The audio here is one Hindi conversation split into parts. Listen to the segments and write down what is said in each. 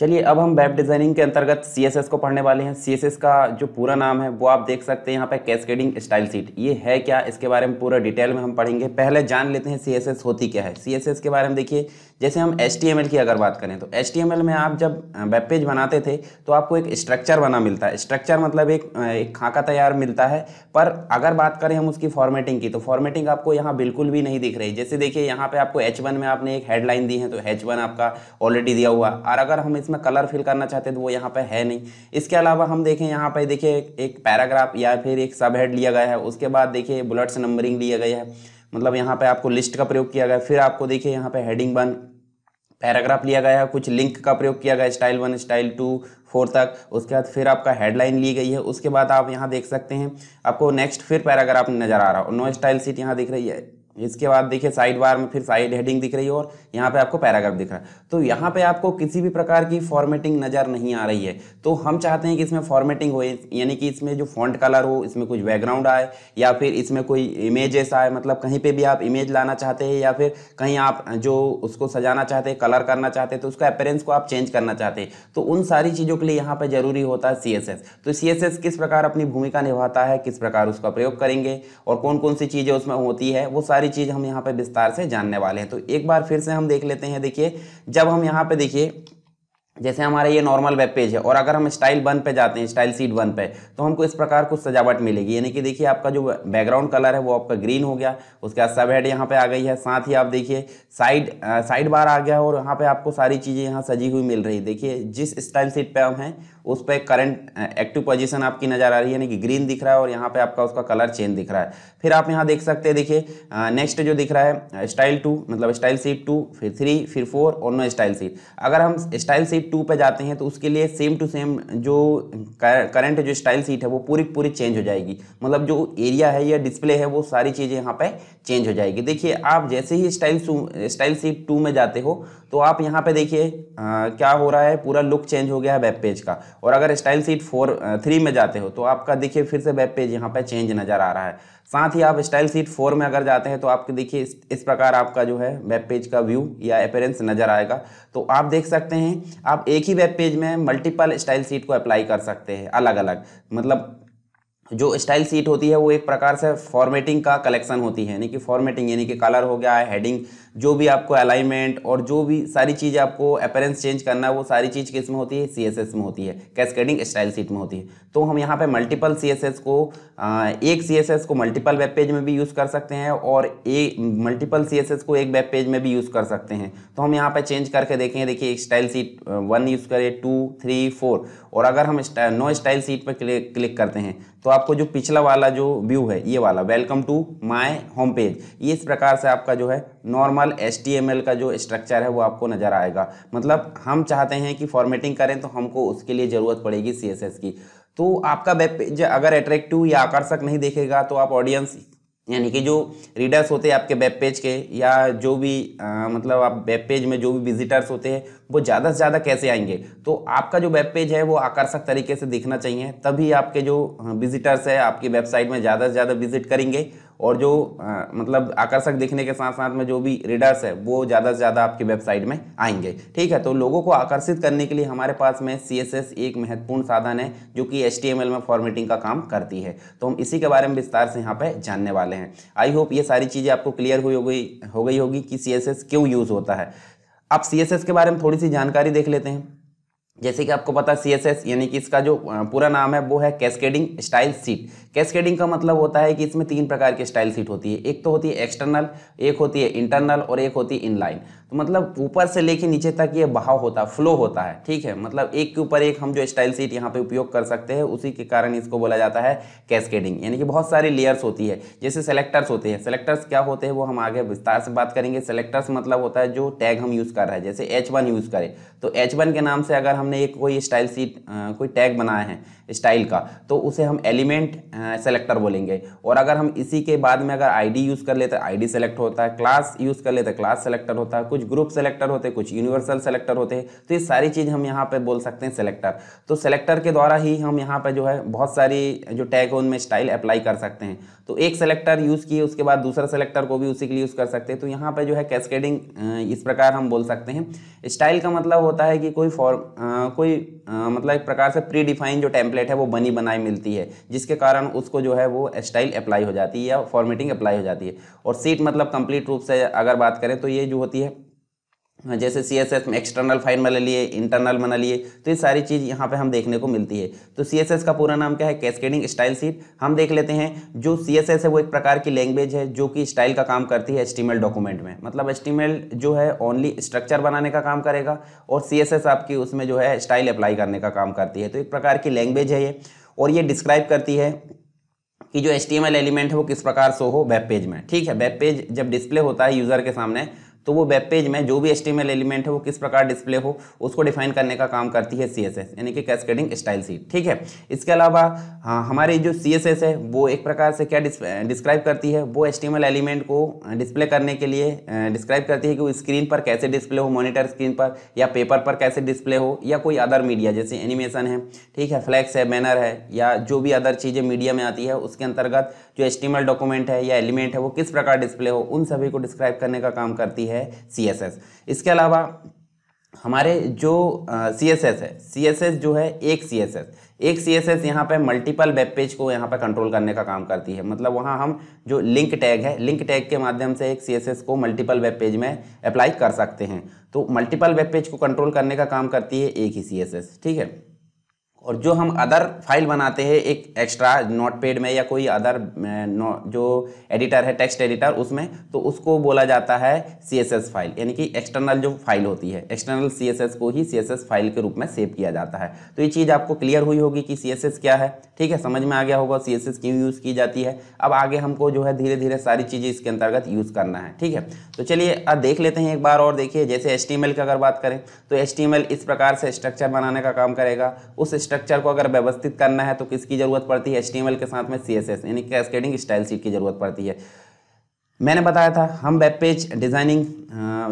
चलिए अब हम वेब डिज़ाइनिंग के अंतर्गत सी को पढ़ने वाले हैं सी का जो पूरा नाम है वो आप देख सकते हैं यहाँ पे कैसकेडिंग स्टाइल सीट ये है क्या इसके बारे में पूरा डिटेल में हम पढ़ेंगे पहले जान लेते हैं सी होती क्या है सी के बारे में देखिए जैसे हम एच की अगर बात करें तो एच में आप जब वेब पेज बनाते थे तो आपको एक स्ट्रक्चर बना मिलता है स्ट्रक्चर मतलब एक एक खाका तैयार मिलता है पर अगर बात करें हम उसकी फॉर्मेटिंग की तो फॉर्मेटिंग आपको यहाँ बिल्कुल भी नहीं दिख रही जैसे देखिए यहाँ पर आपको एच में आपने एक हेडलाइन दी है तो एच आपका ऑलरेडी दिया हुआ और अगर हम इस इसमें कलर फिल करना चाहते तो वो यहाँ पे है नहीं इसके अलावा हम देखें यहाँ पे देखिए एक पैराग्राफ या फिर एक सब हेड लिया गया है उसके बाद देखिए बुलेट्स नंबरिंग लिया गया है मतलब यहाँ पे आपको लिस्ट का प्रयोग किया गया फिर आपको देखिए यहाँ पे हेडिंग वन पैराग्राफ लिया गया है कुछ लिंक का प्रयोग किया गया style one style two four तक उसके बाद फिर आपका हेडलाइन ली गई है उसके बाद आप यहाँ देख सकते हैं आपको नेक्स्ट फिर पैराग्राफ नजर आ रहा है नो स्टाइल सीट यहाँ दिख रही है इसके बाद देखिए साइड बार में फिर साइड हेडिंग दिख रही है और यहाँ पे आपको पैराग्राफ दिख रहा है तो यहाँ पे आपको किसी भी प्रकार की फॉर्मेटिंग नज़र नहीं आ रही है तो हम चाहते हैं कि इसमें फॉर्मेटिंग हो यानी कि इसमें जो फॉन्ट कलर हो इसमें कुछ बैकग्राउंड आए या फिर इसमें कोई इमेजेस आए मतलब कहीं पर भी आप इमेज लाना चाहते हैं या फिर कहीं आप जो उसको सजाना चाहते हैं कलर करना चाहते हैं तो उसका अपेरेंस को आप चेंज करना चाहते हैं तो उन सारी चीज़ों के लिए यहाँ पर ज़रूरी होता है सी तो सी किस प्रकार अपनी भूमिका निभाता है किस प्रकार उसका प्रयोग करेंगे और कौन कौन सी चीज़ें उसमें होती है वो सारी चीज़ हम यहाँ पर विस्तार से जानने वाले हैं तो एक बार फिर से हम हम देख लेते हैं देखिए जब हम यहाँ पे देखिए जैसे हमारा ये नॉर्मल वेब पेज है और अगर हम स्टाइल वन पे जाते हैं स्टाइल सीट वन पे तो हमको इस प्रकार कुछ सजावट मिलेगी यानी कि देखिए आपका जो बैकग्राउंड कलर है वो आपका ग्रीन हो गया उसके बाद सब हेड यहाँ पे आ गई है साथ ही आप देखिए साइड साइड बार आ गया और यहाँ पे आपको सारी चीज़ें यहाँ सजी हुई मिल रही देखिए जिस स्टाइल सीट पर हम हैं उस पर करंट एक्टिव पोजीशन आपकी नज़र आ रही है यानी कि ग्रीन दिख रहा है और यहाँ पे आपका उसका कलर चेंज दिख रहा है फिर आप यहाँ देख सकते हैं देखिए नेक्स्ट जो दिख रहा है स्टाइल टू मतलब स्टाइल सीट टू फिर थ्री फिर फोर और नो स्टाइल सीट अगर हम स्टाइल सीट टू पर जाते हैं तो उसके लिए सेम टू सेम जो करंट जो स्टाइल सीट है वो पूरी पूरी चेंज हो जाएगी मतलब जो एरिया है या डिस्प्ले है वो सारी चीज़ें यहाँ पर चेंज हो जाएगी देखिए आप जैसे ही स्टाइल स्टाइल सीट टू में जाते हो तो आप यहाँ पे देखिए क्या हो रहा है पूरा लुक चेंज हो गया है वेब पेज का और अगर स्टाइल सीट फोर थ्री में जाते हो तो आपका देखिए फिर से वेब पेज यहाँ पर चेंज नज़र आ रहा है साथ ही आप स्टाइल सीट फोर में अगर जाते हैं तो आपके देखिए इस, इस प्रकार आपका जो है वेब पेज का व्यू या अपेरेंस नज़र आएगा तो आप देख सकते हैं आप एक ही वेब पेज में मल्टीपल स्टाइल सीट को अप्लाई कर सकते हैं अलग अलग मतलब जो स्टाइल सीट होती है वो एक प्रकार से फॉर्मेटिंग का कलेक्शन होती है यानी कि फॉर्मेटिंग यानी कि कलर हो गया हैडिंग हेडिंग जो भी आपको अलाइनमेंट और जो भी सारी चीज़ आपको अपेरेंस चेंज करना है वो सारी चीज़ किस में होती है सी में होती है कैसकेडिंग स्टाइल सीट में होती है तो हम यहाँ पे मल्टीपल सी को एक सी को मल्टीपल वेब पेज में भी यूज़ कर सकते हैं और एक मल्टीपल सी को एक वेब पेज में भी यूज़ कर सकते हैं तो हम यहाँ पर चेंज करके देखेंगे देखिए एक स्टाइल सीट वन यूज़ करें टू थ्री फोर और अगर हम स्टाइल नो स्टाइल सीट पर क्लिक क्लिक करते हैं तो आपको जो पिछला वाला जो व्यू है ये वाला welcome to my home page ये इस प्रकार से आपका जो है नॉर्मल एस का जो स्ट्रक्चर है वो आपको नज़र आएगा मतलब हम चाहते हैं कि फॉर्मेटिंग करें तो हमको उसके लिए ज़रूरत पड़ेगी सी की तो आपका वेब पेज अगर अट्रैक्टिव या आकर्षक नहीं देखेगा तो आप ऑडियंस यानी कि जो रीडर्स होते हैं आपके वेब पेज के या जो भी आ, मतलब आप वेब पेज में जो भी विजिटर्स होते हैं वो ज़्यादा से ज़्यादा कैसे आएंगे तो आपका जो वेब पेज है वो आकर्षक तरीके से दिखना चाहिए तभी आपके जो विजिटर्स है आपकी वेबसाइट में ज़्यादा से ज़्यादा विजिट करेंगे और जो आ, मतलब आकर्षक दिखने के साथ साथ में जो भी रीडर्स है वो ज़्यादा से ज़्यादा आपकी वेबसाइट में आएंगे ठीक है तो लोगों को आकर्षित करने के लिए हमारे पास में सी एक महत्वपूर्ण साधन है जो कि एच में फॉर्मेटिंग का काम करती है तो हम इसी के बारे में विस्तार से यहाँ पर जानने वाले हैं आई होप ये सारी चीज़ें आपको क्लियर हुई हो गई हो गई होगी कि सी क्यों यूज़ होता है आप सी के बारे में थोड़ी सी जानकारी देख लेते हैं जैसे कि आपको पता सी एस एस यानी कि इसका जो पूरा नाम है वो है कैस्केडिंग स्टाइल सीट कैस्केडिंग का मतलब होता है कि इसमें तीन प्रकार की स्टाइल सीट होती है एक तो होती है एक्सटर्नल एक होती है इंटरनल और एक होती है इनलाइन तो मतलब ऊपर से लेके नीचे तक ये बहाव होता है फ्लो होता है ठीक है मतलब एक के ऊपर एक हम जो स्टाइल सीट यहाँ पे उपयोग कर सकते हैं उसी के कारण इसको बोला जाता है कैस्केडिंग यानी कि बहुत सारी लेयर्स होती है जैसे सेलेक्टर्स होते हैं सेलेक्टर्स क्या होते हैं वो हम आगे विस्तार से बात करेंगे सेलेक्टर्स मतलब होता है जो टैग हम यूज़ कर रहे हैं जैसे एच वन यूज़ करें तो एच वन के नाम से अगर हमने एक कोई स्टाइल सीट कोई टैग बनाया है स्टाइल का तो उसे हम एलिमेंट सेलेक्टर बोलेंगे और अगर हम इसी के बाद में अगर आई यूज़ कर लेते आई डी सेलेक्ट होता है क्लास यूज़ कर लेते क्लास सेलेक्टर होता है कुछ कुछ ग्रुप सेलेक्टर होते हैं कुछ यूनिवर्सल सेलेक्टर होते हैं तो ये सारी चीज़ हम यहाँ पे बोल सकते हैं सेलेक्टर तो सेलेक्टर के द्वारा ही हम यहाँ पर जो है बहुत सारी जो टैग है उनमें स्टाइल अप्लाई कर सकते हैं तो एक सेलेक्टर यूज़ किए उसके बाद दूसरा सेलेक्टर को भी उसी के लिए यूज़ कर सकते हैं तो यहाँ पर जो है कैसकेडिंग इस प्रकार हम बोल सकते हैं स्टाइल का मतलब होता है कि कोई फॉर्म कोई आ, मतलब एक प्रकार से प्री डिफाइन जो टेम्पलेट है वो बनी बनाई मिलती है जिसके कारण उसको जो है वो स्टाइल अप्लाई हो जाती है या फॉर्मेटिंग अप्लाई हो जाती है और सीट मतलब कंप्लीट रूप से अगर बात करें तो ये जो होती है हाँ, जैसे सी एस एस में एक्सटर्नल फाइल बना लिए इंटरनल बना लिए तो ये सारी चीज़ यहाँ पे हम देखने को मिलती है तो सी एस एस का पूरा नाम क्या है कैस्केडिंग स्टाइल सीट हम देख लेते हैं जो सी एस एस है वो एक प्रकार की लैंग्वेज है जो कि स्टाइल का काम करती है एस्टीमेल डॉक्यूमेंट में मतलब एस्टीमेल जो है ओनली स्ट्रक्चर बनाने का काम करेगा और सी एस एस आपकी उसमें जो है स्टाइल अप्लाई करने का काम करती है तो एक प्रकार की लैंग्वेज है ये और ये डिस्क्राइब करती है कि जो एल एलिमेंट है वो किस प्रकार शो हो वेब पेज में ठीक है वेब पेज जब डिस्प्ले होता है यूज़र के सामने तो वो वेब पेज में जो भी एच एलिमेंट है वो किस प्रकार डिस्प्ले हो उसको डिफाइन करने का काम करती है सी यानी कि कैसकेडिंग स्टाइल सीट ठीक है इसके अलावा हाँ हमारी जो सी है वो एक प्रकार से क्या डिस्क्राइब करती है वो एच एलिमेंट को डिस्प्ले करने के लिए डिस्क्राइब करती है कि वो स्क्रीन पर कैसे डिस्प्ले हो मॉनिटर स्क्रीन पर या पेपर पर कैसे डिस्प्ले हो या कोई अदर मीडिया जैसे एनिमेशन है ठीक है फ्लैक्स है बैनर है या जो भी अदर चीज़ें मीडिया में आती है उसके अंतर्गत जो एस डॉक्यूमेंट है या एलिमेंट है वो किस प्रकार डिस्प्ले हो उन सभी को डिस्क्राइब करने का काम करती है है सी इसके अलावा हमारे जो सी एस एस है सी एस एस जो है एक सी एस एस एक सी एस एस यहाँ पर मल्टीपल वेब पेज को यहाँ पर कंट्रोल करने का काम करती है मतलब वहाँ हम जो लिंक टैग है लिंक टैग के माध्यम से एक सी एस एस को मल्टीपल वेब पेज में अप्लाई कर सकते हैं तो मल्टीपल वेब पेज को कंट्रोल करने का काम करती है एक ही सी एस एस ठीक है और जो हम अदर फाइल बनाते हैं एक एक्स्ट्रा नोट पेड में या कोई अदर जो एडिटर है टेक्स्ट एडिटर उसमें तो उसको बोला जाता है सी एस एस फाइल यानी कि एक्सटर्नल जो फाइल होती है एक्सटर्नल सी एस एस को ही सी एस एस फाइल के रूप में सेव किया जाता है तो ये चीज़ आपको क्लियर हुई होगी कि सी एस एस क्या है ठीक है समझ में आ गया होगा सी एस एस क्यों यूज़ की जाती है अब आगे हमको जो है धीरे धीरे सारी चीज़ें इसके अंतर्गत यूज़ करना है ठीक है तो चलिए अब देख लेते हैं एक बार और देखिए जैसे एच टी एम एल की अगर बात करें तो एच टी एम एल इस प्रकार से स्ट्रक्चर बनाने का काम करेगा उस स्ट्रक्चर को अगर व्यवस्थित करना है तो किसकी जरूरत पड़ती है एच के साथ में सी यानी कैस्केडिंग स्टाइल सीट की जरूरत पड़ती है मैंने बताया था हम वेब पेज डिज़ाइनिंग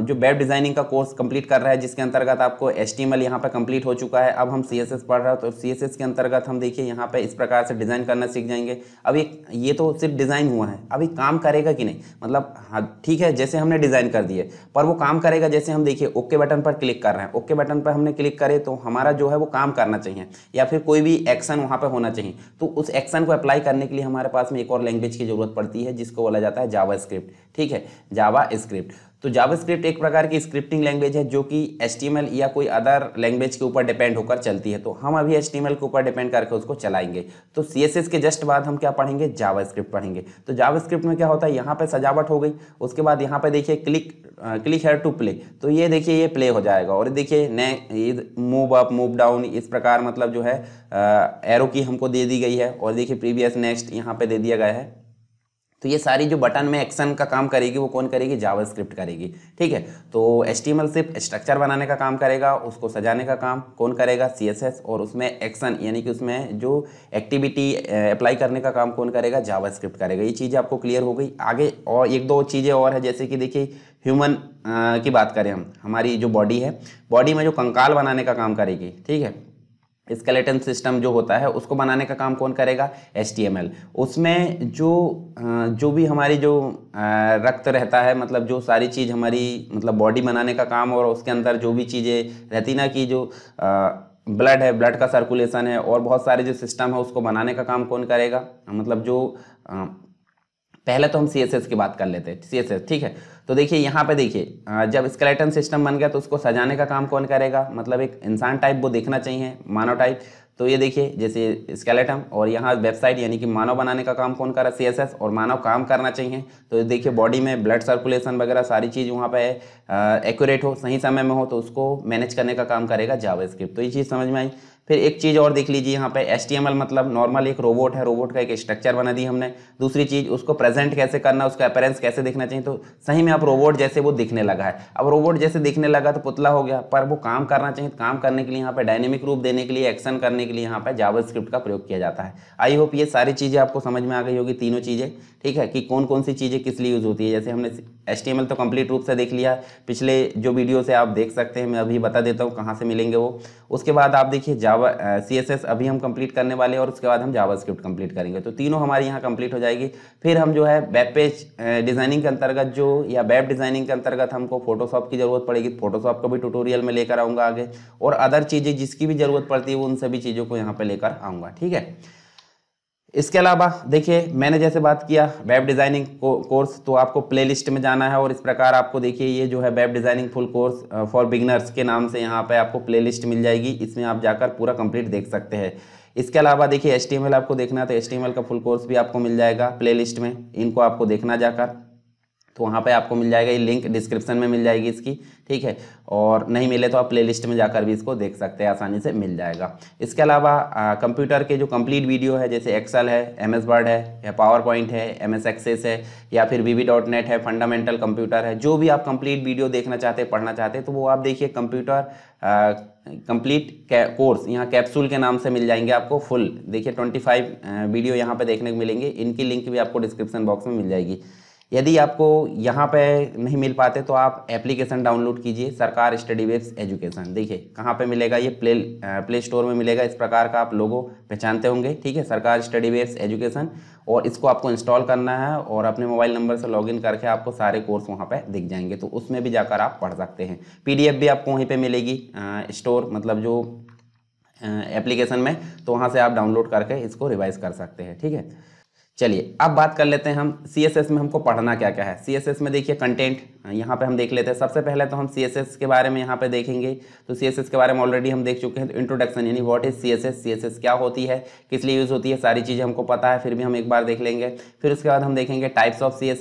जो वेब डिज़ाइनिंग का कोर्स कंप्लीट कर रहा है जिसके अंतर्गत आपको एच टी एम यहाँ पर कंप्लीट हो चुका है अब हम सी एस एस पढ़ रहे हो तो सी एस एस के अंतर्गत हम देखिए यहाँ पर इस प्रकार से डिज़ाइन करना सीख जाएंगे अभी ये तो सिर्फ डिज़ाइन हुआ है अभी काम करेगा कि नहीं मतलब हाँ ठीक है जैसे हमने डिज़ाइन कर दिए पर वो काम करेगा जैसे हम देखिए ओके बटन पर क्लिक कर रहे हैं ओके बटन पर हमने क्लिक करे तो हमारा जो है वो काम करना चाहिए या फिर कोई भी एक्शन वहाँ पर होना चाहिए तो उस एक्शन को अप्लाई करने के लिए हमारे पास में एक और लैंग्वेज की ज़रूरत पड़ती है जिसको बोला जाता है जावा स्क्रिप्ट ठीक है जावा स्क्रिप्ट तो जावा स्क्रिप्ट एक प्रकार की स्क्रिप्टिंग लैंग्वेज है जो कि एच या कोई अदर लैंग्वेज के ऊपर डिपेंड होकर चलती है तो हम अभी एस के ऊपर डिपेंड करके उसको चलाएंगे तो सी के जस्ट बाद हम क्या पढ़ेंगे जावा स्क्रिप्ट पढ़ेंगे तो जावा स्क्रिप्ट में क्या होता है यहाँ पर सजावट हो गई उसके बाद यहाँ पर देखिए click click here to play तो ये देखिए ये प्ले हो जाएगा और देखिए ने मूव अप मूव डाउन इस प्रकार मतलब जो है एरो की हमको दे दी गई है और देखिए प्रीवियस नेक्स्ट यहाँ पे दे दिया गया है तो ये सारी जो बटन में एक्शन का काम करेगी वो कौन करेगी जावा स्क्रिप्ट करेगी ठीक है तो एच सिर्फ स्ट्रक्चर बनाने का काम करेगा उसको सजाने का काम कौन करेगा सी और उसमें एक्शन यानी कि उसमें जो एक्टिविटी अप्लाई करने का काम कौन करेगा स्क्रिप्ट करेगा ये चीज़ आपको क्लियर हो गई आगे और एक दो चीज़ें और है जैसे कि देखिए ह्यूमन की बात करें हम हमारी जो बॉडी है बॉडी में जो कंकाल बनाने का काम करेगी ठीक है स्केलेटन सिस्टम जो होता है उसको बनाने का काम कौन करेगा एच उसमें जो जो भी हमारी जो रक्त रहता है मतलब जो सारी चीज़ हमारी मतलब बॉडी बनाने का काम और उसके अंदर जो भी चीज़ें रहती ना कि जो ब्लड है ब्लड का सर्कुलेशन है और बहुत सारे जो सिस्टम है उसको बनाने का काम कौन करेगा मतलब जो पहले तो हम सी की बात कर लेते हैं सी ठीक है तो देखिए यहाँ पे देखिए जब स्केलेटन सिस्टम बन गया तो उसको सजाने का काम कौन करेगा मतलब एक इंसान टाइप वो देखना चाहिए मानव टाइप तो ये देखिए जैसे स्केलेटम और यहाँ वेबसाइट यानी कि मानव बनाने का काम कौन कर रहा है सी और मानव काम करना चाहिए तो देखिए बॉडी में ब्लड सर्कुलेशन वगैरह सारी चीज़ वहाँ पर एक्यूरेट हो सही समय में हो तो उसको मैनेज करने का काम करेगा जावा स्क्रिप्ट तो ये चीज़ समझ में आई फिर एक चीज़ और देख लीजिए यहाँ पे एस मतलब नॉर्मल एक रोबोट है रोबोट का एक स्ट्रक्चर बना दी हमने दूसरी चीज़ उसको प्रेजेंट कैसे करना उसका अपेरेंस कैसे दिखना चाहिए तो सही में आप रोबोट जैसे वो दिखने लगा है अब रोबोट जैसे दिखने लगा तो पुतला हो गया पर वो काम करना चाहिए काम करने के लिए यहाँ पर डायनेमिक रूप देने के लिए एक्शन करने के लिए यहाँ पर जावर का प्रयोग किया जाता है आई होप ये सारी चीज़ें आपको समझ में आ गई होगी तीनों चीज़ें ठीक है कि कौन कौन सी चीज़ें किस लिए यूज़ होती है जैसे हमने एस तो कंप्लीट रूप से देख लिया पिछले जो वीडियो से आप देख सकते हैं मैं अभी बता देता हूँ कहाँ से मिलेंगे वो उसके बाद आप देखिए जावा जावा सी एस एस अभी हम कंप्लीट करने वाले हैं और उसके बाद हम जावा स्क्रिप्ट कंप्लीट करेंगे तो तीनों हमारे यहाँ कंप्लीट हो जाएगी फिर हम जो है वेब पेज डिज़ाइनिंग के अंतर्गत जो या वेब डिज़ाइनिंग के अंतर्गत हमको फोटोशॉप की ज़रूरत पड़ेगी फोटोशॉप को भी ट्यूटोरियल में लेकर आऊँगा आगे और अदर चीज़ें जिसकी भी ज़रूरत पड़ती है वो उन सभी चीज़ों को यहाँ पर लेकर आऊँगा ठीक है इसके अलावा देखिए मैंने जैसे बात किया वेब डिज़ाइनिंग को, कोर्स तो आपको प्लेलिस्ट में जाना है और इस प्रकार आपको देखिए ये जो है web designing full course for beginners के नाम से यहाँ पे आपको प्लेलिस्ट मिल जाएगी इसमें आप जाकर पूरा कंप्लीट देख सकते हैं इसके अलावा देखिए एच आपको देखना है तो एच का फुल कोर्स भी आपको मिल जाएगा प्ले में इनको आपको देखना जाकर तो वहाँ पे आपको मिल जाएगा ये लिंक डिस्क्रिप्शन में मिल जाएगी इसकी ठीक है और नहीं मिले तो आप प्लेलिस्ट में जाकर भी इसको देख सकते हैं आसानी से मिल जाएगा इसके अलावा कंप्यूटर के जो कंप्लीट वीडियो है जैसे एक्सेल है एम एस वर्ड है या पावर पॉइंट है एम एस एक्सेस है या फिर वी डॉट नेट है फंडामेंटल कंप्यूटर है जो भी आप कंप्लीट वीडियो देखना चाहते पढ़ना चाहते तो वो आप देखिए कंप्यूटर कंप्लीट कोर्स यहाँ कैप्सूल के नाम से मिल जाएंगे आपको फुल देखिए 25 वीडियो यहाँ पे देखने को मिलेंगे इनकी लिंक भी आपको डिस्क्रिप्शन बॉक्स में मिल जाएगी यदि आपको यहाँ पे नहीं मिल पाते तो आप एप्लीकेशन डाउनलोड कीजिए सरकार स्टडी वेब्स एजुकेशन देखिए कहाँ पे मिलेगा ये प्ले प्ले स्टोर में मिलेगा इस प्रकार का आप लोगों पहचानते होंगे ठीक है सरकार स्टडी वेब्स एजुकेशन और इसको आपको इंस्टॉल करना है और अपने मोबाइल नंबर से लॉगिन करके आपको सारे कोर्स वहाँ पर दिख जाएंगे तो उसमें भी जाकर आप पढ़ सकते हैं पी भी आपको वहीं पर मिलेगी स्टोर मतलब जो एप्लीकेशन में तो वहाँ से आप डाउनलोड करके इसको रिवाइज़ कर सकते हैं ठीक है चलिए अब बात कर लेते हैं हम सी में हमको पढ़ना क्या क्या है सी में देखिए कंटेंट यहाँ पे हम देख लेते हैं सबसे पहले तो हम सी के बारे में यहाँ पे देखेंगे तो सी के बारे में ऑलरेडी हम देख चुके हैं तो इंट्रोडक्शन यानी व्हाट इज़ सी एस क्या होती है किस लिए यूज़ होती है सारी चीज़ें हमको पता है फिर भी हम एक बार देख लेंगे फिर उसके बाद हम देखेंगे टाइप्स ऑफ सी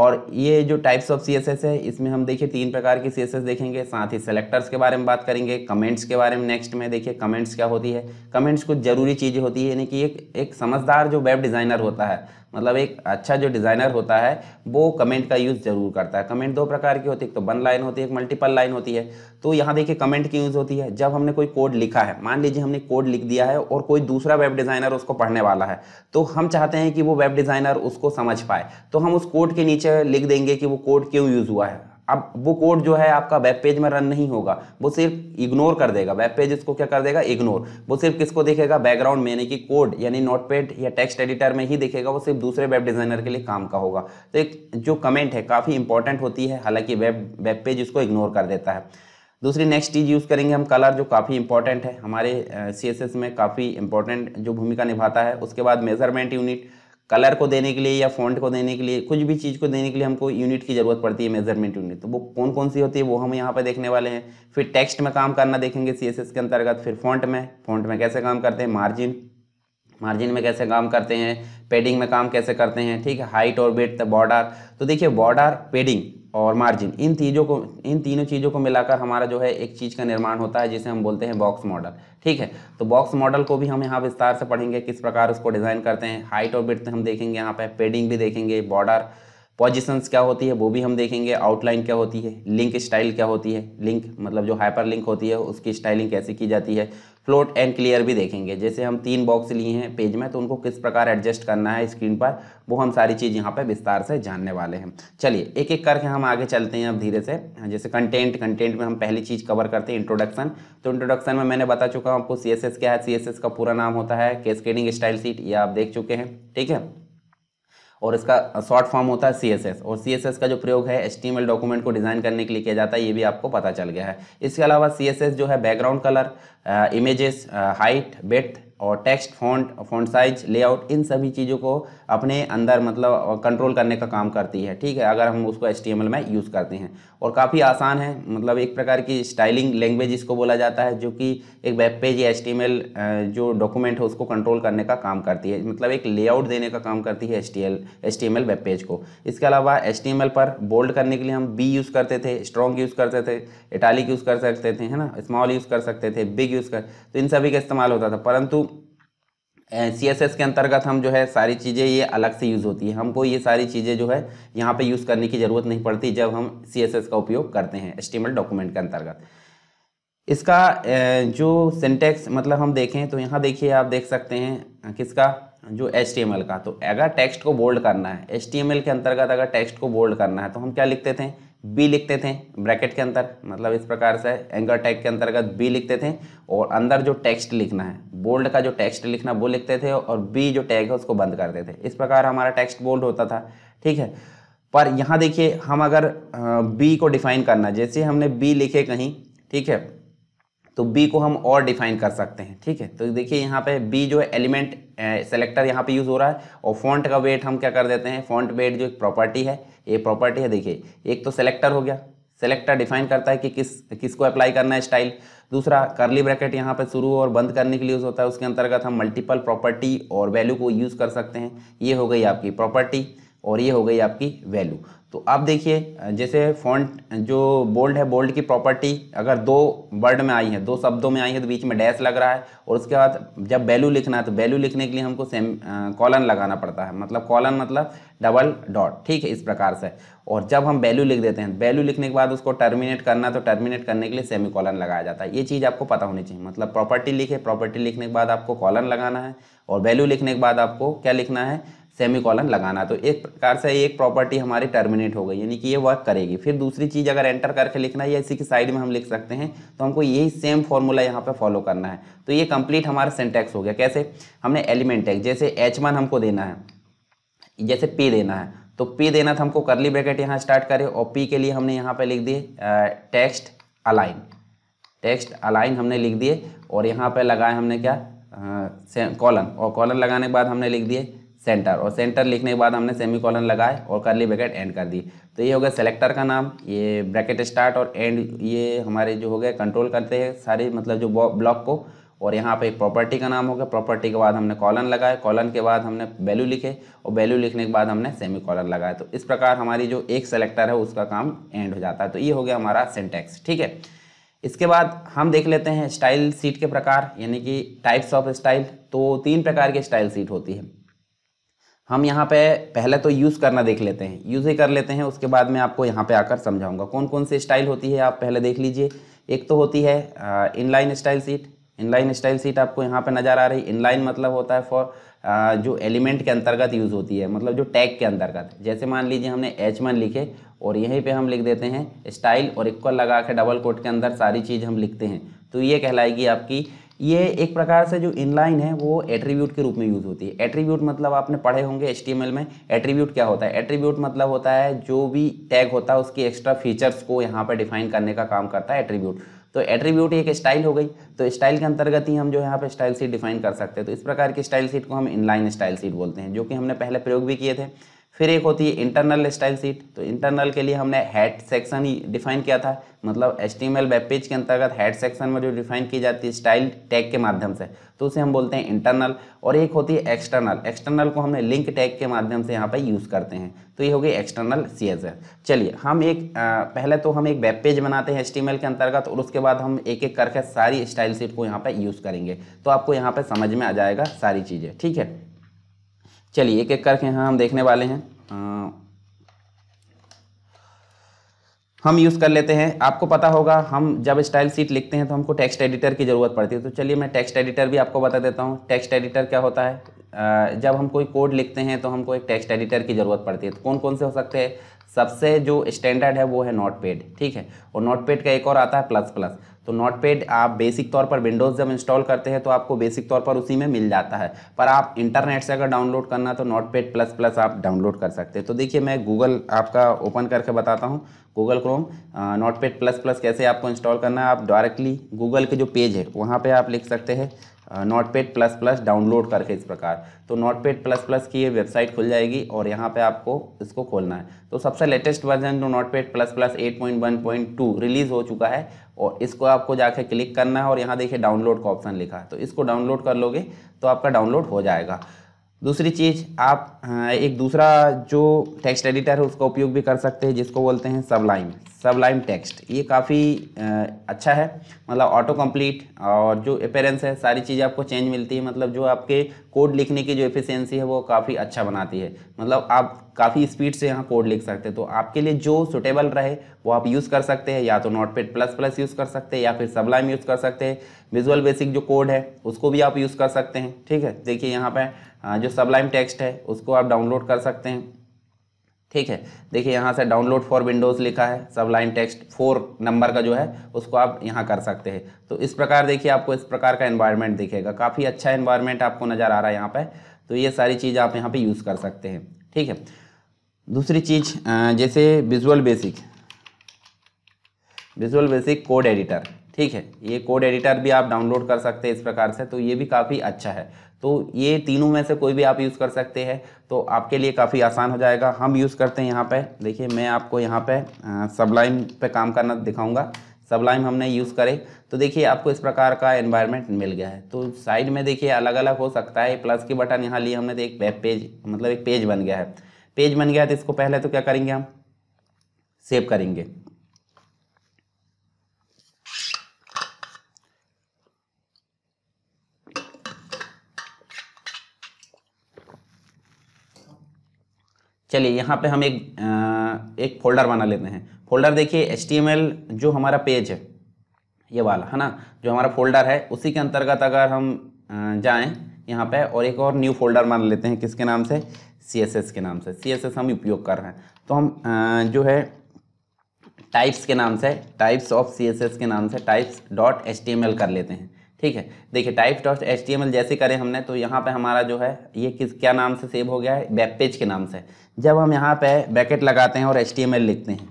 और ये जो टाइप्स ऑफ सी है इसमें हम देखिए तीन प्रकार के सी देखेंगे साथ ही सेलेक्टर्स के बारे में बात करेंगे कमेंट्स के बारे में नेक्स्ट में देखिए कमेंट्स क्या होती है कमेंट्स कुछ ज़रूरी चीज़ें होती है यानी कि एक एक समझदार जो वेब डिज़ाइनर होता है मतलब एक अच्छा जो डिज़ाइनर होता है वो कमेंट का यूज़ ज़रूर करता है कमेंट दो प्रकार की होती है एक तो वन लाइन होती है एक मल्टीपल लाइन होती है तो यहाँ देखिए कमेंट की यूज़ होती है जब हमने कोई कोड लिखा है मान लीजिए हमने कोड लिख दिया है और कोई दूसरा वेब डिज़ाइनर उसको पढ़ने वाला है तो हम चाहते हैं कि वो वेब डिज़ाइनर उसको समझ पाए तो हम उस कोड के नीचे लिख देंगे कि वो कोड क्यों यूज़ हुआ है अब वो कोड जो है आपका वेब पेज में रन नहीं होगा वो सिर्फ इग्नोर कर देगा वेब पेज इसको क्या कर देगा इग्नोर वो सिर्फ किसको देखेगा बैकग्राउंड में यानी कि कोड यानी नोटपैड या टेक्स्ट एडिटर में ही देखेगा वो सिर्फ दूसरे वेब डिज़ाइनर के लिए काम का होगा तो एक जो कमेंट है काफ़ी इंपॉर्टेंट होती है हालांकि वेब वेब पेज इसको इग्नोर कर देता है दूसरी नेक्स्ट चीज़ यूज़ करेंगे हम कलर जो काफ़ी इंपॉर्टेंट है हमारे सी में काफ़ी इंपॉर्टेंट जो भूमिका निभाता है उसके बाद मेजरमेंट यूनिट कलर को देने के लिए या फॉन्ट को देने के लिए कुछ भी चीज़ को देने के लिए हमको यूनिट की ज़रूरत पड़ती है मेजरमेंट यूनिट तो वो कौन कौन सी होती है वो हम यहाँ पर देखने वाले हैं फिर टेक्स्ट में काम करना देखेंगे सी के अंतर्गत फिर फॉन्ट में फॉन्ट में कैसे काम करते हैं मार्जिन मार्जिन में कैसे काम करते हैं पेडिंग में काम कैसे करते हैं ठीक है हाइट और वेट बॉर्डर तो देखिए बॉर्डर पेडिंग और मार्जिन इन चीज़ों को इन तीनों चीज़ों को मिलाकर हमारा जो है एक चीज़ का निर्माण होता है जिसे हम बोलते हैं बॉक्स मॉडल ठीक है तो बॉक्स मॉडल को भी हम यहाँ विस्तार से पढ़ेंगे किस प्रकार उसको डिज़ाइन करते हैं हाइट और बिट हम देखेंगे यहाँ पे पेडिंग भी देखेंगे बॉर्डर पोजिशंस क्या होती है वो भी हम देखेंगे आउटलाइन क्या होती है लिंक स्टाइल क्या होती है लिंक मतलब जो हाइपर लिंक होती है उसकी स्टाइलिंग कैसे की जाती है फ्लोट एंड क्लियर भी देखेंगे जैसे हम तीन बॉक्स लिए हैं पेज में तो उनको किस प्रकार एडजस्ट करना है स्क्रीन पर वो हम सारी चीज़ यहाँ पर विस्तार से जानने वाले हैं चलिए एक एक करके हम आगे चलते हैं अब धीरे से जैसे कंटेंट कंटेंट में हम पहली चीज़ कवर करते हैं इंट्रोडक्शन तो इंट्रोडक्शन में मैंने बता चुका हूँ आपको सी क्या है सी का पूरा नाम होता है कैस्केडिंग स्टाइल सीट ये आप देख चुके हैं ठीक है और इसका शॉर्ट फॉर्म होता है सी और सी का जो प्रयोग है एच डॉक्यूमेंट को डिज़ाइन करने के लिए किया जाता है ये भी आपको पता चल गया है इसके अलावा सी जो है background colour images height width और text font font size layout इन सभी चीज़ों को अपने अंदर मतलब कंट्रोल करने का काम करती है ठीक है अगर हम उसको एच में यूज़ करते हैं और काफ़ी आसान है मतलब एक प्रकार की स्टाइलिंग लैंग्वेज इसको बोला जाता है जो कि एक वेब पेज या एच जो डॉक्यूमेंट है उसको कंट्रोल करने का काम करती है मतलब एक लेआउट देने का काम करती है एच टी वेब पेज को इसके अलावा एच पर बोल्ड करने के लिए हम बी यूज़ करते थे स्ट्रॉन्ग यूज़ करते थे इटालिक यूज़ कर सकते थे है ना स्मॉल यूज़ कर सकते थे बिग यूज़ कर तो इन सभी का इस्तेमाल होता था परंतु सी एस एस के अंतर्गत हम जो है सारी चीज़ें ये अलग से यूज़ होती है हमको ये सारी चीज़ें जो है यहाँ पे यूज़ करने की ज़रूरत नहीं पड़ती जब हम सी एस एस का उपयोग करते हैं एस्टिमेट डॉक्यूमेंट के अंतर्गत इसका जो सिंटेक्स मतलब हम देखें तो यहाँ देखिए आप देख सकते हैं किसका जो एच का तो अगर टेक्स्ट को बोल्ड करना है एच के अंतर्गत अगर टेक्स्ट को बोल्ड करना है तो हम क्या लिखते थे बी लिखते थे ब्रैकेट के अंदर मतलब इस प्रकार से एंगल टैग के अंतर्गत बी लिखते थे और अंदर जो टेक्स्ट लिखना है बोल्ड का जो टेक्स्ट लिखना वो लिखते थे और बी जो टैग है उसको बंद करते थे इस प्रकार हमारा टेक्स्ट बोल्ड होता था ठीक है पर यहाँ देखिए हम अगर बी को डिफाइन करना जैसे हमने बी लिखे कहीं ठीक है तो बी को हम और डिफाइन कर सकते हैं ठीक है तो देखिए यहाँ पे बी जो है एलिमेंट सेलेक्टर यहाँ पे यूज़ हो रहा है और फॉन्ट का वेट हम क्या कर देते हैं फॉन्ट वेट जो एक प्रॉपर्टी है ये प्रॉपर्टी है देखिए एक तो सेलेक्टर हो गया सेलेक्टर डिफाइन करता है कि किस किसको अप्लाई करना है स्टाइल दूसरा करली ब्रैकेट यहाँ पर शुरू और बंद करने के लिए यूज़ होता है उसके अंतर्गत हम मल्टीपल प्रॉपर्टी और वैल्यू को यूज़ कर सकते हैं ये हो गई आपकी प्रॉपर्टी और ये हो गई आपकी वैल्यू तो आप देखिए जैसे फॉन्ट जो बोल्ड है बोल्ड की प्रॉपर्टी अगर दो वर्ड में आई है दो शब्दों में आई है तो बीच में डैश लग रहा है और उसके बाद जब वैल्यू लिखना है तो वैल्यू लिखने के लिए हमको सेम कॉलन लगाना पड़ता है मतलब कॉलन मतलब डबल डॉट ठीक है इस प्रकार से और जब हम वैल्यू लिख देते हैं वैल्यू लिखने के बाद उसको टर्मिनेट करना तो टर्मिनेट करने के लिए सेमी कॉलन लगाया जाता है ये चीज़ आपको पता होनी चाहिए मतलब प्रॉपर्टी लिखे प्रॉपर्टी लिखने के बाद आपको कॉलन लगाना है और वैल्यू लिखने के बाद आपको क्या लिखना है सेमी कॉलन लगाना तो एक प्रकार से एक प्रॉपर्टी हमारी टर्मिनेट हो गई यानी कि ये वर्क करेगी फिर दूसरी चीज़ अगर एंटर करके लिखना है या इसी की साइड में हम लिख सकते हैं तो हमको यही सेम फॉर्मूला यहाँ पे फॉलो करना है तो ये कंप्लीट हमारा सेंटेक्स हो गया कैसे हमने एलिमेंट टैग जैसे एच हमको देना है जैसे पी देना है तो पी देना था हमको करली ब्रैकेट यहाँ स्टार्ट करे और पी के लिए हमने यहाँ पे लिख दिए टेक्स्ट अलाइन टेक्स्ट अलाइन हमने लिख दिए और यहाँ पे लगाए हमने क्या कॉलन और कॉलन लगाने के बाद हमने लिख दिए सेंटर और सेंटर लिखने के बाद हमने सेमी कॉलन लगाए और करली ब्रैकेट एंड कर दी तो ये हो गया सेलेक्टर का नाम ये ब्रैकेट स्टार्ट और एंड ये हमारे जो हो गए कंट्रोल करते हैं सारे मतलब जो ब्लॉक को और यहाँ पे प्रॉपर्टी का नाम हो गया प्रॉपर्टी के बाद हमने कॉलन लगाए कॉलन के बाद हमने वैल्यू लिखे और वैल्यू लिखने के बाद हमने सेमी कॉलन लगाया तो इस प्रकार हमारी जो एक सेलेक्टर है उसका काम एंड हो जाता है तो ये हो गया हमारा सिंटेक्स ठीक है इसके बाद हम देख लेते हैं स्टाइल सीट के प्रकार यानी कि टाइप्स ऑफ स्टाइल तो तीन प्रकार की स्टाइल सीट होती है हम यहाँ पे पहले तो यूज़ करना देख लेते हैं यूज़ ही कर लेते हैं उसके बाद मैं आपको यहाँ पे आकर समझाऊंगा कौन कौन सी स्टाइल होती है आप पहले देख लीजिए एक तो होती है inline style sheet inline style sheet आपको यहाँ पे नज़र आ रही इनलाइन मतलब होता है फॉर जो एलिमेंट के अंतर्गत यूज़ होती है मतलब जो टैग के अंतर्गत जैसे मान लीजिए हमने एच वन लिखे और यहीं पर हम लिख देते हैं स्टाइल और इक्वल लगा के डबल कोट के अंदर सारी चीज़ हम लिखते हैं तो ये कहलाएगी आपकी ये एक प्रकार से जो इनलाइन है वो एट्रीब्यूट के रूप में यूज़ होती है एट्रीब्यूट मतलब आपने पढ़े होंगे एच में एट्रीब्यूट क्या होता है एट्रीब्यूट मतलब होता है जो भी टैग होता है उसकी एक्स्ट्रा फीचर्स को यहाँ पर डिफाइन करने का काम करता है एट्रीब्यूट तो एट्रीब्यूट एक स्टाइल हो गई तो स्टाइल के अंतर्गत ही हम जो यहाँ पे स्टाइल सीट डिफाइन कर सकते हैं तो इस प्रकार की स्टाइल सीट को हम इनलाइन स्टाइल सीट बोलते हैं जो कि हमने पहले प्रयोग भी किए थे फिर एक होती है इंटरनल स्टाइल सीट तो इंटरनल के लिए हमने हेड सेक्शन ही डिफाइन किया था मतलब एच टी वेब पेज के अंतर्गत हेड सेक्शन में जो डिफाइन की जाती है स्टाइल टैग के माध्यम से तो उसे हम बोलते हैं इंटरनल और एक होती है एक्सटर्नल एक्सटर्नल को हमने लिंक टैग के माध्यम से यहाँ पर यूज़ करते हैं तो ये हो गई एक्सटर्नल सी चलिए हम एक आ, पहले तो हम एक वेब पेज बनाते हैं एच के अंतर्गत और उसके बाद हम एक एक करके सारी स्टाइल सीट को यहाँ पर यूज़ करेंगे तो आपको यहाँ पर समझ में आ जाएगा सारी चीज़ें ठीक है चलिए एक एक करके यहाँ हम देखने वाले हैं हम यूज़ कर लेते हैं आपको पता होगा हम जब स्टाइल सीट लिखते हैं तो हमको टेक्स्ट एडिटर की ज़रूरत पड़ती है तो चलिए मैं टेक्स्ट एडिटर भी आपको बता देता हूँ टेक्स्ट एडिटर क्या होता है जब हम कोई कोड लिखते हैं तो हमको एक टेक्स्ट एडिटर की ज़रूरत पड़ती है तो कौन कौन से हो सकते हैं सबसे जो स्टैंडर्ड है वो है नोट ठीक है और नोट का एक और आता है प्लस प्लस तो नोट पेड आप बेसिक तौर पर विंडोज़ जब इंस्टॉल करते हैं तो आपको बेसिक तौर पर उसी में मिल जाता है पर आप इंटरनेट से अगर डाउनलोड करना तो नोट पेड प्लस प्लस आप डाउनलोड कर सकते हैं तो देखिए मैं गूगल आपका ओपन करके बताता हूँ Google Chrome note paid plus plus कैसे आपको इंस्टॉल करना है आप डायरेक्टली गूगल के जो पेज है वहाँ पर आप लिख सकते हैं note paid plus plus download करके इस प्रकार तो नोट पेड प्लस प्लस की ये वेबसाइट खुल जाएगी और यहाँ पे आपको इसको खोलना है तो सबसे लेटेस्ट वर्जन जो note paid plus plus eight point one point two release हो चुका है और इसको आपको जाकर क्लिक करना है और यहाँ देखिए डाउनलोड का ऑप्शन लिखा है तो इसको डाउनलोड कर लोगे तो आपका डाउनलोड हो जाएगा दूसरी चीज़ आप हाँ, एक दूसरा जो टेक्स्ट एडिटर है उसका उपयोग भी कर सकते हैं जिसको बोलते हैं सबलाइम सबलाइम टेक्स्ट ये काफ़ी अच्छा है मतलब ऑटो कंप्लीट और जो अपेरेंस है सारी चीज़ें आपको चेंज मिलती है मतलब जो आपके कोड लिखने की जो एफिशिएंसी है वो काफ़ी अच्छा बनाती है मतलब आप काफ़ी स्पीड से यहाँ कोड लिख सकते हैं तो आपके लिए जो सुटेबल रहे वो आप यूज़ कर सकते हैं या तो note paid plus plus use कर सकते हैं या फिर सबलाइम यूज़ कर सकते हैं विजुअल बेसिक जो कोड है उसको भी आप यूज़ कर सकते हैं ठीक है देखिए यहाँ पर हाँ, जो सबलाइम टेक्स्ट है उसको आप डाउनलोड कर सकते हैं ठीक है देखिए यहाँ से डाउनलोड फॉर विंडोज़ लिखा है सब लाइन टेक्स्ट फोर नंबर का जो है उसको आप यहाँ कर सकते हैं तो इस प्रकार देखिए आपको इस प्रकार का एनवायरनमेंट दिखेगा काफ़ी अच्छा एनवायरनमेंट आपको नज़र आ रहा है यहाँ पे तो ये सारी चीज़ आप यहाँ पे यूज़ कर सकते हैं ठीक है दूसरी चीज़ जैसे Visual Basic Visual Basic code editor ठीक है ये कोड एडिटर भी आप डाउनलोड कर सकते हैं इस प्रकार से तो ये भी काफ़ी अच्छा है तो ये तीनों में से कोई भी आप यूज़ कर सकते हैं तो आपके लिए काफ़ी आसान हो जाएगा हम यूज़ करते हैं यहाँ पे देखिए मैं आपको यहाँ पे सबलाइम पे काम करना दिखाऊंगा सबलाइम हमने यूज़ करे तो देखिए आपको इस प्रकार का एनवायरनमेंट मिल गया है तो साइड में देखिए अलग अलग हो सकता है प्लस की बटन यहाँ लिए हमने तो एक वेब पेज मतलब एक पेज बन गया है पेज बन गया है तो इसको पहले तो क्या करेंगे हम सेव करेंगे चलिए यहाँ पे हम एक एक फोल्डर बना लेते हैं फोल्डर देखिए एच जो हमारा पेज है ये वाला है ना जो हमारा फोल्डर है उसी के अंतर्गत अगर हम जाएं यहाँ पे और एक और न्यू फोल्डर बना लेते हैं किसके नाम से सी के नाम से सी हम उपयोग कर रहे हैं तो हम जो है टाइप्स के नाम से टाइप्स ऑफ सी के नाम से टाइप्स डॉट एच कर लेते हैं ठीक है देखिए टाइप डॉट एच जैसे करें हमने तो यहाँ पे हमारा जो है ये किस क्या नाम से सेव हो गया है वेब पेज के नाम से जब हम यहाँ पे ब्रैकेट लगाते हैं और एच लिखते हैं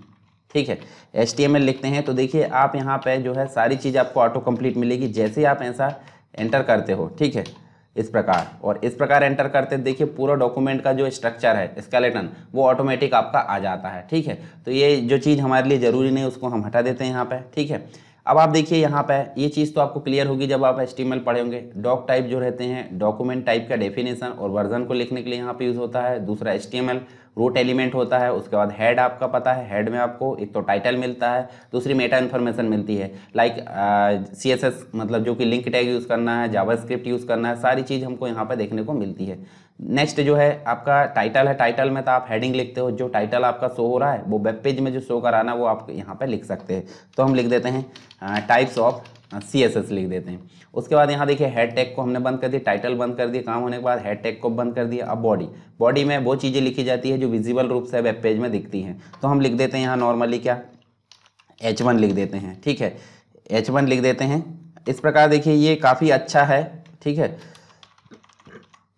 ठीक है एच लिखते हैं तो देखिए आप यहाँ पे जो है सारी चीज़ आपको ऑटो कम्प्लीट मिलेगी जैसे ही आप ऐसा एंटर करते हो ठीक है इस प्रकार और इस प्रकार एंटर करते देखिए पूरा डॉक्यूमेंट का जो स्ट्रक्चर है स्केलेटन वो ऑटोमेटिक आपका आ जाता है ठीक है तो ये जो चीज़ हमारे लिए ज़रूरी नहीं उसको हम हटा देते हैं यहाँ पर ठीक है अब आप देखिए यहाँ पर ये चीज़ तो आपको क्लियर होगी जब आप एस पढ़े होंगे डॉक टाइप जो रहते हैं डॉक्यूमेंट टाइप का डेफिनेशन और वर्जन को लिखने के लिए यहाँ पे यूज़ होता है दूसरा एस रूट एलिमेंट होता है उसके बाद हेड आपका पता है हेड में आपको एक तो टाइटल मिलता है दूसरी मेटा इन्फॉर्मेशन मिलती है लाइक सी एस एस मतलब जो कि लिंक टैग यूज़ करना है जावा स्क्रिप्ट यूज़ करना है सारी चीज़ हमको यहाँ पर देखने को मिलती है नेक्स्ट जो है आपका टाइटल है टाइटल में तो आप हेडिंग लिखते हो जो टाइटल आपका शो हो रहा है वो वेब पेज में जो शो कराना वो आप यहाँ पर लिख सकते हैं तो हम लिख देते हैं types of C S S लिख देते हैं उसके बाद यहाँ देखिए हेड टैग को हमने बंद कर दिया टाइटल बंद कर दिया काम होने के बाद हेड टैग को बंद कर दिया अब बॉडी बॉडी में वो चीज़ें लिखी जाती है जो विजिबल रूप से वेब पेज में दिखती हैं तो हम लिख देते हैं यहाँ नॉर्मली क्या एच वन लिख देते हैं ठीक है एच वन लिख देते हैं इस प्रकार देखिए ये काफ़ी अच्छा है ठीक है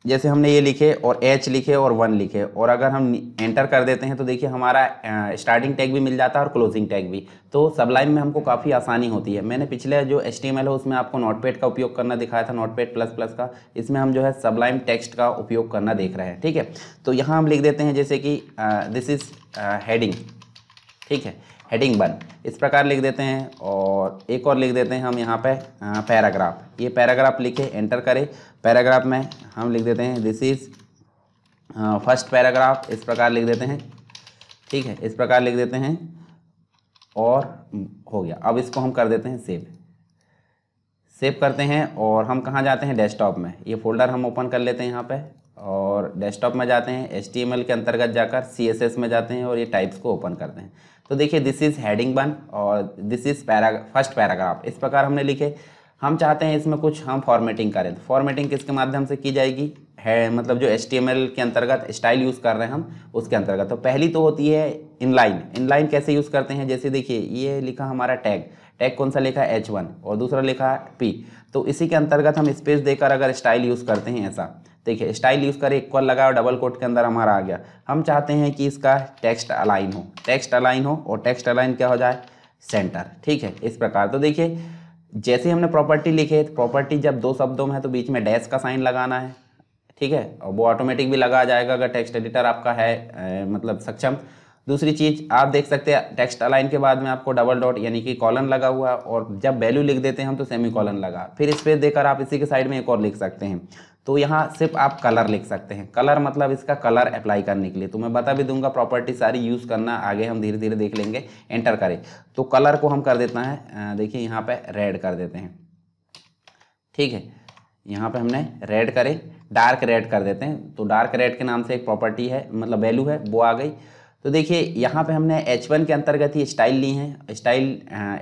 जैसे हमने ये लिखे और एच लिखे और वन लिखे और अगर हम एंटर कर देते हैं तो देखिए हमारा स्टार्टिंग टैग भी मिल जाता है और क्लोजिंग टैग भी तो सबलाइन में हमको काफ़ी आसानी होती है मैंने पिछले जो एच है उसमें आपको नोटपैड का उपयोग करना दिखाया था नोटपैड प्लस प्लस का इसमें हम जो है सबलाइन टेक्स्ट का उपयोग करना देख रहे हैं ठीक है तो यहाँ हम लिख देते हैं जैसे कि दिस इज़ हेडिंग ठीक है हेडिंग वन इस प्रकार लिख देते हैं और एक और लिख देते हैं हम यहाँ पे पैराग्राफ हाँ, ये पैराग्राफ लिखे एंटर करें पैराग्राफ में हम लिख देते हैं दिस इज़ फर्स्ट पैराग्राफ इस प्रकार लिख देते हैं ठीक है इस प्रकार लिख देते हैं और हो गया अब इसको हम कर देते हैं सेव सेव करते हैं और हम कहाँ जाते हैं डेस्कटॉप में ये फोल्डर हम ओपन कर लेते हैं यहाँ पे और डेस्कटॉप में जाते हैं एच के अंतर्गत जाकर सी में जाते हैं और ये टाइप्स को ओपन करते हैं तो देखिए दिस इज़ हेडिंग वन और this is para first paragraph इस प्रकार हमने लिखे हम चाहते हैं इसमें कुछ हम फॉर्मेटिंग करें तो फॉर्मेटिंग किसके माध्यम से की जाएगी है मतलब जो एच के अंतर्गत स्टाइल यूज़ कर रहे हैं हम उसके अंतर्गत तो पहली तो होती है इनलाइन इनलाइन कैसे यूज़ करते हैं जैसे देखिए ये लिखा हमारा टैग टैग कौन सा लिखा है एच और दूसरा लिखा पी तो इसी के अंतर्गत हम स्पेस देकर अगर स्टाइल यूज़ करते हैं ऐसा देखिए स्टाइल यूज़ करें इक्वल लगा और डबल कोट के अंदर हमारा आ गया हम चाहते हैं कि इसका टेक्स्ट अलाइन हो टेक्स्ट अलाइन हो और टेक्स्ट अलाइन क्या हो जाए सेंटर ठीक है इस प्रकार तो देखिए जैसे हमने प्रॉपर्टी लिखे तो प्रॉपर्टी जब दो शब्दों में है तो बीच में डैश का साइन लगाना है ठीक है और वो ऑटोमेटिक भी लगा जाएगा अगर टेक्स्ट एडिटर आपका है ए, मतलब सक्षम दूसरी चीज़ आप देख सकते हैं टेक्स्ट अलाइन के बाद में आपको डबल डॉट यानी कि कॉलन लगा हुआ और जब वैल्यू लिख देते हैं हम तो सेमी कॉलन लगा फिर स्पेस देकर आप इसी के साइड में एक और लिख सकते हैं तो यहाँ सिर्फ आप कलर लिख सकते हैं कलर मतलब इसका कलर अप्लाई करने के लिए तो मैं बता भी दूंगा प्रॉपर्टी सारी यूज़ करना आगे हम धीरे धीरे देख लेंगे एंटर करें तो कलर को हम कर देता है देखिए यहाँ पे रेड कर देते हैं ठीक है यहाँ पे हमने रेड करें डार्क रेड कर देते हैं तो डार्क रेड के नाम से एक प्रॉपर्टी है मतलब वैल्यू है वो आ गई तो देखिए यहाँ पे हमने H1 के अंतर्गत ही स्टाइल ली है स्टाइल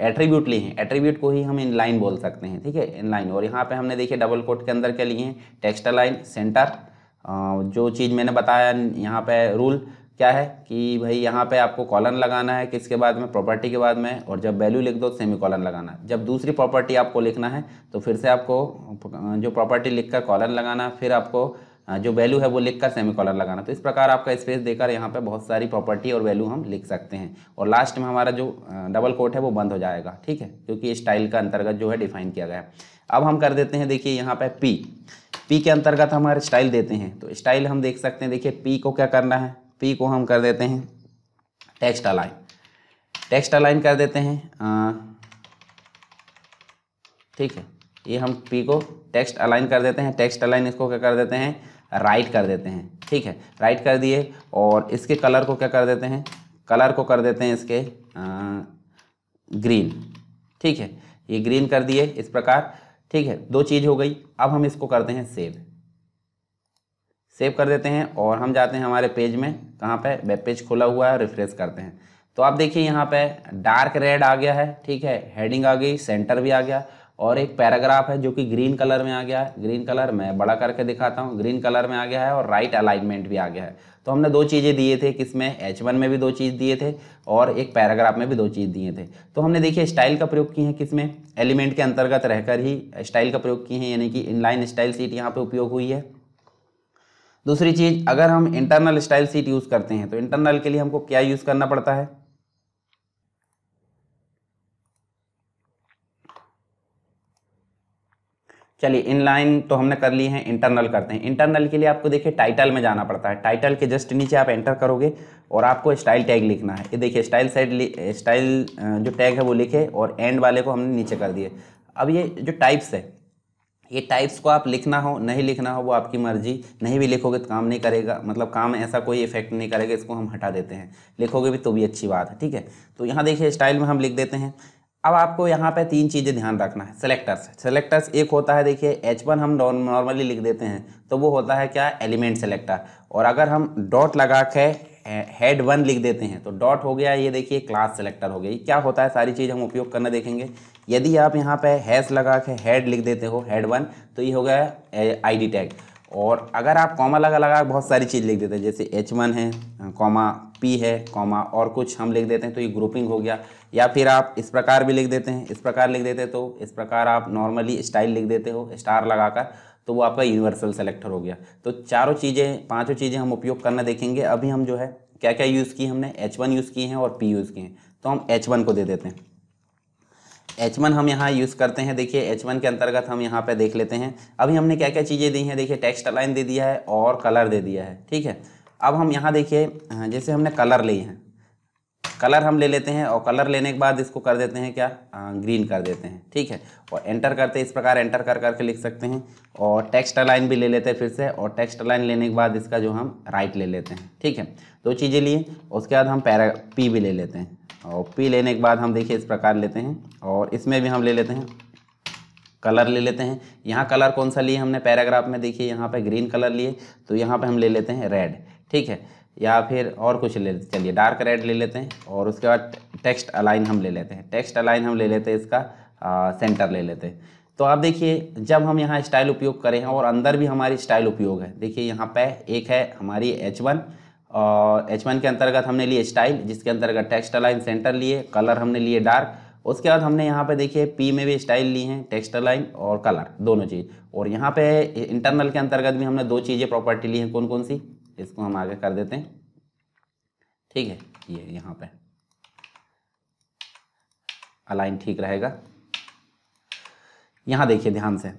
एट्रीब्यूट ली हैं एट्रीब्यूट को ही हम इनलाइन बोल सकते हैं ठीक है इनलाइन और यहाँ पे हमने देखिए डबल कोट के अंदर क्या लिए हैं टेक्स्ट लाइन सेंटर जो चीज़ मैंने बताया यहाँ पे रूल क्या है कि भाई यहाँ पे आपको कॉलन लगाना है किसके बाद में प्रॉपर्टी के बाद में और जब वैल्यू लिख दो सेमी कॉलन लगाना है जब दूसरी प्रॉपर्टी आपको लिखना है तो फिर से आपको जो प्रॉपर्टी लिख कर कॉलन लगाना फिर आपको जो वैल्यू है वो लिखकर सेमी कॉलर लगाना तो इस प्रकार आपका स्पेस देकर यहाँ पे बहुत सारी प्रॉपर्टी और वैल्यू हम लिख सकते हैं और लास्ट में हमारा जो डबल कोट है वो बंद हो जाएगा ठीक है क्योंकि स्टाइल का अंतर्गत जो है डिफाइन किया गया अब हम कर देते हैं देखिए यहाँ पे पी पी के अंतर्गत हमारे स्टाइल देते हैं तो स्टाइल हम देख सकते हैं देखिए पी को क्या करना है पी को हम कर देते हैं टेक्स्ट अलाइन टेक्स्ट अलाइन कर देते हैं ठीक है ये हम पी को टेक्स्ट अलाइन कर देते हैं टेक्स्ट अलाइन इसको क्या कर देते हैं राइट कर देते हैं ठीक है राइट कर दिए और इसके कलर को क्या कर देते हैं कलर को कर देते हैं इसके आ, ग्रीन ठीक है ये ग्रीन कर दिए इस प्रकार ठीक है दो चीज़ हो गई अब हम इसको करते हैं सेव सेव कर देते हैं और हम जाते हैं हमारे पेज में कहाँ पे वेब पेज खुला हुआ है रिफ्रेश करते हैं तो आप देखिए यहाँ पे डार्क रेड आ गया है ठीक है हेडिंग आ गई सेंटर भी आ गया और एक पैराग्राफ है जो कि ग्रीन कलर में आ गया है ग्रीन कलर मैं बड़ा करके दिखाता हूँ ग्रीन कलर में आ गया है और राइट अलाइनमेंट भी आ गया है तो हमने दो चीज़ें दिए थे किसमें एच वन में भी दो चीज़ दिए थे और एक पैराग्राफ में भी दो चीज़ दिए थे तो हमने देखिए स्टाइल का प्रयोग किए हैं किसमें एलिमेंट के अंतर्गत रहकर ही स्टाइल का प्रयोग किए हैं यानी कि इनलाइन स्टाइल सीट यहाँ पर उपयोग हुई है दूसरी चीज़ अगर हम इंटरनल स्टाइल सीट यूज़ करते हैं तो इंटरनल के लिए हमको क्या यूज़ करना पड़ता है चलिए इनलाइन तो हमने कर ली है इंटरनल करते हैं इंटरनल के लिए आपको देखिए टाइटल में जाना पड़ता है टाइटल के जस्ट नीचे आप एंटर करोगे और आपको स्टाइल टैग लिखना है ये देखिए स्टाइल साइड स्टाइल जो टैग है वो लिखे और एंड वाले को हमने नीचे कर दिए अब ये जो टाइप्स है ये टाइप्स को आप लिखना हो नहीं लिखना हो वो आपकी मर्जी नहीं भी लिखोगे तो काम नहीं करेगा मतलब काम ऐसा कोई इफेक्ट नहीं करेगा इसको हम हटा देते हैं लिखोगे भी तो भी अच्छी बात है ठीक है तो यहाँ देखिए स्टाइल में हम लिख देते हैं अब आपको यहाँ पे तीन चीज़ें ध्यान रखना है सेलेक्टर्स सेलेक्टर्स एक होता है देखिए एच वन हम नॉर्मली लिख देते हैं तो वो होता है क्या एलिमेंट सेलेक्टर और अगर हम डॉट लगा के हेड वन लिख देते हैं तो डॉट हो गया ये देखिए क्लास सेलेक्टर हो गई क्या होता है सारी चीज़ हम उपयोग करना देखेंगे यदि आप यहाँ पे हैस लगा के हेड लिख देते हो हेड वन तो ये हो गया आई टैग और अगर आप कॉमा लगा लगा बहुत सारी चीज़ लिख देते हैं जैसे एच वन है कॉमा पी है कॉमा और कुछ हम लिख देते हैं तो ये ग्रुपिंग हो गया या फिर आप इस प्रकार भी लिख देते हैं इस प्रकार लिख देते हैं तो इस प्रकार आप नॉर्मली स्टाइल लिख देते हो स्टार लगाकर तो वो आपका यूनिवर्सल सेलेक्टर हो गया तो चारों चीज़ें पाँचों चीज़ें हम उपयोग करना देखेंगे अभी हम जो है क्या क्या यूज़ की हमने एच वन यूज़ किए हैं और पी यूज़ किए हैं तो हम एच वन को दे देते हैं एच वन हम यहाँ यूज़ करते हैं देखिए एच वन के अंतर्गत हम यहाँ पे देख लेते हैं अभी हमने क्या क्या चीज़ें दी हैं देखिए टेक्स्ट लाइन दे दिया है और कलर दे दिया है ठीक है अब हम यहाँ देखिए जैसे हमने कलर लिए हैं कलर हम ले लेते हैं और कलर लेने के बाद इसको कर देते हैं क्या आ, ग्रीन कर देते हैं ठीक है और एंटर करते इस प्रकार एंटर कर करके लिख सकते हैं और टेक्स्ट लाइन भी ले लेते हैं फिर से और टेक्स्ट लाइन लेने के बाद इसका जो हम राइट ले लेते हैं ठीक है दो चीज़ें लिए उसके बाद हम पैरा पी भी ले लेते हैं और पी लेने के बाद हम देखिए इस प्रकार लेते हैं और इसमें भी हम ले लेते हैं कलर ले लेते हैं यहाँ कलर कौन सा लिए हमने पैराग्राफ में देखिए यहाँ पे ग्रीन कलर लिए तो यहाँ पे हम ले लेते हैं रेड ठीक है या फिर और कुछ ले चलिए डार्क रेड ले लेते हैं और उसके बाद टेक्स्ट अलाइन हम ले लेते हैं टेक्स्ट अलाइन हम ले लेते हैं इसका सेंटर ले लेते हैं तो आप देखिए जब हम यहाँ स्टाइल उपयोग करें और अंदर भी हमारी स्टाइल उपयोग है देखिए यहाँ पे एक है हमारी एच वन और एच वन के अंतर्गत हमने लिए स्टाइल जिसके अंतर्गत टेक्स्ट अलाइन सेंटर लिए कलर हमने लिए डार्क उसके बाद हमने यहाँ पे देखिए पी में भी स्टाइल ली है टेक्सटर लाइन और कलर दोनों चीज़ और यहाँ पे इंटरनल के अंतर्गत भी हमने दो चीज़ें प्रॉपर्टी ली है कौन कौन सी इसको हम आगे कर देते हैं ठीक है ये यहाँ पे अलाइन ठीक रहेगा यहाँ देखिए ध्यान से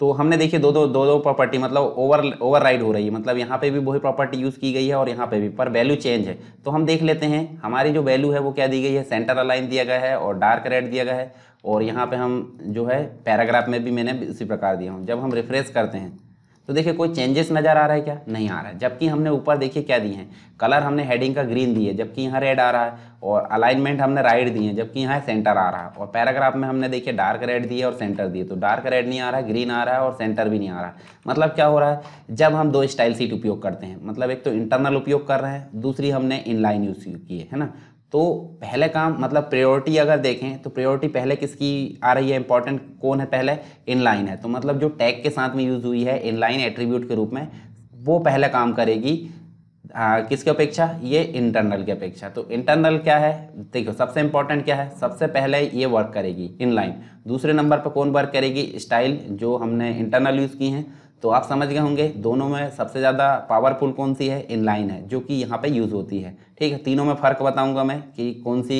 तो हमने देखिए दो दो दो दो प्रॉपर्टी मतलब ओवर ओवर राइड हो रही है मतलब यहाँ पे भी वही प्रॉपर्टी यूज़ की गई है और यहाँ पे भी पर वैल्यू चेंज है तो हम देख लेते हैं हमारी जो वैल्यू है वो क्या दी गई है सेंटर अलाइन दिया गया है और डार्क रेड दिया गया है और यहाँ पे हम जो है पैराग्राफ में भी मैंने इसी प्रकार दिया हूँ जब हम रिफ्रेश करते हैं तो देखिए कोई चेंजेस नज़र आ रहा है क्या नहीं आ रहा है जबकि हमने ऊपर देखिए क्या दिए हैं कलर हमने हेडिंग का ग्रीन दिए जबकि यहाँ रेड आ रहा है और अलाइनमेंट हमने राइट दिए जबकि यहाँ सेंटर आ रहा है और पैराग्राफ में हमने देखिए डार्क रेड दिए और सेंटर दिए तो डार्क रेड नहीं आ रहा है ग्रीन आ रहा है और सेंटर भी नहीं आ रहा मतलब क्या हो रहा है जब हम दो स्टाइल सीट उपयोग करते हैं मतलब एक तो इंटरनल उपयोग कर रहे हैं दूसरी हमने इनलाइन यूज की है ना तो पहले काम मतलब प्रायोरिटी अगर देखें तो प्रायोरिटी पहले किसकी आ रही है इंपॉर्टेंट कौन है पहले इनलाइन है तो मतलब जो टैग के साथ में यूज़ हुई है इनलाइन एट्रीब्यूट के रूप में वो पहले काम करेगी आ, किसके अपेक्षा ये इंटरनल की अपेक्षा तो इंटरनल क्या है देखो सबसे इंपॉर्टेंट क्या है सबसे पहले ये वर्क करेगी इनलाइन दूसरे नंबर पर कौन वर्क करेगी स्टाइल जो हमने इंटरनल यूज़ की हैं तो आप समझ गए होंगे दोनों में सबसे ज़्यादा पावरफुल कौन सी है इनलाइन है जो कि यहाँ पे यूज़ होती है ठीक है तीनों में फ़र्क बताऊंगा मैं कि कौन सी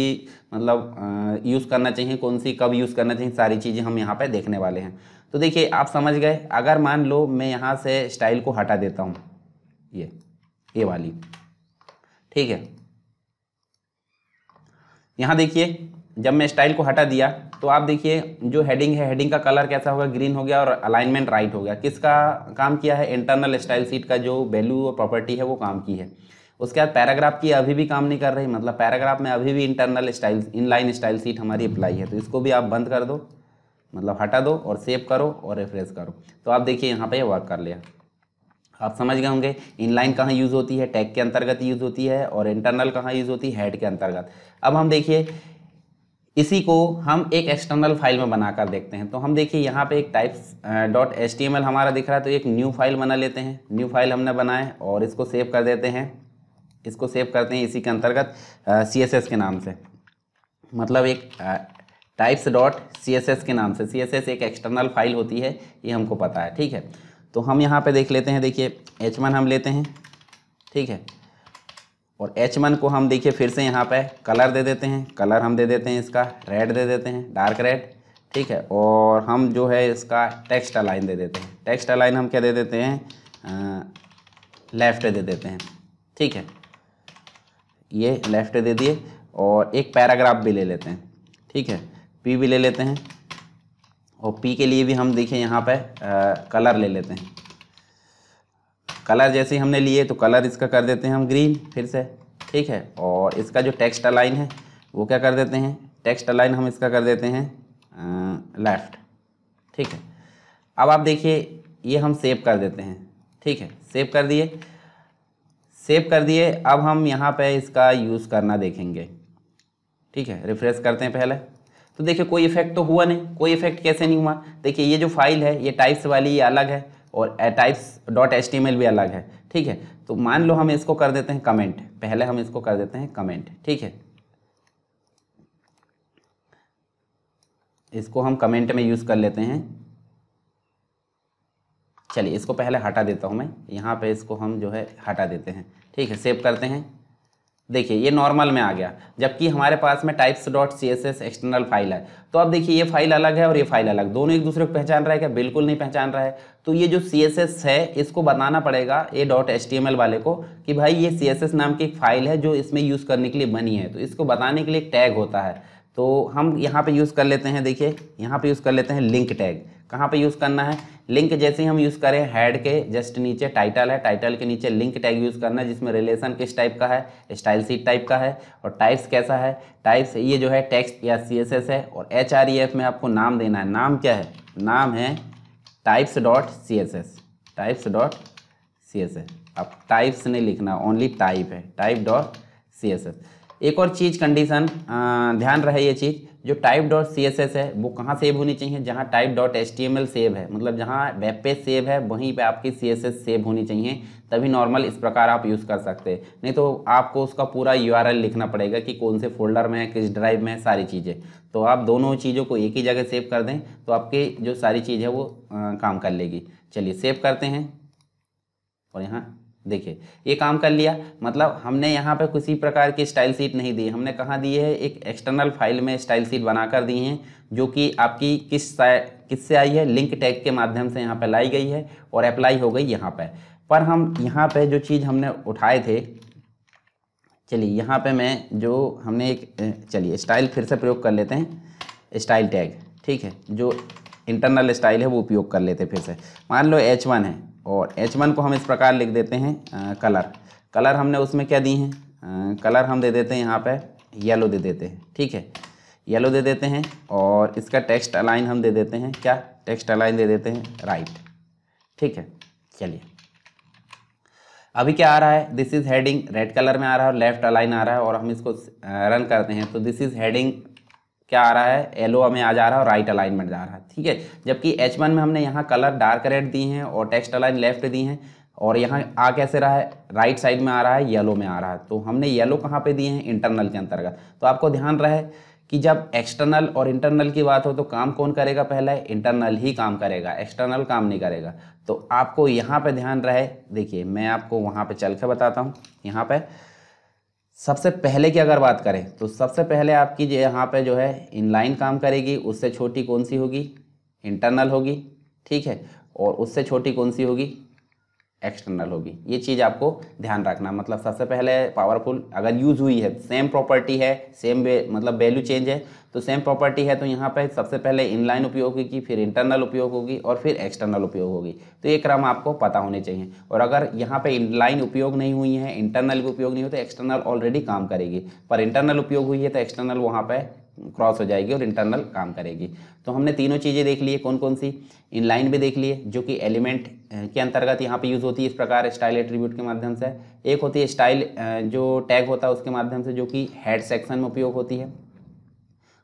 मतलब यूज़ करना चाहिए कौन सी कब यूज़ करना चाहिए सारी चीज़ें हम यहाँ पे देखने वाले हैं तो देखिए आप समझ गए अगर मान लो मैं यहाँ से स्टाइल को हटा देता हूँ ये ये वाली ठीक है यहाँ देखिए जब मैं स्टाइल को हटा दिया तो आप देखिए जो हेडिंग है हेडिंग का कलर कैसा होगा ग्रीन हो गया और अलाइनमेंट राइट हो गया किसका काम किया है इंटरनल स्टाइल सीट का जो वैल्यू और प्रॉपर्टी है वो काम की है उसके बाद पैराग्राफ की अभी भी काम नहीं कर रही मतलब पैराग्राफ में अभी भी internal style inline style sheet हमारी अप्लाई है तो इसको भी आप बंद कर दो मतलब हटा दो और सेव करो और रिफ्रेश करो तो आप देखिए यहाँ पर यह वर्क कर लिया आप समझ गए होंगे इनलाइन कहाँ यूज़ होती है टैग के अंतर्गत यूज़ होती है और इंटरनल कहाँ यूज़ होती है हेड के अंतर्गत अब हम देखिए इसी को हम एक एक्सटर्नल फाइल में बनाकर देखते हैं तो हम देखिए यहाँ पे एक type dot H T M L हमारा दिख रहा है तो एक न्यू फाइल बना लेते हैं न्यू फाइल हमने बनाए और इसको सेव कर देते हैं इसको सेव करते हैं इसी के अंतर्गत सी एस एस के नाम से मतलब एक types dot C S S के नाम से सी एस एस एक एक्सटर्नल फाइल होती है ये हमको पता है ठीक है तो हम यहाँ पर देख लेते हैं देखिए एच हम लेते हैं ठीक है और एच वन को हम देखिए फिर से यहाँ पे कलर दे देते हैं कलर हम दे देते हैं इसका रेड दे देते हैं डार्क रेड ठीक है और हम जो है इसका टेक्स्ट अलाइन दे देते हैं टेक्स्ट अलाइन हम क्या दे देते हैं लेफ्ट दे देते हैं ठीक है ये लेफ्ट दे दिए और एक पैराग्राफ भी ले लेते हैं ठीक है पी भी ले लेते हैं और पी के लिए भी हम देखिए यहाँ पर कलर ले लेते हैं कलर जैसे हमने लिए तो कलर इसका कर देते हैं हम ग्रीन फिर से ठीक है और इसका जो टेक्स्ट अलाइन है वो क्या कर देते हैं टेक्स्ट अलाइन हम इसका कर देते हैं लेफ़्ट ठीक है अब आप देखिए ये हम सेव कर देते हैं ठीक है सेव कर दिए सेव कर दिए अब हम यहाँ पे इसका यूज़ करना देखेंगे ठीक है रिफ्रेश करते हैं पहले तो देखिए कोई इफेक्ट तो हुआ नहीं कोई इफेक्ट कैसे नहीं हुआ देखिए ये जो फाइल है ये टाइप्स वाली ये अलग है और टाइप्स डॉट एच भी अलग है ठीक है तो मान लो हम इसको कर देते हैं कमेंट पहले हम इसको कर देते हैं कमेंट ठीक है इसको हम कमेंट में यूज़ कर लेते हैं चलिए इसको पहले हटा देता हूँ मैं यहाँ पे इसको हम जो है हटा देते हैं ठीक है सेव करते हैं देखिए ये नॉर्मल में आ गया जबकि हमारे पास में types dot C S S external file है तो अब देखिए ये फाइल अलग है और ये फाइल अलग दोनों एक दूसरे को पहचान रहा है क्या बिल्कुल नहीं पहचान रहा है तो ये जो सी एस एस है इसको बताना पड़ेगा ये dot H T M L वाले को कि भाई ये सी एस एस नाम की एक फाइल है जो इसमें यूज़ करने के लिए बनी है तो इसको बताने के लिए एक टैग होता है तो हम यहाँ पर यूज़ कर लेते हैं देखिए यहाँ पर यूज़ कर लेते हैं लिंक टैग कहाँ पर यूज़ करना है लिंक जैसे हम यूज़ करें हेड के जस्ट नीचे टाइटल है टाइटल के नीचे लिंक टैग यूज़ करना है जिसमें रिलेशन किस टाइप का है स्टाइल सीट टाइप का है और टाइप्स कैसा है टाइप्स ये जो है टेक्स्ट या सी है और एच में आपको नाम देना है नाम क्या है नाम है types dot C S S types dot C S S अब टाइप्स नहीं लिखना ओनली टाइप है type dot C S S एक और चीज़ कंडीशन ध्यान रहे ये चीज़ जो type dot C S S है वो कहाँ सेव होनी चाहिए जहाँ type dot H T M L save है मतलब जहाँ वेब पेज सेव है वहीं पे आपकी सी एस एस सेव होनी चाहिए तभी नॉर्मल इस प्रकार आप यूज़ कर सकते हैं नहीं तो आपको उसका पूरा यू आर एल लिखना पड़ेगा कि कौन से फोल्डर में है किस ड्राइव में है सारी चीज़ें तो आप दोनों चीज़ों को एक ही जगह सेव कर दें तो आपकी जो सारी चीज़ है वो आ, काम कर लेगी चलिए सेव करते हैं और यहाँ देखिए ये काम कर लिया मतलब हमने यहाँ पर किसी प्रकार की स्टाइल सीट नहीं दी हमने कहाँ दी है एक एक्सटर्नल फाइल में स्टाइल सीट बनाकर दी हैं जो कि आपकी किस किससे आई है लिंक टैग के माध्यम से यहाँ पर लाई गई है और अप्लाई हो गई यहाँ पर पर हम यहाँ पे जो चीज़ हमने उठाए थे चलिए यहाँ पे मैं जो हमने एक चलिए स्टाइल फिर से प्रयोग कर लेते हैं स्टाइल टैग ठीक है जो इंटरनल स्टाइल है वो उपयोग कर लेते हैं फिर से मान लो एच वन है और एच वन को हम इस प्रकार लिख देते हैं कलर कलर हमने उसमें क्या दी हैं कलर हम दे देते हैं यहाँ पे येलो दे देते हैं ठीक है येलो दे देते हैं और इसका टेक्स्ट अलाइन हम दे देते हैं क्या टेक्स्ट अलाइन दे देते हैं राइट ठीक है चलिए अभी क्या आ रहा है this is heading red colour में आ रहा है और लेफ्ट अलाइन आ रहा है और हम इसको रन करते हैं तो दिस इज़ हेडिंग क्या आ रहा है येलो में आ जा रहा है और राइट अलाइनमेंट जा रहा है ठीक है जबकि एच वन में हमने यहाँ कलर डार्क रेड दिए हैं और टेक्स्ट अलाइन लेफ्ट दी हैं और यहाँ आ कैसे रहा है राइट साइड में आ रहा है येलो में आ रहा है तो हमने येलो कहाँ पे दिए हैं इंटरनल के अंतर्गत तो आपको ध्यान रहे कि जब एक्सटर्नल और इंटरनल की बात हो तो काम कौन करेगा पहले इंटरनल ही काम करेगा एक्सटर्नल काम नहीं करेगा तो आपको यहाँ पे ध्यान रहे देखिए मैं आपको वहाँ पे चल के बताता हूँ यहाँ पे सबसे पहले की अगर बात करें तो सबसे पहले आपकी यहाँ पे जो है इनलाइन काम करेगी उससे छोटी कौन सी होगी इंटरनल होगी ठीक है और उससे छोटी कौन सी होगी एक्सटर्नल होगी ये चीज़ आपको ध्यान रखना मतलब सबसे पहले पावरफुल अगर यूज़ हुई है सेम प्रॉपर्टी है सेम मतलब वैल्यू चेंज है तो सेम प्रॉपर्टी है तो यहाँ पर सबसे पहले इनलाइन उपयोग होगी फिर इंटरनल उपयोग होगी और फिर एक्सटर्नल उपयोग होगी तो ये क्रम आपको पता होने चाहिए और अगर यहाँ पे इनलाइन उपयोग नहीं हुई है इंटरनल उपयोग नहीं हो तो एक्सटर्नल ऑलरेडी काम करेगी पर इंटरनल उपयोग हुई है तो एक्सटर्नल वहाँ पर क्रॉस हो जाएगी और इंटरनल काम करेगी तो हमने तीनों चीज़ें देख ली है कौन कौन सी इन लाइन भी देख लिए जो कि एलिमेंट के अंतर्गत यहाँ पे यूज़ होती है इस प्रकार स्टाइल एट्रीब्यूट के माध्यम से एक होती है स्टाइल जो टैग होता है उसके माध्यम से जो कि हेड सेक्शन में उपयोग होती है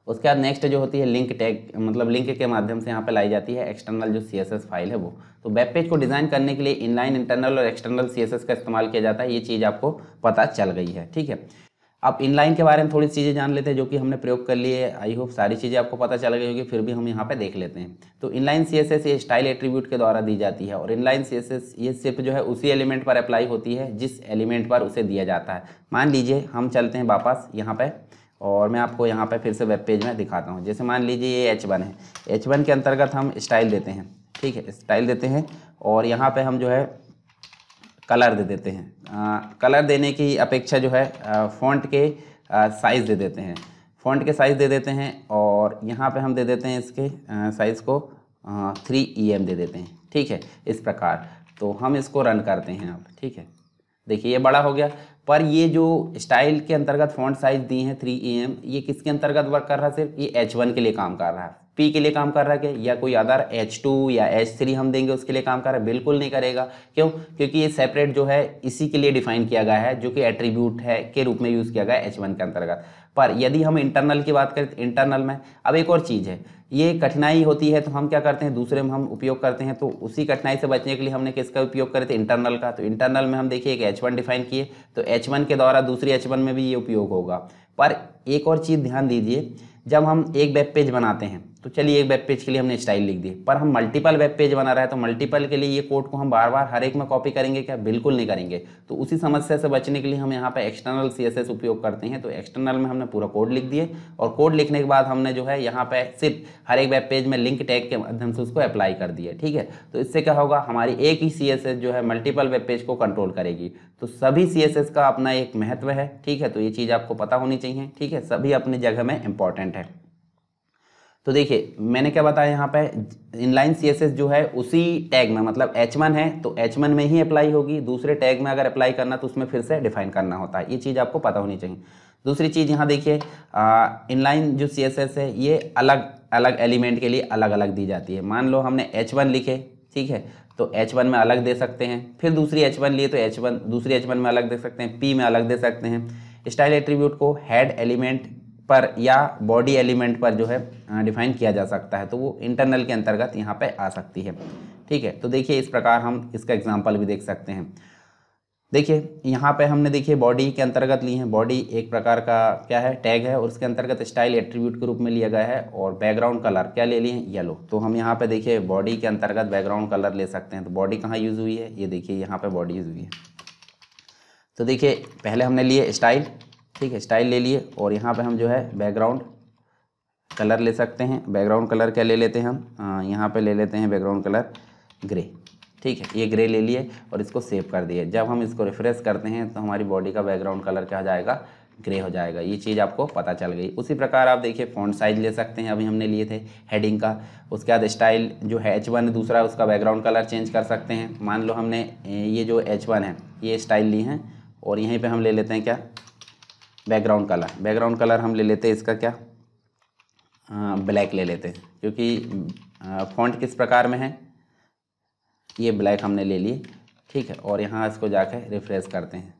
उसके बाद नेक्स्ट जो होती है लिंक टैग मतलब लिंक के माध्यम से यहाँ पे लाई जाती है एक्सटर्नल जो सी फाइल है वो तो वेब पेज को डिज़ाइन करने के लिए इनलाइन इंटरनल और एक्सटर्नल सी का इस्तेमाल किया जाता है ये चीज़ आपको पता चल गई है ठीक है अब इनलाइन के बारे में थोड़ी चीज़ें जान लेते हैं जो कि हमने प्रयोग कर लिए आई होप सारी चीज़ें आपको पता चल गई होगी फिर भी हम यहाँ पे देख लेते हैं तो इनलाइन सी एस एस ये स्टाइल एट्रीब्यूट के द्वारा दी जाती है और इनलाइन सी एस एस ये सिर्फ जो है उसी एलिमेंट पर अप्लाई होती है जिस एलिमेंट पर उसे दिया जाता है मान लीजिए हम चलते हैं वापस यहाँ पर और मैं आपको यहाँ पर फिर से वेब पेज में दिखाता हूँ जैसे मान लीजिए ये एच वन है एच वन के अंतर्गत हम स्टाइल देते हैं ठीक है स्टाइल देते हैं और यहाँ पर हम जो है कलर दे देते हैं कलर देने की अपेक्षा जो है फ़ॉन्ट के साइज़ दे देते हैं फ़ॉन्ट के साइज़ दे देते हैं और यहाँ पे हम दे देते हैं इसके साइज़ को थ्री ई एम दे देते हैं ठीक है इस प्रकार तो हम इसको रन करते हैं अब ठीक है देखिए ये बड़ा हो गया पर ये जो स्टाइल के अंतर्गत फ़ॉन्ट साइज़ दिए हैं थ्री ई एम ये किसके अंतर्गत वर्क कर रहा है सिर्फ ये एच वन के लिए काम कर रहा है पी के लिए काम कर रहा है या कोई आधार एच टू या एच थ्री हम देंगे उसके लिए काम कर रहा है बिल्कुल नहीं करेगा क्यों क्योंकि ये सेपरेट जो है इसी के लिए डिफाइन किया गया है जो कि एट्रीब्यूट है के रूप में यूज़ किया गया है एच वन के अंतर्गत पर यदि हम इंटरनल की बात करें इंटरनल में अब एक और चीज़ है ये कठिनाई होती है तो हम क्या करते हैं दूसरे में हम उपयोग करते हैं तो उसी कठिनाई से बचने के लिए हमने किसका उपयोग करे थे इंटरनल का तो इंटरनल में हम देखिए एक एच वन डिफाइन किए तो एच वन के द्वारा दूसरी एच वन में भी ये उपयोग होगा पर एक और चीज़ ध्यान दीजिए जब हम एक वेब पेज बनाते हैं तो चलिए एक वेब पेज के लिए हमने स्टाइल लिख दी पर हम मल्टीपल वेब पेज बना रहा है तो मल्टीपल के लिए ये कोड को हम बार बार हर एक में कॉपी करेंगे क्या बिल्कुल नहीं करेंगे तो उसी समस्या से बचने के लिए हम यहाँ पर एक्सटर्नल सी उपयोग करते हैं तो एक्सटर्नल में हमने पूरा कोड लिख दिए और कोड लिखने के बाद हमने जो है यहाँ पर सिर्फ हर एक वेब पेज में लिंक टैग के माध्यम से उसको अप्लाई कर दिया ठीक है तो इससे क्या होगा हमारी एक ही सी जो है मल्टीपल वेब पेज को कंट्रोल करेगी तो सभी सी का अपना एक महत्व है ठीक है तो ये चीज़ आपको पता होनी चाहिए ठीक है सभी अपनी जगह में इंपॉर्टेंट है तो देखिए मैंने क्या बताया यहाँ पे इनलाइन सीएसएस जो है उसी टैग में मतलब एच वन है तो एच वन में ही अप्लाई होगी दूसरे टैग में अगर अप्लाई करना तो उसमें फिर से डिफाइन करना होता है ये चीज़ आपको पता होनी चाहिए दूसरी चीज़ यहाँ देखिए इनलाइन जो सी है ये अलग अलग एलिमेंट के लिए अलग अलग दी जाती है मान लो हमने एच लिखे ठीक है तो H1 में अलग दे सकते हैं फिर दूसरी H1 लिए तो H1 दूसरी H1 में अलग दे सकते हैं P में अलग दे सकते हैं स्टाइल एट्रीब्यूट को हेड एलिमेंट पर या बॉडी एलिमेंट पर जो है डिफाइन किया जा सकता है तो वो इंटरनल के अंतर्गत यहाँ पे आ सकती है ठीक है तो देखिए इस प्रकार हम इसका एग्जाम्पल भी देख सकते हैं देखिए यहाँ पे हमने देखिए बॉडी के अंतर्गत ली है बॉडी एक प्रकार का क्या है टैग है और उसके अंतर्गत स्टाइल एट्रीब्यूट के रूप में लिया गया है और बैकग्राउंड कलर क्या ले लिए हैं येलो तो हम यहाँ पे देखिए बॉडी के अंतर्गत बैकग्राउंड कलर ले सकते हैं तो बॉडी कहाँ यूज़ हुई है ये देखिए यहाँ पे बॉडी यूज़ हुई है तो देखिए पहले हमने लिए स्टाइल ठीक है स्टाइल ले लिए और यहाँ पे हम जो है बैकग्राउंड कलर ले सकते हैं बैकग्राउंड कलर क्या ले लेते हैं हम हाँ, यहाँ पे ले लेते हैं बैकग्राउंड कलर ग्रे ठीक है ये ग्रे ले लिए और इसको सेव कर दिए जब हम इसको रिफ्रेश करते हैं तो हमारी बॉडी का बैकग्राउंड कलर क्या हो जाएगा ग्रे हो जाएगा ये चीज़ आपको पता चल गई उसी प्रकार आप देखिए फ़ॉन्ट साइज ले सकते हैं अभी हमने लिए थे हेडिंग का उसके बाद स्टाइल जो है एच वन दूसरा उसका बैकग्राउंड कलर चेंज कर सकते हैं मान लो हमने ये जो एच वन है ये स्टाइल ली है और यहीं पर हम ले लेते हैं क्या बैकग्राउंड कलर बैकग्राउंड कलर हम ले लेते हैं इसका क्या ब्लैक ले लेते हैं क्योंकि फॉन्ट किस प्रकार में है ये ब्लैक हमने ले लिए ठीक है और यहाँ इसको जाकर रिफ्रेश करते हैं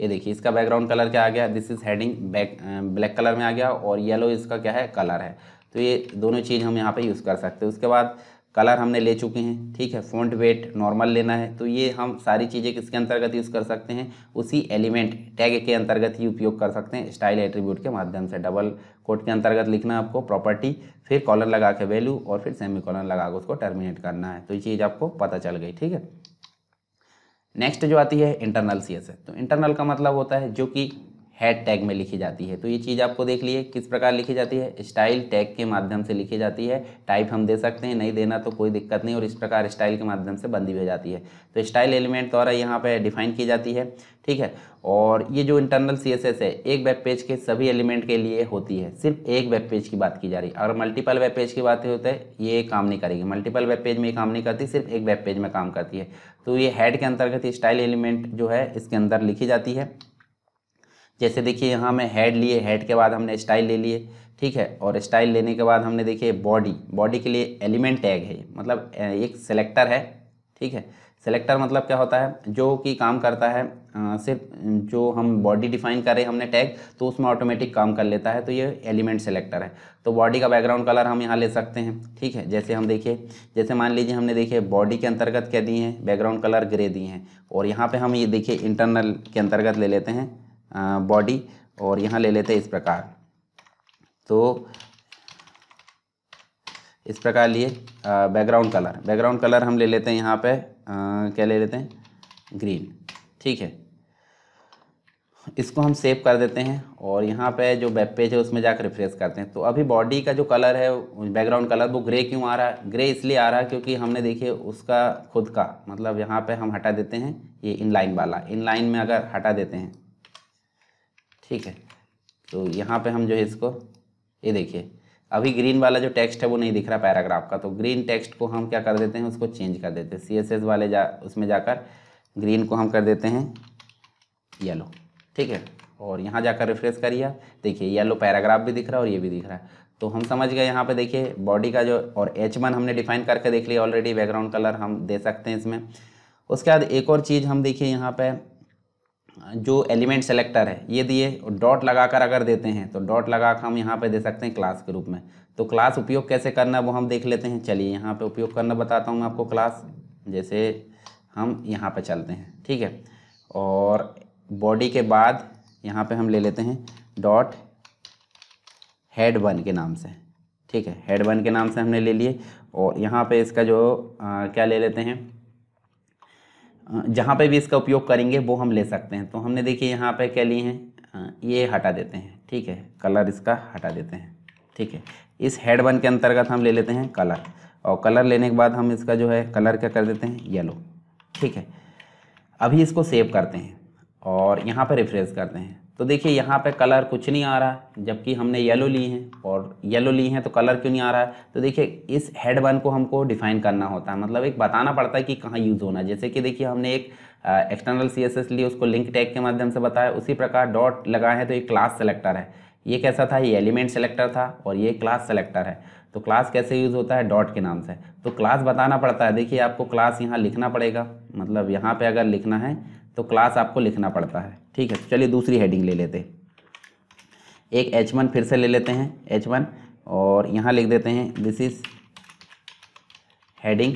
ये देखिए इसका बैकग्राउंड कलर क्या आ गया this is heading back black colour में आ गया और येलो इसका क्या है कलर है तो ये दोनों चीज़ हम यहाँ पे यूज़ कर सकते हैं उसके बाद कलर हमने ले चुके हैं ठीक है फ़ॉन्ट वेट नॉर्मल लेना है तो ये हम सारी चीज़ें किसके अंतर्गत यूज़ कर सकते हैं उसी एलिमेंट टैग के अंतर्गत ही उपयोग कर सकते हैं स्टाइल एट्रीब्यूट के माध्यम से डबल कोट के अंतर्गत लिखना आपको प्रॉपर्टी फिर कॉलर लगा के वैल्यू और फिर सेमी कॉलर लगा के उसको टर्मिनेट करना है तो ये चीज़ आपको पता चल गई ठीक है नेक्स्ट जो आती है इंटरनल सी तो इंटरनल का मतलब होता है जो कि हैड टैग में लिखी जाती है तो ये चीज़ आपको देख लिए किस प्रकार लिखी जाती है स्टाइल टैग के माध्यम से लिखी जाती है टाइप हम दे सकते हैं नहीं देना तो कोई दिक्कत नहीं और इस प्रकार स्टाइल के माध्यम से बंदी हो जाती है तो स्टाइल एलिमेंट द्वारा यहाँ पर डिफाइन की जाती है ठीक है और ये जो इंटरनल सी है एक वेब पेज के सभी एलिमेंट के लिए होती है सिर्फ एक वेब पेज की बात की जा रही है अगर मल्टीपल वेब पेज की बात होता तो है ये काम नहीं करेगी मल्टीपल वेब पेज में काम नहीं करती सिर्फ एक वेब पेज में काम करती है तो ये हेड के अंतर्गत स्टाइल एलिमेंट जो है इसके अंदर लिखी जाती है जैसे देखिए यहाँ हमें हेड लिए हेड के बाद हमने स्टाइल ले लिए ठीक है और स्टाइल लेने के बाद हमने देखिए बॉडी बॉडी के लिए एलिमेंट टैग है मतलब एक सेलेक्टर है ठीक है सेलेक्टर मतलब क्या होता है जो कि काम करता है आ, सिर्फ जो हम बॉडी डिफाइन कर रहे हैं हमने टैग तो उसमें ऑटोमेटिक काम कर लेता है तो ये एलिमेंट सेलेक्टर है तो बॉडी का बैकग्राउंड कलर हम यहाँ ले सकते हैं ठीक है जैसे हम देखिए जैसे मान लीजिए हमने देखिए बॉडी के अंतर्गत क्या दिए हैं बैकग्राउंड कलर ग्रे दिए हैं और यहाँ पर हम ये देखिए इंटरनल के अंतर्गत ले लेते हैं बॉडी और यहाँ ले लेते हैं इस प्रकार तो इस प्रकार लिए बैकग्राउंड कलर बैकग्राउंड कलर हम ले लेते हैं यहाँ पे क्या ले लेते हैं ग्रीन ठीक है इसको हम सेव कर देते हैं और यहाँ पे जो वेब पेज है उसमें जाकर रिफ्रेश करते हैं तो अभी बॉडी का जो कलर है बैकग्राउंड कलर वो ग्रे क्यों आ रहा है ग्रे इसलिए आ रहा है क्योंकि हमने देखिए उसका खुद का मतलब यहाँ पे हम हटा देते हैं ये इनलाइन वाला इनलाइन में अगर हटा देते हैं ठीक है तो यहाँ पे हम जो है इसको ये देखिए अभी ग्रीन वाला जो टेक्स्ट है वो नहीं दिख रहा पैराग्राफ का तो ग्रीन टेक्स्ट को हम क्या कर देते हैं उसको चेंज कर देते हैं सी एस एस वाले जा उसमें जाकर ग्रीन को हम कर देते हैं येलो ठीक है और यहाँ जाकर रिफ्रेश करिए देखिए येलो पैराग्राफ भी दिख रहा है और ये भी दिख रहा है तो हम समझ गए यहाँ पे देखिए बॉडी का जो और एच वन हमने डिफाइन करके देख लिया ऑलरेडी बैकग्राउंड कलर हम दे सकते हैं इसमें उसके बाद एक और चीज़ हम देखिए यहाँ पे जो एलिमेंट सेलेक्टर है ये दिए और डॉट लगाकर अगर देते हैं तो डॉट लगा कर हम यहाँ पे दे सकते हैं क्लास के रूप में तो क्लास उपयोग कैसे करना वो हम देख लेते हैं चलिए यहाँ पे उपयोग करना बताता हूँ मैं आपको क्लास जैसे हम यहाँ पे चलते हैं ठीक है और बॉडी के बाद यहाँ पे हम ले लेते हैं डॉट हेड वन के नाम से ठीक है हेड वन के नाम से हमने ले लिए और यहाँ पे इसका जो आ, क्या ले लेते हैं जहाँ पे भी इसका उपयोग करेंगे वो हम ले सकते हैं तो हमने देखिए यहाँ पे क्या लिए हैं ये हटा देते हैं ठीक है कलर इसका हटा देते हैं ठीक है इस हेड वन के अंतर्गत हम ले लेते हैं कलर और कलर लेने के बाद हम इसका जो है कलर क्या कर देते हैं येलो ठीक है अभी इसको सेव करते हैं और यहाँ पर रिफ्रेश करते हैं तो देखिए यहाँ पे कलर कुछ नहीं आ रहा है जबकि हमने येलो ली हैं और येलो ली हैं तो कलर क्यों नहीं आ रहा है तो देखिए इस हेड वन को हमको डिफाइन करना होता है मतलब एक बताना पड़ता है कि कहाँ यूज़ होना है जैसे कि देखिए हमने एक एक्सटर्नल सी एस एस ली उसको लिंक टैग के माध्यम से बताया उसी प्रकार डॉट लगाए हैं तो एक क्लास सेलेक्टर है ये कैसा था ये एलिमेंट सेलेक्टर था और ये क्लास सेलेक्टर है तो क्लास कैसे यूज़ होता है डॉट के नाम से तो क्लास बताना पड़ता है देखिए आपको क्लास यहाँ लिखना पड़ेगा मतलब यहाँ पे अगर लिखना है तो क्लास आपको लिखना पड़ता है ठीक है तो चलिए दूसरी हेडिंग ले लेते हैं एक एच वन फिर से ले लेते हैं एच वन और यहाँ लिख देते हैं दिस इज़ हेडिंग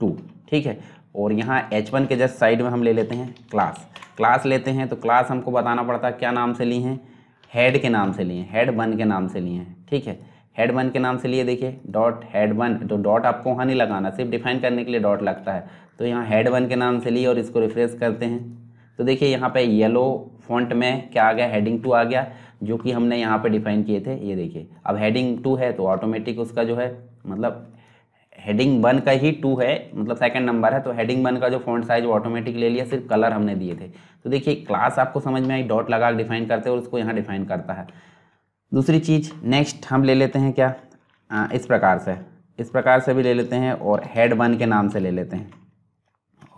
टू ठीक है और यहाँ एच वन के जस्ट साइड में हम ले लेते हैं क्लास क्लास लेते हैं तो क्लास हमको बताना पड़ता है क्या नाम से लिए हैं हेड के नाम से लिए हैं हेड वन के नाम से लिए हैं ठीक है हेड वन के नाम से लिए देखिए डॉट हेड वन तो डॉट आपको वहाँ नहीं लगाना सिर्फ डिफाइन करने के लिए डॉट लगता है तो यहाँ हेड वन के नाम से लिए और इसको रिफ्रेश करते हैं तो देखिए यहाँ पे येलो फॉन्ट में क्या आ गया हेडिंग टू आ गया जो कि हमने यहाँ पे डिफाइन किए थे ये देखिए अब हेडिंग टू है तो ऑटोमेटिक उसका जो है मतलब हेडिंग वन का ही टू है मतलब सेकंड नंबर है तो हेडिंग वन का जो फॉन्ट साइज वो ऑटोमेटिक ले लिया सिर्फ कलर हमने दिए थे तो देखिए क्लास आपको समझ में आई डॉट लगा डिफाइन करते हैं और उसको यहाँ डिफाइन करता है दूसरी चीज़ नेक्स्ट हम ले लेते हैं क्या आ, इस प्रकार से इस प्रकार से भी ले लेते हैं और हेड वन के नाम से ले लेते हैं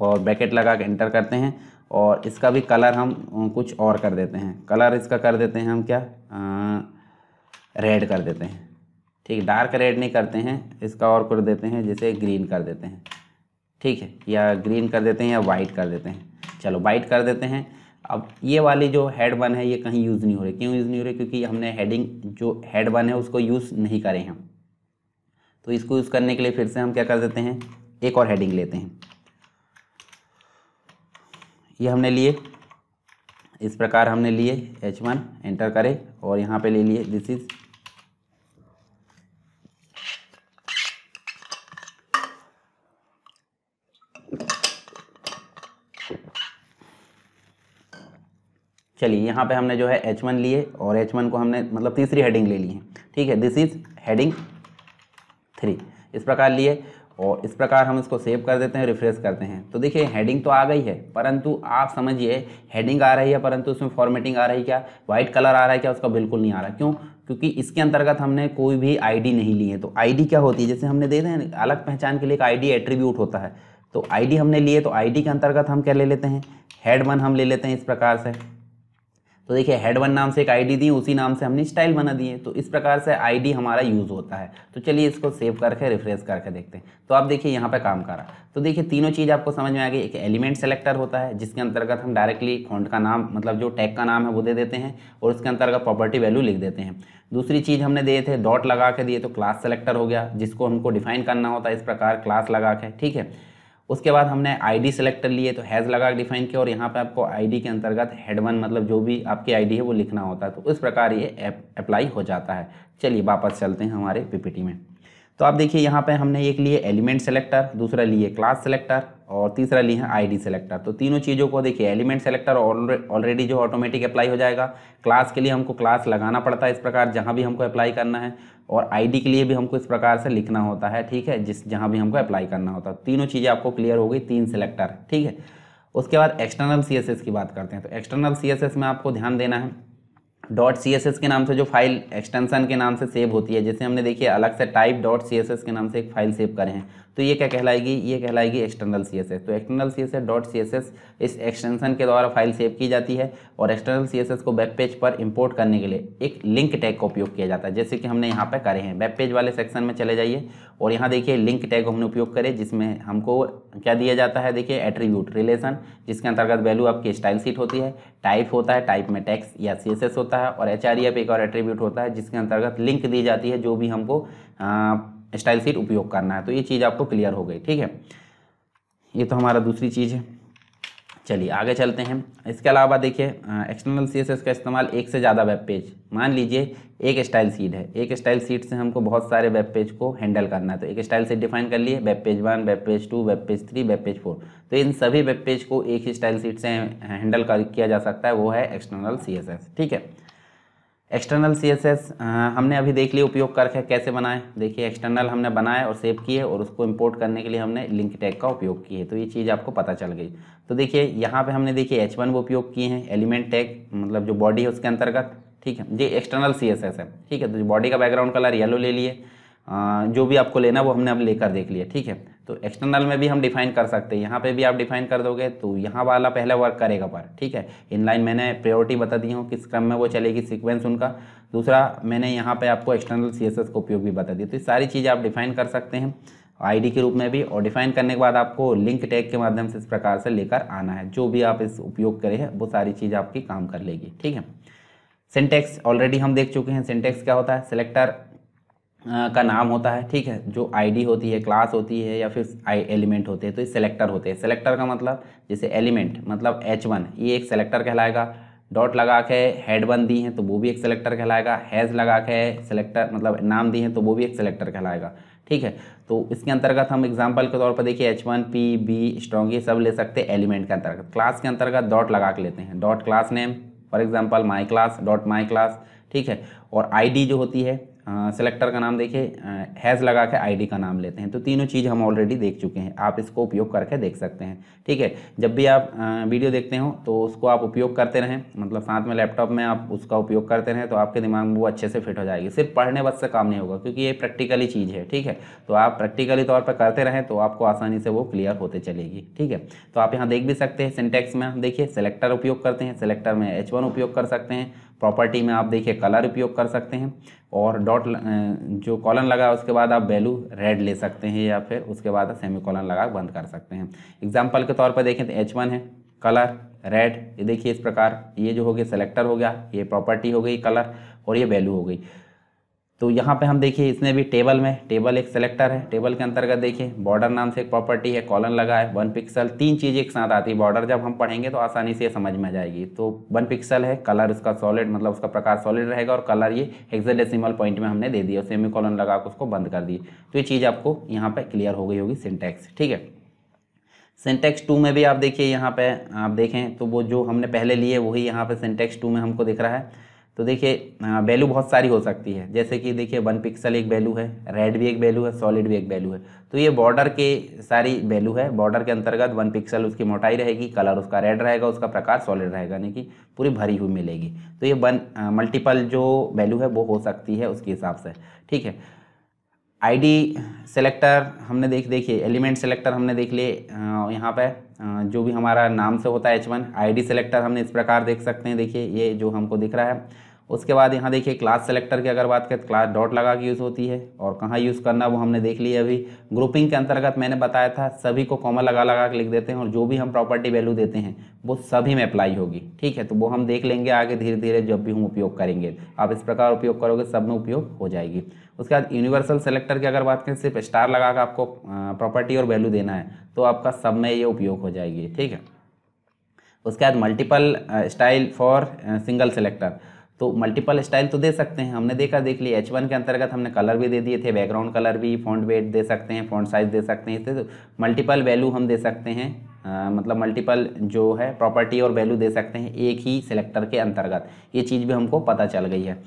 और ब्रैकेट लगा के एंटर करते हैं और इसका भी कलर हम कुछ और कर देते हैं कलर इसका कर देते हैं हम क्या रेड कर देते हैं ठीक डार्क रेड नहीं करते हैं इसका और कर देते हैं जैसे ग्रीन कर देते हैं ठीक है या ग्रीन कर देते हैं या वाइट कर देते हैं चलो वाइट कर देते हैं अब ये वाली जो हेड वन है ये कहीं यूज़ नहीं हो रही क्यों यूज़ नहीं हो रही क्योंकि हमने हेडिंग जो हेड वन है उसको यूज़ नहीं करें हम तो इसको यूज़ करने के लिए फिर से हम क्या कर देते हैं एक और हेडिंग लेते हैं ये हमने लिए इस प्रकार हमने लिए एच वन एंटर करें और यहाँ पे ले लिए दिस इज चलिए यहाँ पे हमने जो है एच वन लिए और एच वन को हमने मतलब तीसरी हेडिंग ले ली है ठीक है दिस इज हेडिंग थ्री इस प्रकार लिए और इस प्रकार हम इसको सेव कर देते हैं रिफ्रेश करते हैं तो देखिए हेडिंग तो आ गई है परंतु आप समझिए हेडिंग आ रही है परंतु उसमें फॉर्मेटिंग आ रही है क्या वाइट कलर आ रहा है क्या उसका बिल्कुल नहीं आ रहा क्यों क्योंकि इसके अंतर्गत हमने कोई भी आईडी नहीं ली है तो आईडी क्या होती है जैसे हमने दे रहे हैं अलग पहचान के लिए एक आईडी एट्रीब्यूट होता है तो आईडी हमने लिए तो आईडी के अंतर्गत हम क्या ले लेते हैं हेड वन हम ले लेते हैं इस प्रकार से तो देखिए हेड वन नाम से एक आईडी दी उसी नाम से हमने स्टाइल बना दिए तो इस प्रकार से आईडी हमारा यूज़ होता है तो चलिए इसको सेव करके रिफ्रेश करके देखते हैं तो आप देखिए यहाँ पे काम करा तो देखिए तीनों चीज़ आपको समझ में आ गई एक एलिमेंट सेलेक्टर होता है जिसके अंतर्गत हम डायरेक्टली फॉन्ट का नाम मतलब जो टैग का नाम है वो दे देते हैं और उसके अंतर्गत प्रॉपर्टी वैल्यू लिख देते हैं दूसरी चीज़ हमने दिए थे डॉट लगा के दिए तो क्लास सेलेक्टर हो गया जिसको हमको डिफाइन करना होता है इस प्रकार क्लास लगा के ठीक है उसके बाद हमने आईडी सेलेक्टर लिए तो हैज़ लगा डिफाइन किया और यहाँ पे आपको आईडी के अंतर्गत वन मतलब जो भी आपकी आईडी है वो लिखना होता है तो इस प्रकार ये अप्लाई हो जाता है चलिए वापस चलते हैं हमारे पीपीटी में तो आप देखिए यहाँ पे हमने एक लिए एलिमेंट सेलेक्टर दूसरा लिए क्लास सेलेक्टर और तीसरा लिए है डी सेलेक्टर तो तीनों चीज़ों को देखिए एलिमेंट सेलेक्टर ऑलरेडी जो ऑटोमेटिक अप्लाई हो जाएगा क्लास के लिए हमको क्लास लगाना पड़ता है इस प्रकार जहाँ भी हमको अप्लाई करना है और आईडी के लिए भी हमको इस प्रकार से लिखना होता है ठीक है जिस जहाँ भी हमको अप्लाई करना होता है तो तीनों चीज़ें आपको क्लियर हो गई तीन सिलेक्टर ठीक है उसके बाद एक्सटर्नल सी की बात करते हैं तो एक्सटर्नल सी में आपको ध्यान देना है डॉट सी के नाम से जो फाइल एक्सटेंशन के नाम से सेव होती है जैसे हमने देखिए अलग से टाइप डॉट सी के नाम से एक फाइल सेव करें हैं तो ये क्या कहलाएगी ये कहलाएगी एक्सटर्नल सी तो एक्सटर्नल सी डॉट सी इस एक्सटेंशन के द्वारा फाइल सेव की जाती है और एक्सटर्नल सी को वेब पेज पर इंपोर्ट करने के लिए एक लिंक टैग का उपयोग किया जाता है जैसे कि हमने यहाँ पर करे हैं वेब पेज वाले सेक्शन में चले जाइए और यहाँ देखिए लिंक टैग हमने उपयोग करे जिसमें हमको क्या दिया जाता है देखिए एट्रीब्यूट रिलेशन जिसके अंतर्गत वैल्यू आपकी स्टाइल सीट होती है टाइप होता है टाइप में टैक्स या सी होता है और एच e एक और एट्रीब्यूट होता है जिसके अंतर्गत लिंक दी जाती है जो भी हमको हाँ, स्टाइल सीट उपयोग करना है तो ये चीज़ आपको क्लियर हो गई ठीक है ये तो हमारा दूसरी चीज़ है चलिए आगे चलते हैं इसके अलावा देखिए एक्सटर्नल सी का इस्तेमाल एक से ज़्यादा वेब पेज मान लीजिए एक स्टाइल सीट है एक स्टाइल सीट से हमको बहुत सारे वेब पेज को हैंडल करना है तो एक स्टाइल सीट डिफाइन कर लिए web page one web page two web page three web page four तो इन सभी वेब पेज को एक ही स्टाइल सीट से हैंडल कर किया जा सकता है वो है एक्सटर्नल सी ठीक है एक्सटर्नल सी एस एस हमने अभी देख लिया उपयोग करके कैसे बनाए देखिए एक्सटर्नल हमने बनाए और सेव किए और उसको इम्पोर्ट करने के लिए हमने लिंक टैग का उपयोग किए तो ये चीज़ आपको पता चल गई तो देखिए यहाँ पे हमने देखिए एच वन उपयोग किए हैं एलिमेंट टैग मतलब जो बॉडी है उसके अंतर्गत ठीक है ये एक्सटर्नल सी एस एस है ठीक है तो बॉडी का बैकग्राउंड कलर येलो ले लिए जो भी आपको लेना वो हमने अब लेकर देख लिया ठीक है तो एक्सटर्नल में भी हम डिफाइन कर सकते हैं यहाँ पे भी आप डिफाइन कर दोगे तो यहाँ वाला पहले वर्क करेगा पर ठीक है इनलाइन मैंने प्रायोरिटी बता दी हूँ किस क्रम में वो चलेगी सीक्वेंस उनका दूसरा मैंने यहाँ पे आपको एक्सटर्नल सी का उपयोग भी बता दिया तो ये सारी चीज़ें आप डिफाइन कर सकते हैं डी के रूप में भी और डिफाइन करने के बाद आपको लिंक टैग के माध्यम से इस प्रकार से लेकर आना है जो भी आप इस उपयोग करें वो सारी चीज़ आपकी काम कर लेगी ठीक है सिंटेक्स ऑलरेडी हम देख चुके हैं सिंटेक्स क्या होता है सिलेक्टर का नाम होता है ठीक है जो आईडी होती है क्लास होती है या फिर आई एलिमेंट होते हैं तो ये सेलेक्टर होते हैं सेलेक्टर का मतलब जैसे एलिमेंट मतलब एच वन ये एक सेलेक्टर कहलाएगा डॉट लगा के हेड वन दी हैं तो वो भी एक सेलेक्टर कहलाएगा हैज़ लगा के सेलेक्टर मतलब नाम दी हैं तो वो भी एक सेलेक्टर कहलाएगा ठीक है तो इसके अंतर्गत हम एग्जाम्पल के तौर पर देखिए H one P B strong ये सब ले सकते हैं एलिमेंट के अंतर्गत क्लास के अंतर्गत डॉट लगा के लेते हैं dot class name for example my class dot my class ठीक है और आईडी जो होती है सेलेक्टर का नाम देखिए हैज़ लगा के आईडी का नाम लेते हैं तो तीनों चीज़ हम ऑलरेडी देख चुके हैं आप इसको उपयोग करके देख सकते हैं ठीक है जब भी आप वीडियो देखते हो तो उसको आप उपयोग करते रहें मतलब साथ में लैपटॉप में आप उसका उपयोग करते रहें तो आपके दिमाग में वो अच्छे से फिट हो जाएगी सिर्फ पढ़ने बस से काम नहीं होगा क्योंकि ये प्रैक्टिकली चीज़ है ठीक है तो आप प्रैक्टिकली तौर पर करते रहें तो आपको आसानी से वो क्लियर होते चलेगी ठीक है तो आप यहाँ देख भी सकते हैं सिंटेक्स में देखिए सेलेक्टर उपयोग करते हैं सेलेक्टर में एच उपयोग कर सकते हैं प्रॉपर्टी में आप देखिए कलर उपयोग कर सकते हैं और डॉट जो कॉलन लगा उसके बाद आप वैल्यू रेड ले सकते हैं या फिर उसके बाद सेमी कॉलन लगा बंद कर सकते हैं एग्जाम्पल के तौर पर देखें तो एच है कलर रेड ये देखिए इस प्रकार ये जो हो गया सेलेक्टर हो गया ये प्रॉपर्टी हो गई कलर और ये वैल्यू हो गई तो यहाँ पे हम देखिए इसने भी टेबल में टेबल एक सेलेक्टर है टेबल के अंतर्गत देखिए बॉर्डर नाम से एक प्रॉपर्टी है कॉलन लगा है वन पिक्सल तीन चीज़ें एक साथ आती है बॉर्डर जब हम पढ़ेंगे तो आसानी से समझ में आ जाएगी तो वन पिक्सल है कलर इसका सॉलिड मतलब उसका प्रकार सॉलिड रहेगा और कलर ये हेक्साडेसिमल पॉइंट में हमने दे दिया सेमी कॉलन लगा कर उसको बंद कर दिए तो ये चीज़ आपको यहाँ पर क्लियर हो गई होगी सिंटैक्स ठीक है सिंटेक्स टू में भी आप देखिए यहाँ पे आप देखें तो वो जो हमने पहले लिए वही यहाँ पे सिंटेक्स टू में हमको दिख रहा है तो देखिए वैल्यू बहुत सारी हो सकती है जैसे कि देखिए वन पिक्सल एक वैल्यू है रेड भी एक वैल्यू है सॉलिड भी एक वैल्यू है तो ये बॉर्डर के सारी वैल्यू है बॉर्डर के अंतर्गत वन पिक्सल उसकी मोटाई रहेगी कलर उसका रेड रहेगा उसका प्रकार सॉलिड रहेगा यानी कि पूरी भरी हुई मिलेगी तो ये वन मल्टीपल जो वैल्यू है वो हो सकती है उसके हिसाब से ठीक है आईडी सेलेक्टर हमने देख देखिए एलिमेंट सेलेक्टर हमने देख लिए यहाँ पे जो भी हमारा नाम से होता है एच वन आई सेलेक्टर हमने इस प्रकार देख सकते हैं देखिए ये जो हमको दिख रहा है उसके बाद यहाँ देखिए क्लास सेलेक्टर की अगर बात करें तो क्लास डॉट लगा के यूज़ होती है और कहाँ यूज़ करना वो हमने देख लिया अभी ग्रुपिंग के अंतर्गत मैंने बताया था सभी को कॉमन लगा लगा के लिख देते हैं और जो भी हम प्रॉपर्टी वैल्यू देते हैं वो सभी में अप्लाई होगी ठीक है तो वो हम देख लेंगे आगे धीरे धीरे जब भी हम उपयोग करेंगे आप इस प्रकार उपयोग करोगे सब में उपयोग हो जाएगी उसके बाद यूनिवर्सल सेलेक्टर की अगर बात करें सिर्फ स्टार लगा कर आपको प्रॉपर्टी और वैल्यू देना है तो आपका सब में ये उपयोग हो जाएगी ठीक है उसके बाद multiple style for single selector तो मल्टीपल स्टाइल तो दे सकते हैं हमने देखा देख लिया एच वन के अंतर्गत हमने कलर भी दे दिए थे बैकग्राउंड कलर भी फॉन्ट वेट दे सकते हैं फॉन्ट साइज दे सकते हैं इससे मल्टीपल वैल्यू हम दे सकते हैं आ, मतलब मल्टीपल जो है प्रॉपर्टी और वैल्यू दे सकते हैं एक ही सिलेक्टर के अंतर्गत ये चीज़ भी हमको पता चल गई है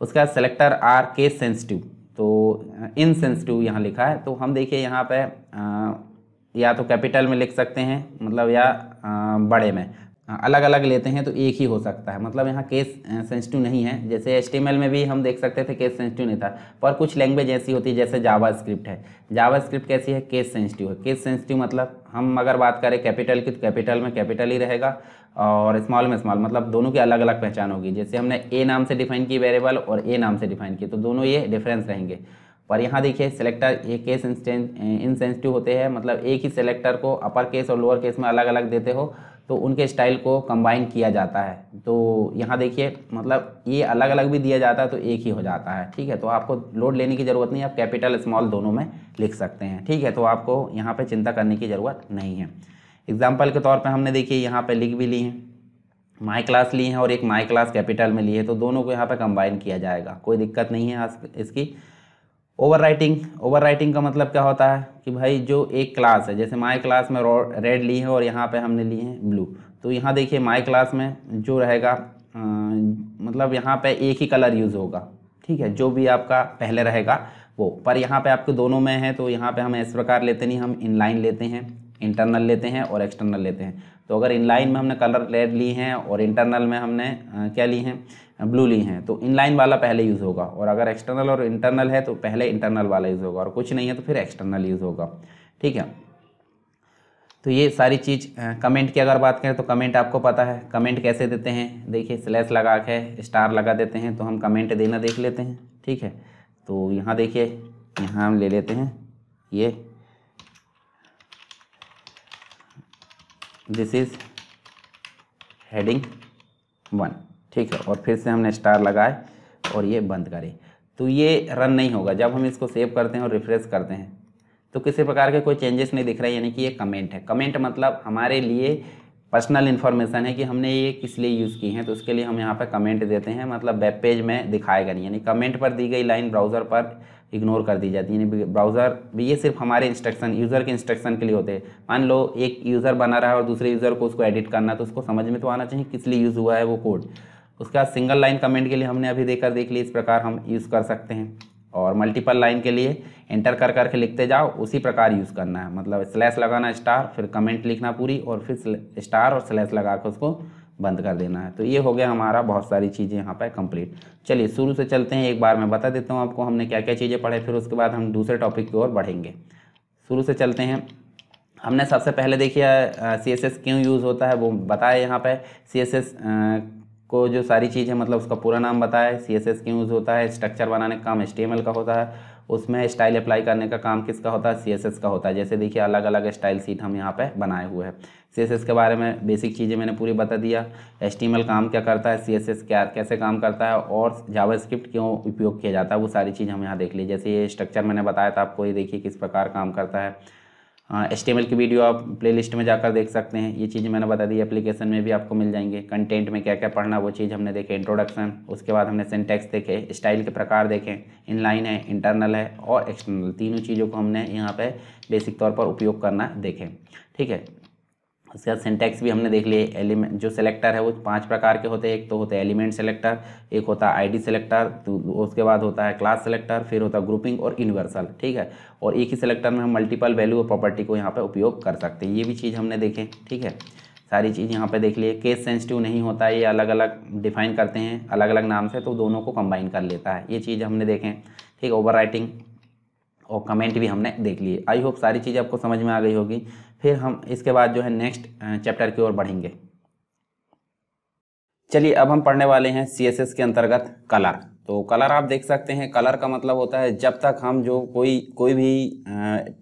उसके बाद सेलेक्टर आर के सेंसिटिव तो इन सेंसिटिव यहाँ लिखा है तो हम देखिए यहाँ पर या तो कैपिटल में लिख सकते हैं मतलब या आ, बड़े में अलग अलग लेते हैं तो एक ही हो सकता है मतलब यहाँ केस सेंसिटिव नहीं है जैसे एच में भी हम देख सकते थे केस सेंसिटिव नहीं था पर कुछ लैंग्वेज ऐसी होती है जैसे जावा स्क्रिप्ट है जावा स्क्रिप्ट कैसी है केस सेंसिटिव है केस सेंसिटिव मतलब हम अगर बात करें कैपिटल की तो कैपिटल में कैपिटल ही रहेगा और स्मॉल में स्मॉल मतलब दोनों की अलग अलग पहचान होगी जैसे हमने ए नाम से डिफाइन की वेरेबल और ए नाम से डिफाइन की तो दोनों ये डिफरेंस रहेंगे पर यहाँ देखिए सेलेक्टर ये केस इंसेंसिटिव होते हैं मतलब एक ही सिलेक्टर को अपर केस और लोअर केस में अलग अलग देते हो तो उनके स्टाइल को कंबाइन किया जाता है तो यहाँ देखिए मतलब ये अलग अलग भी दिया जाता है तो एक ही हो जाता है ठीक है तो आपको लोड लेने की ज़रूरत नहीं है आप कैपिटल स्मॉल दोनों में लिख सकते हैं ठीक है तो आपको यहाँ पर चिंता करने की ज़रूरत नहीं है एग्जाम्पल के तौर पर हमने देखिए यहाँ पर लिख भी ली हैं माई क्लास ली हैं और एक माई क्लास कैपिटल में ली है तो दोनों को यहाँ पर कंबाइन किया जाएगा कोई दिक्कत नहीं है इसकी ओवर राइटिंग ओवर राइटिंग का मतलब क्या होता है कि भाई जो एक क्लास है जैसे माई क्लास में रेड ली है और यहाँ पे हमने लिए हैं ब्लू तो यहाँ देखिए माई क्लास में जो रहेगा आ, मतलब यहाँ पे एक ही कलर यूज़ होगा ठीक है जो भी आपका पहले रहेगा वो पर यहाँ पे आपके दोनों में है तो यहाँ पे हम इस प्रकार लेते नहीं हम इनलाइन लेते हैं इंटरनल लेते हैं और एक्सटर्नल लेते हैं तो अगर इनलाइन में हमने कलर रेड लिए हैं और इंटरनल में हमने क्या ली हैं ब्लू ली हैं तो इनलाइन वाला पहले यूज़ होगा और अगर एक्सटर्नल और इंटरनल है तो पहले इंटरनल वाला यूज़ होगा और कुछ नहीं है तो फिर एक्सटर्नल यूज़ होगा ठीक है तो ये सारी चीज़ कमेंट की अगर बात करें तो कमेंट आपको पता है कमेंट कैसे देते हैं देखिए स्लैश लगा के स्टार लगा देते हैं तो हम कमेंट देना देख लेते हैं ठीक है तो यहाँ देखिए यहाँ हम ले लेते हैं ये दिस इज़ हेडिंग वन ठीक है और फिर से हमने स्टार लगाए और ये बंद करें तो ये रन नहीं होगा जब हम इसको सेव करते हैं और रिफ्रेश करते हैं तो किसी प्रकार के कोई चेंजेस नहीं दिख रहे यानी कि ये कमेंट है कमेंट मतलब हमारे लिए पर्सनल इन्फॉर्मेशन है कि हमने ये किस लिए यूज़ की है तो उसके लिए हम यहाँ पर कमेंट देते हैं मतलब वेब पेज में दिखाएगा नहीं यानी कमेंट पर दी गई लाइन ब्राउज़र पर इग्नोर कर दी जाती है यानी ब्राउज़र ये सिर्फ हमारे इंस्ट्रक्शन यूज़र के इंस्ट्रक्शन के लिए होते हैं मान लो एक यूज़र बना रहा है और दूसरे यूज़र को उसको एडिट करना तो उसको समझ में तो आना चाहिए किस लिए यूज़ हुआ है वो कोड उसके बाद सिंगल लाइन कमेंट के लिए हमने अभी देकर देख ली इस प्रकार हम यूज़ कर सकते हैं और मल्टीपल लाइन के लिए एंटर कर करके लिखते जाओ उसी प्रकार यूज़ करना है मतलब स्लैश लगाना स्टार फिर कमेंट लिखना पूरी और फिर स्टार और स्लैश लगा कर उसको बंद कर देना है तो ये हो गया हमारा बहुत सारी चीज़ें यहाँ पर कंप्लीट चलिए शुरू से चलते हैं एक बार मैं बता देता हूँ आपको हमने क्या क्या चीज़ें पढ़े फिर उसके बाद हम दूसरे टॉपिक की ओर बढ़ेंगे शुरू से चलते हैं हमने सबसे पहले देखिए सी एस एस क्यों यूज़ होता है वो बताया यहाँ पर सी एस एस को जो सारी चीज़ है मतलब उसका पूरा नाम बताया सी एस एस क्यों यूज़ होता है स्ट्रक्चर बनाने का काम एस टी एम एल का होता है उसमें स्टाइल अप्लाई करने का काम किसका होता है सी एस एस का होता है जैसे देखिए अलग अलग स्टाइल सीट हम यहाँ पे बनाए हुए हैं सी एस एस के बारे में बेसिक चीज़ें मैंने पूरी बता दिया एस टी एम एल काम क्या करता है सी एस एस क्या कैसे काम करता है और जावा स्क्रिप्ट क्यों उपयोग किया जाता है वो सारी चीज़ हम यहाँ देख लीजिए जैसे ये स्ट्रक्चर मैंने बताया था आपको ये देखिए किस प्रकार काम करता है एस हाँ, टी की वीडियो आप प्लेलिस्ट में जाकर देख सकते हैं ये चीज़ मैंने बता दी एप्लीकेशन में भी आपको मिल जाएंगे कंटेंट में क्या क्या पढ़ना वो चीज़ हमने देखे इंट्रोडक्शन उसके बाद हमने सिंटेक्स देखे स्टाइल के प्रकार देखे इनलाइन है इंटरनल है और एक्सटर्नल तीनों चीज़ों को हमने यहाँ पर बेसिक तौर पर उपयोग करना देखें ठीक है बाद सिंटैक्स भी हमने देख लिए एलिमेंट जो सेलेक्टर है वो पांच प्रकार के होते हैं एक तो होते हैं एलिमेंट सेलेक्टर एक होता है आईडी सेलेक्टर तो उसके बाद होता है क्लास सेलेक्टर फिर होता है ग्रुपिंग और यूनिवर्सल ठीक है और एक ही सेलेक्टर में हम मल्टीपल वैल्यू और प्रॉपर्टी को यहाँ पर उपयोग कर सकते हैं ये भी चीज़ हमने देखें ठीक है सारी चीज़ यहाँ पर देख लिए केस सेंसिटिव नहीं होता है ये अलग अलग डिफाइन करते हैं अलग अलग नाम से तो दोनों को कंबाइन कर लेता है ये चीज़ हमने देखें ठीक है ओवर राइटिंग और कमेंट भी हमने देख लिए आई होप सारी चीज़ आपको समझ में आ गई होगी फिर हम इसके बाद जो है नेक्स्ट चैप्टर की ओर बढ़ेंगे चलिए अब हम पढ़ने वाले हैं सी के अंतर्गत कलर तो कलर आप देख सकते हैं कलर का मतलब होता है जब तक हम जो कोई कोई भी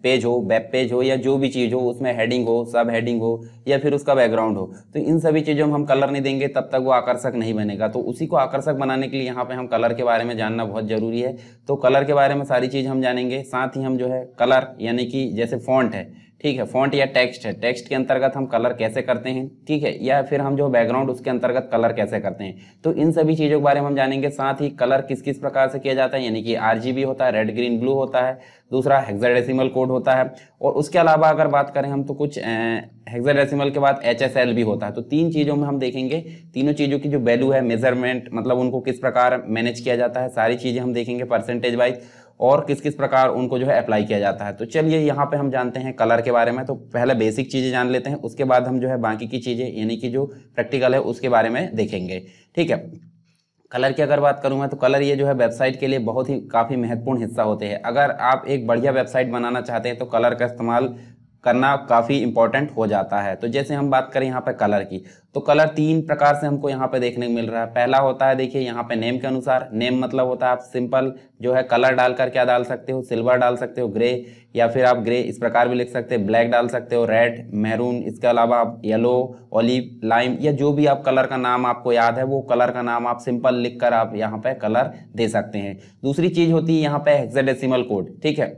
पेज हो वेब पेज हो या जो भी चीज़ हो उसमें हेडिंग हो सब हेडिंग हो या फिर उसका बैकग्राउंड हो तो इन सभी चीज़ों में हम कलर नहीं देंगे तब तक वो आकर्षक नहीं बनेगा तो उसी को आकर्षक बनाने के लिए यहाँ पे हम कलर के बारे में जानना बहुत ज़रूरी है तो कलर के बारे में सारी चीज़ हम जानेंगे साथ ही हम जो है कलर यानी कि जैसे फॉन्ट है ठीक है फॉन्ट या टेक्स्ट है टेक्स्ट के अंतर्गत हम कलर कैसे करते हैं ठीक है या फिर हम जो बैकग्राउंड उसके अंतर्गत कलर कैसे करते हैं तो इन सभी चीज़ों के बारे में हम जानेंगे साथ ही कलर किस किस प्रकार से किया जाता है यानी कि आर होता है रेड ग्रीन ब्लू होता है दूसरा हेक्साडेसिमल कोड होता है और उसके अलावा अगर बात करें हम तो कुछ हेक्साडेसिमल के बाद एच भी होता है तो तीन चीज़ों में हम देखेंगे तीनों चीज़ों की जो वैल्यू है मेजरमेंट मतलब उनको किस प्रकार मैनेज किया जाता है सारी चीज़ें हम देखेंगे परसेंटेज वाइज और किस किस प्रकार उनको जो है अप्लाई किया जाता है तो चलिए यहाँ पे हम जानते हैं कलर के बारे में तो पहले बेसिक चीज़ें जान लेते हैं उसके बाद हम जो है बाकी की चीज़ें यानी कि जो प्रैक्टिकल है उसके बारे में देखेंगे ठीक है कलर की अगर बात करूँ मैं तो कलर ये जो है वेबसाइट के लिए बहुत ही काफ़ी महत्वपूर्ण हिस्सा होते हैं अगर आप एक बढ़िया वेबसाइट बनाना चाहते हैं तो कलर का इस्तेमाल करना काफ़ी इंपॉर्टेंट हो जाता है तो जैसे हम बात करें यहाँ पर कलर की तो कलर तीन प्रकार से हमको यहाँ पे देखने को मिल रहा है पहला होता है देखिए यहाँ पे नेम के अनुसार नेम मतलब होता है आप सिंपल जो है कलर डालकर क्या डाल सकते हो सिल्वर डाल सकते हो ग्रे या फिर आप ग्रे इस प्रकार भी लिख सकते हो ब्लैक डाल सकते हो रेड मैरून इसके अलावा आप येलो ऑलिव लाइम या जो भी आप कलर का नाम आपको याद है वो कलर का नाम आप सिंपल लिख कर आप यहाँ पर कलर दे सकते हैं दूसरी चीज़ होती है यहाँ पर हेक्साडेसिमल कोड ठीक है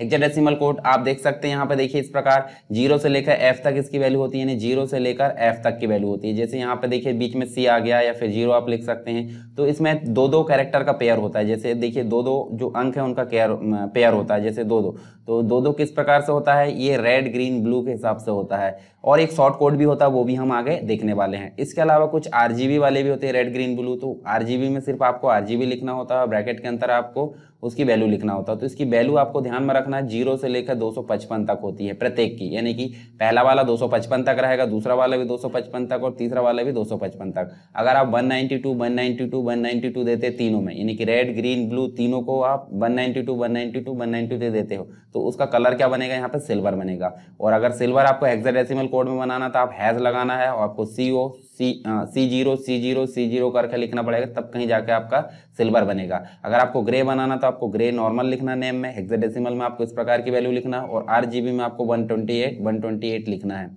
हेक्साडेसिमल कोड आप देख सकते हैं यहाँ पे देखिए इस प्रकार जीरो से लेकर एफ तक इसकी वैल्यू होती है यानी जीरो से लेकर एफ तक की वैल्यू होती है जैसे यहाँ पे देखिए बीच में सी आ गया या फिर जीरो आप लिख सकते हैं तो इसमें दो दो कैरेक्टर का पेयर होता है जैसे देखिए दो दो जो अंक है उनका केयर पेयर होता है जैसे दो दो तो दो दो किस प्रकार से होता है ये रेड ग्रीन ब्लू के हिसाब से होता है और एक शॉर्ट कोड भी होता है वो भी हम आगे देखने वाले हैं इसके अलावा कुछ आर वाले भी होते हैं रेड ग्रीन ब्लू तो आर में सिर्फ आपको आर लिखना होता है ब्रैकेट के अंतर आपको उसकी वैल्यू लिखना होता है तो इसकी वैल्यू आपको ध्यान में रखना है जीरो से लेकर 255 तक होती है प्रत्येक की यानी कि पहला वाला 255 तक रहेगा दूसरा वाला भी 255 तक और तीसरा वाला भी 255 तक अगर आप 192 192 192 देते तीनों में यानी कि रेड ग्रीन ब्लू तीनों को आप 192 192 192 दे देते हो तो उसका कलर क्या बनेगा यहाँ पर सिल्वर बनेगा और अगर सिल्वर आपको हेक्साडेसिमल कोड में बनाना था आप हैज़ लगाना है और आपको C O C zero C zero C zero करके लिखना पड़ेगा तब कहीं जाके आपका सिल्वर बनेगा अगर आपको ग्रे बनाना तो आपको ग्रे नॉर्मल लिखना नेम में हेक्साडेसिमल में आपको इस प्रकार की वैल्यू लिखना और आर में आपको 128 128 लिखना है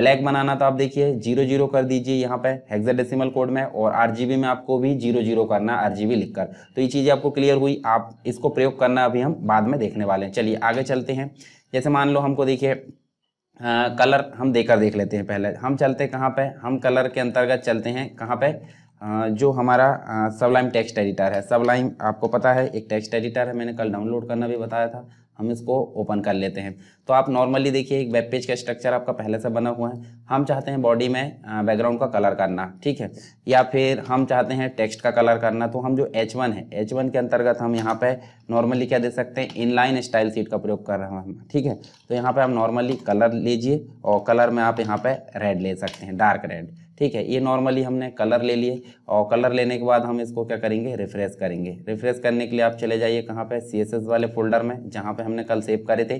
ब्लैक बनाना तो आप देखिए जीरो जीरो कर दीजिए यहाँ पे हेक्साडेसिमल कोड में और आरजीबी में आपको भी जीरो जीरो करना आर आरजीबी लिखकर तो ये चीज़ें आपको क्लियर हुई आप इसको प्रयोग करना अभी हम बाद में देखने वाले हैं चलिए आगे चलते हैं जैसे मान लो हमको देखिए आ, हाँ, कलर हम देकर देख लेते हैं पहले हम चलते कहाँ पे हम कलर के अंतर्गत चलते हैं कहाँ पे आ, हाँ, जो हमारा सबलाइम टेक्स्ट एडिटर है सबलाइम आपको पता है एक टेक्स्ट एडिटर है मैंने कल डाउनलोड करना भी बताया था हम इसको ओपन कर लेते हैं तो आप नॉर्मली देखिए एक वेब पेज का स्ट्रक्चर आपका पहले से बना हुआ है हम चाहते हैं बॉडी में बैकग्राउंड का कलर करना ठीक है या फिर हम चाहते हैं टेक्स्ट का कलर करना तो हम जो एच वन है एच वन के अंतर्गत हम यहाँ पे नॉर्मली क्या दे सकते हैं इनलाइन स्टाइल सीट का प्रयोग कर रहे हैं ठीक है तो यहाँ पर हम नॉर्मली कलर लीजिए और कलर में आप यहाँ पर रेड ले सकते हैं डार्क रेड ठीक है ये नॉर्मली हमने कलर ले लिए और कलर लेने के बाद हम इसको क्या करेंगे रिफ्रेश करेंगे रिफ्रेश करने के लिए आप चले जाइए कहाँ पे सी वाले फोल्डर में जहाँ पे हमने कल सेव करे थे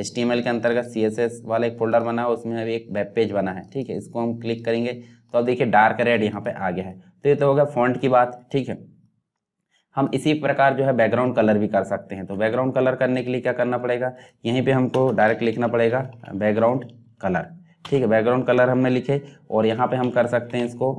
एच के अंतर्गत सी वाला एक फोल्डर बना है उसमें अभी एक वेब पेज बना है ठीक है इसको हम क्लिक करेंगे तो अब देखिए डार्क रेड यहाँ पे आ गया है तो ये तो हो गया फॉन्ट की बात ठीक है हम इसी प्रकार जो है बैकग्राउंड कलर भी कर सकते हैं तो बैकग्राउंड कलर करने के लिए क्या करना पड़ेगा यहीं पे हमको डायरेक्ट लिखना पड़ेगा बैकग्राउंड कलर ठीक है बैकग्राउंड कलर हमने लिखे और यहाँ पे हम कर सकते हैं इसको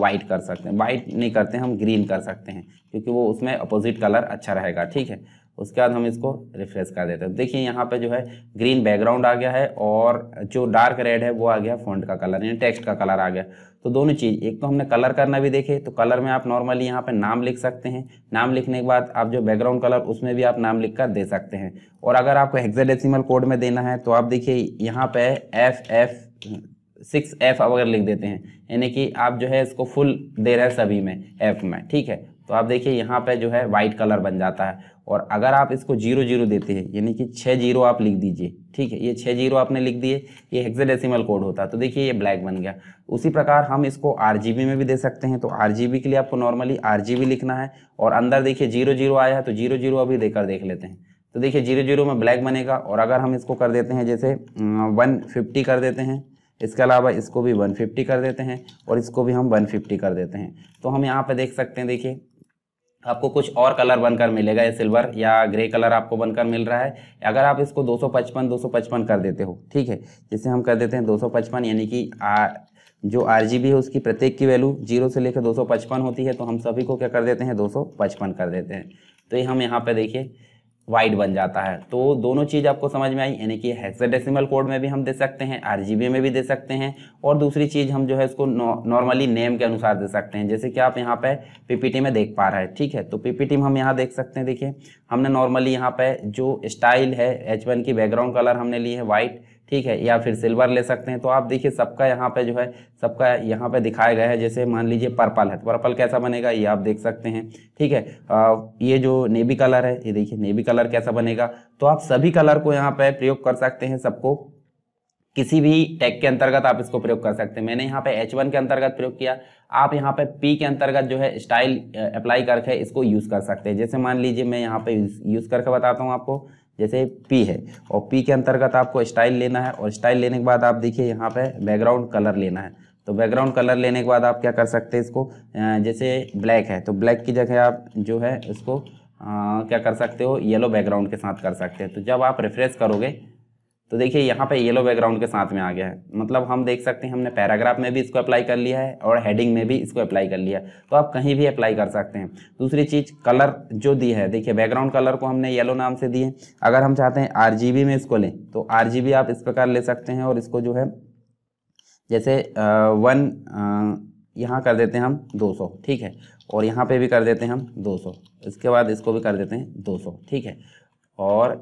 वाइट कर सकते हैं वाइट नहीं करते हम ग्रीन कर सकते हैं क्योंकि वो उसमें अपोजिट कलर अच्छा रहेगा ठीक है उसके बाद हम इसको रिफ्रेश कर देते हैं तो देखिए यहाँ पे जो है ग्रीन बैकग्राउंड आ गया है और जो डार्क रेड है वो आ गया फॉन्ट का कलर यानी टेक्स्ट का कलर आ गया तो दोनों चीज़ एक तो हमने कलर करना भी देखे तो कलर में आप नॉर्मली यहाँ पे नाम लिख सकते हैं नाम लिखने के बाद आप जो बैकग्राउंड कलर उसमें भी आप नाम लिख कर दे सकते हैं और अगर आपको हेक्साडेसिमल कोड में देना है तो आप देखिए यहाँ पे एफ एफ सिक्स एफ अगर लिख देते हैं यानी कि आप जो है इसको फुल दे रहे हैं सभी में एफ में ठीक है तो आप देखिए यहाँ पे जो है वाइट कलर बन जाता है और अगर आप इसको जीरो जीरो देते हैं यानी कि छः जीरो आप लिख दीजिए ठीक है ये छः जीरो आपने लिख दिए ये हेक्साडेसिमल कोड होता तो देखिए ये ब्लैक बन गया उसी प्रकार हम इसको आर में भी दे सकते हैं तो आर के लिए आपको नॉर्मली आर लिखना है और अंदर देखिए जीरो जीरो आया है तो जीरो जीरो अभी देकर देख लेते हैं तो देखिए जीरो जीरो में ब्लैक बनेगा और अगर हम इसको कर देते हैं जैसे वन अं, फिफ्टी कर देते हैं इसके अलावा इसको भी वन फिफ्टी कर देते हैं और इसको भी हम वन फिफ्टी कर देते हैं तो हम यहाँ पे देख सकते हैं देखिए आपको कुछ और कलर बनकर मिलेगा ये सिल्वर या ग्रे कलर आपको बनकर मिल रहा है अगर आप इसको 255 255 कर देते हो ठीक है जिसे हम कर देते हैं 255 यानी कि आ, जो आर है उसकी प्रत्येक की वैल्यू जीरो से लेकर 255 होती है तो हम सभी को क्या कर देते हैं 255 कर देते हैं तो ये हम यहाँ पर देखिए वाइड बन जाता है तो दोनों चीज़ आपको समझ में आई यानी कि हेक्साडेसिमल कोड में भी हम दे सकते हैं आरजीबी में भी दे सकते हैं और दूसरी चीज़ हम जो है इसको नॉर्मली नेम के अनुसार दे सकते हैं जैसे कि आप यहाँ पे पीपीटी में देख पा रहे हैं ठीक है तो पीपीटी में हम यहाँ देख सकते हैं देखिए हमने नॉर्मली यहाँ पे जो स्टाइल है एच की बैकग्राउंड कलर हमने लिए है वाइट ठीक है या फिर सिल्वर ले सकते हैं तो आप देखिए सबका यहाँ पे जो है सबका यहाँ पे दिखाया गया है जैसे मान लीजिए पर्पल है तो पर्पल कैसा बनेगा ये आप देख सकते हैं ठीक है आ, ये जो नेवी कलर है ये देखिए नेवी कलर कैसा बनेगा तो आप सभी कलर को यहाँ पे प्रयोग कर सकते हैं सबको किसी भी टैग के अंतर्गत आप इसको प्रयोग कर सकते हैं मैंने यहाँ पे H1 के अंतर्गत प्रयोग किया आप यहाँ पे P के अंतर्गत जो है स्टाइल अप्लाई करके इसको यूज़ कर सकते हैं जैसे मान लीजिए मैं यहाँ पे यूज़ करके बताता हूँ आपको जैसे पी है और पी के अंतर्गत आपको स्टाइल लेना है और स्टाइल लेने के बाद आप देखिए यहाँ पे बैकग्राउंड कलर लेना है तो बैकग्राउंड कलर लेने के बाद आप क्या कर सकते हैं इसको जैसे ब्लैक है तो ब्लैक की जगह आप जो है इसको आ, क्या कर सकते हो येलो बैकग्राउंड के साथ कर सकते हैं तो जब आप रिफ्रेश करोगे तो देखिए यहाँ पे येलो बैकग्राउंड के साथ में आ गया है मतलब हम देख सकते हैं हमने पैराग्राफ में भी इसको अप्लाई कर लिया है और हेडिंग में भी इसको अप्लाई कर लिया है तो आप कहीं भी अप्लाई कर सकते हैं दूसरी चीज़ कलर जो दी है देखिए बैकग्राउंड कलर को हमने येलो नाम से दिए अगर हम चाहते हैं आर में इसको लें तो आर आप इस प्रकार ले सकते हैं और इसको जो है जैसे वन यहाँ कर देते हैं हम दो ठीक है और यहाँ पर भी कर देते हैं हम दो इसके बाद इसको भी कर देते हैं दो ठीक है और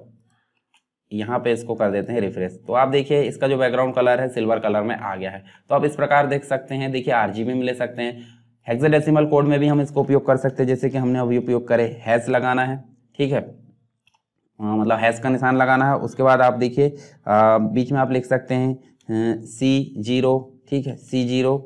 यहाँ पे इसको कर देते हैं रिफ्रेश तो आप देखिए इसका जो बैकग्राउंड कलर है सिल्वर कलर में आ गया है तो आप इस प्रकार देख सकते हैं देखिए आर में ले सकते हैं हेक्साडेसिमल कोड में भी हम इसको उपयोग कर सकते हैं जैसे कि हमने अभी उपयोग करे हैश लगाना है ठीक है आ, मतलब हैश का निशान लगाना है उसके बाद आप देखिए बीच में आप लिख सकते हैं सी जीरो ठीक है सी जीरो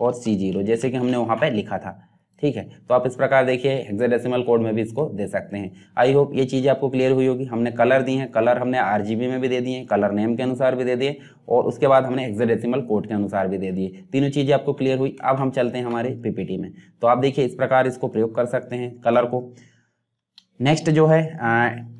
और सी जीरो जैसे कि हमने वहाँ पर लिखा था ठीक है तो आप इस प्रकार देखिए हेक्साडेसिमल कोड में भी इसको दे सकते हैं आई होप ये चीज़ें आपको क्लियर हुई होगी हमने कलर दी हैं कलर हमने आर में भी दे दिए हैं कलर नेम के अनुसार भी दे दिए और उसके बाद हमने हेक्साडेसिमल कोड के अनुसार भी दे दिए तीनों चीज़ें आपको क्लियर हुई अब हम चलते हैं हमारे पीपीटी में तो आप देखिए इस प्रकार इसको प्रयोग कर सकते हैं कलर को नेक्स्ट जो है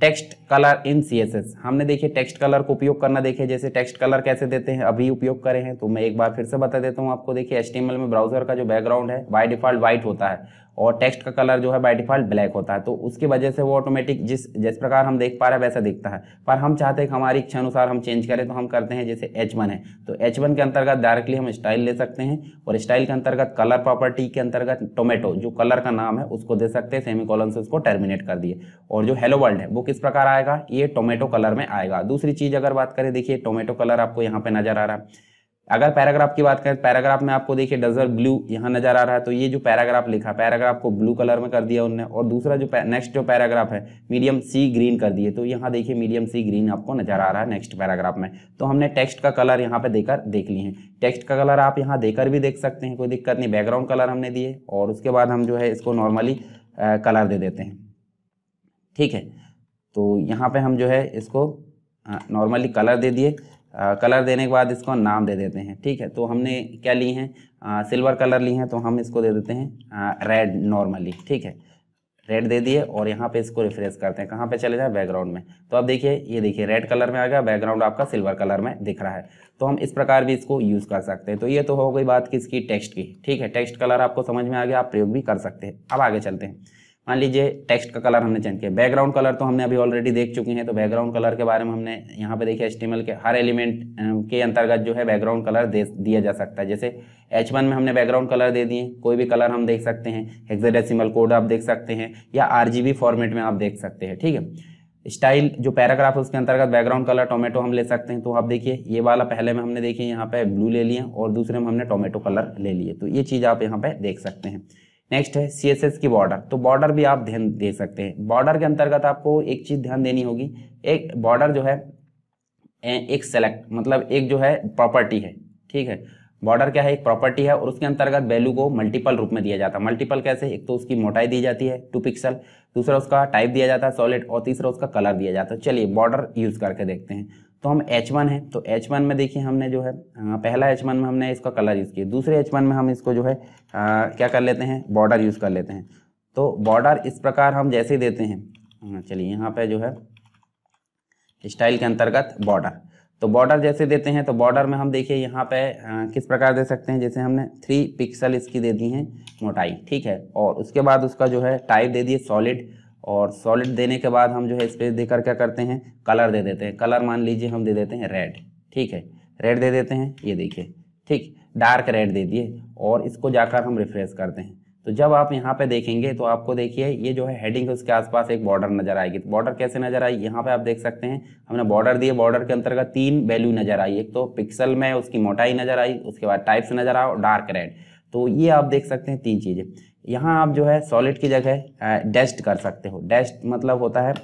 टेक्स्ट कलर इन एस हमने देखिए टेक्स्ट कलर को उपयोग करना देखिए जैसे टेक्स्ट कलर कैसे देते हैं अभी उपयोग करे हैं तो मैं एक बार फिर से बता देता हूँ आपको देखिए एच में ब्राउजर का जो बैकग्राउंड है बाई डिफॉल्ट वाइट होता है और टेक्स्ट का कलर जो है बाय डिफॉल्ट ब्लैक होता है तो उसकी वजह से वो ऑटोमेटिक जिस जिस प्रकार हम देख पा रहे हैं वैसा दिखता है पर हम चाहते हैं कि हमारी इच्छा अनुसार हम चेंज करें तो हम करते हैं जैसे एच वन है तो एच वन के अंतर्गत डायरेक्टली हम स्टाइल ले सकते हैं और स्टाइल के अंतर्गत कलर प्रॉपर्टी के अंतर्गत टोमेटो जो कलर का नाम है उसको दे सकते हैं सेमी कॉलम से उसको टर्मिनेट कर दिए और जो हेलो वर्ल्ड है वो किस प्रकार आएगा ये टोमेटो कलर में आएगा दूसरी चीज़ अगर बात करें देखिए टोमेटो कलर आपको यहाँ पर नजर आ रहा है अगर पैराग्राफ की बात करें पैराग्राफ में आपको देखिए डजर ब्लू यहाँ नजर आ रहा है तो ये जो पैराग्राफ लिखा पैराग्राफ को ब्लू कलर में कर दिया उनने और दूसरा जो नेक्स्ट जो पैराग्राफ है मीडियम सी ग्रीन कर दिए तो यहाँ देखिए मीडियम सी ग्रीन आपको नजर आ रहा है नेक्स्ट पैराग्राफ में तो हमने टेक्स्ट का कलर यहाँ पे देकर देख लिए हैं टेक्स्ट का कलर आप यहाँ देकर भी देख सकते हैं कोई दिक्कत नहीं बैकग्राउंड कलर हमने दिए और उसके बाद हम जो है इसको नॉर्मली कलर दे देते हैं ठीक है तो यहाँ पर हम जो है इसको नॉर्मली कलर दे दिए कलर देने के बाद इसको नाम दे देते हैं ठीक है तो हमने क्या ली हैं सिल्वर कलर ली हैं तो हम इसको दे देते हैं रेड नॉर्मली ठीक है रेड दे दिए और यहाँ पे इसको रिफ्रेश करते हैं कहाँ पे चले जाए बैकग्राउंड में तो अब देखिए ये देखिए रेड कलर में आ गया बैकग्राउंड आपका सिल्वर कलर में दिख रहा है तो हम इस प्रकार भी इसको यूज़ कर सकते हैं तो ये तो हो गई बात किसकी टेक्स्ट की ठीक है टेक्स्ट कलर आपको समझ में आ गया आप प्रयोग भी कर सकते हैं अब आगे चलते हैं मान लीजिए टेक्स्ट का कलर हमने चेंज किया बैकग्राउंड कलर तो हमने अभी ऑलरेडी देख चुके हैं तो बैकग्राउंड कलर के बारे में हमने यहाँ पे देखिए एस्टिमल के हर एलिमेंट के अंतर्गत जो है बैकग्राउंड कलर दे दिया जा सकता है जैसे एच वन में हमने बैकग्राउंड कलर दे दिए कोई भी कलर हम देख सकते हैं हेक्साडेसिमल कोड आप देख सकते हैं या आर फॉर्मेट में आप देख सकते हैं ठीक है स्टाइल जो पैराग्राफ है उसके अंतर्गत बैकग्राउंड कलर टोमेटो हम ले सकते हैं तो आप देखिए ये वाला पहले में हमने देखिए यहाँ पे ब्लू ले लिया और दूसरे में हमने टोमेटो कलर ले लिए तो ये चीज़ आप यहाँ पे देख सकते हैं नेक्स्ट है सी की बॉर्डर तो बॉर्डर भी आप ध्यान दे सकते हैं बॉर्डर के अंतर्गत आपको एक चीज़ ध्यान देनी होगी एक बॉर्डर जो है एक सेलेक्ट मतलब एक जो है प्रॉपर्टी है ठीक है बॉर्डर क्या है एक प्रॉपर्टी है और उसके अंतर्गत वैल्यू को मल्टीपल रूप में दिया जाता है मल्टीपल कैसे एक तो उसकी मोटाई दी जाती है टू पिक्सल दूसरा उसका टाइप दिया जाता है सॉलिड और तीसरा उसका कलर दिया जाता है चलिए बॉर्डर यूज़ करके देखते हैं तो हम H1 है तो H1 में देखिए हमने जो है हाँ, पहला H1 में हमने इसका कलर यूज़ किया दूसरे H1 में हम इसको जो है आ, क्या कर लेते हैं बॉर्डर यूज़ कर लेते हैं तो बॉर्डर इस प्रकार हम जैसे देते हैं हाँ, चलिए यहाँ पे जो है स्टाइल के अंतर्गत बॉर्डर तो बॉर्डर जैसे देते हैं तो बॉर्डर में हम देखिए यहाँ पे आ, किस प्रकार दे सकते हैं जैसे हमने थ्री पिक्सल इसकी दे दी है मोटाई ठीक है और उसके बाद उसका जो है टाइप दे दिए सॉलिड और सॉलिड देने के बाद हम जो है स्पेस देकर क्या करते हैं कलर दे देते हैं कलर मान लीजिए हम दे देते हैं रेड ठीक है रेड दे देते हैं ये देखिए ठीक डार्क रेड दे दिए और इसको जाकर हम रिफ्रेश करते हैं तो जब आप यहाँ पे देखेंगे तो आपको देखिए ये जो है हेडिंग है उसके आसपास एक बॉर्डर नजर आएगी तो बॉर्डर कैसे नजर आई यहाँ पे आप देख सकते हैं हमने बॉर्डर दिए बॉर्डर के अंतर्गत तीन वैल्यू नजर आई एक तो पिक्सल में उसकी मोटाई नजर आई उसके बाद टाइप्स नजर आओ डार्क रेड तो ये आप देख सकते हैं तीन चीज़ें यहाँ आप जो है सॉलिड की जगह डेस्ट कर सकते हो डेस्ट मतलब होता है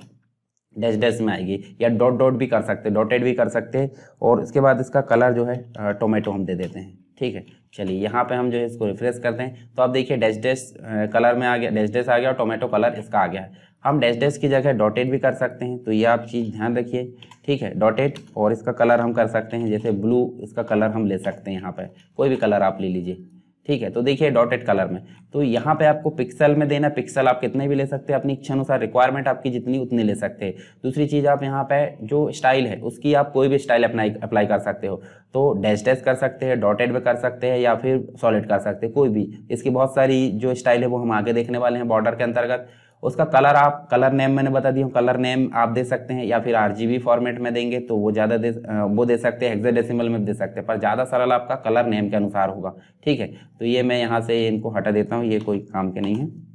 डैश डैश में आएगी या डॉट डॉट भी कर सकते डॉटेड भी कर सकते हैं और इसके बाद इसका कलर जो है टोमेटो हम दे देते हैं ठीक है चलिए यहाँ पे हम जो है इसको रिफ्रेश करते हैं तो आप देखिए डैश डैश कलर में आ गया डैश डैश आ गया और टोमेटो कलर इसका आ गया है हम डैश डैश की जगह डॉटेड भी कर सकते हैं तो ये आप चीज़ ध्यान रखिए ठीक है डॉटेड और इसका कलर हम कर सकते हैं जैसे ब्लू इसका कलर हम ले सकते हैं यहाँ पर कोई भी कलर आप ले लीजिए ठीक है तो देखिए डॉटेड कलर में तो यहाँ पे आपको पिक्सल में देना पिक्सल आप कितने भी ले सकते हैं अपनी इच्छा अनुसार रिक्वायरमेंट आपकी जितनी उतनी ले सकते हैं दूसरी चीज़ आप यहाँ पे जो स्टाइल है उसकी आप कोई भी स्टाइल अपना अप्लाई कर सकते हो तो डैश डैश कर सकते हैं डॉटेड में कर सकते हैं या फिर सॉलिड कर सकते हैं कोई भी इसकी बहुत सारी जो स्टाइल है वो हम आगे देखने वाले हैं बॉर्डर के अंतर्गत उसका कलर आप कलर नेम मैंने बता दिया कलर नेम आप दे सकते हैं या फिर आर फॉर्मेट में देंगे तो वो ज़्यादा दे वो दे सकते हैं डेसिमल में दे सकते हैं पर ज़्यादा सरल आपका कलर नेम के अनुसार होगा ठीक है तो ये मैं यहाँ से इनको हटा देता हूँ ये कोई काम के नहीं है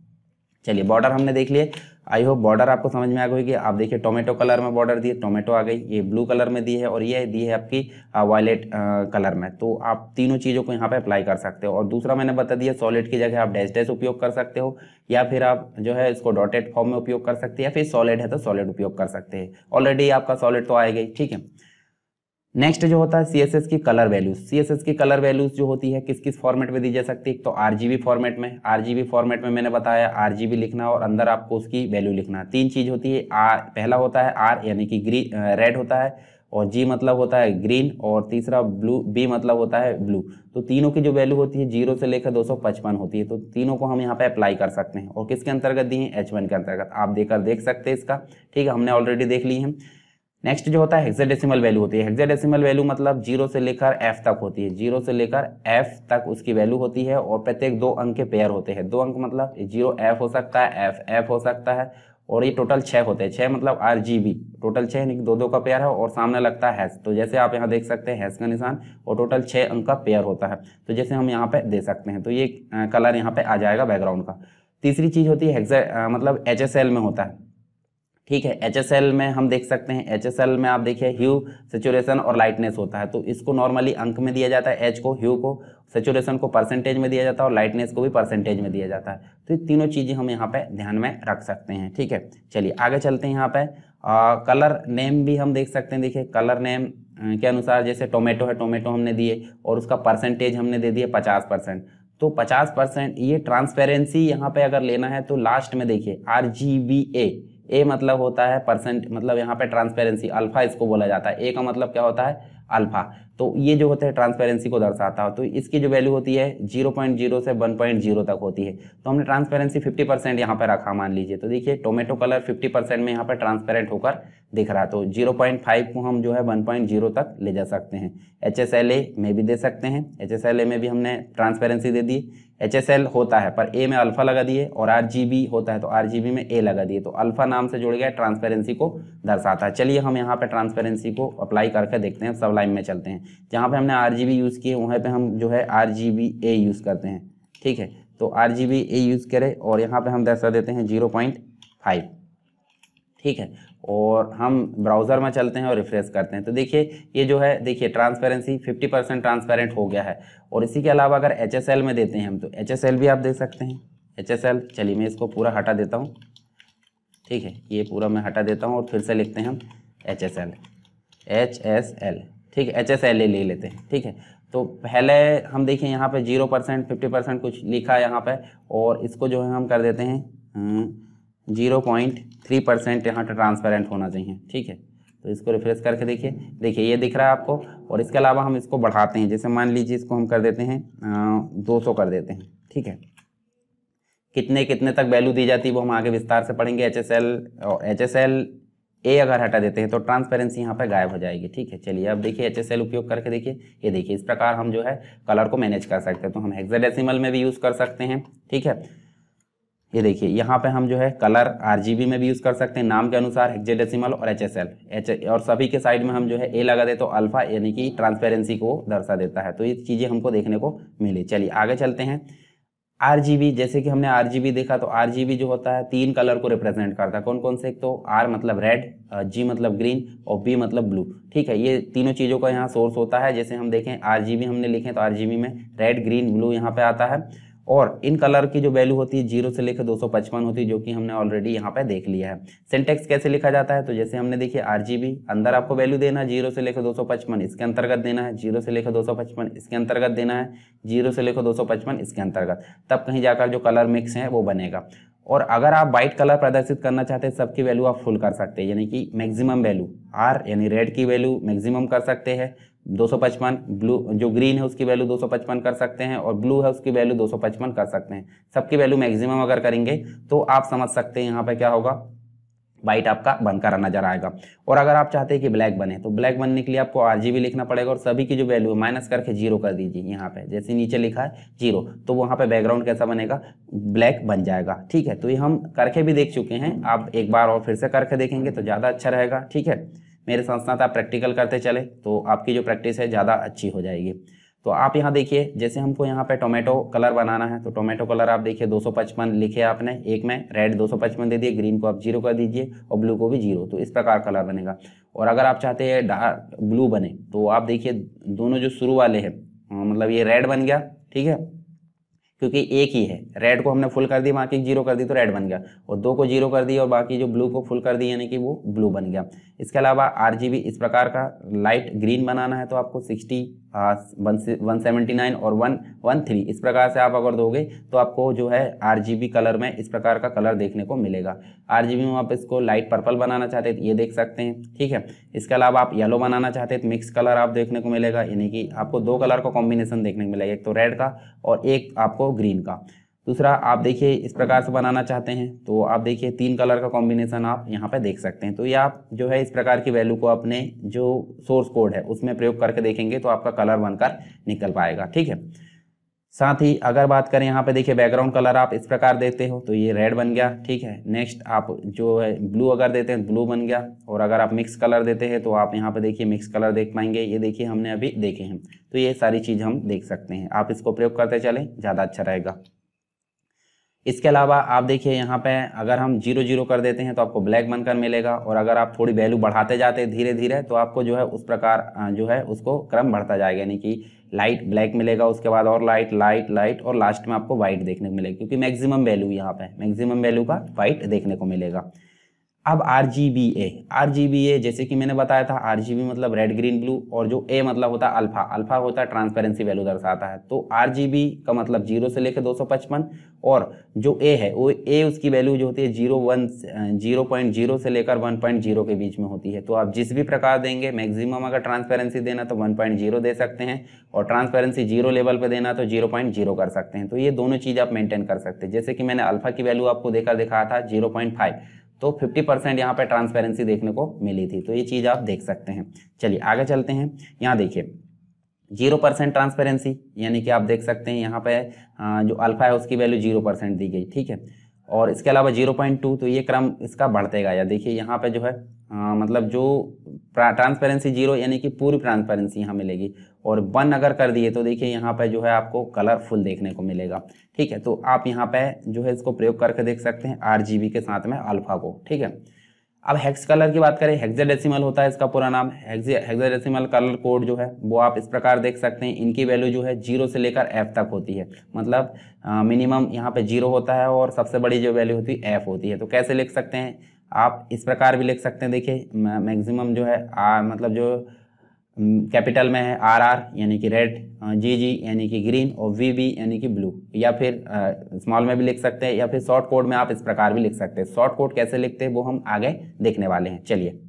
चलिए बॉर्डर हमने देख लिए आई होप बॉर्डर आपको समझ में आ गई कि आप देखिए टोमेटो कलर में बॉर्डर दिए टोमेटो आ गई ये ब्लू कलर में दी है और ये दी है आपकी वायलेट कलर में तो आप तीनों चीज़ों को यहाँ पे अप्लाई कर सकते हो और दूसरा मैंने बता दिया सॉलिड की जगह आप डैश डैश उपयोग कर सकते हो या फिर आप जो है इसको डॉटेड फॉर्म में उपयोग कर सकते हैं या फिर सॉलिड है तो सॉलिड उपयोग कर सकते हैं ऑलरेडी आपका सॉलिड तो आएगा ठीक है नेक्स्ट जो होता है सीएसएस की कलर वैल्यूज सीएसएस की कलर वैल्यूज जो होती है किस किस फॉर्मेट में दी जा सकती है तो आरजीबी फॉर्मेट में आरजीबी फॉर्मेट में मैंने बताया आरजीबी लिखना और अंदर आपको उसकी वैल्यू लिखना तीन चीज होती है आर पहला होता है आर यानी कि ग्रीन रेड होता है और जी मतलब होता है ग्रीन और तीसरा ब्लू बी मतलब होता है ब्लू तो तीनों की जो वैल्यू होती है जीरो से लेकर पचपन होती है तो तीनों को हम यहाँ पे अप्लाई कर सकते हैं और किसके अंतर्गत दी है एच वन के अंतर्गत आप देखकर देख सकते हैं इसका ठीक है हमने ऑलरेडी देख ली है नेक्स्ट जो होता है हेक्साडेसिमल वैल्यू होती है हेक्साडेसिमल वैल्यू मतलब जीरो से लेकर एफ तक होती है जीरो से लेकर एफ तक उसकी वैल्यू होती है और प्रत्येक दो अंक के पेयर होते हैं दो अंक मतलब जीरो एफ हो सकता है एफ एफ हो सकता है और ये टोटल छः होते हैं छः मतलब आर जी बी टोटल छः यानी दो दो का पेयर है और सामने लगता है तो जैसे आप यहाँ देख सकते हैं हैस का निशान और टोटल छः अंक का पेयर होता है तो जैसे हम यहाँ पे दे सकते हैं तो ये कलर यहाँ पे आ जाएगा बैकग्राउंड का तीसरी चीज़ होती है मतलब एच एस एल में होता है ठीक है एच में हम देख सकते हैं एच में आप देखिए ह्यू सेचुरेशन और लाइटनेस होता है तो इसको नॉर्मली अंक में दिया जाता है एच को ह्यू को सेचुरेशन को परसेंटेज में दिया जाता है और लाइटनेस को भी परसेंटेज में दिया जाता है तो ये तीनों चीज़ें हम यहाँ पे ध्यान में रख सकते हैं ठीक है चलिए आगे चलते हैं यहाँ पे आ, कलर नेम भी हम देख सकते हैं देखिए कलर नेम के अनुसार जैसे टोमेटो है टोमेटो हमने दिए और उसका परसेंटेज हमने दे दिया पचास परसेंट तो पचास परसेंट ये ट्रांसपेरेंसी यहाँ पे अगर लेना है तो लास्ट में देखिए आर जी बी ए ए मतलब होता है परसेंट मतलब यहाँ पे ट्रांसपेरेंसी अल्फा इसको बोला जाता है ए का मतलब क्या होता है अल्फा तो ये जो होता है ट्रांसपेरेंसी को दर्शाता है तो इसकी जो वैल्यू होती है 0.0 से 1.0 तक होती है तो हमने ट्रांसपेरेंसी 50 परसेंट यहाँ पर रखा मान लीजिए तो देखिए टोमेटो कलर 50 परसेंट में यहाँ पर ट्रांसपेरेंट होकर दिख रहा तो 0.5 को हम जो है 1.0 तक ले जा सकते हैं एच एस एल ए में भी दे सकते हैं एच एस एल ए में भी हमने ट्रांसपेरेंसी दे दी एच एस एल होता है पर ए में अल्फ़ा लगा दिए और आर जी बी होता है तो आर जी बी में ए लगा दिए तो अल्फ़ा नाम से जुड़ गया ट्रांसपेरेंसी को दर्शाता है चलिए हम यहाँ पर ट्रांसपेरेंसी को अप्लाई करके देखते हैं सब लाइन में चलते हैं जहाँ पर हमने आर जी बी यूज़ किए वहाँ पर हम जो है R G B A use करते हैं ठीक है तो R G B A use करें और यहाँ पर हम दर्शा देते हैं जीरो पॉइंट फाइव ठीक है और हम ब्राउज़र में चलते हैं और रिफ़्रेश करते हैं तो देखिए ये जो है देखिए ट्रांसपेरेंसी 50 परसेंट ट्रांसपेरेंट हो गया है और इसी के अलावा अगर एच में देते हैं हम तो एच भी आप देख सकते हैं एच चलिए मैं इसको पूरा हटा देता हूँ ठीक है ये पूरा मैं हटा देता हूँ और फिर से लिखते हैं हम H S L H S L ठीक है एच एस एल ले लेते हैं ठीक है तो पहले हम देखें यहाँ पे जीरो परसेंट फिफ्टी परसेंट कुछ लिखा है यहाँ पे और इसको जो है हम कर देते हैं zero hmm, point three percent यहाँ ट्रांसपेरेंट होना चाहिए ठीक है तो इसको रिफ्रेश करके देखिए देखिए ये दिख रहा है आपको और इसके अलावा हम इसको बढ़ाते हैं जैसे मान लीजिए इसको हम कर देते हैं दो सौ कर देते हैं ठीक है कितने कितने तक वैल्यू दी जाती है वो हम आगे विस्तार से पढ़ेंगे एच एस एल और एच एस एल ए अगर हटा देते हैं तो ट्रांसपेरेंसी यहाँ पर गायब हो जाएगी ठीक है चलिए अब देखिए एच एस एल उपयोग करके देखिए ये देखिए इस प्रकार हम जो है कलर को मैनेज कर सकते हैं तो हम हेक्साडेसिमल में भी यूज़ कर सकते हैं ठीक है ये देखिए यहाँ पे हम जो है कलर आरजीबी में भी यूज़ कर सकते हैं नाम के अनुसार हेक्जेडेसिमल और एचएसएल एच और सभी के साइड में हम जो है ए लगा दे तो अल्फा यानी कि ट्रांसपेरेंसी को दर्शा देता है तो ये चीज़ें हमको देखने को मिली चलिए आगे चलते हैं आर जैसे कि हमने आर देखा तो आर जो होता है तीन कलर को रिप्रेजेंट करता है कौन कौन से एक तो आर मतलब रेड जी मतलब ग्रीन और बी मतलब ब्लू ठीक है ये तीनों चीज़ों का यहाँ सोर्स होता है जैसे हम देखें आर हमने लिखे तो आर में रेड ग्रीन ब्लू यहाँ पे आता है और इन कलर की जो वैल्यू होती है जीरो से लेकर 255 होती है जो कि हमने ऑलरेडी यहाँ पे देख लिया है सिंटेक्स कैसे लिखा जाता है तो जैसे हमने देखिए आरजीबी अंदर आपको वैल्यू देना है जीरो से लेकर 255 इसके अंतर्गत देना है जीरो से लेकर 255 इसके अंतर्गत देना है जीरो से लेकर दो इसके अंतर्गत तब कहीं जाकर जो कलर मिक्स है वो बनेगा और अगर आप व्हाइट कलर प्रदर्शित करना चाहते हैं सबकी वैल्यू आप फुल कर सकते हैं यानी कि मैक्सिमम वैल्यू आर यानी रेड की वैल्यू मैक्सिमम कर सकते हैं 255 ब्लू जो ग्रीन है उसकी वैल्यू 255 कर सकते हैं और ब्लू है उसकी वैल्यू 255 कर सकते हैं सबकी वैल्यू मैक्सिमम अगर करेंगे तो आप समझ सकते हैं यहाँ पे क्या होगा वाइट आपका बनकर नजर आएगा और अगर आप चाहते हैं कि ब्लैक बने तो ब्लैक बनने के लिए आपको आर लिखना पड़ेगा और सभी की जो वैल्यू है माइनस करके जीरो कर दीजिए यहाँ पे जैसे नीचे लिखा है जीरो तो वहाँ पे बैकग्राउंड कैसा बनेगा ब्लैक बन जाएगा ठीक है तो ये हम करके भी देख चुके हैं आप एक बार और फिर से करके देखेंगे तो ज़्यादा अच्छा रहेगा ठीक है मेरे साथ साथ आप प्रैक्टिकल करते चले तो आपकी जो प्रैक्टिस है ज़्यादा अच्छी हो जाएगी तो आप यहाँ देखिए जैसे हमको यहाँ पे टोमेटो कलर बनाना है तो टोमेटो कलर आप देखिए 255 लिखे आपने एक में रेड 255 दे दिए ग्रीन को आप जीरो कर दीजिए और ब्लू को भी जीरो तो इस प्रकार कलर बनेगा और अगर आप चाहते हैं डार्क ब्लू बने तो आप देखिए दोनों जो शुरू वाले हैं मतलब ये रेड बन गया ठीक है क्योंकि एक ही है रेड को हमने फुल कर दी बाकी जीरो कर दी तो रेड बन गया और दो को जीरो कर दिया और बाकी जो ब्लू को फुल कर दी यानी कि वो ब्लू बन गया इसके अलावा आर इस प्रकार का लाइट ग्रीन बनाना है तो आपको सिक्सटी वन सेवेंटी नाइन और वन वन थ्री इस प्रकार से आप अगर दोगे तो आपको जो है आर कलर में इस प्रकार का कलर देखने को मिलेगा आर में आप इसको लाइट पर्पल बनाना चाहते हैं तो ये देख सकते हैं ठीक है इसके अलावा आप येलो बनाना चाहते हैं तो मिक्स कलर आप देखने को मिलेगा यानी कि आपको दो कलर का कॉम्बिनेशन देखने को मिलेगा एक तो रेड का और एक आपको ग्रीन का दूसरा आप देखिए इस प्रकार से बनाना चाहते हैं तो आप देखिए तीन कलर का कॉम्बिनेशन आप यहाँ पर देख सकते हैं तो ये आप जो है इस प्रकार की वैल्यू को अपने जो सोर्स कोड है उसमें प्रयोग करके देखेंगे तो आपका कलर बनकर निकल पाएगा ठीक है साथ ही अगर बात करें यहाँ पे देखिए बैकग्राउंड कलर आप इस प्रकार देते हो तो ये रेड बन गया ठीक है नेक्स्ट आप जो है ब्लू अगर देते हैं ब्लू बन गया और अगर आप मिक्स कलर देते हैं तो आप यहाँ पे देखिए मिक्स कलर देख पाएंगे ये देखिए हमने अभी देखे हैं तो ये सारी चीज़ हम देख सकते हैं आप इसको प्रयोग करते चलें ज़्यादा अच्छा रहेगा इसके अलावा आप देखिए यहाँ पे अगर हम जीरो जीरो कर देते हैं तो आपको ब्लैक बनकर मिलेगा और अगर आप थोड़ी वैल्यू बढ़ाते जाते हैं धीरे धीरे तो आपको जो है उस प्रकार जो है उसको क्रम बढ़ता जाएगा यानी कि लाइट ब्लैक मिलेगा उसके बाद और लाइट लाइट लाइट और लास्ट में आपको व्हाइट देखने को मिलेगा क्योंकि मैक्सिमम वैल्यू यहाँ पे मैक्सिमम वैल्यू का व्हाइट देखने को मिलेगा अब R G B A R G B A जैसे कि मैंने बताया था आर जी बी मतलब रेड ग्रीन ब्लू और जो ए मतलब होता है अल्फा अल्फा होता है ट्रांसपेरेंसी वैल्यू दर्शाता है तो आर जी बी का मतलब जीरो से लेकर दो सौ पचपन और जो ए है वो ए उसकी वैल्यू जो होती है zero one zero point zero से लेकर वन पॉइंट जीरो के बीच में होती है तो आप जिस भी प्रकार देंगे मैक्सिमम अगर ट्रांसपेरेंसी देना तो वन पॉइंट जीरो दे सकते हैं और ट्रांसपेरेंसी जीरो लेवल पर देना तो जीरो पॉइंट जीरो कर सकते हैं तो ये दोनों चीज़ आप मेंटेन कर सकते हैं जैसे कि मैंने अल्फा की वैल्यू आपको देखा दिखाया था जीरो पॉइंट फाइव तो 50 परसेंट यहाँ पर ट्रांसपेरेंसी देखने को मिली थी तो ये चीज़ आप देख सकते हैं चलिए आगे चलते हैं यहाँ देखिए जीरो परसेंट ट्रांसपेरेंसी यानी कि आप देख सकते हैं यहाँ पे हाँ, जो अल्फा है उसकी वैल्यू जीरो परसेंट दी गई ठीक है और इसके अलावा जीरो पॉइंट टू तो ये क्रम इसका बढ़ते गया देखिए यहाँ पे जो है आ, मतलब जो ट्रांसपेरेंसी जीरो यानी कि पूरी ट्रांसपेरेंसी यहाँ मिलेगी और वन अगर कर दिए तो देखिए यहाँ पे जो है आपको कलरफुल देखने को मिलेगा ठीक है तो आप यहाँ पे जो है इसको प्रयोग करके देख सकते हैं आर के साथ में अल्फ़ा को ठीक है अब हेक्स कलर की बात करें हेक्साडेसिमल होता है इसका पूरा नाम हेक्साडेसिमल कलर कोड जो है वो आप इस प्रकार देख सकते हैं इनकी वैल्यू जो है जीरो से लेकर एफ तक होती है मतलब मिनिमम यहाँ पे जीरो होता है और सबसे बड़ी जो वैल्यू होती है एफ होती है तो कैसे लिख सकते हैं आप इस प्रकार भी लिख सकते हैं देखिए मैक्सिमम जो है आ, मतलब जो कैपिटल में है आर आर यानी कि रेड जी जी यानी कि ग्रीन और वी बी यानी कि ब्लू या फिर स्मॉल में भी लिख सकते हैं या फिर शॉर्ट कोड में आप इस प्रकार भी लिख सकते हैं शॉर्ट कोड कैसे लिखते हैं वो हम आगे देखने वाले हैं चलिए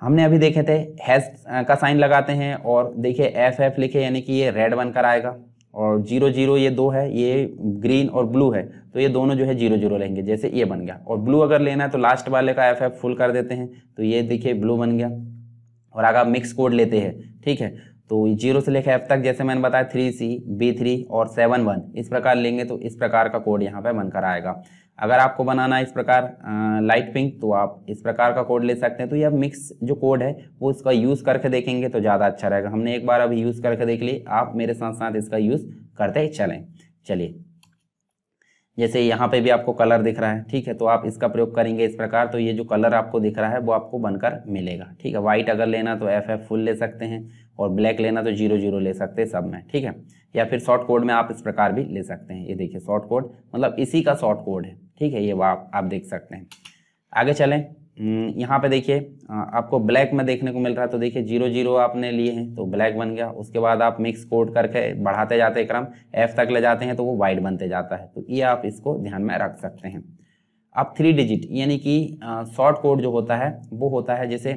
हमने अभी देखे थे हैश का साइन लगाते हैं और देखिए एफ एफ लिखे यानी कि ये रेड वन कर आएगा और जीरो जीरो ये दो है ये ग्रीन और ब्लू है तो ये दोनों जो है जीरो जीरो रहेंगे जैसे ये बन गया और ब्लू अगर लेना है तो लास्ट वाले का एफ एफ फुल कर देते हैं तो ये देखिए ब्लू बन गया और अगर मिक्स कोड लेते हैं ठीक है तो जीरो से लेकर एफ तक जैसे मैंने बताया थ्री सी बी थ्री और सेवन वन इस प्रकार लेंगे तो इस प्रकार का कोड यहाँ पे बनकर आएगा अगर आपको बनाना है इस प्रकार आ, लाइट पिंक तो आप इस प्रकार का कोड ले सकते हैं तो यह मिक्स जो कोड है वो इसका यूज़ करके देखेंगे तो ज़्यादा अच्छा रहेगा हमने एक बार अभी यूज़ करके देख ली आप मेरे साथ साथ इसका यूज़ करते ही चलें चलिए जैसे यहाँ पे भी आपको कलर दिख रहा है ठीक है तो आप इसका प्रयोग करेंगे इस प्रकार तो ये जो कलर आपको दिख रहा है वो आपको बनकर मिलेगा ठीक है वाइट अगर लेना तो एफ एफ फुल ले सकते हैं और ब्लैक लेना तो जीरो जीरो ले सकते हैं सब में ठीक है या फिर शॉर्ट कोड में आप इस प्रकार भी ले सकते हैं ये देखिए शॉर्ट कोड मतलब इसी का शॉर्ट कोड है ठीक है ये आप, आप देख सकते हैं आगे चलें हम्म, यहाँ पे देखिए आपको ब्लैक में देखने को मिल रहा है तो देखिए जीरो जीरो आपने लिए हैं तो ब्लैक बन गया उसके बाद आप मिक्स कोड करके बढ़ाते जाते क्रम एफ तक ले जाते हैं तो वो वाइट बनते जाता है तो ये आप इसको ध्यान में रख सकते हैं अब थ्री डिजिट यानी कि शॉर्ट कोड जो होता है वो होता है जैसे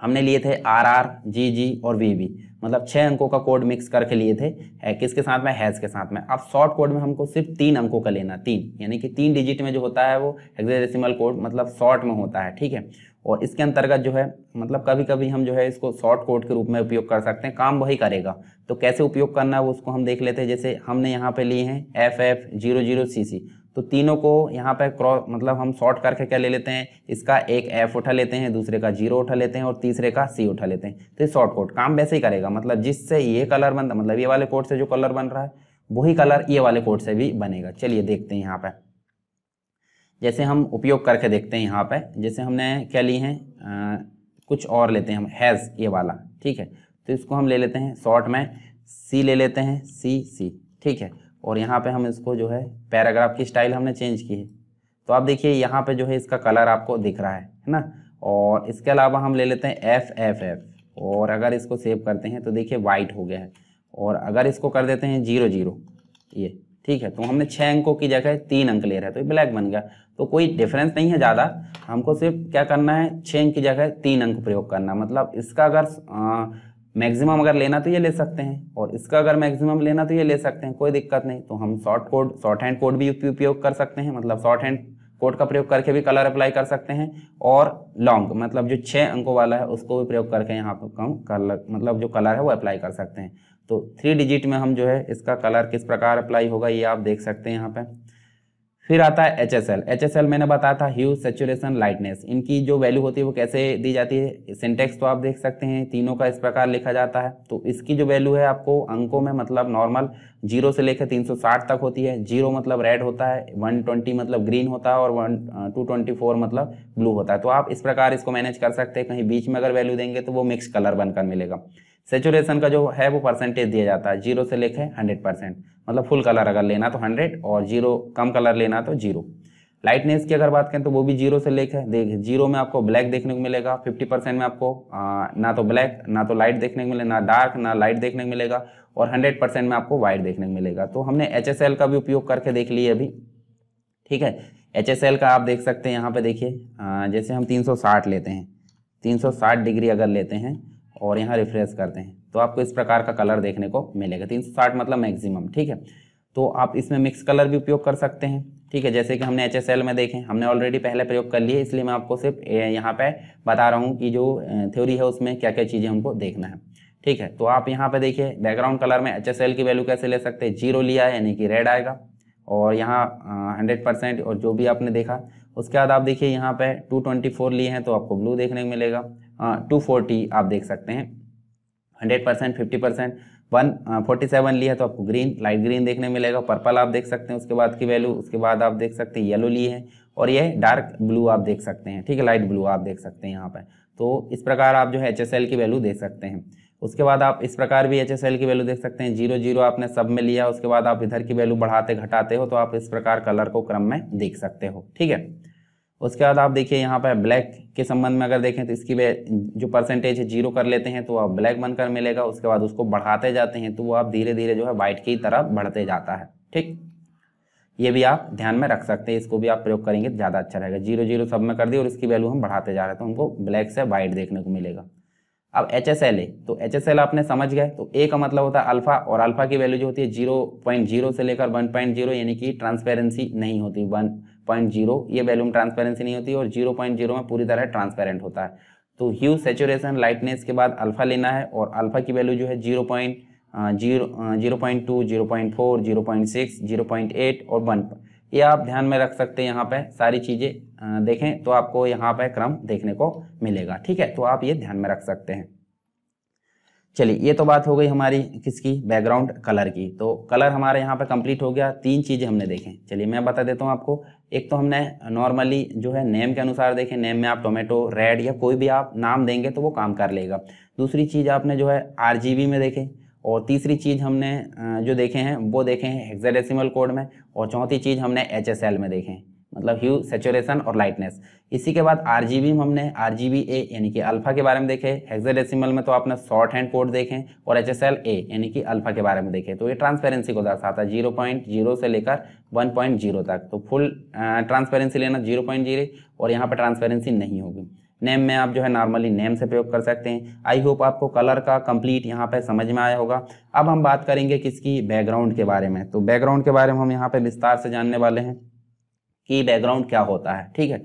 हमने लिए थे आर आर जी जी और वी वी मतलब छः अंकों का कोड मिक्स करके लिए थे है किसके साथ में हैज़ के साथ में अब शॉर्ट कोड में हमको सिर्फ तीन अंकों का लेना तीन यानी कि तीन डिजिट में जो होता है वो हेक्साडेसिमल कोड मतलब शॉर्ट में होता है ठीक है और इसके अंतर्गत जो है मतलब कभी कभी हम जो है इसको शॉर्ट कोड के रूप में उपयोग कर सकते हैं काम वही करेगा तो कैसे उपयोग करना है वो उसको हम देख लेते हैं जैसे हमने यहाँ पे लिए हैं F F zero zero C C तो तीनों को यहाँ पर क्रॉस मतलब हम शॉर्ट करके क्या ले लेते हैं इसका एक एफ उठा लेते हैं दूसरे का जीरो उठा लेते हैं और तीसरे का सी उठा लेते हैं तो ये शॉर्ट कोड काम वैसे ही करेगा मतलब जिससे ये कलर बनता मतलब ये वाले कोड से जो कलर बन रहा है वही कलर ये वाले कोड से भी बनेगा चलिए देखते हैं यहाँ पर जैसे हम उपयोग करके देखते हैं यहाँ पर जैसे हमने क्या ली है कुछ और लेते हैं हम हैज़ ये वाला ठीक है तो इसको हम ले लेते हैं शॉर्ट में सी ले लेते हैं सी सी ठीक है और यहाँ पे हम इसको जो है पैराग्राफ की स्टाइल हमने चेंज की है तो आप देखिए यहाँ पे जो है इसका कलर आपको दिख रहा है है ना और इसके अलावा हम ले लेते हैं एफ एफ एफ और अगर इसको सेव करते हैं तो देखिए वाइट हो गया है और अगर इसको कर देते हैं जीरो जीरो ये ठीक है तो हमने छः अंकों की जगह तीन अंक ले रहे हैं तो ब्लैक बन गया तो कोई डिफरेंस नहीं है ज़्यादा हमको सिर्फ क्या करना है छः अंक की जगह तीन अंक प्रयोग करना मतलब इसका अगर मैक्सिमम अगर लेना तो ये ले सकते हैं और इसका अगर मैक्सिमम लेना तो ये ले सकते हैं कोई दिक्कत नहीं तो हम short code shorthand code भी उपयोग कर सकते हैं मतलब शॉर्ट हैंड कोड का प्रयोग करके भी कलर अप्लाई कर सकते हैं और लॉन्ग मतलब जो छः अंकों वाला है उसको भी प्रयोग करके यहाँ पर कम कलर मतलब जो कलर है वो अप्लाई कर सकते हैं तो थ्री डिजिट में हम जो है इसका कलर किस प्रकार अप्लाई होगा ये आप देख सकते हैं यहाँ पर फिर आता है H S L H S L मैंने बताया था ह्यूज सेचुरेशन लाइटनेस इनकी जो वैल्यू होती है वो कैसे दी जाती है सिंटेक्स तो आप देख सकते हैं तीनों का इस प्रकार लिखा जाता है तो इसकी जो वैल्यू है आपको अंकों में मतलब नॉर्मल जीरो से लेकर 360 तक होती है जीरो मतलब रेड होता है 120 मतलब ग्रीन होता है और वन टू मतलब ब्लू होता है तो आप इस प्रकार इसको मैनेज कर सकते हैं कहीं बीच में अगर वैल्यू देंगे तो वो मिक्स कलर बनकर मिलेगा सेचुरेशन का जो है वो परसेंटेज दिया जाता है जीरो से लेके हंड्रेड परसेंट मतलब फुल कलर अगर लेना तो हंड्रेड और जीरो कम कलर लेना तो जीरो लाइटनेस की अगर बात करें तो वो भी जीरो से लेके देख जीरो में आपको ब्लैक देखने को मिलेगा फिफ्टी परसेंट में आपको आ, ना तो ब्लैक ना तो लाइट देखने को मिलेगा ना डार्क ना लाइट देखने को मिलेगा और हंड्रेड परसेंट में आपको वाइट देखने को मिलेगा तो हमने एच का भी उपयोग करके देख लिए अभी ठीक है एच का आप देख सकते हैं यहाँ पे देखिए जैसे हम साठ लेते हैं साठ डिग्री अगर लेते हैं और यहाँ रिफ्रेश करते हैं तो आपको इस प्रकार का कलर देखने को मिलेगा तीन मतलब मैक्सिमम ठीक है तो आप इसमें मिक्स कलर भी उपयोग कर सकते हैं ठीक है जैसे कि हमने एच में देखें हमने ऑलरेडी पहले प्रयोग कर लिए इसलिए मैं आपको सिर्फ यहाँ पे बता रहा हूँ कि जो थ्योरी है उसमें क्या क्या चीज़ें हमको देखना है ठीक है तो आप यहाँ पे देखिए बैकग्राउंड कलर में एच की वैल्यू कैसे ले सकते हैं जीरो लिया है यानी कि रेड आएगा और यहाँ हंड्रेड परसेंट और जो भी आपने देखा उसके बाद आप देखिए यहाँ पे टू ट्वेंटी फोर लिए हैं तो आपको ब्लू देखने को मिलेगा टू हाँ, फोर्टी आप देख सकते हैं hundred percent fifty percent one forty seven ली है तो आपको ग्रीन लाइट ग्रीन देखने मिलेगा पर्पल आप देख सकते हैं उसके बाद की वैल्यू उसके बाद आप देख सकते हैं येलो ली है और ये डार्क ब्लू आप देख सकते हैं ठीक है लाइट ब्लू आप देख सकते हैं यहाँ पर तो इस प्रकार आप जो है एच की वैल्यू देख सकते हैं उसके बाद आप इस प्रकार भी एच की वैल्यू देख सकते हैं जीरो जीरो आपने सब में लिया उसके बाद आप इधर की वैल्यू बढ़ाते घटाते हो तो आप इस प्रकार कलर को क्रम में देख सकते हो ठीक है उसके बाद आप देखिए यहाँ पर ब्लैक के संबंध में अगर देखें तो इसकी जो परसेंटेज है जीरो कर लेते हैं तो आप ब्लैक बनकर मिलेगा उसके बाद उसको बढ़ाते जाते हैं तो वो आप धीरे धीरे जो है वाइट की तरफ बढ़ते जाता है ठीक ये भी आप ध्यान में रख सकते हैं इसको भी आप प्रयोग करेंगे तो ज़्यादा अच्छा रहेगा जीरो जीरो सब में कर दिए और इसकी वैल्यू हम बढ़ाते जा रहे हैं तो हमको ब्लैक से वाइट देखने को मिलेगा अब एच एस एल ए तो एच एस एल आपने समझ गए तो ए का मतलब होता है अल्फा और अल्फा की वैल्यू जो होती है जीरो पॉइंट जीरो से लेकर वन पॉइंट जीरो यानी कि ट्रांसपेरेंसी नहीं होती वन पॉइंट जीरो ये वैल्यूम ट्रांसपेरेंसी नहीं होती और जीरो पॉइंट जीरो में पूरी तरह ट्रांसपेरेंट होता है तो ह्यू सेचुरेशन लाइटनेस के बाद अल्फ़ा लेना है और अल्फ़ा की वैल्यू जो है zero point zero zero point two zero point four zero point six zero point eight और वन ये आप ध्यान में रख सकते हैं यहाँ पे सारी चीज़ें देखें तो आपको यहाँ पे क्रम देखने को मिलेगा ठीक है तो आप ये ध्यान में रख सकते हैं चलिए ये तो बात हो गई हमारी किसकी बैकग्राउंड कलर की तो कलर हमारे यहाँ पे कंप्लीट हो गया तीन चीज़ें हमने देखें चलिए मैं बता देता हूँ आपको एक तो हमने नॉर्मली जो है नेम के अनुसार देखें नेम में आप टोमेटो रेड या कोई भी आप नाम देंगे तो वो काम कर लेगा दूसरी चीज़ आपने जो है आर में देखें और तीसरी चीज़ हमने जो देखे हैं वो देखे हैं हेक्साडेसिमल कोड में और चौथी चीज़ हमने एच में देखें मतलब ह्यू सेचुरेशन और लाइटनेस इसी के बाद आर जी में हमने आर जी बी ए यानी कि अल्फा के बारे में देखे हेक्साडेसिमल में तो आपने शॉर्ट हैंड कोड देखें और एच एस एल ए यानी कि अल्फा के बारे में देखे तो ये ट्रांसपेरेंसी को दर्शाता है जीरो पॉइंट जीरो से लेकर वन पॉइंट जीरो तक तो फुल ट्रांसपेरेंसी लेना जीरो पॉइंट जीरो और यहाँ पर ट्रांसपेरेंसी नहीं होगी नेम में आप जो है नॉर्मली नेम से प्रयोग कर सकते हैं आई होप आपको कलर का कंप्लीट यहाँ पे समझ में आया होगा अब हम बात करेंगे किसकी बैकग्राउंड के बारे में तो बैकग्राउंड के बारे में हम यहाँ पे विस्तार से जानने वाले हैं कि बैकग्राउंड क्या होता है ठीक है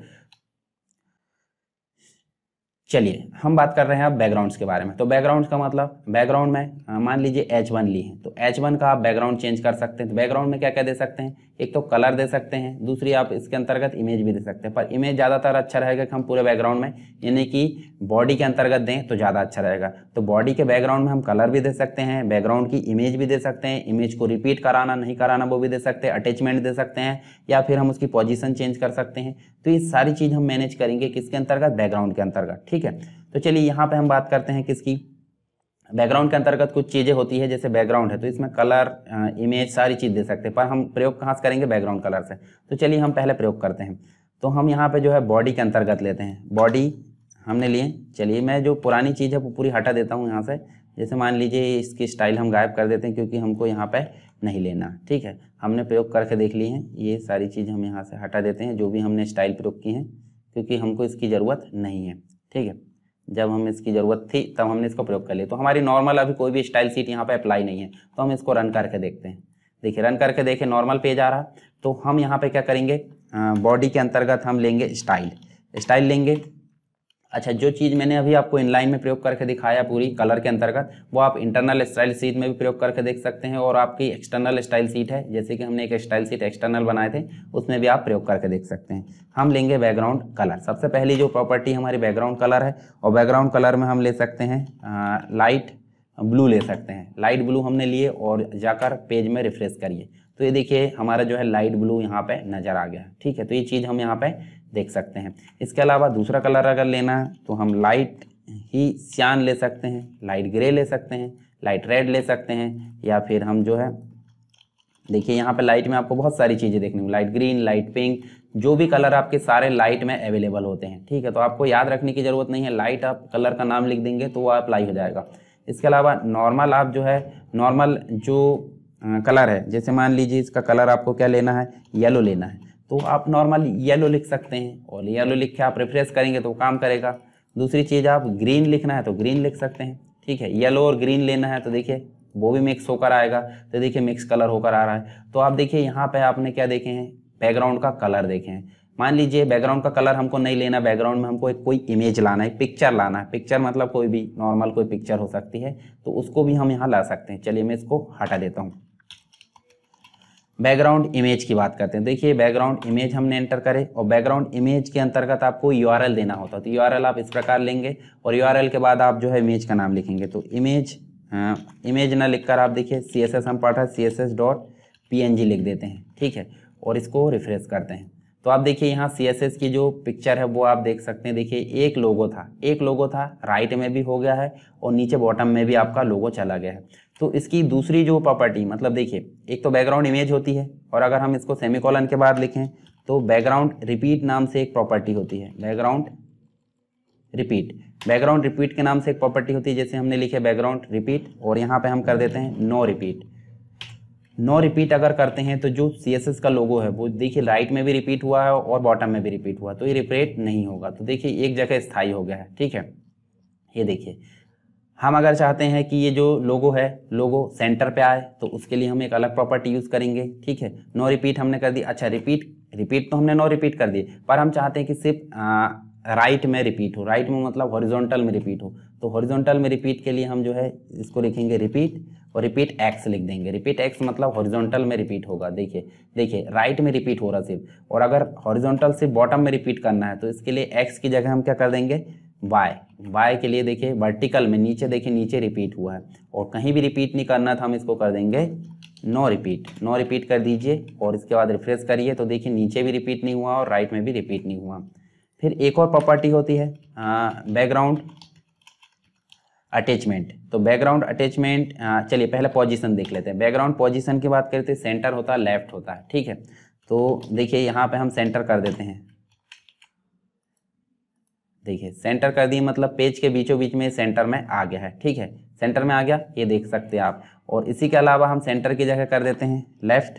चलिए हम बात कर रहे हैं अब बैकग्राउंड्स के बारे में तो बैकग्राउंड्स का मतलब बैकग्राउंड में मान लीजिए एच वन ली है तो एच वन का आप बैकग्राउंड चेंज कर सकते हैं तो बैकग्राउंड में क्या क्या दे सकते हैं एक तो कलर दे सकते हैं दूसरी आप इसके अंतर्गत इमेज भी दे सकते हैं पर इमेज ज़्यादातर अच्छा रहेगा कि हम पूरे बैकग्राउंड में यानी कि बॉडी के अंतर्गत दें तो ज़्यादा अच्छा रहेगा तो बॉडी के बैकग्राउंड में हम कलर भी दे सकते हैं बैकग्राउंड की इमेज भी दे सकते हैं इमेज को रिपीट कराना नहीं कराना वो भी दे सकते हैं अटैचमेंट दे सकते हैं या फिर हम उसकी पोजिशन चेंज कर सकते हैं तो ये सारी चीज़ हम मैनेज करेंगे किसके अंतर्गत बैकग्राउंड के अंतर्गत ठीक है तो चलिए यहाँ पे हम बात करते हैं किसकी बैकग्राउंड के अंतर्गत कुछ चीज़ें होती है जैसे बैकग्राउंड है तो इसमें कलर इमेज सारी चीज़ दे सकते हैं पर हम प्रयोग कहाँ से करेंगे बैकग्राउंड कलर से तो चलिए हम पहले प्रयोग करते हैं तो हम यहाँ पे जो है बॉडी के अंतर्गत लेते हैं बॉडी हमने लिए चलिए मैं जो पुरानी चीज़ है वो पूरी हटा देता हूँ यहाँ से जैसे मान लीजिए इसकी स्टाइल हम गायब कर देते हैं क्योंकि हमको यहाँ पर नहीं लेना ठीक है हमने प्रयोग करके देख ली है ये सारी चीज़ हम यहाँ से हटा देते हैं जो भी हमने स्टाइल प्रयोग की हैं क्योंकि हमको इसकी ज़रूरत नहीं है ठीक है जब हमें इसकी ज़रूरत थी तब हमने इसको प्रयोग कर लिया तो हमारी नॉर्मल अभी कोई भी स्टाइल सीट यहाँ पर अप्लाई नहीं है तो हम इसको रन करके देखते हैं देखिए रन करके देखें नॉर्मल पेज आ रहा तो हम यहाँ पर क्या करेंगे बॉडी के अंतर्गत हम लेंगे स्टाइल स्टाइल लेंगे अच्छा जो चीज़ मैंने अभी आपको इनलाइन में प्रयोग करके दिखाया पूरी कलर के अंतर्गत वो आप इंटरनल स्टाइल सीट में भी प्रयोग करके देख सकते हैं और आपकी एक्सटर्नल स्टाइल सीट है जैसे कि हमने एक स्टाइल सीट एक्सटर्नल बनाए थे उसमें भी आप प्रयोग करके देख सकते हैं हम लेंगे बैकग्राउंड कलर सबसे पहली जो प्रॉपर्टी हमारी बैकग्राउंड कलर है और बैकग्राउंड कलर में हम ले सकते हैं लाइट ब्लू ले सकते हैं लाइट ब्लू हमने लिए और जाकर पेज में रिफ्रेश करिए तो ये देखिए हमारा जो है लाइट ब्लू यहाँ पे नज़र आ गया ठीक है तो ये चीज़ हम यहाँ पे देख सकते हैं इसके अलावा दूसरा कलर अगर लेना है तो हम लाइट ही सियान ले सकते हैं लाइट ग्रे ले सकते हैं लाइट रेड ले सकते हैं या फिर हम जो है देखिए यहाँ पे लाइट में आपको बहुत सारी चीज़ें देखने को लाइट ग्रीन लाइट पिंक जो भी कलर आपके सारे लाइट में अवेलेबल होते हैं ठीक है तो आपको याद रखने की ज़रूरत नहीं है लाइट आप कलर का नाम लिख देंगे तो वो अप्लाई हो जाएगा इसके अलावा नॉर्मल आप जो है नॉर्मल जो कलर है जैसे मान लीजिए इसका कलर आपको क्या लेना है येलो लेना है तो आप नॉर्मल येलो लिख सकते हैं और येलो लिख के आप रिफ्रेश करेंगे तो काम करेगा दूसरी चीज़ आप ग्रीन लिखना है तो ग्रीन लिख सकते हैं ठीक है येलो और ग्रीन लेना है तो देखिए वो भी मिक्स होकर आएगा तो देखिए मिक्स कलर होकर आ रहा है तो आप देखिए यहाँ पे आपने क्या देखे हैं बैकग्राउंड का कलर देखे हैं मान लीजिए बैकग्राउंड का कलर हमको नहीं लेना बैकग्राउंड में हमको एक कोई इमेज लाना है पिक्चर लाना है पिक्चर मतलब कोई भी नॉर्मल कोई पिक्चर हो सकती है तो उसको भी हम यहाँ ला सकते हैं चलिए मैं इसको हटा देता हूँ बैकग्राउंड इमेज की बात करते हैं देखिए बैकग्राउंड इमेज हमने एंटर करे और बैकग्राउंड इमेज के अंतर्गत आपको यू देना होता है तो यू आप इस प्रकार लेंगे और यू के बाद आप जो है इमेज का नाम लिखेंगे तो इमेज आ, हाँ, इमेज ना लिखकर आप देखिए सी एस एस हम पढ़ रहे हैं C S S dot P N G लिख देते हैं ठीक है और इसको रिफ्रेश करते हैं तो आप देखिए यहाँ सी एस एस की जो पिक्चर है वो आप देख सकते हैं देखिए एक लोगो था एक लोगो था राइट में भी हो गया है और नीचे बॉटम में भी आपका लोगो चला गया है तो इसकी दूसरी जो प्रॉपर्टी मतलब देखिए एक तो बैकग्राउंड इमेज होती है और अगर हम इसको सेमिकॉलन के बाद लिखें तो बैकग्राउंड रिपीट नाम से एक प्रॉपर्टी होती है बैकग्राउंड रिपीट बैकग्राउंड रिपीट के नाम से एक प्रॉपर्टी होती है जैसे हमने लिखे बैकग्राउंड रिपीट और यहाँ पे हम कर देते हैं नो रिपीट नो रिपीट अगर करते हैं तो जो सी का लोगो है वो देखिए राइट में भी रिपीट हुआ है और बॉटम में भी रिपीट हुआ तो ये रिपीट नहीं होगा तो देखिए एक जगह स्थायी हो गया है ठीक है ये देखिए हम अगर चाहते हैं कि ये जो लोगो है लोगो सेंटर पे आए तो उसके लिए हम एक अलग प्रॉपर्टी यूज़ करेंगे ठीक है नो रिपीट हमने कर दी अच्छा रिपीट रिपीट तो हमने नो रिपीट कर दी पर हम चाहते हैं कि सिर्फ राइट में रिपीट हो राइट में मतलब हॉरिजॉन्टल में रिपीट हो तो हॉरिजॉन्टल में रिपीट के लिए हम जो है इसको लिखेंगे रिपीट और रिपीट एक्स लिख देंगे रिपीट एक्स मतलब हॉरिजॉन्टल में रिपीट होगा देखिए देखिए राइट में रिपीट हो रहा सिर्फ और अगर हॉरिजॉन्टल सिर्फ बॉटम में रिपीट करना है तो इसके लिए एक्स की जगह हम क्या कर देंगे वाई वाई के लिए देखिए वर्टिकल में नीचे देखिए नीचे रिपीट हुआ है और कहीं भी रिपीट नहीं करना था हम इसको कर देंगे नो रिपीट नो रिपीट कर दीजिए और इसके बाद रिफ्रेश करिए तो देखिए नीचे भी रिपीट नहीं हुआ और राइट में भी रिपीट नहीं हुआ फिर एक और प्रॉपर्टी होती है बैकग्राउंड अटैचमेंट तो बैकग्राउंड अटैचमेंट चलिए पहले पोजीशन देख लेते हैं बैकग्राउंड पोजीशन की बात करते हैं सेंटर होता है लेफ्ट होता है ठीक है तो देखिए यहाँ पे हम सेंटर कर देते हैं देखिए सेंटर कर दिए मतलब पेज के बीचों बीच में सेंटर में आ गया है ठीक है सेंटर में आ गया ये देख सकते हैं आप और इसी के अलावा हम सेंटर की जगह कर देते हैं लेफ्ट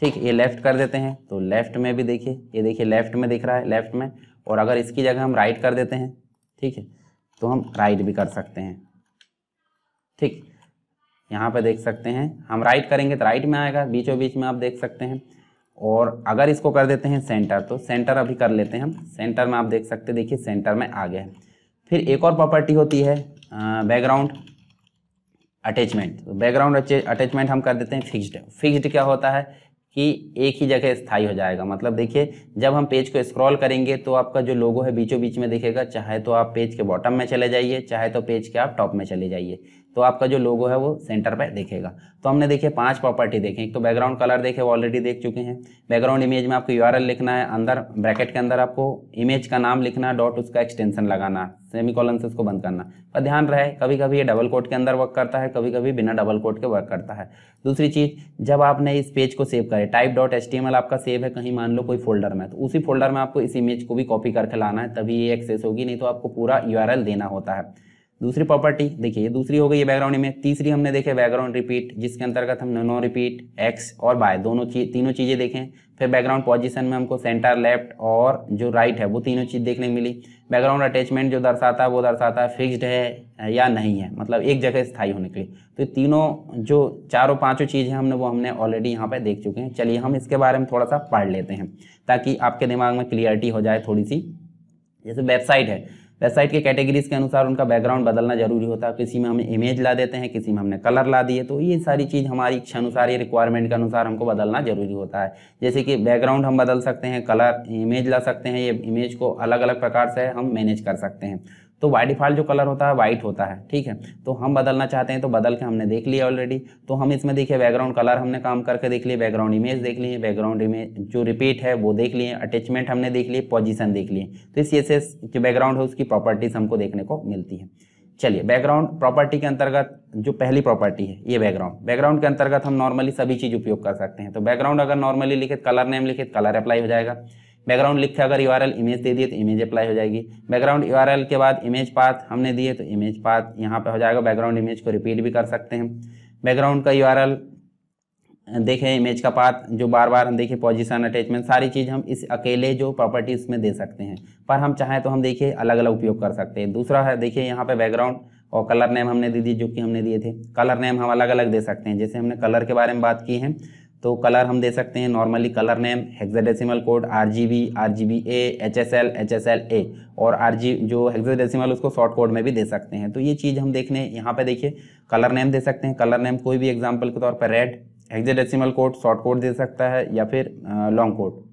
ठीक ये लेफ्ट कर देते हैं तो लेफ्ट में भी देखिए ये देखिए लेफ्ट में दिख रहा है लेफ्ट में और अगर इसकी जगह हम राइट कर देते हैं ठीक है तो हम राइट भी कर सकते हैं ठीक यहाँ पर देख सकते हैं हम राइट करेंगे तो राइट में आएगा बीचों बीच में आप देख सकते हैं और अगर इसको कर देते हैं सेंटर तो सेंटर अभी कर लेते हैं हम सेंटर में आप देख सकते देखिए सेंटर में आ गया है फिर एक और प्रॉपर्टी होती है बैकग्राउंड अटैचमेंट तो बैकग्राउंड अटैचमेंट हम कर देते हैं फिक्स्ड फिक्स्ड क्या होता है कि एक ही जगह स्थायी हो जाएगा मतलब देखिए जब हम पेज को स्क्रॉल करेंगे तो आपका जो लोगो है बीचों बीच में दिखेगा चाहे तो आप पेज के बॉटम में चले जाइए चाहे तो पेज के आप टॉप में चले जाइए तो आपका जो लोगो है वो सेंटर पे दिखेगा तो हमने देखिए पांच प्रॉपर्टी देखें एक तो बैकग्राउंड कलर देखे वो ऑलरेडी देख चुके हैं बैकग्राउंड इमेज में आपको यू लिखना है अंदर ब्रैकेट के अंदर आपको इमेज का नाम लिखना डॉट उसका एक्सटेंशन लगाना सेमी कॉलन से उसको बंद करना पर ध्यान रहे कभी कभी ये डबल कोट के अंदर वर्क करता है कभी कभी बिना डबल कोट के वर्क करता है दूसरी चीज़ जब आपने इस पेज को सेव करें टाइप डॉट एल आपका सेव है कहीं मान लो कोई फोल्डर में तो उसी फोल्डर में आपको इस इमेज को भी कॉपी करके लाना है तभी ये एक्सेस होगी नहीं तो आपको पूरा यू देना होता है दूसरी प्रॉपर्टी देखिए ये दूसरी हो गई है बैकग्राउंड इमेज तीसरी हमने देखे बैकग्राउंड रिपीट जिसके अंतर्गत हम नो रिपीट एक्स और बाय दोनों चीज तीनों चीज़ें देखें फिर बैकग्राउंड पोजीशन में हमको सेंटर लेफ्ट और जो राइट है वो तीनों चीज़ देखने को मिली बैकग्राउंड अटैचमेंट जो दर्शाता है वो दर्शाता है फिक्स्ड है या नहीं है मतलब एक जगह स्थायी होने के लिए तो तीनों जो चारों पांचों चीज़ें हमने वो हमने ऑलरेडी यहाँ पर देख चुके हैं चलिए हम इसके बारे में थोड़ा सा पढ़ लेते हैं ताकि आपके दिमाग में क्लियरिटी हो जाए थोड़ी सी जैसे वेबसाइट है वेबसाइट के कैटेगरीज के अनुसार उनका बैकग्राउंड बदलना जरूरी होता है किसी में हम इमेज ला देते हैं किसी में हमने कलर ला दिए तो ये सारी चीज़ हमारी इच्छा अनुसार ये रिक्वायरमेंट के अनुसार हमको बदलना जरूरी होता है जैसे कि बैकग्राउंड हम बदल सकते हैं कलर इमेज ला सकते हैं ये इमेज को अलग अलग प्रकार से हम मैनेज कर सकते हैं तो बाई डिफॉल्ट जो कलर होता है वाइट होता है ठीक है तो हम बदलना चाहते हैं तो बदल के हमने देख लिया ऑलरेडी तो हम इसमें देखिए बैकग्राउंड कलर हमने काम करके देख लिए बैकग्राउंड इमेज देख लिए बैकग्राउंड इमेज जो रिपीट है वो देख लिए अटैचमेंट हमने देख लिए पोजिशन देख लिए तो इस एस जो बैकग्राउंड है उसकी प्रॉपर्टीज हमको देखने को मिलती है चलिए बैकग्राउंड प्रॉपर्टी के अंतर्गत जो पहली प्रॉपर्टी है ये बैकग्राउंड बैकग्राउंड के अंतर्गत हम नॉर्मली सभी चीज़ उपयोग कर सकते हैं तो बैकग्राउंड अगर नॉर्मली लिखित कलर नेम लिखित कलर अप्लाई हो जाएगा बैकग्राउंड लिख के अगर यू इमेज दे दिए तो इमेज अप्लाई हो जाएगी बैकग्राउंड यू के बाद इमेज पाथ हमने दिए तो इमेज पाथ यहाँ पर हो जाएगा बैकग्राउंड इमेज को रिपीट भी कर सकते हैं बैकग्राउंड का यू देखें इमेज का पाथ जो बार बार हम देखिए पोजीशन अटैचमेंट सारी चीज़ हम इस अकेले जो प्रॉपर्टी उसमें दे सकते हैं पर हम चाहें तो हम देखिए अलग अलग उपयोग कर सकते हैं दूसरा है देखिए यहाँ पे बैकग्राउंड और कलर नेम हमने दे दी जो कि हमने दिए थे कलर नेम हम अलग अलग दे सकते हैं जैसे हमने कलर के बारे में बात की है तो कलर हम दे सकते हैं normally colour name hexadecimal code R G B R G B A H S L H S L A और आर जी जो हेक्साडेसिमल उसको शॉर्ट कोड में भी दे सकते हैं तो ये चीज़ हम देखने यहाँ पे देखिए कलर नेम दे सकते हैं कलर नेम कोई भी एग्जाम्पल के तौर पर red hexadecimal code short code दे सकता है या फिर long code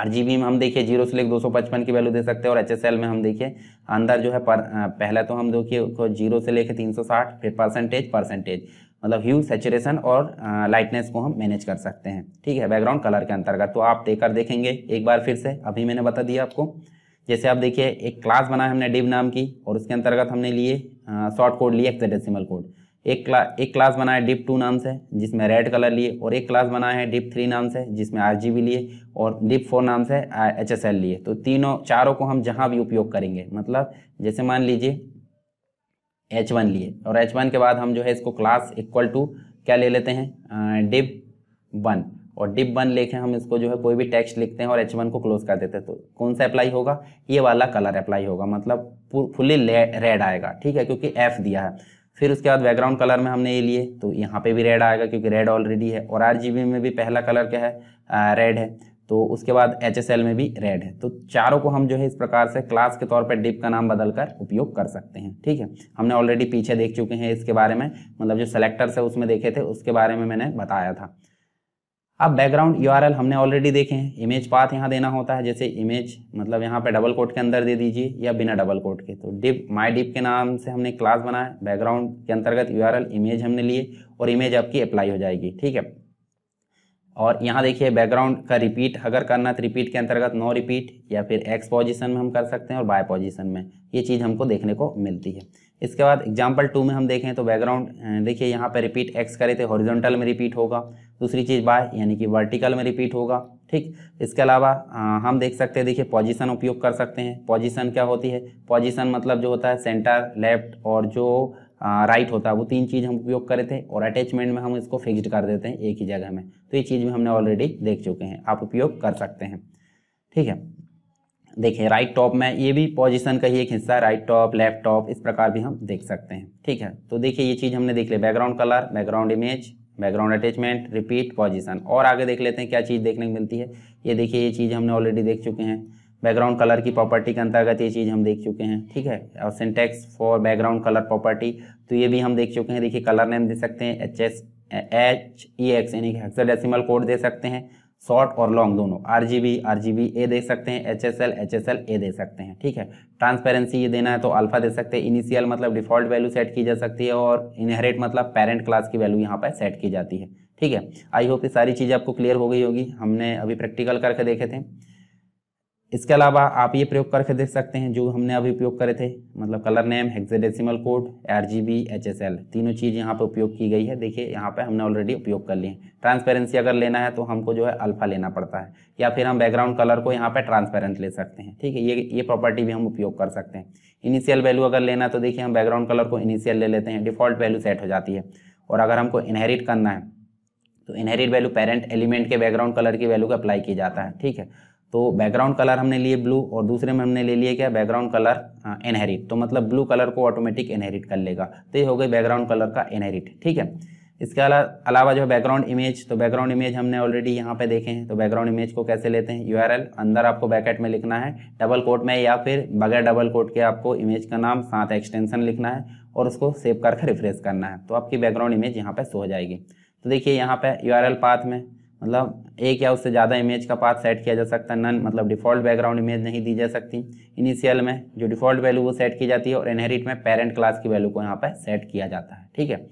R G B में हम देखिए जीरो से लेकर दो सौ पचपन की वैल्यू दे सकते हैं और एच एस एल में हम देखिए अंदर जो है पर, पहला तो हम देखिए जीरो से लेकर तीन सौ साठ फिर परसेंटेज परसेंटेज मतलब ह्यू सेचुरेशन और लाइटनेस को हम मैनेज कर सकते हैं ठीक है बैकग्राउंड कलर के अंतर्गत तो आप देकर देखेंगे एक बार फिर से अभी मैंने बता दिया आपको जैसे आप देखिए एक क्लास बनाया हमने डिव नाम की और उसके अंतर्गत हमने लिए शॉर्ट कोड लिए एक्सेडेसिमल कोड एक क्ला एक क्लास बनाया डिप टू नाम से जिसमें रेड कलर लिए और एक क्लास बनाया है डिप थ्री नाम से जिसमें आर जी लिए और डिप फोर नाम से एच एस एल लिए तो तीनों चारों को हम जहाँ भी उपयोग करेंगे मतलब जैसे मान लीजिए एच वन लिए और एच वन के बाद हम जो है इसको क्लास इक्वल टू क्या ले लेते हैं डिप वन और डिप वन लेके हम इसको जो है कोई भी टेक्स्ट लिखते हैं और एच वन को क्लोज कर देते हैं तो कौन सा अप्लाई होगा ये वाला कलर अप्लाई होगा मतलब फुल्ली रेड आएगा ठीक है क्योंकि एफ दिया है फिर उसके बाद बैकग्राउंड कलर में हमने ये लिए तो यहाँ पे भी रेड आएगा क्योंकि रेड ऑलरेडी है और आर में भी पहला कलर क्या है रेड है तो उसके बाद एच में भी रेड है तो चारों को हम जो है इस प्रकार से क्लास के तौर पर डिप का नाम बदलकर उपयोग कर सकते हैं ठीक है हमने ऑलरेडी पीछे देख चुके हैं इसके बारे में मतलब जो सेलेक्टर्स है उसमें देखे थे उसके बारे में मैंने बताया था अब बैकग्राउंड यू हमने ऑलरेडी देखे हैं इमेज पाथ यहाँ देना होता है जैसे इमेज मतलब यहाँ पे डबल कोट के अंदर दे दीजिए या बिना डबल कोट के तो डिप माई डिप के नाम से हमने क्लास बनाया बैकग्राउंड के अंतर्गत यू इमेज हमने लिए और इमेज आपकी अप्लाई हो जाएगी ठीक है और यहाँ देखिए बैकग्राउंड का रिपीट अगर करना तो रिपीट के अंतर्गत नो रिपीट या फिर एक्स पोजीशन में हम कर सकते हैं और बाय पोजीशन में ये चीज़ हमको देखने को मिलती है इसके बाद एग्जाम्पल टू में हम देखें तो बैकग्राउंड देखिए यहाँ पर रिपीट एक्स करे तो हॉरिजॉन्टल में रिपीट होगा दूसरी चीज़ बाय यानी कि वर्टिकल में रिपीट होगा ठीक इसके अलावा हम देख सकते हैं देखिए पोजिशन उपयोग कर सकते हैं पोजिशन क्या होती है पोजिशन मतलब जो होता है सेंटर लेफ्ट और जो राइट होता है वो तीन चीज़ हम उपयोग करे थे और अटैचमेंट में हम इसको फिक्स्ड कर देते हैं एक ही जगह में तो ये चीज़ भी हमने ऑलरेडी देख चुके हैं आप उपयोग कर सकते हैं ठीक है देखिए राइट टॉप में ये भी पोजीशन का ही एक हिस्सा राइट टॉप लेफ्ट टॉप इस प्रकार भी हम देख सकते हैं ठीक है तो देखिए ये चीज़ हमने देख ली background colour background image background attachment repeat position और आगे देख लेते हैं क्या चीज़ देखने को मिलती है ये देखिए ये चीज़ हमने ऑलरेडी देख चुके हैं बैकग्राउंड कलर की प्रॉपर्टी के अंतर्गत ये चीज़ हम देख चुके हैं ठीक है और syntax for background colour property तो ये भी हम देख चुके हैं देखिए कलर नेम दे सकते हैं H S H E X यानी कि हेक्सा डेसिमल कोड दे सकते हैं शॉर्ट और लॉन्ग दोनों R G B R G B A दे सकते हैं H S L H S L A दे सकते हैं ठीक है ट्रांसपेरेंसी ये देना है तो अल्फा दे सकते हैं इनिशियल मतलब डिफॉल्ट वैल्यू सेट की जा सकती है और इनहेरिट मतलब पेरेंट क्लास की वैल्यू यहाँ पर सेट की जाती है ठीक है आई होप ये सारी चीज़ आपको क्लियर हो गई होगी हमने अभी प्रैक्टिकल करके देखे थे इसके अलावा आप ये प्रयोग करके देख सकते हैं जो हमने अभी उपयोग करे थे मतलब colour name hexadecimal code RGB HSL तीनों चीज़ यहाँ पर उपयोग की गई है देखिए यहाँ पे हमने ऑलरेडी उपयोग कर लिए हैं ट्रांसपेरेंसी अगर लेना है तो हमको जो है अल्फा लेना पड़ता है या फिर हम बैकग्राउंड कलर को यहाँ पर ट्रांसपेरेंट ले सकते हैं ठीक है ये ये प्रॉपर्टी भी हम उपयोग कर सकते हैं इनिशियल वैल्यू अगर लेना है तो देखिए हम बैकग्राउंड कलर को इनिशियल ले लेते हैं डिफ़ॉल्ट वैल्यू सेट हो जाती है और अगर हमको इनहेरिट करना है तो इनहेरिट वैल्यू पेरेंट एलिमेंट के बैकग्राउंड कलर की वैल्यू को अप्लाई किया जाता है ठीक है तो बैकग्राउंड कलर हमने लिए ब्लू और दूसरे में हमने ले लिए क्या बैकग्राउंड कलर इनहेरिट तो मतलब ब्लू कलर को ऑटोमेटिक इनहेरिट कर लेगा तो ये हो गई बैकग्राउंड कलर का इनहेरिट ठीक है इसके अलावा जो बैकग्राउंड इमेज तो बैकग्राउंड इमेज हमने ऑलरेडी यहाँ पे देखे हैं तो बैकग्राउंड इमेज को कैसे लेते हैं यू अंदर आपको बैकेट में लिखना है डबल कोट में या फिर बगैर डबल कोट के आपको इमेज का नाम साथ एक्सटेंशन लिखना है और उसको सेव करके रिफ्रेश करना है तो आपकी बैकग्राउंड इमेज यहाँ पर सो हो जाएगी तो देखिए यहाँ पर यू पाथ में मतलब एक या उससे ज़्यादा इमेज का पाथ सेट किया जा सकता है नन मतलब डिफ़ॉल्ट बैकग्राउंड इमेज नहीं दी जा सकती इनिशियल में जो डिफ़ॉल्ट वैल्यू वो सेट की जाती है और इनहेरिट में पेरेंट क्लास की वैल्यू को यहाँ पर सेट किया जाता है ठीक है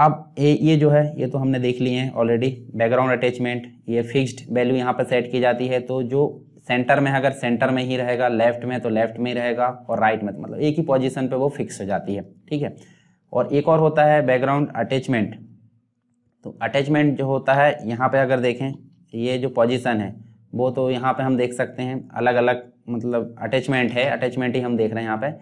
अब ये ये जो है ये तो हमने देख लिए हैं ऑलरेडी बैकग्राउंड अटैचमेंट ये फिक्स्ड वैल्यू यहाँ पर सेट की जाती है तो जो सेंटर में अगर सेंटर में ही रहेगा लेफ्ट में तो लेफ्ट में ही रहेगा और राइट में तो मतलब एक ही पोजीशन पे वो फिक्स हो जाती है ठीक है और एक और होता है बैकग्राउंड अटैचमेंट तो अटैचमेंट जो होता है यहाँ पे अगर देखें ये जो पोजीशन है वो तो यहाँ पे हम देख सकते हैं अलग अलग मतलब अटैचमेंट है अटैचमेंट ही हम देख रहे हैं यहाँ पे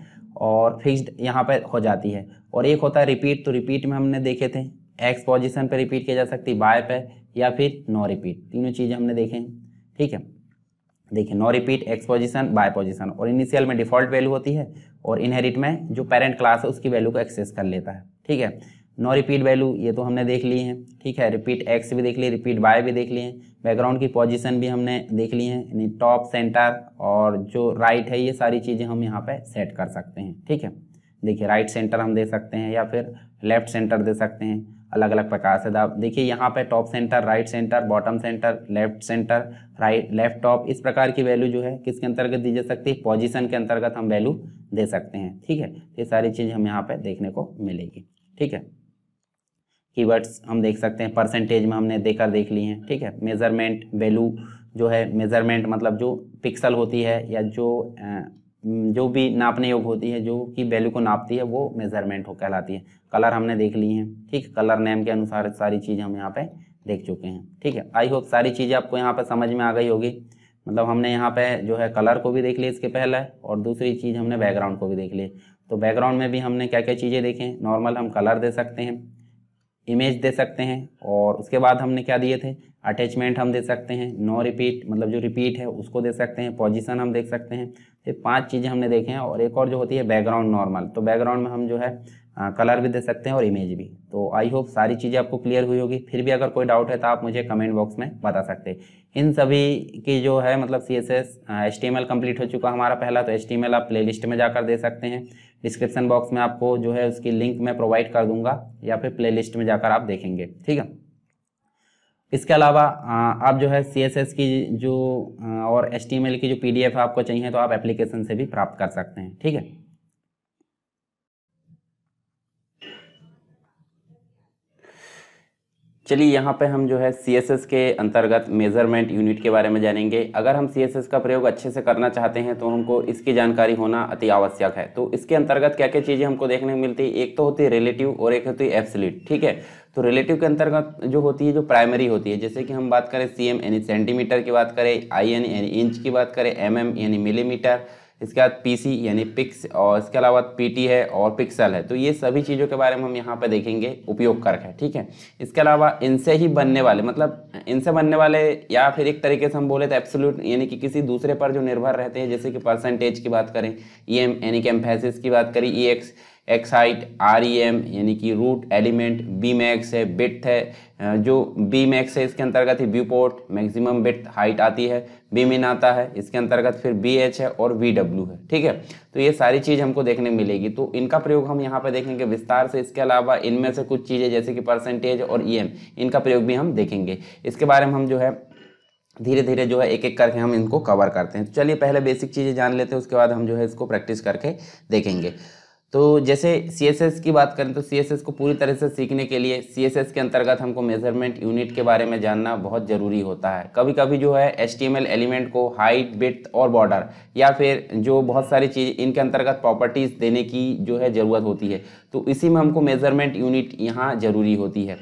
और फिक्स्ड यहाँ पे हो जाती है और एक होता है रिपीट तो रिपीट में हमने देखे थे एक्स पोजीशन पर रिपीट किया जा सकती है बाय पे या फिर नो रिपीट तीनों चीज़ें हमने देखे हैं ठीक है देखिए no repeat X position Y position और इनिशियल में डिफॉल्ट वैल्यू होती है और इनहेरिट में जो पेरेंट क्लास है उसकी वैल्यू को एक्सेस कर लेता है ठीक है नो रिपीट वैल्यू ये तो हमने देख ली है ठीक है रिपीट एक्स भी देख लिए रिपीट वाई भी देख लिए हैं बैकग्राउंड की पोजीशन भी हमने देख ली है यानी टॉप सेंटर और जो राइट है ये सारी चीज़ें हम यहाँ पे सेट कर सकते हैं ठीक है देखिए राइट सेंटर हम दे सकते हैं या फिर लेफ्ट सेंटर दे सकते हैं अलग अलग प्रकार से दाब देखिए यहाँ पे top centre right centre bottom centre left centre right left top इस प्रकार की वैल्यू जो है किसके अंतर्गत दी जा सकती है पोजीशन के अंतर्गत हम वैल्यू दे सकते हैं ठीक है ये सारी चीज़ हम यहाँ पे देखने को मिलेगी ठीक है कीवर्ड्स हम देख सकते हैं परसेंटेज में हमने देकर देख ली हैं ठीक है मेज़रमेंट वैल्यू जो है मेज़रमेंट मतलब जो पिक्सल होती है या जो जो भी नापने योग होती है जो कि वैल्यू को नापती है वो मेज़रमेंट हो कहलाती है कलर हमने देख ली हैं ठीक कलर नेम के अनुसार सारी चीज़ हम यहाँ पे देख चुके हैं ठीक है आई होप सारी चीज़ें आपको यहाँ पे समझ में आ गई होगी मतलब हमने यहाँ पे जो है कलर को भी देख लिया इसके पहले और दूसरी चीज़ हमने बैकग्राउंड को भी देख ली तो बैकग्राउंड में भी हमने क्या क्या चीज़ें देखें नॉर्मल हम कलर दे सकते हैं इमेज दे सकते हैं और उसके बाद हमने क्या दिए थे अटैचमेंट हम दे सकते हैं नो रिपीट मतलब जो रिपीट है उसको दे सकते हैं पोजीशन हम देख सकते हैं ये पांच चीज़ें हमने देखे हैं और एक और जो होती है बैकग्राउंड नॉर्मल तो बैकग्राउंड में हम जो है आ, कलर भी दे सकते हैं और इमेज भी तो आई होप सारी चीज़ें आपको क्लियर हुई होगी फिर भी अगर कोई डाउट है तो आप मुझे कमेंट बॉक्स में बता सकते हैं इन सभी की जो है मतलब सी एस एस कंप्लीट हो चुका हमारा पहला तो एस आप प्ले लिस्ट में जाकर दे सकते हैं डिस्क्रिप्शन बॉक्स में आपको जो है उसकी लिंक मैं प्रोवाइड कर दूंगा या फिर प्लेलिस्ट में जाकर आप देखेंगे ठीक है इसके अलावा आप जो है सी की जो और एल की जो पी एफ आपको चाहिए तो आप एप्लीकेशन से भी प्राप्त कर सकते हैं ठीक है चलिए यहाँ पे हम जो है सी के अंतर्गत मेज़रमेंट यूनिट के बारे में जानेंगे अगर हम सी का प्रयोग अच्छे से करना चाहते हैं तो हमको इसकी जानकारी होना अति आवश्यक है तो इसके अंतर्गत क्या क्या चीज़ें हमको देखने को मिलती है एक तो होती है रिलेटिव और एक होती है एब्सोल्यूट ठीक है तो रिलेटिव के अंतर्गत जो होती है जो प्राइमरी होती है जैसे कि हम बात करें सी एम यानी सेंटीमीटर की बात करें आई एन यानी इंच की बात करें एम एम यानी मिलीमीटर mm, इसके बाद पी यानी पिक्स और इसके अलावा पी है और पिक्सल है तो ये सभी चीज़ों के बारे में हम यहाँ पर देखेंगे उपयोग कर है ठीक है इसके अलावा इनसे ही बनने वाले मतलब इनसे बनने वाले या फिर एक तरीके से हम बोले तो एब्सोल्यूट यानी कि किसी दूसरे पर जो निर्भर रहते हैं जैसे कि परसेंटेज की बात करें ई e एम यानी कि एम्फेसिस की बात करें E e X X height R E M यानी कि रूट एलिमेंट बी मैक्स है बिट है जो बी मैक्स है इसके अंतर्गत ही viewport maximum width height आती है बी मिन आता है इसके अंतर्गत फिर बी एच है और वी डब्ल्यू है ठीक है तो ये सारी चीज़ हमको देखने मिलेगी तो इनका प्रयोग हम यहाँ पर देखेंगे विस्तार से इसके अलावा इनमें से कुछ चीज़ें जैसे कि परसेंटेज और ई e एम इनका प्रयोग भी हम देखेंगे इसके बारे में हम जो है धीरे धीरे जो है एक एक करके हम इनको कवर करते हैं तो चलिए पहले बेसिक चीज़ें जान लेते हैं उसके बाद हम जो है इसको प्रैक्टिस करके देखेंगे तो जैसे सी की बात करें तो सी को पूरी तरह से सीखने के लिए सी के अंतर्गत हमको मेजरमेंट यूनिट के बारे में जानना बहुत ज़रूरी होता है कभी कभी जो है एच एलिमेंट को हाइट विथ और बॉर्डर या फिर जो बहुत सारी चीज़ इनके अंतर्गत प्रॉपर्टीज़ देने की जो है ज़रूरत होती है तो इसी में हमको मेजरमेंट यूनिट यहाँ ज़रूरी होती है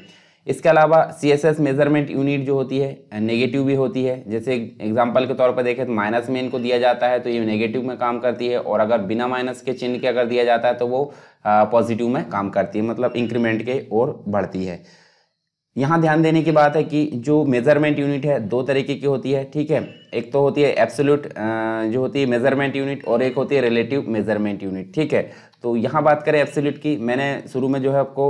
इसके अलावा C S S measurement unit जो होती है नेगेटिव भी होती है जैसे एग्जाम्पल के तौर पर देखें तो माइनस में इनको दिया जाता है तो ये नेगेटिव में काम करती है और अगर बिना माइनस के चिन्ह के अगर दिया जाता है तो वो पॉजिटिव में काम करती है मतलब इंक्रीमेंट के और बढ़ती है यहाँ ध्यान देने की बात है कि जो मेजरमेंट यूनिट है दो तरीके की होती है ठीक है एक तो होती है एब्सोल्यूट जो होती है मेजरमेंट यूनिट और एक होती है रिलेटिव मेजरमेंट यूनिट ठीक है तो यहाँ बात करें एब्सोल्यूट की मैंने शुरू में जो है आपको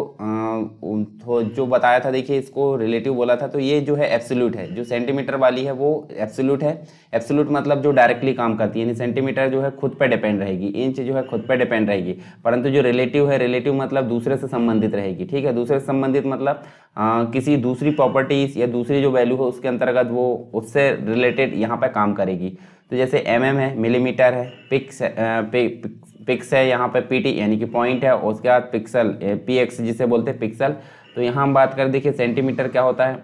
तो जो बताया था देखिए इसको रिलेटिव बोला था तो ये जो है एब्सोल्यूट है जो सेंटीमीटर वाली है वो एब्सोल्यूट है एब्सोल्यूट मतलब जो डायरेक्टली काम करती है यानी सेंटीमीटर जो है खुद पे डिपेंड रहेगी इंच जो है खुद पे डिपेंड रहेगी परंतु जो रिलेटिव है रिलेटिव मतलब दूसरे से संबंधित रहेगी ठीक है दूसरे से संबंधित मतलब आ, किसी दूसरी प्रॉपर्टीज़ या दूसरी जो वैल्यू है उसके अंतर्गत वो उससे रिलेटेड यहाँ यहाँ पर काम करेगी तो जैसे एम mm है मिलीमीटर है पिक्स पिक्स है यहाँ पर पी यानी कि पॉइंट है उसके बाद पिक्सल पी जिसे बोलते हैं पिक्सल तो यहाँ हम बात कर देखिए सेंटीमीटर क्या होता है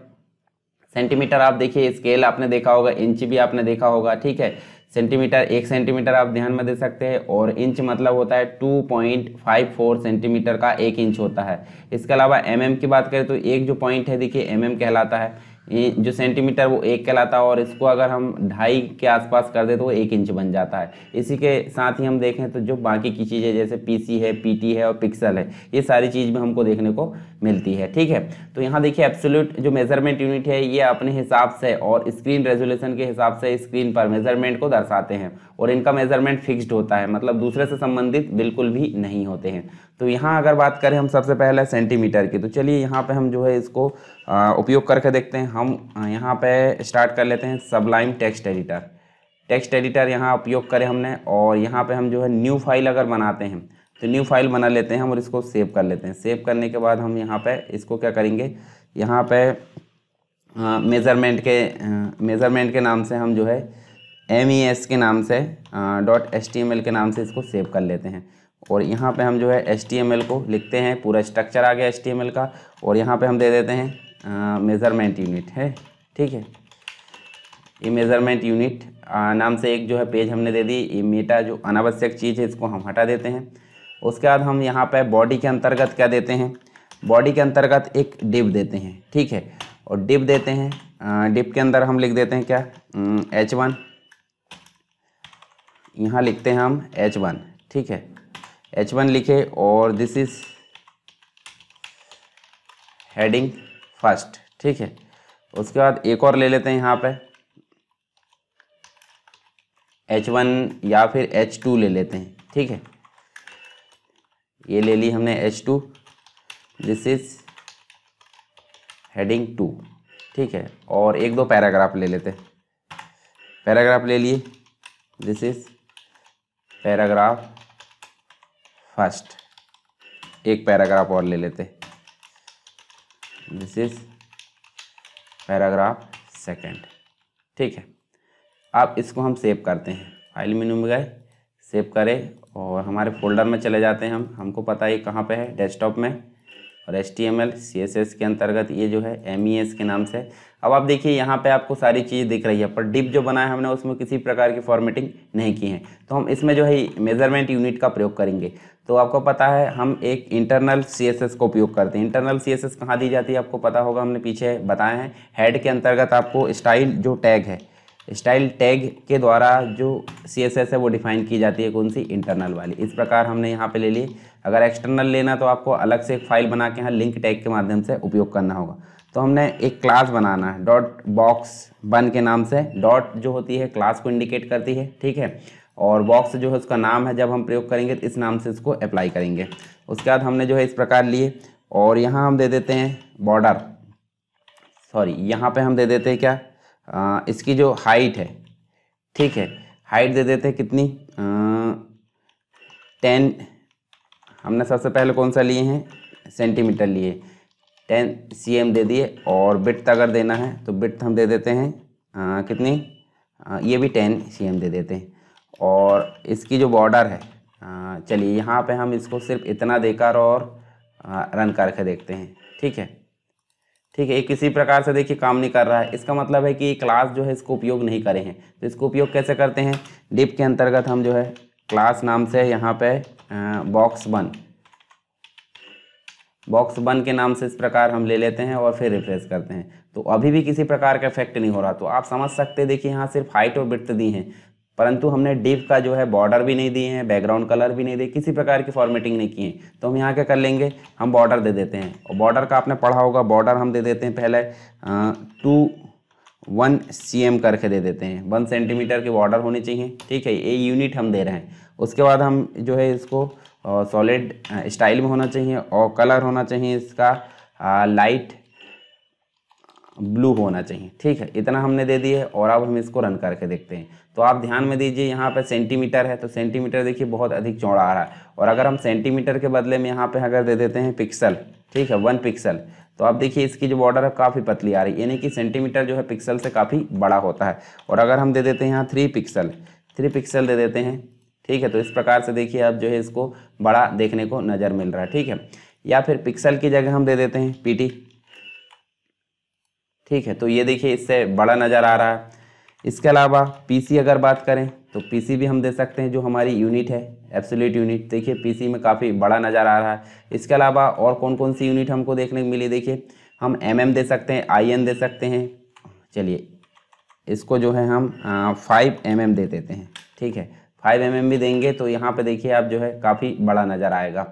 सेंटीमीटर आप देखिए स्केल आपने देखा होगा इंच भी आपने देखा होगा ठीक है सेंटीमीटर एक सेंटीमीटर आप ध्यान में दे सकते हैं और इंच मतलब होता है 2.54 सेंटीमीटर का एक इंच होता है इसके अलावा एम mm की बात करें तो एक जो पॉइंट है देखिए एमएम mm कहलाता है जो सेंटीमीटर वो एक कहलाता है और इसको अगर हम ढाई के आसपास कर दे तो वो एक इंच बन जाता है इसी के साथ ही हम देखें तो जो बाकी की चीज़ें जैसे पीसी है पीटी है और पिक्सल है ये सारी चीज़ भी हमको देखने को मिलती है ठीक है तो यहाँ देखिए एब्सोल्यूट जो मेजरमेंट यूनिट है ये अपने हिसाब से और स्क्रीन रेजोल्यूशन के हिसाब से स्क्रीन पर मेजरमेंट को दर्शाते हैं और इनका मेजरमेंट फिक्स्ड होता है मतलब दूसरे से संबंधित बिल्कुल भी नहीं होते हैं तो यहाँ अगर बात करें हम सबसे पहले सेंटीमीटर की तो चलिए यहाँ पर हम जो है इसको उपयोग करके देखते हैं हम यहाँ पे स्टार्ट कर लेते हैं Sublime text editor text editor यहाँ उपयोग करें हमने और यहाँ पे हम जो है न्यू फाइल अगर बनाते हैं तो न्यू फाइल बना लेते हैं हम और इसको सेव कर लेते हैं सेव करने के बाद हम यहाँ पे इसको क्या करेंगे यहाँ पे मेज़रमेंट के मेज़रमेंट के नाम से हम जो है एम ई एस के नाम से dot S T M L के नाम से इसको सेव कर लेते हैं और यहाँ पे हम जो है एस टी एम एल को लिखते हैं पूरा स्ट्रक्चर आ गया एस टी एम एल का और यहाँ पे हम दे देते हैं मेज़रमेंट यूनिट है ठीक है ये मेज़रमेंट यूनिट नाम से एक जो है पेज हमने दे दी ये मेटा जो अनावश्यक चीज़ है इसको हम हटा देते हैं उसके बाद हम यहाँ पर बॉडी के अंतर्गत क्या देते हैं बॉडी के अंतर्गत एक डिप देते हैं ठीक है और डिप देते हैं डिप के अंदर हम लिख देते हैं क्या एच वन यहाँ लिखते हैं हम एच वन ठीक है एच वन लिखे और दिस इज़ हेडिंग फर्स्ट ठीक है उसके बाद एक और ले लेते हैं यहाँ पे एच वन या फिर एच टू ले लेते हैं ठीक है ये ले ली हमने H two this is heading two ठीक है और एक दो पैराग्राफ ले लेते हैं पैराग्राफ ले लिए दिस इज पैराग्राफ फर्स्ट एक पैराग्राफ और ले लेते हैं दिस इज पैराग्राफ सेकंड ठीक है अब इसको हम सेव करते हैं फाइल मेनू में गए सेव करें और हमारे फोल्डर में चले जाते हैं हम हमको पता है कहाँ पे है डेस्कटॉप में और H T M L C S S के अंतर्गत ये जो है एम ई एस के नाम से अब आप देखिए यहाँ पे आपको सारी चीज़ दिख रही है पर डिप जो बनाया हमने उसमें किसी प्रकार की फॉर्मेटिंग नहीं की है तो हम इसमें जो है मेजरमेंट यूनिट का प्रयोग करेंगे तो आपको पता है हम एक इंटरनल सी का उपयोग करते हैं इंटरनल सी एस कहाँ दी जाती है आपको पता होगा हमने पीछे बताए हैं हेड के अंतर्गत आपको स्टाइल जो टैग है स्टाइल टैग के द्वारा जो सी एस एस है वो डिफाइन की जाती है कौन सी इंटरनल वाली इस प्रकार हमने यहाँ पे ले ली अगर एक्सटर्नल लेना तो आपको अलग से एक फाइल बना के यहाँ लिंक टैग के माध्यम से उपयोग करना होगा तो हमने एक क्लास बनाना है डॉट बॉक्स बन के नाम से डॉट जो होती है क्लास को इंडिकेट करती है ठीक है और बॉक्स जो है उसका नाम है जब हम प्रयोग करेंगे तो इस नाम से इसको अप्लाई करेंगे उसके बाद हमने जो है इस प्रकार लिए और यहाँ हम दे देते हैं बॉर्डर सॉरी यहाँ पे हम दे देते हैं क्या आ, इसकी जो हाइट है ठीक है हाइट दे देते हैं कितनी टेन हमने सबसे पहले कौन सा लिए हैं सेंटीमीटर लिए टेन सी एम दे दिए और बिट अगर देना है तो बिट हम दे देते हैं आ, कितनी आ, ये भी टेन सी एम दे देते हैं और इसकी जो बॉर्डर है चलिए यहाँ पे हम इसको सिर्फ इतना देकर और आ, रन करके देखते हैं ठीक है ठीक है ये किसी प्रकार से देखिए काम नहीं कर रहा है इसका मतलब है कि ये क्लास जो है इसको उपयोग नहीं करे हैं तो इसको उपयोग कैसे करते हैं डिप के अंतर्गत हम जो है क्लास नाम से यहाँ पे बॉक्स वन बॉक्स वन के नाम से इस प्रकार हम ले लेते हैं और फिर रिफ्रेश करते हैं तो अभी भी किसी प्रकार का इफेक्ट नहीं हो रहा तो आप समझ सकते देखिए यहाँ सिर्फ हाइट और ब्रिथ दी हैं परंतु हमने डिप का जो है बॉर्डर भी नहीं दिए हैं बैकग्राउंड कलर भी नहीं दिए किसी प्रकार की फॉर्मेटिंग नहीं की है तो हम यहाँ क्या कर लेंगे हम बॉर्डर दे देते हैं और बॉर्डर का आपने पढ़ा होगा बॉर्डर हम दे देते हैं पहले टू वन सी करके दे देते हैं वन सेंटीमीटर के बॉर्डर होने चाहिए ठीक है ये यूनिट हम दे रहे हैं उसके बाद हम जो है इसको और सॉलिड स्टाइल में होना चाहिए और कलर होना चाहिए इसका आ, लाइट ब्लू होना चाहिए ठीक है इतना हमने दे दिया है और अब हम इसको रन करके देखते हैं तो आप ध्यान में दीजिए यहाँ पर सेंटीमीटर है तो सेंटीमीटर देखिए बहुत अधिक चौड़ा आ रहा है और अगर हम सेंटीमीटर के बदले में यहाँ पे अगर दे देते हैं पिक्सल ठीक है वन पिक्सल तो आप देखिए इसकी जो बॉर्डर है काफ़ी पतली आ रही है यानी कि सेंटीमीटर जो है पिक्सल से काफ़ी बड़ा होता है और अगर हम दे देते हैं यहाँ थ्री पिक्सल थ्री पिक्सल दे देते हैं ठीक है तो इस प्रकार से देखिए अब जो है इसको बड़ा देखने को नज़र मिल रहा है ठीक है या फिर पिक्सल की जगह हम दे देते हैं पीटी ठीक है तो ये देखिए इससे बड़ा नज़र आ रहा है इसके अलावा पीसी अगर बात करें तो पीसी भी हम दे सकते हैं जो हमारी यूनिट है एब्सोल्यूट यूनिट देखिए पीसी में काफ़ी बड़ा नज़र आ रहा है इसके अलावा और कौन कौन सी यूनिट हमको देखने को मिली देखिए हम एम mm दे सकते हैं आई एन दे सकते हैं चलिए इसको जो है हम फाइव एम mm दे देते हैं ठीक है फाइव एम भी देंगे तो यहाँ पे देखिए आप जो है काफ़ी बड़ा नज़र आएगा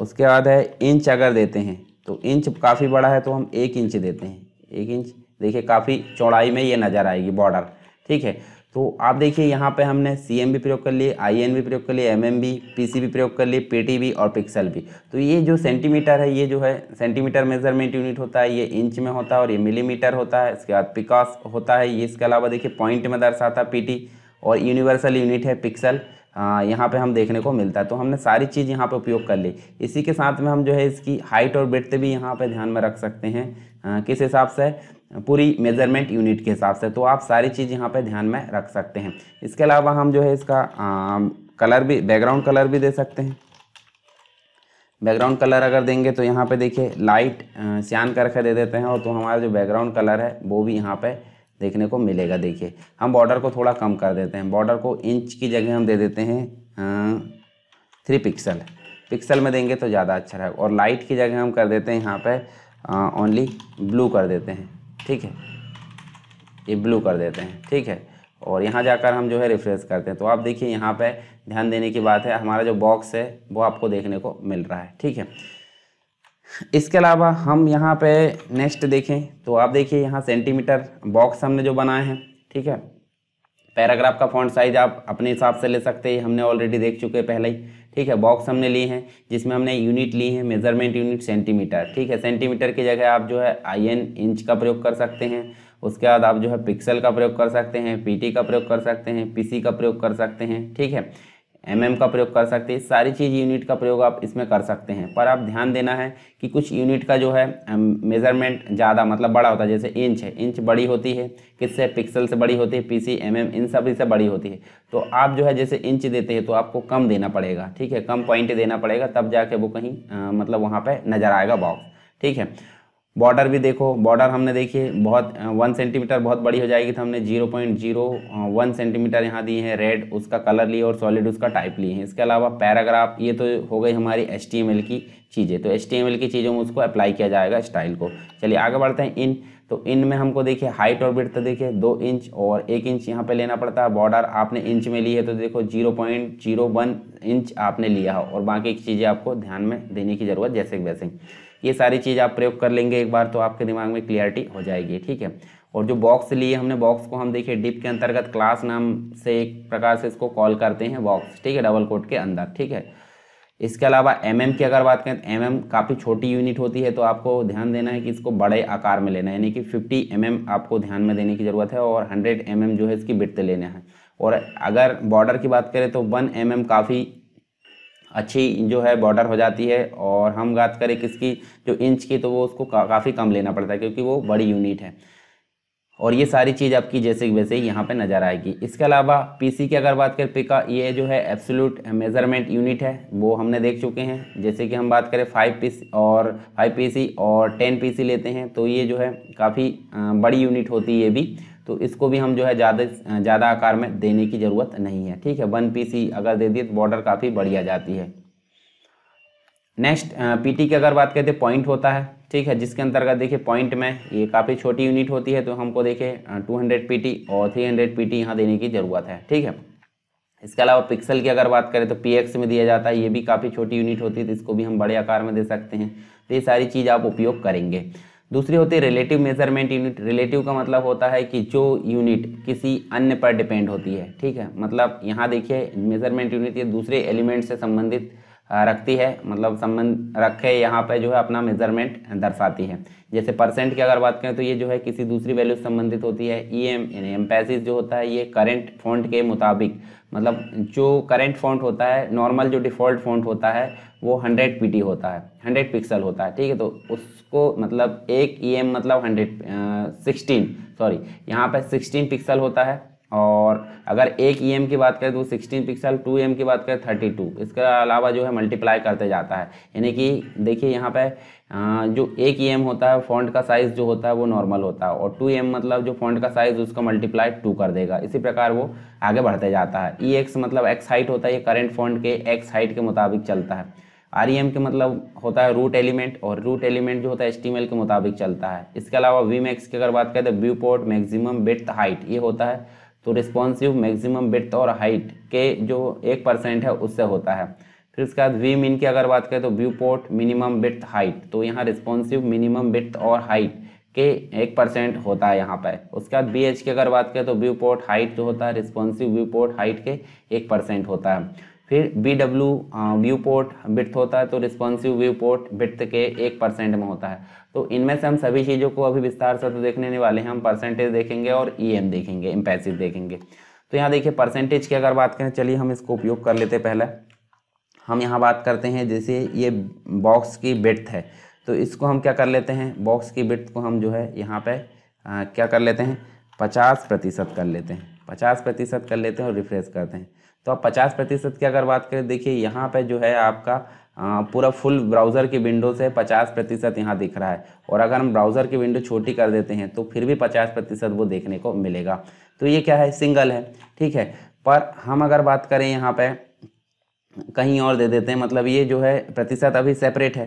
उसके बाद है इंच अगर देते हैं तो इंच काफ़ी बड़ा है तो हम एक इंच देते हैं एक इंच देखिए काफ़ी चौड़ाई में ये नज़र आएगी बॉर्डर ठीक है तो आप देखिए यहाँ पे हमने सी एम भी प्रयोग कर लिए आई एन भी प्रयोग कर लिए एम एम भी पी सी भी प्रयोग कर लिए पी टी भी और पिक्सल भी तो ये जो सेंटीमीटर है ये जो है सेंटीमीटर मेजरमेंट यूनिट होता है ये इंच में होता है और ये मिलीमीटर होता है इसके बाद पिकास होता है ये इसके अलावा देखिए पॉइंट में दर्शाता है पी टी और यूनिवर्सल यूनिट है पिक्सल यहाँ पे हम देखने को मिलता है तो हमने सारी चीज़ यहाँ पे उपयोग कर ली इसी के साथ में हम जो है इसकी हाइट और ब्रेथ भी यहाँ पे ध्यान में रख सकते हैं किस हिसाब से पूरी मेजरमेंट यूनिट के हिसाब से तो आप सारी चीज़ यहाँ पे ध्यान में रख सकते हैं इसके अलावा हम जो है इसका आ, कलर भी बैकग्राउंड कलर भी दे सकते हैं बैकग्राउंड कलर अगर देंगे तो यहाँ पर देखिए लाइट सियान करके दे देते हैं और तो हमारा जो बैकग्राउंड कलर है वो भी यहाँ पर देखने को मिलेगा देखिए हम बॉर्डर को थोड़ा कम कर देते हैं बॉर्डर को इंच की जगह हम दे देते हैं थ्री पिक्सल पिक्सल में देंगे तो ज़्यादा अच्छा रहेगा और लाइट की जगह हम कर देते हैं यहाँ पर ओनली ब्लू कर देते हैं ठीक है ये ब्लू कर देते हैं ठीक है और यहाँ जाकर हम जो है रिफ्रेश करते हैं तो आप देखिए यहाँ पे ध्यान देने की बात है हमारा जो बॉक्स है वो आपको देखने को मिल रहा है ठीक है इसके अलावा हम यहाँ पे नेक्स्ट देखें तो आप देखिए यहाँ सेंटीमीटर बॉक्स हमने जो बनाए हैं ठीक है पैराग्राफ का फॉन्ट साइज आप अपने हिसाब से ले सकते हैं हमने ऑलरेडी देख चुके हैं पहले ही ठीक है बॉक्स हमने लिए हैं जिसमें हमने यूनिट ली है मेजरमेंट यूनिट सेंटीमीटर ठीक है सेंटीमीटर की जगह आप जो है आई एन इंच का प्रयोग कर सकते हैं उसके बाद आप जो है पिक्सल का प्रयोग कर सकते हैं पीटी का प्रयोग कर सकते हैं पीसी का प्रयोग कर सकते हैं ठीक है एम mm का प्रयोग कर सकते हैं सारी चीज़ यूनिट का प्रयोग आप इसमें कर सकते हैं पर आप ध्यान देना है कि कुछ यूनिट का जो है मेज़रमेंट ज़्यादा मतलब बड़ा होता है जैसे इंच है इंच बड़ी होती है किससे पिक्सल से बड़ी होती है पीसी एमएम mm, इन सभी से बड़ी होती है तो आप जो है जैसे इंच देते हैं तो आपको कम देना पड़ेगा ठीक है कम पॉइंट देना पड़ेगा तब जाके वो कहीं आ, मतलब वहाँ पर नज़र आएगा बॉक्स ठीक है बॉर्डर भी देखो बॉर्डर हमने देखिए बहुत वन सेंटीमीटर बहुत बड़ी हो जाएगी तो हमने zero point zero one centimetre यहाँ दिए हैं रेड उसका कलर लिए और सॉलिड उसका टाइप लिए हैं इसके अलावा पैराग्राफ ये तो हो गई हमारी एच की चीज़ें तो एच की चीज़ों में उसको अप्लाई किया जाएगा स्टाइल को चलिए आगे बढ़ते हैं इन तो इन में हमको देखिए हाइट और विड्थ तो देखिए दो इंच और एक इंच यहाँ पे लेना पड़ता है बॉर्डर आपने इंच में ली है तो देखो zero point zero one inch आपने लिया हो और बाकी चीज़ें आपको ध्यान में देने की ज़रूरत जैसे वैसे ये सारी चीज़ आप प्रयोग कर लेंगे एक बार तो आपके दिमाग में क्लियरिटी हो जाएगी ठीक है और जो बॉक्स लिए हमने बॉक्स को हम देखिए डिप के अंतर्गत क्लास नाम से एक प्रकार से इसको कॉल करते हैं बॉक्स ठीक है डबल कोट के अंदर ठीक है इसके अलावा एम mm की अगर बात करें तो एम mm काफ़ी छोटी यूनिट होती है तो आपको ध्यान देना है कि इसको बड़े आकार में लेना है यानी कि 50 एम mm आपको ध्यान में देने की ज़रूरत है और 100 एम mm जो है इसकी बिटते लेना है और अगर बॉर्डर की बात करें तो 1 एम mm काफ़ी अच्छी जो है बॉर्डर हो जाती है और हम बात करें किसकी जो इंच की तो वो उसको का, काफ़ी कम लेना पड़ता है क्योंकि वो बड़ी यूनिट है और ये सारी चीज़ आपकी जैसे वैसे ही यहाँ पर नज़र आएगी इसके अलावा पीसी की अगर बात करें पिका ये जो है एब्सोल्यूट मेज़रमेंट यूनिट है वो हमने देख चुके हैं जैसे कि हम बात करें फाइव पीस और five P C ten P लेते हैं तो ये जो है काफ़ी बड़ी यूनिट होती है ये भी तो इसको भी हम जो है ज़्यादा ज़्यादा आकार में देने की ज़रूरत नहीं है ठीक है वन पीस ही अगर दे दिए तो बॉर्डर काफ़ी बढ़िया जाती है नेक्स्ट पीटी की अगर बात करें तो पॉइंट होता है ठीक है जिसके अंतर्गत देखिए पॉइंट में ये काफ़ी छोटी यूनिट होती है तो हमको देखिए 200 टी और 300 टी यहाँ देने की ज़रूरत है ठीक है इसके अलावा पिक्सल की अगर बात करें तो एक्स में दिया जाता है ये भी काफ़ी छोटी यूनिट होती है तो इसको भी हम बड़े आकार में दे सकते हैं तो ये सारी चीज़ आप उपयोग करेंगे दूसरी होती है रिलेटिव मेजरमेंट यूनिट रिलेटिव का मतलब होता है कि जो यूनिट किसी अन्य पर डिपेंड होती है ठीक है मतलब यहाँ देखिए मेजरमेंट यूनिट ये दूसरे एलिमेंट से संबंधित रखती है मतलब संबंध रखे यहाँ पर जो है अपना मेजरमेंट दर्शाती है जैसे परसेंट की अगर बात करें तो ये जो है किसी दूसरी वैल्यू से संबंधित होती है ई एम एम्पैसिस जो होता है ये करंट फॉन्ट के मुताबिक मतलब जो करंट फॉन्ट होता है नॉर्मल जो डिफ़ॉल्ट फॉन्ट होता है वो 100 पीटी होता है 100 पिक्सल होता है ठीक है तो उसको मतलब एक ई e एम मतलब हंड्रेड सिक्सटीन सॉरी यहाँ पर सिक्सटीन पिक्सल होता है और अगर एक ई e एम की बात करें तो सिक्सटीन पिक्सल टू एम की बात करें थर्टी टू इसके अलावा जो है मल्टीप्लाई करते जाता है यानी कि देखिए यहाँ पे जो एक ई e एम होता है फॉन्ट का साइज़ जो होता है वो नॉर्मल होता है और टू एम e मतलब जो फॉन्ट का साइज़ उसका मल्टीप्लाई टू कर देगा इसी प्रकार वो आगे बढ़ते जाता है ई एक्स मतलब एक्स हाइट होता है ये करेंट फॉन्ट के एक्स हाइट के मुताबिक चलता है आर ई एम के मतलब होता है रूट एलिमेंट और रूट एलिमेंट जो होता है एस के मुताबिक चलता है इसके अलावा वी मैक्स की अगर बात करें तो viewport maximum width height ये होता है तो रिस्पॉन्सिव मैक्सिमम ब्रथ और हाइट के जो एक परसेंट है उससे होता है फिर उसके बाद वी मीन की अगर बात करें तो व्यू पोर्ट मिनिमम ब्रथ हाइट तो यहाँ रिस्पॉन्सिव मिनिमम ब्रथ और हाइट के एक परसेंट होता है यहाँ पर उसके बाद बी एच की अगर बात करें तो व्यू पोर्ट हाइट जो होता है रिस्पॉन्सिव व्यू पोर्ट हाइट के एक परसेंट होता है फिर V W viewport width होता है तो रिस्पॉन्सिव व्यू पोर्ट बिट्थ के एक परसेंट में होता है तो इनमें से हम सभी चीज़ों को अभी विस्तार से तो देखने नहीं वाले हैं हम परसेंटेज देखेंगे और ई e एम देखेंगे इम्पेसिव देखेंगे तो यहाँ देखिए परसेंटेज की अगर बात करें चलिए हम इसको उपयोग कर लेते पहले हम यहाँ बात करते हैं जैसे ये बॉक्स की बिट्थ है तो इसको हम क्या कर लेते हैं बॉक्स की बिट्थ को हम जो है यहाँ पर क्या कर लेते हैं पचास प्रतिशत कर लेते हैं पचास प्रतिशत कर लेते हैं और रिफ्रेश करते हैं तो आप पचास प्रतिशत की अगर बात करें देखिए यहाँ पर जो है आपका पूरा फुल ब्राउज़र की विंडो से पचास प्रतिशत यहाँ दिख रहा है और अगर हम ब्राउज़र की विंडो छोटी कर देते हैं तो फिर भी पचास प्रतिशत वो देखने को मिलेगा तो ये क्या है सिंगल है ठीक है पर हम अगर बात करें यहाँ पर कहीं और दे देते हैं मतलब ये जो है प्रतिशत अभी सेपरेट है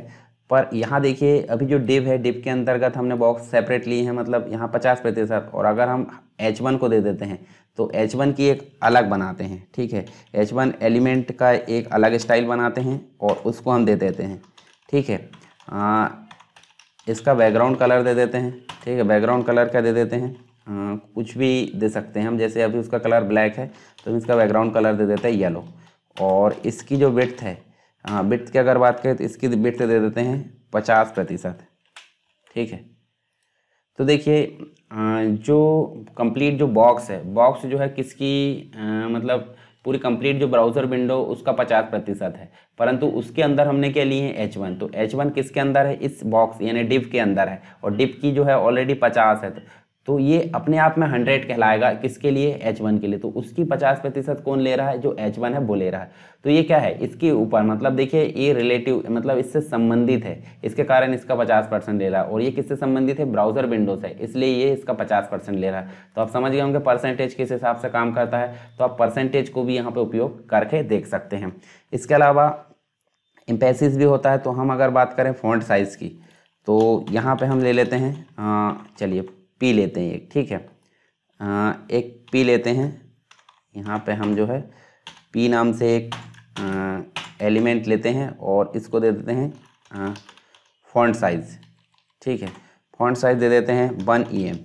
पर यहाँ देखिए अभी जो डिप है डिप के अंतर्गत हमने बॉक्स सेपरेट लिए हैं मतलब यहाँ पचास प्रतिशत और अगर हम एच वन को दे देते हैं तो एच वन की एक अलग बनाते हैं ठीक है एच वन एलिमेंट का एक अलग स्टाइल बनाते हैं और उसको हम दे देते हैं ठीक है आ, इसका बैकग्राउंड कलर दे देते हैं ठीक है बैकग्राउंड कलर का दे देते हैं आ, कुछ भी दे सकते हैं हम जैसे अभी उसका कलर ब्लैक है तो हम इसका बैकग्राउंड कलर दे देते हैं येलो और इसकी जो बिट्थ है हाँ बिट की अगर बात करें तो इसकी बिट्थ दे देते हैं पचास प्रतिशत ठीक है तो देखिए जो कंप्लीट जो बॉक्स है बॉक्स जो है किसकी मतलब पूरी कंप्लीट जो ब्राउज़र विंडो उसका पचास प्रतिशत है परंतु उसके अंदर हमने क्या लिए हैं एच वन तो एच वन किसके अंदर है इस बॉक्स यानी डिप के अंदर है और डिप की जो है ऑलरेडी पचास है तो तो ये अपने आप में हंड्रेड कहलाएगा किसके लिए एच वन के लिए तो उसकी पचास प्रतिशत कौन ले रहा है जो एच वन है वो ले रहा है तो ये क्या है इसके ऊपर मतलब देखिए ये रिलेटिव मतलब इससे संबंधित है इसके कारण इसका पचास परसेंट ले रहा है और ये किससे संबंधित है ब्राउजर विंडोज है इसलिए ये इसका पचास परसेंट ले रहा है तो आप समझ गए होंगे परसेंटेज किस हिसाब से काम करता है तो आप परसेंटेज को भी यहाँ पर उपयोग करके देख सकते हैं इसके अलावा इम्पेसिस भी होता है तो हम अगर बात करें फॉन्ट साइज़ की तो यहाँ पे हम ले लेते हैं चलिए पी लेते हैं एक ठीक है आ, एक पी लेते हैं यहाँ पे हम जो है पी नाम से एक आ, एलिमेंट लेते हैं और इसको दे देते हैं फॉन्ट साइज़ ठीक है फॉन्ट साइज़ दे देते हैं वन ई एम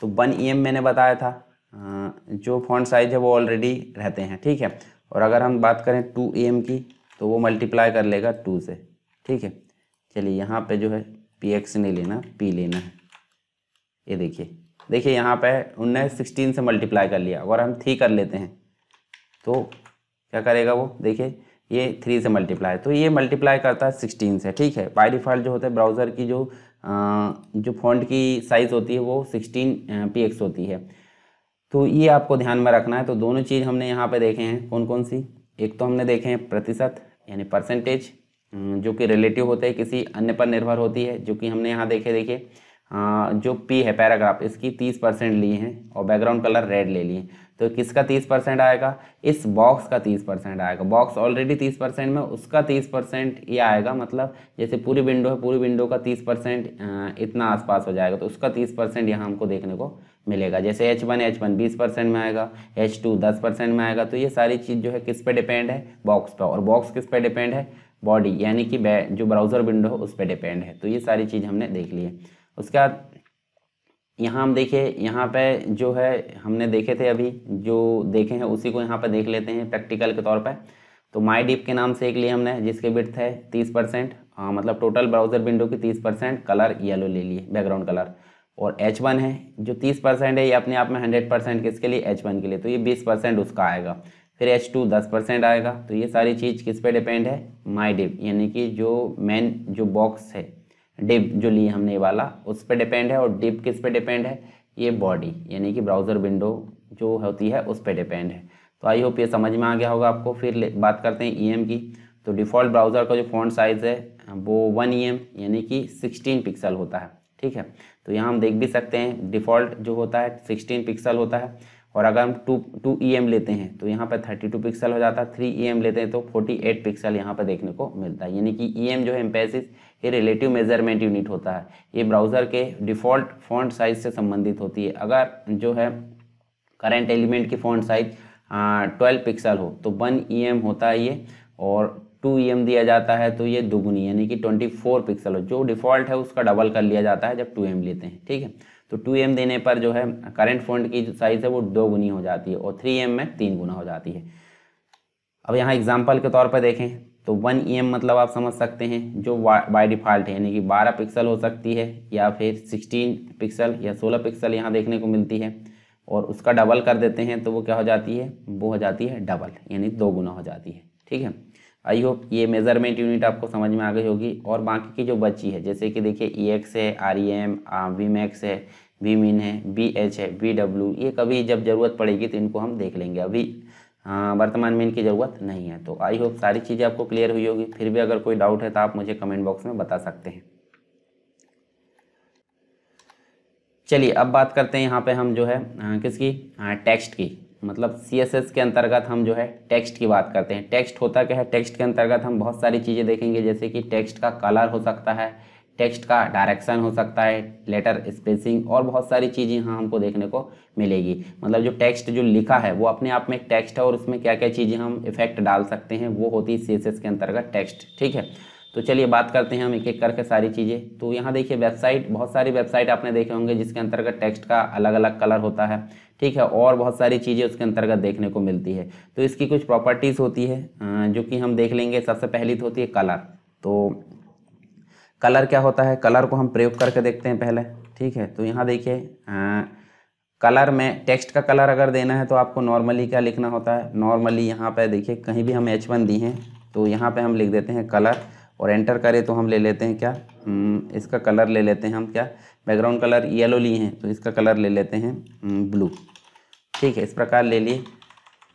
तो वन ई एम मैंने बताया था आ, जो फॉन्ट साइज़ है वो ऑलरेडी रहते हैं ठीक है और अगर हम बात करें टू ई एम की तो वो मल्टीप्लाई कर लेगा टू से ठीक है चलिए यहाँ पे जो है पी एक्स नहीं लेना पी लेना है ये देखिए देखिए यहाँ पे उनने सिक्सटीन से मल्टीप्लाई कर लिया अगर हम थ्री कर लेते हैं तो क्या करेगा वो देखिए ये थ्री से मल्टीप्लाई तो ये मल्टीप्लाई करता है सिक्सटीन से ठीक है बाई डिफ़ॉल्ट जो होता है ब्राउज़र की जो आ, जो फॉन्ट की साइज़ होती है वो सिक्सटीन पी एक्स होती है तो ये आपको ध्यान में रखना है तो दोनों चीज़ हमने यहाँ पे देखे हैं कौन कौन सी एक तो हमने देखे हैं प्रतिशत यानी परसेंटेज जो कि रिलेटिव होते हैं किसी अन्य पर निर्भर होती है जो कि हमने यहाँ देखे देखिए जो पी है पैराग्राफ इसकी तीस परसेंट लिए हैं और बैकग्राउंड कलर रेड ले लिए तो किसका तीस परसेंट आएगा इस बॉक्स का तीस परसेंट आएगा बॉक्स ऑलरेडी तीस परसेंट में उसका तीस परसेंट ये आएगा मतलब जैसे पूरी विंडो है पूरी विंडो का तीस परसेंट इतना आसपास हो जाएगा तो उसका तीस परसेंट यहाँ हमको देखने को मिलेगा जैसे एच वन एच वन बीस परसेंट में आएगा एच टू दस परसेंट में आएगा तो ये सारी चीज़ जो है किस पर डिपेंड है बॉक्स पर और बॉक्स किस पर डिपेंड है बॉडी यानी कि जो ब्राउज़र विंडो है उस पर डिपेंड है तो ये सारी चीज़ हमने देख ली है उसके बाद यहाँ हम देखिए यहाँ पे जो है हमने देखे थे अभी जो देखे हैं उसी को यहाँ पे देख लेते हैं प्रैक्टिकल के तौर पे तो माई डिप के नाम से एक लिए हमने जिसके बिट है तीस परसेंट मतलब टोटल ब्राउज़र विंडो की तीस परसेंट कलर येलो ले लिए बैकग्राउंड कलर और एच वन है जो तीस परसेंट है ये अपने आप में हंड्रेड परसेंट किसके लिए एच वन के लिए तो ये बीस परसेंट उसका आएगा फिर एच टू दस परसेंट आएगा तो ये सारी चीज़ किस पे डिपेंड है माई डिप यानी कि जो मेन जो बॉक्स है डिप जो ली हमने वाला उस पर डिपेंड है और डिप किस पे डिपेंड है ये बॉडी यानी कि ब्राउज़र विंडो जो होती है उस पर डिपेंड है तो आई होप ये समझ में आ गया होगा आपको फिर बात करते हैं ई e की तो डिफ़ॉल्ट ब्राउज़र का जो फ़ॉन्ट साइज़ है वो वन ई e यानी कि सिक्सटीन पिक्सल होता है ठीक है तो यहाँ हम देख भी सकते हैं डिफ़ॉल्ट जो होता है सिक्सटीन पिक्सल होता है और अगर हम टू टू ई एम लेते हैं तो यहाँ पर थर्टी टू पिक्सल हो जाता है थ्री ई एम लेते हैं तो फोर्टी एट पिक्सल यहाँ पर देखने को मिलता है यानी कि ई e एम जो है एम्पेसिस ये रिलेटिव मेजरमेंट यूनिट होता है ये ब्राउज़र के डिफ़ॉल्ट फॉन्ट साइज से संबंधित होती है अगर जो है करेंट एलिमेंट की फॉन्ट साइज ट्वेल्व पिक्सल हो तो वन ई एम होता है ये और टू ई एम दिया जाता है तो ये दुगुनी यानी कि ट्वेंटी फोर पिक्सल हो जो डिफ़ॉल्ट है उसका डबल कर लिया जाता है जब टू एम e लेते हैं ठीक है तो टू एम देने पर जो है करंट फंड की जो साइज़ है वो दो गुनी हो जाती है और थ्री एम में तीन गुना हो जाती है अब यहाँ एग्जाम्पल के तौर पर देखें तो वन ई एम मतलब आप समझ सकते हैं जो बाय डिफ़ॉल्ट है यानी कि बारह पिक्सल हो सकती है या फिर सिक्सटीन पिक्सल या सोलह पिक्सल यहाँ देखने को मिलती है और उसका डबल कर देते हैं तो वो क्या हो जाती है वो हो जाती है डबल यानी दो गुना हो जाती है ठीक है आई होप ये मेज़रमेंट यूनिट आपको समझ में आ गई होगी और बाकी की जो बची है जैसे कि देखिए ई e एक्स है R E M V max है वी मिन है बी एच है बी डब्ल्यू ये कभी जब ज़रूरत पड़ेगी तो इनको हम देख लेंगे अभी वर्तमान में इनकी ज़रूरत नहीं है तो आई होप सारी चीज़ें आपको क्लियर हुई होगी फिर भी अगर कोई डाउट है तो आप मुझे कमेंट बॉक्स में बता सकते हैं चलिए अब बात करते हैं यहाँ पे हम जो है किसकी टेक्स्ट की मतलब सी के अंतर्गत हम जो है टेक्स्ट की बात करते हैं टेक्स्ट होता क्या है टेक्स्ट के अंतर्गत हम बहुत सारी चीज़ें देखेंगे जैसे कि टेक्स्ट का कलर हो सकता है टेक्स्ट का डायरेक्शन हो सकता है लेटर स्पेसिंग और बहुत सारी चीज़ें यहाँ हमको देखने को मिलेगी मतलब जो टेक्स्ट जो लिखा है वो अपने आप में एक टेक्स्ट है और उसमें क्या क्या चीज़ें हम इफेक्ट डाल सकते हैं वो होती है सी के अंतर्गत टेक्स्ट ठीक है तो चलिए बात करते हैं हम एक एक करके सारी चीज़ें तो यहाँ देखिए वेबसाइट बहुत सारी वेबसाइट आपने देखे होंगे जिसके अंतर्गत टेक्स्ट का अलग अलग कलर होता है ठीक है और बहुत सारी चीज़ें उसके अंतर्गत देखने को मिलती है तो इसकी कुछ प्रॉपर्टीज़ होती है जो कि हम देख लेंगे सबसे पहली तो होती है कलर तो कलर क्या होता है कलर को हम प्रयोग करके देखते हैं पहले ठीक है तो यहाँ देखिए कलर में टेक्स्ट का कलर अगर देना है तो आपको नॉर्मली क्या लिखना होता है नॉर्मली यहाँ पर देखिए कहीं भी हम एच वन दी हैं तो यहाँ पर हम लिख देते हैं कलर और एंटर करें तो हम ले लेते हैं क्या हम्म, इसका कलर ले लेते हैं हम क्या बैकग्राउंड कलर येलो लिए हैं तो इसका कलर ले लेते हैं ब्लू हम्म, ठीक है इस प्रकार ले लिए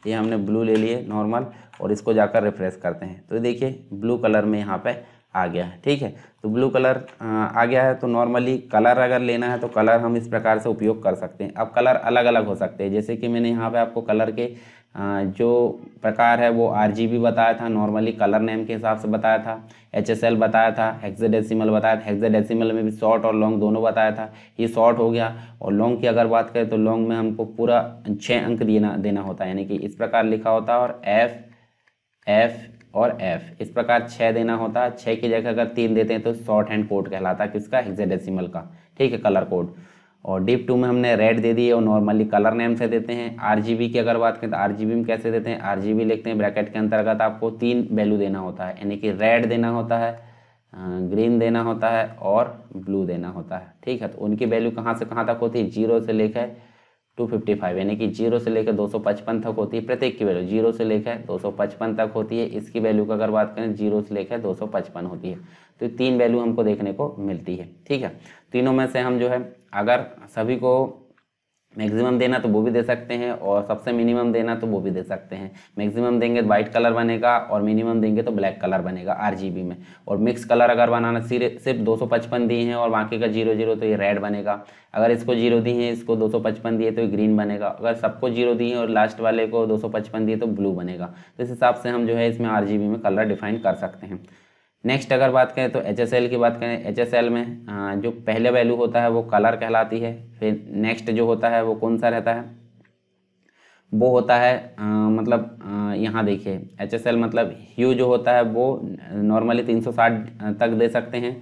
ये हमने ब्लू ले लिए नॉर्मल और इसको जाकर रिफ्रेश करते हैं तो देखिए ब्लू कलर में यहाँ पे आ गया है ठीक है तो ब्लू कलर आ गया है तो नॉर्मली कलर अगर लेना है तो कलर हम इस प्रकार से उपयोग कर सकते हैं अब कलर अलग अलग हो सकते हैं जैसे कि मैंने यहाँ पे आपको कलर के जो प्रकार है वो आर बताया था नॉर्मली कलर नेम के हिसाब से बताया था एच बताया था हेक्साडेसिमल बताया था हेक्साडेसिमल में भी शॉर्ट और लॉन्ग दोनों बताया था ये शॉर्ट हो गया और लॉन्ग की अगर बात करें तो लॉन्ग में हमको पूरा छः अंक देना देना होता है यानी कि इस प्रकार लिखा होता है और एफ़ एफ़ और एफ इस प्रकार छः देना होता है छः की जगह अगर तीन देते हैं तो शॉर्ट हैंड कोड कहलाता है किसका हेक्साडेसिमल का ठीक है कलर कोड और डीप टू में हमने रेड दे दी है और नॉर्मली कलर नेम से देते हैं आर की अगर बात करें तो आर में कैसे देते हैं आर लिखते हैं ब्रैकेट के अंतर्गत आपको तीन वैल्यू देना होता है यानी कि रेड देना होता है ग्रीन देना होता है और ब्लू देना होता है ठीक है तो उनकी वैल्यू कहाँ से कहाँ तक होती है जीरो से लेकर 255 यानी कि जीरो से लेकर 255 तक होती है प्रत्येक की वैल्यू जीरो से लेकर 255 तक होती है इसकी वैल्यू का अगर बात करें जीरो से लेकर 255 होती है तो तीन वैल्यू हमको देखने को मिलती है ठीक है तीनों में से हम जो है अगर सभी को मैक्सिमम देना तो वो भी दे सकते हैं और सबसे मिनिमम देना तो वो भी दे सकते हैं मैक्सिमम देंगे तो वाइट कलर बनेगा और मिनिमम देंगे तो ब्लैक कलर बनेगा आरजीबी में और मिक्स कलर अगर बनाना सिर्फ दो सौ पचपन दिए हैं और बाकी का जीरो जीरो तो ये रेड बनेगा अगर इसको जीरो दिए हैं इसको दो सौ पचपन दिए तो ये ग्रीन बनेगा अगर सबको जीरो दिए हैं और लास्ट वाले को दो सौ पचपन दिए तो ब्लू बनेगा तो इस हिसाब से हम जो है इसमें आर में कलर डिफाइन कर सकते हैं नेक्स्ट अगर बात करें तो एच की बात करें एच में जो पहले वैल्यू होता है वो कलर कहलाती है फिर नेक्स्ट जो होता है वो कौन सा रहता है वो होता है आ, मतलब यहाँ देखिए एच मतलब ह्यू जो होता है वो नॉर्मली 360 तक दे सकते हैं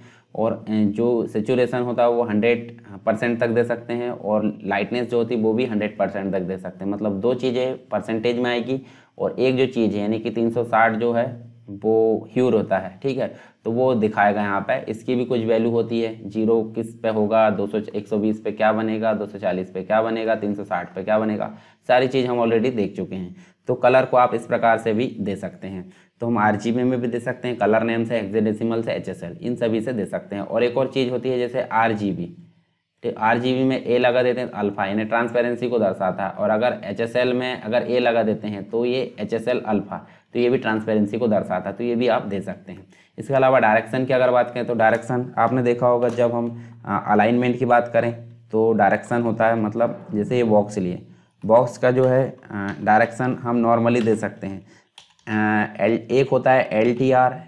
और जो सेचुरेशन होता है वो 100 परसेंट तक दे सकते हैं और लाइटनेस जो होती है वो भी 100 परसेंट तक दे सकते हैं मतलब दो चीज़ें परसेंटेज में आएगी और एक जो चीज़ है यानी कि 360 जो है वो ह्यूर होता है ठीक है तो वो दिखाएगा यहाँ पे इसकी भी कुछ वैल्यू होती है जीरो किस पे होगा दो सौ एक सौ बीस पे क्या बनेगा दो सौ चालीस पे क्या बनेगा तीन सौ साठ पे क्या बनेगा सारी चीज़ हम ऑलरेडी देख चुके हैं तो कलर को आप इस प्रकार से भी दे सकते हैं तो हम आर में भी दे सकते हैं कलर नेम से हेक्साडेसिमल से एच इन सभी से दे सकते हैं और एक और चीज़ होती है जैसे आर बी आर में ए लगा देते हैं तो अल्फ़ा यानी ट्रांसपेरेंसी को दर्शाता है और अगर एच में अगर ए लगा देते हैं तो ये एच एस अल्फ़ा तो ये भी ट्रांसपेरेंसी को दर्शाता है तो ये भी आप दे सकते हैं इसके अलावा डायरेक्शन की अगर बात करें तो डायरेक्शन आपने देखा होगा जब हम अलाइनमेंट की बात करें तो डायरेक्शन होता है मतलब जैसे ये बॉक्स लिए बॉक्स का जो है डायरेक्शन हम नॉर्मली दे सकते हैं एल एक होता है L T R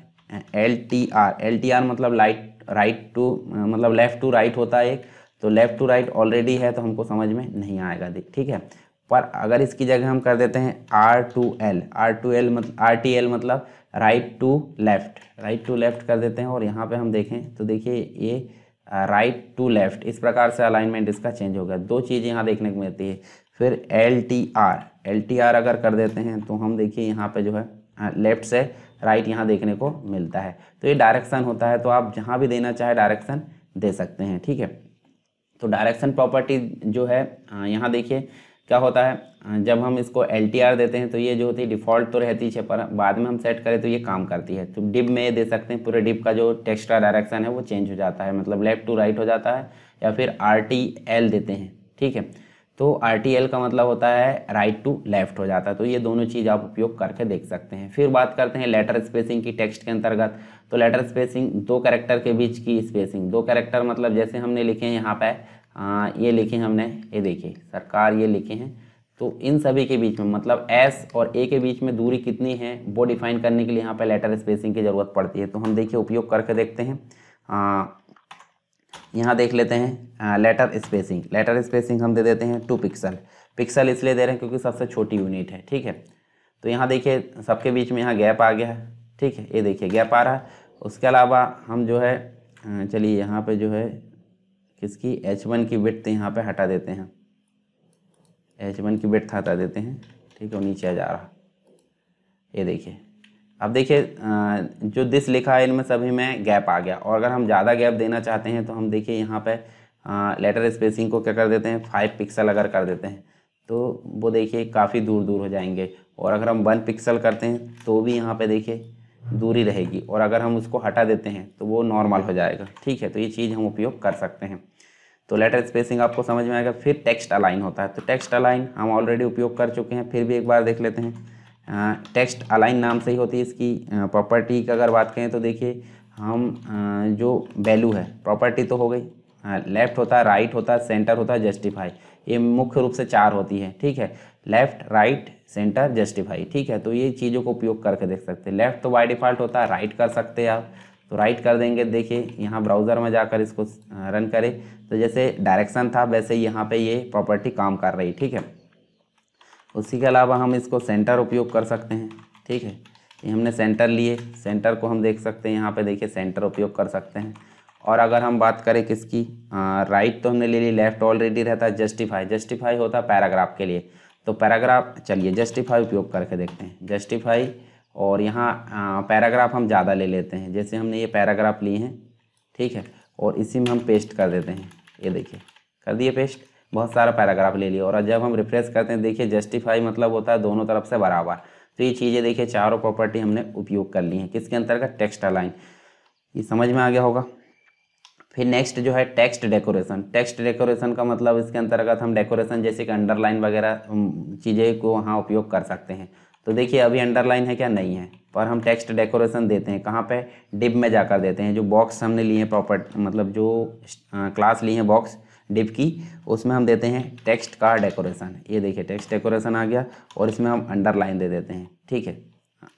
L T R L T R मतलब लाइट राइट टू मतलब लेफ़्ट टू राइट होता है एक तो लेफ़्ट टू राइट ऑलरेडी है तो हमको समझ में नहीं आएगा ठीक है पर अगर इसकी जगह हम कर देते हैं R to L R to L मतलब आर टी एल मतलब right to left right to left कर देते हैं और यहाँ पे हम देखें तो देखिए ये राइट टू लेफ्ट इस प्रकार से अलाइनमेंट इसका चेंज हो गया दो चीज़ यहाँ देखने को मिलती है फिर L T R L T R अगर कर देते हैं तो हम देखिए यहाँ पे जो है लेफ्ट से राइट यहाँ देखने को मिलता है तो ये डायरेक्शन होता है तो आप जहाँ भी देना चाहे डायरेक्शन दे सकते हैं ठीक है तो डायरेक्शन प्रॉपर्टी जो है यहाँ देखिए क्या होता है जब हम इसको एल देते हैं तो ये जो होती है डिफ़ॉल्ट तो रहती है पर बाद में हम सेट करें तो ये काम करती है तो डिब में दे सकते हैं पूरे डिब का जो टेक्स्ट का डायरेक्शन है वो चेंज हो जाता है मतलब लेफ़्ट टू राइट हो जाता है या फिर आर देते हैं ठीक है तो आर का मतलब होता है राइट टू लेफ़्ट हो जाता है तो ये दोनों चीज़ आप उपयोग करके देख सकते हैं फिर बात करते हैं लेटर स्पेसिंग की टेक्स्ट के अंतर्गत तो लेटर स्पेसिंग दो करेक्टर के बीच की स्पेसिंग दो करेक्टर मतलब जैसे हमने लिखे हैं यहाँ पर आ, हाँ, ये लिखे हमने ये देखिए सरकार ये लिखे हैं तो इन सभी के बीच में मतलब एस और ए के बीच में दूरी कितनी है वो डिफाइन करने के लिए यहाँ पे लेटर स्पेसिंग की ज़रूरत पड़ती है तो हम देखिए उपयोग करके देखते हैं हाँ, यहाँ देख लेते हैं लेटर स्पेसिंग लेटर स्पेसिंग हम दे देते हैं टू पिक्सल पिक्सल इसलिए दे रहे हैं क्योंकि सबसे छोटी यूनिट है ठीक है तो यहाँ देखिए सबके बीच में यहाँ गैप आ गया है ठीक है ये देखिए गैप आ रहा है उसके अलावा हम जो है हाँ, चलिए यहाँ पे जो है किसकी एच वन की तो यहाँ पे हटा देते हैं एच वन की बिट हटा देते हैं ठीक है वो नीचे आ जा रहा ये देखिए अब देखिए जो दिस लिखा है इनमें सभी में गैप आ गया और अगर हम ज़्यादा गैप देना चाहते हैं तो हम देखिए यहाँ पे लेटर स्पेसिंग को क्या कर देते हैं फाइव पिक्सल अगर कर देते हैं तो वो देखिए काफ़ी दूर दूर हो जाएंगे और अगर हम वन पिक्सल करते हैं तो भी यहाँ पे देखिए दूरी रहेगी और अगर हम उसको हटा देते हैं तो वो नॉर्मल हो जाएगा ठीक है तो ये चीज़ हम उपयोग कर सकते हैं तो लेटर स्पेसिंग आपको समझ में आएगा फिर टेक्स्ट अलाइन होता है तो टेक्स्ट अलाइन हम ऑलरेडी उपयोग कर चुके हैं फिर भी एक बार देख लेते हैं टेक्स्ट अलाइन नाम से ही होती है इसकी प्रॉपर्टी की अगर बात करें तो देखिए हम जो वैल्यू है प्रॉपर्टी तो हो गई लेफ्ट होता है राइट होता है सेंटर होता है जस्टिफाई ये मुख्य रूप से चार होती है ठीक है लेफ्ट राइट सेंटर जस्टिफाई ठीक है तो ये चीज़ों को उपयोग करके देख सकते हैं लेफ्ट तो बाई डिफ़ॉल्ट होता है राइट कर सकते हैं आप तो राइट कर देंगे देखिए यहाँ ब्राउज़र में जाकर इसको रन करें तो जैसे डायरेक्शन था वैसे यहाँ पे ये प्रॉपर्टी काम कर रही ठीक है उसी के अलावा हम इसको सेंटर उपयोग कर सकते हैं ठीक है ये हमने सेंटर लिए सेंटर को हम देख सकते हैं यहाँ पे देखिए सेंटर उपयोग कर सकते हैं और अगर हम बात करें किसकी राइट तो हमने ले ली लेफ्ट ऑलरेडी रहता है जस्टिफाई जस्टिफाई होता है पैराग्राफ के लिए तो पैराग्राफ चलिए जस्टिफाई उपयोग करके देखते हैं जस्टिफाई और यहाँ पैराग्राफ हम ज़्यादा ले लेते हैं जैसे हमने ये पैराग्राफ लिए हैं ठीक है और इसी में हम पेस्ट कर देते हैं ये देखिए कर दिए पेस्ट बहुत सारा पैराग्राफ ले लिया और जब हम रिफ्रेश करते हैं देखिए जस्टिफाई मतलब होता है दोनों तरफ से बराबर तो ये चीज़ें देखिए चारों प्रॉपर्टी हमने उपयोग कर ली हैं किसके अंतर्गत टेक्स्ट अलाइन ये समझ में आ गया होगा फिर नेक्स्ट जो है टेक्स्ट डेकोरेशन टेक्स्ट डेकोरेशन का मतलब इसके अंतर्गत हम डेकोरेशन जैसे कि अंडरलाइन वगैरह चीज़ें को वहाँ उपयोग कर सकते हैं तो देखिए अभी अंडरलाइन है क्या नहीं है पर हम टेक्स्ट डेकोरेशन देते हैं कहाँ पे डिप में जाकर देते हैं जो बॉक्स हमने लिए हैं प्रॉपर मतलब जो क्लास ली है बॉक्स डिप की उसमें हम देते हैं टेक्स्ट का डेकोरेशन ये देखिए टेक्स्ट डेकोरेशन आ गया और इसमें हम अंडरलाइन दे देते हैं ठीक है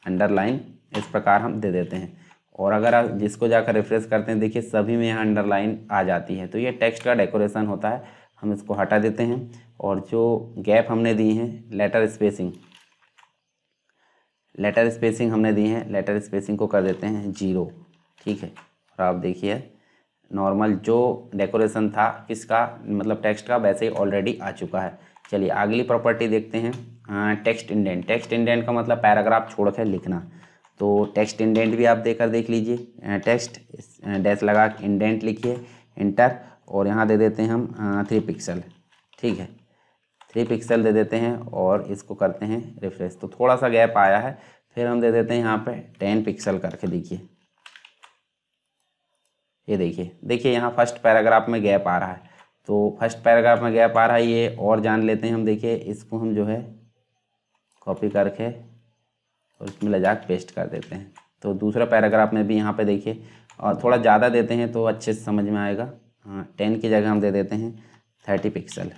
अंडरलाइन इस प्रकार हम दे देते हैं और अगर आप जिसको जाकर रिफ्रेश करते हैं देखिए सभी में यहाँ अंडरलाइन आ जाती है तो ये टेक्स्ट का डेकोरेशन होता है हम इसको हटा देते हैं और जो गैप हमने दी हैं लेटर स्पेसिंग लेटर स्पेसिंग हमने दी है लेटर स्पेसिंग को कर देते हैं जीरो ठीक है और आप देखिए नॉर्मल जो डेकोरेशन था किसका मतलब टेक्स्ट का वैसे ही ऑलरेडी आ चुका है चलिए अगली प्रॉपर्टी देखते हैं टेक्स्ट इंडेंट टेक्स्ट इंडेंट का मतलब पैराग्राफ छोड़ कर लिखना तो टेक्स्ट इंडेंट भी आप देकर देख लीजिए टेक्स्ट डैश लगा इंडेंट लिखिए इंटर और यहाँ दे देते हैं हम थ्री पिक्सल ठीक है थ्री पिक्सल दे देते हैं और इसको करते हैं रिफ्रेश तो थोड़ा सा गैप आया है फिर हम दे देते हैं यहाँ पे टेन पिक्सल करके देखिए ये देखिए देखिए यहाँ फर्स्ट पैराग्राफ में गैप आ रहा है तो फर्स्ट पैराग्राफ में गैप आ रहा है ये और जान लेते हैं हम देखिए इसको हम जो है कॉपी करके और उसमें ले जाकर पेस्ट कर देते हैं तो दूसरा पैराग्राफ में भी यहाँ पे देखिए और थोड़ा ज़्यादा देते हैं तो अच्छे से समझ में आएगा हाँ टेन की जगह हम दे देते हैं थर्टी पिक्सल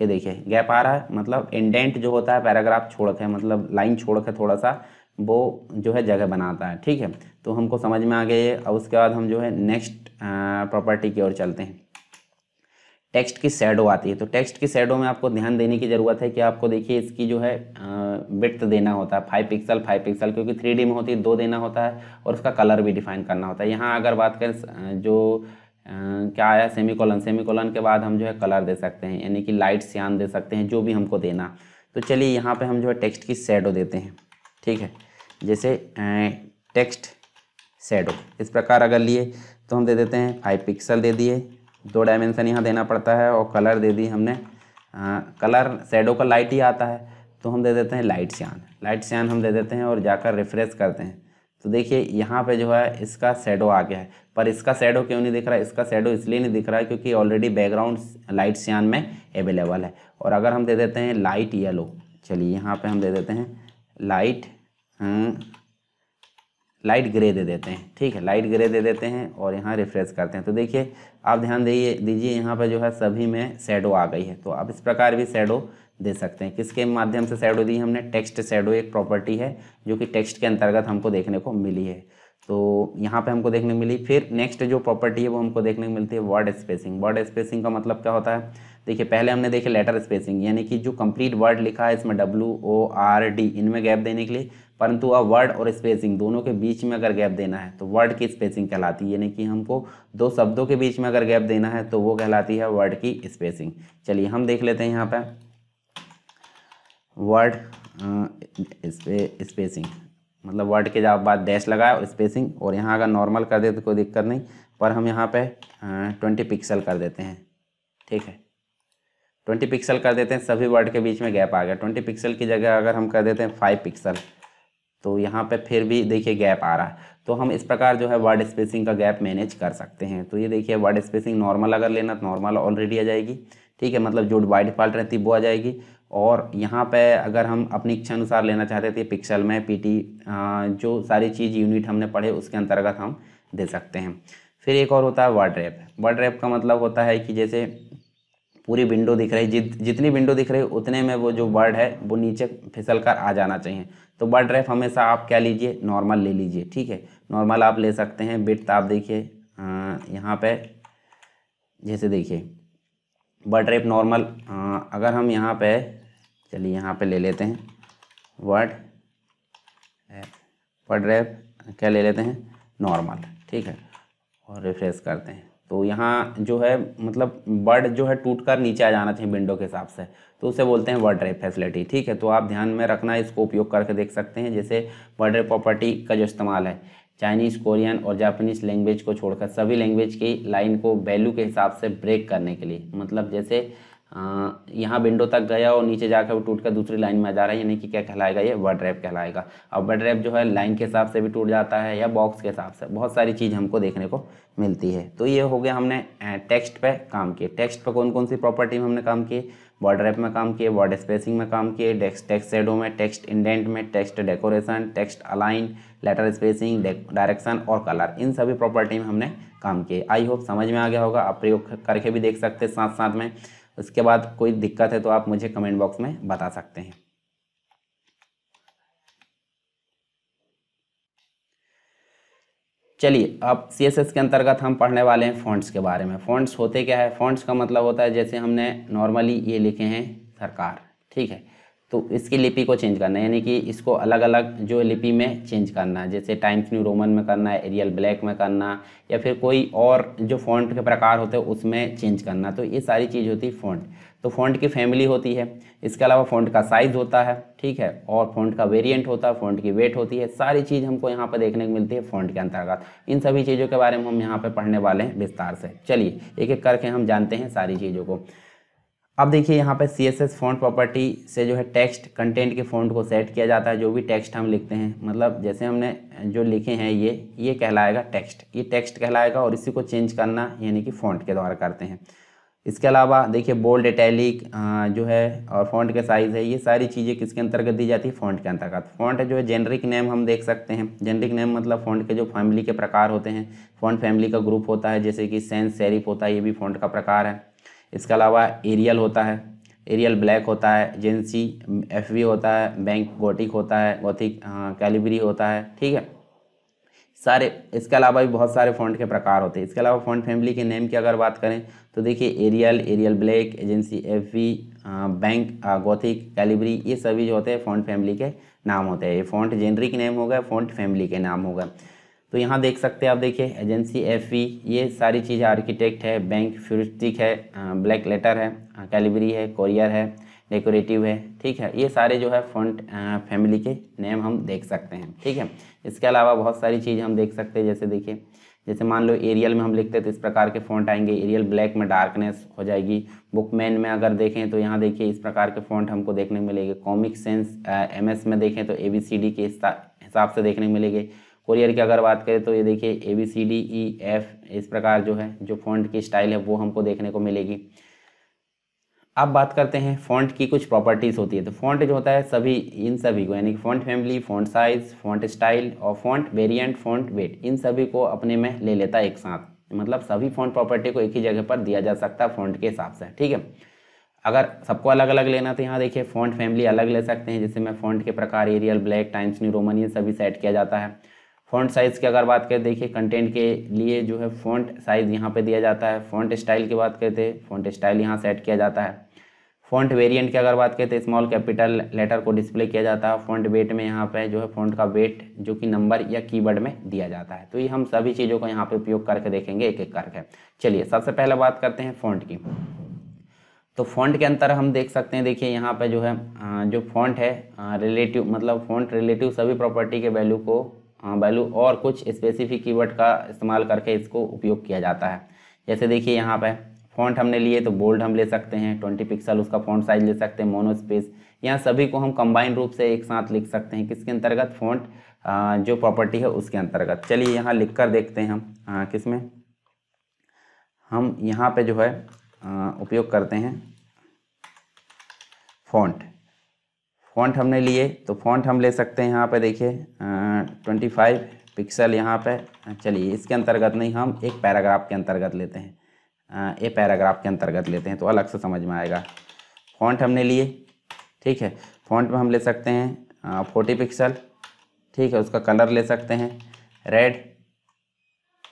ये देखिए गैप आ रहा है मतलब इंडेंट जो होता है पैराग्राफ छोड़ के मतलब लाइन छोड़ के थोड़ा सा वो जो है जगह बनाता है ठीक है तो हमको समझ में आ गया ये और उसके बाद हम जो है नेक्स्ट प्रॉपर्टी की ओर चलते हैं टेक्स्ट की सैडो आती है तो टेक्स्ट की सैडो में आपको ध्यान देने की ज़रूरत है कि आपको देखिए इसकी जो है बिट्थ देना होता है फाइव पिक्सल फाइव पिक्सल क्योंकि थ्री डी में होती है दो देना होता है और उसका कलर भी डिफाइन करना होता है यहाँ अगर बात करें जो क्या आया सेमी कॉलन सेमी कॉलन के बाद हम जो है कलर दे सकते हैं यानी कि लाइट सियान दे सकते हैं जो भी हमको देना तो चलिए यहाँ पे हम जो है टेक्स्ट की सैडो देते हैं ठीक है जैसे टेक्स्ट सैडो इस प्रकार अगर लिए तो हम दे देते हैं फाइव पिक्सल दे दिए दो डायमेंशन यहाँ देना पड़ता है और कलर दे दी हमने आ, कलर शेडो का लाइट ही आता है तो हम दे देते हैं लाइट श्यान लाइट श्यान हम दे देते हैं और जाकर रिफ्रेश करते हैं तो देखिए यहाँ पे जो है इसका शेडो आ गया है पर इसका शेडो क्यों नहीं दिख रहा है इसका शेडो इसलिए नहीं दिख रहा है क्योंकि ऑलरेडी बैकग्राउंड लाइट सियान में अवेलेबल है और अगर हम दे देते हैं लाइट येलो चलिए यहाँ पे हम दे देते हैं लाइट लाइट ग्रे दे देते हैं ठीक है लाइट ग्रे दे देते हैं और यहाँ रिफ्रेश करते हैं तो देखिए आप ध्यान दीजिए दीजिए यहाँ पर जो है सभी में सैडो आ गई है तो आप इस प्रकार भी सैडो दे सकते हैं किसके माध्यम से सैडो दी हमने टेक्स्ट सैडो एक प्रॉपर्टी है जो कि टेक्स्ट के अंतर्गत हमको देखने को मिली है तो यहाँ पर हमको देखने मिली फिर नेक्स्ट जो प्रॉपर्टी है वो हमको देखने को मिलती है वर्ड स्पेसिंग वर्ड स्पेसिंग का मतलब क्या होता है देखिए पहले हमने देखे लेटर स्पेसिंग यानी कि जो कंप्लीट वर्ड लिखा है इसमें डब्ल्यू ओ आर डी इनमें गैप देने के लिए परंतु अब वर्ड और स्पेसिंग दोनों के बीच में अगर गैप देना है तो वर्ड की स्पेसिंग कहलाती है यानी कि हमको दो शब्दों के बीच में अगर गैप देना है तो वो कहलाती है वर्ड की स्पेसिंग चलिए हम देख लेते हैं यहाँ पर वर्ड स्पेसिंग मतलब वर्ड के जब बाद डैश लगाए और स्पेसिंग और यहाँ अगर नॉर्मल कर दे तो कोई दिक्कत नहीं पर हम यहाँ पे ट्वेंटी पिक्सल कर देते हैं ठीक है ट्वेंटी पिक्सल कर देते हैं सभी वर्ड के बीच में गैप आ गया ट्वेंटी पिक्सल की जगह अगर हम कर देते हैं फाइव पिक्सल तो यहाँ पे फिर भी देखिए गैप आ रहा है तो हम इस प्रकार जो है वर्ड स्पेसिंग का गैप मैनेज कर सकते हैं तो ये देखिए वर्ड स्पेसिंग नॉर्मल अगर लेना तो नॉर्मल ऑलरेडी आ जाएगी ठीक है मतलब जो बाई डिफ़ॉल्ट रहती वो आ जाएगी और यहाँ पे अगर हम अपनी इच्छा अनुसार लेना चाहते थे पिक्सल में पीटी जो सारी चीज़ यूनिट हमने पढ़े उसके अंतर्गत हम दे सकते हैं फिर एक और होता है वर्ड रैप वर्ड रैप का मतलब होता है कि जैसे पूरी विंडो दिख रही जित जितनी विंडो दिख रही उतने में वो जो वर्ड है वो नीचे फिसल कर आ जाना चाहिए तो बर्ड रेफ हमेशा आप क्या लीजिए नॉर्मल ले लीजिए ठीक है नॉर्मल आप ले सकते हैं बिट आप देखिए यहाँ पे जैसे देखिए बड रेफ नॉर्मल अगर हम यहाँ पे चलिए यहाँ पे ले लेते हैं वर्ड बड रेफ क्या ले लेते हैं नॉर्मल ठीक है और रिफ्रेश करते हैं तो यहाँ जो है मतलब वर्ड जो है टूट कर नीचे आ जाना चाहिए विंडो के हिसाब से तो उसे बोलते हैं वर्ड रेप फैसिलिटी ठीक है तो आप ध्यान में रखना इसको उपयोग करके देख सकते हैं जैसे वर्ड रे प्रॉपर्टी का जो इस्तेमाल है चाइनीज़ कोरियन और जापानीज़ लैंग्वेज को छोड़कर सभी लैंग्वेज की लाइन को वैल्यू के हिसाब से ब्रेक करने के लिए मतलब जैसे यहाँ विंडो तक गया और नीचे जाकर वो टूट कर दूसरी लाइन में जा रहा है यानी कि क्या कहलाएगा ये वर्ड रैप कहलाएगा अब वर्ड रैप जो है लाइन के हिसाब से भी टूट जाता है या बॉक्स के हिसाब से बहुत सारी चीज़ हमको देखने को मिलती है तो ये हो गया हमने टेक्स्ट पे काम किए टेक्स्ट पे कौन कौन सी प्रॉपर्टी में हमने काम किए वर्ड रैप में काम किए वर्ड स्पेसिंग में काम किए टेक्स्ट टेक्स्ट सेडो में टेक्स्ट इंडेंट में text decoration text align letter spacing direction और कलर इन सभी प्रॉपर्टी में हमने काम किए आई होप समझ में आ गया होगा आप प्रयोग करके भी देख सकते हैं साथ साथ में उसके बाद कोई दिक्कत है तो आप मुझे कमेंट बॉक्स में बता सकते हैं चलिए अब सी एस एस के अंतर्गत हम पढ़ने वाले हैं फॉन्ट्स के बारे में फॉन्ट्स होते क्या है फॉन्ट्स का मतलब होता है जैसे हमने नॉर्मली ये लिखे हैं सरकार ठीक है तो इसकी लिपि को चेंज करना है यानी कि इसको अलग अलग जो लिपि में चेंज करना है जैसे टाइम्स न्यू रोमन में करना है एरियल ब्लैक में करना या फिर कोई और जो फॉन्ट के प्रकार होते हैं उसमें चेंज करना तो ये सारी चीज़ होती है फॉन्ट तो फॉन्ट की फैमिली होती है इसके अलावा फॉन्ट का साइज़ होता है ठीक है और फॉन्ट का वेरिएंट होता है फॉन्ट की वेट होती है सारी चीज़ हमको यहाँ पर देखने को मिलती है फॉन्ट के अंतर्गत इन सभी चीज़ों के बारे में हम यहाँ पर पढ़ने वाले हैं विस्तार से चलिए एक एक करके हम जानते हैं सारी चीज़ों को अब देखिए यहाँ पर C S S font property से जो है टेक्स्ट कंटेंट के फ़ॉन्ट को सेट किया जाता है जो भी टेक्स्ट हम लिखते हैं मतलब जैसे हमने जो लिखे हैं ये ये कहलाएगा टेक्स्ट ये टेक्स्ट कहलाएगा और इसी को चेंज करना यानी कि फ़ॉन्ट के द्वारा करते हैं इसके अलावा देखिए बोल्ड इटैलिक जो है और फ़ॉन्ट के साइज़ है ये सारी चीज़ें किसके अंतर्गत दी जाती है फ़ॉन्ट के अंतर्गत फ़ॉन्ट जो है जेनरिक नेम हम देख सकते हैं जेनरिक नेम मतलब फ़ॉन्ट के जो फैमिली के प्रकार होते हैं फ़ॉन्ट फैमिली का ग्रुप होता है जैसे कि सेंस सेरिफ होता है ये भी फ़ॉन्ट का प्रकार है इसके अलावा एरियल होता है एरियल ब्लैक होता है एजेंसी एफ होता है बैंक गोटिक होता है गोथिक कैलिबरी हाँ, होता है ठीक है सारे इसके अलावा भी बहुत सारे फॉन्ट के प्रकार होते हैं इसके अलावा फॉन्ट फैमिली के नेम की अगर बात करें तो देखिए Arial Arial Black Agency F Bank Gothic Calibri ये सभी जो होते हैं फॉन्ट फैमिली के नाम होते हैं ये फॉन्ट जेनरिक नेम होगा फॉन्ट फैमिली के नाम होगा तो यहाँ देख सकते हैं आप देखिए एजेंसी एफ e, ये सारी चीज़ें आर्किटेक्ट है बैंक फ्यूरिस्टिक है ब्लैक लेटर है कैलिबरी है कॉरियर है डेकोरेटिव है ठीक है ये सारे जो है फ्रंट फैमिली के नेम हम देख सकते हैं ठीक है इसके अलावा बहुत सारी चीज़ हम देख सकते हैं जैसे देखिए जैसे मान लो एरियल में हम लिखते हैं तो इस प्रकार के फ़ॉन्ट आएंगे एरियल ब्लैक में डार्कनेस हो जाएगी बुकमैन में अगर देखें तो यहाँ देखिए इस प्रकार के फ़ॉन्ट हमको देखने मिलेंगे कॉमिक सेंस एमएस में देखें तो एबीसीडी के हिसाब से देखने मिलेंगे कोरियर की अगर बात करें तो ये देखिए A B C D E F इस प्रकार जो है जो फॉन्ट की स्टाइल है वो हमको देखने को मिलेगी अब बात करते हैं फॉन्ट की कुछ प्रॉपर्टीज़ होती है तो फॉन्ट जो होता है सभी इन सभी को यानी कि font family font size font style और फॉन्ट वेरिएंट फॉन्ट वेट इन सभी को अपने में ले लेता है एक साथ मतलब सभी फॉन्ट प्रॉपर्टी को एक ही जगह पर दिया जा सकता है फॉन्ट के हिसाब से ठीक है अगर सबको अलग अलग लेना तो यहाँ देखिए फॉन्ट फैमिली अलग ले सकते हैं जैसे मैं फॉन्ट के प्रकार Arial Black Times New Roman ये सभी सेट किया जाता है फ़ॉन्ट साइज़ की अगर बात करें देखिए कंटेंट के लिए जो है फ़ॉन्ट साइज़ यहाँ पे दिया जाता है फ़ॉन्ट स्टाइल की बात करते हैं फ़ॉन्ट स्टाइल यहाँ सेट किया जाता है फ़ॉन्ट वेरिएंट की अगर बात करें तो स्मॉल कैपिटल लेटर को डिस्प्ले किया जाता है फ़ॉन्ट वेट में यहाँ पे जो है फ़ॉन्ट का वेट जो कि नंबर या की में दिया जाता है तो ये हम सभी चीज़ों का यहाँ पर उपयोग करके देखेंगे एक एक करके चलिए सबसे पहले बात करते हैं फ़ॉन्ट की तो फ़ॉन्ट के अंतर हम देख सकते हैं देखिए यहाँ पे जो है जो फ़ॉन्ट है रिलेटिव मतलब फ़ॉन्ट रिलेटिव सभी प्रॉपर्टी के वैल्यू को हाँ, वैल्यू और कुछ स्पेसिफिक कीवर्ड का इस्तेमाल करके इसको उपयोग किया जाता है जैसे देखिए यहाँ पर फॉन्ट हमने लिए तो बोल्ड हम ले सकते हैं ट्वेंटी पिक्सल उसका फॉन्ट साइज ले सकते हैं मोनो स्पेस यहाँ सभी को हम कंबाइन रूप से एक साथ लिख सकते हैं किसके अंतर्गत फॉन्ट जो प्रॉपर्टी है उसके अंतर्गत चलिए यहाँ लिख कर देखते हैं हम किस में हम यहाँ पे जो है उपयोग करते हैं फॉन्ट फॉन्ट हमने लिए तो फॉन्ट हम ले सकते हैं यहाँ पे देखिए ट्वेंटी फाइव पिक्सल यहाँ पे चलिए इसके अंतर्गत नहीं हम एक पैराग्राफ के अंतर्गत लेते हैं ए पैराग्राफ के अंतर्गत लेते हैं तो अलग से समझ में आएगा फॉन्ट हमने लिए ठीक है फॉन्ट में हम ले सकते हैं फोर्टी पिक्सल ठीक है उसका कलर ले सकते हैं रेड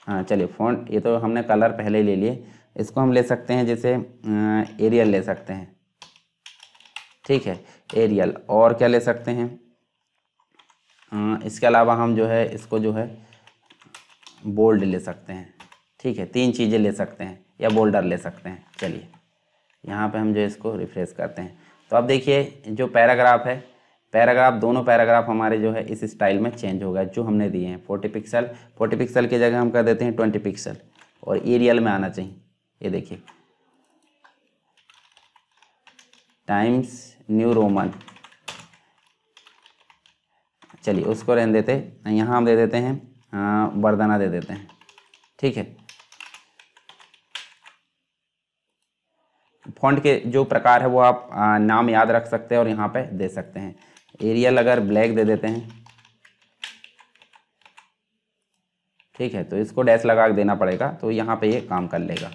हाँ चलिए फॉन्ट ये तो हमने कलर पहले ले लिए इसको हम ले सकते हैं जैसे एरियल ले सकते हैं ठीक है एरियल और क्या ले सकते हैं इसके अलावा हम जो है इसको जो है बोल्ड ले सकते हैं ठीक है तीन चीज़ें ले सकते हैं या बोल्डर ले सकते हैं चलिए यहाँ पे हम जो इसको रिफ्रेश करते हैं तो अब देखिए जो पैराग्राफ है पैराग्राफ दोनों पैराग्राफ हमारे जो है इस स्टाइल में चेंज हो गए जो हमने दिए हैं फोर्टी पिक्सल फोर्टी पिक्सल की जगह हम कर देते हैं ट्वेंटी पिक्सल और एरियल में आना चाहिए ये देखिए टाइम्स न्यू रोमन चलिए उसको रहने देते यहाँ हम दे देते हैं बरदाना दे देते हैं ठीक है फॉन्ट के जो प्रकार है वो आप नाम याद रख सकते हैं और यहाँ पे दे सकते हैं एरियल अगर ब्लैक दे देते हैं ठीक है तो इसको डैश लगा के देना पड़ेगा तो यहाँ पे ये काम कर लेगा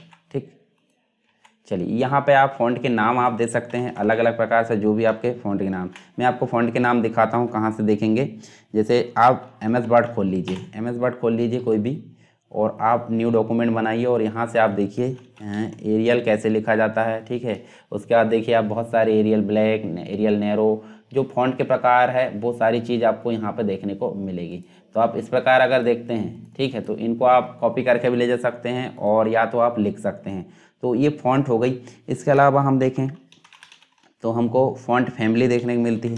चलिए यहाँ पे आप फॉन्ट के नाम आप दे सकते हैं अलग अलग प्रकार से जो भी आपके फॉन्ट के नाम मैं आपको फॉन्ट के नाम दिखाता हूँ कहाँ से देखेंगे जैसे आप एम एस वर्ड खोल लीजिए एम एस वर्ड खोल लीजिए कोई भी और आप न्यू डॉक्यूमेंट बनाइए और यहाँ से आप देखिए एरियल कैसे लिखा जाता है ठीक है उसके बाद देखिए आप बहुत सारे एरियल ब्लैक एरियल नैरो जो फॉन्ट के प्रकार है वो सारी चीज़ आपको यहाँ पर देखने को मिलेगी तो आप इस प्रकार अगर देखते हैं ठीक है तो इनको आप कॉपी करके भी ले जा सकते हैं और या तो आप लिख सकते हैं तो ये फॉन्ट हो गई इसके अलावा हम देखें तो हमको फॉन्ट फैमिली देखने को मिलती है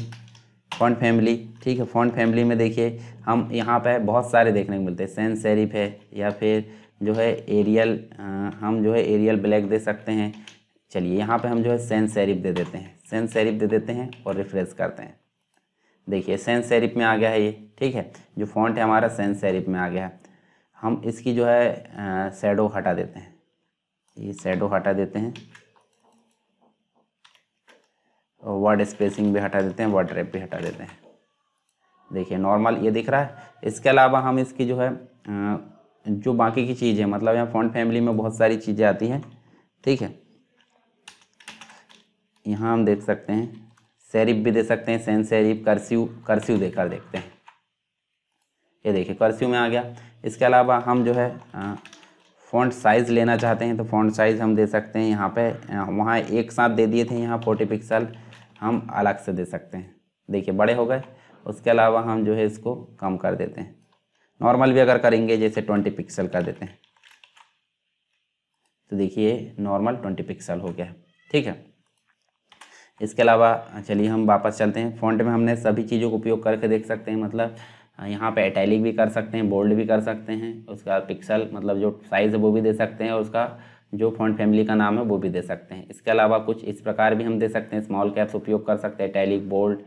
फॉन्ट फैमिली ठीक है फॉन्ट फैमिली में देखिए हम यहाँ पर बहुत सारे देखने को मिलते हैं सेंस सेरिफ है या फिर जो है एरियल हम जो है एरियल ब्लैक दे सकते हैं चलिए यहाँ पे हम जो है सेंस सेरिफ दे देते हैं सेंस सेरिफ दे देते हैं और रिफ्रेश करते हैं देखिए सेंस सेरिफ में आ गया है ये ठीक है जो फॉन्ट है हमारा सेंस सेरिफ में आ गया है हम इसकी जो है शेडो हटा देते हैं ये शेडो हटा देते हैं और वर्ड स्पेसिंग भी हटा देते हैं वर्ड रेप भी हटा देते हैं देखिए नॉर्मल ये दिख रहा है इसके अलावा हम इसकी जो है जो बाकी की चीज़ है मतलब यहाँ फ्रंट फैमिली में बहुत सारी चीज़ें आती हैं ठीक है यहाँ हम देख सकते हैं सैरिप भी दे सकते हैं सेंस सेरिप करस्यू करस्यू देकर देखते हैं ये देखिए करस्यू में आ गया इसके अलावा हम जो है फ़ॉन्ट साइज़ लेना चाहते हैं तो फ़ॉन्ट साइज़ हम दे सकते हैं यहाँ पे वहाँ एक साथ दे दिए थे यहाँ फोर्टी पिक्सल हम अलग से दे सकते हैं देखिए बड़े हो गए उसके अलावा हम जो है इसको कम कर देते हैं नॉर्मल भी अगर करेंगे जैसे ट्वेंटी पिक्सल कर देते हैं तो देखिए नॉर्मल ट्वेंटी पिक्सल हो गया ठीक है इसके अलावा चलिए हम वापस चलते हैं फ़ॉन्ट में हमने सभी चीज़ों का उपयोग करके देख सकते हैं मतलब हाँ, यहाँ पे अटैलिक भी कर सकते हैं बोल्ड भी कर सकते हैं उसका पिक्सल मतलब जो साइज़ है वो भी दे सकते हैं और उसका जो फॉन्ट फैमिली का नाम है वो भी दे सकते हैं इसके अलावा कुछ इस प्रकार भी हम दे सकते हैं स्मॉल कैप्स उपयोग कर सकते हैं अटैलिक बोल्ड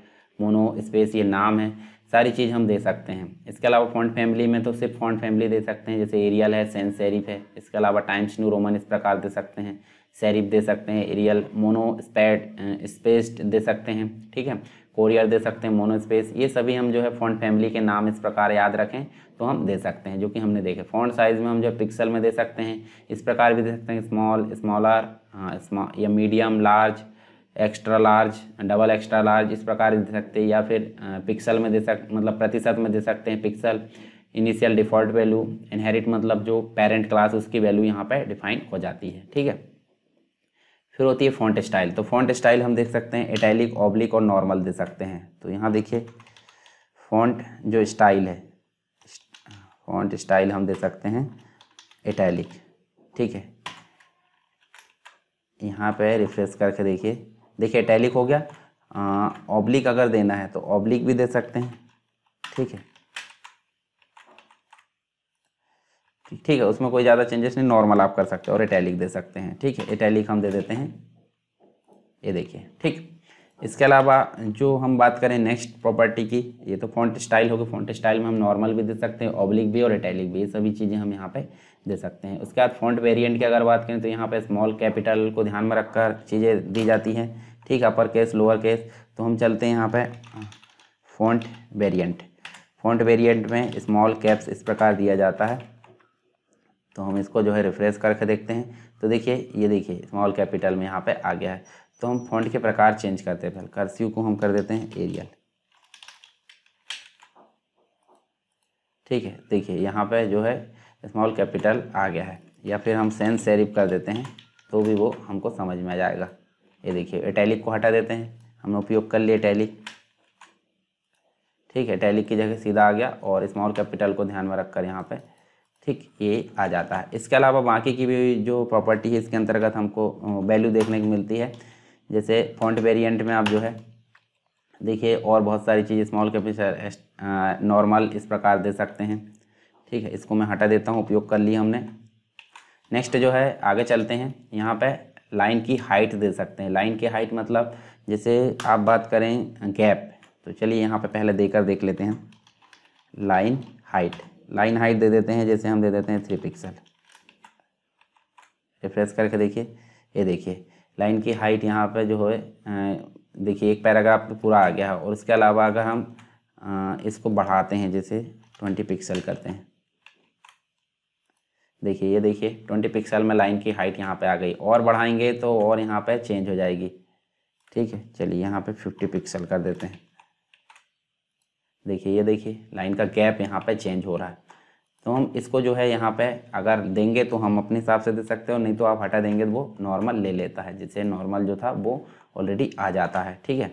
मोनो स्पेस ये नाम है सारी चीज़ हम दे सकते हैं इसके अलावा फॉन्ट फैमिली में तो सिर्फ फॉन्ट फैमिली दे सकते हैं जैसे एरियल है सेंस सेरिफ है इसके अलावा टाइम्स न्यू रोमन इस प्रकार दे सकते हैं सेरिफ दे सकते हैं एरियल मोनो स्पैड स्पेस्ड दे सकते हैं ठीक है कोरियर दे सकते हैं मोनोस्पेस ये सभी हम जो है फ़ॉन्ट फैमिली के नाम इस प्रकार याद रखें तो हम दे सकते हैं जो कि हमने देखे फ़ॉन्ट साइज़ में हम जो पिक्सल में दे सकते हैं इस प्रकार भी दे सकते हैं स्मॉल स्मॉलर हाँ स्मॉ या medium large extra large double extra large इस प्रकार दे सकते हैं या फिर पिक्सल में दे सक मतलब प्रतिशत में दे सकते हैं pixel initial default value inherit मतलब जो पेरेंट क्लास उसकी वैल्यू यहाँ पर डिफाइन हो जाती है ठीक है फिर होती है फॉन्ट स्टाइल तो फॉन्ट स्टाइल हम देख सकते हैं इटैलिक ऑब्लिक और नॉर्मल दे सकते हैं तो यहाँ देखिए फॉन्ट जो स्टाइल है फॉन्ट स्टाइल हम दे सकते हैं इटैलिक ठीक है यहाँ पे रिफ्रेश करके देखिए देखिए इटैलिक हो गया ऑब्लिक अगर देना है तो ऑब्लिक भी दे सकते हैं ठीक है ठीक है उसमें कोई ज़्यादा चेंजेस नहीं नॉर्मल आप कर सकते हैं और इटैलिक दे सकते हैं ठीक है इटैलिक हम दे देते हैं ये देखिए ठीक इसके अलावा जो हम बात करें नेक्स्ट प्रॉपर्टी की ये तो फॉन्ट स्टाइल होगी फॉन्ट स्टाइल में हम नॉर्मल भी दे सकते हैं ओब्लिक भी और इटैलिक भी ये सभी चीज़ें हम यहाँ पे दे सकते हैं उसके बाद फॉन्ट वेरिएंट की अगर बात करें तो यहाँ पे स्मॉल कैपिटल को ध्यान में रखकर चीज़ें दी जाती हैं ठीक अपर केस लोअर केस तो हम चलते हैं यहाँ पर फॉन्ट वेरियंट फॉन्ट वेरियंट में स्मॉल कैप्स इस प्रकार दिया जाता है तो हम इसको जो है रिफ्रेश करके देखते हैं तो देखिए ये देखिए स्मॉल कैपिटल में यहाँ पे आ गया है तो हम फॉन्ट के प्रकार चेंज करते हैं फिर कर्स्यू को हम कर देते हैं एरियल ठीक है देखिए यहाँ पे जो है स्मॉल कैपिटल आ गया है या फिर हम सेंस सेरिप कर देते हैं तो भी वो हमको समझ में आ जाएगा ये देखिए इटैलिक को हटा देते हैं हमने उपयोग कर लिए इटैलिक ठीक है टैलिक की जगह सीधा आ गया और स्मॉल कैपिटल को ध्यान में रखकर यहाँ पे ठीक ये आ जाता है इसके अलावा बाकी की भी जो प्रॉपर्टी है इसके अंतर्गत हमको वैल्यू देखने को मिलती है जैसे फॉन्ट वेरिएंट में आप जो है देखिए और बहुत सारी चीज़ें स्मॉल कैपिटल नॉर्मल इस प्रकार दे सकते हैं ठीक है इसको मैं हटा देता हूँ उपयोग कर लिया हमने नेक्स्ट जो है आगे चलते हैं यहाँ पर लाइन की हाइट दे सकते हैं लाइन की हाइट मतलब जैसे आप बात करें गैप तो चलिए यहाँ पर पहले देकर देख लेते हैं लाइन हाइट लाइन हाइट दे देते हैं जैसे हम दे देते हैं थ्री पिक्सल रिफ्रेश करके देखिए ये देखिए लाइन की हाइट यहाँ पर जो है देखिए एक पैराग्राफ तो पूरा आ गया है और इसके अलावा अगर हम इसको बढ़ाते हैं जैसे ट्वेंटी पिक्सल करते हैं देखिए ये देखिए ट्वेंटी पिक्सल में लाइन की हाइट यहाँ पे आ गई और बढ़ाएंगे तो और यहाँ पे चेंज हो जाएगी ठीक है चलिए यहाँ पे फिफ्टी पिक्सल कर देते हैं देखिए ये देखिए लाइन का गैप यहाँ पे चेंज हो रहा है तो हम इसको जो है यहाँ पे अगर देंगे तो हम अपने हिसाब से दे सकते हो नहीं तो आप हटा देंगे तो वो नॉर्मल ले लेता है जिससे नॉर्मल जो था वो ऑलरेडी आ जाता है ठीक है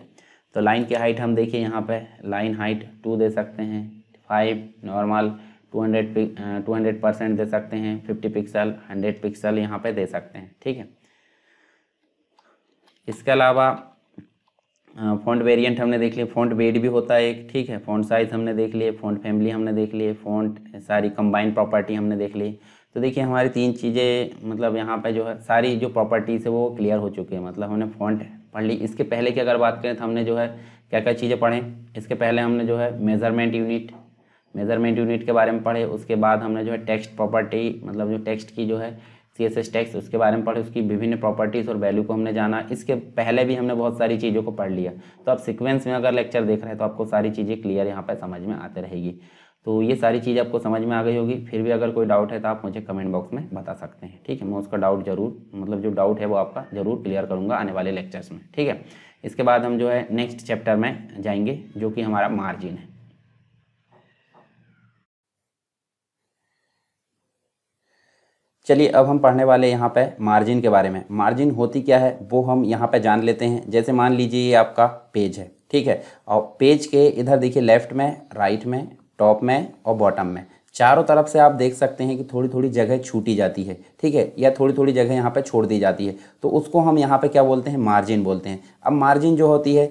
तो लाइन की हाइट हम देखिए यहाँ पे लाइन हाइट टू दे सकते हैं five normal two hundred two hundred percent दे सकते हैं फिफ्टी पिक्सल हंड्रेड पिक्सल यहाँ पे दे सकते हैं ठीक है इसके अलावा फ़ॉन्ट वेरिएंट हमने देख लिए फ़ॉन्ट वेट भी होता है एक ठीक है फ़ॉन्ट साइज हमने देख लिए फ़ॉन्ट फैमिली हमने देख लिए फ़ॉन्ट सारी कंबाइंड प्रॉपर्टी हमने देख ली तो देखिए हमारी तीन चीज़ें मतलब यहाँ पर जो है सारी जो प्रॉपर्टीज़ है वो क्लियर हो चुकी है मतलब हमने फ़ॉन्ट पढ़ ली इसके पहले की अगर बात करें तो हमने जो है क्या क्या चीज़ें पढ़ें इसके पहले हमने जो है मेज़रमेंट यूनिट मेज़रमेंट यूनिट के बारे में पढ़े उसके बाद हमने जो है टेक्स्ट प्रॉपर्टी मतलब जो टेक्स्ट की जो है सी एस एस टैक्स उसके बारे में पढ़े उसकी विभिन्न प्रॉपर्टीज़ और वैल्यू को हमने जाना इसके पहले भी हमने बहुत सारी चीज़ों को पढ़ लिया तो आप सिक्वेंस में अगर लेक्चर देख रहे हैं तो आपको सारी चीज़ें क्लियर यहाँ पर समझ में आते रहेगी तो ये सारी चीज़ आपको समझ में आ गई होगी फिर भी अगर कोई डाउट है तो आप मुझे कमेंट बॉक्स में बता सकते हैं ठीक है मैं उसका डाउट जरूर मतलब जो डाउट है वो आपका जरूर क्लियर करूँगा आने वाले लेक्चर्स में ठीक है इसके बाद हम जो है नेक्स्ट चैप्टर में जाएंगे जो कि हमारा मार्जिन है चलिए अब हम पढ़ने वाले यहाँ पे मार्जिन के बारे में मार्जिन होती क्या है वो हम यहाँ पे जान लेते हैं जैसे मान लीजिए ये आपका पेज है ठीक है और पेज के इधर देखिए लेफ्ट में राइट में टॉप में और बॉटम में चारों तरफ से आप देख सकते हैं कि थोड़ी थोड़ी जगह छूटी जाती है ठीक है या थोड़ी थोड़ी जगह यहाँ पे छोड़ दी जाती है तो उसको हम यहाँ पे क्या बोलते हैं मार्जिन बोलते हैं अब मार्जिन जो होती है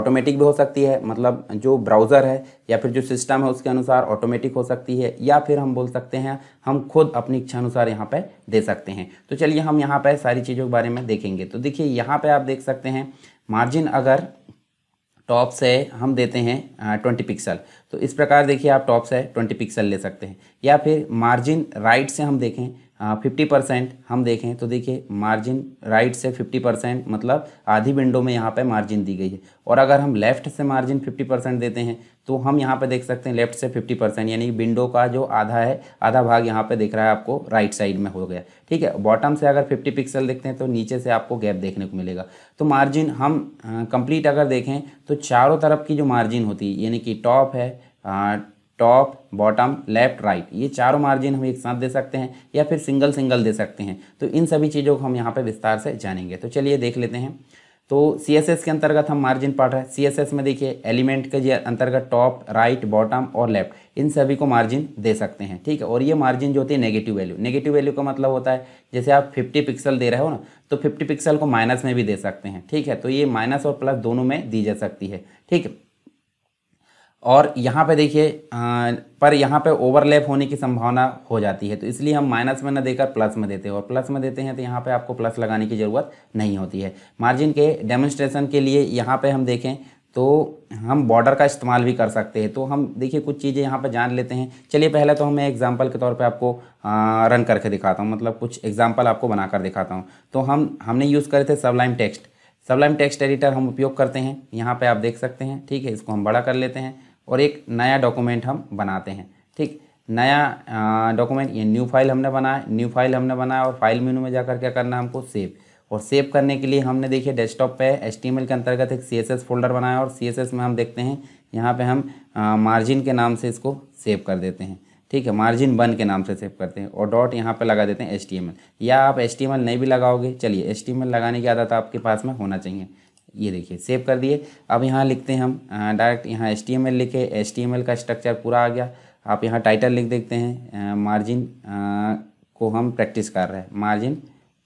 ऑटोमेटिक भी हो सकती है मतलब जो ब्राउज़र है या फिर जो सिस्टम है उसके अनुसार ऑटोमेटिक हो सकती है या फिर हम बोल सकते हैं हम खुद अपनी इच्छा अनुसार यहाँ पर दे सकते हैं तो चलिए हम यहाँ पर सारी चीज़ों के बारे में देखेंगे तो देखिए यहाँ पर आप देख सकते हैं मार्जिन अगर टॉप से हम देते हैं ट्वेंटी पिक्सल तो इस प्रकार देखिए आप टॉप से ट्वेंटी पिक्सल ले सकते हैं या फिर मार्जिन राइट से हम देखें फिफ्टी हाँ, परसेंट हम देखें तो देखिए मार्जिन राइट से फिफ्टी परसेंट मतलब आधी विंडो में यहाँ पे मार्जिन दी गई है और अगर हम लेफ़्ट से मार्जिन फिफ्टी परसेंट देते हैं तो हम यहाँ पे देख सकते हैं लेफ़्ट से फिफ्टी परसेंट यानी विंडो का जो आधा है आधा भाग यहाँ पे दिख रहा है आपको राइट साइड में हो गया ठीक है बॉटम से अगर फिफ्टी पिक्सल देखते हैं तो नीचे से आपको गैप देखने को मिलेगा तो मार्जिन हम कंप्लीट हाँ, अगर देखें तो चारों तरफ की जो मार्जिन होती है यानी कि टॉप है हाँ, टॉप बॉटम लेफ्ट राइट ये चारों मार्जिन हम एक साथ दे सकते हैं या फिर सिंगल सिंगल दे सकते हैं तो इन सभी चीज़ों को हम यहाँ पर विस्तार से जानेंगे तो चलिए देख लेते हैं तो सी के अंतर्गत हम मार्जिन पाठ रहे हैं सी में देखिए एलिमेंट के अंतर्गत टॉप राइट बॉटम और लेफ्ट इन सभी को मार्जिन दे सकते हैं ठीक है और ये मार्जिन जो होती है नेगेटिव वैल्यू नेगेटिव वैल्यू का मतलब होता है जैसे आप 50 पिक्सल दे रहे हो ना तो 50 पिक्सल को माइनस में भी दे सकते हैं ठीक है तो ये माइनस और प्लस दोनों में दी जा सकती है ठीक है और यहाँ पे देखिए पर यहाँ पे ओवरलैप होने की संभावना हो जाती है तो इसलिए हम माइनस में ना देकर प्लस में देते हैं और प्लस में देते हैं तो यहाँ पे आपको प्लस लगाने की ज़रूरत नहीं होती है मार्जिन के डेमोन्स्ट्रेशन के लिए यहाँ पे हम देखें तो हम बॉर्डर का इस्तेमाल भी कर सकते हैं तो हम देखिए कुछ चीज़ें यहाँ पर जान लेते हैं चलिए पहले तो हमें एग्जाम्पल के तौर पर आपको रन करके दिखाता हूँ मतलब कुछ एग्जाम्पल आपको बनाकर दिखाता हूँ तो हम हमने यूज़ करे थे Sublime text Sublime text editor हम उपयोग करते हैं यहाँ पे आप देख सकते हैं ठीक है इसको हम बड़ा कर लेते हैं और एक नया डॉक्यूमेंट हम बनाते हैं ठीक नया डॉक्यूमेंट ये न्यू फाइल हमने बनाया न्यू फाइल हमने बनाया और फाइल मेनू में जाकर क्या करना है हमको सेव और सेव करने के लिए हमने देखिए डेस्कटॉप पे एच के अंतर्गत एक सी फोल्डर बनाया और सी में हम देखते हैं यहाँ पे हम मार्जिन के नाम से इसको सेव कर देते हैं ठीक है मार्जिन वन के नाम से सेव करते हैं और डॉट यहाँ पे लगा देते हैं एच या आप एच नहीं भी लगाओगे चलिए एच लगाने की आदत आपके पास में होना चाहिए ये देखिए सेव कर दिए अब यहाँ लिखते हैं हम डायरेक्ट यहाँ एच लिखे एच का स्ट्रक्चर पूरा आ गया आप यहाँ टाइटल लिख देखते हैं मार्जिन को हम प्रैक्टिस कर रहे हैं मार्जिन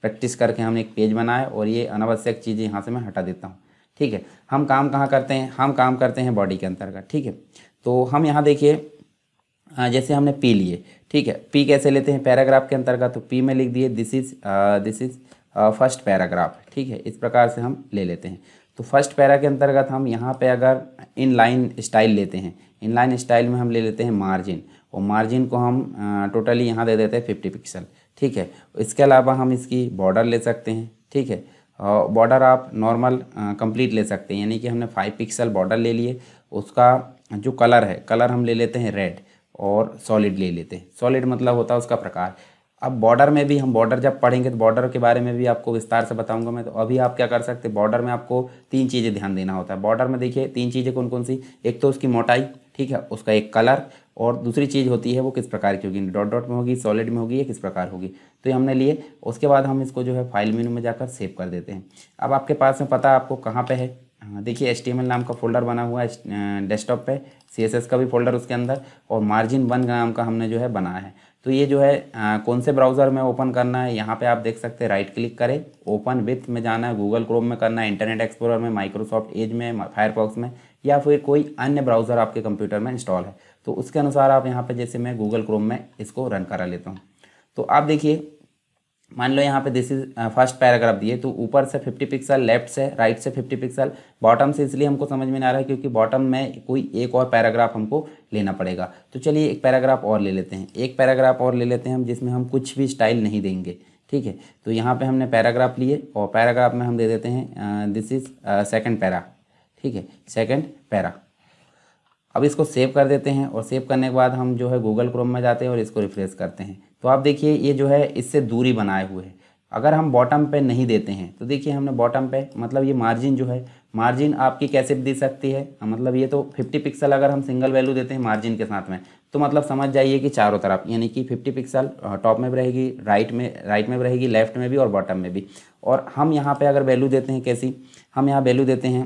प्रैक्टिस करके हमने एक पेज बनाया और ये अनावश्यक चीज़ें यहाँ से मैं हटा देता हूँ ठीक है हम काम कहाँ करते हैं हम काम करते हैं बॉडी के अंतर्गत ठीक है तो हम यहाँ देखिए जैसे हमने पी लिए ठीक है पी कैसे लेते हैं पैराग्राफ के अंतर्गत तो पी में लिख दिए this is this is first paragraph ठीक है इस प्रकार से हम ले लेते हैं तो फर्स्ट पैरा के अंतर्गत हम यहाँ पे अगर इन लाइन स्टाइल लेते हैं इन लाइन स्टाइल में हम ले लेते हैं मार्जिन और मार्जिन को हम टोटली यहाँ दे देते हैं फिफ्टी पिक्सल ठीक है इसके अलावा हम इसकी बॉर्डर ले सकते हैं ठीक है बॉर्डर आप नॉर्मल कंप्लीट ले सकते हैं यानी कि हमने फाइव पिक्सल बॉर्डर ले लिए उसका जो कलर है कलर हम ले लेते हैं रेड और सॉलिड ले लेते हैं सॉलिड मतलब होता है उसका प्रकार अब बॉर्डर में भी हम बॉर्डर जब पढ़ेंगे तो बॉर्डर के बारे में भी आपको विस्तार से बताऊंगा मैं तो अभी आप क्या कर सकते हैं बॉर्डर में आपको तीन चीज़ें ध्यान देना होता है बॉर्डर में देखिए तीन चीज़ें कौन कौन सी एक तो उसकी मोटाई ठीक है उसका एक कलर और दूसरी चीज़ होती है वो किस प्रकार की होगी डॉट डॉट में होगी सॉलिड में होगी या किस प्रकार होगी तो ये हमने लिए उसके बाद हम इसको जो है फाइल मीनू में जाकर सेव कर देते हैं अब आपके पास में पता आपको कहाँ पर है हाँ, देखिए एच नाम का फोल्डर बना हुआ है डेस्कटॉप पे सी का भी फोल्डर उसके अंदर और मार्जिन वन नाम का हमने जो है बनाया है तो ये जो है आ, कौन से ब्राउज़र में ओपन करना है यहाँ पे आप देख सकते हैं राइट क्लिक करें ओपन विथ में जाना है गूगल क्रोम में करना है इंटरनेट एक्सप्लोरर में माइक्रोसॉफ्ट एज में फायरफॉक्स में या फिर कोई अन्य ब्राउज़र आपके कंप्यूटर में इंस्टॉल है तो उसके अनुसार आप यहाँ पर जैसे मैं गूगल क्रोम में इसको रन करा लेता हूँ तो आप देखिए मान लो यहाँ पे दिस इज फर्स्ट पैराग्राफ दिए तो ऊपर से 50 पिक्सल लेफ्ट से राइट से 50 पिक्सल बॉटम से इसलिए हमको समझ में आ रहा है क्योंकि बॉटम में कोई एक और पैराग्राफ हमको लेना पड़ेगा तो चलिए एक पैराग्राफ और ले लेते हैं एक पैराग्राफ और ले लेते हैं हम जिसमें हम कुछ भी स्टाइल नहीं देंगे ठीक है तो यहाँ पर हमने पैराग्राफ लिए और पैराग्राफ में हम दे देते हैं दिस इज़ सेकेंड पैरा ठीक है सेकेंड पैरा अब इसको सेव कर देते हैं और सेव करने के बाद हम जो है गूगल क्रोम में जाते हैं और इसको रिफ्रेश करते हैं तो आप देखिए ये जो है इससे दूरी बनाए हुए है अगर हम बॉटम पे नहीं देते हैं तो देखिए हमने बॉटम पे मतलब ये मार्जिन जो है मार्जिन आपकी कैसे दे सकती है हाँ, मतलब ये तो 50 पिक्सल अगर हम सिंगल वैल्यू देते हैं मार्जिन के साथ में तो मतलब समझ जाइए कि चारों तरफ यानी कि 50 पिक्सल टॉप में भी रहेगी राइट में राइट में भी रहेगी लेफ्ट में भी और बॉटम में भी और हम यहाँ पर अगर वैल्यू देते हैं कैसी हम यहाँ वैल्यू देते हैं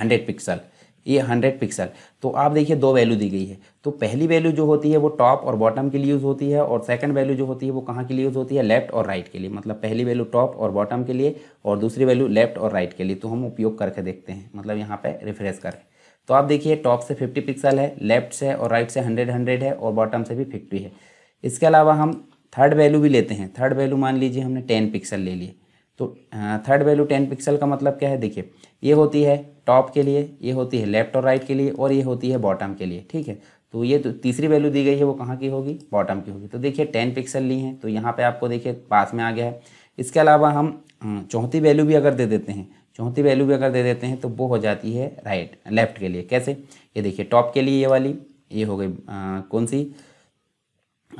हंड्रेड पिक्सल ये हंड्रेड पिक्सल तो आप देखिए दो वैल्यू दी गई है तो पहली वैल्यू जो होती है वो टॉप और बॉटम के लिए यूज़ होती है और सेकंड वैल्यू जो होती है वो कहाँ के लिए यूज़ होती है लेफ्ट और राइट के लिए मतलब पहली वैल्यू टॉप और बॉटम के लिए और दूसरी वैल्यू लेफ्ट और राइट के लिए तो हम उपयोग करके देखते हैं मतलब यहाँ पर रिफ्रेश करें तो आप देखिए टॉप से फिफ्टी पिक्सल है लेफ्ट से और राइट से हंड्रेड हंड्रेड है और बॉटम से भी फिफ्टी है इसके अलावा हम थर्ड वैल्यू भी लेते हैं थर्ड वैल्यू मान लीजिए हमने टेन पिक्सल ले लिए तो थर्ड वैल्यू टेन पिक्सल का मतलब क्या है देखिए ये होती है टॉप के लिए ये होती है लेफ्ट और राइट के लिए और ये होती है बॉटम के लिए ठीक है तो ये तो तीसरी वैल्यू दी गई है वो कहाँ की होगी बॉटम की होगी तो देखिए टेन पिक्सल ली हैं तो यहाँ पे आपको देखिए पास में आ गया है इसके अलावा हम चौथी वैल्यू भी अगर दे देते हैं चौथी वैल्यू भी अगर दे देते हैं तो वो हो जाती है राइट लेफ्ट के लिए कैसे ये देखिए टॉप के लिए ये वाली ये हो गई कौन सी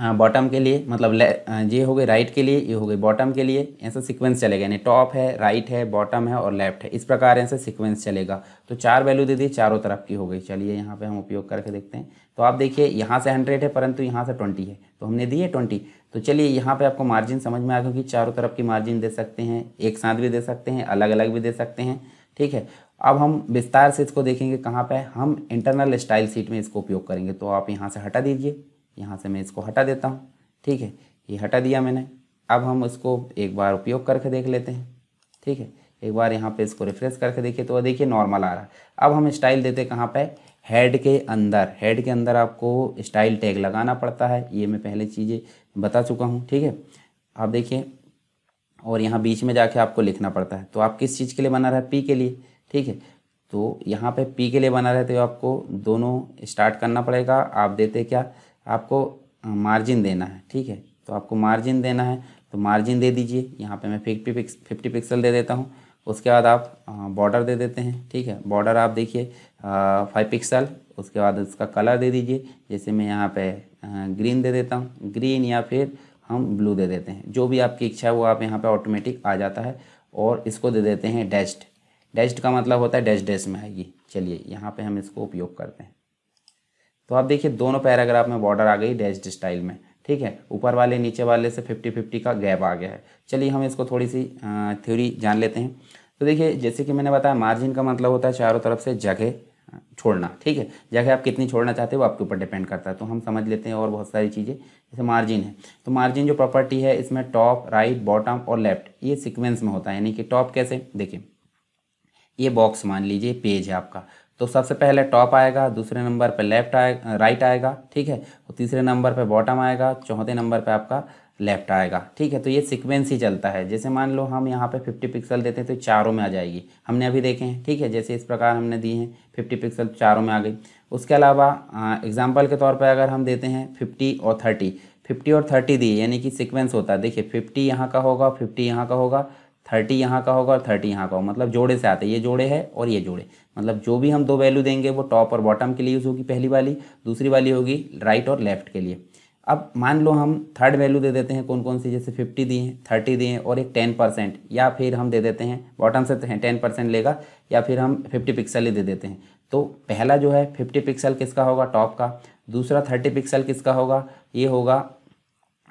बॉटम हाँ, के लिए मतलब हाँ, ये हो गए राइट के लिए ये हो गए बॉटम के लिए ऐसा सीक्वेंस चलेगा यानी टॉप है राइट है बॉटम है और लेफ्ट है इस प्रकार ऐसे सीक्वेंस चलेगा तो चार वैल्यू दे दी चारों तरफ की हो गई चलिए यहाँ पे हम उपयोग करके देखते हैं तो आप देखिए यहाँ से हंड्रेड है परंतु यहाँ से ट्वेंटी है तो हमने दी है ट्वेंटी तो चलिए यहाँ पर आपको मार्जिन समझ में आ गया कि चारों तरफ की मार्जिन दे सकते हैं एक साथ भी दे सकते हैं अलग अलग भी दे सकते हैं ठीक है अब हम विस्तार से इसको देखेंगे कहाँ पर हम इंटरनल स्टाइल सीट में इसको उपयोग करेंगे तो आप यहाँ से हटा दीजिए यहाँ से मैं इसको हटा देता हूँ ठीक है ये हटा दिया मैंने अब हम इसको एक बार उपयोग करके देख लेते हैं ठीक है एक बार यहाँ पे इसको रिफ्रेश करके देखिए तो देखिए नॉर्मल आ रहा है अब हम स्टाइल देते कहाँ पर हेड के अंदर हेड के अंदर आपको स्टाइल टैग लगाना पड़ता है ये मैं पहले चीज़ें बता चुका हूँ ठीक है आप देखिए और यहाँ बीच में जाके आपको लिखना पड़ता है तो आप किस चीज़ के लिए बना रहा है पी के लिए ठीक है तो यहाँ पे पी के लिए बना रहे तो आपको दोनों स्टार्ट करना पड़ेगा आप देते क्या आपको मार्जिन देना है ठीक है तो आपको मार्जिन देना है तो मार्जिन दे दीजिए यहाँ पे मैं फिफ्टी पिक्स फिफ्टी पिक्सल दे देता हूँ उसके बाद आप बॉर्डर दे देते हैं ठीक है बॉर्डर आप देखिए फाइव पिक्सल उसके बाद उसका कलर दे दीजिए जैसे मैं यहाँ पे ग्रीन दे देता हूँ ग्रीन या फिर हम ब्लू दे देते हैं जो भी आपकी इच्छा है वो आप यहाँ पर ऑटोमेटिक आ जाता है और इसको दे देते हैं डेस्ट डेस्ट का मतलब होता है डैश डेस्ट में आएगी चलिए यहाँ पर हम इसको उपयोग करते हैं तो आप देखिए दोनों पैराग्राफ में बॉर्डर आ गई डैश स्टाइल में ठीक है ऊपर वाले नीचे वाले से फिफ्टी फिफ्टी का गैप आ गया है चलिए हम इसको थोड़ी सी थ्योरी जान लेते हैं तो देखिए जैसे कि मैंने बताया मार्जिन का मतलब होता है चारों तरफ से जगह छोड़ना ठीक है जगह आप कितनी छोड़ना चाहते हो आपके ऊपर डिपेंड करता है तो हम समझ लेते हैं और बहुत सारी चीज़ें जैसे मार्जिन है तो मार्जिन जो प्रॉपर्टी है इसमें टॉप राइट बॉटम और लेफ्ट ये सिक्वेंस में होता है यानी कि टॉप कैसे देखिए ये बॉक्स मान लीजिए पेज है आपका तो सबसे पहले टॉप आएगा दूसरे नंबर पे लेफ्ट आए राइट आएगा ठीक है और तीसरे नंबर पे बॉटम आएगा चौथे नंबर पे आपका लेफ्ट आएगा ठीक है तो ये सिक्वेंस ही चलता है जैसे मान लो हम यहाँ पे 50 पिक्सल देते हैं तो चारों में आ जाएगी हमने अभी देखे हैं ठीक है जैसे इस प्रकार हमने दिए हैं फिफ्टी पिक्सल चारों में आ गई उसके अलावा एग्जाम्पल के तौर पर अगर हम देते हैं फिफ्टी और थर्टी फिफ्टी और थर्टी दिए यानी कि सिक्वेंस होता है देखिए फिफ्टी यहाँ का होगा फिफ्टी यहाँ का होगा थर्टी यहाँ का होगा और थर्टी यहाँ का होगा मतलब जोड़े से आते हैं ये जोड़े है और ये जोड़े मतलब जो भी हम दो वैल्यू देंगे वो टॉप और बॉटम के लिए यूज़ होगी पहली वाली दूसरी वाली होगी राइट और लेफ्ट के लिए अब मान लो हम थर्ड वैल्यू दे देते हैं कौन कौन सी जैसे फिफ्टी दिए थर्टी दिए और एक टेन परसेंट या फिर हम दे देते हैं बॉटम से टेन परसेंट लेगा या फिर हम फिफ्टी पिक्सल ही दे देते हैं तो पहला जो है फिफ्टी पिक्सल किसका होगा टॉप का दूसरा थर्टी पिक्सल किसका होगा ये होगा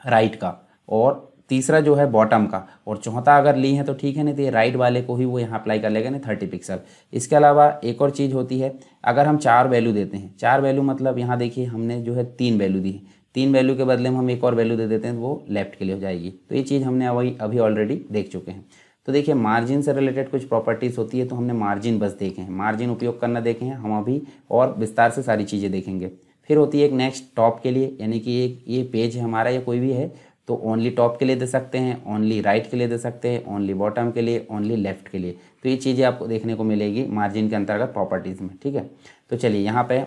राइट का और तीसरा जो है बॉटम का और चौथा अगर ली है तो ठीक है नहीं तो ये राइट वाले को ही वो यहाँ अप्लाई कर लेगा नहीं थर्टी तो पिक्सल इसके अलावा एक और चीज़ होती है अगर हम चार वैल्यू देते हैं चार वैल्यू मतलब यहाँ देखिए हमने जो है तीन वैल्यू दी है तीन वैल्यू के बदले में हम एक और वैल्यू दे देते हैं वो लेफ्ट के लिए हो जाएगी तो ये चीज़ हमने अभी अभी ऑलरेडी देख चुके हैं तो देखिए मार्जिन से रिलेटेड कुछ प्रॉपर्टीज़ होती है तो हमने मार्जिन बस देखे हैं मार्जिन उपयोग करना देखे हैं हम अभी और विस्तार से सारी चीज़ें देखेंगे फिर होती है एक नेक्स्ट टॉप के लिए यानी कि एक ये पेज है हमारा या कोई भी है तो ओनली टॉप के लिए दे सकते हैं ओनली राइट के लिए दे सकते हैं ओनली बॉटम के लिए ओनली लेफ्ट के लिए तो ये चीज़ें आपको देखने को मिलेगी मार्जिन के अंतर्गत प्रॉपर्टीज़ में ठीक है तो चलिए यहाँ पे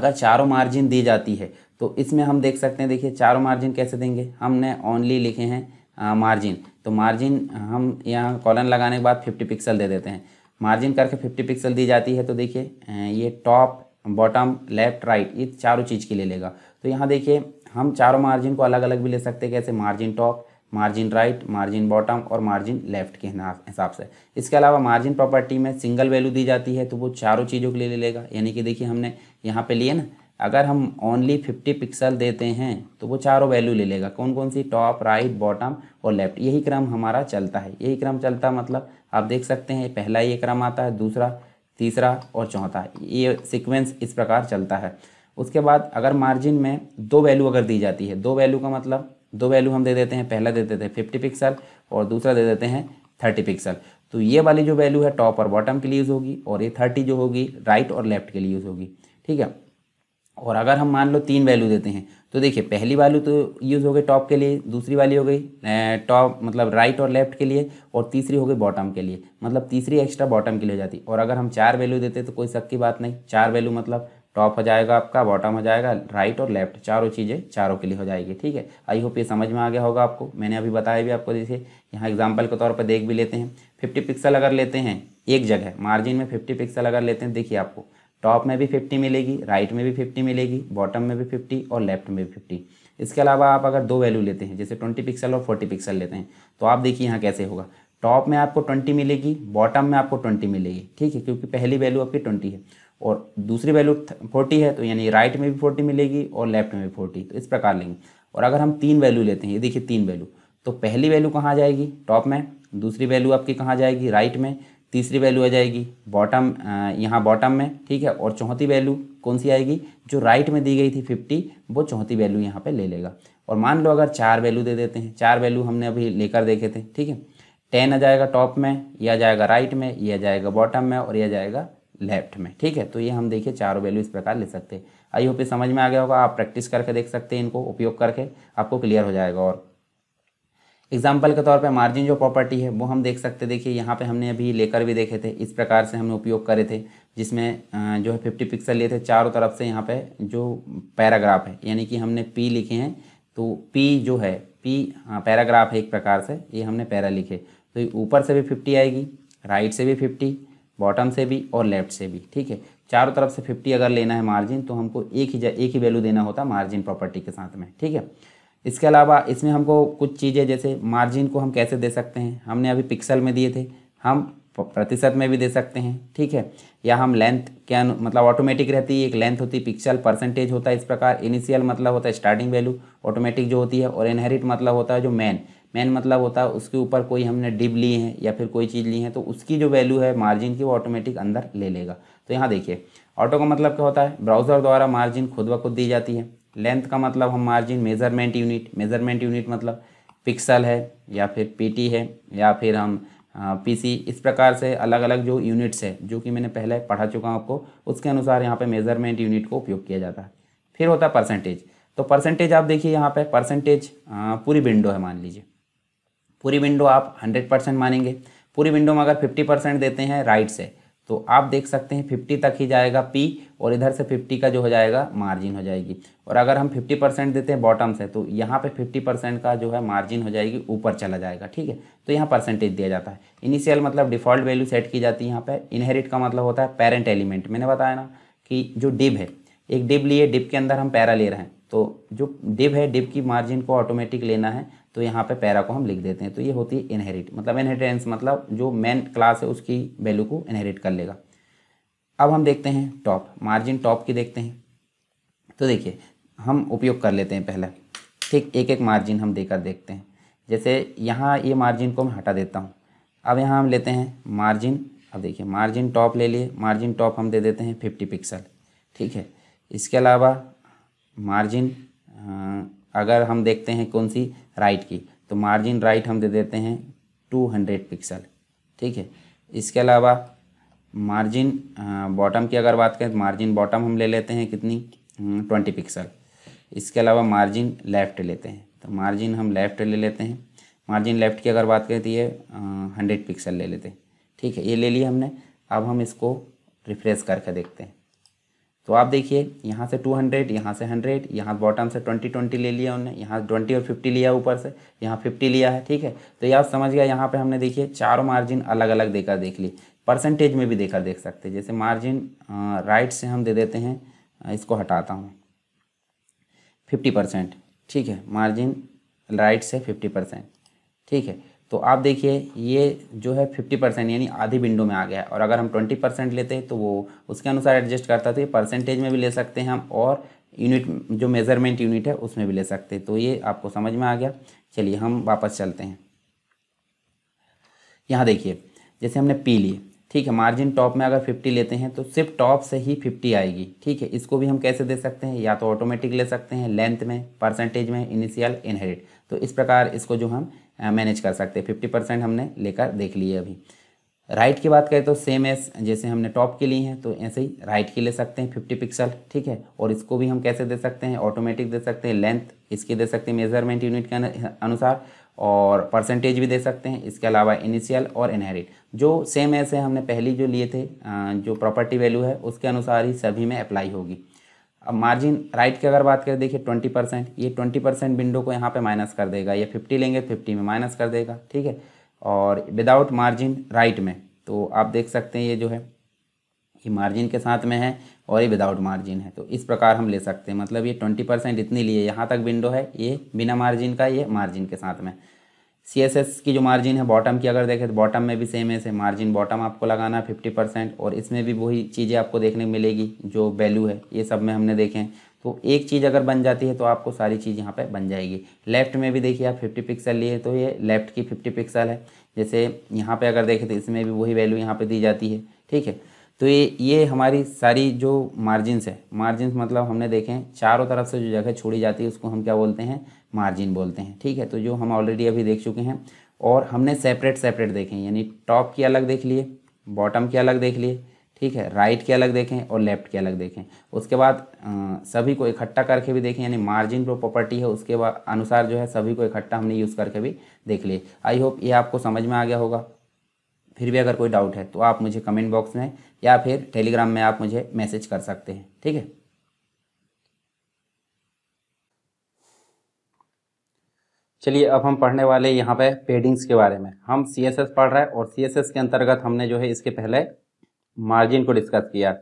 अगर चारों मार्जिन दी जाती है तो इसमें हम देख सकते हैं देखिए चारों मार्जिन कैसे देंगे हमने ओनली लिखे हैं मार्जिन तो मार्जिन हम यहाँ कॉलन लगाने के बाद फिफ्टी पिक्सल दे देते हैं मार्जिन करके फिफ्टी पिक्सल दी जाती है तो देखिए ये टॉप बॉटम लेफ्ट राइट ये चारों चीज़ के लिए लेगा तो यहाँ देखिए हम चारों मार्जिन को अलग अलग भी ले सकते हैं कैसे margin top margin right margin bottom और मार्जिन लेफ्ट के हिसाब से इसके अलावा मार्जिन प्रॉपर्टी में सिंगल वैल्यू दी जाती है तो वो चारों चीज़ों के लिए ले लेगा यानी कि देखिए हमने यहाँ पे लिए ना अगर हम ओनली फिफ्टी पिक्सल देते हैं तो वो चारों वैल्यू ले लेगा कौन कौन सी टॉप राइट बॉटम और लेफ्ट यही क्रम हमारा चलता है यही क्रम चलता मतलब आप देख सकते हैं पहला ये क्रम आता है दूसरा तीसरा और चौथा ये सिक्वेंस इस प्रकार चलता है उसके बाद अगर मार्जिन में दो वैल्यू अगर दी जाती है दो वैल्यू का मतलब दो वैल्यू हम दे देते हैं पहला दे देते हैं फिफ्टी पिक्सल और दूसरा दे देते हैं थर्टी पिक्सल तो ये वाली जो वैल्यू है टॉप और बॉटम के लिए यूज़ होगी और ये थर्टी जो होगी राइट और लेफ्ट के लिए यूज़ होगी ठीक है और अगर हम मान लो तीन वैल्यू देते हैं तो देखिए पहली वैल्यू तो यूज़ हो गई टॉप के लिए दूसरी वाली हो गई टॉप मतलब राइट और लेफ्ट के लिए और तीसरी हो गई बॉटम के लिए मतलब तीसरी एक्स्ट्रा बॉटम के लिए हो जाती और अगर हम चार वैल्यू देते तो कोई शक की बात नहीं चार वैल्यू मतलब टॉप हो जाएगा आपका बॉटम हो जाएगा राइट और लेफ्ट चारों चीज़ें चारों के लिए हो जाएगी ठीक है आई होप ये समझ में आ गया होगा आपको मैंने अभी बताया भी आपको जैसे यहाँ एग्जाम्पल के तौर पर देख भी लेते हैं फिफ्टी पिक्सल अगर लेते हैं एक जगह मार्जिन में फिफ्टी पिक्सल अगर लेते हैं देखिए आपको टॉप में भी फिफ्टी मिलेगी राइट में भी फिफ्टी मिलेगी बॉटम में भी फिफ्टी और लेफ्ट में भी फिफ्टी इसके अलावा आप अगर दो वैल्यू लेते हैं जैसे ट्वेंटी पिक्सल और फोर्टी पिक्सल लेते हैं तो आप देखिए यहाँ कैसे होगा टॉप में आपको ट्वेंटी मिलेगी बॉटम में आपको ट्वेंटी मिलेगी ठीक है क्योंकि पहली वैल्यू आपकी ट्वेंटी है और दूसरी वैल्यू फोर्टी है तो यानी राइट में भी फोर्टी मिलेगी और लेफ्ट में भी फोर्टी तो इस प्रकार लेंगे और अगर हम तीन वैल्यू लेते हैं ये देखिए तीन वैल्यू तो पहली वैल्यू कहाँ जाएगी टॉप में दूसरी वैल्यू आपकी कहाँ जाएगी राइट में तीसरी वैल्यू आ जाएगी बॉटम यहाँ बॉटम में ठीक है और चौथी वैल्यू कौन सी आएगी जो राइट में दी गई थी फिफ्टी वो चौथी वैल्यू यहाँ पे ले लेगा और मान लो अगर चार वैल्यू दे देते हैं चार वैल्यू हमने अभी लेकर देखे थे ठीक है टेन आ जाएगा टॉप में यह आ जाएगा राइट में यह आ जाएगा बॉटम में और यह जाएगा लेफ्ट में ठीक है तो ये हम देखिए चारों वैल्यू इस प्रकार ले सकते हैं आई होप ये समझ में आ गया होगा आप प्रैक्टिस करके देख सकते हैं इनको उपयोग करके आपको क्लियर हो जाएगा और एग्जाम्पल के तौर पर मार्जिन जो प्रॉपर्टी है वो हम देख सकते देखिए यहाँ पे हमने अभी लेकर भी देखे थे इस प्रकार से हमने उपयोग करे थे जिसमें जो है फिफ्टी पिक्सल लिए थे चारों तरफ से यहाँ पे जो पैराग्राफ है यानी कि हमने पी लिखे हैं तो पी जो है पी हाँ पैराग्राफ है एक प्रकार से ये हमने पैरा लिखे तो ऊपर से भी फिफ्टी आएगी राइट से भी फिफ्टी बॉटम से भी और लेफ्ट से भी ठीक है चारों तरफ से 50 अगर लेना है मार्जिन तो हमको एक ही एक ही वैल्यू देना होता है मार्जिन प्रॉपर्टी के साथ में ठीक है इसके अलावा इसमें हमको कुछ चीज़ें जैसे मार्जिन को हम कैसे दे सकते हैं हमने अभी पिक्सल में दिए थे हम प्रतिशत में भी दे सकते हैं ठीक है या हम लेंथ क्या मतलब ऑटोमेटिक रहती है एक लेंथ होती है पिक्सल परसेंटेज होता है इस प्रकार इनिशियल मतलब होता है स्टार्टिंग वैल्यू ऑटोमेटिक जो होती है और इनहेरिट मतलब होता है जो मैन मेन मतलब होता है उसके ऊपर कोई हमने डिब ली है या फिर कोई चीज़ ली है तो उसकी जो वैल्यू है मार्जिन की वो ऑटोमेटिक अंदर ले लेगा तो यहाँ देखिए ऑटो का मतलब क्या होता है ब्राउज़र द्वारा मार्जिन खुद ब खुद दी जाती है लेंथ का मतलब हम margin measurement unit measurement unit मतलब पिक्सल है या फिर पीटी है या फिर हम पीसी इस प्रकार से अलग अलग जो यूनिट्स है जो कि मैंने पहले पढ़ा चुका हूँ आपको उसके अनुसार यहाँ पे मेज़रमेंट यूनिट को उपयोग किया जाता है फिर होता है परसेंटेज तो परसेंटेज आप देखिए यहाँ पे परसेंटेज पूरी विंडो है मान लीजिए पूरी विंडो आप हंड्रेड परसेंट मानेंगे पूरी विंडो में अगर फिफ्टी परसेंट देते हैं राइट से तो आप देख सकते हैं फिफ्टी तक ही जाएगा पी और इधर से फिफ्टी का जो हो जाएगा मार्जिन हो जाएगी और अगर हम फिफ्टी परसेंट देते हैं बॉटम से तो यहाँ पे फिफ्टी परसेंट का जो है मार्जिन हो जाएगी ऊपर चला जाएगा ठीक है तो यहाँ परसेंटेज दिया जाता है इनिशियल मतलब डिफ़ॉल्ट वैल्यू सेट की जाती है यहाँ पर इनहेरिट का मतलब होता है पेरेंट एलिमेंट मैंने बताया ना कि जो डिब है एक डिब लिए डिब के अंदर हम पैरा ले रहे हैं तो जो डिब है डिब की मार्जिन को ऑटोमेटिक लेना है तो यहाँ पे पैरा को हम लिख देते हैं तो ये होती है इनहेरिट मतलब इनहेरिटेंस मतलब जो मेन क्लास है उसकी वैल्यू को इनहेरिट कर लेगा अब हम देखते हैं टॉप मार्जिन टॉप की देखते हैं तो देखिए हम उपयोग कर लेते हैं पहले ठीक एक एक मार्जिन हम देकर देखते हैं जैसे यहाँ ये मार्जिन को मैं हटा देता हूँ अब यहाँ हम लेते हैं मार्जिन अब देखिए मार्जिन टॉप ले लिए मार्जिन टॉप हम दे देते हैं फिफ्टी पिक्सल ठीक है इसके अलावा मार्जिन अगर हम देखते हैं कौन सी राइट की तो मार्जिन राइट हम दे देते हैं टू हंड्रेड पिक्सल ठीक है इसके अलावा मार्जिन बॉटम की अगर बात करें तो मार्जिन बॉटम हम ले लेते हैं कितनी हम्म, ट्वेंटी पिक्सल इसके अलावा मार्जिन लेफ़्ट लेते हैं तो मार्जिन हम लेफ़्ट ले लेते हैं मार्जिन लेफ़्ट की अगर बात करें तो ये हंड्रेड पिक्सल ले लेते हैं ठीक है ये ले लिया हमने अब हम इसको रिफ्रेश करके देखते हैं तो आप देखिए यहाँ से 200 हंड्रेड यहाँ से 100 यहाँ बॉटम से 20 20 ले लिया उन्होंने यहाँ 20 और 50 लिया ऊपर से यहाँ 50 लिया है ठीक है तो यह समझ गया यहाँ पे हमने देखिए चारों मार्जिन अलग अलग देकर देख ली परसेंटेज में भी देखा देख सकते हैं जैसे मार्जिन राइट से हम दे देते हैं इसको हटाता हूँ फिफ्टी परसेंट ठीक है मार्जिन राइट से फिफ्टी परसेंट ठीक है तो आप देखिए ये जो है फिफ्टी परसेंट यानी आधी विंडो में आ गया है और अगर हम ट्वेंटी परसेंट लेते हैं तो वो उसके अनुसार एडजस्ट करता तो ये परसेंटेज में भी ले सकते हैं हम और यूनिट जो मेज़रमेंट यूनिट है उसमें भी ले सकते हैं तो ये आपको समझ में आ गया चलिए हम वापस चलते हैं यहाँ देखिए जैसे हमने पी लिए ठीक है मार्जिन टॉप में अगर फिफ्टी लेते हैं तो सिर्फ टॉप से ही फिफ्टी आएगी ठीक है इसको भी हम कैसे दे सकते हैं या तो ऑटोमेटिक ले सकते हैं लेंथ में परसेंटेज में इनिशियल इनहेरिट तो इस प्रकार इसको जो हम मैनेज कर सकते हैं फिफ्टी परसेंट हमने लेकर देख लिए अभी राइट की बात करें तो सेम एस जैसे हमने टॉप की ली हैं तो ऐसे ही राइट की ले सकते हैं फिफ्टी पिक्सल ठीक है और इसको भी हम कैसे दे सकते हैं ऑटोमेटिक दे सकते हैं लेंथ इसकी दे सकते हैं मेजरमेंट यूनिट के अनुसार और परसेंटेज भी दे सकते हैं इसके अलावा इनिशियल और इनहेरिट जो सेम ऐसे हमने पहली जो लिए थे जो प्रॉपर्टी वैल्यू है उसके अनुसार ही सभी में अप्लाई होगी अब मार्जिन राइट की अगर बात करें देखिए ट्वेंटी परसेंट ये ट्वेंटी परसेंट विंडो को यहाँ पे माइनस कर देगा ये फिफ्टी लेंगे फिफ्टी में माइनस कर देगा ठीक है और विदाउट मार्जिन राइट में तो आप देख सकते हैं ये जो है ये मार्जिन के साथ में है और ये विदाउट मार्जिन है तो इस प्रकार हम ले सकते हैं मतलब ये ट्वेंटी परसेंट इतनी लिए यहाँ तक विंडो है ये बिना मार्जिन का ये मार्जिन के साथ में सी एस एस की जो मार्जिन है बॉटम की अगर देखें तो बॉटम में भी सेम है सेम मार्जिन बॉटम आपको लगाना है फिफ्टी परसेंट और इसमें भी वही चीज़ें आपको देखने मिलेगी जो वैल्यू है ये सब में हमने देखें तो एक चीज़ अगर बन जाती है तो आपको सारी चीज़ यहाँ पे बन जाएगी लेफ़्ट में भी देखिए आप फिफ्टी पिक्सल लिए तो ये लेफ़्ट की फिफ्टी पिक्सल है जैसे यहाँ पर अगर देखें तो इसमें भी वही वैल्यू यहाँ पर दी जाती है ठीक है तो ये ये हमारी सारी जो मार्जिनस है मार्जिन मतलब हमने देखें चारों तरफ से जो जगह छोड़ी जाती है उसको हम क्या बोलते हैं मार्जिन बोलते हैं ठीक है तो जो हम ऑलरेडी अभी देख चुके हैं और हमने सेपरेट सेपरेट देखे यानी टॉप के अलग देख लिए बॉटम के अलग देख लिए ठीक है राइट के अलग देखें और लेफ्ट के अलग देखें उसके बाद आ, सभी को इकट्ठा करके भी देखें यानी मार्जिन जो प्रॉपर्टी है उसके अनुसार जो है सभी को इकट्ठा हमने यूज़ करके भी देख लिए आई होप ये आपको समझ में आ गया होगा फिर भी अगर कोई डाउट है तो आप मुझे कमेंट बॉक्स में या फिर टेलीग्राम में आप मुझे मैसेज कर सकते हैं ठीक है चलिए अब हम पढ़ने वाले यहाँ पे पेडिंग्स के बारे में हम सी पढ़ रहे हैं और सी के अंतर्गत हमने जो है इसके पहले मार्जिन को डिस्कस किया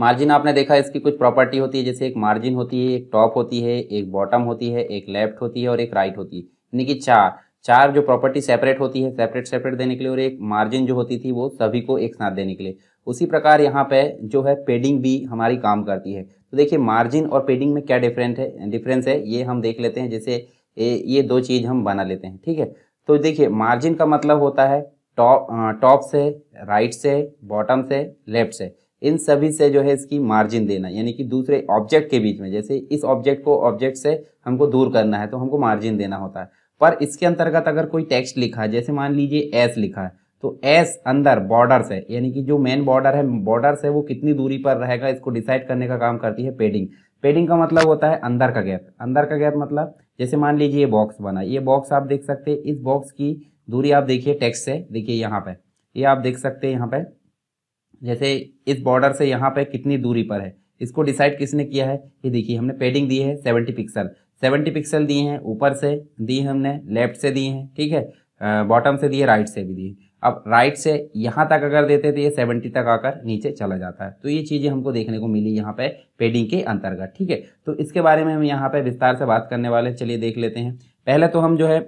मार्जिन आपने देखा इसकी कुछ प्रॉपर्टी होती है जैसे एक मार्जिन होती है एक टॉप होती है एक बॉटम होती है एक लेफ्ट होती है और एक राइट होती है यानी कि चार चार जो प्रॉपर्टी सेपरेट होती है सेपरेट सेपरेट देने के लिए और एक मार्जिन जो होती थी वो सभी को एक साथ देने के लिए उसी प्रकार यहाँ पे जो है पेडिंग भी हमारी काम करती है तो देखिए मार्जिन और पेडिंग में क्या डिफरेंट है डिफरेंस है ये हम देख लेते हैं जैसे ये दो चीज़ हम बना लेते हैं ठीक है तो देखिए मार्जिन का मतलब होता है टॉप टॉप से राइट से बॉटम से लेफ्ट से इन सभी से जो है इसकी मार्जिन देना यानी कि दूसरे ऑब्जेक्ट के बीच में जैसे इस ऑब्जेक्ट को ऑब्जेक्ट से हमको दूर करना है तो हमको मार्जिन देना होता है पर इसके अंतर्गत अगर कोई टेक्स्ट लिखा है जैसे मान लीजिए एस लिखा है तो एस अंदर बॉर्डर से यानी कि जो मेन बॉर्डर है बॉर्डर से वो कितनी दूरी पर रहेगा इसको डिसाइड करने का काम करती है पेडिंग पेडिंग का मतलब होता है अंदर का गैप अंदर का गैप मतलब जैसे मान लीजिए ये बॉक्स बना ये बॉक्स आप देख सकते हैं इस बॉक्स की दूरी आप देखिए टेक्स्ट से देखिए यहाँ पे ये आप देख सकते हैं यहाँ पे जैसे इस बॉर्डर से यहाँ पे कितनी दूरी पर है इसको डिसाइड किसने किया है ये देखिए हमने पेडिंग दी है सेवेंटी पिक्सल सेवेंटी पिक्सल दिए हैं ऊपर से दी हमने लेफ्ट से दिए हैं ठीक है बॉटम से दिए राइट से भी दिए अब राइट से यहाँ तक अगर देते तो ये सेवेंटी तक आकर नीचे चला जाता है तो ये चीज़ें हमको देखने को मिली यहाँ पे पेडिंग के अंतर्गत ठीक है तो इसके बारे में हम यहाँ पे विस्तार से बात करने वाले चलिए देख लेते हैं पहले तो हम जो है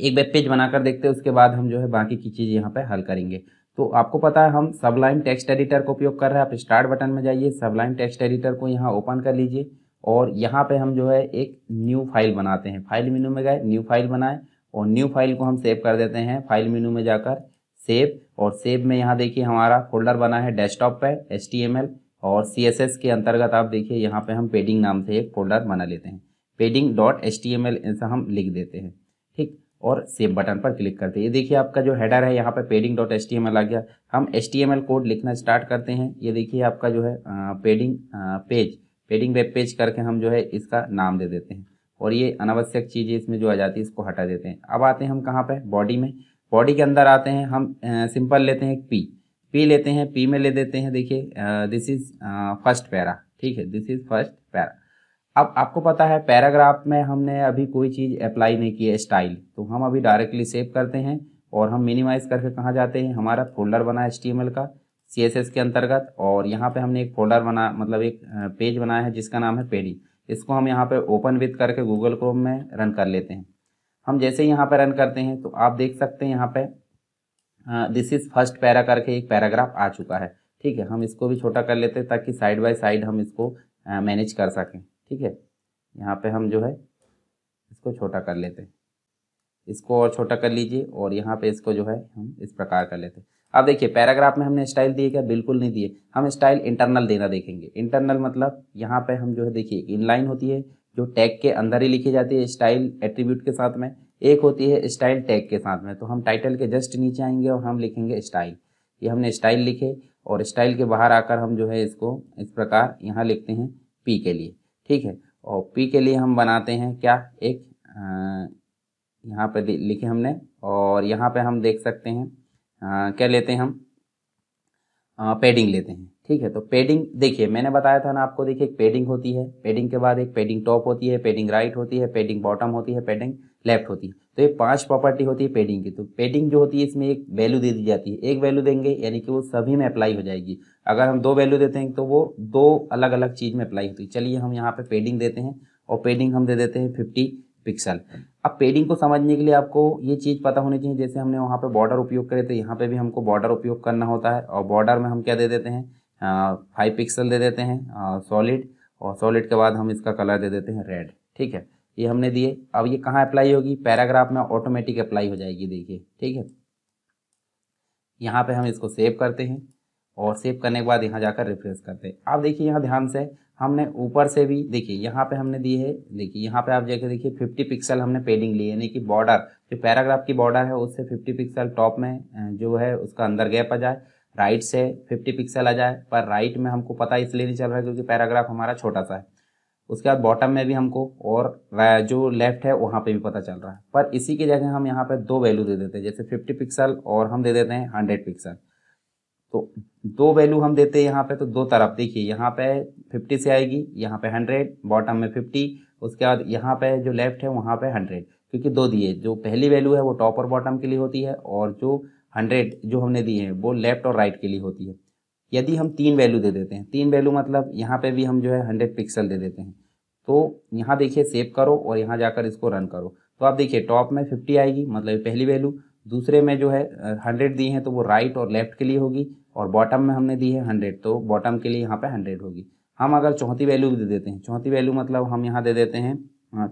एक वेब पेज बनाकर देखते हैं उसके बाद हम जो है बाकी की चीज़ यहाँ पर हल करेंगे तो आपको पता है हम सबलाइन टेक्स्ट एडिटर का उपयोग कर रहे हैं आप स्टार्ट बटन में जाइए सबलाइन टेक्स्ट एडिटर को यहाँ ओपन कर लीजिए और यहाँ पे हम जो है एक न्यू फाइल बनाते हैं फाइल मेनू में गए न्यू फाइल बनाए और न्यू फाइल को हम सेव कर देते हैं फाइल मेनू में जाकर सेव और सेव में यहाँ देखिए हमारा फोल्डर बना है डेस्कटॉप पे एच और सी के अंतर्गत आप देखिए यहाँ पे हम पेडिंग नाम से एक फोल्डर बना लेते हैं पेडिंग डॉट एच ऐसा हम लिख देते हैं ठीक और सेव बटन पर क्लिक करते हैं ये देखिए आपका जो हैडर है यहाँ पे पेडिंग डॉट एल आ गया हम एच कोड लिखना स्टार्ट करते हैं ये देखिए आपका जो है padding page padding web page करके हम जो है इसका नाम दे देते हैं और ये अनावश्यक चीज़ें इसमें जो आ जाती है इसको हटा देते हैं अब आते हैं हम कहाँ पर बॉडी में बॉडी के अंदर आते हैं हम सिंपल लेते हैं पी पी लेते हैं पी में ले देते हैं देखिए दिस इज़ फर्स्ट पैरा ठीक है दिस इज़ फर्स्ट पैरा अब आपको पता है पैराग्राफ में हमने अभी कोई चीज़ अप्लाई नहीं की है स्टाइल तो हम अभी डायरेक्टली सेव करते हैं और हम मिनिमाइज करके कहाँ जाते हैं हमारा फोल्डर बना एच का सी के अंतर्गत और यहाँ पे हमने एक फोल्डर बना मतलब एक पेज बनाया है जिसका नाम है पेडी इसको हम यहाँ पर ओपन विथ करके गूगल क्रोम में रन कर लेते हैं हम जैसे यहाँ पर रन करते हैं तो आप देख सकते हैं यहाँ पर दिस इज़ फर्स्ट पैरा करके एक पैराग्राफ आ चुका है ठीक है हम इसको भी छोटा कर लेते हैं ताकि साइड बाय साइड हम इसको मैनेज कर सकें ठीक है यहाँ पे हम जो है इसको छोटा कर लेते हैं इसको और छोटा कर लीजिए और यहाँ पे इसको जो है हम इस प्रकार कर लेते हैं अब देखिए पैराग्राफ में हमने स्टाइल दिए क्या बिल्कुल नहीं दिए हम स्टाइल इंटरनल देना देखेंगे इंटरनल मतलब यहाँ पे हम जो है देखिए इनलाइन होती है जो टैग के अंदर ही लिखी जाती है स्टाइल एट्रीब्यूट के साथ में एक होती है स्टाइल टैग के साथ में तो हम टाइटल के जस्ट नीचे आएंगे और हम लिखेंगे स्टाइल ये हमने स्टाइल लिखे और स्टाइल के बाहर आकर हम जो है इसको इस प्रकार यहाँ लिखते हैं पी के लिए ठीक है और पी के लिए हम बनाते हैं क्या एक यहाँ पे लिखे हमने और यहाँ पे हम देख सकते हैं आ, हाँ, क्या लेते हैं हम पेडिंग लेते हैं ठीक है तो पेडिंग देखिए मैंने बताया था ना आपको देखिए एक पेडिंग होती है पेडिंग के बाद एक पेडिंग टॉप होती है पेडिंग राइट होती है पेडिंग बॉटम होती है पेडिंग लेफ्ट होती है तो ये पांच प्रॉपर्टी होती है पेडिंग की तो पेडिंग जो होती है इसमें एक वैल्यू दे दी जाती है एक वैल्यू देंगे यानी कि वो सभी में अप्लाई हो जाएगी अगर हम दो वैल्यू देते हैं तो वो दो अलग अलग चीज़ में अप्लाई होती है चलिए हम यहाँ पे पेडिंग देते हैं और पेडिंग हम दे देते हैं फिफ्टी पिक्सल अब पेडिंग को समझने के लिए आपको ये चीज़ पता होनी चाहिए जैसे हमने वहाँ पे बॉर्डर उपयोग करे तो यहाँ पे भी हमको बॉर्डर उपयोग करना होता है और बॉर्डर में हम क्या दे देते हैं फाइव पिक्सल दे देते हैं सॉलिड और सॉलिड के बाद हम इसका कलर दे देते हैं रेड ठीक है ये हमने दिए अब ये कहाँ अप्लाई होगी पैराग्राफ में ऑटोमेटिक अप्लाई हो जाएगी देखिए ठीक है यहाँ पर हम इसको सेव करते हैं और सेव करने के बाद यहाँ जाकर रिफ्रेश करते हैं आप देखिए यहाँ ध्यान से हमने ऊपर से भी देखिए यहाँ पे हमने दी है देखिए यहाँ पे आप जाके देखिए 50 पिक्सल हमने पेडिंग ली है यानी कि बॉर्डर जो पैराग्राफ की बॉर्डर है उससे 50 पिक्सल टॉप में जो है उसका अंदर गैप आ जाए राइट से 50 पिक्सल आ जाए पर राइट में हमको पता इसलिए नहीं चल रहा है क्योंकि पैराग्राफ हमारा छोटा सा है उसके बाद बॉटम में भी हमको और जो लेफ्ट है वहाँ पर भी पता चल रहा है पर इसी की जगह हम यहाँ पर दो वैल्यू दे देते हैं जैसे फिफ्टी पिक्सल और हम दे देते हैं हंड्रेड पिक्सल तो दो वैल्यू हम देते हैं यहाँ पे तो दो तरफ देखिए यहाँ पे फिफ्टी से आएगी यहाँ पे हंड्रेड बॉटम में फिफ्टी उसके बाद यहाँ पे जो लेफ्ट है वहाँ पे हंड्रेड क्योंकि दो दिए जो पहली वैल्यू है वो टॉप और बॉटम के लिए होती है और जो हंड्रेड जो हमने दिए हैं वो लेफ्ट और राइट के लिए होती है यदि हम तीन वैल्यू दे देते हैं तीन वैल्यू मतलब यहाँ पे भी हम जो है हंड्रेड पिक्सल दे देते हैं तो यहाँ देखिए सेव करो और यहाँ जाकर इसको रन करो तो आप देखिए टॉप में फिफ्टी आएगी मतलब पहली वैल्यू दूसरे में जो है हंड्रेड दी है तो वो राइट और लेफ्ट के लिए होगी और बॉटम में हमने दी है हंड्रेड तो बॉटम के लिए यहाँ पे हंड्रेड होगी हम अगर चौथी वैल्यू भी दे देते हैं चौथी वैल्यू मतलब हम यहाँ दे देते हैं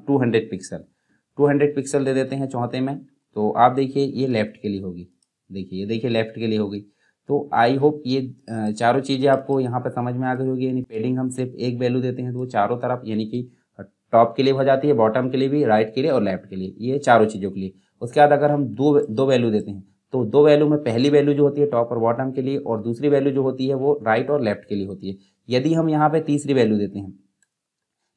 two hundred pixel two hundred pixel दे देते हैं चौथे में तो आप देखिए ये लेफ्ट के लिए होगी देखिए ये देखिए लेफ्ट के लिए होगी तो आई होप ये चारों चीज़ें आपको यहाँ पर समझ में आ गई होगी यानी पेडिंग हम सिर्फ एक वैल्यू देते हैं तो वो चारों तरफ यानी कि टॉप के लिए हो जाती है बॉटम के लिए भी राइट के लिए और लेफ्ट के लिए ये चारों चीज़ों के लिए उसके बाद अगर हम दो दो वैल्यू देते हैं तो दो वैल्यू में पहली वैल्यू जो होती है टॉप और बॉटम के लिए और दूसरी वैल्यू जो होती है वो राइट और लेफ्ट के लिए होती है यदि हम यहाँ पे तीसरी वैल्यू देते हैं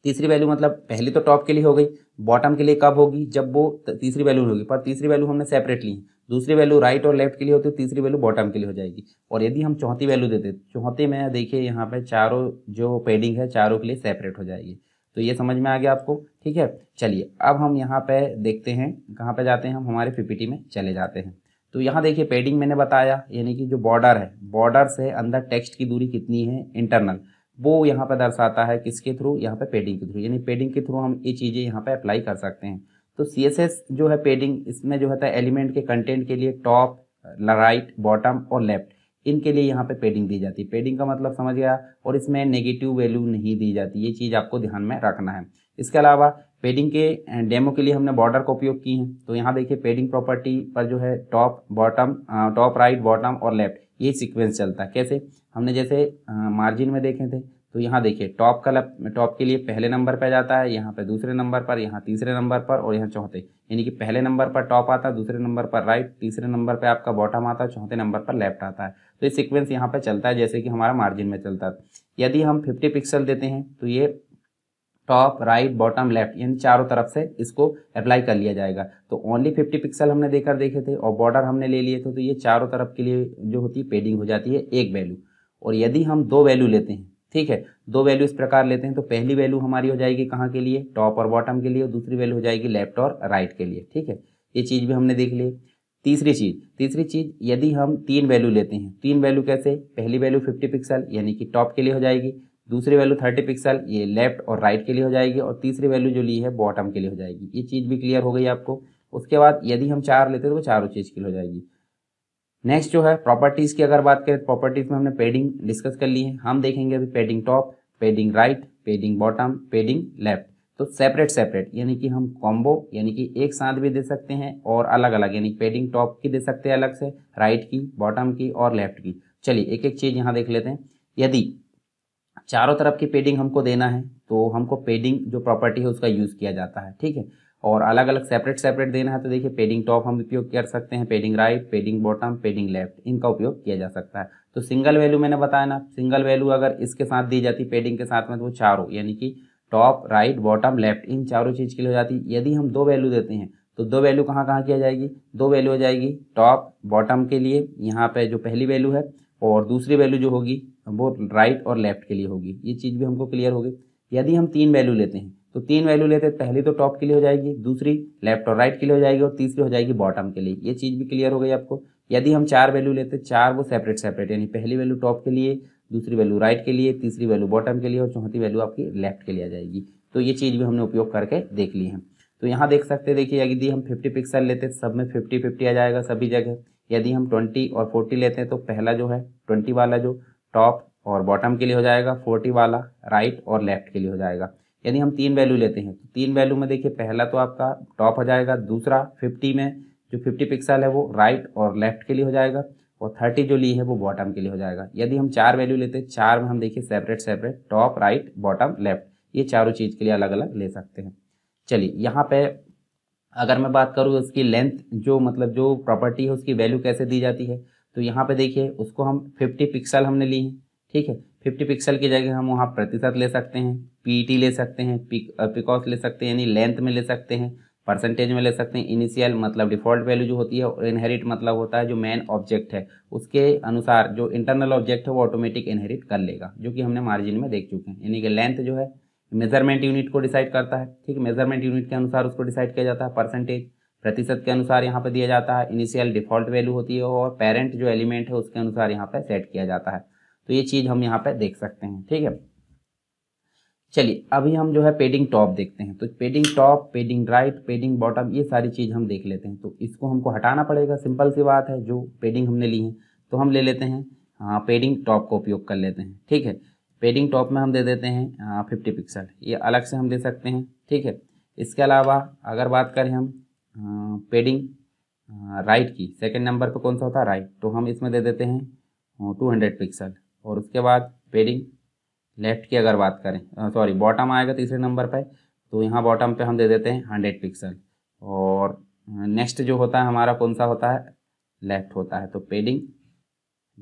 तीसरी वैल्यू मतलब पहले तो टॉप के लिए हो गई बॉटम के लिए कब होगी जब वो तीसरी वैल्यू होगी पर तीसरी वैल्यू हमने सेपरेट ली दूसरी वैल्यू राइट और लेफ्ट के लिए होती है तीसरी वैल्यू बॉटम के लिए हो जाएगी और यदि हम चौथी वैल्यू देते चौथे में देखिए यहाँ पे चारों जो पेडिंग है चारों के लिए सेपरेट हो जाएगी तो ये समझ में आ गया आपको ठीक है चलिए अब हम यहाँ पे देखते हैं कहाँ पे जाते हैं हम हमारे पीपीटी में चले जाते हैं तो यहाँ देखिए पेडिंग मैंने बताया यानी कि जो बॉर्डर है बॉर्डर से अंदर टेक्स्ट की दूरी कितनी है इंटरनल वो यहाँ पर दर्शाता है किसके थ्रू यहाँ पे पेडिंग के थ्रू यानी पेडिंग के थ्रू हम ये चीज़ें यहाँ पे अप्लाई कर सकते हैं तो सी जो है पेडिंग इसमें जो है एलिमेंट के कंटेंट के लिए टॉप राइट बॉटम और लेफ्ट इनके लिए यहाँ पे पेडिंग दी जाती है पेडिंग का मतलब समझ गया और इसमें नेगेटिव वैल्यू नहीं दी जाती ये चीज़ आपको ध्यान में रखना है इसके अलावा पेडिंग के डेमो के लिए हमने बॉर्डर का उपयोग की है तो यहाँ देखिए पेडिंग प्रॉपर्टी पर जो है top bottom top right bottom और लेफ्ट ये सीक्वेंस चलता है कैसे हमने जैसे मार्जिन में देखे थे तो यहाँ देखिए टॉप का टॉप के लिए पहले नंबर पर जाता है यहाँ पर दूसरे नंबर पर यहाँ तीसरे नंबर पर और यहाँ चौथे यानी कि पहले नंबर पर टॉप आता है दूसरे नंबर पर राइट तीसरे नंबर पर आपका बॉटम आता है चौथे नंबर पर लेफ्ट आता है तो ये सिक्वेंस यहाँ पर चलता है जैसे कि हमारा मार्जिन में चलता है यदि हम फिफ्टी पिक्सल देते हैं तो ये टॉप राइट बॉटम लेफ्ट यानी चारों तरफ से इसको अप्लाई कर लिया जाएगा तो ओनली फिफ्टी पिक्सल हमने देकर देखे थे और बॉर्डर हमने ले लिए थे तो ये चारों तरफ के लिए जो होती है पेडिंग हो जाती है एक वैल्यू और यदि हम दो वैल्यू लेते हैं ठीक है दो वैल्यू इस प्रकार लेते हैं तो पहली वैल्यू हमारी हो जाएगी कहाँ के लिए टॉप और बॉटम के लिए और दूसरी वैल्यू हो जाएगी लेफ्ट और राइट के लिए ठीक है ये चीज़ भी हमने देख ली तीसरी चीज़ तीसरी चीज़ यदि हम तीन वैल्यू लेते हैं तीन वैल्यू कैसे पहली वैल्यू 50 पिक्सल यानी कि टॉप के लिए हो जाएगी दूसरी वैल्यू थर्टी पिक्सल ये लेफ्ट और राइट के लिए हो जाएगी और तीसरी वैल्यू जो ली है बॉटम के लिए हो जाएगी ये चीज़ भी क्लियर हो गई आपको उसके बाद यदि हम चार लेते तो वो चारों चीज़ के लिए हो जाएगी नेक्स्ट जो है प्रॉपर्टीज़ की अगर बात करें प्रॉपर्टीज़ में हमने पेडिंग डिस्कस कर ली है हम देखेंगे अभी padding top padding right padding bottom padding left तो सेपरेट सेपरेट यानी कि हम कॉम्बो यानी कि एक साथ भी दे सकते हैं और अलग अलग यानी पेडिंग टॉप की दे सकते हैं अलग से राइट की बॉटम की और लेफ्ट की चलिए एक एक चीज़ यहाँ देख लेते हैं यदि चारों तरफ की पेडिंग हमको देना है तो हमको पेडिंग जो प्रॉपर्टी है उसका यूज़ किया जाता है ठीक है और अलग अलग सेपरेट सेपरेट देना है तो देखिए पेडिंग टॉप हम उपयोग कर सकते हैं padding right padding bottom padding left इनका उपयोग किया जा सकता है तो सिंगल वैल्यू मैंने बताया ना सिंगल वैल्यू अगर इसके साथ दी जाती पेडिंग के साथ में तो वो चारों यानी कि टॉप राइट बॉटम लेफ्ट इन चारों चीज़ के लिए हो जाती यदि हम दो वैल्यू देते हैं तो दो वैल्यू कहाँ कहाँ किया जाएगी दो वैल्यू हो जाएगी टॉप बॉटम के लिए यहाँ पे जो पहली वैल्यू है और दूसरी वैल्यू जो होगी वो राइट और लेफ्ट के लिए होगी ये चीज़ भी हमको क्लियर होगी यदि हम तीन वैल्यू लेते हैं तो तीन वैल्यू लेते हैं पहली तो टॉप के लिए हो जाएगी दूसरी लेफ्ट और राइट के लिए हो जाएगी और तीसरी हो जाएगी बॉटम के लिए ये चीज़ भी क्लियर हो गई आपको यदि हम चार वैल्यू लेते चार वो सेपरेट सेपरेट यानी पहली वैल्यू टॉप के लिए दूसरी वैल्यू राइट के लिए तीसरी वैल्यू बॉटम के लिए और चौथी वैल्यू आपकी लेफ्ट के लिए आ जाएगी तो ये चीज़ भी हमने उपयोग करके देख ली है तो यहाँ देख सकते देखिए यदि हम 50 पिक्सल लेते हैं सब में 50 50 आ जाएगा सभी जगह यदि हम 20 और 40 लेते हैं तो पहला जो है 20 वाला जो टॉप और बॉटम के लिए हो जाएगा फोर्टी वाला राइट और लेफ्ट के लिए हो जाएगा यदि हम तीन वैल्यू लेते हैं तो तीन वैल्यू में देखिए पहला तो आपका टॉप हो जाएगा दूसरा फिफ्टी में जो फिफ्टी पिक्सल है वो राइट और लेफ्ट के लिए हो जाएगा और थर्टी जो ली है वो बॉटम के लिए हो जाएगा यदि हम चार वैल्यू लेते हैं चार में हम देखिए separate separate top right bottom left ये चारों चीज़ के लिए अलग अलग ले सकते हैं चलिए यहाँ पे अगर मैं बात करूँ उसकी लेंथ जो मतलब जो प्रॉपर्टी है उसकी वैल्यू कैसे दी जाती है तो यहाँ पे देखिए उसको हम 50 पिक्सल हमने ली है ठीक है 50 पिक्सल की जगह हम वहाँ प्रतिशत ले सकते हैं पी e ले सकते हैं पिक पिकॉस e e ले सकते हैं यानी लेंथ में ले सकते हैं परसेंटेज में ले सकते हैं इनिशियल मतलब डिफॉल्ट वैल्यू जो होती है और इनहेरिट मतलब होता है जो मेन ऑब्जेक्ट है उसके अनुसार जो इंटरनल ऑब्जेक्ट है वो ऑटोमेटिक इनहेरिट कर लेगा जो कि हमने मार्जिन में देख चुके हैं यानी कि लेंथ जो है मेजरमेंट यूनिट को डिसाइड करता है ठीक मेजरमेंट यूनिट के अनुसार उसको डिसाइड किया जाता है परसेंटेज प्रतिशत के अनुसार यहाँ पर दिया जाता है इनिशियल डिफॉल्ट वैल्यू होती है और पेरेंट जो एलिमेंट है उसके अनुसार यहाँ पर सेट किया जाता है तो ये चीज़ हम यहाँ पर देख सकते हैं ठीक है चलिए अभी हम जो है पेडिंग टॉप देखते हैं तो padding top padding right padding bottom ये सारी चीज़ हम देख लेते हैं तो इसको हमको हटाना पड़ेगा सिंपल सी बात है जो पेडिंग हमने ली है तो हम ले लेते हैं हाँ पेडिंग टॉप का उपयोग कर लेते हैं ठीक है पेडिंग टॉप में हम दे देते हैं फिफ्टी हाँ, पिक्सल ये अलग से हम दे सकते हैं ठीक है इसके अलावा अगर बात करें हम पेडिंग राइट uh, की सेकेंड नंबर पर कौन सा होता है राइट तो हम इसमें दे देते हैं टू हंड्रेड पिक्सल और उसके बाद पेडिंग लेफ़्ट की अगर बात करें सॉरी uh, बॉटम आएगा तीसरे नंबर पर तो यहाँ बॉटम पे हम दे देते हैं हंड्रेड पिक्सल और नेक्स्ट uh, जो होता है हमारा कौन सा होता है लेफ़्ट होता है तो पेडिंग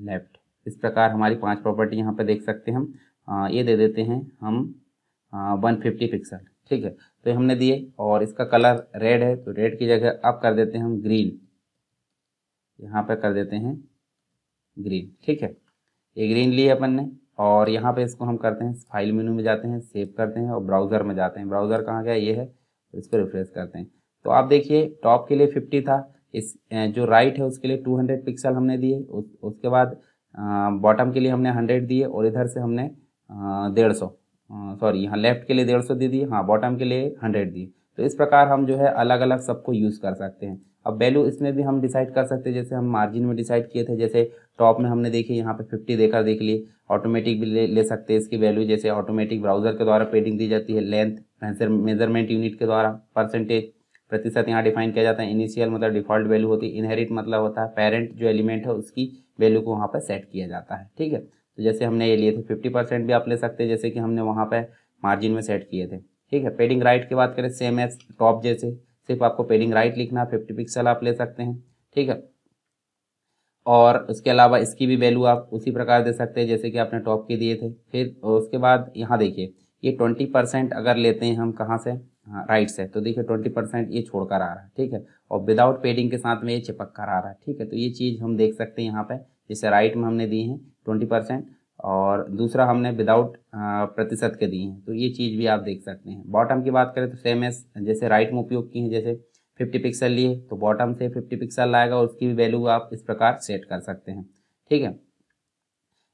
लेफ़्ट इस प्रकार हमारी पांच प्रॉपर्टी यहाँ पे देख सकते हैं हम आ, ये दे देते हैं हम वन फिफ्टी पिक्सल ठीक है तो हमने दिए और इसका कलर रेड है तो रेड की जगह अब कर देते हैं हम ग्रीन यहाँ पर कर देते हैं ग्रीन ठीक है ये ग्रीन लिए अपन ने और यहाँ पे इसको हम करते हैं फाइल मेनू में जाते हैं सेव करते हैं और ब्राउज़र में जाते हैं ब्राउज़र कहाँ गया ये है तो इसको रिफ्रेश करते हैं तो आप देखिए टॉप के लिए फिफ्टी था इस जो राइट है उसके लिए टू हंड्रेड पिक्सल हमने दिए उस, उसके बाद बॉटम के लिए हमने हंड्रेड दिए और इधर से हमने डेढ़ सौ सॉरी यहाँ लेफ्ट के लिए डेढ़ सौ दे दी हाँ बॉटम के लिए हंड्रेड दी तो इस प्रकार हम जो है अलग अलग सबको यूज़ कर सकते हैं अब वैल्यू इसमें भी हम डिसाइड कर सकते हैं जैसे हम मार्जिन में डिसाइड किए थे जैसे टॉप में हमने देखी यहाँ पे फिफ्टी देकर देख ली ऑटोमेटिक भी ले, ले सकते हैं इसकी वैल्यू जैसे ऑटोमेटिक ब्राउजर के द्वारा पेडिंग दी जाती है लेंथ मेजरमेंट यूनिट के द्वारा परसेंटेज प्रतिशत यहाँ डिफाइन किया जाता है इनिशियल मतलब डिफॉल्ट वैल्यू होती है इनहेरिट मतलब होता है पेरेंट जो एलिमेंट है उसकी वैल्यू को वहाँ पर सेट किया जाता है ठीक है तो जैसे हमने ये लिए थे फिफ्टी परसेंट भी आप ले सकते हैं जैसे कि हमने वहाँ पर मार्जिन में सेट किए थे ठीक है पेडिंग राइट की बात करें सेम एस टॉप जैसे सिर्फ आपको पेडिंग राइट लिखना है फिफ्टी पिक्सल आप ले सकते हैं ठीक है और उसके अलावा इसकी भी वैल्यू आप उसी प्रकार दे सकते हैं जैसे कि आपने टॉप के दिए थे फिर उसके बाद यहाँ देखिए ये ट्वेंटी परसेंट अगर लेते हैं हम कहाँ से हाँ राइट से तो देखिए ट्वेंटी परसेंट ये छोड़कर आ रहा है ठीक है और विदाउट पेडिंग के साथ में ये चिपक कर आ रहा है ठीक है तो ये चीज़ हम देख सकते हैं यहाँ पर जैसे राइट में हमने दी हैं ट्वेंटी परसेंट और दूसरा हमने विदाउट प्रतिशत के दिए हैं तो ये चीज़ भी आप देख सकते हैं बॉटम की बात करें तो सेम एस जैसे राइट में उपयोग किए हैं जैसे फिफ्टी पिक्सल लिए तो बॉटम से फिफ्टी पिक्सल आएगा और उसकी भी वैल्यू आप इस प्रकार सेट कर सकते हैं ठीक है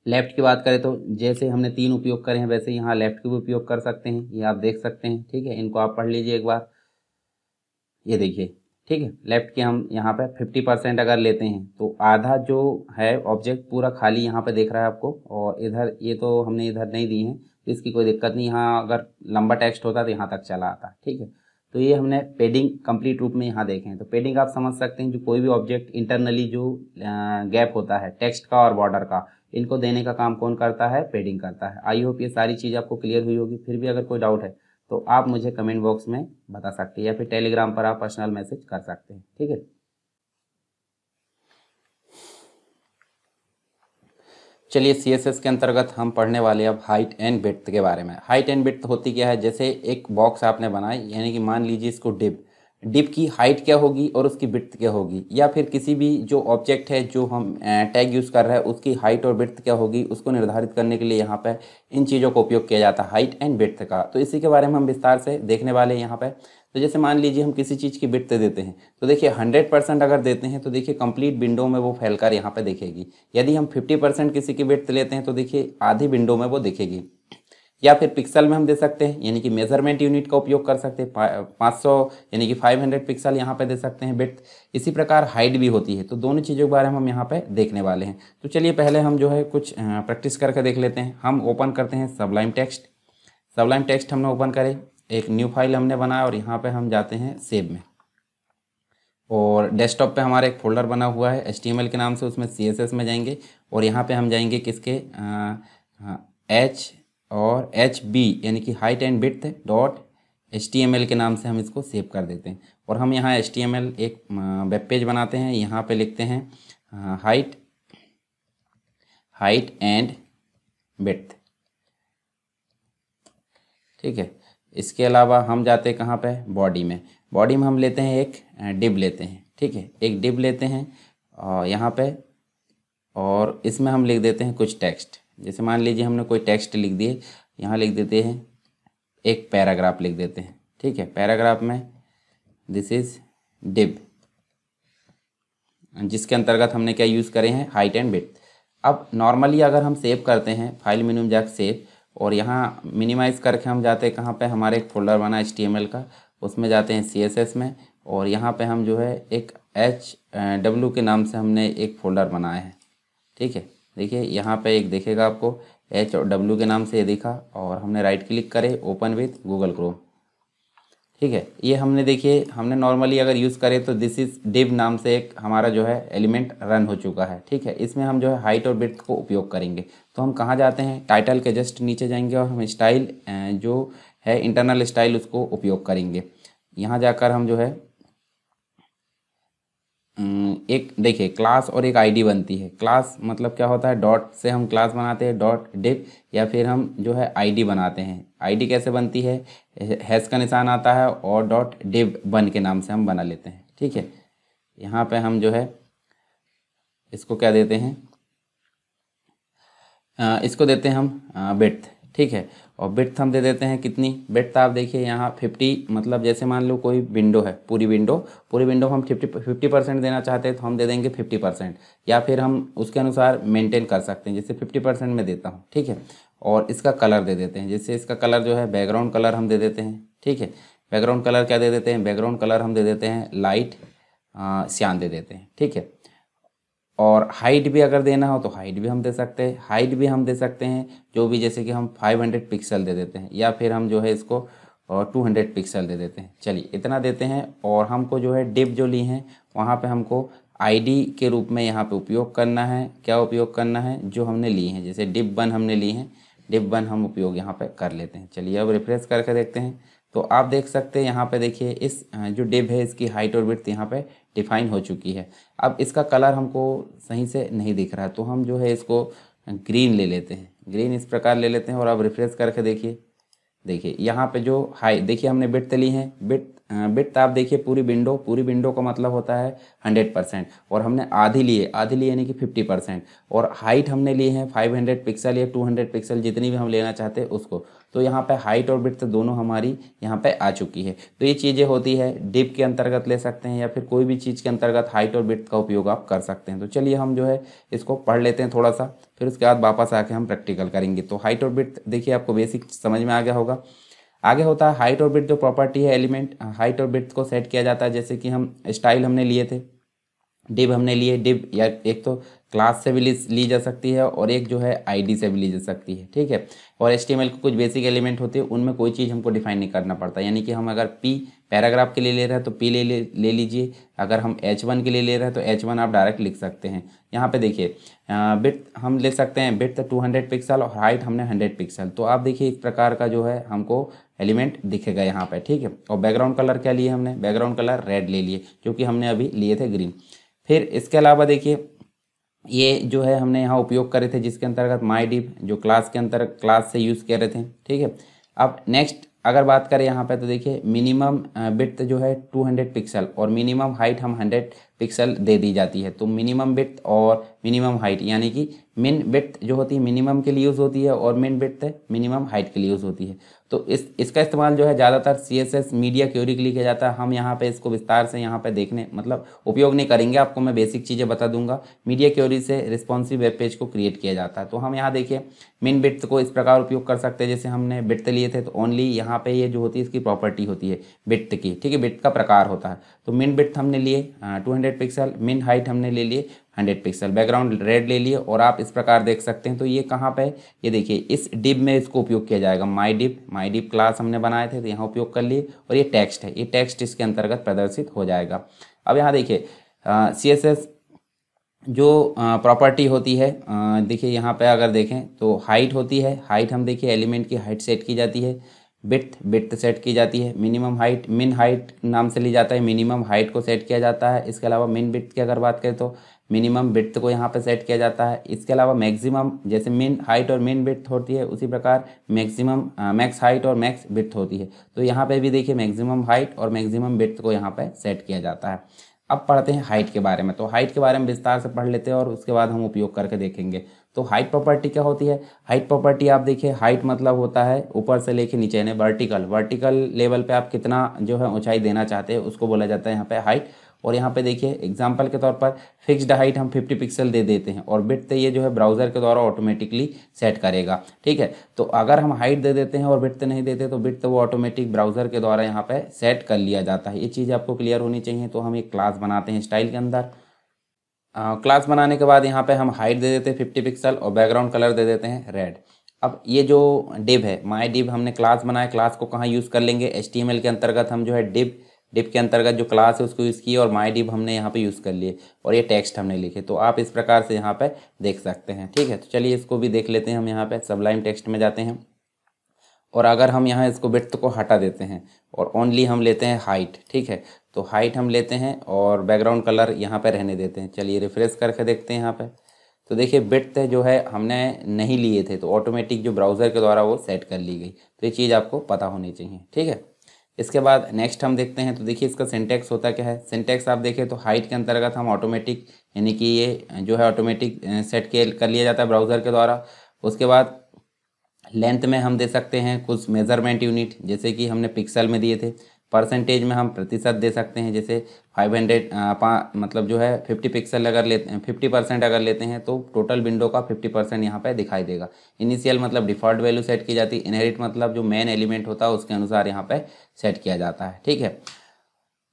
लेफ़्ट की बात करें तो जैसे हमने तीन उपयोग करे हैं वैसे यहाँ लेफ़्ट के भी उपयोग कर सकते हैं ये आप देख सकते हैं ठीक है इनको आप पढ़ लीजिए एक बार ये देखिए ठीक है लेफ्ट के हम यहाँ पे फिफ्टी परसेंट अगर लेते हैं तो आधा जो है ऑब्जेक्ट पूरा खाली यहाँ पे देख रहा है आपको और इधर ये तो हमने इधर नहीं दी है तो इसकी कोई दिक्कत नहीं यहाँ अगर लंबा टेक्स्ट होता तो यहाँ तक चला आता ठीक है तो ये हमने पेडिंग कंप्लीट रूप में यहाँ देखे हैं तो पेडिंग आप समझ सकते हैं जो कोई भी ऑब्जेक्ट इंटरनली जो गैप होता है टेक्स्ट का और बॉर्डर का इनको देने का काम कौन करता है पेडिंग करता है आई होप ये सारी चीज़ आपको क्लियर हुई होगी फिर भी अगर कोई डाउट है तो आप मुझे कमेंट बॉक्स में बता सकते हैं या फिर टेलीग्राम पर आप पर्सनल मैसेज कर सकते हैं ठीक है चलिए सी एस एस के अंतर्गत हम पढ़ने वाले अब हाइट एंड बिट्थ के बारे में हाइट एंड बिट्थ होती क्या है जैसे एक बॉक्स आपने बनाई यानी कि मान लीजिए इसको डिब डिप की हाइट क्या होगी और उसकी ब्रथ क्या होगी या फिर किसी भी जो ऑब्जेक्ट है जो हम टैग यूज़ कर रहे हैं उसकी हाइट और ब्रथ क्या होगी उसको निर्धारित करने के लिए यहाँ पर इन चीज़ों का उपयोग किया जाता है हाइट एंड ब्रथ का तो इसी के बारे में हम विस्तार से देखने वाले हैं यहाँ पर तो जैसे मान लीजिए हम किसी चीज़ की ब्रथ देते हैं तो देखिए हंड्रेड परसेंट अगर देते हैं तो देखिए कंप्लीट विंडो में वो फैलकर यहाँ पर दिखेगी यदि हम फिफ्टी परसेंट किसी की ब्रथ लेते हैं तो देखिए आधी विंडो में वो दिखेगी या फिर पिक्सल में हम दे सकते हैं यानी कि मेजरमेंट यूनिट का उपयोग कर सकते हैं पाँच सौ यानी कि फाइव हंड्रेड पिक्सल यहाँ पर दे सकते हैं बेट इसी प्रकार हाइट भी होती है तो दोनों चीज़ों के बारे में हम यहाँ पर देखने वाले हैं तो चलिए पहले हम जो है कुछ प्रैक्टिस करके देख लेते हैं हम ओपन करते हैं सबलाइम टेक्स्ट सबलाइम टेक्स्ट हमने ओपन करें एक न्यू फाइल हमने बनाया और यहाँ पर हम जाते हैं सेब में और डेस्कटॉप पे हमारा एक फोल्डर बना हुआ है एच के नाम से उसमें सी में जाएंगे और यहाँ पे हम जाएंगे किसके एच और एच बी यानी कि height and width dot H T M L के नाम से हम इसको सेव कर देते हैं और हम यहाँ एच टी एम एल एक वेब पेज बनाते हैं यहाँ पे लिखते हैं हाइट हाइट एंड बिट ठीक है इसके अलावा हम जाते हैं कहाँ पे बॉडी में बॉडी में हम लेते हैं एक डिब लेते हैं ठीक है एक डिब लेते हैं यहाँ पे और इसमें हम लिख देते हैं कुछ टेक्स्ट जैसे मान लीजिए हमने कोई टेक्स्ट लिख दिए यहाँ लिख देते हैं एक पैराग्राफ लिख देते हैं ठीक है पैराग्राफ में दिस इज डिब जिसके अंतर्गत हमने क्या यूज़ करे हैं हाइट एंड बिट अब नॉर्मली अगर हम सेव करते हैं फाइल मेनू जैक जाकर सेव और यहाँ मिनिमाइज़ करके हम जाते हैं कहाँ पे हमारे एक फोल्डर बना एच का उसमें जाते हैं सी में और यहाँ पे हम जो है एक एच डब्ल्यू के नाम से हमने एक फोल्डर बनाया है ठीक है देखिए यहाँ पे एक देखेगा आपको एच और डब्ल्यू के नाम से ये देखा और हमने राइट क्लिक करे ओपन विथ गूगल क्रोम ठीक है ये हमने देखिए हमने नॉर्मली अगर यूज़ करें तो दिस इज़ डिब नाम से एक हमारा जो है एलिमेंट रन हो चुका है ठीक है इसमें हम जो है हाइट और ब्रेथ को उपयोग करेंगे तो हम कहाँ जाते हैं टाइटल के जस्ट नीचे जाएंगे और हम स्टाइल जो है इंटरनल स्टाइल उसको उपयोग करेंगे यहाँ जाकर हम जो है एक देखिए क्लास और एक आईडी बनती है क्लास मतलब क्या होता है डॉट से हम क्लास बनाते हैं डॉट डिप या फिर हम जो है आईडी बनाते हैं आईडी कैसे बनती है हैश का निशान आता है और डॉट डिप बन के नाम से हम बना लेते हैं ठीक है यहाँ पे हम जो है इसको क्या देते हैं आ, इसको देते हैं हम बेट ठीक है और बेट थम दे देते हैं कितनी बिट तो आप देखिए यहाँ फिफ्टी मतलब जैसे मान लो कोई विंडो है पूरी विंडो पूरी विंडो हम फिफ्टी फिफ्टी परसेंट देना चाहते हैं तो हम दे देंगे फिफ्टी परसेंट या फिर हम उसके अनुसार मेंटेन कर सकते हैं जैसे फिफ्टी परसेंट में देता हूँ ठीक है और इसका कलर दे देते हैं जैसे इसका कलर जो है बैकग्राउंड कलर हम दे देते हैं ठीक है बैकग्राउंड कलर क्या दे देते हैं बैकग्राउंड कलर हम दे देते हैं लाइट सियान दे देते हैं ठीक है और हाइट भी अगर देना हो तो हाइट भी हम दे सकते हैं हाइट भी हम दे सकते हैं जो भी जैसे कि हम 500 पिक्सल दे देते हैं या फिर हम जो है इसको 200 पिक्सल दे देते हैं चलिए इतना देते हैं और हमको जो है डिप जो ली हैं वहाँ पे हमको आईडी के रूप में यहाँ पे उपयोग करना है क्या उपयोग करना है जो हमने ली हैं जैसे डिप वन हमने ली हैं डिप वन हम उपयोग यहाँ पर कर लेते हैं चलिए अब रिफ्रेश करके देखते हैं तो आप देख सकते हैं यहाँ पे देखिए इस जो डिब है इसकी हाइट और विथ यहाँ पे डिफाइन हो चुकी है अब इसका कलर हमको सही से नहीं दिख रहा है तो हम जो है इसको ग्रीन ले लेते हैं ग्रीन इस प्रकार ले लेते हैं और आप रिफ्रेश करके देखिए देखिए यहाँ पे जो हाई देखिए हमने बिट ली है बिट बिट तो आप देखिए पूरी विंडो पूरी विंडो का मतलब होता है हंड्रेड परसेंट और हमने आधी लिए आधी लिए यानी कि फिफ्टी परसेंट और हाइट हमने लिए हैं फाइव हंड्रेड पिक्सल या टू हंड्रेड पिक्सल जितनी भी हम लेना चाहते हैं उसको तो यहाँ पे हाइट और बिट दोनों हमारी यहाँ पे आ चुकी है तो ये चीज़ें होती है डिप के अंतर्गत ले सकते हैं या फिर कोई भी चीज़ के अंतर्गत हाइट और बिट का उपयोग आप कर सकते हैं तो चलिए हम जो है इसको पढ़ लेते हैं थोड़ा सा फिर उसके बाद वापस आके हम प्रैक्टिकल करेंगे तो हाइट और बिट देखिए आपको बेसिक समझ में आ गया होगा आगे होता है हाइट और ब्रिथ जो प्रॉपर्टी है एलिमेंट हाइट और ब्रिथ को सेट किया जाता है जैसे कि हम स्टाइल हमने लिए थे डिब हमने लिए डिब या एक तो क्लास से भी ली जा सकती है और एक जो है आईडी से भी ली जा सकती है ठीक है और एच के कुछ बेसिक एलिमेंट होते हैं उनमें कोई चीज़ हमको डिफाइन नहीं करना पड़ता यानी कि हम अगर पी पैराग्राफ के लिए ले रहे हैं तो पी ले ले, ले लीजिए अगर हम एच वन के लिए ले रहे हैं तो एच वन आप डायरेक्ट लिख सकते हैं यहाँ पे देखिए बिट हम ले सकते हैं बिट टू हंड्रेड पिक्सल और हाइट हमने हंड्रेड पिक्सल तो आप देखिए इस प्रकार का जो है हमको एलिमेंट दिखेगा यहाँ पर ठीक है और बैकग्राउंड कलर क्या लिए हमने बैकग्राउंड कलर रेड ले लिए क्योंकि हमने अभी लिए थे ग्रीन फिर इसके अलावा देखिए ये जो है हमने यहाँ उपयोग करे थे जिसके अंतर्गत माई डिप जो क्लास के अंतर क्लास से यूज़ कर रहे थे ठीक है अब नेक्स्ट अगर बात करें यहाँ पे तो देखिए मिनिमम बिट जो है 200 पिक्सल और मिनिमम हाइट हम 100 पिक्सल दे दी जाती है तो मिनिमम बिट और मिनिमम हाइट यानी कि मिन विथ जो होती है मिनिमम के लिए यूज़ होती है और मिन विथ मिनिमम हाइट के लिए यूज़ होती है तो इस इसका इस्तेमाल जो है ज़्यादातर C S S media query के लिए किया जाता है हम यहाँ पे इसको विस्तार से यहाँ पे देखने मतलब उपयोग नहीं करेंगे आपको मैं बेसिक चीज़ें बता दूंगा मीडिया क्योरी से रिस्पॉन्सिव वेब पेज को क्रिएट किया जाता है तो हम यहाँ देखिए मिन बिट्थ को इस प्रकार उपयोग कर सकते हैं जैसे हमने बिट्थ लिए थे तो ओनली यहाँ पर ये जो होती है इसकी प्रॉपर्टी होती है बिट्ट की ठीक है बिट का प्रकार होता है तो मिन बिट्ट हमने लिए two hundred pixel min height हमने ले लिए हंड्रेड पिक्सल बैकग्राउंड रेड ले लिए और आप इस प्रकार देख सकते हैं तो ये कहाँ पे ये देखिए इस डिब में इसको उपयोग किया जाएगा my div my div class हमने बनाए थे तो यहाँ उपयोग कर लिए और ये टेक्स्ट है ये टेक्स्ट इसके अंतर्गत प्रदर्शित हो जाएगा अब यहाँ देखिए सी एस एस जो प्रॉपर्टी होती है देखिए यहाँ पे अगर देखें तो हाइट होती है हाइट हम देखिए एलिमेंट की हाइट सेट की जाती है बिट बिट सेट की जाती है मिनिमम हाइट मिन हाइट नाम से ली जाता है मिनिमम हाइट को सेट किया जाता है इसके अलावा मिन बिट की अगर बात करें तो मिनिमम बिट्थ को यहाँ पर सेट किया जाता है इसके अलावा मैक्सिमम जैसे मेन हाइट और मिन बिट्थ होती है उसी प्रकार मैक्सिमम मैक्स हाइट और मैक्स बिट्थ होती है तो यहाँ पे भी देखिए मैक्सिमम हाइट और मैक्सिमम बिट्थ को यहाँ पे सेट किया जाता है अब पढ़ते हैं हाइट के बारे में तो हाइट के बारे में विस्तार से पढ़ लेते हैं और उसके बाद हम उपयोग करके देखेंगे तो हाइट प्रॉपर्टी क्या होती है हाइट प्रॉपर्टी आप देखिए हाइट मतलब होता है ऊपर से लेके नीचे यानी वर्टिकल वर्टिकल लेवल पे आप कितना जो है ऊंचाई देना चाहते हैं उसको बोला जाता है यहाँ पे हाइट और यहाँ पे देखिए एग्जाम्पल के तौर पर फिक्स्ड हाइट हम 50 पिक्सल दे देते हैं और बिट तो ये जो है ब्राउज़र के द्वारा ऑटोमेटिकली सेट करेगा ठीक है तो अगर हम हाइट दे देते हैं और बिट तो नहीं देते तो बिट वो ऑटोमेटिक ब्राउज़र के द्वारा यहाँ पर सेट कर लिया जाता है ये चीज़ आपको क्लियर होनी चाहिए तो हम एक क्लास बनाते हैं स्टाइल के अंदर क्लास बनाने के बाद यहाँ पे हम हाइट दे देते हैं फिफ्टी पिक्सल और बैकग्राउंड कलर दे देते हैं रेड अब ये जो डिब है माई डिब हमने क्लास बनाया क्लास को कहाँ यूज़ कर लेंगे एच के अंतर्गत हम जो है डिब डिप के अंतर्गत जो क्लास है उसको यूज़ किए और माई डिप हमने यहाँ पे यूज़ कर लिए और ये टेक्स्ट हमने लिखे तो आप इस प्रकार से यहाँ पे देख सकते हैं ठीक है तो चलिए इसको भी देख लेते हैं हम यहाँ पे सबलाइम टेक्स्ट में जाते हैं और अगर हम यहाँ इसको बिट्थ को हटा देते हैं और ओनली हम लेते हैं हाइट ठीक है तो हाइट हम लेते हैं और बैकग्राउंड कलर यहाँ पर रहने देते हैं चलिए रिफ्रेश करके देखते हैं यहाँ पर तो देखिए बिट्थ जो है हमने नहीं लिए थे तो ऑटोमेटिक जो ब्राउज़र के द्वारा वो सेट कर ली गई तो ये चीज़ आपको पता होनी चाहिए ठीक है इसके बाद नेक्स्ट हम देखते हैं तो देखिए इसका सिंटेक्स होता क्या है सिंटेक्स आप देखें तो हाइट के अंतर्गत हम ऑटोमेटिक यानी कि ये जो है ऑटोमेटिक सेट के कर लिया जाता है ब्राउज़र के द्वारा उसके बाद लेंथ में हम दे सकते हैं कुछ मेज़रमेंट यूनिट जैसे कि हमने पिक्सल में दिए थे परसेंटेज में हम प्रतिशत दे सकते हैं जैसे फाइव हंड्रेड मतलब जो है फिफ्टी पिक्सल अगर लेते हैं फिफ्टी परसेंट अगर लेते हैं तो टोटल विंडो का फिफ्टी परसेंट यहाँ पर दिखाई देगा इनिशियल मतलब डिफ़ॉल्ट वैल्यू सेट की जाती है इनहेरिट मतलब जो मेन एलिमेंट होता है उसके अनुसार यहाँ पर सेट किया जाता है ठीक है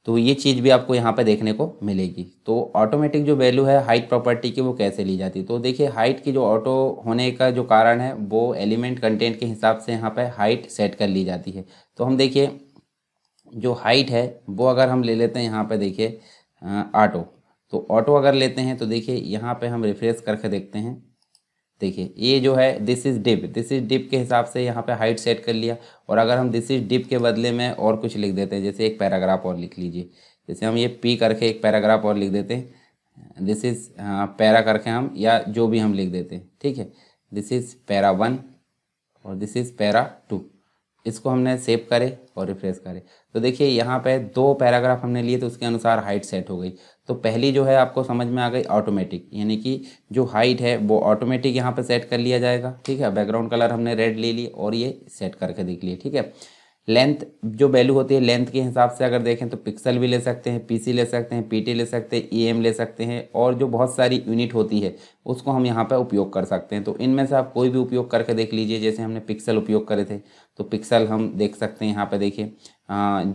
तो ये चीज़ भी आपको यहाँ पर देखने को मिलेगी तो ऑटोमेटिक जो वैल्यू है हाइट प्रॉपर्टी की वो कैसे ली जाती तो देखिए हाइट की जो ऑटो होने का जो कारण है वो एलिमेंट कंटेंट के हिसाब से यहाँ पर हाइट सेट कर ली जाती है तो हम देखिए जो हाइट है वो अगर हम ले लेते हैं यहाँ पे देखिए ऑटो तो ऑटो अगर लेते हैं तो देखिए यहाँ पे हम रिफ्रेश करके देखते हैं देखिए ये जो है this is div this is div के हिसाब से यहाँ पे हाइट सेट कर लिया और अगर हम दिस इज़ डिप के बदले में और कुछ लिख देते हैं जैसे एक पैराग्राफ और लिख लीजिए जैसे हम ये पी करके एक पैराग्राफ और लिख देते हैं दिस इज़ पैरा करके हम या जो भी हम लिख देते हैं ठीक है दिस इज़ पैरा वन और दिस इज़ पैरा टू इसको हमने सेव करें और रिफ्रेश करें तो देखिए यहाँ पे दो पैराग्राफ हमने लिए तो उसके अनुसार हाइट सेट हो गई तो पहली जो है आपको समझ में आ गई ऑटोमेटिक यानी कि जो हाइट है वो ऑटोमेटिक यहाँ पे सेट कर लिया जाएगा ठीक है बैकग्राउंड कलर हमने रेड ले ली और ये सेट करके देख लिए ठीक है लेंथ जो वैल्यू होती है लेंथ के हिसाब से अगर देखें तो पिक्सल भी ले सकते हैं पीसी ले सकते हैं पीटी ले सकते हैं ईएम ले सकते हैं और जो बहुत सारी यूनिट होती है उसको हम यहाँ पर उपयोग कर सकते हैं तो इनमें से आप कोई भी उपयोग करके देख लीजिए जैसे हमने पिक्सल उपयोग करे थे तो पिक्सल हम देख सकते हैं यहाँ पर देखिए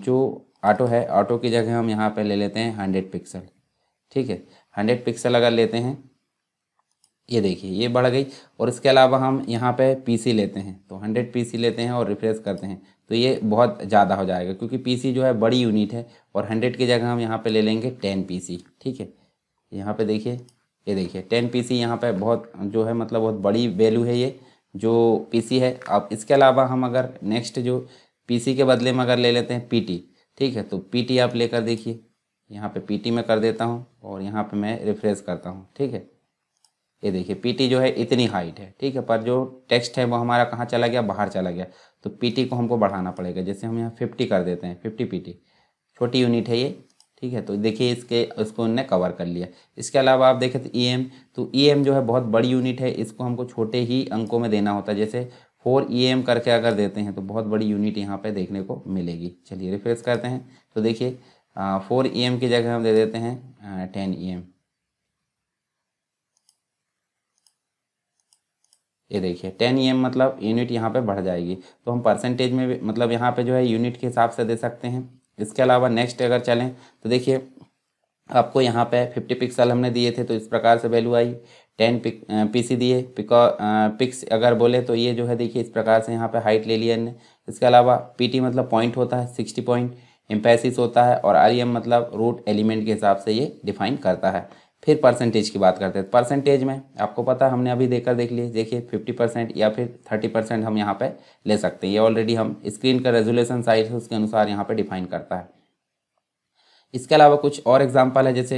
जो ऑटो है ऑटो की जगह हम यहाँ पर ले लेते हैं हंड्रेड पिक्सल ठीक है हंड्रेड पिक्सल अगर लेते हैं ये देखिए ये बढ़ गई और इसके अलावा हम यहाँ पे पीसी लेते हैं तो हंड्रेड पीसी लेते हैं और रिफ्रेश करते हैं तो ये बहुत ज़्यादा हो जाएगा क्योंकि पीसी जो है बड़ी यूनिट है और हंड्रेड की जगह हम यहाँ पे ले लेंगे टेन पीसी ठीक है यहाँ पे देखिए ये देखिए टेन पीसी सी यहाँ पर बहुत जो है मतलब बहुत बड़ी वैल्यू है ये जो पीसी है अब इसके अलावा हम अगर नेक्स्ट जो पीसी के बदले में अगर ले लेते हैं पीटी ठीक है तो पीटी आप लेकर देखिए यहाँ पर पी में कर देता हूँ और यहाँ पर मैं रिफ्रेश करता हूँ ठीक है ये देखिए पीटी जो है इतनी हाइट है ठीक है पर जो टेक्स्ट है वो हमारा कहाँ चला गया बाहर चला गया तो पीटी को हमको बढ़ाना पड़ेगा जैसे हम यहाँ फिफ्टी कर देते हैं फिफ्टी पीटी छोटी यूनिट है ये ठीक है तो देखिए इसके इसको उनने कवर कर लिया इसके अलावा आप देखें तो ई e एम तो ई e एम जो है बहुत बड़ी यूनिट है इसको हमको छोटे ही अंकों में देना होता है जैसे फोर ई एम करके अगर देते हैं तो बहुत बड़ी यूनिट यहाँ पे देखने को मिलेगी चलिए रिफ्रेश करते हैं तो देखिए फोर ई एम की जगह हम दे देते हैं टेन ई एम ये देखिए टेन ई मतलब यूनिट यहाँ पे बढ़ जाएगी तो हम परसेंटेज में भी मतलब यहाँ पे जो है यूनिट के हिसाब से दे सकते हैं इसके अलावा नेक्स्ट अगर चलें तो देखिए आपको यहाँ पे फिफ्टी पिक्सल हमने दिए थे तो इस प्रकार से वैल्यू आई टेन पिक पीसी दिए पिको पिक्स अगर बोले तो ये जो है देखिए इस प्रकार से यहाँ पर हाइट ले लिया इसके अलावा पी मतलब पॉइंट होता है सिक्सटी पॉइंट एम्पैसिस होता है और आरईएम e मतलब रूट एलिमेंट के हिसाब से ये डिफाइन करता है फिर परसेंटेज की बात करते हैं परसेंटेज में आपको पता हमने अभी देखकर देख लिए देखिए फिफ्टी परसेंट या फिर थर्टी परसेंट हम यहाँ पे ले सकते हैं ये ऑलरेडी हम स्क्रीन का रेजोल्यूशन साइज है उसके अनुसार यहाँ पे डिफाइन करता है इसके अलावा कुछ और एग्जाम्पल है जैसे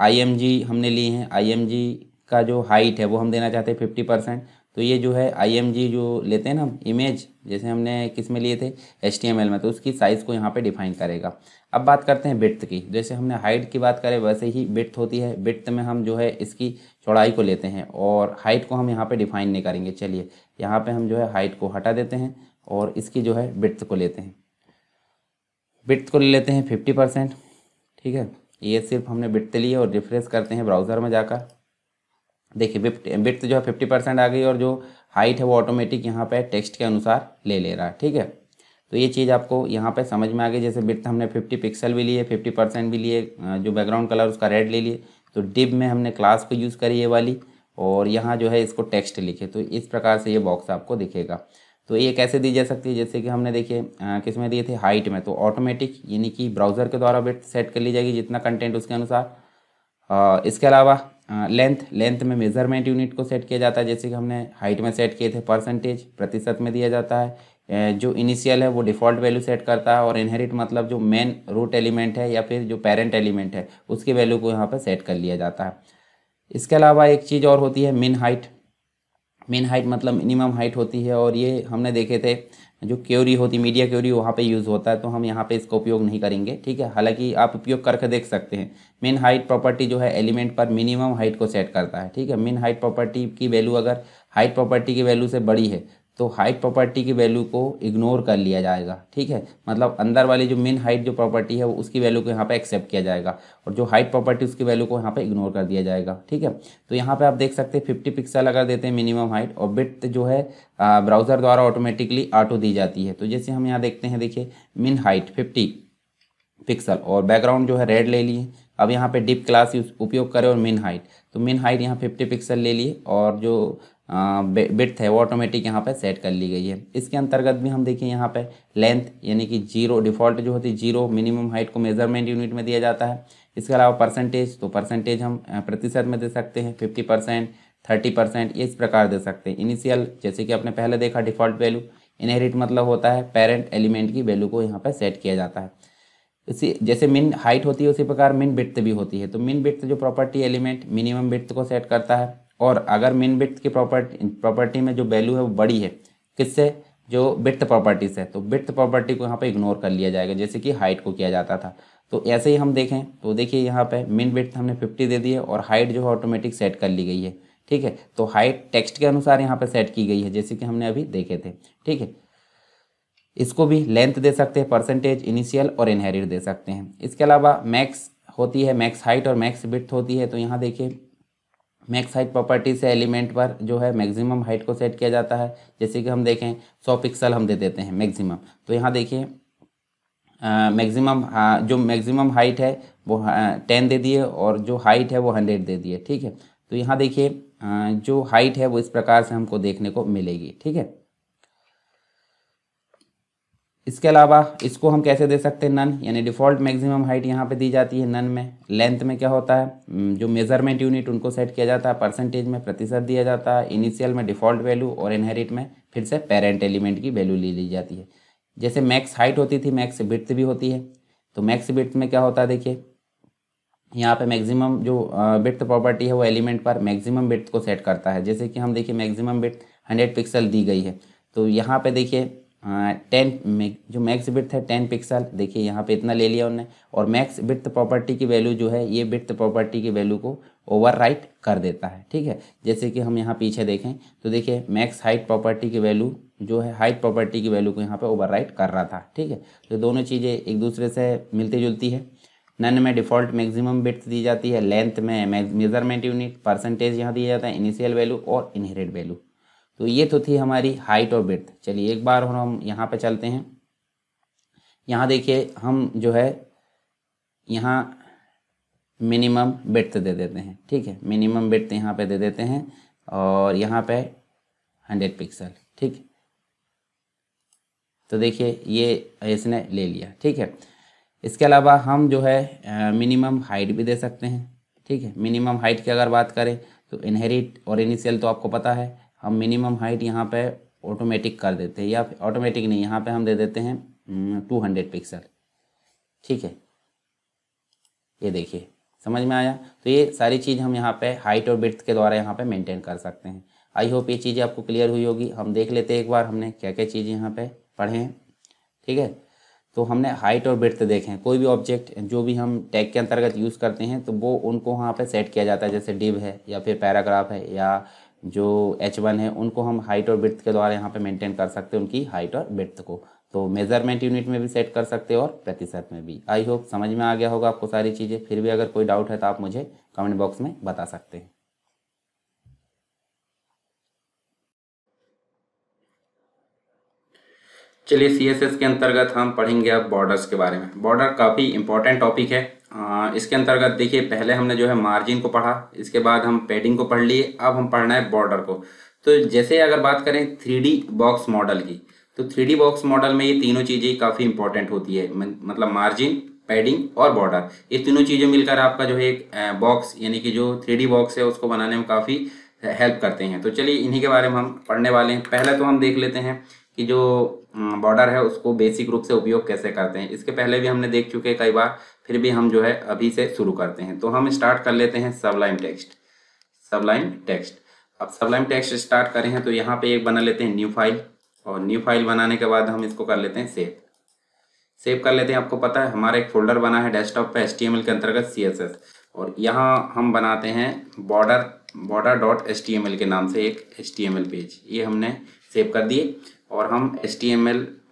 आई हम्म, हमने लिए हैं आई का जो हाइट है वो हम देना चाहते हैं फिफ्टी परसेंट तो ये जो है आई जो लेते हैं ना हम इमेज जैसे हमने किस में लिए थे एच में तो उसकी साइज़ को यहाँ पे डिफाइन करेगा अब बात करते हैं बिट्थ की जैसे हमने हाइट की बात करें वैसे ही बिट्थ होती है बिट्थ में हम जो है इसकी चौड़ाई को लेते हैं और हाइट को हम यहाँ पे डिफाइन नहीं करेंगे चलिए यहाँ पे हम जो है हाइट को हटा देते हैं और इसकी जो है बिट्थ को लेते हैं बिट्थ को ले लेते हैं फिफ्टी परसेंट ठीक है ये सिर्फ हमने बिट्थ लिए और रिफ्रेश करते हैं ब्राउज़र में जाकर देखिए बिट बिट्थ जो है फिफ्टी परसेंट आ गई और जो हाइट है वो ऑटोमेटिक यहाँ पर टेक्स्ट के अनुसार ले ले रहा है ठीक है तो ये चीज़ आपको यहाँ पे समझ में आ गई जैसे बिट हमने 50 पिक्सल भी लिए 50 परसेंट भी लिए जो बैकग्राउंड कलर उसका रेड ले लिए तो डिब में हमने क्लास को यूज़ करी ये वाली और यहाँ जो है इसको टेक्स्ट लिखे तो इस प्रकार से ये बॉक्स आपको दिखेगा तो ये कैसे दी जा सकती है जैसे कि हमने देखिए किस में दिए थे हाइट में तो ऑटोमेटिक यानी कि ब्राउज़र के द्वारा बिट सेट कर ली जाएगी जितना कंटेंट उसके अनुसार इसके अलावा लेंथ लेंथ में मेजरमेंट यूनिट को सेट किया जाता है जैसे कि हमने हाइट में सेट किए थे परसेंटेज प्रतिशत में दिया जाता है जो इनिशियल है वो डिफ़ॉल्ट वैल्यू सेट करता है और इनहेरिट मतलब जो मेन रूट एलिमेंट है या फिर जो पेरेंट एलिमेंट है उसकी वैल्यू को यहाँ पर सेट कर लिया जाता है इसके अलावा एक चीज़ और होती है मिन हाइट मिन हाइट मतलब मिनिमम हाइट होती है और ये हमने देखे थे जो क्योरी होती मीडिया क्योरी वहाँ पे यूज़ होता है तो हम यहाँ पे इसका उपयोग नहीं करेंगे ठीक है हालांकि आप उपयोग करके देख सकते हैं मिन हाइट प्रॉपर्टी जो है एलिमेंट पर मिनिमम हाइट को सेट करता है ठीक है मिन हाइट प्रॉपर्टी की वैल्यू अगर हाइट प्रॉपर्टी की वैल्यू से बड़ी है तो हाइट प्रॉपर्टी की वैल्यू को इग्नोर कर लिया जाएगा ठीक है मतलब अंदर वाली जो मेन हाइट जो प्रॉपर्टी है वो उसकी वैल्यू को यहाँ पे एक्सेप्ट किया जाएगा और जो हाइट प्रॉपर्टी उसकी वैल्यू को यहाँ पे इग्नोर कर दिया जाएगा ठीक है तो यहाँ पे आप देख सकते हैं फिफ्टी पिक्सल अगर देते हैं मिनिमम हाइट और बिट जो है ब्राउज़र द्वारा ऑटोमेटिकली ऑटो दी जाती है तो जैसे हम यहाँ देखते हैं देखिए मिन हाइट फिफ्टी पिक्सल और बैकग्राउंड जो है रेड ले लिए अब यहाँ पे डिप क्लास उपयोग करें और मिन हाइट तो मिन हाइट यहाँ 50 पिक्सल ले लिए और जो बिट्थ है वो ऑटोमेटिक यहाँ पे सेट कर ली गई है इसके अंतर्गत भी हम देखें यहाँ पे लेंथ यानी कि जीरो डिफ़ॉल्ट जो होती है जीरो मिनिमम हाइट को मेजरमेंट यूनिट में दिया जाता है इसके अलावा परसेंटेज तो परसेंटेज हम प्रतिशत में दे सकते हैं फिफ्टी परसेंट थर्टी परसेंट इस प्रकार दे सकते हैं इनिशियल जैसे कि आपने पहले देखा डिफ़ॉल्ट वैल्यू इनहेरिट मतलब होता है पेरेंट एलिमेंट की वैल्यू को यहाँ पर सेट किया जाता है इसी जैसे मिन हाइट होती है उसी प्रकार मिन बिट्थ भी होती है तो मिन बिट्थ जो प्रॉपर्टी एलिमेंट मिनिमम बिट्थ को सेट करता है और अगर मेन बिट्स की प्रॉपर्टी प्रॉपर्टी में जो वैल्यू है वो बड़ी है किससे जो बिट प्रॉपर्टीज है तो बिट प्रॉपर्टी को यहाँ पे इग्नोर कर लिया जाएगा जैसे कि हाइट को किया जाता था तो ऐसे ही हम देखें तो देखिए यहाँ पे मेन बिट हमने 50 दे दी है और हाइट जो है ऑटोमेटिक सेट कर ली गई है ठीक है तो हाइट टेक्स्ट के अनुसार यहाँ पे सेट की गई है जैसे कि हमने अभी देखे थे ठीक है इसको भी लेंथ दे सकते हैं परसेंटेज इनिशियल और इनहेरिट दे सकते हैं इसके अलावा मैक्स होती है मैक्स हाइट और मैक्स बिट होती है तो यहाँ देखिए मैक्स हाइट प्रॉपर्टी से एलिमेंट पर जो है मैक्सिमम हाइट को सेट किया जाता है जैसे कि हम देखें सौ पिक्सल हम दे देते हैं मैक्सिमम तो यहाँ देखिए मैक्सिमम जो मैक्सिमम हाइट है वो टेन दे दिए और जो हाइट है वो हंड्रेड दे दिए ठीक है तो यहाँ देखिए जो हाइट है वो इस प्रकार से हमको देखने को मिलेगी ठीक है इसके अलावा इसको हम कैसे दे सकते हैं नन यानी डिफ़ॉल्ट मैक्सिमम हाइट यहाँ पे दी जाती है नन में लेंथ में क्या होता है हम्म, जो मेज़रमेंट यूनिट उनको सेट किया जाता है परसेंटेज में प्रतिशत दिया जाता है इनिशियल में डिफ़ॉल्ट वैल्यू और इनहेरिट में फिर से पेरेंट एलिमेंट की वैल्यू ले ली जाती है जैसे मैक्स हाइट होती थी मैक्स बिट्थ भी होती है तो मैक्स बिट्थ में क्या होता है देखिए यहाँ पे मैक्सिमम जो बिट्थ प्रॉपर्टी है वो एलिमेंट पर मैक्सिमम बिट्थ को सेट करता है जैसे कि हम देखिए मैक्सिमम बिट्थ हंड्रेड पिक्सल दी गई है तो यहाँ पे देखिए टेन हाँ, जो मैक्स ब्रथ है टेन पिक्सल देखिए यहाँ पे इतना ले लिया उन्होंने और मैक्स ब्रथ प्रॉपर्टी की वैल्यू जो है ये बिट्थ प्रॉपर्टी की वैल्यू को ओवर कर देता है ठीक है जैसे कि हम यहाँ पीछे देखें तो देखिए मैक्स हाइट प्रॉपर्टी की वैल्यू जो है हाइट प्रॉपर्टी की वैल्यू को यहाँ पे ओवर कर रहा था ठीक है तो दोनों चीज़ें एक दूसरे से मिलती जुलती है नन में डिफ़ॉल्ट मैक्सिमम बिट्स दी जाती है लेंथ में मेजरमेंट यूनिट परसेंटेज यहाँ दिया जाता है इनिशियल वैल्यू और इनहेरिट वैल्यू तो ये तो थी हमारी हाइट और ब्रेथ चलिए एक बार और हम यहाँ पर चलते हैं यहाँ देखिए हम जो है यहाँ मिनिमम बेट दे देते हैं ठीक है मिनिमम बेट यहाँ पे दे देते हैं और यहाँ पे हंड्रेड पिक्सल ठीक तो देखिए ये इसने ले लिया ठीक है इसके अलावा हम जो है मिनिमम हाइट भी दे सकते हैं ठीक है मिनिमम हाइट की अगर बात करें तो इनहेरिट और इनिशियल तो आपको पता है हम मिनिमम हाइट यहाँ पे ऑटोमेटिक कर देते हैं या ऑटोमेटिक नहीं यहाँ पे हम दे देते हैं टू हंड्रेड पिक्सल ठीक है ये देखिए समझ में आया तो ये सारी चीज़ हम यहाँ पे हाइट और ब्रथ के द्वारा यहाँ पे मेंटेन कर सकते हैं आई होप ये चीज़ें आपको क्लियर हुई होगी हम देख लेते हैं एक बार हमने क्या क्या चीज़ें यहाँ पे पढ़े हैं ठीक है तो हमने हाइट और ब्रथ देखे हैं कोई भी ऑब्जेक्ट जो भी हम टैग के अंतर्गत यूज़ करते हैं तो वो उनको वहाँ पर सेट किया जाता है जैसे डिब है या फिर पैराग्राफ है या जो एच वन है उनको हम हाइट और ब्रथ के द्वारा यहाँ पे मेंटेन कर सकते हैं उनकी हाइट और ब्रथ को तो मेजरमेंट यूनिट में भी सेट कर सकते हैं और प्रतिशत में भी आई होप समझ में आ गया होगा आपको सारी चीज़ें फिर भी अगर कोई डाउट है तो आप मुझे कमेंट बॉक्स में बता सकते हैं चलिए सी के अंतर्गत हम पढ़ेंगे अब बॉर्डर्स के बारे में बॉर्डर काफ़ी इंपॉर्टेंट टॉपिक है इसके अंतर्गत देखिए पहले हमने जो है मार्जिन को पढ़ा इसके बाद हम पेडिंग को पढ़ लिए अब हम पढ़ना है बॉर्डर को तो जैसे अगर बात करें थ्री बॉक्स मॉडल की तो थ्री बॉक्स मॉडल में ये तीनों चीज़ें काफ़ी इंपॉर्टेंट होती है मतलब मार्जिन पैडिंग और बॉर्डर ये तीनों चीज़ें मिलकर आपका जो है एक बॉक्स यानी कि जो थ्री बॉक्स है उसको बनाने में काफ़ी हेल्प करते हैं तो चलिए इन्हीं के बारे में हम पढ़ने वाले हैं पहले तो हम देख लेते हैं कि जो बॉर्डर है उसको बेसिक रूप से उपयोग कैसे करते हैं इसके पहले भी हमने देख चुके हैं कई बार फिर भी हम जो है अभी से शुरू करते हैं तो हम स्टार्ट कर लेते हैं सबलाइन टेक्स्ट सबलाइन टेक्स्ट अब सबलाइन टेक्स्ट स्टार्ट करें हैं तो यहाँ पे एक बना लेते हैं न्यू फाइल और न्यू फाइल बनाने के बाद हम इसको कर लेते हैं सेव सेव कर लेते हैं आपको पता है हमारा एक फोल्डर बना है डेस्कटॉप पे एस के अंतर्गत सी और यहाँ हम बनाते हैं बॉर्डर बॉर्डर डॉट एस के नाम से एक एस पेज ये हमने सेव कर दिए और हम एस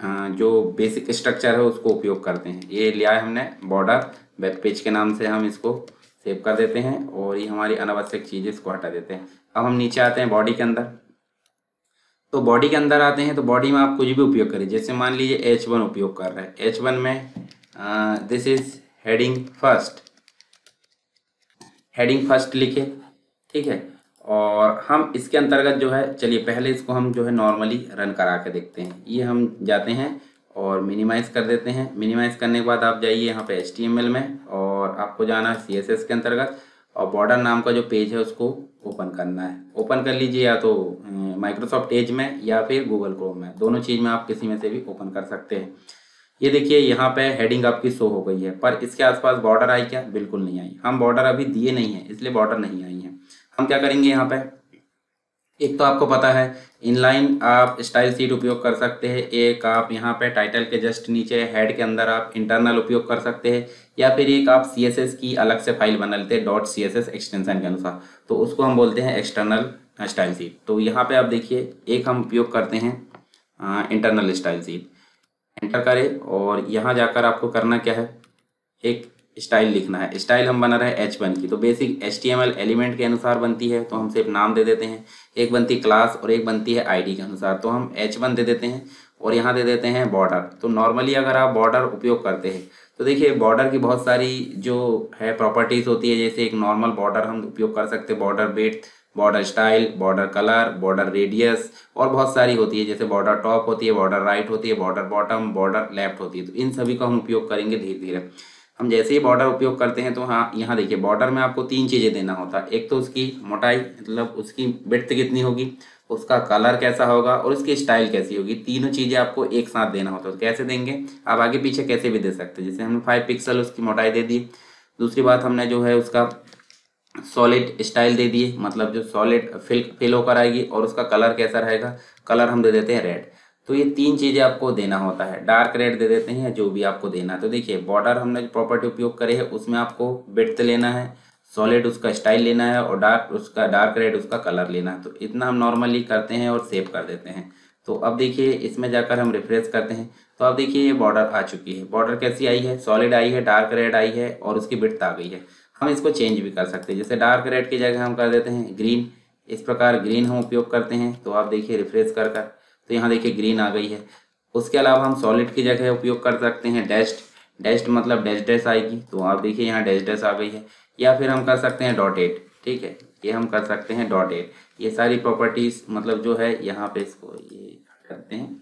जो बेसिक स्ट्रक्चर है उसको उपयोग करते हैं ये लिया है हमने बॉर्डर वेब पेज के नाम से हम इसको सेव कर देते हैं और ये हमारी अनावश्यक चीज़ इसको हटा देते हैं अब हम नीचे आते हैं बॉडी के अंदर तो बॉडी के अंदर आते हैं तो बॉडी में आप कुछ भी उपयोग करें जैसे मान लीजिए एच वन उपयोग कर रहे हैं एच वन में this is heading first heading first लिखे ठीक है और हम इसके अंतर्गत जो है चलिए पहले इसको हम जो है नॉर्मली रन करा के देखते हैं ये हम जाते हैं और मिनिमाइज़ कर देते हैं मिनिमाइज़ करने के बाद आप जाइए यहाँ पे एच में और आपको जाना है सी के अंतर्गत और बॉर्डर नाम का जो पेज है उसको ओपन करना है ओपन कर लीजिए या तो माइक्रोसॉफ्ट अं, एज में या फिर गूगल क्रोम में दोनों चीज़ में आप किसी में से भी ओपन कर सकते हैं ये देखिए यहाँ पे हेडिंग आपकी शो हो गई है पर इसके आसपास बॉर्डर आई क्या बिल्कुल नहीं आई हम बॉर्डर अभी दिए नहीं हैं इसलिए बॉर्डर नहीं आई है हम क्या करेंगे यहाँ पे एक तो आपको पता है इनलाइन आप स्टाइल सीट उपयोग कर सकते हैं एक आप यहाँ पे टाइटल के जस्ट नीचे हेड के अंदर आप इंटरनल उपयोग कर सकते हैं या फिर एक आप सी की अलग से फाइल बना लेते हैं डॉट सी एक्सटेंशन के अनुसार तो उसको हम बोलते हैं एक्सटर्नल स्टाइल सीट तो यहाँ पे आप देखिए एक हम उपयोग करते हैं इंटरनल स्टाइल सीट एंटर करें और यहाँ जाकर आपको करना क्या है एक स्टाइल लिखना है स्टाइल हम बना रहे हैं एच वन की तो basic H T M L element के अनुसार बनती है तो हम सिर्फ नाम दे देते हैं एक बनती क्लास और एक बनती है आई डी के अनुसार तो हम एच वन दे देते हैं और यहाँ दे देते हैं बॉर्डर तो नॉर्मली अगर आप बॉर्डर उपयोग करते हैं तो देखिए बॉर्डर की बहुत सारी जो है प्रॉपर्टीज़ होती है जैसे एक नॉर्मल बॉर्डर हम उपयोग कर सकते हैं border width border style border colour border radius और बहुत सारी होती है जैसे बॉर्डर टॉप होती है बॉर्डर राइट होती है बॉर्डर बॉटम बॉर्डर लेफ्ट होती है तो इन सभी का हम उपयोग करेंगे धीरे धीरे हम जैसे ही बॉर्डर उपयोग करते हैं तो हाँ यहाँ देखिए बॉर्डर में आपको तीन चीज़ें देना होता है एक तो उसकी मोटाई मतलब उसकी ब्रथ कितनी होगी उसका कलर कैसा होगा और उसकी स्टाइल कैसी होगी तीनों चीज़ें आपको एक साथ देना होता है तो कैसे देंगे आप आगे पीछे कैसे भी दे सकते हैं जैसे हमने फाइव पिक्सल उसकी मोटाई दे दी दूसरी बात हमने जो है उसका सॉलिड स्टाइल दे दिए मतलब जो सॉलिड फिल फिल होकर आएगी और उसका कलर कैसा रहेगा कलर हम दे देते हैं रेड तो ये तीन चीज़ें आपको देना होता है डार्क रेड दे देते हैं जो भी आपको देना है तो देखिए बॉर्डर हमने जो प्रॉपर्टी उपयोग करे है उसमें आपको बिट्थ लेना है सॉलिड उसका स्टाइल लेना है और डार्क उसका डार्क रेड उसका कलर लेना है तो इतना हम नॉर्मली करते हैं और सेव कर देते हैं तो अब देखिए इसमें जाकर हम रिफ्रेश करते हैं तो अब देखिए ये बॉर्डर आ चुकी है बॉर्डर कैसी आई है सॉलिड आई है डार्क रेड आई है और उसकी बिट्ट आ गई है हम इसको चेंज भी कर सकते हैं जैसे डार्क रेड की जगह हम कर देते हैं ग्रीन इस प्रकार ग्रीन हम उपयोग करते हैं तो आप देखिए रिफ्रेश कर कर तो यहाँ देखिए ग्रीन आ गई है उसके अलावा हम सॉलिड की जगह उपयोग कर सकते हैं डेस्ट डेस्ट मतलब डैश डैश आएगी तो आप देखिए यहाँ डैश डैश आ गई है या फिर हम कर सकते हैं डॉट एट ठीक है ये हम कर सकते हैं डॉट एट ये सारी प्रॉपर्टीज मतलब जो है यहाँ पे इसको ये करते हैं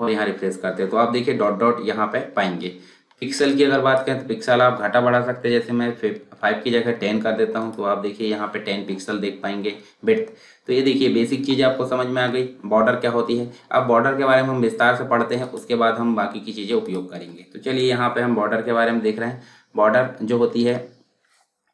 और यहाँ रिफ्रेश करते हैं तो आप देखिए डॉट डॉट यहाँ पे पाएंगे पिक्सल की अगर बात करें तो पिक्सल आप घाटा बढ़ा सकते हैं जैसे मैं फाइव की जगह टेन कर देता हूँ तो आप देखिए यहाँ पे टेन पिक्सल देख पाएंगे बिट तो ये देखिए बेसिक चीज़ें आपको समझ में आ गई बॉर्डर क्या होती है अब बॉर्डर के बारे में हम विस्तार से पढ़ते हैं उसके बाद हम बाकी की चीज़ें उपयोग करेंगे तो चलिए यहाँ पे हम बॉर्डर के बारे में देख रहे हैं बॉर्डर जो होती है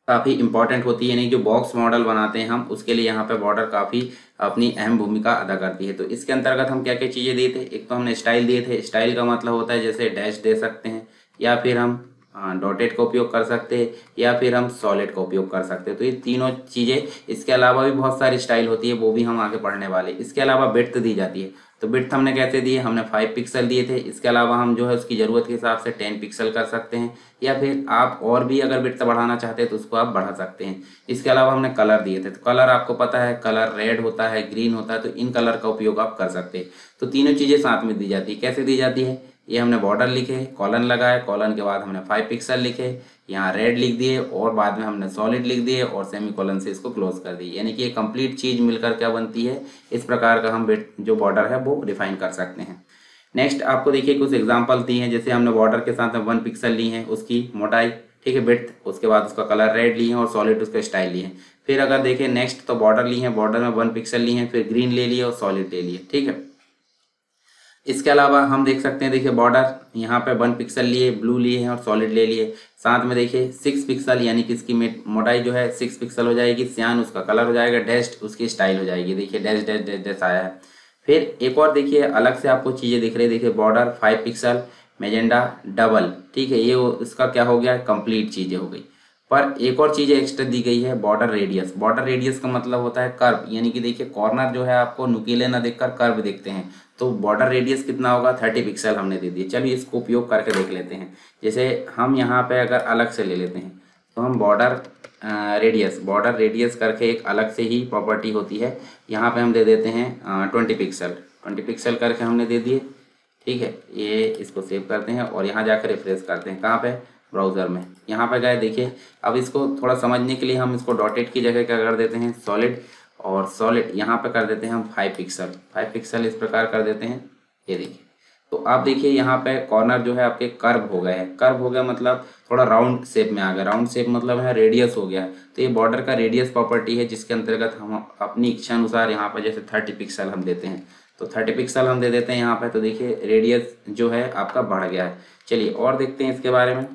काफ़ी इंपॉर्टेंट होती है यानी जो बॉक्स मॉडल बनाते हैं हम उसके लिए यहाँ पे बॉर्डर काफ़ी अपनी अहम भूमिका अदा करती है तो इसके अंतर्गत हम क्या क्या चीज़ें दिए थे एक तो हमने स्टाइल दिए थे स्टाइल का मतलब होता है जैसे डैश दे सकते हैं या फिर हम डॉटेड हाँ, का उपयोग कर सकते हैं या फिर हम सॉलिड का उपयोग कर सकते हैं तो ये तीनों चीज़ें इसके अलावा भी बहुत सारी स्टाइल होती है वो भी हम आगे पढ़ने वाले इसके अलावा बिट्थ दी जाती है तो बिट्थ हमने कैसे दिए हमने फाइव पिक्सल दिए थे इसके अलावा हम जो है उसकी ज़रूरत के हिसाब से टेन पिक्सल कर सकते हैं या फिर आप और भी अगर बिट्थ बढ़ाना चाहते हैं तो उसको आप बढ़ा सकते हैं इसके अलावा हमने कलर दिए थे तो कलर आपको पता है कलर रेड होता है ग्रीन होता है तो इन कलर का उपयोग आप कर सकते हैं तो तीनों चीज़ें साथ में दी जाती है कैसे दी जाती है ये हमने बॉर्डर लिखे कॉलन लगाए कॉलन के बाद हमने फाइव पिक्सल लिखे यहाँ रेड लिख दिए और बाद में हमने सॉलिड लिख दिए और सेमी कॉलन से इसको क्लोज कर दिए यानी कि ये कंप्लीट चीज़ मिलकर क्या बनती है इस प्रकार का हम जो बॉर्डर है वो डिफाइन कर सकते हैं नेक्स्ट आपको देखिए कुछ एग्जाम्पल दिए हैं जैसे हमने बॉर्डर के साथ वन पिक्सल ली है उसकी मोटाई ठीक है बिट उसके बाद उसका कलर रेड लिए हैं और सॉलिड उसका स्टाइल लिए हैं फिर अगर देखें नेक्स्ट तो बॉर्डर ली है बॉर्डर में वन पिक्सल लिए हैं फिर ग्रीन ले लिए और सॉलिड ले लिए ठीक है इसके अलावा हम देख सकते हैं देखिए बॉर्डर यहाँ पे वन पिक्सल लिए ब्लू लिए हैं और सॉलिड ले लिए साथ में देखिए सिक्स पिक्सल यानी कि इसकी मोटाई जो है सिक्स पिक्सल हो जाएगी सियान उसका कलर हो जाएगा डेस्ट उसकी स्टाइल हो जाएगी देखिए डैश डेस्ट डेस्ट डेस्ट आया है फिर एक और देखिए अलग से आपको चीज़ें दिख रही है देखिए border five pixel magenta double ठीक है ये इसका क्या हो गया कंप्लीट चीज़ें हो गई पर एक और चीज़ एक्स्ट्रा दी गई है बॉर्डर रेडियस बॉर्डर रेडियस का मतलब होता है कर्व यानी कि देखिए कॉर्नर जो है आपको नुकीले ना देखकर कर्व देखते हैं तो बॉर्डर रेडियस कितना होगा थर्टी पिक्सल हमने दे दिए चलिए इसको उपयोग करके देख लेते हैं जैसे हम यहाँ पे अगर अलग से ले लेते हैं तो हम बॉर्डर रेडियस बॉर्डर रेडियस करके एक अलग से ही प्रॉपर्टी होती है यहाँ पे हम दे देते हैं ट्वेंटी पिक्सल ट्वेंटी पिक्सल करके हमने दे दिए ठीक है ये इसको सेव करते हैं और यहाँ जाकर रिफ्रेश करते हैं कहाँ पर ब्राउज़र में यहाँ पर गए देखिए अब इसको थोड़ा समझने के लिए हम इसको डॉटेड की जगह क्या कर देते हैं सॉलिड और सॉलिड यहाँ पे कर देते हैं हम फाइव पिक्सल फाइव पिक्सल इस प्रकार कर देते हैं ये देखिए तो आप देखिए यहाँ पे कॉर्नर जो है आपके कर्व हो गए हैं कर्व हो गया मतलब थोड़ा राउंड शेप में आ गया राउंड शेप मतलब है रेडियस हो गया तो ये बॉर्डर का रेडियस प्रॉपर्टी है जिसके अंतर्गत हम अपनी इच्छा अनुसार यहाँ पर जैसे थर्टी पिक्सल हम देते हैं तो थर्टी पिक्सल हम दे देते हैं यहाँ पर तो देखिए रेडियस जो है आपका बढ़ गया है चलिए और देखते हैं इसके बारे में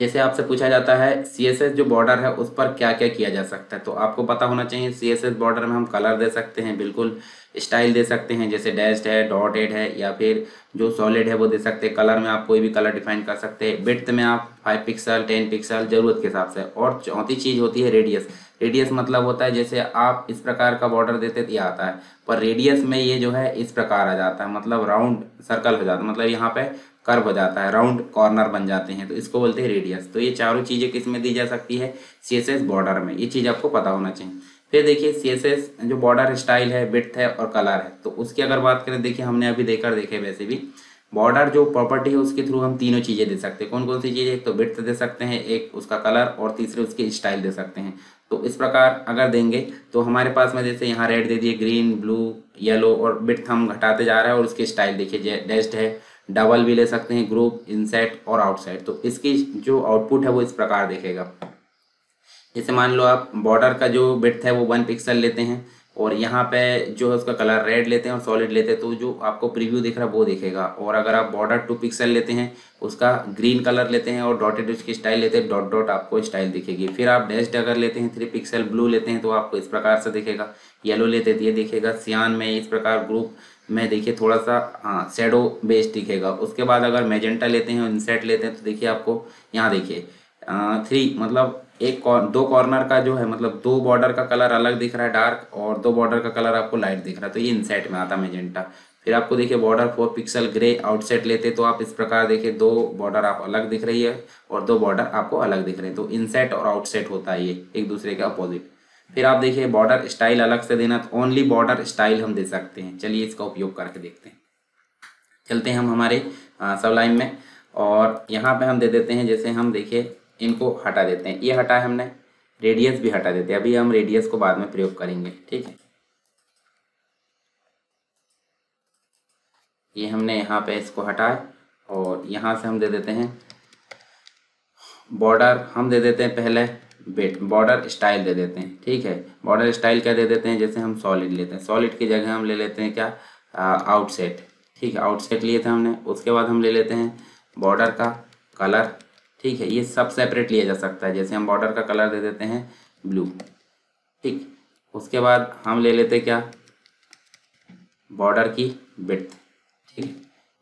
जैसे आपसे पूछा जाता है सी जो बॉर्डर है उस पर क्या क्या किया जा सकता है तो आपको पता होना चाहिए सी बॉर्डर में हम कलर दे सकते हैं बिल्कुल स्टाइल दे सकते हैं जैसे डैश्ड है डॉटेड है या फिर जो सॉलिड है वो दे सकते हैं कलर में आप कोई भी कलर डिफाइन कर सकते हैं विड्थ में आप फाइव पिक्सल टेन पिक्सल ज़रूरत के हिसाब से और चौथी चीज़ होती है रेडियस रेडियस मतलब होता है जैसे आप इस प्रकार का बॉर्डर देते तो ये आता है पर रेडियस में ये जो है इस प्रकार आ जाता है मतलब राउंड सर्कल हो जाता है मतलब यहाँ पे कर्व हो जाता है राउंड कॉर्नर बन जाते हैं तो इसको बोलते हैं रेडियस तो ये चारों चीज़ें किस में दी जा सकती है सीएसएस बॉर्डर में ये चीज़ आपको पता होना चाहिए फिर देखिए सीएसएस जो बॉर्डर स्टाइल है विथ है और कलर है तो उसकी अगर बात करें देखिए हमने अभी देखकर देखे वैसे भी बॉर्डर जो प्रॉपर्टी है उसके थ्रू हम तीनों चीज़ें दे सकते हैं कौन कौन सी चीज़ें एक तो विथ दे सकते हैं एक उसका कलर और तीसरे उसकी स्टाइल दे सकते हैं तो इस प्रकार अगर देंगे तो हमारे पास में जैसे यहाँ रेड दे दिए ग्रीन ब्लू येलो और विथ हम घटाते जा रहे हैं और उसकी स्टाइल देखिए डेस्ट है डबल भी ले सकते हैं ग्रुप इनसेट और आउटसाइड तो इसकी जो आउटपुट है वो इस प्रकार देखेगा जैसे मान लो आप बॉर्डर का जो बिट है वो वन पिक्सल लेते हैं और यहाँ पे जो है उसका कलर रेड लेते हैं और सॉलिड लेते हैं तो जो आपको प्रीव्यू दिख रहा है वो दिखेगा और अगर आप बॉर्डर टू पिक्सल लेते हैं उसका ग्रीन कलर लेते हैं और डॉटेड उसकी स्टाइल लेते हैं डॉट डॉट आपको स्टाइल दिखेगी फिर आप डेस्ट अगर लेते हैं थ्री पिक्सल ब्लू लेते हैं तो आपको इस प्रकार से दिखेगा येलो लेते तो ये दिखेगा सियान में इस प्रकार ग्रुप में देखिए थोड़ा सा हाँ शेडो बेस दिखेगा उसके बाद अगर मेजेंटा लेते हैं इनसेट लेते हैं तो देखिए आपको यहाँ देखिए थ्री मतलब एक कौर, दो कॉर्नर का जो है मतलब दो बॉर्डर का कलर अलग दिख रहा है डार्क और दो बॉर्डर का कलर आपको लाइट दिख रहा है तो ये इनसेट में आता मेजेंटा फिर आपको देखिए border four pixel grey outset लेते तो आप इस प्रकार देखिए दो बॉर्डर आप अलग दिख रही है और दो बॉर्डर आपको अलग दिख रहे हैं तो इनसेट और आउटसेट होता है ये एक दूसरे के अपोजिट फिर आप देखिए बॉर्डर स्टाइल अलग से देना तो ओनली बॉर्डर स्टाइल हम दे सकते हैं चलिए इसका उपयोग करके देखते हैं चलते हैं हम हमारे सब लाइन में और यहाँ पे हम दे देते हैं जैसे हम देखिए इनको हटा देते हैं ये हटा है हमने रेडियस भी हटा देते हैं अभी हम रेडियस को बाद में प्रयोग करेंगे ठीक है ये हमने यहाँ पे इसको हटाए और यहाँ से हम दे देते हैं बॉर्डर हम दे देते हैं पहले बेट बॉर्डर स्टाइल दे देते हैं ठीक है बॉर्डर स्टाइल क्या दे देते हैं जैसे हम सॉलिड लेते हैं सॉलिड की जगह हम ले लेते हैं क्या आउटसेट ठीक है आउटसेट लिए थे हमने उसके बाद हम ले लेते हैं बॉर्डर का कलर ठीक है ये सब सेपरेट लिया जा सकता है जैसे हम बॉर्डर का कलर दे देते हैं ब्लू ठीक उसके बाद हम ले लेते क्या बॉर्डर की बेट ठीक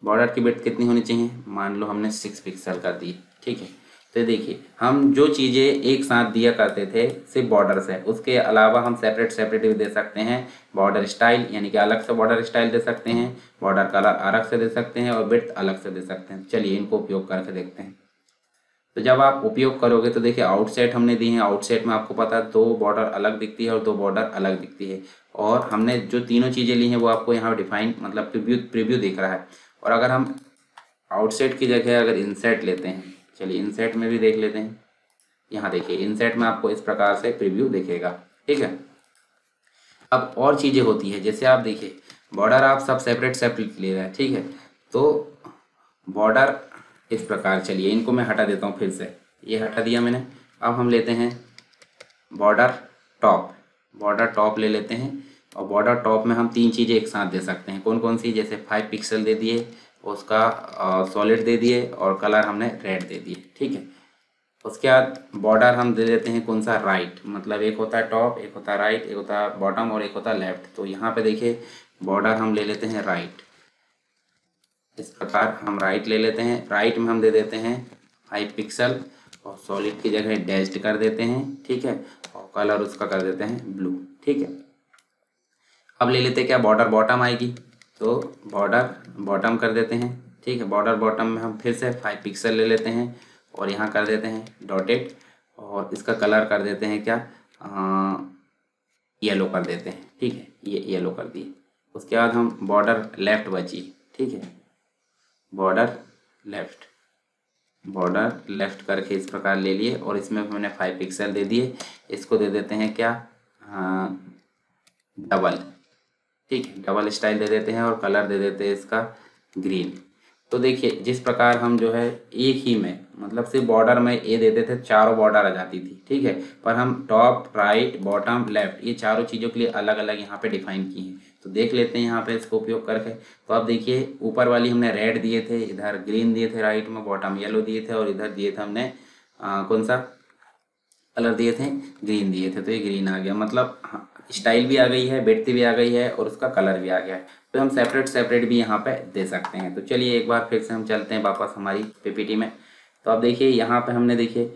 बॉर्डर की बिट कितनी होनी चाहिए मान लो हमने सिक्स पिक्सल कर दी ठीक है तो देखिए हम जो चीज़ें एक साथ दिया करते थे सिर्फ बॉर्डर से उसके अलावा हम सेपरेट सेपरेट भी दे सकते हैं बॉर्डर स्टाइल यानी कि अलग से बॉर्डर स्टाइल दे सकते हैं बॉर्डर कलर अलग से दे सकते हैं और विथ अलग से दे सकते हैं चलिए इनको उपयोग करके देखते हैं तो जब आप उपयोग करोगे तो देखिए आउटसेट हमने दिए हैं आउटसेट में आपको पता है दो बॉर्डर अलग दिखती है और दो बॉर्डर अलग दिखती है और हमने जो तीनों चीज़ें ली हैं वो आपको यहाँ डिफाइन मतलब प्रिव्यू प्रिव्यू दिख रहा है और अगर हम आउटसेट की जगह अगर इनसेट लेते हैं चलिए इनसेट में भी देख लेते हैं यहाँ देखिए इनसेट में आपको इस प्रकार से प्रीव्यू देखेगा ठीक है अब और चीज़ें होती है जैसे आप देखिए बॉर्डर आप सब सेपरेट सेपरेट ले रहे हैं ठीक है तो बॉर्डर इस प्रकार चलिए इनको मैं हटा देता हूँ फिर से ये हटा दिया मैंने अब हम लेते हैं बॉर्डर टॉप बॉर्डर टॉप ले लेते हैं और बॉर्डर टॉप में हम तीन चीज़ें एक साथ दे सकते हैं कौन कौन सी जैसे फाइव पिक्सल दे दिए उसका सॉलिड दे दिए और कलर हमने रेड दे दिए ठीक है उसके बाद बॉर्डर हम दे देते हैं कौन सा राइट मतलब एक होता है टॉप एक होता है राइट एक होता है बॉटम और एक होता है लेफ्ट तो यहाँ पे देखिए बॉर्डर हम ले लेते हैं राइट इस प्रकार हम राइट ले लेते हैं राइट में हम दे देते हैं फाइव पिक्सल और सॉलिड की जगह डेस्ट कर देते हैं ठीक है और कलर उसका कर देते हैं ब्लू ठीक है अब ले लेते क्या बॉर्डर बॉटम आएगी तो बॉर्डर बॉटम कर देते हैं ठीक है बॉर्डर बॉटम में हम फिर से फाइव पिक्सल ले लेते हैं और यहाँ कर देते हैं डॉटेड और इसका कलर कर देते हैं क्या आ, येलो कर देते हैं ठीक है ये येलो कर दिए उसके बाद हम बॉर्डर लेफ्ट बची ठीक है बॉर्डर लेफ्ट बॉर्डर लेफ्ट करके इस प्रकार ले लिए और इसमें हमने फाइव पिक्सल दे दिए इसको दे देते हैं क्या आ, डबल ठीक है डबल स्टाइल दे देते हैं और कलर दे देते हैं इसका ग्रीन तो देखिए जिस प्रकार हम जो है एक ही में मतलब सिर्फ बॉर्डर में ए देते थे चारों बॉर्डर आ जाती थी ठीक है पर हम टॉप राइट बॉटम लेफ्ट ये चारों चीज़ों के लिए अलग अलग यहाँ पे डिफाइन की हैं तो देख लेते हैं यहाँ पे इसको उपयोग करके तो आप देखिए ऊपर वाली हमने रेड दिए थे इधर ग्रीन दिए थे राइट में बॉटम येलो दिए थे और इधर दिए थे हमने आ, कौन सा कलर दिए थे ग्रीन दिए थे तो ये ग्रीन आ गया मतलब हाँ, स्टाइल भी आ गई है बेटती भी आ गई है और उसका कलर भी आ गया है तो हम सेपरेट सेपरेट भी यहाँ पे दे सकते हैं तो चलिए एक बार फिर से हम चलते हैं वापस हमारी पीपीटी में तो आप देखिए यहाँ पे हमने देखिए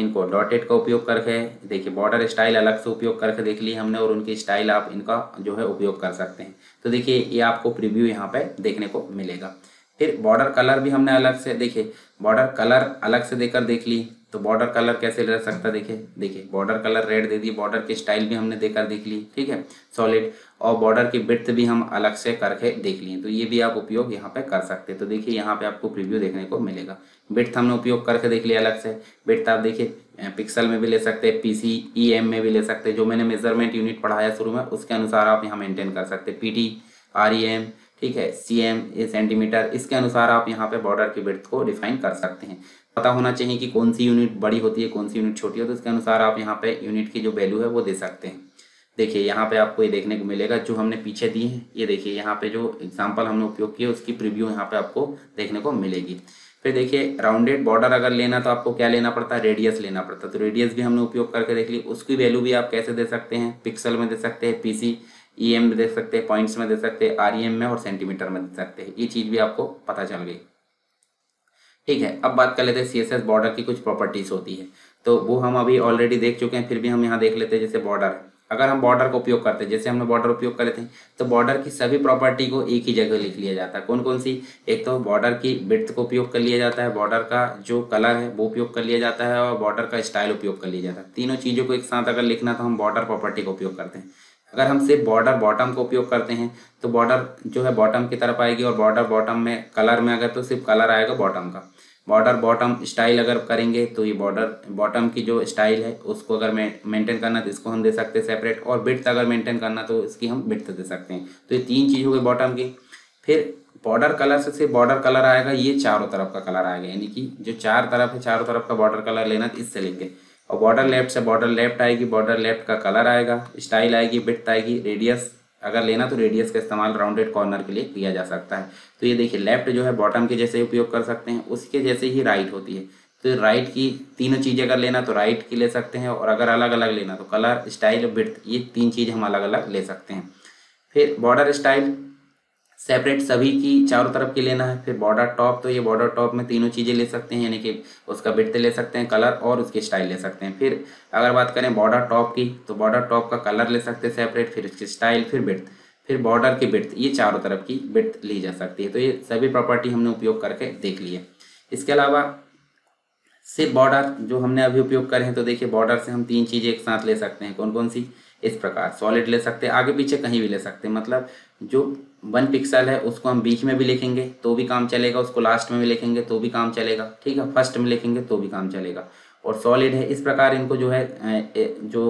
इनको डॉटेड का उपयोग करके देखिए बॉर्डर स्टाइल अलग से उपयोग करके देख ली हमने और उनकी स्टाइल आप इनका जो है उपयोग कर सकते हैं तो देखिए ये आपको प्रिव्यू यहाँ पे देखने को मिलेगा फिर बॉर्डर कलर भी हमने अलग से देखिए बॉर्डर कलर अलग से देकर देख ली तो बॉर्डर कलर कैसे रह सकता देखिए देखिए बॉर्डर कलर रेड दे दिए बॉर्डर की स्टाइल भी हमने देकर देख ली ठीक है सॉलिड और बॉर्डर की ब्रथ भी हम अलग से करके देख लिए तो ये भी आप उपयोग यहाँ पे कर सकते हैं तो देखिए यहाँ पे आपको प्रीव्यू देखने को मिलेगा ब्रथ हमने उपयोग करके देख लिया अलग से ब्रथ आप देखिए पिक्सल में भी ले सकते हैं पी सी ई एम में भी ले सकते हैं जो मैंने मेजरमेंट यूनिट पढ़ाया शुरू में उसके अनुसार आप यहाँ मेंटेन कर सकते P T R E M ठीक है सी एम सेंटीमीटर इसके अनुसार आप यहाँ पे बॉर्डर की ब्रथ को डिफाइन कर सकते हैं पता होना चाहिए कि कौन सी यूनिट बड़ी होती है कौन सी यूनिट छोटी होती है तो उसके अनुसार आप यहाँ पे यूनिट की जो वैल्यू है वो दे सकते हैं देखिए यहाँ पे आपको ये देखने को मिलेगा जो हमने पीछे दी है ये देखिए यहाँ पे जो एग्जाम्पल हमने उपयोग किया उसकी प्रिव्यू यहाँ पे आपको देखने को मिलेगी फिर देखिए राउंडेड बॉर्डर अगर लेना तो आपको क्या लेना पड़ता है रेडियस लेना पड़ता है तो रेडियस भी हमने उपयोग करके देख ली उसकी वैल्यू भी आप कैसे दे सकते हैं पिक्सल में दे सकते हैं सी ई एम में दे सकते हैं पॉइंट्स में दे सकते हैं आर ई एम में और सेंटीमीटर में दे सकते हैं ये चीज़ भी आपको पता चल गई ठीक है अब बात कर लेते हैं सी एस एस बॉर्डर की कुछ प्रॉपर्टीज़ होती है तो वो हम अभी ऑलरेडी देख चुके हैं फिर भी हम यहाँ देख लेते हैं जैसे बॉर्डर अगर हम बॉर्डर का उपयोग करते हैं जैसे हमने बॉर्डर उपयोग कर लेते हैं तो बॉर्डर की सभी प्रॉपर्टी को एक ही जगह लिख लिया जाता है कौन कौन सी एक तो बॉर्डर की ब्रथ को उपयोग कर लिया जाता है बॉर्डर का जो कलर है वो उपयोग कर लिया जाता है और बॉर्डर का स्टाइल उपयोग कर लिया जाता है तीनों चीज़ों को एक साथ अगर लिखना तो हम बॉर्डर प्रॉपर्टी का उपयोग करते हैं अगर हम सिर्फ बॉर्डर बॉटम का उपयोग करते हैं तो बॉर्डर जो है बॉटम की तरफ आएगी और बॉर्डर बॉटम में कलर में अगर तो सिर्फ कलर आएगा बॉटम का बॉर्डर बॉटम स्टाइल अगर करेंगे तो ये बॉर्डर बॉटम की जो स्टाइल है उसको अगर मेंटेन करना तो इसको हम दे सकते हैं सेपरेट और बिट्स अगर मेंटेन करना तो इसकी हम बिट्स दे सकते हैं तो ये तीन चीज़ हो गई बॉटम की फिर बॉर्डर कलर से सिर्फ बॉर्डर कलर आएगा ये चारों तरफ का कलर आएगा यानी कि जो चार तरफ है चारों तरफ का बॉर्डर कलर लेना तो इससे लेंगे और बॉर्डर लेफ्ट से बॉर्डर लेफ्ट आएगी बॉर्डर लेफ्ट का कलर आएगा स्टाइल आएगी बिट आएगी रेडियस अगर लेना तो रेडियस का इस्तेमाल राउंडेड कॉर्नर के लिए किया जा सकता है तो ये देखिए लेफ्ट जो है बॉटम के जैसे उपयोग कर सकते हैं उसके जैसे ही राइट होती है तो राइट की तीनों चीज़ें अगर लेना तो राइट की ले सकते हैं और अगर अलग अलग लेना तो कलर स्टाइल बिट ये तीन चीज़ हम अलग अलग ले सकते हैं फिर बॉर्डर स्टाइल सेपरेट सभी की चारों तरफ की लेना है फिर बॉर्डर टॉप तो ये बॉर्डर टॉप में तीनों चीज़ें ले सकते हैं यानी कि उसका बिट ले सकते हैं कलर और उसकी स्टाइल ले सकते हैं फिर अगर बात करें बॉर्डर टॉप की तो बॉर्डर टॉप का कलर ले सकते हैं सेपरेट फिर उसकी स्टाइल फिर बिट फिर बॉर्डर की बिट ये चारों तरफ की बिट ली जा सकती है तो ये सभी प्रॉपर्टी हमने उपयोग करके देख ली है इसके अलावा सिर्फ बॉर्डर जो हमने अभी उपयोग करें तो देखिए बॉर्डर से हम तीन चीज़ें एक साथ ले सकते हैं कौन कौन सी इस प्रकार सॉलिड ले सकते हैं आगे पीछे कहीं भी ले सकते हैं मतलब जो वन पिक्सल है उसको हम बीच में भी लिखेंगे तो भी काम चलेगा उसको लास्ट में भी लिखेंगे तो भी काम चलेगा ठीक है फर्स्ट में लिखेंगे तो भी काम चलेगा और सॉलिड है इस प्रकार इनको जो है जो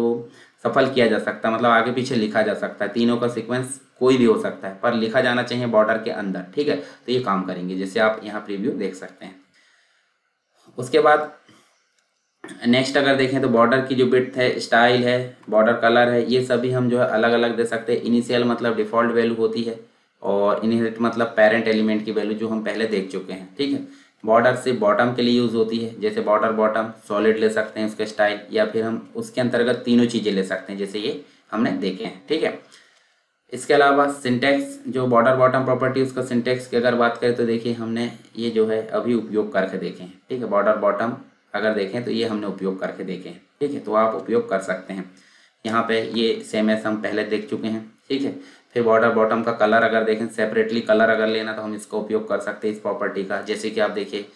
सफल किया जा सकता है मतलब आगे पीछे लिखा जा सकता है तीनों का सिक्वेंस कोई भी हो सकता है पर लिखा जाना चाहिए बॉर्डर के अंदर ठीक है तो ये काम करेंगे जैसे आप यहाँ प्रीव्यू देख सकते हैं उसके बाद नेक्स्ट अगर देखें तो बॉर्डर की जो बिट है स्टाइल है बॉर्डर कलर है ये सभी हम जो है अलग अलग दे सकते हैं इनिशियल मतलब डिफ़ॉल्ट वैल्यू होती है और इनहेरिट मतलब पेरेंट एलिमेंट की वैल्यू जो हम पहले देख चुके हैं ठीक है बॉर्डर से बॉटम के लिए यूज़ होती है जैसे बॉर्डर बॉटम सॉलिड ले सकते हैं उसके स्टाइल या फिर हम उसके अंतर्गत तीनों चीज़ें ले सकते हैं जैसे ये हमने देखे हैं ठीक है इसके अलावा सिंटेक्स जो बॉर्डर बॉटम प्रॉपर्टी उसका सिंटेक्स की अगर बात करें तो देखिए हमने ये जो है अभी उपयोग करके देखे हैं ठीक है बॉर्डर बॉटम अगर देखें तो ये हमने उपयोग करके देखे हैं ठीक है तो आप उपयोग कर सकते हैं यहाँ पे ये सेम एस हम पहले देख चुके हैं ठीक है फिर बॉर्डर बॉटम का कलर अगर देखें सेपरेटली कलर अगर लेना तो हम इसका उपयोग कर सकते हैं इस प्रॉपर्टी का जैसे कि आप देखिए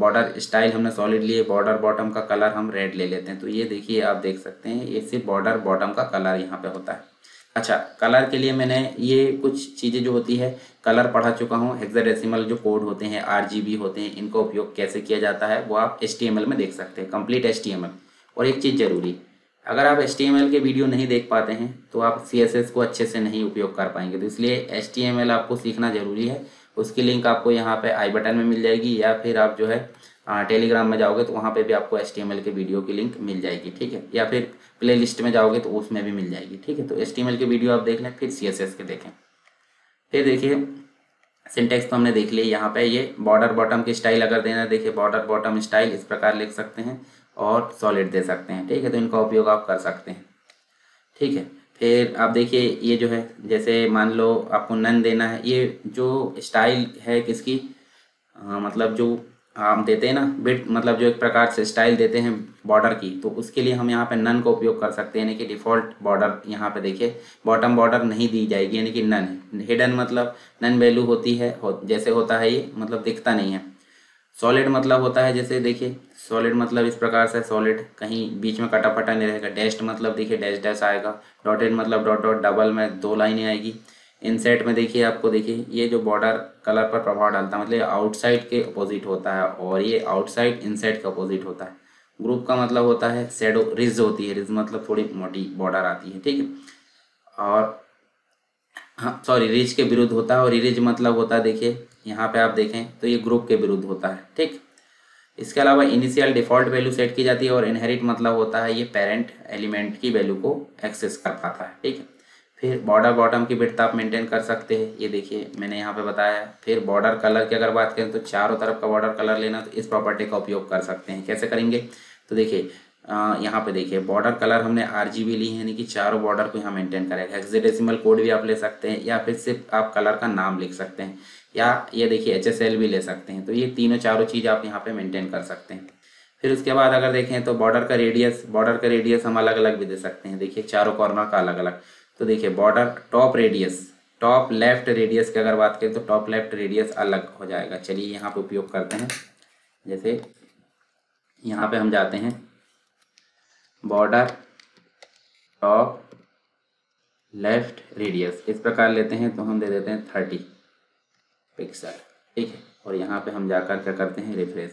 बॉर्डर स्टाइल हमने सॉलिड लिए बॉर्डर बॉटम का कलर हम रेड ले लेते हैं तो ये देखिए आप देख सकते हैं ये सिर्फ बॉर्डर बॉटम का कलर यहाँ पे होता है अच्छा कलर के लिए मैंने ये कुछ चीज़ें जो होती है कलर पढ़ा चुका हूँ हेक्साडेसिमल जो कोड होते हैं आरजीबी होते हैं इनका उपयोग कैसे किया जाता है वो आप एच में देख सकते हैं कंप्लीट एच और एक चीज़ ज़रूरी अगर आप एच के वीडियो नहीं देख पाते हैं तो आप सी को अच्छे से नहीं उपयोग कर पाएंगे तो इसलिए एच आपको सीखना ज़रूरी है उसकी लिंक आपको यहाँ पे आई बटन में मिल जाएगी या फिर आप जो है टेलीग्राम हाँ, में जाओगे तो वहाँ पे भी आपको एस के वीडियो की लिंक मिल जाएगी ठीक है या फिर प्ले लिस्ट में जाओगे तो उसमें भी मिल जाएगी ठीक है तो एस के वीडियो आप देख लें फिर सी के देखें फिर देखिए सिंटेक्स तो हमने देख लिया यहाँ पे ये बॉर्डर बॉटम की स्टाइल अगर देना देखिए बॉर्डर बॉटम स्टाइल इस प्रकार लिख सकते हैं और सॉलिड दे सकते हैं ठीक है तो इनका उपयोग आप कर सकते हैं ठीक है फिर आप देखिए ये जो है जैसे मान लो आपको नन देना है ये जो स्टाइल है किसकी आ, हाँ, मतलब जो हम देते हैं ना बिट मतलब जो एक प्रकार से स्टाइल देते हैं बॉर्डर की तो उसके लिए हम यहाँ पे नन का उपयोग कर सकते हैं यानी कि डिफ़ॉल्ट बॉर्डर यहाँ पे देखिए बॉटम बॉर्डर नहीं दी जाएगी यानी कि नन हिडन मतलब नन वैल्यू होती है हो, जैसे होता है ये मतलब दिखता नहीं है सॉलिड मतलब होता है जैसे देखिए सॉलिड मतलब इस प्रकार से सॉलिड कहीं बीच में कटा पटा नहीं रहेगा डैश मतलब देखिए डैश डैश आएगा डॉटेड मतलब डॉट डॉट डबल में दो लाइनें आएगी इनसेट में देखिए आपको देखिए ये जो बॉर्डर कलर पर प्रभाव डालता है मतलब आउटसाइड के अपोजिट होता है और ये आउटसाइड इनसेट के अपोजिट होता है ग्रुप का मतलब होता है सेडो रिज होती है रिज मतलब थोड़ी मोटी बॉर्डर आती है ठीक है और हाँ सॉरी रिज के विरुद्ध होता है और रिज मतलब होता है देखिए यहाँ पे आप देखें तो ये ग्रुप के विरुद्ध होता है ठीक इसके अलावा इनिशियल डिफॉल्ट वैल्यू सेट की जाती है और इनहेरिट मतलब होता है ये पेरेंट एलिमेंट की वैल्यू को एक्सेस कर पाता है ठीक है फिर बॉर्डर बॉटम की बिट आप मेंटेन कर सकते हैं ये देखिए मैंने यहाँ पे बताया फिर बॉर्डर कलर की अगर बात करें तो चारों तरफ का बॉर्डर कलर लेना तो इस प्रॉपर्टी का उपयोग कर सकते हैं कैसे करेंगे तो देखिए यहाँ पे देखिए बॉर्डर कलर हमने आर जी ली है यानी कि चारों बॉर्डर को यहाँ मेंटेन करेगा हेक्साडेसिमल कोड भी आप ले सकते हैं या फिर सिर्फ आप कलर का नाम लिख सकते हैं या ये देखिए एच भी ले सकते हैं तो ये तीनों चारों चीज़ आप यहाँ पे मेंटेन कर सकते हैं फिर उसके बाद अगर देखें तो बॉर्डर का रेडियस बॉर्डर का रेडियस हम अलग अलग भी दे सकते हैं देखिए चारों कॉर्नर का अलग अलग तो देखिए border top radius top left radius की अगर बात करें तो टॉप लेफ्ट रेडियस अलग हो जाएगा चलिए यहाँ पे उपयोग करते हैं जैसे यहाँ पे हम जाते हैं बॉर्डर टॉप लेफ्ट रेडियस इस प्रकार लेते हैं तो हम दे देते हैं थर्टी पिक्सल ठीक है और यहाँ पे हम जाकर क्या करते हैं रिफ्रेश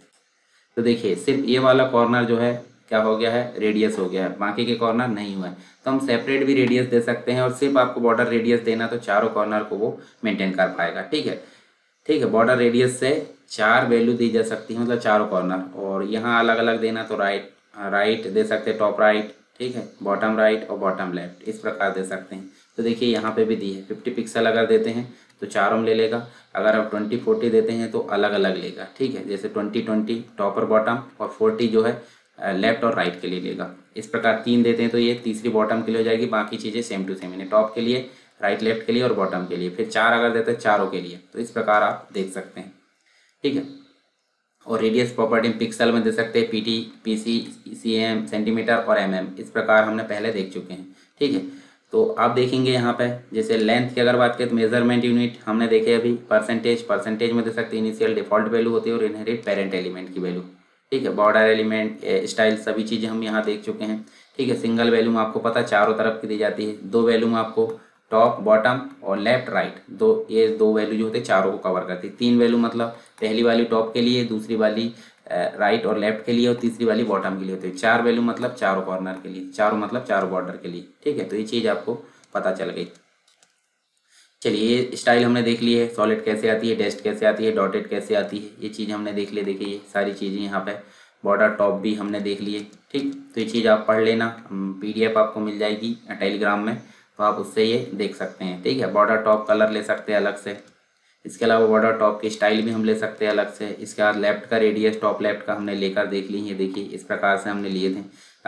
तो देखिए सिर्फ ये वाला कॉर्नर जो है क्या हो गया है रेडियस हो गया है बाकी के कॉर्नर नहीं हुआ है तो हम सेपरेट भी रेडियस दे सकते हैं और सिर्फ आपको बॉर्डर रेडियस देना तो चारों कॉर्नर को वो मेंटेन कर पाएगा ठीक है ठीक है बॉर्डर रेडियस से चार वैल्यू दी जा सकती है मतलब चारों कॉर्नर और यहाँ अलग अलग देना तो राइट हाँ, राइट दे सकते हैं टॉप राइट ठीक है बॉटम राइट और बॉटम लेफ्ट इस प्रकार दे सकते हैं तो देखिए यहाँ पे भी दी है फिफ्टी पिक्सल अगर देते हैं तो चारों में ले लेगा अगर आप ट्वेंटी फोर्टी देते हैं तो अलग अलग लेगा ठीक है जैसे ट्वेंटी ट्वेंटी टॉपर बॉटम और फोर्टी जो है लेफ्ट और राइट के लिए लेगा इस प्रकार तीन देते हैं तो ये तीसरी बॉटम के लिए हो जाएगी बाकी चीज़ें सेम टू सेम यानी टॉप के लिए राइट लेफ्ट के लिए और बॉटम के लिए फिर चार अगर देते हैं चारों के लिए तो इस प्रकार आप देख सकते हैं ठीक है और रेडियस प्रॉपर्टी पिक्सल में दे सकते हैं पीटी पीसी सीएम सेंटीमीटर और एमएम इस प्रकार हमने पहले देख चुके हैं ठीक है तो आप देखेंगे यहाँ पे जैसे लेंथ की अगर बात करें तो मेजरमेंट यूनिट हमने देखे अभी परसेंटेज परसेंटेज में दे सकते हैं इनिशियल डिफॉल्ट वैल्यू होती है और इनहेरिट पेरेंट एलिमेंट की वैल्यू ठीक है बॉर्डर एलिमेंट स्टाइल सभी चीज़ें हम यहाँ देख चुके हैं ठीक है सिंगल वैल्यूम आपको पता चारों तरफ की दी जाती है दो वैल्यूम आपको टॉप बॉटम और लेफ्ट राइट दो ये दो वैल्यू जो होते हैं चारों को कवर करती है तीन वैल्यू मतलब पहली वाली टॉप के लिए दूसरी वाली राइट और लेफ्ट के लिए और तीसरी वाली बॉटम के लिए होती है चार वैल्यू मतलब चारों कॉर्नर के लिए चारों मतलब चारों बॉर्डर के लिए ठीक है तो ये चीज़ आपको पता चल गई चलिए ये स्टाइल हमने देख ली है सॉलिड कैसे आती है डेस्ट कैसे आती है डॉटेड कैसे आती है ये चीज़ हमने देख ली देखिए ये सारी चीज़ें यहाँ पे बॉर्डर टॉप भी हमने देख लिए ठीक तो ये चीज़ आप पढ़ लेना पीडीएफ आपको मिल जाएगी टेलीग्राम में तो आप उससे ये देख सकते हैं ठीक है बॉर्डर टॉप कलर ले सकते हैं अलग से इसके अलावा बॉर्डर टॉप की स्टाइल भी हम ले सकते हैं अलग से इसके बाद लेफ्ट का रेडियस टॉप लेफ्ट का हमने लेकर देख ली है देखिए इस प्रकार से हमने लिए थे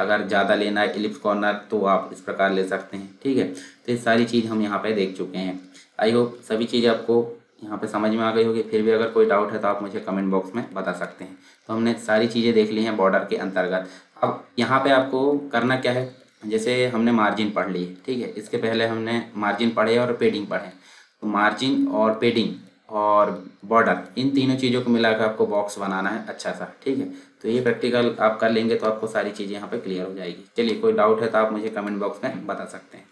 अगर ज़्यादा लेना है इलिप्स कॉर्नर तो आप इस प्रकार ले सकते हैं ठीक है तो ये सारी चीज़ हम यहाँ पर देख चुके हैं आई होप सभी चीज़ें आपको यहाँ पे समझ में आ गई होगी फिर भी अगर कोई डाउट है तो आप मुझे कमेंट बॉक्स में बता सकते हैं तो हमने सारी चीज़ें देख ली हैं बॉर्डर के अंतर्गत अब यहाँ पे आपको करना क्या है जैसे हमने मार्जिन पढ़ ली ठीक है इसके पहले हमने मार्जिन पढ़े और पेडिंग पढ़े तो मार्जिन और पेडिंग और बॉर्डर इन तीनों चीज़ों को मिलाकर आपको बॉक्स बनाना है अच्छा सा ठीक है तो ये प्रैक्टिकल आप कर लेंगे तो आपको सारी चीज़ें यहाँ पर क्लियर हो जाएगी चलिए कोई डाउट है तो आप मुझे कमेंट बॉक्स में बता सकते हैं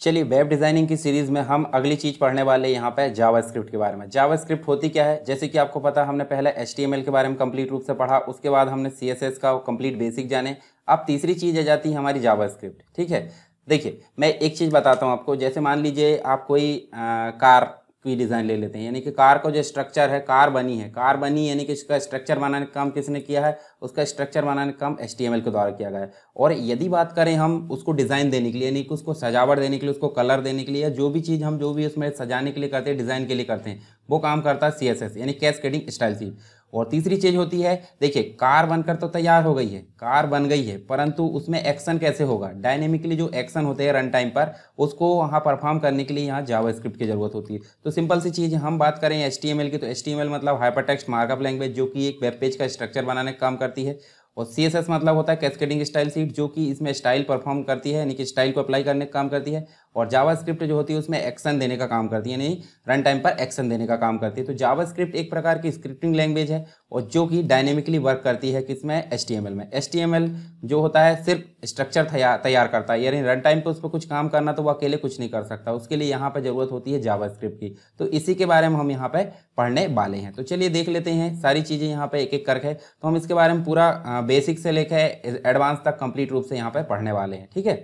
चलिए वेब डिज़ाइनिंग की सीरीज़ में हम अगली चीज़ पढ़ने वाले यहाँ पे जावास्क्रिप्ट के बारे में जावास्क्रिप्ट होती क्या है जैसे कि आपको पता हमने पहले एच के बारे में कंप्लीट रूप से पढ़ा उसके बाद हमने सी का कंप्लीट बेसिक जाने अब तीसरी चीज़ आ जाती है हमारी जावास्क्रिप्ट ठीक है देखिए मैं एक चीज़ बताता हूँ आपको जैसे मान लीजिए आप कोई आ, कार की डिज़ाइन ले लेते हैं यानी कि कार का जो स्ट्रक्चर है कार बनी है कार बनी यानी कि इसका स्ट्रक्चर बनाने का काम किसने किया है उसका स्ट्रक्चर बनाने का काम एस के द्वारा किया गया है और यदि बात करें हम उसको डिज़ाइन देने के लिए यानी कि उसको सजावट देने के लिए उसको कलर देने के लिए जो भी चीज़ हम जो भी उसमें सजाने के लिए करते हैं डिज़ाइन के लिए करते हैं वो काम करता है सी यानी कैस केडिंग स्टाइल चीज और तीसरी चीज़ होती है देखिए कार बनकर तो तैयार हो गई है कार बन गई है परंतु उसमें एक्शन कैसे होगा डायनेमिकली जो एक्शन होते हैं रन टाइम पर उसको वहाँ परफॉर्म करने के लिए यहाँ जावा स्क्रिप्ट की ज़रूरत होती है तो सिंपल सी चीज़ हम बात करें एच की तो एच मतलब हाइपर टेक्स्ट मार्कअप लैंग्वेज जो कि एक वेब पेज का स्ट्रक्चर बनाने का काम करती है और सी मतलब होता है कैस्केडिंग स्टाइल सीट जो कि इसमें स्टाइल परफॉर्म करती है यानी कि स्टाइल को अप्लाई करने का काम करती है और जावा स्क्रिप्ट जो होती है उसमें एक्शन देने का काम करती है यानी रन टाइम पर एक्शन देने का काम करती है तो जावा स्क्रिप्ट एक प्रकार की स्क्रिप्टिंग लैंग्वेज है और जो कि डायनेमिकली वर्क करती है किसमें एच टी एम एल में एच टी एम एल जो होता है सिर्फ स्ट्रक्चर तैयार करता है यानी रन टाइम पर उस पर कुछ काम करना तो वो अकेले कुछ नहीं कर सकता उसके लिए यहाँ पर ज़रूरत होती है जावा स्क्रिप्ट की तो इसी के बारे में हम यहाँ पर पढ़ने वाले हैं तो चलिए देख लेते हैं सारी चीज़ें यहाँ पर एक एक करके तो हम इसके बारे में पूरा बेसिक से लेकर एडवांस तक कंप्लीट रूप से यहाँ पर पढ़ने वाले हैं ठीक है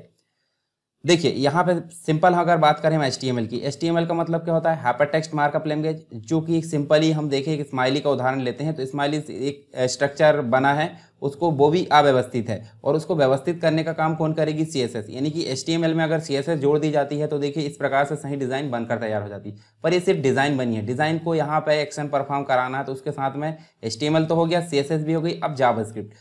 देखिए यहाँ पे सिंपल अगर बात करें हम एच की एच का मतलब क्या होता है हाइपर टेक्स्ट मार्कअप लैंग्वेज जो कि सिंपली हम देखें एक स्माइली का उदाहरण लेते हैं तो स्माइली एक स्ट्रक्चर बना है उसको वो भी अव्यवस्थित है और उसको व्यवस्थित करने का काम कौन करेगी सी यानी कि एल में अगर सी जोड़ दी जाती है तो देखिए इस प्रकार से सही डिज़ाइन बनकर तैयार हो जाती है पर ये सिर्फ डिज़ाइन बनी है डिज़ाइन को यहाँ पर एक्शन परफॉर्म कराना है तो उसके साथ में एच तो हो गया सी भी हो गई अब जावास्क्रिप्ट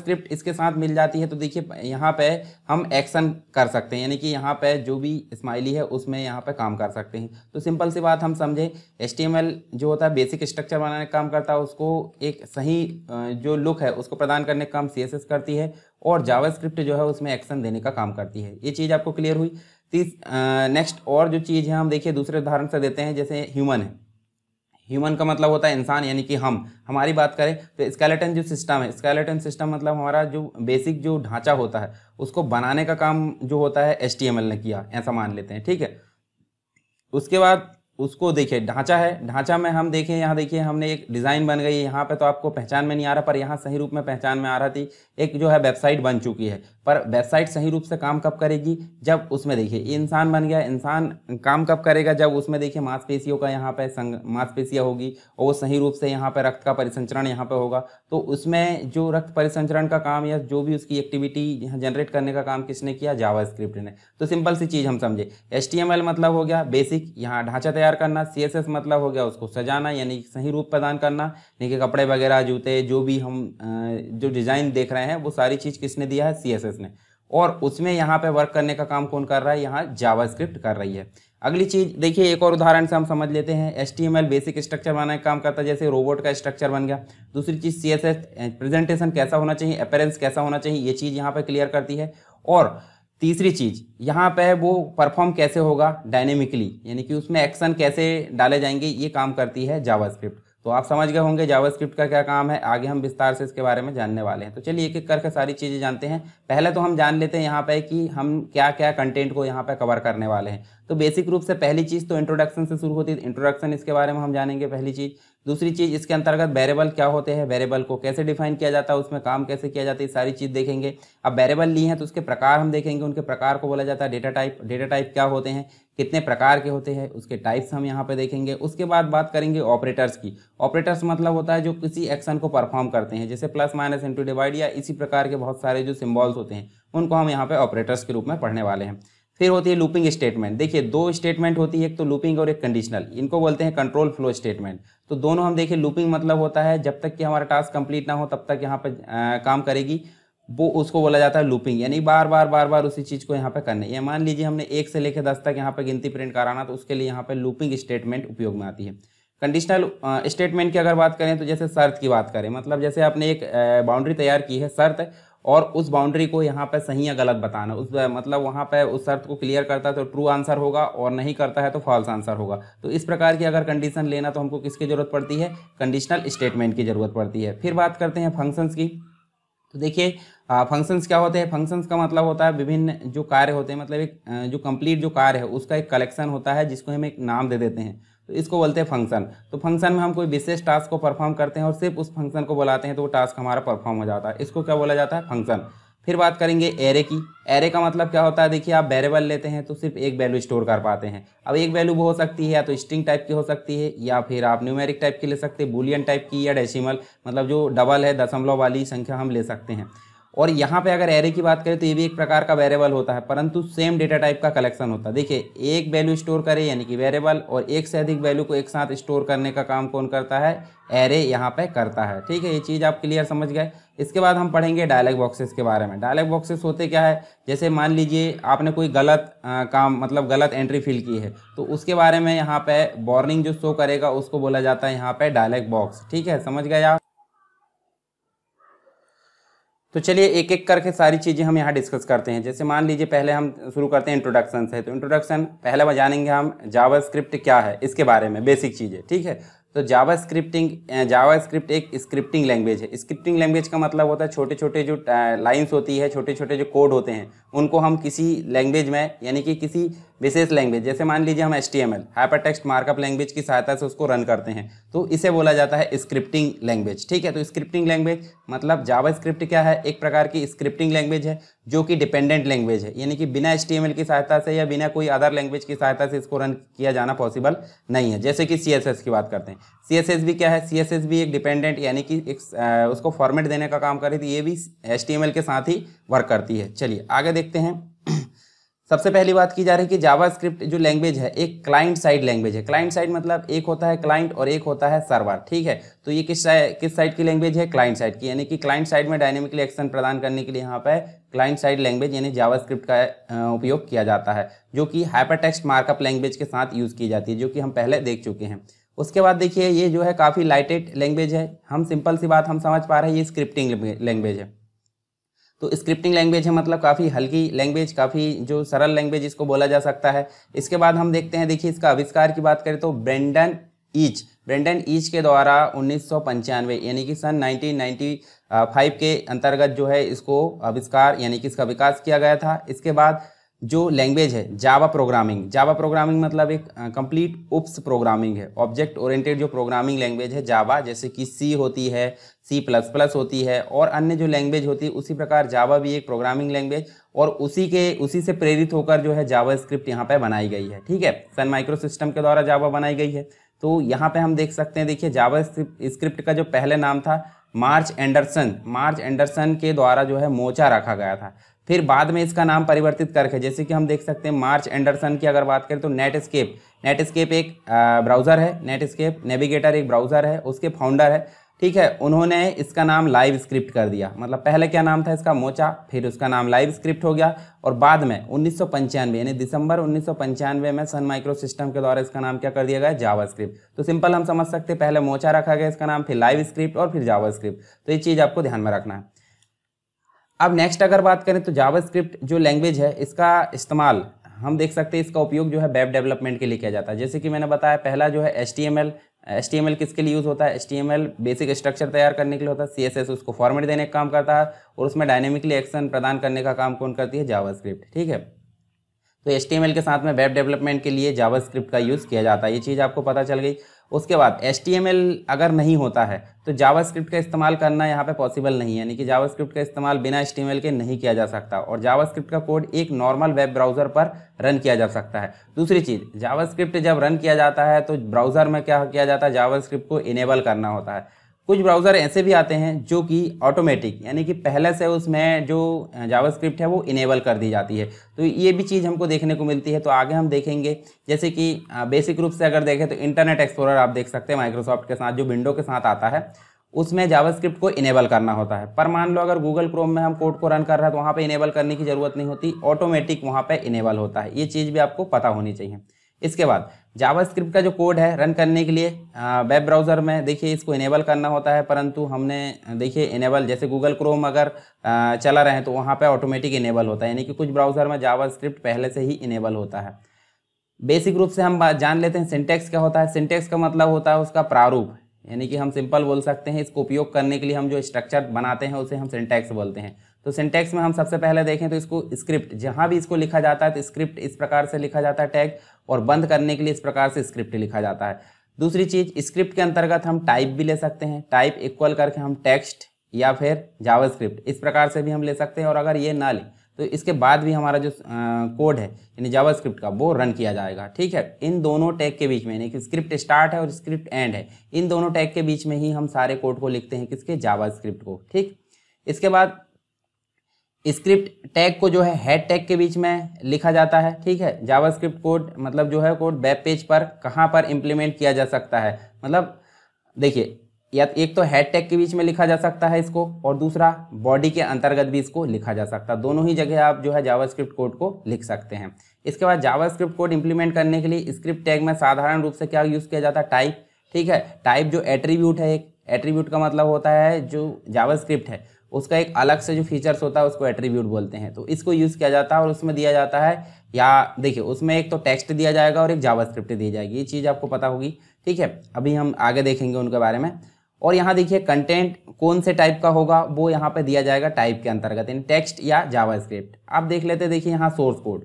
स्क्रिप्ट इसके साथ मिल जाती है तो देखिए यहाँ पर हम एक्शन कर सकते हैं यानी कि यहाँ पर जो भी स्माइली है उसमें यहाँ पर काम कर सकते हैं तो सिंपल सी बात हम समझे एच जो होता है बेसिक स्ट्रक्चर बनाने का काम करता है उसको एक सही जो लुक है उसको प्रदान प्रदान करने का काम सी करती है और जावास्क्रिप्ट जो है उसमें एक्शन देने का काम करती है ये चीज़ आपको क्लियर हुई तीस नेक्स्ट और जो चीज़ है हम देखिए दूसरे उदाहरण से देते हैं जैसे ह्यूमन है ह्यूमन का मतलब होता है इंसान यानी कि हम हमारी बात करें तो स्केलेटन जो सिस्टम है स्केलेटन सिस्टम मतलब हमारा जो बेसिक जो ढांचा होता है उसको बनाने का काम जो होता है एच ने किया ऐसा मान लेते हैं ठीक है उसके बाद उसको देखिए ढांचा है ढांचा में हम देखें यहाँ देखिए हमने एक डिज़ाइन बन गई यहाँ पे तो आपको पहचान में नहीं आ रहा पर यहाँ सही रूप में पहचान में आ रहा थी एक जो है वेबसाइट बन चुकी है पर वेबसाइट सही रूप से काम कब करेगी जब उसमें देखिए इंसान बन गया इंसान काम कब करेगा जब उसमें देखिए मांसपेशियों का यहाँ पे संग मांसपेशियाँ होगी और वो सही रूप से यहाँ पे रक्त का परिसंचरण यहाँ पे होगा तो उसमें जो रक्त परिसंचरण का काम या जो भी उसकी एक्टिविटी यहाँ जनरेट करने का काम किसने किया जावा ने तो सिंपल सी चीज़ हम समझे एस मतलब हो गया बेसिक यहाँ ढांचा तैयार करना सी मतलब हो गया उसको सजाना यानी सही रूप प्रदान करना यानी कपड़े वगैरह जूते जो भी हम जो डिज़ाइन देख रहे हैं वो सारी चीज़ किसने दिया है सी ने और उसमें यहाँ पे वर्क करने का काम कौन कर रहा है यहाँ जावास्क्रिप्ट कर रही है अगली चीज़ देखिए एक और उदाहरण से हम समझ लेते हैं एस बेसिक स्ट्रक्चर बनाने का काम करता है जैसे रोबोट का स्ट्रक्चर बन गया दूसरी चीज़ सी प्रेजेंटेशन कैसा होना चाहिए अपेरेंस कैसा होना चाहिए ये चीज़ यहाँ पर क्लियर करती है और तीसरी चीज़ यहाँ पे वो परफॉर्म कैसे होगा डायनेमिकली यानी कि उसमें एक्शन कैसे डाले जाएंगे ये काम करती है जावास्क्रिप्ट तो आप समझ गए होंगे जावास्क्रिप्ट का क्या काम है आगे हम विस्तार से इसके बारे में जानने वाले हैं तो चलिए एक एक करके सारी चीज़ें जानते हैं पहले तो हम जान लेते हैं यहाँ पे कि हम क्या क्या कंटेंट को यहाँ पे कवर करने वाले हैं तो बेसिक रूप से पहली चीज़ तो इंट्रोडक्शन से शुरू होती है इंट्रोडक्शन इसके बारे में हम जानेंगे पहली चीज़ दूसरी चीज़ इसके अंतर्गत वेरेबल क्या होते हैं वेरेबल को कैसे डिफाइन किया जाता है उसमें काम कैसे किया जाता है सारी चीज़ देखेंगे अब वेरेबल ली हैं तो उसके प्रकार हम देखेंगे उनके प्रकार को बोला जाता है डेटा टाइप डेटा टाइप क्या होते हैं कितने प्रकार के होते हैं उसके टाइप्स हम यहाँ पे देखेंगे उसके बाद बात करेंगे ऑपरेटर्स की ऑपरेटर्स मतलब होता है जो किसी एक्शन को परफॉर्म करते हैं जैसे प्लस माइनस इंटू डिवाइड या इसी प्रकार के बहुत सारे जो सिम्बॉल्स होते हैं उनको हम यहाँ पे ऑपरेटर्स के रूप में पढ़ने वाले हैं फिर होती है लूपिंग स्टेटमेंट देखिए दो स्टेटमेंट होती है एक तो लूपिंग और एक कंडीशनल इनको बोलते हैं कंट्रोल फ्लो स्टेटमेंट तो दोनों हम देखिए लूपिंग मतलब होता है जब तक कि हमारा टास्क कंप्लीट ना हो तब तक यहाँ पर काम करेगी वो उसको बोला जाता है लूपिंग यानी बार बार बार बार उसी चीज़ को यहाँ पे करने ये मान लीजिए हमने एक से लेकर दस तक यहाँ पे गिनती प्रिंट कराना तो उसके लिए यहाँ पे लूपिंग स्टेटमेंट उपयोग में आती है कंडीशनल स्टेटमेंट की अगर बात करें तो जैसे शर्त की बात करें मतलब जैसे आपने एक बाउंड्री तैयार की है शर्त और उस बाउंड्री को यहाँ पर सही या गलत बताना उस मतलब वहाँ पर उस शर्त को क्लियर करता है तो ट्रू आंसर होगा और नहीं करता है तो फॉल्स आंसर होगा तो इस प्रकार की अगर कंडीशन लेना तो हमको किसकी ज़रूरत पड़ती है कंडीशनल स्टेटमेंट की ज़रूरत पड़ती है फिर बात करते हैं फंक्शंस की तो देखिए फंक्शंस क्या होते हैं फंक्शंस का मतलब होता है विभिन्न जो कार्य होते हैं मतलब एक जो कंप्लीट जो कार्य है उसका एक कलेक्शन होता है जिसको हम एक नाम दे देते हैं तो इसको बोलते हैं फंक्शन तो फंक्शन में हम कोई विशेष टास्क को परफॉर्म करते हैं और सिर्फ उस फंक्शन को बुलाते हैं तो वो टास्क हमारा परफॉर्म हो जाता है इसको क्या बोला जाता है फंक्शन फिर बात करेंगे एरे की एरे का मतलब क्या होता है देखिए आप वेरेबल लेते हैं तो सिर्फ एक वैल्यू स्टोर कर पाते हैं अब एक वैल्यू वो हो सकती है या तो स्ट्रिंग टाइप की हो सकती है या फिर आप न्यूमेरिक टाइप की ले सकते हैं बुलियन टाइप की या डेसिमल मतलब जो डबल है दशमलव वाली संख्या हम ले सकते हैं और यहाँ पे अगर एरे की बात करें तो ये भी एक प्रकार का वेरेबल होता है परंतु सेम डेटा टाइप का कलेक्शन होता है देखिए एक वैल्यू स्टोर करे यानी कि वेरेबल और एक से अधिक वैल्यू को एक साथ स्टोर करने का काम कौन करता है एरे यहाँ पे करता है ठीक है ये चीज़ आप क्लियर समझ गए इसके बाद हम पढ़ेंगे डायलॉग बॉक्सेस के बारे में डायलॉग बॉक्सेस होते क्या है जैसे मान लीजिए आपने कोई गलत आ, काम मतलब गलत एंट्री फिल की है तो उसके बारे में यहाँ पर वार्निंग जो शो करेगा उसको बोला जाता है यहाँ पर डायलॉग बॉक्स ठीक है समझ गए आप तो चलिए एक एक करके सारी चीज़ें हम यहाँ डिस्कस करते हैं जैसे मान लीजिए पहले हम शुरू करते हैं इंट्रोडक्शन से तो इंट्रोडक्शन पहले जानेंगे हम जावा क्या है इसके बारे में बेसिक चीज़ें ठीक है तो जावा स्क्रिप्टिंग जावा स्क्रिप्ट एक स्क्रिप्टिंग लैंग्वेज है स्क्रिप्टिंग लैंग्वेज का मतलब होता है छोटे छोटे जो लाइंस होती है छोटे छोटे जो कोड होते हैं उनको हम किसी लैंग्वेज में यानी कि किसी विशेष लैंग्वेज जैसे मान लीजिए हम H T M L hypertext markup language की सहायता से उसको रन करते हैं तो इसे बोला जाता है स्क्रिप्टिंग लैंग्वेज ठीक है तो स्क्रिप्टिंग लैंग्वेज मतलब जावा स्क्रिप्ट क्या है एक प्रकार की स्क्रिप्टिंग लैंग्वेज है जो कि डिपेंडेंट लैंग्वेज है यानी कि बिना एच की सहायता से या बिना कोई अदर लैंग्वेज की सहायता से इसको रन किया जाना पॉसिबल नहीं है जैसे कि सी की बात करते हैं सी भी क्या है सी भी एक डिपेंडेंट यानी कि एक आ, उसको फॉर्मेट देने का काम कर रही थी ये भी एच के साथ ही वर्क करती है चलिए आगे देखते हैं सबसे पहली बात की जा रही है कि जावास्क्रिप्ट जो लैंग्वेज है एक क्लाइंट साइड लैंग्वेज है क्लाइंट साइड मतलब एक होता है क्लाइंट और एक होता है सर्वर ठीक है तो ये किस किस साइड की लैंग्वेज है क्लाइंट साइड की यानी कि क्लाइंट साइड में डायनेमिकली एक्शन प्रदान करने के लिए यहाँ पर क्लाइंट साइड लैंग्वेज यानी जावास्क्रिप्ट का उपयोग किया जाता है जो कि हाइपरटेक्स्ट मार्कअप लैंग्वेज के साथ यूज़ की जाती है जो कि हम पहले देख चुके हैं उसके बाद देखिए ये जो है काफ़ी लाइटेड लैंग्वेज है हम सिंपल सी बात हम समझ पा रहे हैं ये स्क्रिप्टिंग लैंग्वेज है तो स्क्रिप्टिंग लैंग्वेज है मतलब काफ़ी हल्की लैंग्वेज काफ़ी जो सरल लैंग्वेज इसको बोला जा सकता है इसके बाद हम देखते हैं देखिए इसका आविष्कार की बात करें तो ब्रेंडन ईच ब्रेंडन ईच के द्वारा उन्नीस यानी कि सन 1995 के अंतर्गत जो है इसको आविष्कार यानी कि इसका विकास किया गया था इसके बाद जो लैंग्वेज है जावा प्रोग्रामिंग जावा प्रोग्रामिंग मतलब एक कंप्लीट उप्स प्रोग्रामिंग है ऑब्जेक्ट ओरिएंटेड जो प्रोग्रामिंग लैंग्वेज है जावा जैसे कि सी होती है सी प्लस प्लस होती है और अन्य जो लैंग्वेज होती है उसी प्रकार जावा भी एक प्रोग्रामिंग लैंग्वेज और उसी के उसी से प्रेरित होकर जो है जावा स्क्रिप्ट यहाँ पर बनाई गई है ठीक है सन माइक्रो सिस्टम के द्वारा जावा बनाई गई है तो यहाँ पर हम देख सकते हैं देखिए जावा स्क्रिप्ट का जो पहले नाम था मार्च एंडरसन मार्च एंडरसन के द्वारा जो है मोचा रखा गया था फिर बाद में इसका नाम परिवर्तित करके जैसे कि हम देख सकते हैं मार्च एंडरसन की अगर बात करें तो नेटस्केप नेटस्केप एक ब्राउज़र है नेटस्केप नेविगेटर एक ब्राउज़र है उसके फाउंडर है ठीक है उन्होंने इसका नाम लाइव स्क्रिप्ट कर दिया मतलब पहले क्या नाम था इसका मोचा फिर उसका नाम लाइव स्क्रिप्ट हो गया और बाद में उन्नीस यानी दिसंबर उन्नीस में सन माइक्रो सिस्टम के द्वारा इसका नाम क्या कर दिया गया जावा स्क्रिप्ट तो सिंपल हम समझ सकते हैं पहले मोचा रखा गया इसका नाम फिर लाइव स्क्रिप्ट और फिर जावा स्क्रिप्ट तो ये चीज़ आपको ध्यान में रखना है अब नेक्स्ट अगर बात करें तो जावास्क्रिप्ट जो लैंग्वेज है इसका इस्तेमाल हम देख सकते हैं इसका उपयोग जो है वेब डेवलपमेंट के लिए किया जाता है जैसे कि मैंने बताया पहला जो है एम एल किसके लिए यूज़ होता है एल बेसिक स्ट्रक्चर तैयार करने के लिए होता है सी उसको फॉर्मेट देने का काम करता है और उसमें डायनेमिकली एक्शन प्रदान करने का काम कौन करती है स्क्रिप्ट ठीक है तो एच के साथ में वेब डेवलपमेंट के लिए स्क्रिप्ट का यूज़ किया जाता है ये चीज़ आपको पता चल गई उसके बाद एस अगर नहीं होता है तो जावा का इस्तेमाल करना यहाँ पे पॉसिबल नहीं है यानी कि जावा का इस्तेमाल बिना एस के नहीं किया जा सकता और जावा का कोड एक नॉर्मल वेब ब्राउज़र पर रन किया जा सकता है दूसरी चीज़ जावा जब रन किया जाता है तो ब्राउज़र में क्या किया जाता है जावा को इनेबल करना होता है कुछ ब्राउज़र ऐसे भी आते हैं जो कि ऑटोमेटिक यानी कि पहले से उसमें जो जावास्क्रिप्ट है वो इनेबल कर दी जाती है तो ये भी चीज़ हमको देखने को मिलती है तो आगे हम देखेंगे जैसे कि बेसिक रूप से अगर देखें तो इंटरनेट एक्सप्लोरर आप देख सकते हैं माइक्रोसॉफ्ट के साथ जो विंडो के साथ आता है उसमें जावास्क्रिप्ट को इनेबल करना होता है पर मान लो अगर गूगल क्रोम में हम कोड को रन कर रहे हैं तो वहाँ पर इनेबल करने की ज़रूरत नहीं होती ऑटोमेटिक वहाँ पर इनेबल होता है ये चीज़ भी आपको पता होनी चाहिए इसके बाद जावास्क्रिप्ट का जो कोड है रन करने के लिए वेब ब्राउज़र में देखिए इसको इनेबल करना होता है परंतु हमने देखिए इनेबल जैसे गूगल क्रोम अगर चला रहे हैं तो वहाँ पे ऑटोमेटिक इनेबल होता है यानी कि कुछ ब्राउज़र में जावास्क्रिप्ट पहले से ही इनेबल होता है बेसिक रूप से हम जान लेते हैं सिंटेक्स क्या होता है सिंटेक्स का मतलब होता है उसका प्रारूप यानी कि हम सिंपल बोल सकते हैं इसको उपयोग करने के लिए हम जो स्ट्रक्चर बनाते हैं उसे हम सिंटैक्स बोलते हैं तो सिंटेक्स में हम सबसे पहले देखें तो इसको स्क्रिप्ट जहाँ भी इसको लिखा जाता है तो स्क्रिप्ट इस प्रकार से लिखा जाता है टैग और बंद करने के लिए इस प्रकार से स्क्रिप्ट लिखा जाता है दूसरी चीज़ स्क्रिप्ट के अंतर्गत हम टाइप भी ले सकते हैं टाइप इक्वल करके हम टेक्स्ट या फिर जावास्क्रिप्ट इस प्रकार से भी हम ले सकते हैं और अगर ये ना लें तो इसके बाद भी हमारा जो कोड है यानी जावास्क्रिप्ट का वो रन किया जाएगा ठीक है इन दोनों टैग के बीच में यानी कि स्क्रिप्ट स्टार्ट है और स्क्रिप्ट एंड है इन दोनों टैग के बीच में ही हम सारे कोड को लिखते हैं किसके जावास्क्रिप्ट को ठीक इसके बाद स्क्रिप्ट टैग को जो है हेड टैग के बीच में लिखा जाता है ठीक है जावास्क्रिप्ट कोड मतलब जो है कोड वेब पेज पर कहाँ पर इम्प्लीमेंट किया जा सकता है मतलब देखिए या एक तो हेड टैग के बीच में लिखा जा सकता है इसको और दूसरा बॉडी के अंतर्गत भी इसको लिखा जा सकता है दोनों ही जगह आप जो है जावास्क्रिप्ट कोड को लिख सकते हैं इसके बाद जावास्क्रिप्ट कोड इंप्लीमेंट करने के लिए स्क्रिप्ट टैग में साधारण रूप से क्या यूज़ किया जाता है टाइप ठीक है टाइप जो एट्रीब्यूट है एक एट्रीब्यूट का मतलब होता है जो जावा है उसका एक अलग से जो फीचर्स होता है उसको एट्रीब्यूट बोलते हैं तो इसको यूज़ किया जाता है और उसमें दिया जाता है या देखिए उसमें एक तो टेक्स्ट दिया जाएगा और एक जावास्क्रिप्ट दी जाएगी ये चीज़ आपको पता होगी ठीक है अभी हम आगे देखेंगे उनके बारे में और यहाँ देखिए कंटेंट कौन से टाइप का होगा वो यहाँ पर दिया जाएगा टाइप के अंतर्गत यानी टेक्स्ट या जावास्क्रिप्ट आप देख लेते हैं देखिए यहाँ सोर्स कोड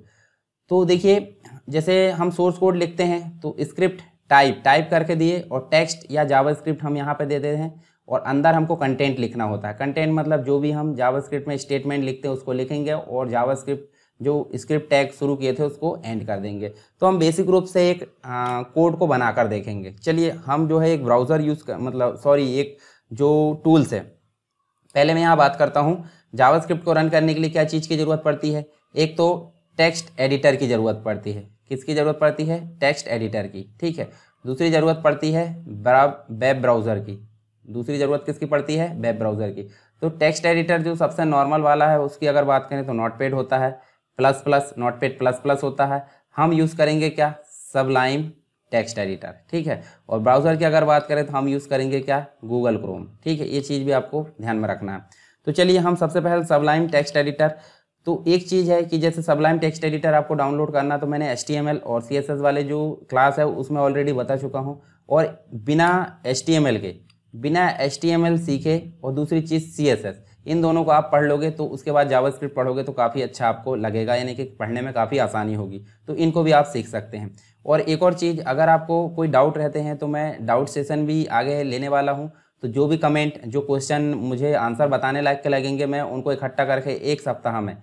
तो देखिए जैसे हम सोर्स कोड लिखते हैं तो स्क्रिप्ट टाइप टाइप करके दिए और टेक्स्ट या जावास्क्रिप्ट हम यहाँ पे देते हैं और अंदर हमको कंटेंट लिखना होता है कंटेंट मतलब जो भी हम जावास्क्रिप्ट में स्टेटमेंट लिखते हैं उसको लिखेंगे और जावास्क्रिप्ट जो स्क्रिप्ट टैग शुरू किए थे उसको एंड कर देंगे तो हम बेसिक रूप से एक कोड को बनाकर देखेंगे चलिए हम जो है एक ब्राउज़र यूज़ कर मतलब सॉरी एक जो टूल्स है पहले मैं यहाँ बात करता हूँ जावास्क्रिप्ट को रन करने के लिए क्या चीज़ की ज़रूरत पड़ती है एक तो टेक्स्ट एडिटर की ज़रूरत पड़ती है किसकी ज़रूरत पड़ती है टेक्स्ट एडिटर की ठीक है दूसरी ज़रूरत पड़ती है वेब ब्राउज़र की दूसरी ज़रूरत किसकी पड़ती है वेब ब्राउज़र की तो टेक्स्ट एडिटर जो सबसे नॉर्मल वाला है उसकी अगर बात करें तो नोट पेड होता है plus plus note paid plus plus होता है हम यूज़ करेंगे क्या सबलाइम टेक्स्ट एडिटर ठीक है और ब्राउज़र की अगर बात करें तो हम यूज़ करेंगे क्या गूगल क्रोम ठीक है ये चीज़ भी आपको ध्यान में रखना है तो चलिए हम सबसे पहले सबलाइम टेक्स्ट एडिटर तो एक चीज़ है कि जैसे सबलाइम टेक्स्ट एडिटर आपको डाउनलोड करना तो मैंने एच और सी वाले जो क्लास है उसमें ऑलरेडी बता चुका हूँ और बिना एच के बिना एच सीखे और दूसरी चीज़ सी इन दोनों को आप पढ़ लोगे तो उसके बाद जावास्क्रिप्ट पढ़ोगे तो काफ़ी अच्छा आपको लगेगा यानी कि पढ़ने में काफ़ी आसानी होगी तो इनको भी आप सीख सकते हैं और एक और चीज़ अगर आपको कोई डाउट रहते हैं तो मैं डाउट सेशन भी आगे लेने वाला हूँ तो जो भी कमेंट जो क्वेश्चन मुझे आंसर बताने लायक के लगेंगे मैं उनको इकट्ठा करके एक सप्ताह में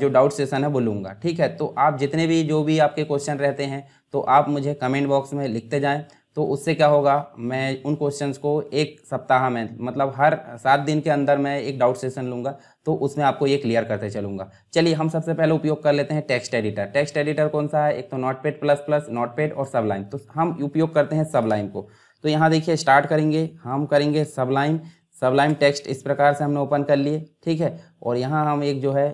जो डाउट सेशन है वो लूँगा ठीक है तो आप जितने भी जो भी आपके क्वेश्चन रहते हैं तो आप मुझे कमेंट बॉक्स में लिखते जाएँ तो उससे क्या होगा मैं उन क्वेश्चंस को एक सप्ताह में मतलब हर सात दिन के अंदर मैं एक डाउट सेशन लूँगा तो उसमें आपको ये क्लियर करते चलूँगा चलिए हम सबसे पहले उपयोग कर लेते हैं टेक्स्ट एडिटर टेक्स्ट एडिटर कौन सा है एक तो note paid plus plus notepad और सबलाइन तो हम उपयोग करते हैं सबलाइन को तो यहाँ देखिए स्टार्ट करेंगे हम करेंगे सबलाइन सबलाइन टेक्स्ट इस प्रकार से हमने ओपन कर लिए ठीक है और यहाँ हम एक जो है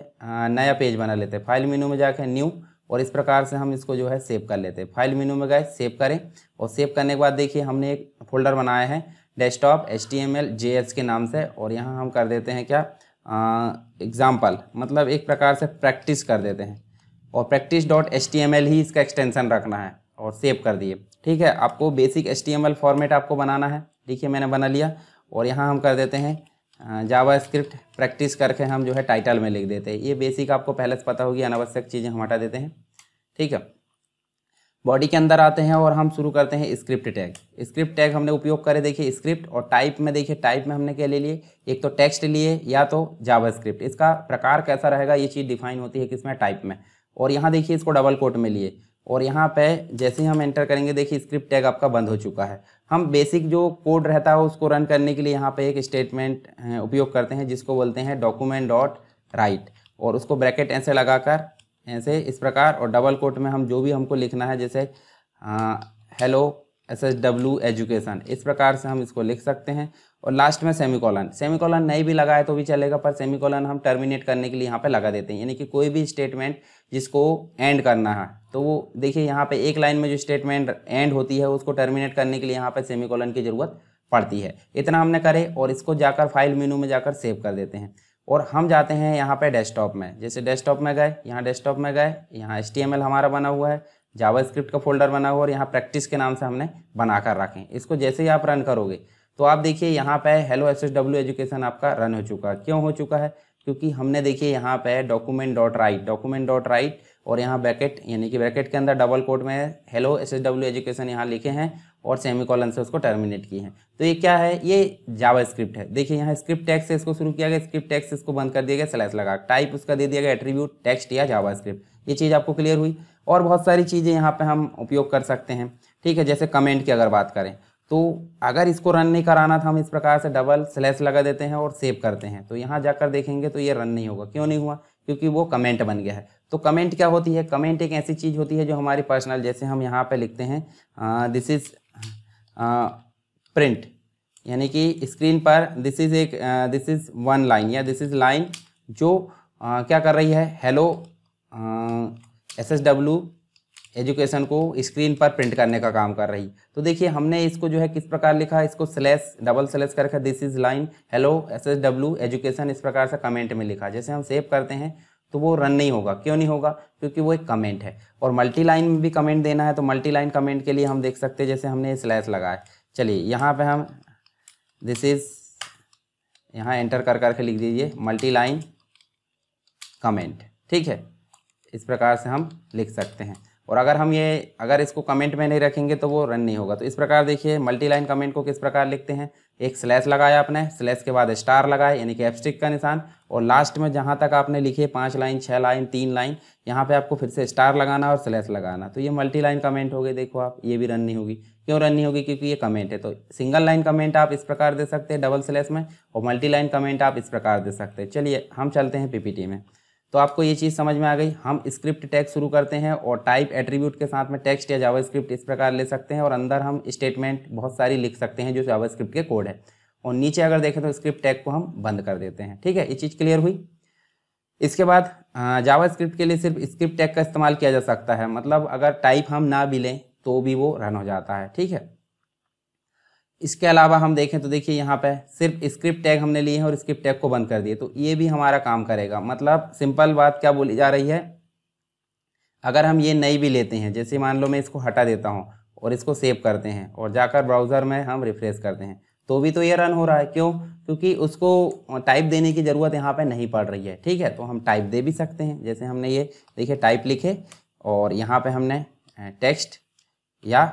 नया पेज बना लेते हैं फाइल मेनू में जाकर न्यू और इस प्रकार से हम इसको जो है सेव कर लेते हैं फाइल मेनू में गए सेव करें और सेव करने के बाद देखिए हमने एक फोल्डर बनाया है desktop H T M L J S के नाम से और यहाँ हम कर देते हैं क्या एग्ज़ाम्पल मतलब एक प्रकार से प्रैक्टिस कर देते हैं और practice dot H T M L ही इसका एक्सटेंसन रखना है और सेव कर दिए ठीक है आपको basic H T M L format आपको बनाना है देखिए मैंने बना लिया और यहाँ हम कर देते हैं जावा स्क्रिप्ट प्रैक्टिस करके हम जो है टाइटल में लिख देते हैं ये बेसिक आपको पहले से पता होगी अनावश्यक चीज़ें हम हटा देते हैं ठीक है बॉडी के अंदर आते हैं और हम शुरू करते हैं स्क्रिप्ट टैग स्क्रिप्ट टैग हमने उपयोग करे देखिए स्क्रिप्ट और टाइप में देखिए टाइप में हमने क्या ले लिए एक तो टेक्स्ट लिए या तो जावा स्क्रिप्ट इसका प्रकार कैसा रहेगा ये चीज़ डिफाइन होती है किसमें टाइप में और यहाँ देखिए इसको डबल कोट में लिए और यहाँ पे जैसे ही हम एंटर करेंगे देखिए स्क्रिप्ट टैग आपका बंद हो चुका है हम बेसिक जो कोड रहता है उसको रन करने के लिए यहाँ पे एक स्टेटमेंट उपयोग करते हैं जिसको बोलते हैं डॉक्यूमेंट डॉट राइट और उसको ब्रैकेट ऐसे लगाकर ऐसे इस प्रकार और डबल कोट में हम जो भी हमको लिखना है जैसे हेलो हाँ, एस एस डब्ल्यू एजुकेशन इस प्रकार से हम इसको लिख सकते हैं और लास्ट में सेमी कॉलन सेमी कॉलन नहीं भी लगाए तो भी चलेगा पर सेमी कॉलन हम टर्मिनेट करने के लिए यहाँ पे लगा देते हैं यानी कि कोई भी स्टेटमेंट जिसको एंड करना है तो वो देखिए यहाँ पे एक लाइन में जो स्टेटमेंट एंड होती है उसको टर्मिनेट करने के लिए यहाँ पर सेमी कॉलन की ज़रूरत पड़ती है इतना हमने करे और इसको जाकर फाइल मीनू में जाकर सेव कर देते हैं और हम जाते हैं यहाँ पे डेस्कटॉप में जैसे डेस्कटॉप में गए यहाँ डेस्कटॉप में गए यहाँ एच हमारा बना हुआ है जावास्क्रिप्ट का फोल्डर बना हुआ और यहाँ प्रैक्टिस के नाम से हमने बना कर रखें इसको जैसे ही आप रन करोगे तो आप देखिए यहाँ पे hello S S W education आपका रन हो चुका है क्यों हो चुका है क्योंकि हमने देखिए यहाँ पे document dot write document dot write और यहाँ ब्रैकेट यानी कि ब्रैकेट के अंदर डबल कोट में hello S S W education यहाँ लिखे हैं और सेमी कॉलन से उसको टर्मिनेट किए हैं तो ये क्या है ये जावा स्क्रिप्ट है देखिए यहाँ स्क्रिप्ट टैक्स से इसको शुरू किया गया स्क्रिप्ट टैक्स इसको बंद कर दिया गया स्लैस लगा टाइप उसका दे दिया गया एट्रीब्यूट टेक्स्ट या जावा स्क्रिप्ट ये चीज़ आपको क्लियर हुई और बहुत सारी चीज़ें यहाँ पे हम उपयोग कर सकते हैं ठीक है जैसे कमेंट की अगर बात करें तो अगर इसको रन नहीं कराना था हम इस प्रकार से डबल स्लैश लगा देते हैं और सेव करते हैं तो यहाँ जाकर देखेंगे तो ये रन नहीं होगा क्यों नहीं हुआ क्योंकि वो कमेंट बन गया है तो कमेंट क्या होती है कमेंट एक ऐसी चीज़ होती है जो हमारी पर्सनल जैसे हम यहाँ पर लिखते हैं दिस इज़ प्रिंट यानी कि स्क्रीन पर दिस इज़ एक दिस इज़ वन लाइन या दिस इज़ लाइन जो आ, क्या कर रही है hello S S W education को स्क्रीन पर प्रिंट करने का काम कर रही तो देखिए हमने इसको जो है किस प्रकार लिखा है इसको स्लैश डबल स्लैश कर रखा this is line hello S S W education इस प्रकार से कमेंट में लिखा जैसे हम सेव करते हैं तो वो रन नहीं होगा क्यों नहीं होगा क्योंकि वो एक कमेंट है और मल्टी लाइन में भी कमेंट देना है तो मल्टी लाइन कमेंट के लिए हम देख सकते हैं जैसे हमने स्लैश लगाया चलिए यहाँ पे हम दिस इज यहाँ एंटर कर करके लिख दीजिए मल्टी लाइन कमेंट ठीक है इस प्रकार से हम लिख सकते हैं और अगर हम ये अगर इसको कमेंट में नहीं रखेंगे तो वो रन नहीं होगा तो इस प्रकार देखिए मल्टी लाइन कमेंट को किस प्रकार लिखते हैं एक स्लैश लगाया आपने स्लैश के बाद स्टार लगाए यानी कि एपस्टिक का निशान और लास्ट में जहाँ तक आपने लिखे पाँच लाइन छः लाइन तीन लाइन यहाँ पे आपको फिर से स्टार लगाना और स्लैश लगाना तो ये मल्टी लाइन कमेंट हो गए देखो आप ये भी रन नहीं होगी क्यों रन नहीं होगी क्योंकि ये कमेंट है तो सिंगल लाइन कमेंट आप इस प्रकार दे सकते हैं डबल स्लैश में और मल्टी लाइन कमेंट आप इस प्रकार दे सकते हैं चलिए हम चलते हैं पीपीटी में तो आपको ये चीज़ समझ में आ गई हम स्क्रिप्ट टैग शुरू करते हैं और टाइप एट्रीब्यूट के साथ में टेक्स्ट या जावा स्क्रिप्ट इस प्रकार ले सकते हैं और अंदर हम स्टेटमेंट बहुत सारी लिख सकते हैं जो जावा स्क्रिप्ट के कोड है और नीचे अगर देखें तो स्क्रिप्ट टैग को हम बंद कर देते हैं ठीक है ये चीज़ क्लियर हुई इसके बाद जावा स्क्रिप्ट के लिए सिर्फ स्क्रिप्ट टैग का इस्तेमाल किया जा सकता है मतलब अगर टाइप हम ना भी लें तो भी वो रन हो जाता है ठीक है इसके अलावा हम देखें तो देखिए यहाँ पे सिर्फ स्क्रिप्ट टैग हमने लिए हैं और स्क्रिप्ट टैग को बंद कर दिए तो ये भी हमारा काम करेगा मतलब सिंपल बात क्या बोली जा रही है अगर हम ये नई भी लेते हैं जैसे मान लो मैं इसको हटा देता हूँ और इसको सेव करते हैं और जाकर ब्राउज़र में हम रिफ्रेश करते हैं तो भी तो ये रन हो रहा है क्यों क्योंकि उसको टाइप देने की ज़रूरत यहाँ पर नहीं पड़ रही है ठीक है तो हम टाइप दे भी सकते हैं जैसे हमने ये देखिए टाइप लिखे और यहाँ पर हमने टेक्स्ट या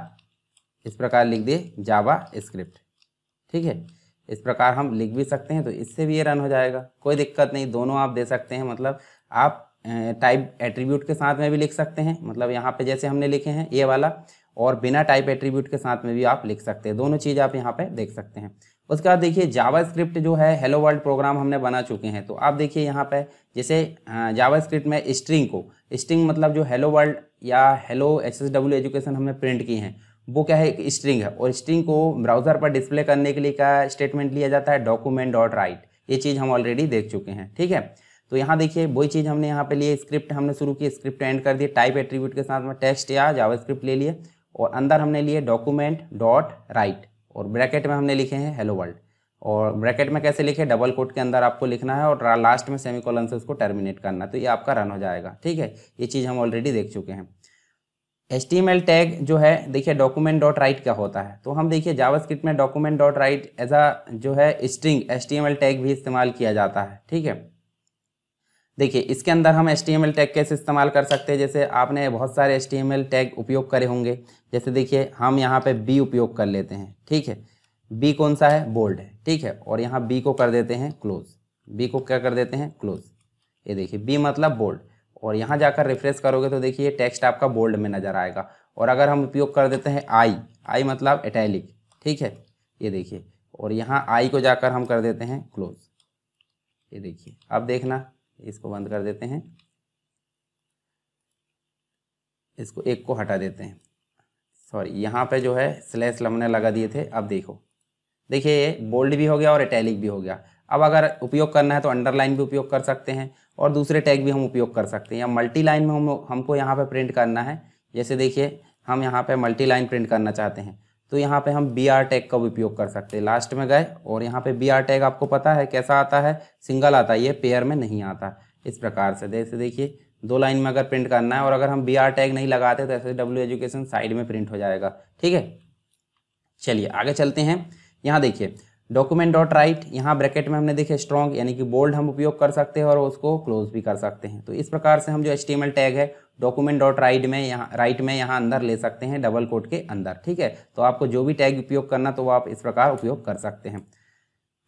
इस प्रकार लिख दिए जावा स्क्रिप्ट ठीक है इस प्रकार हम लिख भी सकते हैं तो इससे भी ये रन हो जाएगा कोई दिक्कत नहीं दोनों आप दे सकते हैं मतलब आप टाइप एट्रीब्यूट के साथ में भी लिख सकते हैं मतलब यहाँ पे जैसे हमने लिखे हैं ये वाला और बिना टाइप एट्रीब्यूट के साथ में भी आप लिख सकते हैं दोनों चीज़ आप यहाँ पे देख सकते हैं उसके बाद देखिए जावा स्क्रिप्ट जो है हेलो वर्ल्ड प्रोग्राम हमने बना चुके हैं तो आप देखिए यहाँ पे जैसे जावा स्क्रिप्ट में स्ट्रिंग को स्ट्रिंग मतलब जो हेलो वर्ल्ड या hello H S W education हमने प्रिंट की हैं वो क्या है एक स्ट्रिंग है और स्ट्रिंग को ब्राउज़र पर डिस्प्ले करने के लिए क्या स्टेटमेंट लिया जाता है डॉक्यूमेंट डॉट राइट ये चीज़ हम ऑलरेडी देख चुके हैं ठीक है तो यहाँ देखिए वही चीज़ हमने यहाँ पे लिए स्क्रिप्ट हमने शुरू की स्क्रिप्ट एंड कर दिए टाइप एट्रीब्यूट के साथ में टेक्स्ट या जावा स्क्रिप्ट ले लिए और अंदर हमने लिए डॉक्यूमेंट डॉट राइट और ब्रैकेट में हमने लिखे हैं हेलो वर्ल्ड और ब्रैकेट में कैसे लिखे डबल कोट के अंदर आपको लिखना है और लास्ट में सेमी कॉलन से उसको टर्मिनेट करना तो ये आपका रन हो जाएगा ठीक है ये चीज़ हम ऑलरेडी देख चुके हैं एच टैग जो है देखिए डॉक्यूमेंट डॉट राइट का होता है तो हम देखिए जावास्क्रिप्ट में document dot write as a जो है स्ट्रिंग एच टैग भी इस्तेमाल किया जाता है ठीक है देखिए इसके अंदर हम एच टैग कैसे इस्तेमाल कर सकते हैं जैसे आपने बहुत सारे एच टैग उपयोग करे होंगे जैसे देखिए हम यहाँ पे बी उपयोग कर लेते हैं ठीक है बी कौन सा है बोल्ड है ठीक है और यहाँ बी को कर देते हैं क्लोज बी को क्या कर देते हैं क्लोज ये देखिए बी मतलब बोल्ड और यहाँ जाकर रिफ्रेश करोगे तो देखिए टेक्स्ट आपका बोल्ड में नज़र आएगा और अगर हम उपयोग कर देते हैं आई आई मतलब एटैलिक ठीक है ये देखिए और यहाँ आई को जाकर हम कर देते हैं क्लोज ये देखिए अब देखना इसको बंद कर देते हैं इसको एक को हटा देते हैं सॉरी यहाँ पे जो है स्लैश लमने लगा दिए थे अब देखो देखिए ये बोल्ड भी हो गया और इटैलिक भी हो गया अब अगर उपयोग करना है तो अंडरलाइन भी उपयोग कर सकते हैं और दूसरे टैग भी हम उपयोग कर सकते हैं या मल्टी लाइन में हम हमको यहाँ पर प्रिंट करना है जैसे देखिए हम यहाँ पर मल्टी लाइन प्रिंट करना चाहते हैं तो यहाँ पे हम बी आर टैग का भी उपयोग कर सकते हैं लास्ट में गए और यहाँ पे बी आर टैग आपको पता है कैसा आता है सिंगल आता है ये पेयर में नहीं आता इस प्रकार से जैसे देखिए दो लाइन में अगर प्रिंट करना है और अगर हम बी आर टैग नहीं लगाते तो ऐसे डब्ल्यू एजुकेशन साइड में प्रिंट हो जाएगा ठीक है चलिए आगे चलते हैं यहाँ देखिए डॉक्यूमेंट डॉट राइट यहाँ ब्रैकेट में हमने देखे स्ट्रॉन्ग यानी कि बोल्ड हम उपयोग कर सकते हैं और उसको क्लोज भी कर सकते हैं तो इस प्रकार से हम जो एच टैग है डॉक्यूमेंट डॉट राइट में यहाँ राइट में यहाँ अंदर ले सकते हैं डबल कोट के अंदर ठीक है तो आपको जो भी टैग उपयोग करना तो वो आप इस प्रकार उपयोग कर सकते हैं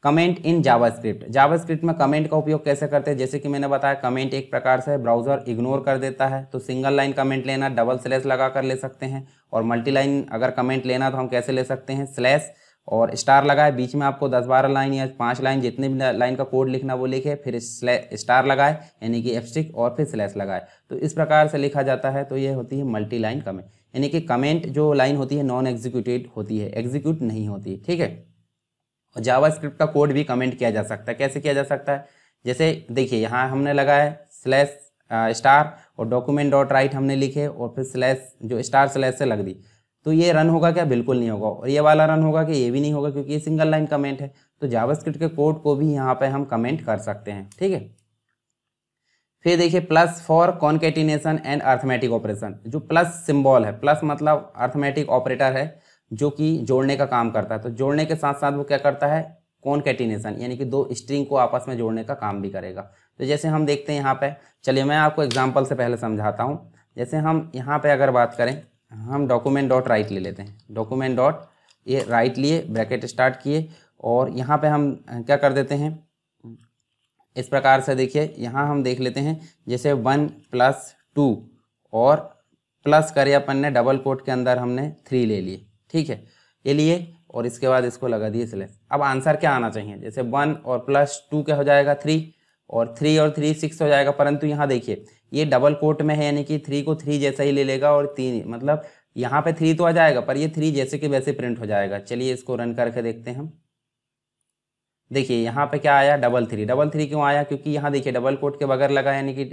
कमेंट इन जावास्क्रिप्ट जावास्क्रिप्ट में कमेंट का उपयोग कैसे करते हैं जैसे कि मैंने बताया कमेंट एक प्रकार से ब्राउजर इग्नोर कर देता है तो सिंगल लाइन कमेंट लेना डबल स्लैश लगा कर ले सकते हैं और मल्टी लाइन अगर कमेंट लेना तो हम कैसे ले सकते हैं स्लैश और स्टार लगाए बीच में आपको दस बारह लाइन या पाँच लाइन जितने भी लाइन का कोड लिखना वो लिखे फिर स्टार लगाए यानी कि एपस्टिक और फिर स्लैश लगाए तो इस प्रकार से लिखा जाता है तो ये होती है मल्टी लाइन कमेंट यानी कि कमेंट जो लाइन होती है नॉन एग्जीक्यूटेड होती है एग्जीक्यूट नहीं होती ठीक है और जावा स्क्रिप्ट का कोड भी कमेंट किया जा सकता है कैसे किया जा सकता है जैसे देखिए यहाँ हमने लगाया स्लैश स्टार और डॉक्यूमेंट डॉट राइट हमने लिखे और फिर स्लैश जो स्टार स्लैश से लग दी तो ये रन होगा क्या बिल्कुल नहीं होगा और ये वाला रन होगा कि ये भी नहीं होगा क्योंकि ये सिंगल लाइन कमेंट है तो जावास्क्रिप्ट के कोड को भी यहाँ पे हम कमेंट कर सकते हैं ठीक है फिर देखिए plus for concatenation and arithmetic operation जो प्लस सिंबल है प्लस मतलब अर्थमेटिक ऑपरेटर है जो कि जोड़ने का काम करता है तो जोड़ने के साथ साथ वो क्या करता है कॉन्केटिनेशन यानी कि दो स्ट्रिंग को आपस में जोड़ने का काम भी करेगा तो जैसे हम देखते हैं यहाँ पे चलिए मैं आपको एग्जाम्पल से पहले समझाता हूँ जैसे हम यहाँ पे अगर बात करें हम डॉक्यूमेंट डॉट राइट ले लेते हैं डॉक्यूमेंट डॉट ये राइट लिए ब्रैकेट स्टार्ट किए और यहाँ पे हम क्या कर देते हैं इस प्रकार से देखिए यहाँ हम देख लेते हैं जैसे वन प्लस टू और प्लस करे अपन ने डबल कोट के अंदर हमने थ्री ले लिए ठीक है ये लिए और इसके बाद इसको लगा दिए स्लेस अब आंसर क्या आना चाहिए जैसे वन और प्लस टू क्या हो जाएगा थ्री और थ्री और थ्री सिक्स हो जाएगा परंतु यहाँ देखिए ये डबल कोट में है यानी कि थ्री को थ्री जैसा ही ले लेगा और तीन मतलब यहाँ पे थ्री तो आ जाएगा पर ये थ्री जैसे कि वैसे प्रिंट हो जाएगा चलिए इसको रन करके देखते हैं हम देखिए यहाँ पे क्या आया डबल थ्री डबल थ्री क्यों आया क्योंकि यहाँ देखिए डबल कोट के बगैर लगा यानी कि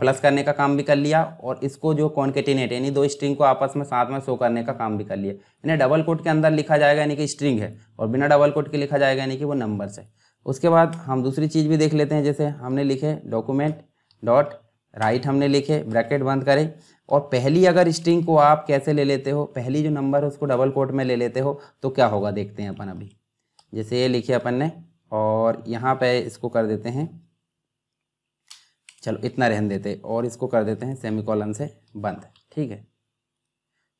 प्लस करने का काम भी कर लिया और इसको जो कॉन्केटिनेट यानी दो स्ट्रिंग को आपस में साथ में शो करने का काम भी कर लिया यानी डबल कोट के अंदर लिखा जाएगा यानी कि स्ट्रिंग है और बिना डबल कोट के लिखा जाएगा यानी कि वो नंबर्स है उसके बाद हम दूसरी चीज़ भी देख लेते हैं जैसे हमने लिखे डॉक्यूमेंट डॉट राइट हमने लिखे ब्रैकेट बंद करें और पहली अगर स्ट्रिंग को आप कैसे ले लेते हो पहली जो नंबर है उसको डबल कोट में ले लेते हो तो क्या होगा देखते हैं अपन अभी जैसे ये लिखे अपन ने और यहाँ पे इसको कर देते हैं चलो इतना रहन देते और इसको कर देते हैं कॉलन से बंद ठीक है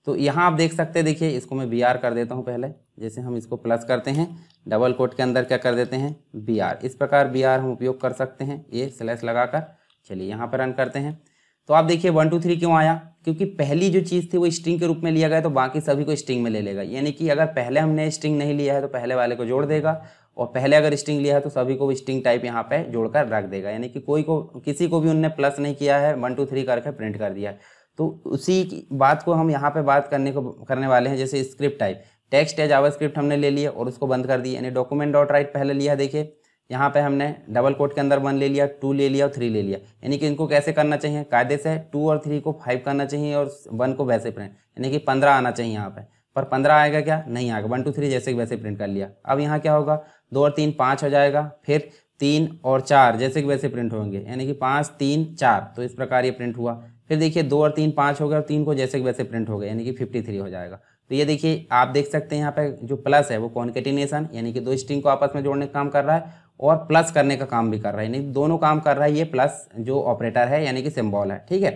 तो यहाँ आप देख सकते हैं देखिए इसको मैं बी आर कर देता हूँ पहले जैसे हम इसको प्लस करते हैं डबल कोट के अंदर क्या कर देते हैं बी आर इस प्रकार बी आर हम उपयोग कर सकते हैं ये स्लैश लगाकर चलिए यहाँ पर रन करते हैं तो आप देखिए वन टू थ्री क्यों आया क्योंकि पहली जो चीज़ थी वो स्ट्रिंग के रूप में लिया गया तो बाकी सभी को स्ट्रिंग में ले लेगा यानी कि अगर पहले हमने स्ट्रिंग नहीं लिया है तो पहले वाले को जोड़ देगा और पहले अगर स्ट्रिंग लिया है तो सभी को स्ट्रिंग टाइप यहाँ पर जोड़कर रख देगा यानी कि कोई को किसी को भी उनने प्लस नहीं किया है वन टू थ्री करके प्रिंट कर दिया है तो उसी की बात को हम यहाँ पर बात करने को करने वाले हैं जैसे स्क्रिप्ट टाइप टेक्स्ट या जावा स्क्रिप्ट हमने ले लिया और उसको बंद कर दिया यानी डॉक्यूमेंट डॉट राइट पहले लिया देखिए यहाँ पे हमने डबल कोट के अंदर वन ले लिया टू ले लिया और थ्री ले लिया यानी कि इनको कैसे करना चाहिए कायदे से टू और थ्री को फाइव करना चाहिए और वन को वैसे प्रिंट यानी कि पंद्रह आना चाहिए यहाँ पे पर पंद्रह आएगा क्या नहीं आएगा वन टू थ्री जैसे वैसे प्रिंट कर लिया अब यहाँ क्या होगा दो और तीन पाँच हो जाएगा फिर तीन और चार जैसे कि वैसे प्रिंट होंगे यानी कि पाँच तीन चार तो इस प्रकार ये प्रिंट हुआ फिर देखिए दो और तीन पाँच हो गया और तीन को जैसे कि वैसे प्रिंट हो गया यानी कि फिफ्टी थ्री हो जाएगा तो ये देखिए आप देख सकते हैं यहाँ पे जो प्लस है वो कॉन्केटिनेशन यानी कि दो स्ट्रिंग को आपस में जोड़ने का काम कर रहा है और प्लस करने का काम भी कर रहा है यानी दोनों काम कर रहा है ये प्लस जो ऑपरेटर है यानी कि सिम्बॉल है ठीक है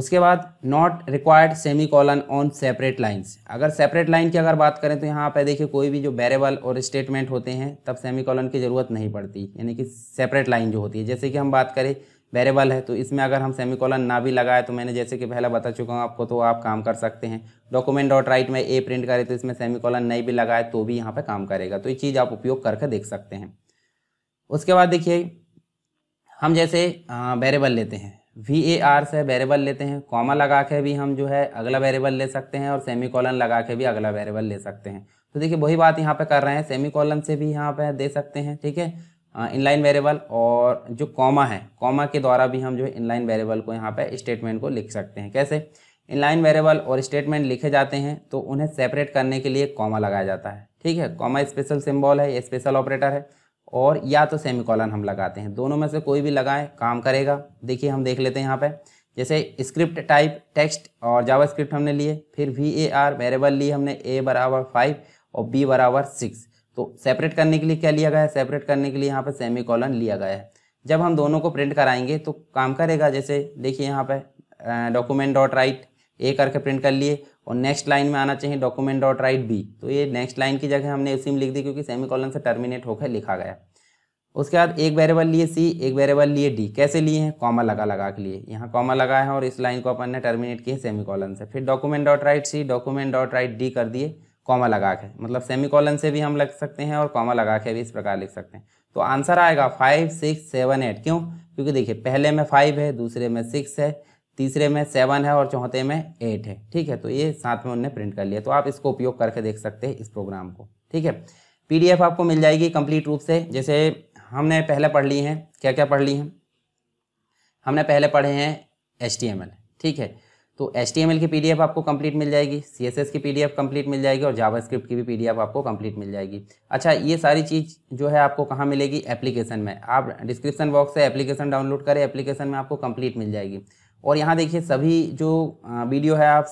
उसके बाद not required semicolon on separate lines अगर सेपरेट लाइन की अगर बात करें तो यहाँ पर देखिए कोई भी जो बैरेबल और स्टेटमेंट होते हैं तब सेमी कॉलन की ज़रूरत नहीं पड़ती यानी कि सेपरेट लाइन जो होती है जैसे कि हम बात करें वेरेबल है तो इसमें अगर हम सेमीकोलन ना भी लगाए तो मैंने जैसे कि पहले बता चुका हूँ आपको तो आप काम कर सकते हैं डॉक्यूमेंट डॉट राइट में ए प्रिंट करें तो इसमें सेमीकोलन नहीं भी लगाए तो भी यहाँ पे काम करेगा तो ये चीज़ आप उपयोग करके देख सकते हैं उसके बाद देखिए हम जैसे वेरेबल लेते हैं वी ए आर से वेरेबल लेते हैं कॉमा लगा के भी हम जो है अगला वेरेबल ले सकते हैं और सेमी कॉलन लगा के भी अगला वेरेबल ले सकते हैं तो देखिए वही बात यहाँ पे कर रहे हैं सेमी कॉलन से भी यहाँ पे दे सकते हैं ठीक है इनलाइन हाँ, वेरिएबल और जो कॉमा है कॉमा के द्वारा भी हम जो है इनलाइन वेरिएबल को यहाँ पे स्टेटमेंट को लिख सकते हैं कैसे इनलाइन वेरिएबल और स्टेटमेंट लिखे जाते हैं तो उन्हें सेपरेट करने के लिए कॉमा लगाया जाता है ठीक है कॉमा स्पेशल सिम्बॉल है स्पेशल ऑपरेटर है और या तो सेमिकॉलन हम लगाते हैं दोनों में से कोई भी लगाएं काम करेगा देखिए हम देख लेते हैं यहाँ पर जैसे स्क्रिप्ट टाइप टेक्स्ट और जावा स्क्रिप्ट हमने लिए फिर वी ए आर वेरेबल लिए हमने ए बराबर फाइव और बी बराबर सिक्स तो सेपरेट करने के लिए क्या लिया गया है सेपरेट करने के लिए यहाँ पर सेमी कॉलन लिया गया है जब हम दोनों को प्रिंट कराएंगे तो काम करेगा जैसे देखिए यहाँ पर डॉक्यूमेंट डॉट राइट ए करके प्रिंट कर लिए और नेक्स्ट लाइन में आना चाहिए डॉक्यूमेंट डॉट राइट बी तो ये नेक्स्ट लाइन की जगह हमने उसी में लिख दी क्योंकि सेमी कॉलन से टर्मिनेट होकर लिखा गया उसके बाद एक वेरेबल लिए सी एक वेरेबल लिए डी कैसे लिए हैं कॉमा लगा लगा के लिए यहाँ कॉमा लगाया है और इस लाइन को अपन ने टर्मिनेट किए सेमी कॉलन से फिर document dot write C document dot write D कर दिए कॉमा लगा के मतलब सेमी कॉलन से भी हम लग सकते हैं और कॉमा लगा के भी इस प्रकार लिख सकते हैं तो आंसर आएगा फाइव सिक्स सेवन एट क्यों क्योंकि देखिए पहले में फाइव है दूसरे में सिक्स है तीसरे में सेवन है और चौथे में एट है ठीक है तो ये साथ में उनने प्रिंट कर लिया तो आप इसको उपयोग करके देख सकते हैं इस प्रोग्राम को ठीक है पीडीएफ आपको मिल जाएगी कंप्लीट रूप से जैसे हमने पहले पढ़ ली हैं क्या क्या पढ़ ली हैं हमने पहले पढ़े हैं एच ठीक है तो एच की पी आपको कंप्लीट मिल जाएगी सी की पी कंप्लीट मिल जाएगी और जावा की भी पी आपको कंप्लीट मिल जाएगी अच्छा ये सारी चीज़ जो है आपको कहाँ मिलेगी एप्लीकेशन में आप डिस्क्रिप्शन बॉक्स से एप्लीकेशन डाउनलोड करें एप्लीकेशन में आपको कंप्लीट मिल जाएगी और यहाँ देखिए सभी जो वीडियो है आप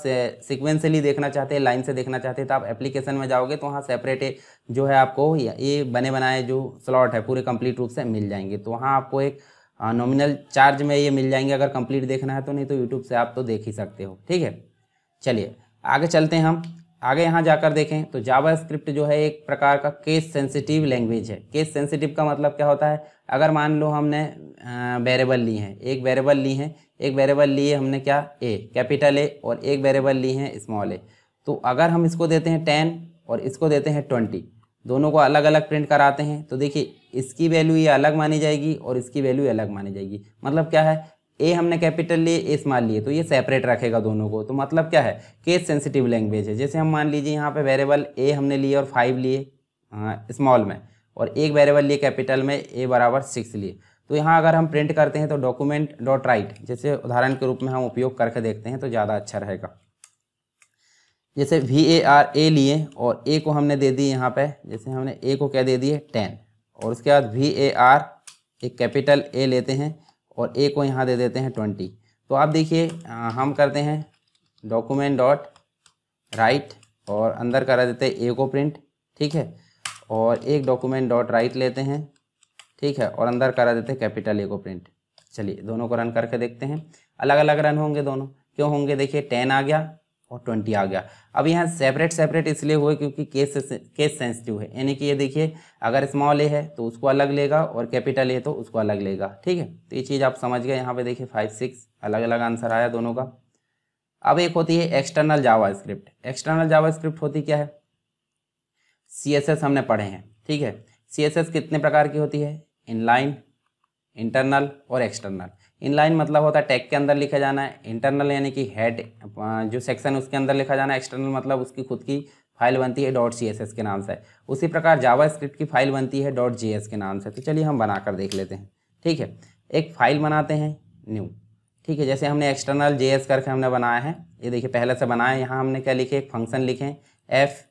सिक्वेंसली देखना चाहते हैं लाइन से देखना चाहते हैं तो आप एप्लीकेशन में जाओगे तो वहाँ सेपरेट जो है आपको ये बने बनाए जो स्लॉट है पूरे कम्प्लीट रूप से मिल जाएंगे तो वहाँ आपको एक नॉमिनल हाँ, चार्ज में ये मिल जाएंगे अगर कंप्लीट देखना है तो नहीं तो यूट्यूब से आप तो देख ही सकते हो ठीक है चलिए आगे चलते हैं हम आगे यहाँ जाकर देखें तो जावा स्क्रिप्ट जो है एक प्रकार का केस सेंसिटिव लैंग्वेज है केस सेंसिटिव का मतलब क्या होता है अगर मान लो हमने वेरेबल ली हैं एक वेरेबल ली हैं एक वेरेबल लिए हमने क्या ए कैपिटल ए और एक वेरेबल ली हैं स्मॉल ए तो अगर हम इसको देते हैं टेन और इसको देते हैं ट्वेंटी दोनों को अलग अलग प्रिंट कराते हैं तो देखिए इसकी वैल्यू ये अलग मानी जाएगी और इसकी वैल्यू अलग मानी जाएगी मतलब क्या है ए हमने कैपिटल लिए ए स्मॉल लिए तो ये सेपरेट रखेगा दोनों को तो मतलब क्या है केस सेंसिटिव लैंग्वेज है जैसे हम मान लीजिए यहाँ पे वेरेबल ए हमने लिए और फाइव लिए स्मॉल हाँ, में और एक वेरेबल लिए कैपिटल में ए बराबर सिक्स लिए तो यहाँ अगर हम प्रिंट करते हैं तो डॉक्यूमेंट डॉट राइट जैसे उदाहरण के रूप में हम उपयोग करके देखते हैं तो ज़्यादा अच्छा रहेगा जैसे वी ए आर ए लिए और ए को हमने दे दी यहाँ पे जैसे हमने ए को क्या दे दिए टेन और उसके बाद वी ए आर एक कैपिटल ए लेते हैं और ए को यहाँ दे देते हैं ट्वेंटी तो आप देखिए हम करते हैं डॉक्यूमेंट डॉट राइट और अंदर करा देते हैं ए को प्रिंट ठीक है और एक डॉक्यूमेंट डॉट राइट लेते हैं ठीक है और अंदर करा देते हैं कैपिटल ए को प्रिंट चलिए दोनों को रन करके देखते हैं अलग अलग रन होंगे दोनों क्यों होंगे देखिए टेन आ गया और ट्वेंटी आ गया अब यहाँ सेपरेट सेपरेट इसलिए हुए क्योंकि केस केस सेंसिटिव है यानी कि ये देखिए अगर स्मॉल ए है तो उसको अलग लेगा और कैपिटल ए तो उसको अलग लेगा ठीक है तो ये चीज़ आप समझ गए यहाँ पे देखिए फाइव सिक्स अलग अलग आंसर आया दोनों का अब एक होती है external JavaScript external JavaScript होती क्या है सी हमने पढ़े हैं ठीक है सी कितने प्रकार की होती है इनलाइन इंटरनल और एक्सटर्नल इनलाइन मतलब होता है टैग के अंदर लिखा जाना है इंटरनल यानी कि हेड जो सेक्शन है उसके अंदर लिखा जाना है एक्सटर्नल मतलब उसकी खुद की फाइल बनती है डॉट सी के नाम से उसी प्रकार जावा स्क्रिप्ट की फाइल बनती है डॉट जी के नाम से तो चलिए हम बनाकर देख लेते हैं ठीक है एक फाइल बनाते हैं न्यू ठीक है जैसे हमने एक्सटर्नल जे एस करके हमने बनाया है ये देखिए पहले से बनाया यहाँ हमने क्या लिखे एक फंक्शन लिखे एफ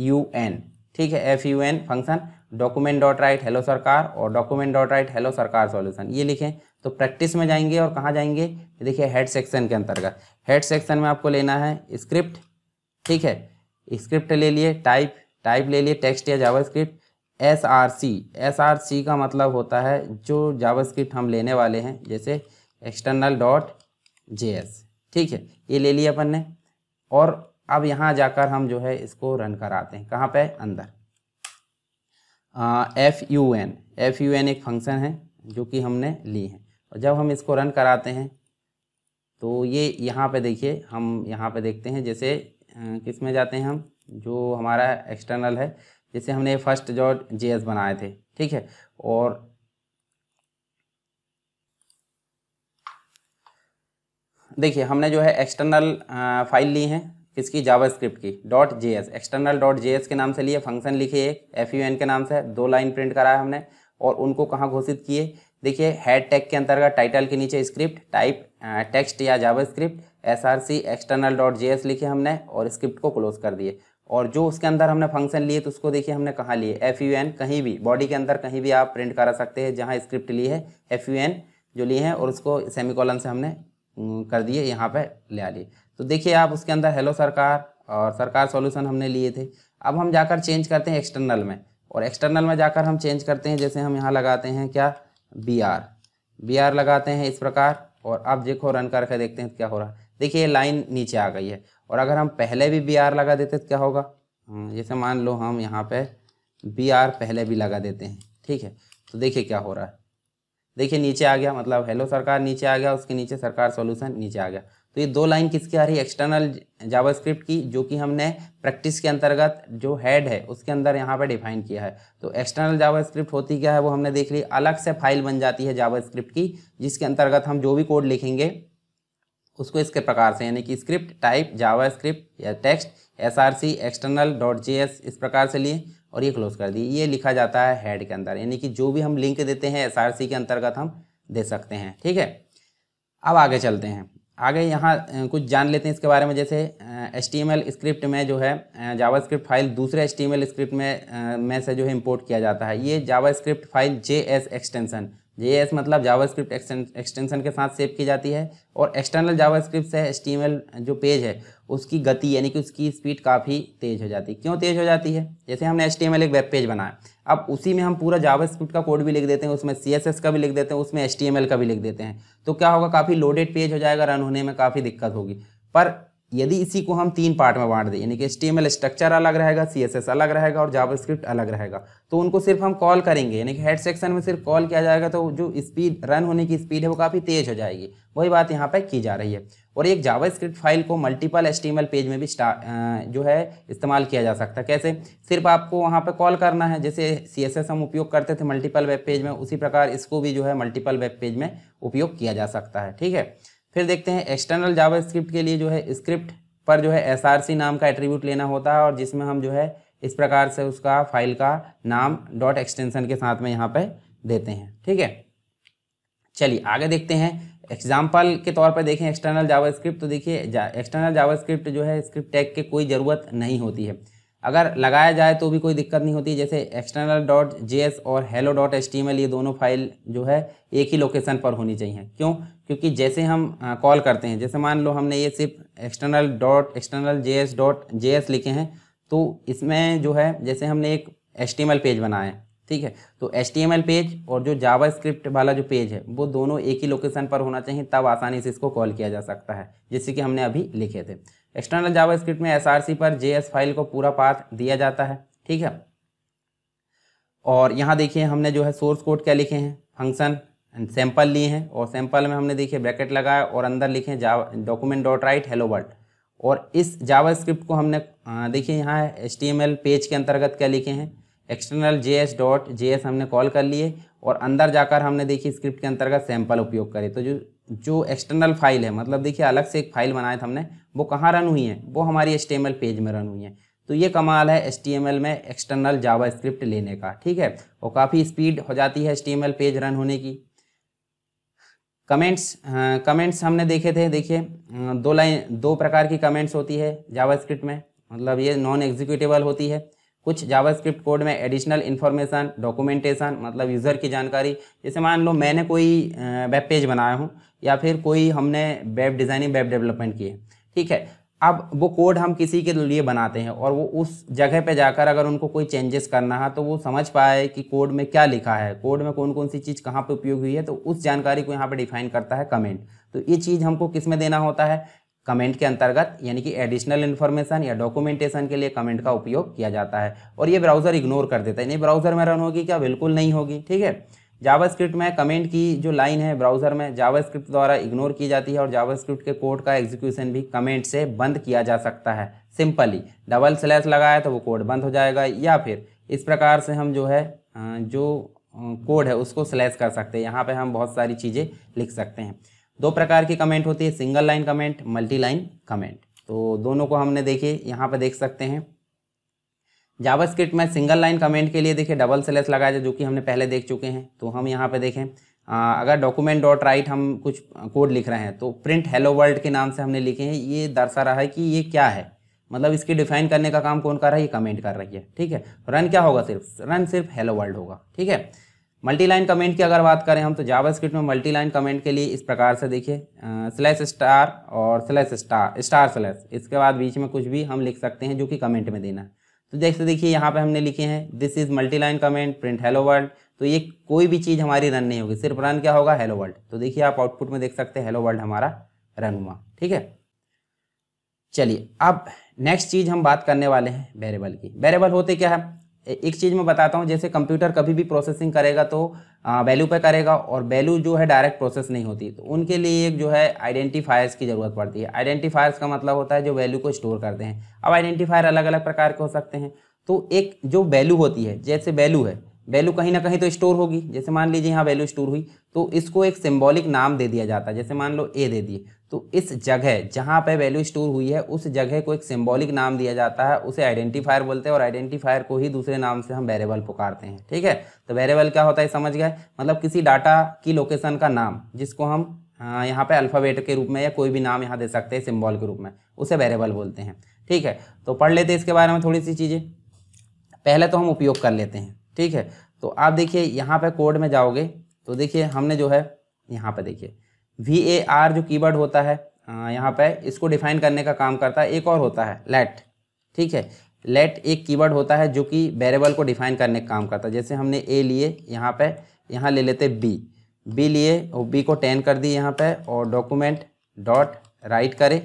यू एन ठीक है F U N function document dot write hello सरकार और डॉक्यूमेंट डॉट राइट हेलो सरकार सॉल्यूशन ये लिखें तो प्रैक्टिस में जाएंगे और कहाँ जाएंगे देखिए हेड सेक्शन के अंतर्गत हेड सेक्शन में आपको लेना है स्क्रिप्ट ठीक है स्क्रिप्ट ले लिए टाइप टाइप ले लिए टेक्स्ट या JavaScript S R C S R C का मतलब होता है जो जावा स्क्रिप्ट हम लेने वाले हैं जैसे एक्सटर्नल डॉट जे एस ठीक है ये ले लिया अपन ने और अब यहाँ जाकर हम जो है इसको रन कराते हैं कहाँ पे अंदर F U N F U N एक फंक्शन है जो कि हमने ली है और जब हम इसको रन कराते हैं तो ये यहाँ पे देखिए हम यहाँ पे देखते हैं जैसे किस में जाते हैं हम जो हमारा एक्सटर्नल है जैसे हमने फर्स्ट जो जे बनाए थे ठीक है और देखिए हमने जो है एक्सटर्नल फाइल ली है किसकी जावास्क्रिप्ट की dot J S external dot J S के नाम से लिए फंक्शन लिखे एक एफ यू एन के नाम से दो लाइन प्रिंट कराया हमने और उनको कहाँ घोषित किए देखिए हैड टैग के अंतर्गत टाइटल के नीचे स्क्रिप्ट टाइप टेक्स्ट या JavaScript S R C external dot J S लिखे हमने और स्क्रिप्ट को क्लोज कर दिए और जो उसके अंदर हमने फंक्शन लिए तो उसको देखिए हमने कहाँ लिए एफ यू एन कहीं भी बॉडी के अंदर कहीं भी आप प्रिंट करा सकते हैं जहाँ स्क्रिप्ट ली है एफ यू एन जो लिए हैं और उसको सेमी कॉलन से हमने कर दिए यहाँ पे ले आ लिए तो देखिए आप उसके अंदर हेलो सरकार और सरकार सॉल्यूशन हमने लिए थे अब हम जाकर चेंज करते हैं एक्सटर्नल में और एक्सटर्नल में जाकर हम चेंज करते हैं जैसे हम यहाँ लगाते हैं क्या बी आर बी आर लगाते हैं इस प्रकार और अब देखो रन करके देखते हैं क्या हो रहा है देखिए लाइन नीचे आ गई है और अगर हम पहले भी बी आर लगा देते तो क्या होगा हम्म, जैसे मान लो हम यहाँ पर बी आर पहले भी लगा देते हैं ठीक है तो देखिए क्या हो रहा है देखिए नीचे आ गया मतलब हेलो सरकार नीचे आ गया उसके नीचे सरकार सॉल्यूशन नीचे आ गया तो ये दो लाइन किसकी आ रही है एक्सटर्नल जावास्क्रिप्ट की जो कि हमने प्रैक्टिस के अंतर्गत जो हेड है उसके अंदर यहाँ पर डिफाइन किया है तो एक्सटर्नल जावास्क्रिप्ट होती क्या है वो हमने देख ली अलग से फाइल बन जाती है जावास्क्रिप्ट की जिसके अंतर्गत हम जो भी कोड लिखेंगे उसको इसके प्रकार से यानी कि स्क्रिप्ट टाइप जावा स्क्रिप्ट या text S R C external dot J S इस प्रकार से लिए और ये क्लोज कर दिए ये लिखा जाता है हेड के अंदर यानी कि जो भी हम लिंक देते हैं एस आर सी के अंतर्गत हम दे सकते हैं ठीक है अब आगे चलते हैं आगे यहाँ कुछ जान लेते हैं इसके बारे में जैसे एल स्क्रिप्ट में जो है जावा स्क्रिप्ट फाइल दूसरे एच स्क्रिप्ट में में से जो है इम्पोर्ट किया जाता है ये JavaScript file J extension J मतलब जावा स्क्रिप्ट एक्सटेंसन के साथ सेव की जाती है और एक्सटर्नल जावा स्क्रिप्ट से एल जो पेज है उसकी गति यानी कि उसकी स्पीड काफ़ी तेज़ हो जाती है क्यों तेज़ हो जाती है जैसे हमने एच एक वेब पेज बनाया अब उसी में हम पूरा जावा स्क्रिप्ट का कोड भी लिख देते हैं उसमें सी का भी लिख देते हैं उसमें एच का भी लिख देते हैं तो क्या होगा काफ़ी लोडेड पेज हो जाएगा रन होने में काफ़ी दिक्कत होगी पर यदि इसी को हम तीन पार्ट में बांट दें यानी कि एच स्ट्रक्चर अलग रहेगा सी अलग रहेगा और जावास्क्रिप्ट अलग रहेगा तो उनको सिर्फ हम कॉल करेंगे यानी कि हेड सेक्शन में सिर्फ कॉल किया जाएगा तो जो स्पीड रन होने की स्पीड है वो काफ़ी तेज़ हो जाएगी वही बात यहाँ पर की जा रही है और एक जावास्क्रिप्ट फाइल को मल्टीपल एच पेज में भी जो है इस्तेमाल किया जा सकता है कैसे सिर्फ आपको वहाँ पर कॉल करना है जैसे सी हम उपयोग करते थे मल्टीपल वेब पेज में उसी प्रकार इसको भी जो है मल्टीपल वेब पेज में उपयोग किया जा सकता है ठीक है फिर देखते हैं एक्सटर्नल जावा स्क्रिप्ट के लिए जो है स्क्रिप्ट पर जो है एस नाम का एट्रीब्यूट लेना होता है और जिसमें हम जो है इस प्रकार से उसका फाइल का नाम डॉट एक्सटेंशन के साथ में यहाँ पर देते हैं ठीक है चलिए आगे देखते हैं एग्जाम्पल के तौर पर देखें एक्सटर्नल स्क्रिप्ट तो देखिए जा, एक्सटर्नल स्क्रिप्ट जो है स्क्रिप्ट टैग के कोई ज़रूरत नहीं होती है अगर लगाया जाए तो भी कोई दिक्कत नहीं होती जैसे एक्सटर्नल डॉट जे और हेलो डॉट एस ये दोनों फाइल जो है एक ही लोकेशन पर होनी चाहिए क्यों क्योंकि जैसे हम कॉल करते हैं जैसे मान लो हमने ये सिर्फ external dot external J dot J लिखे हैं तो इसमें जो है जैसे हमने एक एस पेज बनाया है ठीक है तो एल पेज और जो जावा स्क्रिप्ट वाला जो पेज है वो दोनों एक ही लोकेशन पर होना चाहिए तब आसानी से इसको कॉल किया जा सकता है जैसे कि हमने अभी लिखे थे एक्सटर्नल जावास्क्रिप्ट में सी पर एस फाइल को पूरा पाथ दिया जाता है ठीक है और यहाँ देखिए हमने जो है सोर्स कोड क्या लिखे हैं फंक्शन एंड सैंपल लिए हैं और सैंपल में हमने देखिए ब्रैकेट लगाया और अंदर लिखे document dot write hello world और इस जावा स्क्रिप्ट को हमने देखिए यहाँ एच पेज के अंतर्गत क्या लिखे हैं external J S dot J S हमने कॉल कर लिए और अंदर जाकर हमने देखिए स्क्रिप्ट के अंतर्गत सैंपल उपयोग करे तो जो जो एक्सटर्नल फाइल है मतलब देखिए अलग से एक फाइल बनाया था हमने वो कहाँ रन हुई है वो हमारी एस पेज में रन हुई है तो ये कमाल है एस में एक्सटर्नल जावा स्क्रिप्ट लेने का ठीक है और काफ़ी स्पीड हो जाती है एस पेज रन होने की कमेंट्स कमेंट्स हाँ, हमने देखे थे देखिए दो लाइन दो प्रकार की कमेंट्स होती है जावा स्क्रिप्ट में मतलब ये नॉन एग्जीक्यूटेबल होती है कुछ जावास्क्रिप्ट कोड में एडिशनल इन्फॉर्मेशन डॉक्यूमेंटेशन मतलब यूज़र की जानकारी जैसे मान लो मैंने कोई वेब पेज बनाया हूँ या फिर कोई हमने वेब डिज़ाइनिंग वेब डेवलपमेंट की है ठीक है अब वो कोड हम किसी के लिए बनाते हैं और वो उस जगह पे जाकर अगर उनको कोई चेंजेस करना है तो वो समझ पाए कि कोड में क्या लिखा है कोड में कौन कौन सी चीज़ कहाँ पे उपयोग हुई है तो उस जानकारी को यहाँ पे डिफाइन करता है कमेंट तो ये चीज़ हमको किस में देना होता है कमेंट के अंतर्गत यानी कि एडिशनल इन्फॉर्मेशन या डॉक्यूमेंटेशन के लिए कमेंट का उपयोग किया जाता है और ये ब्राउज़र इग्नोर कर देता है नहीं ब्राउज़र में रन होगी क्या बिल्कुल नहीं होगी ठीक है जावास्क्रिप्ट में कमेंट की जो लाइन है ब्राउज़र में जावास्क्रिप्ट द्वारा इग्नोर की जाती है और जावास्क्रिप्ट के कोड का एग्जीक्यूशन भी कमेंट से बंद किया जा सकता है सिंपली डबल स्लैश लगाया तो वो कोड बंद हो जाएगा या फिर इस प्रकार से हम जो है जो कोड है उसको स्लैश कर सकते हैं यहाँ पे हम बहुत सारी चीज़ें लिख सकते हैं दो प्रकार की कमेंट होती है single line comment multi line comment तो दोनों को हमने देखिए यहाँ पर देख सकते हैं जावास्क्रिप्ट में सिंगल लाइन कमेंट के लिए देखिए डबल सेलेस लगाया जाए जो कि हमने पहले देख चुके हैं तो हम यहाँ पे देखें आ, अगर डॉक्यूमेंट डॉट राइट हम कुछ कोड लिख रहे हैं तो प्रिंट हेलो वर्ल्ड के नाम से हमने लिखे हैं ये दर्शा रहा है कि ये क्या है मतलब इसकी डिफाइन करने का काम कौन कर रहा है ये कमेंट कर रही है ठीक है रन क्या होगा सिर्फ रन सिर्फ हेलो वर्ल्ड होगा ठीक है मल्टी लाइन कमेंट की अगर बात करें हम तो जावा स्क्रिप्ट में मल्टी लाइन कमेंट के लिए इस प्रकार से देखिए स्लैश स्टार और स्लैश स्टार स्टार स्लैश इसके बाद बीच में कुछ भी हम लिख सकते हैं जो कि कमेंट में देना है तो जैसे देखिए यहाँ पे हमने लिखे हैं this is multi line comment print hello world तो ये कोई भी चीज़ हमारी रन नहीं होगी सिर्फ रन क्या होगा हेलो वर्ल्ड तो देखिए आप आउटपुट में देख सकते हैं हेलो वर्ल्ड हमारा रन हुआ ठीक है चलिए अब नेक्स्ट चीज़ हम बात करने वाले हैं वेरेबल की वेरेबल होते क्या है एक चीज़ मैं बताता हूँ जैसे कंप्यूटर कभी भी प्रोसेसिंग करेगा तो वैल्यू पे करेगा और वैल्यू जो है डायरेक्ट प्रोसेस नहीं होती तो उनके लिए एक जो है आइडेंटिफायर्स की ज़रूरत पड़ती है आइडेंटिफायर्स का मतलब होता है जो वैल्यू को स्टोर करते हैं अब आइडेंटिफायर अलग अलग प्रकार के हो सकते हैं तो एक जो वैल्यू होती है जैसे वैल्यू है वैल्यू कहीं ना कहीं तो स्टोर होगी जैसे मान लीजिए यहाँ वैल्यू स्टोर हुई तो इसको एक सिम्बॉलिक नाम दे दिया जाता है जैसे मान लो ए दे दिए तो इस जगह जहाँ पे वैल्यू स्टोर हुई है उस जगह को एक सिंबॉलिक नाम दिया जाता है उसे आइडेंटिफायर बोलते हैं और आइडेंटिफायर को ही दूसरे नाम से हम वेरेबल पुकारते हैं ठीक है तो वेरेबल क्या होता है समझ गए मतलब किसी डाटा की लोकेशन का नाम जिसको हम हाँ, यहाँ पे अल्फ़ाबेट के रूप में या कोई भी नाम यहाँ दे सकते हैं सिम्बॉल के रूप में उसे वेरेबल बोलते हैं ठीक है तो पढ़ लेते हैं इसके बारे में थोड़ी सी चीज़ें पहले तो हम उपयोग कर लेते हैं ठीक है तो आप देखिए यहाँ पे कोड में जाओगे तो देखिए हमने जो है यहाँ पे देखिए वी ए आर जो कीवर्ड होता है यहाँ पे इसको डिफाइन करने का काम करता है एक और होता है लेट ठीक है लेट एक कीवर्ड होता है जो कि वेरेबल को डिफाइन करने का काम करता है जैसे हमने ए लिए यहाँ पे यहाँ ले लेते बी बी लिए और बी को टेन कर दी यहाँ पे और डॉक्यूमेंट डॉट राइट करे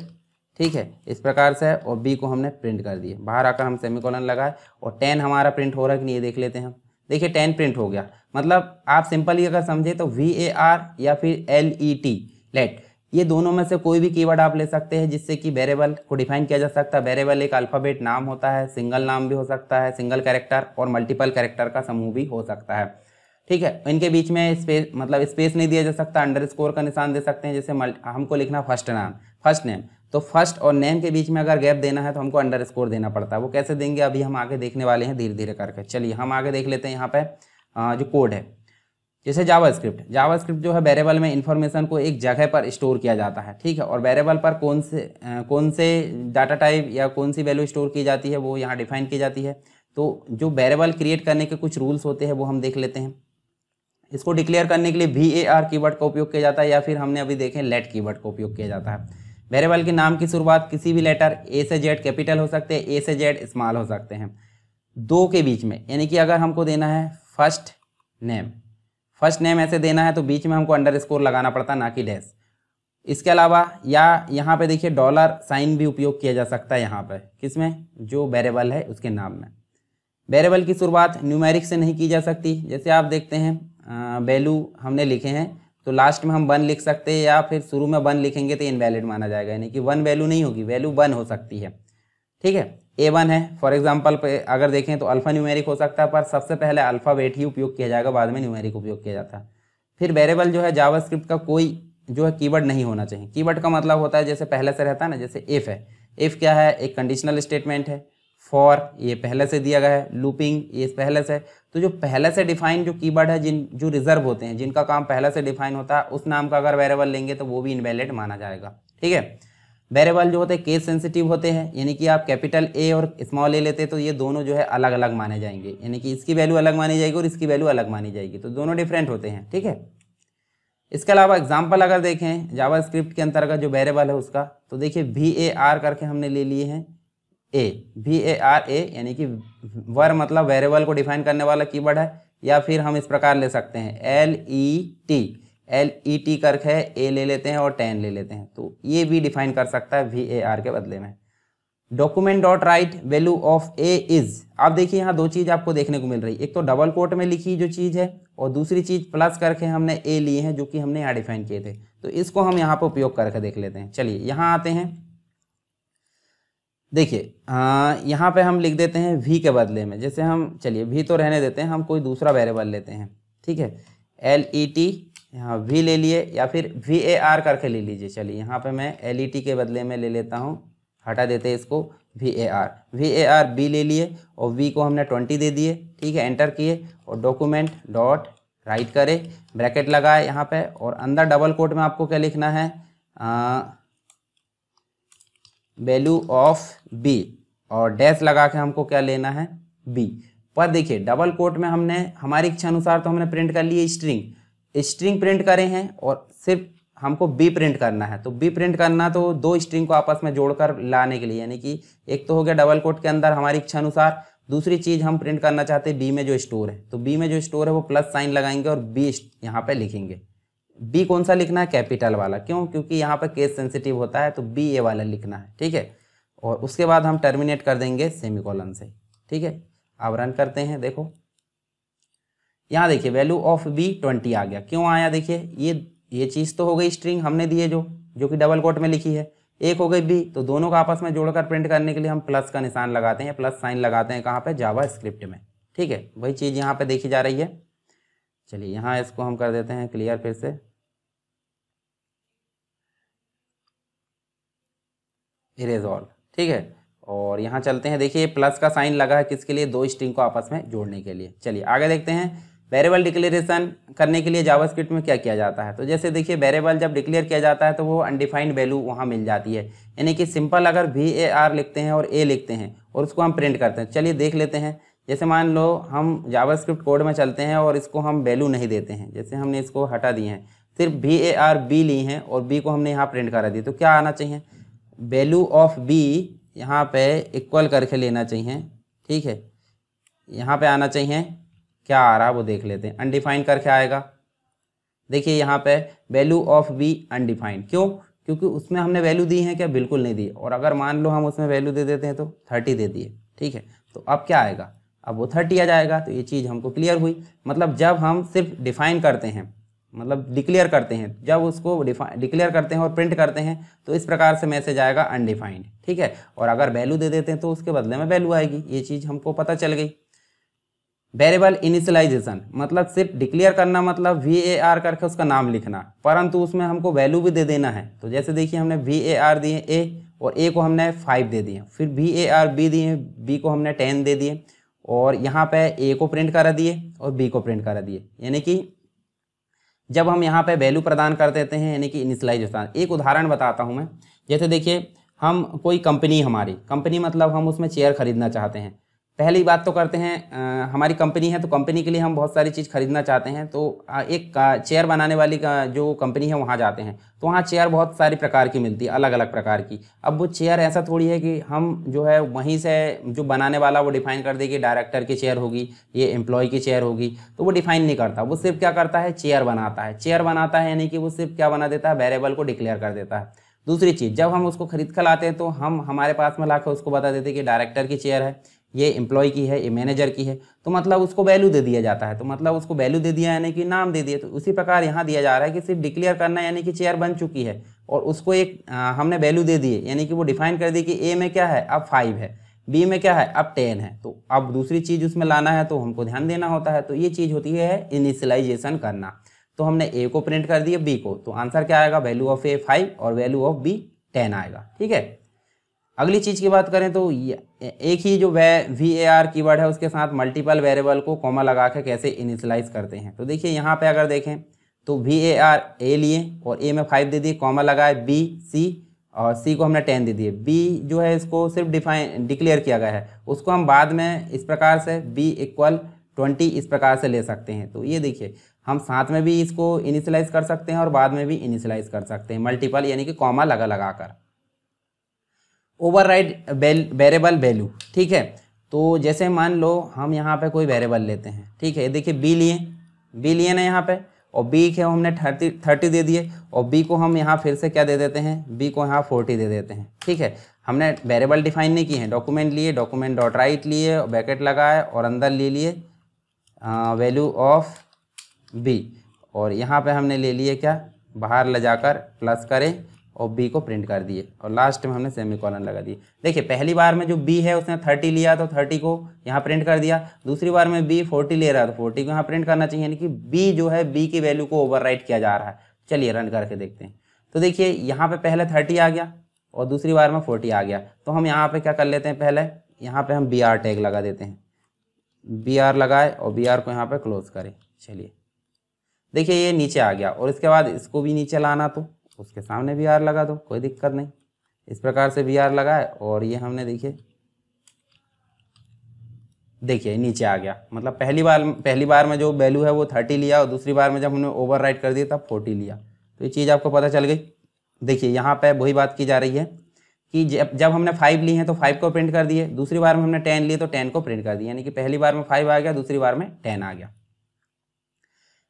ठीक है इस प्रकार से और बी को हमने प्रिंट कर दिए बाहर आकर हम सेमी कॉलन लगाए और टेन हमारा प्रिंट हो रहा है कि नहीं ये देख लेते हैं देखिए टेन प्रिंट हो गया मतलब आप सिंपली अगर समझे तो वी ए आर या फिर एल ई टी लेट ये दोनों में से कोई भी कीवर्ड आप ले सकते हैं जिससे कि वेरेबल को डिफाइन किया जा सकता है वेरेबल एक अल्फ़ाबेट नाम होता है सिंगल नाम भी हो सकता है सिंगल कैरेक्टर और मल्टीपल कैरेक्टर का समूह भी हो सकता है ठीक है तो इनके बीच में स्पेस मतलब स्पेस नहीं दिया जा सकता अंडर स्कोर का निशान दे सकते हैं जैसे हमको लिखना फर्स्ट नाम फर्स्ट नेम तो फर्स्ट और नेम के बीच में अगर गैप देना है तो हमको अंडर स्कोर देना पड़ता है वो कैसे देंगे अभी हम आगे देखने वाले हैं धीरे धीरे करके चलिए हम आगे देख लेते हैं यहाँ पर जो कोड है जैसे जावा स्क्रिप्ट जावा स्क्रिप्ट जो है वेरेबल में इन्फॉर्मेशन को एक जगह पर स्टोर किया जाता है ठीक है और वेरेबल पर कौन से कौन से डाटा टाइप या कौन सी वैल्यू स्टोर की जाती है वो यहाँ डिफाइन की जाती है तो जो वेरेबल क्रिएट करने के कुछ रूल्स होते हैं वो हम देख लेते हैं इसको डिक्लेयर करने के लिए वी ए आर कीवर्ड का उपयोग किया जाता है या फिर हमने अभी देखें लेट कीवर्ड का उपयोग किया जाता है वेरिएबल के नाम की शुरुआत किसी भी लेटर ए से जेड कैपिटल हो सकते हैं ए से जेड स्मॉल हो सकते हैं दो के बीच में यानी कि अगर हमको देना है फर्स्ट नेम फर्स्ट नेम ऐसे देना है तो बीच में हमको अंडर स्कोर लगाना पड़ता ना कि डैश इसके अलावा या यहाँ पे देखिए डॉलर साइन भी उपयोग किया जा सकता है यहाँ पर किसमें जो वेरेबल है उसके नाम में वेरेबल की शुरुआत न्यूमेरिक से नहीं की जा सकती जैसे आप देखते हैं वैल्यू हमने लिखे हैं तो लास्ट में हम वन लिख सकते हैं या फिर शुरू में वन लिखेंगे तो इनवैलिड माना जाएगा यानी कि वन वैल्यू नहीं होगी वैल्यू वन हो सकती है ठीक है ए वन है फॉर एग्जाम्पल अगर देखें तो अल्फा न्यूमेरिक हो सकता है पर सबसे पहले अल्फ़ाबेट ही उपयोग किया जाएगा बाद में न्यूमेरिक उपयोग किया जाता है फिर वेरेबल जो है जावास्क्रिप्ट का कोई जो है कीवर्ड नहीं होना चाहिए कीवर्ड का मतलब होता है जैसे पहले से रहता है ना जैसे इफ़ है इफ़ क्या है एक कंडीशनल स्टेटमेंट है फॉर ये पहले से दिया गया है लूपिंग ये पहले से तो जो पहले से डिफाइन जो कीवर्ड है जिन जो रिजर्व होते हैं जिनका काम पहले से डिफाइन होता है उस नाम का अगर वेरेबल लेंगे तो वो भी इनवैलिड माना जाएगा ठीक है वेरेबल जो होते हैं केस सेंसिटिव होते हैं यानी कि आप कैपिटल ए और स्मॉल ए लेते तो ये दोनों जो है अलग अलग माने जाएंगे यानी कि इसकी वैल्यू अलग मानी जाएगी और इसकी वैल्यू अलग मानी जाएगी तो दोनों डिफरेंट होते हैं ठीक है इसके अलावा एग्जाम्पल अगर देखें जावा स्क्रिप्ट के अंतर्गत जो वेरेबल है उसका तो देखिए वी ए आर करके हमने ले लिए हैं ए वी ए आर ए यानी कि वर मतलब वेरिएबल को डिफाइन करने वाला कीवर्ड है या फिर हम इस प्रकार ले सकते हैं L E T L E T करके ए ले लेते हैं और टेन ले लेते हैं तो ये भी डिफाइन कर सकता है वी ए आर के बदले में document dot write value of A is आप देखिए यहाँ दो चीज़ आपको देखने को मिल रही है एक तो डबल कोट में लिखी जो चीज़ है और दूसरी चीज़ प्लस करके हमने ए लिए हैं जो कि हमने यहाँ डिफाइन किए थे तो इसको हम यहाँ पर उपयोग करके देख लेते हैं चलिए यहाँ आते हैं देखिए यहाँ पे हम लिख देते हैं वी के बदले में जैसे हम चलिए वी तो रहने देते हैं हम कोई दूसरा वेरिएबल लेते हैं ठीक है एल ई टी यहाँ वी ले लिए या फिर वी ए आर करके ले लीजिए चलिए यहाँ पे मैं एल ई टी के बदले में ले लेता हूँ हटा देते हैं इसको V A R V A R B ले लिए और वी को हमने ट्वेंटी दे दिए ठीक है एंटर किए और डॉक्यूमेंट डॉट राइट करे ब्रैकेट लगाए यहाँ पर और अंदर डबल कोट में आपको क्या लिखना है आ, वैल्यू ऑफ बी और डैश लगा के हमको क्या लेना है बी पर देखिए डबल कोट में हमने हमारी इच्छा अनुसार तो हमने प्रिंट कर लिए स्ट्रिंग स्ट्रिंग प्रिंट करे हैं और सिर्फ हमको बी प्रिंट करना है तो बी प्रिंट करना तो दो स्ट्रिंग को आपस में जोड़कर लाने के लिए यानी कि एक तो हो गया डबल कोट के अंदर हमारी इच्छा अनुसार दूसरी चीज़ हम प्रिंट करना चाहते हैं बी में जो स्टोर है तो बी में जो स्टोर है वो प्लस साइन लगाएंगे और बी यहाँ पे लिखेंगे बी कौन सा लिखना है कैपिटल वाला क्यों क्योंकि यहाँ पर केस सेंसिटिव होता है तो बी ए वाला लिखना है ठीक है और उसके बाद हम टर्मिनेट कर देंगे सेमिकोलन से ठीक है अब रन करते हैं देखो यहाँ देखिए वैल्यू ऑफ बी ट्वेंटी आ गया क्यों आया देखिए ये ये चीज़ तो हो गई स्ट्रिंग हमने दी है जो जो कि डबल कोट में लिखी है एक हो गई बी तो दोनों का आपस में जोड़कर प्रिंट करने के लिए हम प्लस का निशान लगाते हैं प्लस साइन लगाते हैं कहाँ पे जावा स्क्रिप्ट में ठीक है वही चीज़ यहाँ पे देखी जा रही है चलिए यहाँ इसको हम कर देते हैं क्लियर फिर से इरेज ठीक है और यहाँ चलते हैं देखिए प्लस का साइन लगा है किसके लिए दो स्ट्रिंग को आपस में जोड़ने के लिए चलिए आगे देखते हैं वेरेबल डिक्लेरेशन करने के लिए जावास्क्रिप्ट में क्या किया जाता है तो जैसे देखिए वेरेबल जब डिक्लेयर किया जाता है तो वो अनडिफाइंड वैल्यू वहाँ मिल जाती है यानी कि सिंपल अगर वी ए आर लिखते हैं और ए लिखते हैं और उसको हम प्रिंट करते हैं चलिए देख लेते हैं जैसे मान लो हम जावास्क्रिप्ट कोड में चलते हैं और इसको हम वैल्यू नहीं देते हैं जैसे हमने इसको हटा दिए हैं सिर्फ बी ए आर बी ली हैं और बी को हमने यहाँ प्रिंट करा दी तो क्या आना चाहिए वैल्यू ऑफ बी यहाँ पे इक्वल करके लेना चाहिए ठीक है यहाँ पे आना चाहिए क्या आ रहा है वो देख लेते हैं अनडिफाइंड करके आएगा देखिए यहाँ पे वैल्यू ऑफ बी अनडिफाइंड क्यों क्योंकि उसमें हमने वैल्यू दी है क्या बिल्कुल नहीं दी और अगर मान लो हम उसमें वैल्यू दे देते हैं तो थर्टी दे दिए ठीक है तो अब क्या आएगा अब वो थर्टी आ जाएगा तो ये चीज़ हमको क्लियर हुई मतलब जब हम सिर्फ डिफाइन करते हैं मतलब डिक्लेयर करते हैं जब उसको डिक्लेयर करते हैं और प्रिंट करते हैं तो इस प्रकार से मैसेज आएगा अनडिफाइंड ठीक है और अगर वैल्यू दे देते हैं तो उसके बदले में वैल्यू आएगी ये चीज़ हमको पता चल गई वेरेबल इनिशलाइजेशन मतलब सिर्फ डिक्लेयर करना मतलब वी ए आर करके उसका नाम लिखना परंतु उसमें हमको वैल्यू भी दे देना है तो जैसे देखिए हमने वी ए आर दिए ए और ए को हमने फाइव दे दिए फिर वी ए आर बी दिए बी को हमने टेन दे दिए और यहाँ पे ए को प्रिंट करा दिए और बी को प्रिंट करा दिए यानी कि जब हम यहाँ पे वैल्यू प्रदान कर देते हैं यानी कि इनिशलाइज होता है एक उदाहरण बताता हूँ मैं जैसे देखिए हम कोई कंपनी हमारी कंपनी मतलब हम उसमें चेयर खरीदना चाहते हैं पहली बात तो करते हैं आ, हमारी कंपनी है तो कंपनी के लिए हम बहुत सारी चीज़ खरीदना चाहते हैं तो आ, एक चेयर बनाने वाली का जो कंपनी है वहाँ जाते हैं तो वहाँ चेयर बहुत सारी प्रकार की मिलती है अलग अलग प्रकार की अब वो चेयर ऐसा थोड़ी है कि हम जो है वहीं से जो बनाने वाला वो डिफाइन कर देगी डायरेक्टर की चेयर होगी ये एम्प्लॉय की चेयर होगी तो वो डिफाइन नहीं करता वो सिर्फ क्या करता है चेयर बनाता है चेयर बनाता है यानी कि वो सिर्फ क्या बना देता है वेरेबल को डिक्लेयर कर देता है दूसरी चीज़ जब हम उसको खरीद कर लाते हैं तो हम हमारे पास में ला उसको बता देते हैं कि डायरेक्टर की चेयर है ये एम्प्लॉय की है ये मैनेजर की है तो मतलब उसको वैल्यू दे दिया जाता है तो मतलब उसको वैल्यू दे दिया यानी कि नाम दे दिया तो उसी प्रकार यहाँ दिया जा रहा है कि सिर्फ डिक्लेयर करना यानी कि चेयर बन चुकी है और उसको एक आ, हमने वैल्यू दे दिए यानी कि वो डिफाइन कर दी कि ए में क्या है अब फाइव है बी में क्या है अब टेन है तो अब दूसरी चीज़ उसमें लाना है तो हमको ध्यान देना होता है तो ये चीज़ होती है इनिशलाइजेशन करना तो हमने ए को प्रिंट कर दिया बी को तो आंसर क्या आएगा वैल्यू ऑफ ए फाइव और वैल्यू ऑफ बी टेन आएगा ठीक है अगली चीज़ की बात करें तो एक ही जो वे वी ए आर की है उसके साथ मल्टीपल वेरिएबल को कॉमा लगा के कैसे इनिशलाइज करते हैं तो देखिए यहाँ पे अगर देखें तो वी ए आर ए लिए और ए में फाइव दे दिए कॉमा लगाए बी सी और सी को हमने टेन दे दिए बी जो है इसको सिर्फ डिफाइन डिक्लेयर किया गया है उसको हम बाद में इस प्रकार से बी इक्वल ट्वेंटी इस प्रकार से ले सकते हैं तो ये देखिए हम साथ में भी इसको इनिशलाइज कर सकते हैं और बाद में भी इनिशलाइज कर सकते हैं मल्टीपल यानी कि कॉमा लगा लगा कर ओवर राइड वेरेबल वैल्यू ठीक है तो जैसे मान लो हम यहाँ पे कोई वेरेबल लेते हैं ठीक है देखिए बी लिए बी लिए ना यहाँ पे और बी के हमने थर्टी थर्टी दे दिए और बी को हम यहाँ फिर से क्या दे देते हैं बी को यहाँ फोर्टी दे देते हैं ठीक है हमने वेरेबल डिफाइन नहीं किए हैं डॉक्यूमेंट लिए डॉक्यूमेंट डॉट राइट लिए बैकेट लगाए और अंदर ले लिए वैल्यू ऑफ बी और यहाँ पे हमने ले लिए क्या बाहर ले जाकर प्लस करें और बी को प्रिंट कर दिए और लास्ट में हमने सेमी कॉलन लगा दिए देखिए पहली बार में जो बी है उसने थर्टी लिया तो थर्टी को यहाँ प्रिंट कर दिया दूसरी बार में बी फोर्टी ले रहा है तो फोर्टी को यहाँ प्रिंट करना चाहिए यानी कि बी जो है बी की वैल्यू को ओवर किया जा रहा है चलिए रन करके देखते हैं तो देखिए यहाँ पर पहले थर्टी आ गया और दूसरी बार में फोर्टी आ गया तो हम यहाँ पर क्या कर लेते हैं पहले यहाँ पर हम बी टैग लगा देते हैं बी लगाए और बी को यहाँ पर क्लोज करें चलिए देखिए ये नीचे आ गया और इसके बाद इसको भी नीचे लाना तो उसके सामने भी आर लगा दो कोई दिक्कत नहीं इस प्रकार से भी आर लगाए और ये हमने देखिए देखिए नीचे आ गया मतलब पहली बार पहली बार में जो वैल्यू है वो थर्टी लिया और दूसरी बार में जब हमने ओवर कर दिया तब फोर्टी लिया तो ये चीज़ आपको पता चल गई देखिए यहाँ पर वही बात की जा रही है कि जब जब हमने फाइव ली है तो फाइव को प्रिंट कर दिए दूसरी बार में हमने टेन लिए तो टेन को प्रिंट कर दिया यानी कि पहली बार में फाइव आ गया दूसरी बार में टेन आ गया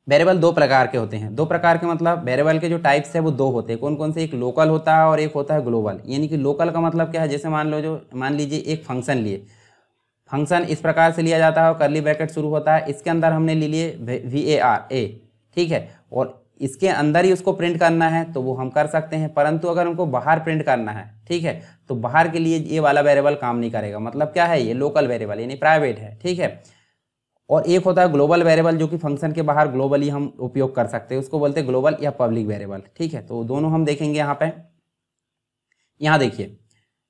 वेरिएबल दो प्रकार के होते हैं दो प्रकार के मतलब वेरिएबल के जो टाइप्स है वो दो होते हैं कौन कौन से एक लोकल होता है और एक होता है ग्लोबल यानी कि लोकल का मतलब क्या है जैसे मान लो जो मान लीजिए एक फंक्शन लिए फंक्शन इस प्रकार से लिया जाता है और करली ब्रैकेट शुरू होता है इसके अंदर हमने ले लिए वी ए आर ए ठीक है और इसके अंदर ही उसको प्रिंट करना है तो वो हम कर सकते हैं परंतु अगर हमको बाहर प्रिंट करना है ठीक है तो बाहर के लिए ये वाला वेरिएबल काम नहीं करेगा मतलब क्या है ये लोकल वेरिएबल यानी प्राइवेट है ठीक है और एक होता है ग्लोबल वेरिएबल जो कि फंक्शन के बाहर ग्लोबली हम उपयोग कर सकते हैं उसको बोलते हैं ग्लोबल या पब्लिक वेरिएबल ठीक है तो दोनों हम देखेंगे यहाँ पे यहाँ देखिए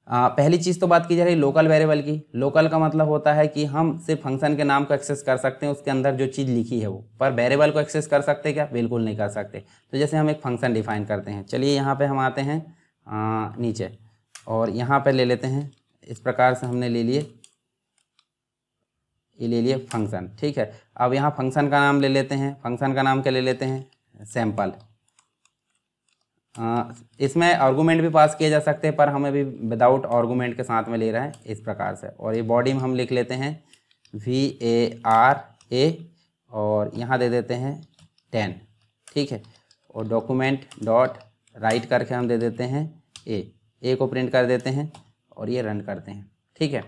पहली चीज़ तो बात की जा रही है लोकल वेरिएबल की लोकल का मतलब होता है कि हम सिर्फ फंक्शन के नाम को एक्सेस कर सकते हैं उसके अंदर जो चीज़ लिखी है वो पर वेरेबल को एक्सेस कर सकते क्या बिल्कुल नहीं कर सकते तो जैसे हम एक फंक्शन डिफाइन करते हैं चलिए यहाँ पर हम आते हैं नीचे और यहाँ पर ले लेते हैं इस प्रकार से हमने ले लिए ये ले लिए फंक्शन ठीक है अब यहाँ फंक्शन का नाम ले लेते हैं फंक्शन का नाम क्या ले लेते हैं सैम्पल हाँ, इसमें आर्गूमेंट भी पास किए जा सकते हैं पर हम अभी विदाउट आर्गूमेंट के साथ में ले रहे हैं इस प्रकार से और ये बॉडी में हम लिख लेते हैं वी ए आर ए और यहाँ दे देते हैं टेन ठीक है और डॉक्यूमेंट डॉट राइट करके हम दे देते हैं ए ए को प्रिंट कर देते हैं और ये रन करते हैं ठीक है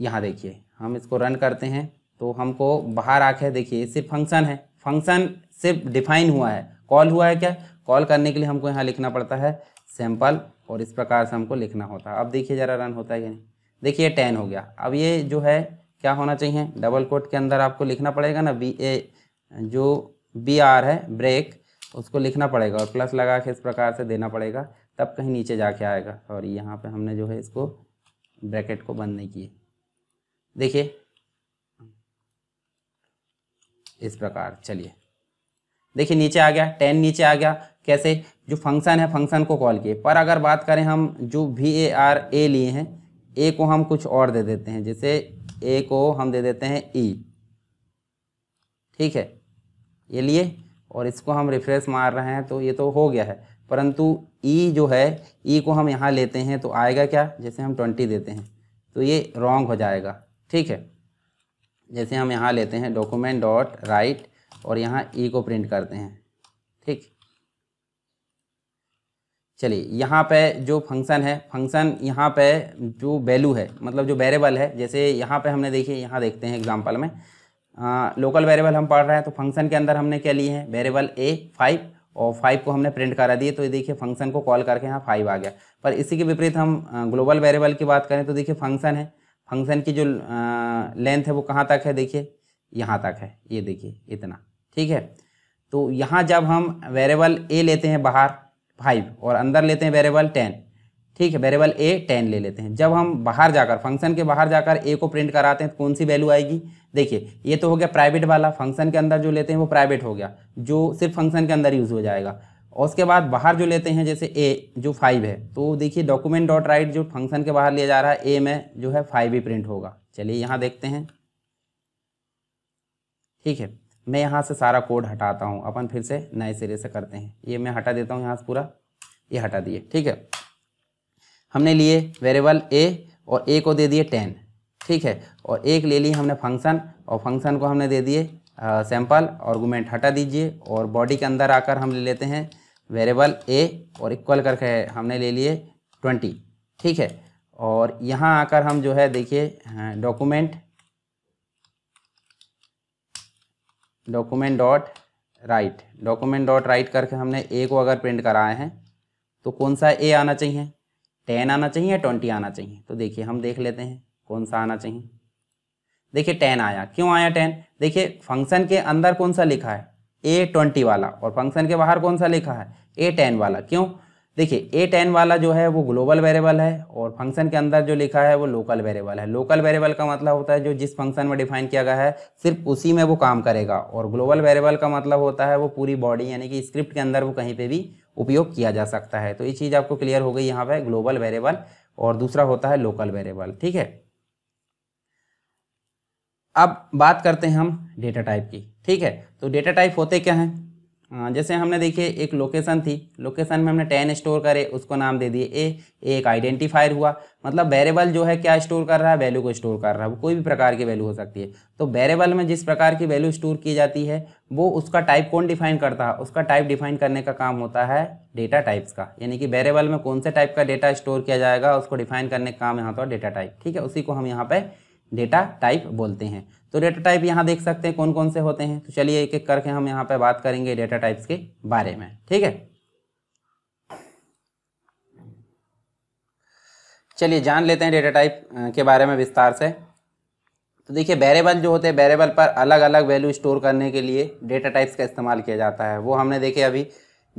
यहाँ देखिए हम इसको रन करते हैं तो हमको बाहर आके देखिए सिर्फ फंक्शन है फंक्शन सिर्फ डिफाइन हुआ है कॉल हुआ है क्या कॉल करने के लिए हमको यहाँ लिखना पड़ता है सैम्पल और इस प्रकार से हमको लिखना होता है अब देखिए ज़रा रन होता है कि नहीं देखिए टेन हो गया अब ये जो है क्या होना चाहिए डबल कोट के अंदर आपको लिखना पड़ेगा ना बी ए जो बी आर है ब्रेक उसको लिखना पड़ेगा और प्लस लगा के इस प्रकार से देना पड़ेगा तब कहीं नीचे जाके आएगा और यहाँ पे हमने जो है इसको ब्रैकेट को बंद नहीं किए देखिए इस प्रकार चलिए देखिए नीचे आ गया टेन नीचे आ गया कैसे जो फंक्शन है फंक्शन को कॉल किए पर अगर बात करें हम जो वी ए आर ए लिए हैं ए को हम कुछ और दे देते हैं जैसे ए को हम दे देते हैं ई e। ठीक है ये लिए और इसको हम रिफ्रेश मार रहे हैं तो ये तो हो गया है परंतु ई e जो है ई e को हम यहाँ लेते हैं तो आएगा क्या जैसे हम ट्वेंटी देते हैं तो ये रॉन्ग हो जाएगा ठीक है जैसे हम यहाँ लेते हैं डॉक्यूमेंट डॉट राइट और यहाँ ई e को प्रिंट करते हैं ठीक चलिए यहाँ पे जो फंक्शन है फंक्शन यहाँ पे जो वैल्यू है मतलब जो वेरेबल है जैसे यहाँ पे हमने देखिए यहाँ देखते हैं एग्जांपल में आ, लोकल वेरेबल हम पढ़ रहे हैं तो फंक्शन के अंदर हमने क्या लिए हैं वेरेबल ए फाइव और फाइव को हमने प्रिंट करा दिए तो देखिए फंक्शन को कॉल करके यहाँ फाइव आ गया पर इसी के विपरीत हम ग्लोबल वेरिएबल की बात करें तो देखिए फंक्शन है फंक्शन की जो लेंथ है वो कहाँ तक है देखिए यहाँ तक है ये देखिए इतना ठीक है तो यहाँ जब हम वेरेबल ए लेते हैं बाहर फाइव और अंदर लेते हैं वेरेबल टेन ठीक है वेरेबल ए टेन ले लेते हैं जब हम बाहर जाकर फंक्शन के बाहर जाकर ए को प्रिंट कराते हैं तो कौन सी वैल्यू आएगी देखिए ये तो हो गया प्राइवेट वाला फंक्शन के अंदर जो लेते हैं वो प्राइवेट हो गया जो सिर्फ फंक्शन के अंदर यूज़ हो जाएगा और उसके बाद बाहर जो लेते हैं जैसे ए जो फाइव है तो देखिए डॉक्यूमेंट डॉट राइट जो फंक्शन के बाहर लिया जा रहा है ए में जो है फाइव ही प्रिंट होगा चलिए यहाँ देखते हैं ठीक है मैं यहाँ से सारा कोड हटाता हूँ अपन फिर से नए सिरे से करते हैं ये मैं हटा देता हूँ यहाँ से पूरा ये हटा दिए ठीक है हमने लिए वेरिएबल ए और ए को दे दिए टेन ठीक है और एक ले लिए हमने फंक्शन और फंक्शन को हमने दे दिए सैंपल आर्गूमेंट हटा दीजिए और बॉडी के अंदर आकर हम ले लेते हैं वेरिएबल ए और इक्वल करके हमने ले लिए ट्वेंटी ठीक है और यहाँ आकर हम जो है देखिए document document dot write document dot write करके हमने ए को अगर प्रिंट कराए हैं तो कौन सा ए आना चाहिए टेन आना चाहिए या ट्वेंटी आना चाहिए तो देखिए हम देख लेते हैं कौन सा आना चाहिए देखिए टेन आया क्यों आया टेन देखिए फंक्शन के अंदर कौन सा लिखा है ए ट्वेंटी वाला और फंक्शन के बाहर कौन सा लिखा है ए टेन वाला क्यों देखिए ए टेन वाला जो है वो ग्लोबल वेरिएबल है और फंक्शन के अंदर जो लिखा है वो लोकल वेरिएबल है लोकल वेरिएबल का मतलब होता है जो जिस फंक्शन में डिफाइन किया गया है सिर्फ उसी में वो काम करेगा और ग्लोबल वेरिएबल का मतलब होता है वो पूरी बॉडी यानी कि स्क्रिप्ट के अंदर वो कहीं पर भी उपयोग किया जा सकता है तो ये चीज़ आपको क्लियर हो गई यहाँ पर ग्लोबल वेरेबल और दूसरा होता है लोकल वेरेबल ठीक है अब बात करते हैं हम डेटा टाइप की ठीक है तो डेटा टाइप होते क्या हैं जैसे हमने देखिए एक लोकेशन थी लोकेशन में हमने टेन स्टोर करे उसको नाम दे दिए ए एक आइडेंटिफायर हुआ मतलब वेरेबल जो है क्या स्टोर कर रहा है वैल्यू को स्टोर कर रहा है वो कोई भी प्रकार की वैल्यू हो सकती है तो वेरेबल में जिस प्रकार की वैल्यू स्टोर की जाती है वो उसका टाइप कौन डिफाइन करता है उसका टाइप डिफाइन करने का काम होता है डेटा टाइप्स का यानी कि वेरेबल में कौन से टाइप का डेटा स्टोर किया जाएगा उसको डिफाइन करने का काम यहाँ तो डेटा टाइप ठीक है उसी को हम यहाँ पर डेटा टाइप बोलते हैं तो डेटा टाइप यहाँ देख सकते हैं कौन कौन से होते हैं तो चलिए एक एक करके हम यहाँ पर बात करेंगे डेटा टाइप्स के बारे में ठीक है चलिए जान लेते हैं डेटा टाइप के बारे में विस्तार से तो देखिए वेरेबल जो होते हैं वेरेबल पर अलग अलग वैल्यू स्टोर करने के लिए डेटा टाइप्स का इस्तेमाल किया जाता है वो हमने देखे अभी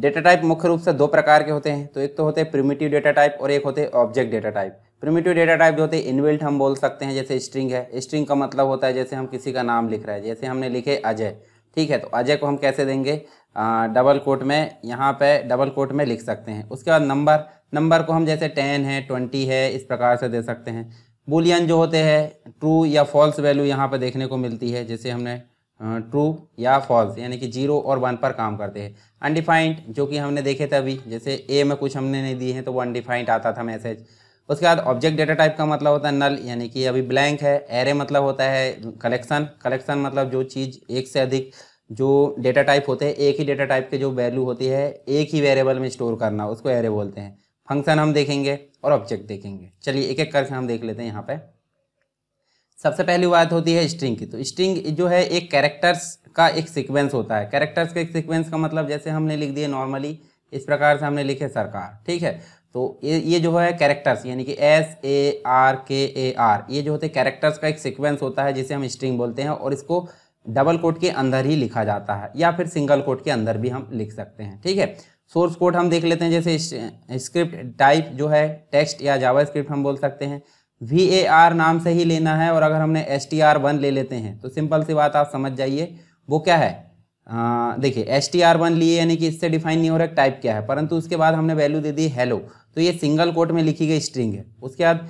डेटा टाइप मुख्य रूप से दो प्रकार के होते हैं तो एक तो होते हैं प्रिमिटिव डेटा टाइप और एक होते हैं object data type primitive data type जो होते हैं इनबिल्ट हम बोल सकते हैं जैसे स्ट्रिंग है स्ट्रिंग का मतलब होता है जैसे हम किसी का नाम लिख रहे हैं जैसे हमने लिखे अजय ठीक है तो अजय को हम कैसे देंगे आ, डबल कोट में यहाँ पे डबल कोट में लिख सकते हैं उसके बाद नंबर नंबर को हम जैसे टेन है ट्वेंटी है इस प्रकार से दे सकते हैं बुलियन जो होते हैं ट्रू या फॉल्स वैल्यू यहाँ पर देखने को मिलती है जैसे हमने ट्रू या फॉल्स यानी कि जीरो और वन पर काम करते हैं अनडिफाइंड जो कि हमने देखे थे अभी जैसे ए में कुछ हमने नहीं दिए हैं तो वो अनडिफाइंड आता था मैसेज उसके बाद ऑब्जेक्ट डेटा टाइप का मतलब होता है नल यानी कि अभी ब्लैंक है एरे मतलब होता है कलेक्शन कलेक्शन मतलब जो चीज़ एक से अधिक जो डेटा टाइप होते हैं एक ही डेटा टाइप के जो वैल्यू होती है एक ही वेरिएबल में स्टोर करना उसको एरे बोलते हैं फंक्शन हम देखेंगे और ऑब्जेक्ट देखेंगे चलिए एक एक करके हम देख लेते हैं यहाँ पे सबसे पहली बात होती है स्ट्रिंग की तो स्ट्रिंग जो है एक कैरेक्टर्स का एक सिक्वेंस होता है कैरेक्टर्स का एक सिक्वेंस का मतलब जैसे हमने लिख दिए नॉर्मली इस प्रकार से हमने लिखे सरकार ठीक है तो ये ये जो है कैरेक्टर्स यानी कि एस ए आर के ए आर ये जो होते हैं कैरेक्टर्स का एक सीक्वेंस होता है जिसे हम स्ट्रिंग बोलते हैं और इसको डबल कोट के अंदर ही लिखा जाता है या फिर सिंगल कोट के अंदर भी हम लिख सकते हैं ठीक है सोर्स कोड हम देख लेते हैं जैसे स्क्रिप्ट टाइप जो है टेक्स्ट या जावा स्क्रिप्ट हम बोल सकते हैं वी ए आर नाम से ही लेना है और अगर हमने एस टी आर वन ले लेते हैं तो सिंपल सी बात आप समझ जाइए वो क्या है देखिए एस टी आर वन लिए यानी कि इससे डिफाइन नहीं हो रहा टाइप क्या है परंतु उसके बाद हमने वैल्यू दे दी हेलो तो ये सिंगल कोट में लिखी गई स्ट्रिंग है उसके बाद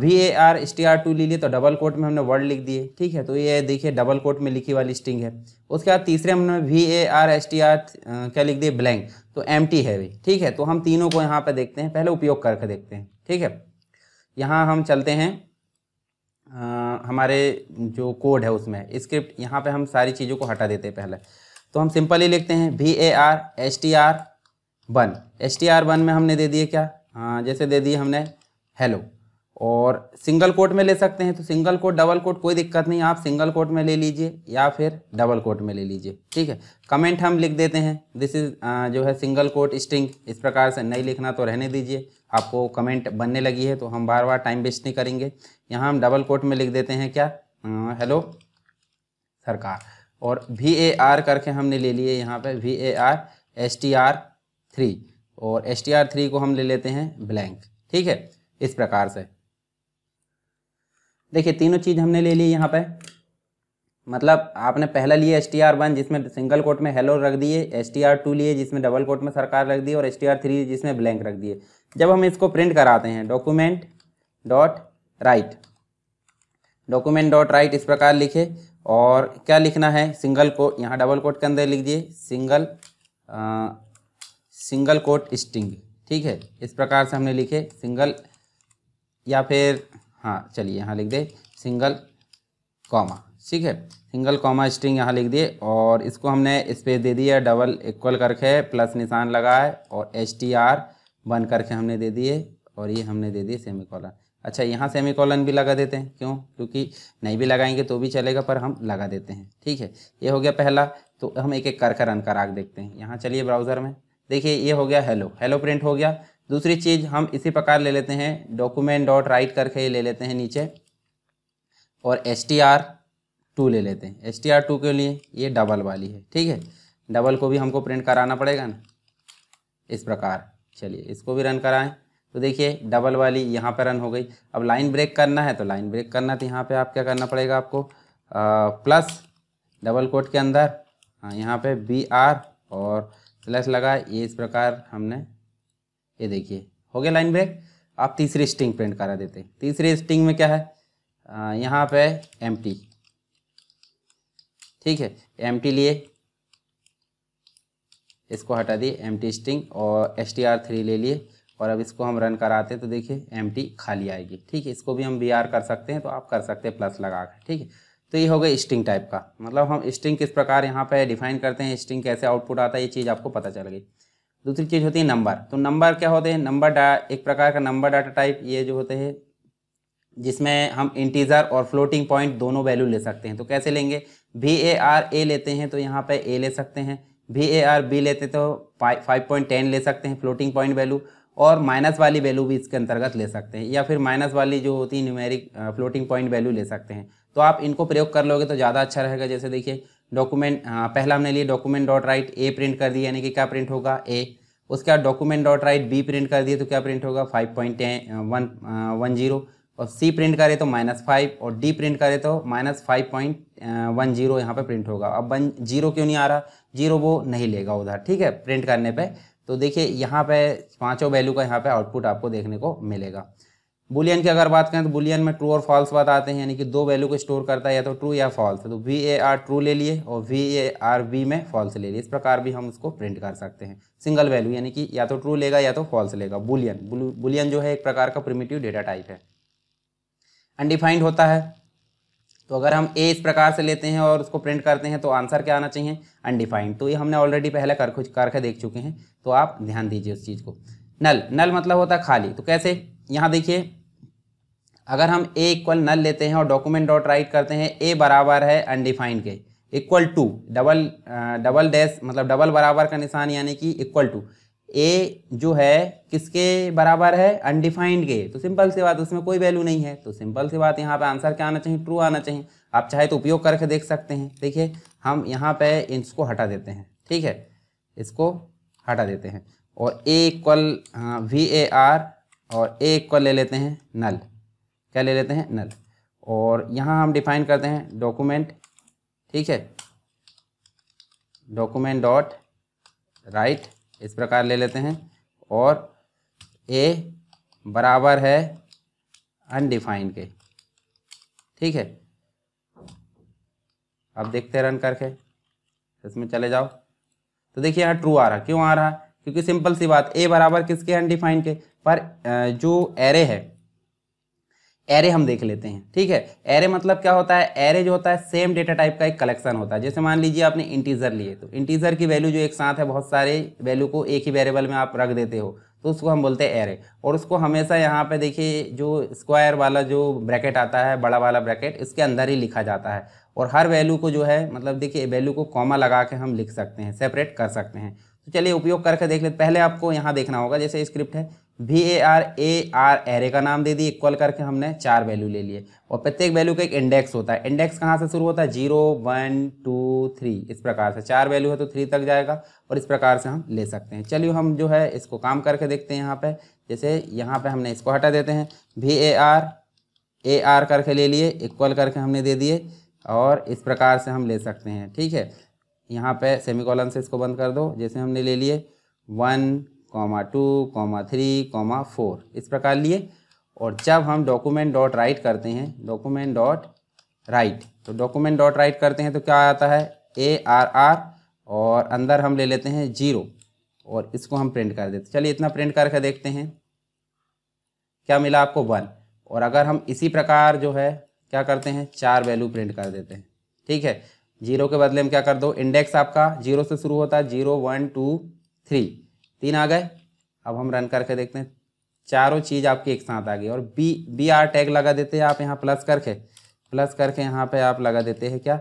V A R S T R two ले लिए तो डबल कोट में हमने वर्ड लिख दिए ठीक है तो ये देखिए डबल कोट में लिखी वाली स्ट्रिंग है उसके बाद तीसरे हमने V A R S T R क्या लिख दिए ब्लैंक तो एम टी है भी ठीक है तो हम तीनों को यहाँ पर देखते हैं पहले उपयोग करके देखते हैं ठीक है यहाँ हम चलते हैं आ, हमारे जो कोड है उसमें स्क्रिप्ट यहाँ पर हम सारी चीज़ों को हटा देते हैं पहले तो हम सिंपली लिखते हैं V A R S T R one S T R one में हमने दे दिए क्या हाँ जैसे दे दिए हमने हेलो और सिंगल कोट में ले सकते हैं तो सिंगल कोट डबल कोट कोई दिक्कत नहीं आप सिंगल कोट में ले लीजिए या फिर डबल कोट में ले लीजिए ठीक है कमेंट हम लिख देते हैं दिस इज जो है सिंगल कोट स्ट्रिंग इस प्रकार से नहीं लिखना तो रहने दीजिए आपको कमेंट बनने लगी है तो हम बार बार टाइम वेस्ट नहीं करेंगे यहाँ हम डबल कोट में लिख देते हैं क्या हेलो सरकार और वी ए आर करके हमने ले लिए यहाँ पर V A R S T R three और एस टी आर थ्री को हम ले लेते हैं ब्लैंक ठीक है इस प्रकार से देखिए तीनों चीज़ हमने ले ली यहाँ पे मतलब आपने पहला लिए एस टी आर वन जिसमें सिंगल कोट में हेलो रख दिए एस टी आर टू लिए जिसमें डबल कोट में सरकार रख दी और एस टी आर थ्री जिसमें ब्लैंक रख दिए जब हम इसको प्रिंट कराते हैं document dot write document dot write इस प्रकार लिखे और क्या लिखना है सिंगल कोट यहाँ डबल कोट के अंदर लिख दिए सिंगल सिंगल कोट स्टिंग ठीक है इस प्रकार से हमने लिखे सिंगल या फिर हाँ चलिए यहाँ लिख दे सिंगल कॉमा ठीक है सिंगल कॉमा स्ट्रिंग यहाँ लिख दिए और इसको हमने स्पेस दे दिया डबल इक्वल करके प्लस निशान लगाए और एच टी आर बन करके हमने दे दिए और ये हमने दे दिए सेमी कॉलन अच्छा यहाँ सेमी कॉलन भी लगा देते हैं क्यों क्योंकि नहीं भी लगाएंगे तो भी चलेगा पर हम लगा देते हैं ठीक है ये हो गया पहला तो हम एक एक कर कर रन करा देखते हैं यहाँ चलिए ब्राउज़र में देखिए ये हो गया हेलो हेलो प्रिंट हो गया दूसरी चीज़ हम इसी प्रकार ले लेते हैं डॉक्यूमेंट डॉट राइट करके ये ले लेते हैं नीचे और एस टी आर टू ले लेते हैं एस टी आर टू के लिए ये डबल वाली है ठीक है डबल को भी हमको प्रिंट कराना पड़ेगा ना इस प्रकार चलिए इसको भी रन कराएं तो देखिए डबल वाली यहाँ पर रन हो गई अब लाइन ब्रेक करना है तो लाइन ब्रेक करना तो यहाँ पे आप क्या करना पड़ेगा आपको आ, प्लस डबल कोट के अंदर हाँ यहाँ पे बी आर और स्लैश लगा ये इस प्रकार हमने ये देखिए हो गया लाइन ब्रेक आप तीसरी स्टिंग प्रिंट करा देते हैं तीसरी स्टिंग में क्या है यहाँ पे एम ठीक है एम लिए इसको हटा दिए एम स्टिंग और एस थ्री ले लिए और अब इसको हम रन कराते हैं तो देखिए एम खाली आएगी ठीक है इसको भी हम बी कर सकते हैं तो आप कर सकते हैं प्लस लगा कर ठीक है तो ये हो गया स्ट्रिंग टाइप का मतलब हम स्ट्रिंग किस प्रकार यहाँ पे डिफाइन करते हैं स्ट्रिंग कैसे आउटपुट आता है ये चीज़ आपको पता चल गई दूसरी चीज़ होती है नंबर तो नंबर क्या होते हैं नंबर डा एक प्रकार का नंबर डाटा टाइप ये जो होते हैं जिसमें हम इंटीजर और फ्लोटिंग पॉइंट दोनों वैल्यू ले सकते हैं तो कैसे लेंगे वी ए आर ए लेते हैं तो यहाँ पे ए ले सकते हैं वी ए आर बी लेते तो फाइव पॉइंट टेन ले सकते हैं फ्लोटिंग पॉइंट वैल्यू और माइनस वाली वैल्यू भी इसके अंतर्गत ले सकते हैं या फिर माइनस वाली जो होती है न्यूमेरिक फ्लोटिंग पॉइंट वैल्यू ले सकते हैं तो आप इनको प्रयोग कर लोगे तो ज़्यादा अच्छा रहेगा जैसे देखिए डॉक्यूमेंट पहला हमने लिए document dot write A print कर दिया यानी कि क्या प्रिंट होगा ए उसके बाद document dot write B print कर दिए तो क्या प्रिंट होगा five point one one zero और सी प्रिंट करें तो माइनस फाइव और डी प्रिंट करें तो minus five point one zero यहाँ पर प्रिंट होगा अब वन जीरो क्यों नहीं आ रहा जीरो वो नहीं लेगा उधर ठीक है प्रिंट करने पर तो देखिए यहाँ पे पाँचों वैल्यू का यहाँ पे आउटपुट आपको देखने को मिलेगा बुलियन की अगर बात करें तो बुलियन में ट्रू और फॉल्स बात आते हैं यानी कि दो वैल्यू को स्टोर करता है या तो ट्रू या फॉल्स तो वी ए आर ट्रू ले लिए और वी ए आर बी में फॉल्स ले लिए इस प्रकार भी हम उसको प्रिंट कर सकते हैं सिंगल वैल्यू यानी कि या तो ट्रू लेगा या तो फॉल्स लेगा बुलियन बुलियन जो है एक प्रकार का प्रिमेटिव डेटा टाइप है अनडिफाइंड होता है तो अगर हम ए इस प्रकार से लेते हैं और उसको प्रिंट करते हैं तो आंसर क्या आना चाहिए अनडिफाइंड तो ये हमने ऑलरेडी पहले कर कुछ करके देख चुके हैं तो आप ध्यान दीजिए उस चीज़ को नल नल मतलब होता है खाली तो कैसे यहाँ देखिए अगर हम ए इक्वल नल लेते हैं और डॉक्यूमेंट डॉट राइट करते हैं ए बराबर है अनडिफाइंड के equal to double double dash मतलब डबल बराबर का निशान यानी कि इक्वल टू ए जो है किसके बराबर है अनडिफाइंड के तो सिंपल सी बात उसमें कोई वैल्यू नहीं है तो सिंपल सी बात यहाँ पे आंसर क्या आना चाहिए ट्रू आना चाहिए आप चाहे तो उपयोग करके देख सकते हैं देखिए हम यहाँ पे इसको हटा देते हैं ठीक है इसको हटा देते हैं और A equal V A R और ए इक्वल ले लेते हैं नल क्या ले लेते हैं नल और यहाँ हम डिफाइन करते हैं डॉक्यूमेंट ठीक है डॉक्यूमेंट डॉट राइट इस प्रकार ले लेते हैं और ए बराबर है अनडिफाइंड के ठीक है अब देखते हैं रन करके इसमें चले जाओ तो देखिए यहाँ ट्रू आ रहा क्यों आ रहा क्योंकि सिंपल सी बात ए बराबर किसके अनडिफाइंड के पर जो एरे है एरे हम देख लेते हैं ठीक है एरे मतलब क्या होता है एरे जो होता है सेम डेटा टाइप का एक कलेक्शन होता है जैसे मान लीजिए आपने इंटीजर लिए तो इंटीजर की वैल्यू जो एक साथ है बहुत सारे वैल्यू को एक ही वेरिएबल में आप रख देते हो तो उसको हम बोलते हैं एरे और उसको हमेशा यहाँ पे देखिए जो स्क्वायर वाला जो ब्रैकेट आता है बड़ा वाला ब्रैकेट इसके अंदर ही लिखा जाता है और हर वैल्यू को जो है मतलब देखिए वैल्यू को कॉमा लगा के हम लिख सकते हैं सेपरेट कर सकते हैं तो चलिए उपयोग करके देख लेते पहले आपको यहाँ देखना होगा जैसे स्क्रिप्ट है V A R A R array का नाम दे दिए इक्वल करके हमने चार वैल्यू ले लिए और प्रत्येक वैल्यू का एक इंडेक्स होता है इंडेक्स कहाँ से शुरू होता है जीरो वन टू थ्री इस प्रकार से चार वैल्यू है तो थ्री तक जाएगा और इस प्रकार से हम ले सकते हैं चलिए हम जो है इसको काम करके देखते हैं यहाँ पे जैसे यहाँ पे हमने इसको हटा देते हैं V A R A R करके ले लिए इक्वल करके हमने दे दिए और इस प्रकार से हम ले सकते हैं ठीक है यहाँ पे सेमीकॉलन से इसको बंद कर दो जैसे हमने ले लिए one comma two comma three comma four इस प्रकार लिए और जब हम डॉक्यूमेंट डॉट राइट करते हैं डॉक्यूमेंट डॉट राइट तो डॉक्यूमेंट डॉट राइट करते हैं तो क्या आता है ए आर आर और अंदर हम ले लेते हैं जीरो और इसको हम प्रिंट कर देते चलिए इतना प्रिंट करके देखते हैं क्या मिला आपको वन और अगर हम इसी प्रकार जो है क्या करते हैं चार वैल्यू प्रिंट कर देते हैं ठीक है जीरो के बदले हम क्या कर दो इंडेक्स आपका जीरो से शुरू होता है जीरो वन टू थ्री तीन आ गए अब हम रन करके देखते हैं चारों चीज़ आपकी एक साथ आ गई और बी बी आर टैग लगा देते हैं आप यहाँ प्लस करके प्लस करके यहाँ पे आप लगा देते हैं क्या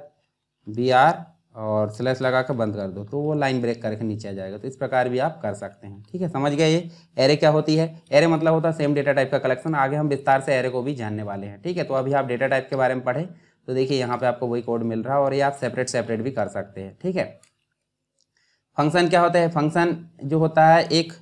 बी आर और स्लैश लगा कर बंद कर दो तो वो लाइन ब्रेक करके नीचे आ जाएगा तो इस प्रकार भी आप कर सकते हैं ठीक है समझ गए ये एरे क्या होती है एरे मतलब होता है सेम डेटा टाइप का कलेक्शन आगे हम विस्तार से एरे को भी जानने वाले हैं ठीक है तो अभी आप डेटा टाइप के बारे में पढ़ें तो देखिए यहाँ पे आपको वही कोड मिल रहा है और ये आप सेपरेट सेपरेट भी कर सकते हैं ठीक है फंक्शन क्या होता है फंक्शन जो होता है एक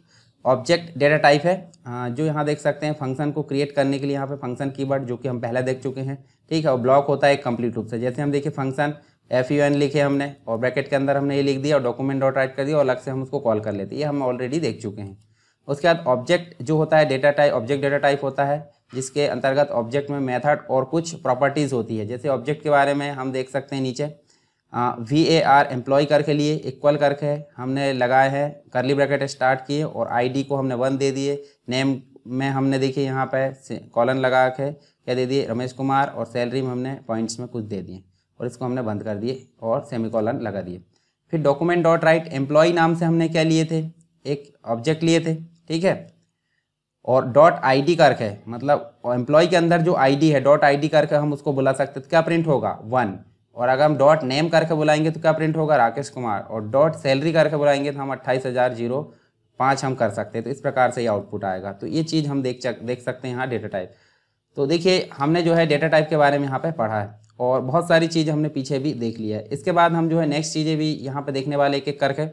ऑब्जेक्ट डेटा टाइप है जो यहाँ देख सकते हैं फंक्शन को क्रिएट करने के लिए यहाँ पे फंक्शन कीवर्ड जो कि हम पहले देख चुके हैं ठीक है और ब्लॉक होता है एक कंप्लीट रूप से जैसे हम देखिए फंक्शन एफ यू एन लिखे हमने और ब्रैकेट के अंदर हमने ये लिख दिया और डॉक्यूमेंट डॉट राइट कर दिया और अलग से हम उसको कॉल कर लेते हैं ये हम ऑलरेडी देख चुके हैं उसके बाद ऑब्जेक्ट जो होता है data type object data type होता है जिसके अंतर्गत ऑब्जेक्ट में मेथड और कुछ प्रॉपर्टीज़ होती है जैसे ऑब्जेक्ट के बारे में हम देख सकते हैं नीचे वी ए आर एम्प्लॉय करके लिए इक्वल करके हमने लगाए हैं करली ब्रैकेट स्टार्ट किए और आईडी को हमने वन दे दिए नेम में हमने देखिए यहाँ पर कॉलन लगा के क्या दे दिए रमेश कुमार और सैलरी में हमने पॉइंट्स में कुछ दे दिए और इसको हमने बंद कर दिए और सेमी कॉलन लगा दिए फिर डॉक्यूमेंट डॉट राइट एम्प्लॉय नाम से हमने क्या लिए थे एक ऑब्जेक्ट लिए थे ठीक है और डॉट आई डी करके मतलब एम्प्लॉय के अंदर जो आई डी है डॉट आई डी करके हम उसको बुला सकते तो क्या प्रिंट होगा वन और अगर हम डॉट नेम करके बुलाएंगे तो क्या प्रिंट होगा राकेश कुमार और डॉट सैलरी करके बुलाएंगे तो हम अट्ठाईस हज़ार जीरो पाँच हम कर सकते हैं तो इस प्रकार से ये आउटपुट आएगा तो ये चीज़ हम देख चक, देख सकते हैं यहाँ डेटा टाइप तो देखिए हमने जो है डेटा टाइप के बारे में यहाँ पर पढ़ा है और बहुत सारी चीज़ हमने पीछे भी देख लिया है इसके बाद हम जो है नेक्स्ट चीज़ें भी यहाँ पर देखने वाले एक एक करके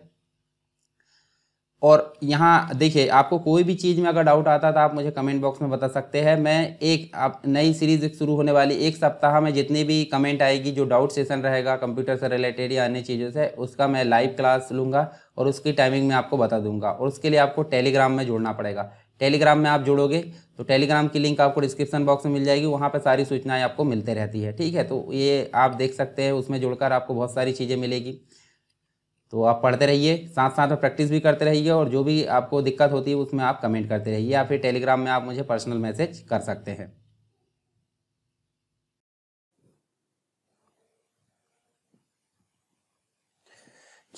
और यहाँ देखिए आपको कोई भी चीज़ में अगर डाउट आता है तो आप मुझे कमेंट बॉक्स में बता सकते हैं मैं एक आप नई सीरीज शुरू होने वाली एक सप्ताह में जितनी भी कमेंट आएगी जो डाउट सेशन रहेगा कंप्यूटर से रिलेटेड या अन्य चीज़ों से उसका मैं लाइव क्लास लूँगा और उसकी टाइमिंग में आपको बता दूंगा और उसके लिए आपको टेलीग्राम में जुड़ना पड़ेगा टेलीग्राम में आप जुड़ोगे तो टेलीग्राम की लिंक आपको डिस्क्रिप्शन बॉक्स में मिल जाएगी वहाँ पर सारी सूचनाएँ आपको मिलते रहती है ठीक है तो ये आप देख सकते हैं उसमें जुड़कर आपको बहुत सारी चीज़ें मिलेगी तो आप पढ़ते रहिए साथ साथ में प्रैक्टिस भी करते रहिए और जो भी आपको दिक्कत होती है उसमें आप कमेंट करते रहिए या फिर टेलीग्राम में आप मुझे पर्सनल मैसेज कर सकते हैं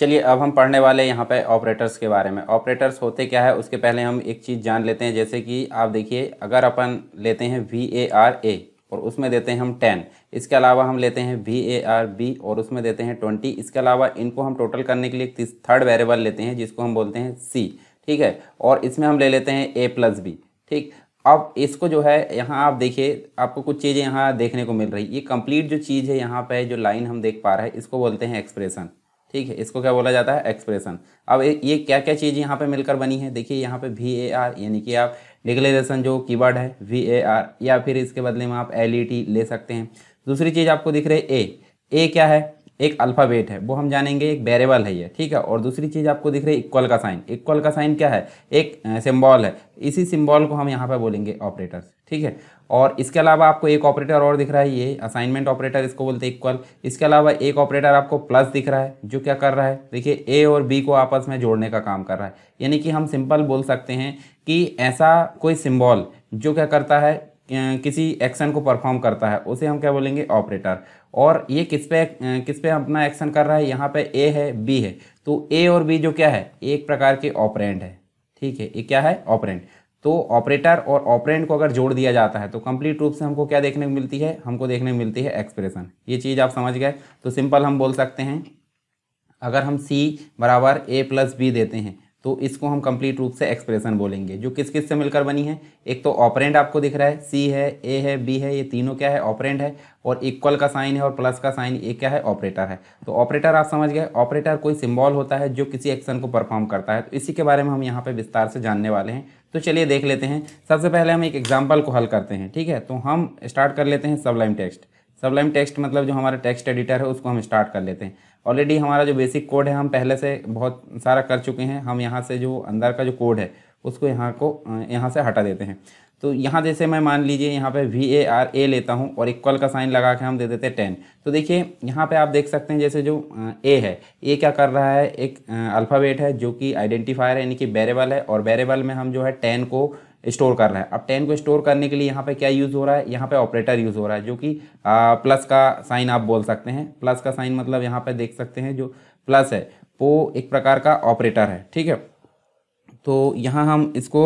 चलिए अब हम पढ़ने वाले यहाँ पे ऑपरेटर्स के बारे में ऑपरेटर्स होते क्या है उसके पहले हम एक चीज़ जान लेते हैं जैसे कि आप देखिए अगर अपन लेते हैं वी ए आर ए और उसमें देते हैं हम टेन इसके अलावा हम लेते हैं वी ए आर बी और उसमें देते हैं ट्वेंटी इसके अलावा इनको हम टोटल करने के लिए थर्ड वेरिएबल लेते हैं जिसको हम बोलते हैं सी ठीक है और इसमें हम ले लेते हैं ए प्लस बी ठीक अब इसको जो है यहाँ आप देखिए आपको कुछ चीज़ें यहाँ देखने को मिल रही ये कंप्लीट जो चीज़ है यहाँ पे जो लाइन हम देख पा रहे हैं इसको बोलते हैं एक्सप्रेशन ठीक है इसको क्या बोला जाता है एक्सप्रेशन अब ये क्या क्या चीज़ यहाँ पे मिलकर बनी है देखिए यहाँ पे वी ए आर यानी कि आप डिक्लेरेशन जो कीवर्ड है वी ए आर या फिर इसके बदले में आप एल ई टी ले सकते हैं दूसरी चीज़ आपको दिख रही है ए ए क्या है एक अल्फ़ाबेट है वो हम जानेंगे एक वेरेबल है ये ठीक है और दूसरी चीज़ आपको दिख रही है इक्वल का साइन इक्वल का साइन क्या है एक सिंबल है इसी सिंबल को हम यहाँ पर बोलेंगे ऑपरेटर्स ठीक है और इसके अलावा आपको एक ऑपरेटर और दिख रहा है ये असाइनमेंट ऑपरेटर इसको बोलते हैं इक्वल इसके अलावा एक ऑपरेटर आपको प्लस दिख रहा है जो क्या कर रहा है देखिए ए और बी को आपस में जोड़ने का काम कर रहा है यानी कि हम सिंपल बोल सकते हैं कि ऐसा कोई सिंबल जो क्या करता है किसी एक्शन को परफॉर्म करता है उसे हम क्या बोलेंगे ऑपरेटर और ये किस पे किस पे अपना एक्शन कर रहा है यहाँ पे ए है बी है तो ए और बी जो क्या है एक प्रकार के ऑपरेंड है ठीक है ये क्या है ऑपरेंड तो ऑपरेटर और ऑपरेंड को अगर जोड़ दिया जाता है तो कंप्लीट रूप से हमको क्या देखने को मिलती है हमको देखने को मिलती है एक्सप्रेशन ये चीज़ आप समझ गए तो सिंपल हम बोल सकते हैं अगर हम सी बराबर ए प्लस बी देते हैं तो इसको हम कंप्लीट रूप से एक्सप्रेशन बोलेंगे जो किस किस से मिलकर बनी है एक तो ऑपरेंट आपको दिख रहा है सी है ए है बी है ये तीनों क्या है ऑपरेंट है और इक्वल का साइन है और प्लस का साइन ये क्या है ऑपरेटर है तो ऑपरेटर आप समझ गए ऑपरेटर कोई सिंबल होता है जो किसी एक्शन को परफॉर्म करता है तो इसी के बारे में हम यहाँ पर विस्तार से जानने वाले हैं तो चलिए देख लेते हैं सबसे पहले हम एक एग्जाम्पल को हल करते हैं ठीक है तो हम स्टार्ट कर लेते हैं सबलाइम टेक्स्ट सबलाइम टेक्स्ट मतलब जो हमारा टेक्स्ट एडिटर है उसको हम स्टार्ट कर लेते हैं ऑलरेडी हमारा जो बेसिक कोड है हम पहले से बहुत सारा कर चुके हैं हम यहाँ से जो अंदर का जो कोड है उसको यहाँ को यहाँ से हटा देते हैं तो यहाँ जैसे मैं मान लीजिए यहाँ पे वी ए आर ए लेता हूँ और इक्वल का साइन लगा के हम दे देते हैं टेन तो देखिए यहाँ पे आप देख सकते हैं जैसे जो ए है ए क्या कर रहा है एक अल्फ़ाबेट है जो कि आइडेंटिफायर है यानी कि वेरेबल है और वेरेबल में हम जो है टेन को स्टोर करना है अब टेन को स्टोर करने के लिए यहाँ पे क्या यूज़ हो रहा है यहाँ पे ऑपरेटर यूज़ हो रहा है जो कि प्लस का साइन आप बोल सकते हैं प्लस का साइन मतलब यहाँ पे देख सकते हैं जो प्लस है वो एक प्रकार का ऑपरेटर है ठीक है तो यहाँ हम इसको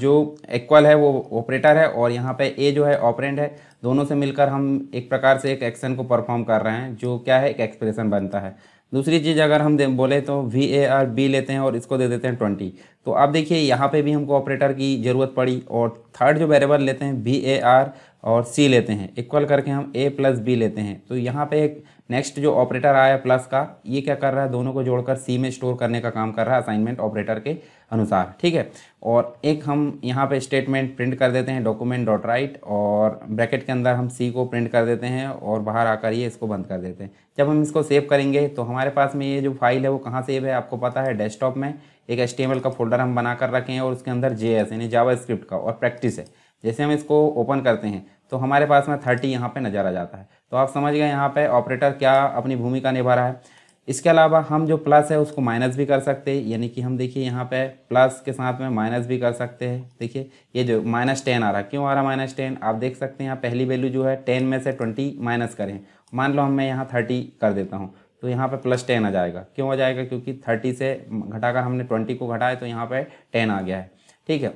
जो इक्वल है वो ऑपरेटर है और यहाँ पे ए जो है ऑपरेंट है दोनों से मिलकर हम एक प्रकार से एक एक्शन को परफॉर्म कर रहे हैं जो क्या है एक एक्सप्रेशन बनता है दूसरी चीज़ अगर हम बोले तो वी ए आर बी लेते हैं और इसको दे देते हैं ट्वेंटी तो आप देखिए यहाँ पे भी हमको ऑपरेटर की ज़रूरत पड़ी और थर्ड जो वेरेबल लेते हैं वी ए आर और सी लेते हैं इक्वल करके हम ए प्लस बी लेते हैं तो यहाँ पे एक नेक्स्ट जो ऑपरेटर आया प्लस का ये क्या कर रहा है दोनों को जोड़कर सी में स्टोर करने का काम कर रहा है असाइनमेंट ऑपरेटर के अनुसार ठीक है और एक हम यहाँ पे स्टेटमेंट प्रिंट कर देते हैं डॉक्यूमेंट डॉट राइट और ब्रैकेट के अंदर हम सी को प्रिंट कर देते हैं और बाहर आकर ये इसको बंद कर देते हैं जब हम इसको सेव करेंगे तो हमारे पास में ये जो फाइल है वो कहाँ सेव है आपको पता है डेस्कटॉप में एक एस का फोल्डर हम बना कर रखे हैं और उसके अंदर जे यानी जावा का और प्रैक्टिस है जैसे हम इसको ओपन करते हैं तो हमारे पास में थर्टी यहाँ पर नज़र आ जाता है तो आप समझ गए यहाँ पर ऑपरेटर क्या अपनी भूमिका निभा रहा है इसके अलावा हम जो प्लस है उसको माइनस भी कर सकते हैं यानी कि हम देखिए यहाँ पे प्लस के साथ में माइनस भी कर सकते हैं देखिए ये जो माइनस टेन आ रहा है क्यों आ रहा है माइनस टेन आप देख सकते हैं यहाँ पहली वैल्यू जो है टेन में से ट्वेंटी माइनस करें मान लो हम मैं यहाँ थर्टी कर देता हूँ तो यहाँ पे प्लस टेन आ जाएगा क्यों आ जाएगा क्योंकि थर्टी से घटाकर हमने ट्वेंटी को घटाया तो यहाँ पे टेन आ गया है ठीक है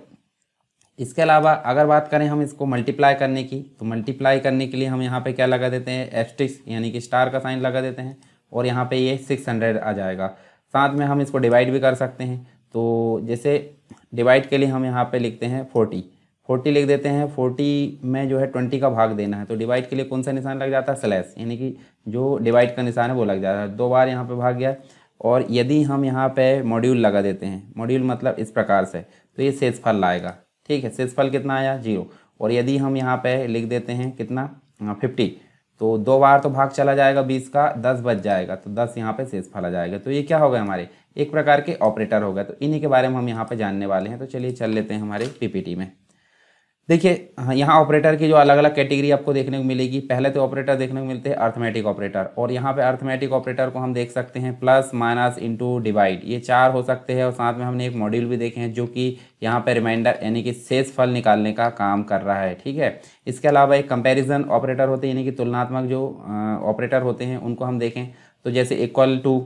इसके अलावा अगर बात करें हम इसको मल्टीप्लाई करने की तो मल्टीप्लाई करने के लिए हम यहाँ पे क्या लगा देते हैं एस्टिक्स यानी कि स्टार का साइन लगा देते हैं और यहाँ पर ये सिक्स हंड्रेड आ जाएगा साथ में हम इसको डिवाइड भी कर सकते हैं तो जैसे डिवाइड के लिए हम यहाँ पर लिखते हैं फोर्टी फोर्टी लिख देते हैं फोर्टी में जो है ट्वेंटी का भाग देना है तो डिवाइड के लिए कौन सा निशान लग जाता है स्लैश यानी कि जो डिवाइड का निशान है वो लग जाता है दो बार यहाँ पे भाग गया और यदि हम यहाँ पे मॉड्यूल लगा देते हैं मॉड्यूल मतलब इस प्रकार से तो ये सेसफल लाएगा ठीक है सेसफल कितना आया जीरो और यदि हम यहाँ पर लिख देते हैं कितना फिफ्टी हाँ, तो दो बार तो भाग चला जाएगा बीस का दस बच जाएगा तो दस यहाँ पे शेष फला जाएगा तो ये क्या हो हमारे एक प्रकार के ऑपरेटर हो गए तो इन्हीं के बारे में हम यहाँ पे जानने वाले हैं तो चलिए चल लेते हैं हमारे पीपीटी में देखिए हाँ यहाँ ऑपरेटर की जो अलग अलग कैटेगरी आपको देखने को मिलेगी पहले तो ऑपरेटर देखने को मिलते हैं अर्थमेटिक ऑपरेटर और यहाँ पे अर्थमेटिक ऑपरेटर को हम देख सकते हैं प्लस माइनस इंटू डिवाइड ये चार हो सकते हैं और साथ में हमने एक मॉड्यूल भी देखे हैं जो कि यहाँ पे रिमाइंडर यानी कि शेष फल निकालने का काम कर रहा है ठीक है इसके अलावा एक कंपेरिजन ऑपरेटर होते हैं यानी कि तुलनात्मक जो ऑपरेटर होते हैं उनको हम देखें तो जैसे इक्वल टू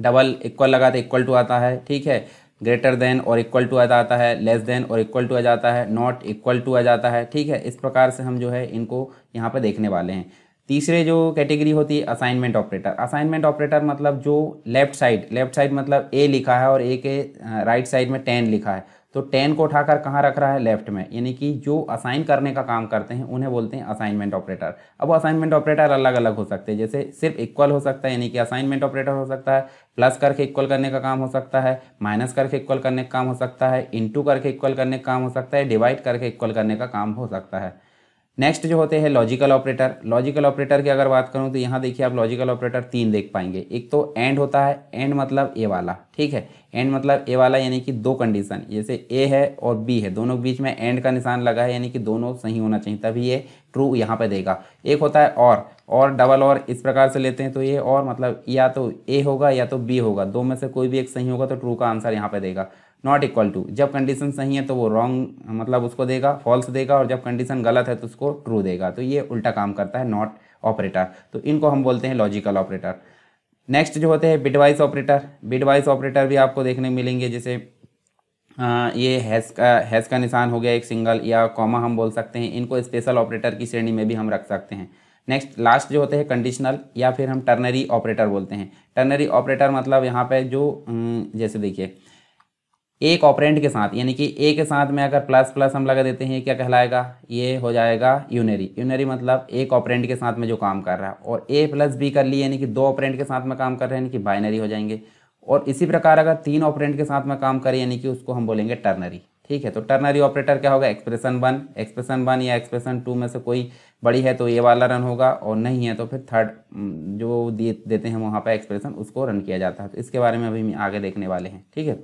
डबल इक्वल लगा तो इक्वल टू आता है ठीक है ग्रेटर देन और इक्वल टू आ जाता है लेस देन और इक्वल टू आ जाता है नॉट इक्वल टू आ जाता है ठीक है इस प्रकार से हम जो है इनको यहाँ पर देखने वाले हैं तीसरे जो कैटेगरी होती है असाइनमेंट ऑपरेटर असाइनमेंट ऑपरेटर मतलब जो लेफ्ट साइड लेफ्ट साइड मतलब ए लिखा है और ए के राइट साइड में टेन लिखा है तो टेन को उठाकर कहाँ रख रहा है लेफ्ट में यानी कि जो असाइन करने का काम करते हैं उन्हें बोलते हैं असाइनमेंट ऑपरेटर अब असाइनमेंट ऑपरेटर अलग अलग हो सकते हैं जैसे सिर्फ इक्वल हो सकता है यानी कि असाइनमेंट ऑपरेटर हो सकता है प्लस करके इक्वल करने का काम हो सकता है माइनस करके इक्वल करने का काम हो सकता है इंटू करके इक्वल करने का काम हो सकता है डिवाइड करके इक्वल करने का काम हो सकता है नेक्स्ट जो होते हैं लॉजिकल ऑपरेटर लॉजिकल ऑपरेटर की अगर बात करूं तो यहाँ देखिए आप लॉजिकल ऑपरेटर तीन देख पाएंगे एक तो एंड होता है एंड मतलब ए वाला ठीक है एंड मतलब ए वाला यानी कि दो कंडीशन जैसे ए है और बी है दोनों के बीच में एंड का निशान लगा है यानी कि दोनों सही होना चाहिए तभी ये ट्रू यहाँ पर देगा एक होता है और और डबल और इस प्रकार से लेते हैं तो ये और मतलब या तो ए होगा या तो बी होगा दो में से कोई भी एक सही होगा तो ट्रू का आंसर यहाँ पे देगा नॉट इक्वल टू जब कंडीशन सही है तो वो रॉन्ग मतलब उसको देगा फॉल्स देगा और जब कंडीशन गलत है तो उसको ट्रू देगा तो ये उल्टा काम करता है नॉट ऑपरेटर तो इनको हम बोलते हैं लॉजिकल ऑपरेटर नेक्स्ट जो होते हैं बिडवाइस ऑपरेटर बिडवाइस ऑपरेटर भी आपको देखने मिलेंगे जैसे आ, ये हैस का हैस का निशान हो गया एक सिंगल या कॉमा हम बोल सकते हैं इनको स्पेशल ऑपरेटर की श्रेणी में भी हम रख सकते हैं नेक्स्ट लास्ट जो होते हैं कंडीशनल या फिर हम टर्नरी ऑपरेटर बोलते हैं टर्नरी ऑपरेटर मतलब यहाँ पे जो हम्म, जैसे देखिए एक ऑपरेंट के साथ यानी कि ए के साथ में अगर प्लस प्लस हम लगा देते हैं क्या कहलाएगा ये हो जाएगा यूनरी यूनरी मतलब एक ऑपरेंट के साथ में जो काम कर रहा है और ए प्लस बी कर लिए यानी कि दो ऑपरेंट के साथ में काम कर रहे हैं यानी कि बाइनरी हो जाएंगे और इसी प्रकार अगर तीन ऑपरेंट के साथ में काम करें यानी कि उसको हम बोलेंगे टर्नरी ठीक है तो टर्नरी ऑपरेटर क्या होगा एक्सप्रेशन वन एक्सप्रेशन वन या एक्सप्रेशन टू में से कोई बड़ी है तो ये वाला रन होगा और नहीं है तो फिर थर्ड जो देते हैं वहाँ पर एक्सप्रेशन उसको रन किया जाता है तो इसके बारे में अभी आगे देखने वाले हैं ठीक है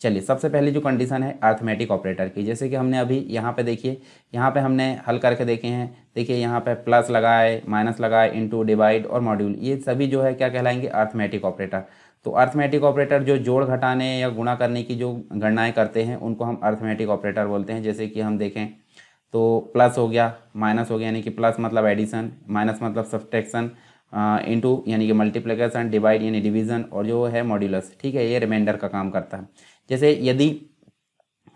चलिए सबसे पहले जो कंडीशन है अर्थमेटिक ऑपरेटर की जैसे कि हमने अभी यहाँ पे देखिए यहाँ पे हमने हल करके देखे हैं देखिए यहाँ पे प्लस लगाए माइनस लगाए इंटू डिवाइड और मॉड्यूल ये सभी जो है क्या कहलाएंगे अर्थमेटिक ऑपरेटर तो अर्थमेटिक ऑपरेटर जो जोड़ घटाने या गुणा करने की जो गणनाएँ करते हैं उनको हम अर्थमेटिक ऑपरेटर बोलते हैं जैसे कि हम देखें तो प्लस हो गया माइनस हो गया यानी कि प्लस मतलब एडिशन माइनस मतलब सब्सट्रैक्शन इंटू यानी कि मल्टीप्लिकेशन डिवाइड यानी डिवीजन और जो है मॉड्यूलस ठीक है ये रिमाइंडर का काम करता है जैसे यदि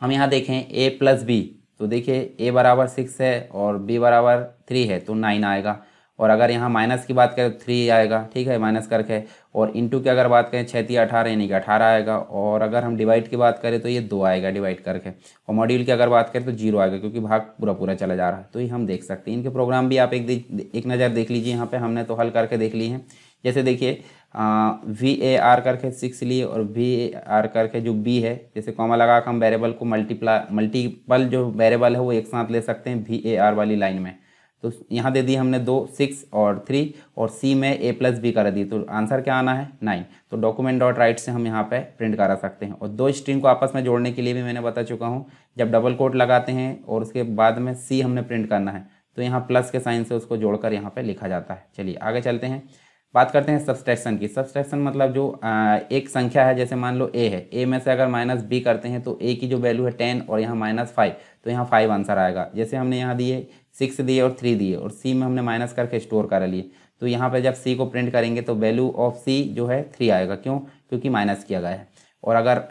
हम यहाँ देखें ए प्लस बी तो देखिए ए बराबर सिक्स है और बी बराबर थ्री है तो नाइन आएगा और अगर यहाँ माइनस की बात करें तो थ्री आएगा ठीक है माइनस करके और इंटू की अगर बात करें छः अठारह यानी कि अठारह आएगा और अगर हम डिवाइड की बात करें तो ये दो आएगा डिवाइड करके और मॉड्यूल की अगर बात करें तो जीरो आएगा क्योंकि भाग पूरा पूरा चला जा रहा है तो ये हम देख सकते हैं इनके प्रोग्राम भी आप एक एक नज़र देख लीजिए यहाँ पर हमने तो हल करके देख ली है जैसे देखिए वी ए आर करके सिक्स लिए और वी ए आर करके जो बी है जैसे कॉमा लगा कर हम वेरेबल को मल्टीप्ला मल्टीपल जो वेरेबल है वो एक साथ ले सकते हैं वी ए आर वाली लाइन में तो यहाँ दे दी हमने दो सिक्स और थ्री और सी में ए प्लस बी कर दी तो आंसर क्या आना है नाइन तो डॉक्यूमेंट डॉट राइट से हम यहाँ पे प्रिंट करा सकते हैं और दो स्ट्रिंग को आपस में जोड़ने के लिए भी मैंने बता चुका हूँ जब डबल कोट लगाते हैं और उसके बाद में सी हमने प्रिंट करना है तो यहाँ प्लस के साइन से उसको जोड़कर यहाँ पर लिखा जाता है चलिए आगे चलते हैं बात करते हैं सब्सट्रैक्शन की सब्सट्रैक्शन मतलब जो आ, एक संख्या है जैसे मान लो ए है ए में से अगर माइनस बी करते हैं तो ए की जो वैल्यू है टेन और यहाँ माइनस फाइव तो यहाँ फाइव आंसर आएगा जैसे हमने यहाँ दिए सिक्स दिए और थ्री दिए और सी में हमने माइनस करके स्टोर कर लिए तो यहाँ पर जब सी को प्रिंट करेंगे तो वैल्यू ऑफ सी जो है थ्री आएगा क्यों क्योंकि माइनस किया गया है और अगर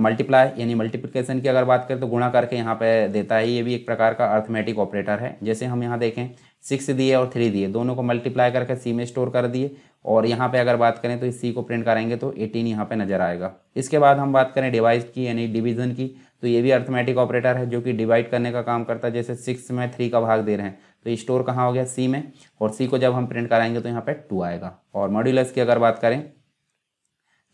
मल्टीप्लाई यानी मल्टीप्लिकेशन की अगर बात करें तो गुणा करके यहाँ पे देता है ये भी एक प्रकार का अर्थमेटिक ऑपरेटर है जैसे हम यहाँ देखें सिक्स दिए और थ्री दिए दोनों को मल्टीप्लाई करके सी में स्टोर कर दिए और यहाँ पे अगर बात करें तो इस सी को प्रिंट कराएंगे तो एटीन यहाँ पे नजर आएगा इसके बाद हम बात करें डिवाइस की यानी डिवीजन की तो ये भी अर्थमेटिक ऑपरेटर है जो कि डिवाइड करने का काम करता है जैसे सिक्स में थ्री का भाग दे रहे हैं तो स्टोर कहाँ हो गया सी में और सी को जब हम प्रिंट कराएंगे तो यहाँ पर टू आएगा और मॉड्यूलस की अगर बात करें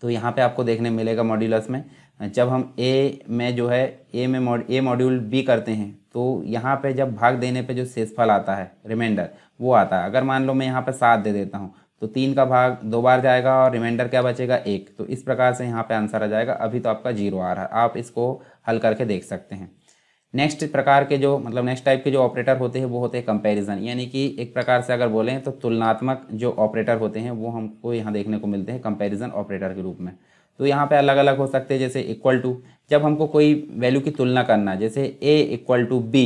तो यहाँ पे आपको देखने मिलेगा मॉड्यूलस में जब हम ए में जो है ए में मॉड ए मॉड्यूल बी करते हैं तो यहाँ पे जब भाग देने पे जो शेषफल आता है रिमाइंडर वो आता है अगर मान लो मैं यहाँ पे सात दे देता हूँ तो तीन का भाग दो बार जाएगा और रिमाइंडर क्या बचेगा एक तो इस प्रकार से यहाँ पे आंसर आ जाएगा अभी तो आपका जीरो आ रहा है आप इसको हल करके देख सकते हैं नेक्स्ट प्रकार के जो मतलब नेक्स्ट टाइप के जो ऑपरेटर होते हैं वो होते हैं कंपेरिजन यानी कि एक प्रकार से अगर बोलें तो तुलनात्मक जो ऑपरेटर होते हैं वो हमको यहाँ देखने को मिलते हैं कंपेरिजन ऑपरेटर के रूप में तो यहाँ पे अलग अलग हो सकते हैं जैसे इक्वल टू जब हमको कोई वैल्यू की तुलना करना है जैसे ए इक्वल टू बी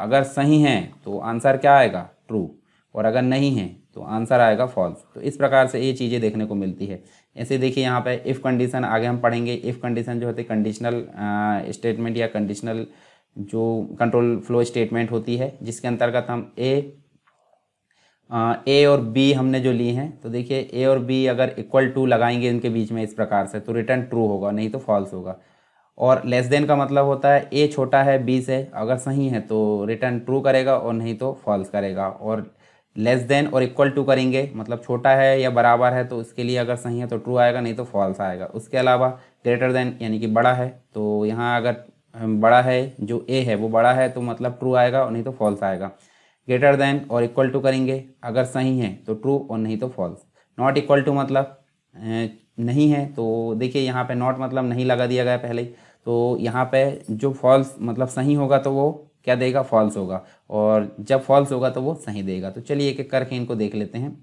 अगर सही है तो आंसर क्या आएगा ट्रू और अगर नहीं है तो आंसर आएगा फॉल्स तो इस प्रकार से ये चीज़ें देखने को मिलती है ऐसे देखिए यहाँ पे इफ़ कंडीशन आगे हम पढ़ेंगे इफ़ कंडीशन जो होती है कंडीशनल स्टेटमेंट या कंडीशनल जो कंट्रोल फ्लो स्टेटमेंट होती है जिसके अंतर्गत हम ए ए और बी हमने जो ली हैं तो देखिए ए और बी अगर इक्वल टू लगाएंगे इनके बीच में इस प्रकार से तो रिटर्न ट्रू होगा नहीं तो फॉल्स होगा और लेस देन का मतलब होता है ए छोटा है बी से अगर सही है तो रिटर्न ट्रू करेगा और नहीं तो फॉल्स करेगा और लेस देन और इक्वल टू करेंगे मतलब छोटा है या बराबर है तो उसके लिए अगर सही है तो ट्रू आएगा नहीं तो फॉल्स आएगा उसके अलावा ग्रेटर देन यानी कि बड़ा है तो यहाँ अगर बड़ा है जो ए है वो बड़ा है तो मतलब ट्रू आएगा और नहीं तो फॉल्स आएगा ग्रेटर देन और इक्वल टू करेंगे अगर सही है तो ट्रू और नहीं तो फॉल्स नॉट इक्वल टू मतलब नहीं है तो देखिए यहाँ पे नॉट मतलब नहीं लगा दिया गया पहले तो यहाँ पे जो फॉल्स मतलब सही होगा तो वो क्या देगा फॉल्स होगा और जब फॉल्स होगा तो वो सही देगा तो चलिए एक एक करके इनको देख लेते हैं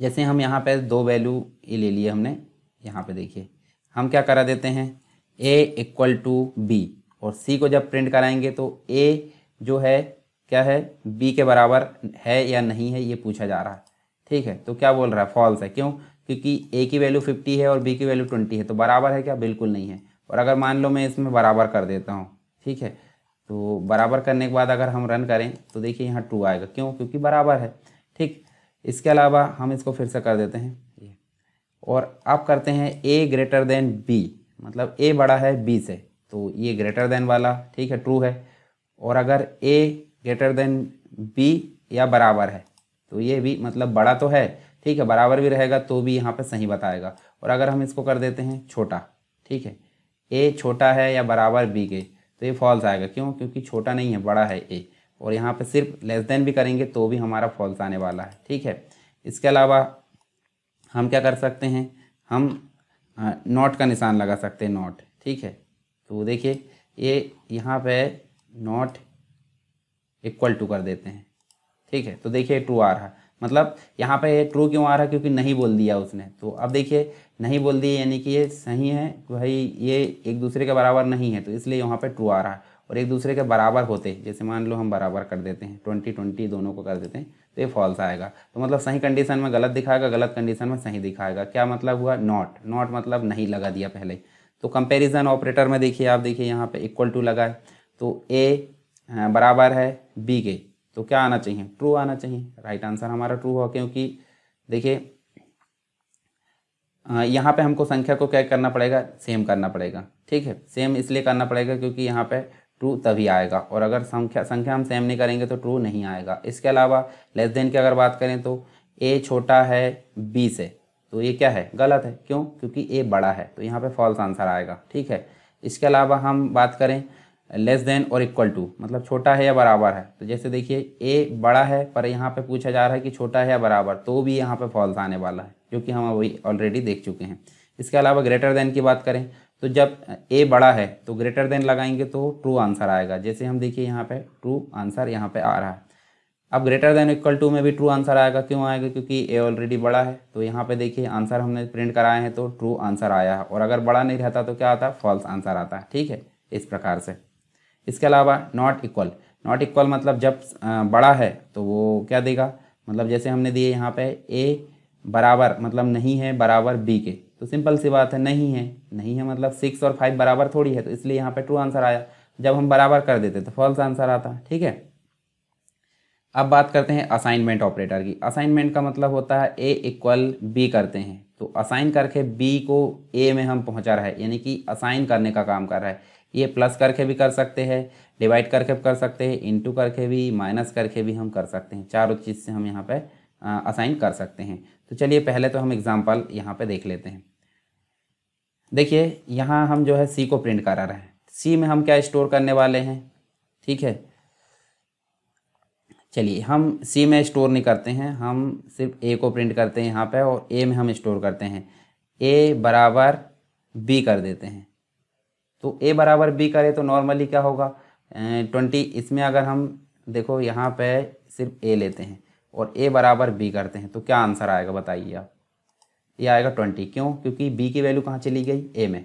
जैसे हम यहाँ पे दो वैल्यू ये ले लिए हमने यहाँ पे देखिए हम क्या करा देते हैं ए इक्वल टू बी और सी को जब प्रिंट कराएंगे तो ए जो है क्या है बी के बराबर है या नहीं है ये पूछा जा रहा है ठीक है तो क्या बोल रहा है फॉल्स है क्यों क्योंकि ए की वैल्यू फिफ्टी है और बी की वैल्यू ट्वेंटी है तो बराबर है क्या बिल्कुल नहीं है और अगर मान लो मैं इसमें बराबर कर देता हूँ ठीक है तो बराबर करने के बाद अगर हम रन करें तो देखिए यहाँ टू आएगा क्यों क्योंकि बराबर है ठीक इसके अलावा हम इसको फिर से कर देते हैं और आप करते हैं ए ग्रेटर देन बी मतलब ए बड़ा है बी से तो ये ग्रेटर देन वाला ठीक है ट्रू है और अगर ए ग्रेटर देन बी या बराबर है तो ये भी मतलब बड़ा तो है ठीक है बराबर भी रहेगा तो भी यहाँ पर सही बताएगा और अगर हम इसको कर देते हैं छोटा ठीक है ए छोटा है या बराबर बी के तो ये फॉल्स आएगा क्यों क्योंकि छोटा नहीं है बड़ा है ए और यहाँ पे सिर्फ लेस देन भी करेंगे तो भी हमारा फॉल्स आने वाला है ठीक है इसके अलावा हम क्या कर सकते हैं हम नॉट का निशान लगा सकते हैं नॉट ठीक है तो देखिए ये यहाँ पे नॉट इक्वल टू कर देते हैं ठीक है तो देखिए ट्रू आ रहा मतलब यहाँ पे ट्रू क्यों आ रहा है क्योंकि नहीं बोल दिया उसने तो अब देखिए नहीं बोल दिए यानी कि ये सही है भाई ये एक दूसरे के बराबर नहीं है तो इसलिए यहाँ पे ट्रू आ रहा है और एक दूसरे के बराबर होते जैसे मान लो हम बराबर कर देते हैं ट्वेंटी ट्वेंटी दोनों को कर देते हैं तो ये फॉल्स आएगा तो मतलब सही कंडीशन में गलत दिखाएगा गलत कंडीशन में सही दिखाएगा क्या मतलब हुआ नॉट नॉट मतलब नहीं लगा दिया पहले तो कंपेरिजन ऑपरेटर में देखिए आप देखिए यहाँ पर इक्वल टू लगा है तो ए हाँ, बराबर है बी के तो क्या आना चाहिए ट्रू आना चाहिए राइट आंसर हमारा ट्रू हो क्योंकि देखिए यहाँ पे हमको संख्या को क्या करना पड़ेगा सेम करना पड़ेगा ठीक है सेम इसलिए करना पड़ेगा क्योंकि यहाँ पे ट्रू तभी आएगा और अगर संख्या संख्या हम सेम नहीं करेंगे तो ट्रू नहीं आएगा इसके अलावा लेस देन की अगर बात करें तो ए छोटा है बी से तो ये क्या है गलत है क्यों क्योंकि ए बड़ा है तो यहाँ पे फॉल्स आंसर आएगा ठीक है इसके अलावा हम बात करें लेस देन और इक्वल टू मतलब छोटा है या बराबर है तो जैसे देखिए ए बड़ा है पर यहाँ पे पूछा जा रहा है कि छोटा है या बराबर तो भी यहाँ पे फॉल्स आने वाला है जो कि हम अभी ऑलरेडी देख चुके हैं इसके अलावा ग्रेटर देन की बात करें तो जब ए बड़ा है तो ग्रेटर देन लगाएंगे तो ट्रू आंसर आएगा जैसे हम देखिए यहाँ पर ट्रू आंसर यहाँ पर आ रहा है अब ग्रेटर देन इक्वल टू में भी ट्रू आंसर आएगा क्यों आएगा क्योंकि ए ऑलरेडी बड़ा है तो यहाँ पे देखिए आंसर हमने प्रिंट कराए हैं तो ट्रू आंसर आया है और अगर बड़ा नहीं रहता तो क्या आता फॉल्स आंसर आता है ठीक है इस प्रकार से इसके अलावा नॉट इक्वल नॉट इक्वल मतलब जब बड़ा है तो वो क्या देगा मतलब जैसे हमने दिए यहाँ पे ए बराबर मतलब नहीं है बराबर बी के तो सिंपल सी बात है नहीं है नहीं है मतलब सिक्स और फाइव बराबर थोड़ी है तो इसलिए यहाँ पे ट्रू आंसर आया जब हम बराबर कर देते तो फॉल्स आंसर आता ठीक है अब बात करते हैं असाइनमेंट ऑपरेटर की असाइनमेंट का मतलब होता है ए इक्वल बी करते हैं तो असाइन करके बी को ए में हम पहुंचा रहे हैं यानी कि असाइन करने का काम कर रहा है ये प्लस करके भी कर सकते हैं डिवाइड करके भी कर सकते हैं इंटू करके भी माइनस करके भी हम कर सकते हैं चारों चीज़ से हम यहाँ पर असाइन कर सकते हैं तो चलिए पहले तो हम एग्ज़ाम्पल यहाँ पर देख लेते हैं देखिए यहाँ हम जो है सी को प्रिंट करा रहे हैं सी में हम क्या स्टोर करने वाले हैं ठीक है चलिए हम सी में स्टोर नहीं करते हैं हम सिर्फ ए को प्रिंट करते हैं यहाँ पे और ए में हम स्टोर करते हैं ए बराबर बी कर देते हैं तो ए बराबर बी करें तो नॉर्मली क्या होगा ट्वेंटी इसमें अगर हम देखो यहाँ पे सिर्फ ए लेते हैं और ए बराबर बी करते हैं तो क्या आंसर आएगा बताइए आप ये आएगा ट्वेंटी क्यों क्योंकि बी की वैल्यू कहाँ चली गई ए में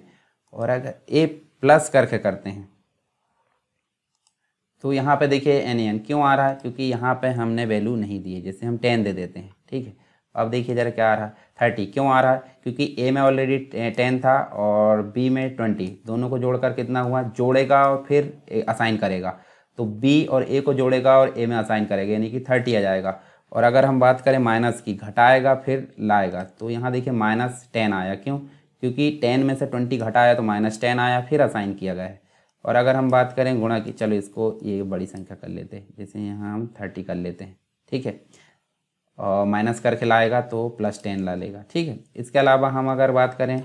और अगर ए प्लस करके करते हैं तो यहाँ पे देखिए एन एन क्यों आ रहा है क्योंकि यहाँ पे हमने वैल्यू नहीं दी है जैसे हम टेन दे देते हैं ठीक है अब देखिए ज़रा क्या आ रहा है थर्टी क्यों आ रहा है क्योंकि ए में ऑलरेडी टेन था और बी में ट्वेंटी दोनों को जोड़कर कितना हुआ जोड़ेगा और फिर असाइन करेगा तो बी और ए को जोड़ेगा और ए में असाइन करेगा यानी कि थर्टी आ जाएगा और अगर हम बात करें माइनस की घटाएगा फिर लाएगा तो यहाँ देखिए माइनस टेन आया क्यों क्योंकि टेन में से ट्वेंटी घटाया तो माइनस टेन आया फिर असाइन किया गया है और अगर हम बात करें गुणा की चलो इसको ये बड़ी संख्या कर लेते हैं जैसे यहाँ हम थर्टी कर लेते हैं ठीक है माइनस करके लाएगा तो प्लस टेन ला लेगा ठीक है इसके अलावा हम अगर बात करें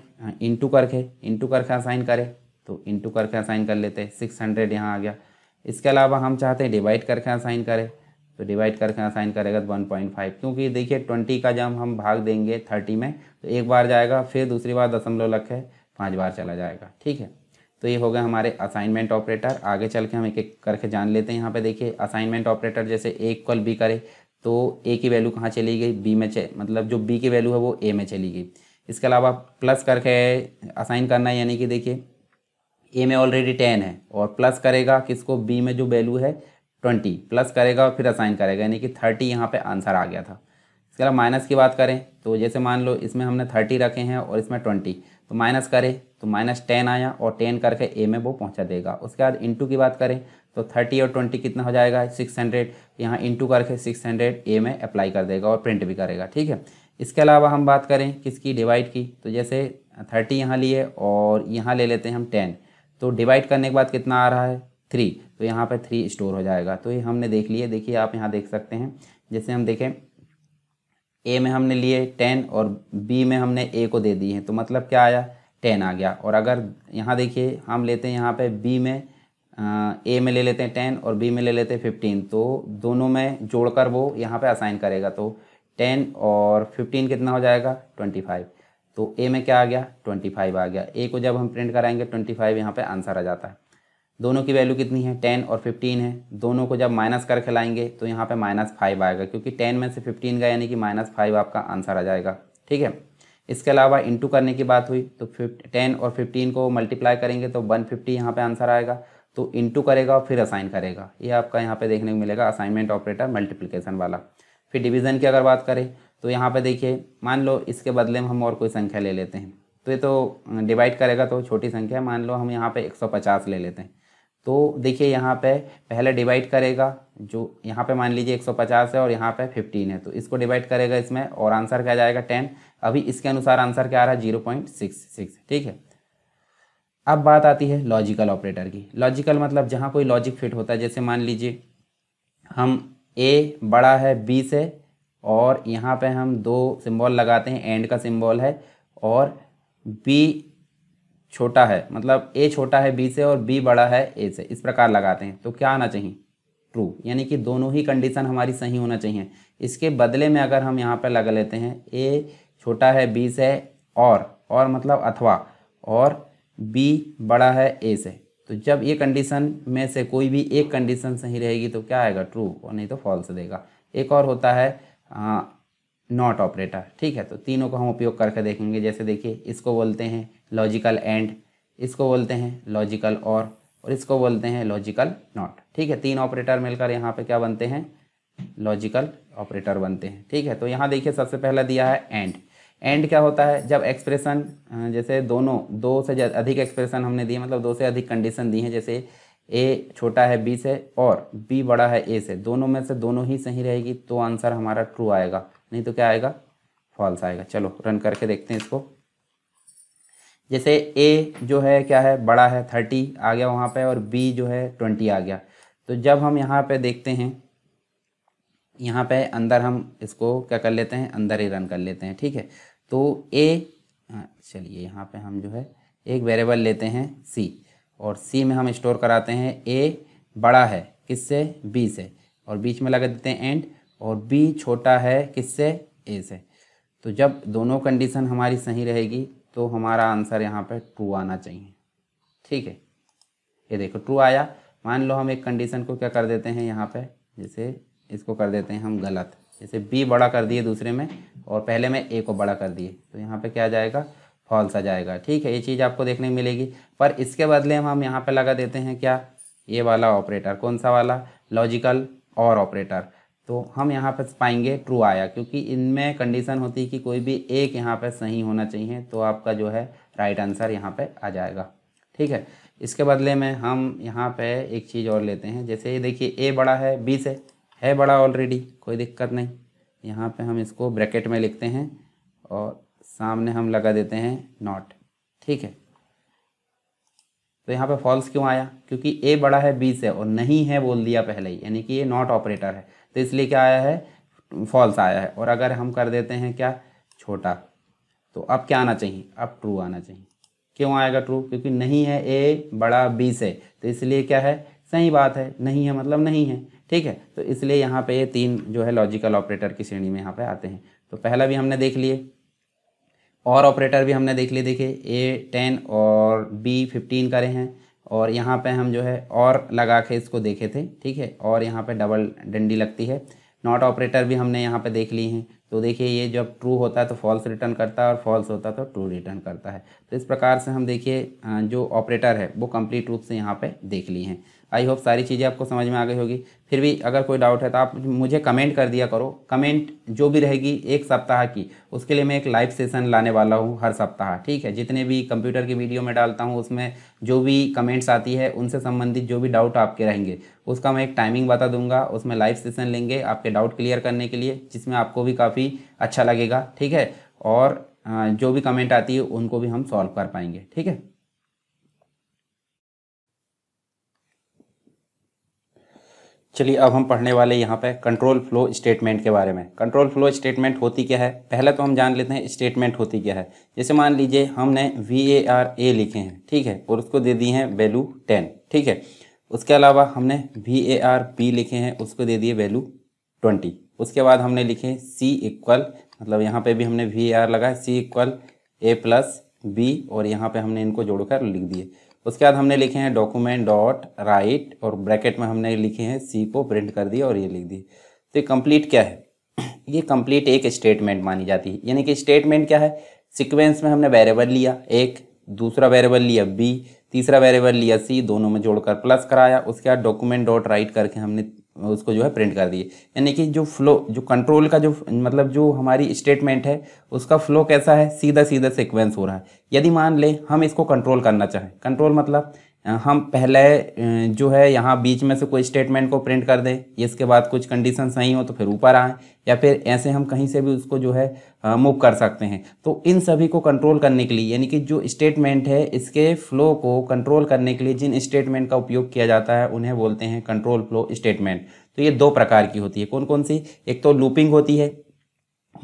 इंटू हाँ, करके इंटू करके असाइन करें तो इंटू करके असाइन कर लेते हैं सिक्स हंड्रेड यहाँ आ गया इसके अलावा हम चाहते हैं डिवाइड करके असाइन करें तो डिवाइड करके असाइन करेगा तो वन पॉइंट फाइव क्योंकि देखिए ट्वेंटी का जब हम भाग देंगे थर्टी में तो एक बार जाएगा फिर दूसरी बार दशमलव लख है पाँच बार चला जाएगा ठीक है तो ये हो गया हमारे असाइनमेंट ऑपरेटर आगे चल के हम एक एक करके जान लेते हैं यहाँ पे देखिए असाइनमेंट ऑपरेटर जैसे एक कॉल बी करे तो ए की वैल्यू कहाँ चली गई बी में मतलब जो बी की वैल्यू है वो ए में चली गई इसके अलावा प्लस करके असाइन करना है यानी कि देखिए ए में ऑलरेडी टेन है और प्लस करेगा किसको बी में जो वैल्यू है ट्वेंटी प्लस करेगा और फिर असाइन करेगा यानी कि थर्टी यहाँ पे आंसर आ गया था इसके अलावा माइनस की बात करें तो जैसे मान लो इसमें हमने थर्टी रखे हैं और इसमें ट्वेंटी तो माइनस करें तो माइनस टेन आया और टेन करके ए में वो पहुँचा देगा उसके बाद इंटू की बात करें तो थर्टी और ट्वेंटी कितना हो जाएगा सिक्स हंड्रेड यहाँ इंटू करके सिक्स हंड्रेड ए में अप्लाई कर देगा और प्रिंट भी करेगा ठीक है इसके अलावा हम बात करें किसकी डिवाइड की तो जैसे थर्टी यहाँ लिए और यहाँ ले लेते हैं हम टेन तो डिवाइड करने के बाद कितना आ रहा है थ्री तो यहाँ पर थ्री स्टोर हो जाएगा तो ये हमने देख लिए देखिए आप यहाँ देख सकते हैं जैसे हम देखें ए में हमने लिए टेन और बी में हमने ए को दे दी है तो मतलब क्या आया टेन आ गया और अगर यहाँ देखिए हम लेते हैं यहाँ पे बी में ए में ले लेते हैं टेन और बी में ले लेते हैं फिफ्टीन तो दोनों में जोड़कर वो यहाँ पे असाइन करेगा तो टेन और फिफ्टीन कितना हो जाएगा ट्वेंटी फाइव तो ए में क्या आ गया ट्वेंटी फाइव आ गया ए को जब हम प्रिंट कराएंगे ट्वेंटी फाइव यहाँ पर आंसर आ जाता है दोनों की वैल्यू कितनी है टेन और फिफ्टीन है दोनों को जब माइनस कर खिलाएंगे तो यहाँ पर माइनस फाइव आएगा क्योंकि टेन में से फिफ्टीन का यानी कि माइनस फाइव आपका आंसर आ जाएगा ठीक है इसके अलावा इंटू करने की बात हुई तो फिफ्ट टेन और फिफ्टीन को मल्टीप्लाई करेंगे तो वन फिफ्टी यहाँ पर आंसर आएगा तो इंटू करेगा और फिर असाइन करेगा ये आपका यहाँ पे देखने को मिलेगा असाइनमेंट ऑपरेटर मल्टीप्लिकेशन वाला फिर डिवीजन की अगर बात करें तो यहाँ पे देखिए मान लो इसके बदले में हम और कोई संख्या ले लेते हैं तो ये तो डिवाइड करेगा तो छोटी संख्या मान लो हम यहाँ पे 150 ले लेते हैं तो देखिए यहाँ पे पहले डिवाइड करेगा जो यहाँ पे मान लीजिए 150 है और यहाँ पे 15 है तो इसको डिवाइड करेगा इसमें और आंसर क्या जाएगा 10 अभी इसके अनुसार आंसर क्या आ रहा है जीरो ठीक है अब बात आती है लॉजिकल ऑपरेटर की लॉजिकल मतलब जहाँ कोई लॉजिक फिट होता है जैसे मान लीजिए हम ए बड़ा है बी से और यहाँ पे हम दो सिंबल लगाते हैं एंड का सिंबल है और बी छोटा है मतलब ए छोटा है बी से और बी बड़ा है ए से इस प्रकार लगाते हैं तो क्या आना चाहिए ट्रू यानी कि दोनों ही कंडीशन हमारी सही होना चाहिए इसके बदले में अगर हम यहाँ पर लगा लेते हैं ए छोटा है बी से और और मतलब अथवा और बी बड़ा है ए से तो जब ये कंडीशन में से कोई भी एक कंडीशन सही रहेगी तो क्या आएगा ट्रू और नहीं तो फॉल्स देगा एक और होता है नॉट ऑपरेटर ठीक है तो तीनों को हम उपयोग करके देखेंगे जैसे देखिए इसको बोलते हैं लॉजिकल एंड इसको बोलते हैं लॉजिकल और और इसको बोलते हैं लॉजिकल नॉट ठीक है तीन ऑपरेटर मिलकर यहाँ पे क्या बनते हैं लॉजिकल ऑपरेटर बनते हैं ठीक है तो यहाँ देखिए सबसे पहला दिया है एंड एंड क्या होता है जब एक्सप्रेशन जैसे दोनों दो से अधिक एक्सप्रेशन हमने दिए मतलब दो से अधिक कंडीशन दी हैं जैसे ए छोटा है बी से और बी बड़ा है ए से दोनों में से दोनों ही सही रहेगी तो आंसर हमारा ट्रू आएगा नहीं तो क्या आएगा फॉल्स आएगा चलो रन करके देखते हैं इसको जैसे ए जो है क्या है बड़ा है थर्टी आ गया वहाँ पर और बी जो है ट्वेंटी आ गया तो जब हम यहाँ पर देखते हैं यहाँ पे अंदर हम इसको क्या कर लेते हैं अंदर ही रन कर लेते हैं ठीक है तो ए हाँ, चलिए यहाँ पे हम जो है एक वेरिएबल लेते हैं सी और सी में हम स्टोर कराते हैं ए बड़ा है किससे बी से और बीच में लगा देते हैं एंड और बी छोटा है किससे ए से तो जब दोनों कंडीशन हमारी सही रहेगी तो हमारा आंसर यहाँ पे ट्रू आना चाहिए ठीक है ये देखो ट्रू आया मान लो हम एक कंडीशन को क्या कर देते हैं यहाँ पे जैसे इसको कर देते हैं हम गलत जैसे बी बड़ा कर दिए दूसरे में और पहले में ए को बड़ा कर दिए तो यहाँ पे क्या जाएगा फॉल्स आ जाएगा ठीक है ये चीज़ आपको देखने मिलेगी पर इसके बदले हम हम यहाँ पर लगा देते हैं क्या ये वाला ऑपरेटर कौन सा वाला लॉजिकल और ऑपरेटर तो हम यहाँ पर पाएंगे ट्रू आया क्योंकि इनमें कंडीशन होती है कि कोई भी एक यहाँ पर सही होना चाहिए तो आपका जो है राइट आंसर यहाँ पर आ जाएगा ठीक है इसके बदले में हम यहाँ पे एक चीज़ और लेते हैं जैसे ये देखिए ए बड़ा है बी से है बड़ा ऑलरेडी कोई दिक्कत नहीं यहाँ पे हम इसको ब्रैकेट में लिखते हैं और सामने हम लगा देते हैं नॉट ठीक है तो यहाँ पे फॉल्स क्यों आया क्योंकि ए बड़ा है बी से और नहीं है बोल दिया पहले ही यानी कि ये नॉट ऑपरेटर है तो इसलिए क्या आया है फॉल्स आया है और अगर हम कर देते हैं क्या छोटा तो अब क्या आना चाहिए अब ट्रू आना चाहिए क्यों आएगा ट्रू क्योंकि नहीं है ए बड़ा बी से तो इसलिए क्या है सही बात है नहीं है मतलब नहीं है ठीक है तो इसलिए यहाँ पे ये तीन जो है लॉजिकल ऑपरेटर की श्रेणी में यहाँ पे आते हैं तो पहला भी हमने देख लिए और ऑपरेटर भी हमने देख लिए देखिए ए टेन और बी फिफ्टीन करे हैं और यहाँ पे हम जो है और लगा के इसको देखे थे ठीक है और यहाँ पे डबल डंडी लगती है नॉट ऑपरेटर भी हमने यहाँ पे देख ली हैं तो देखिए ये जब ट्रू होता है तो फॉल्स रिटर्न करता है और फॉल्स होता है तो ट्रू रिटर्न करता है तो इस प्रकार से हम देखिए जो ऑपरेटर है वो कंप्लीट रूप से यहाँ पे देख ली हैं आई होप सारी चीज़ें आपको समझ में आ गई होगी फिर भी अगर कोई डाउट है तो आप मुझे कमेंट कर दिया करो कमेंट जो भी रहेगी एक सप्ताह की उसके लिए मैं एक लाइव सेशन लाने वाला हूँ हर सप्ताह ठीक है जितने भी कंप्यूटर की वीडियो में डालता हूँ उसमें जो भी कमेंट्स आती है उनसे संबंधित जो भी डाउट आपके रहेंगे उसका मैं एक टाइमिंग बता दूंगा उसमें लाइव सेशन लेंगे आपके डाउट क्लियर करने के लिए जिसमें आपको भी काफ़ी अच्छा लगेगा ठीक है और जो भी कमेंट आती है उनको भी हम सॉल्व कर पाएंगे ठीक है चलिए अब हम पढ़ने वाले यहाँ पे कंट्रोल फ्लो स्टेटमेंट के बारे में कंट्रोल फ्लो स्टेटमेंट होती क्या है पहले तो हम जान लेते हैं स्टेटमेंट होती क्या है जैसे मान लीजिए हमने वी ए आर ए लिखे हैं ठीक है और उसको दे दिए हैं वैल्यू टेन ठीक है उसके अलावा हमने वी ए आर बी लिखे हैं उसको दे दिए वैल्यू ट्वेंटी उसके बाद हमने लिखे सी इक्वल मतलब यहाँ पर भी हमने वी ए आर लगाया C equal A plus B और यहाँ पर हमने इनको जोड़कर लिख दिए उसके बाद हमने लिखे हैं डॉक्यूमेंट डॉट राइट और ब्रैकेट में हमने लिखे हैं सी को प्रिंट कर दिया और ये लिख दी तो ये कंप्लीट क्या है ये कंप्लीट एक स्टेटमेंट मानी जाती है यानी कि स्टेटमेंट क्या है सिक्वेंस में हमने वेरेबल लिया एक दूसरा वेरेबल लिया बी तीसरा वेरेबल लिया सी दोनों में जोड़कर प्लस कराया उसके बाद डॉक्यूमेंट डॉट राइट करके हमने उसको जो है प्रिंट कर दिए यानी कि जो फ्लो जो कंट्रोल का जो मतलब जो हमारी स्टेटमेंट है उसका फ्लो कैसा है सीधा सीधा सिक्वेंस हो रहा है यदि मान लें हम इसको कंट्रोल करना चाहें कंट्रोल मतलब हम पहले जो है यहाँ बीच में से कोई स्टेटमेंट को प्रिंट कर दें इसके बाद कुछ कंडीशन सही हो तो फिर ऊपर आएँ या फिर ऐसे हम कहीं से भी उसको जो है मूव कर सकते हैं तो इन सभी को कंट्रोल करने के लिए यानी कि जो स्टेटमेंट है इसके फ्लो को कंट्रोल करने के लिए जिन स्टेटमेंट का उपयोग किया जाता है उन्हें बोलते हैं कंट्रोल फ्लो स्टेटमेंट तो ये दो प्रकार की होती है कौन कौन सी एक तो लूपिंग होती है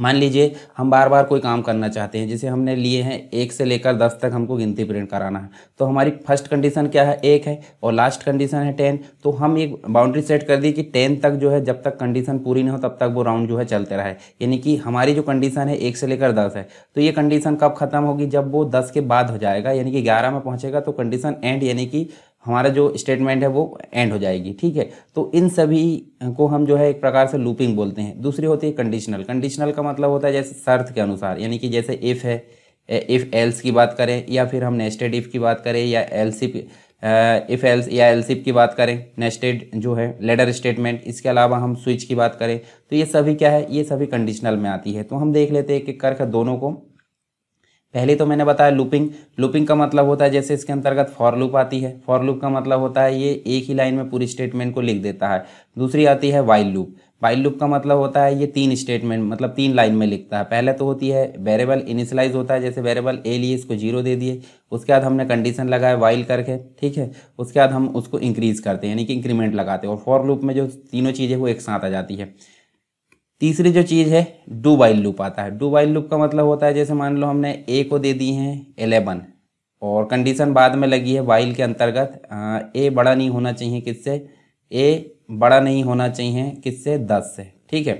मान लीजिए हम बार बार कोई काम करना चाहते हैं जैसे हमने लिए हैं एक से लेकर दस तक हमको गिनती प्रिंट कराना है तो हमारी फर्स्ट कंडीशन क्या है एक है और लास्ट कंडीशन है टेन तो हम एक बाउंड्री सेट कर दी कि टेन तक जो है जब तक कंडीशन पूरी ना हो तब तक वो राउंड जो है चलते रहे यानी कि हमारी जो कंडीशन है एक से लेकर दस है तो ये कंडीशन कब खत्म होगी जब वो दस के बाद हो जाएगा यानी कि ग्यारह में पहुँचेगा तो कंडीशन एंड यानी कि हमारा जो स्टेटमेंट है वो एंड हो जाएगी ठीक है तो इन सभी को हम जो है एक प्रकार से लूपिंग बोलते हैं दूसरी होती है कंडीशनल कंडीशनल का मतलब होता है जैसे शर्त के अनुसार यानी कि जैसे इफ़ है इफ़ एल्स की बात करें या फिर हम नेस्टेड इफ़ की बात करें या एलसीप इफ़ एल्स या एलसीप की बात करें नेस्टेड जो है लेडर स्टेटमेंट इसके अलावा हम स्विच की बात करें तो ये सभी क्या है ये सभी कंडीशनल में आती है तो हम देख लेते हैं एक एक करके दोनों को पहले तो मैंने बताया लूपिंग लूपिंग का मतलब होता है जैसे इसके अंतर्गत फॉर लूप आती है फॉर लूप का मतलब होता है ये एक ही लाइन में पूरी स्टेटमेंट को लिख देता है दूसरी आती है वाइल लूप वाइल लूप का मतलब होता है ये तीन स्टेटमेंट मतलब तीन लाइन में लिखता है पहले तो होती है वेरेबल इनिशलाइज होता है जैसे वेरेबल ए लिए इसको जीरो दे दिए उसके बाद हमने कंडीशन लगाया वाइल करके ठीक है उसके बाद हम उसको इंक्रीज़ करते हैं यानी कि इंक्रीमेंट लगाते हैं और फॉर लूप में जो तीनों चीज़ें वो एक साथ आ जाती है तीसरी जो चीज़ है डू वाइल लूप आता है डू वाइल लूप का मतलब होता है जैसे मान लो हमने ए को दे दी है एलेवन और कंडीशन बाद में लगी है वाइल के अंतर्गत ए बड़ा नहीं होना चाहिए किससे ए बड़ा नहीं होना चाहिए किससे दस से ठीक है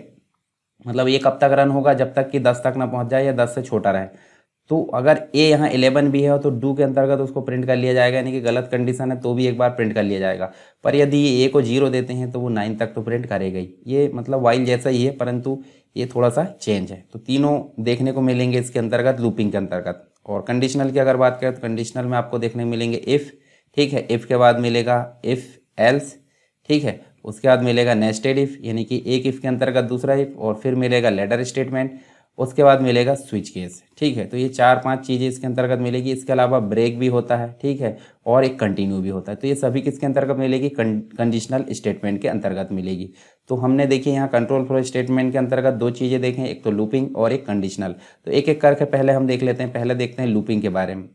मतलब ये कब तक रन होगा जब तक कि दस तक ना पहुंच जाए या दस से छोटा रहे तो अगर ए यहाँ इलेवन भी है तो डू के अंतर्गत उसको प्रिंट कर लिया जाएगा यानी कि गलत कंडीशन है तो भी एक बार प्रिंट कर लिया जाएगा पर यदि ये ए को जीरो देते हैं तो वो नाइन तक तो प्रिंट करेगा ही ये मतलब वाइल जैसा ही है परंतु ये थोड़ा सा चेंज है तो तीनों देखने को मिलेंगे इसके अंतर्गत लूपिंग के अंतर्गत और कंडीशनल की अगर बात करें तो कंडीशनल में आपको देखने मिलेंगे इफ़ ठीक है इफ़ के बाद मिलेगा इफ़ एल्स ठीक है उसके बाद मिलेगा नेस्टेड इफ़ यानी कि एक इफ़ के अंतर्गत दूसरा इफ़ और फिर मिलेगा लेटर स्टेटमेंट उसके बाद मिलेगा स्विच केस ठीक है तो ये चार पांच चीज़ें इसके अंतर्गत मिलेगी इसके अलावा ब्रेक भी होता है ठीक है और एक कंटिन्यू भी होता है तो ये सभी किसके अंतर्गत मिलेगी कंडीशनल स्टेटमेंट के अंतर्गत मिलेगी तो हमने देखिए यहाँ कंट्रोल फ्लो स्टेटमेंट के अंतर्गत दो चीज़ें देखें एक तो लूपिंग और एक कंडीशनल तो एक एक करके पहले हम देख लेते हैं पहले देखते हैं लूपिंग के बारे में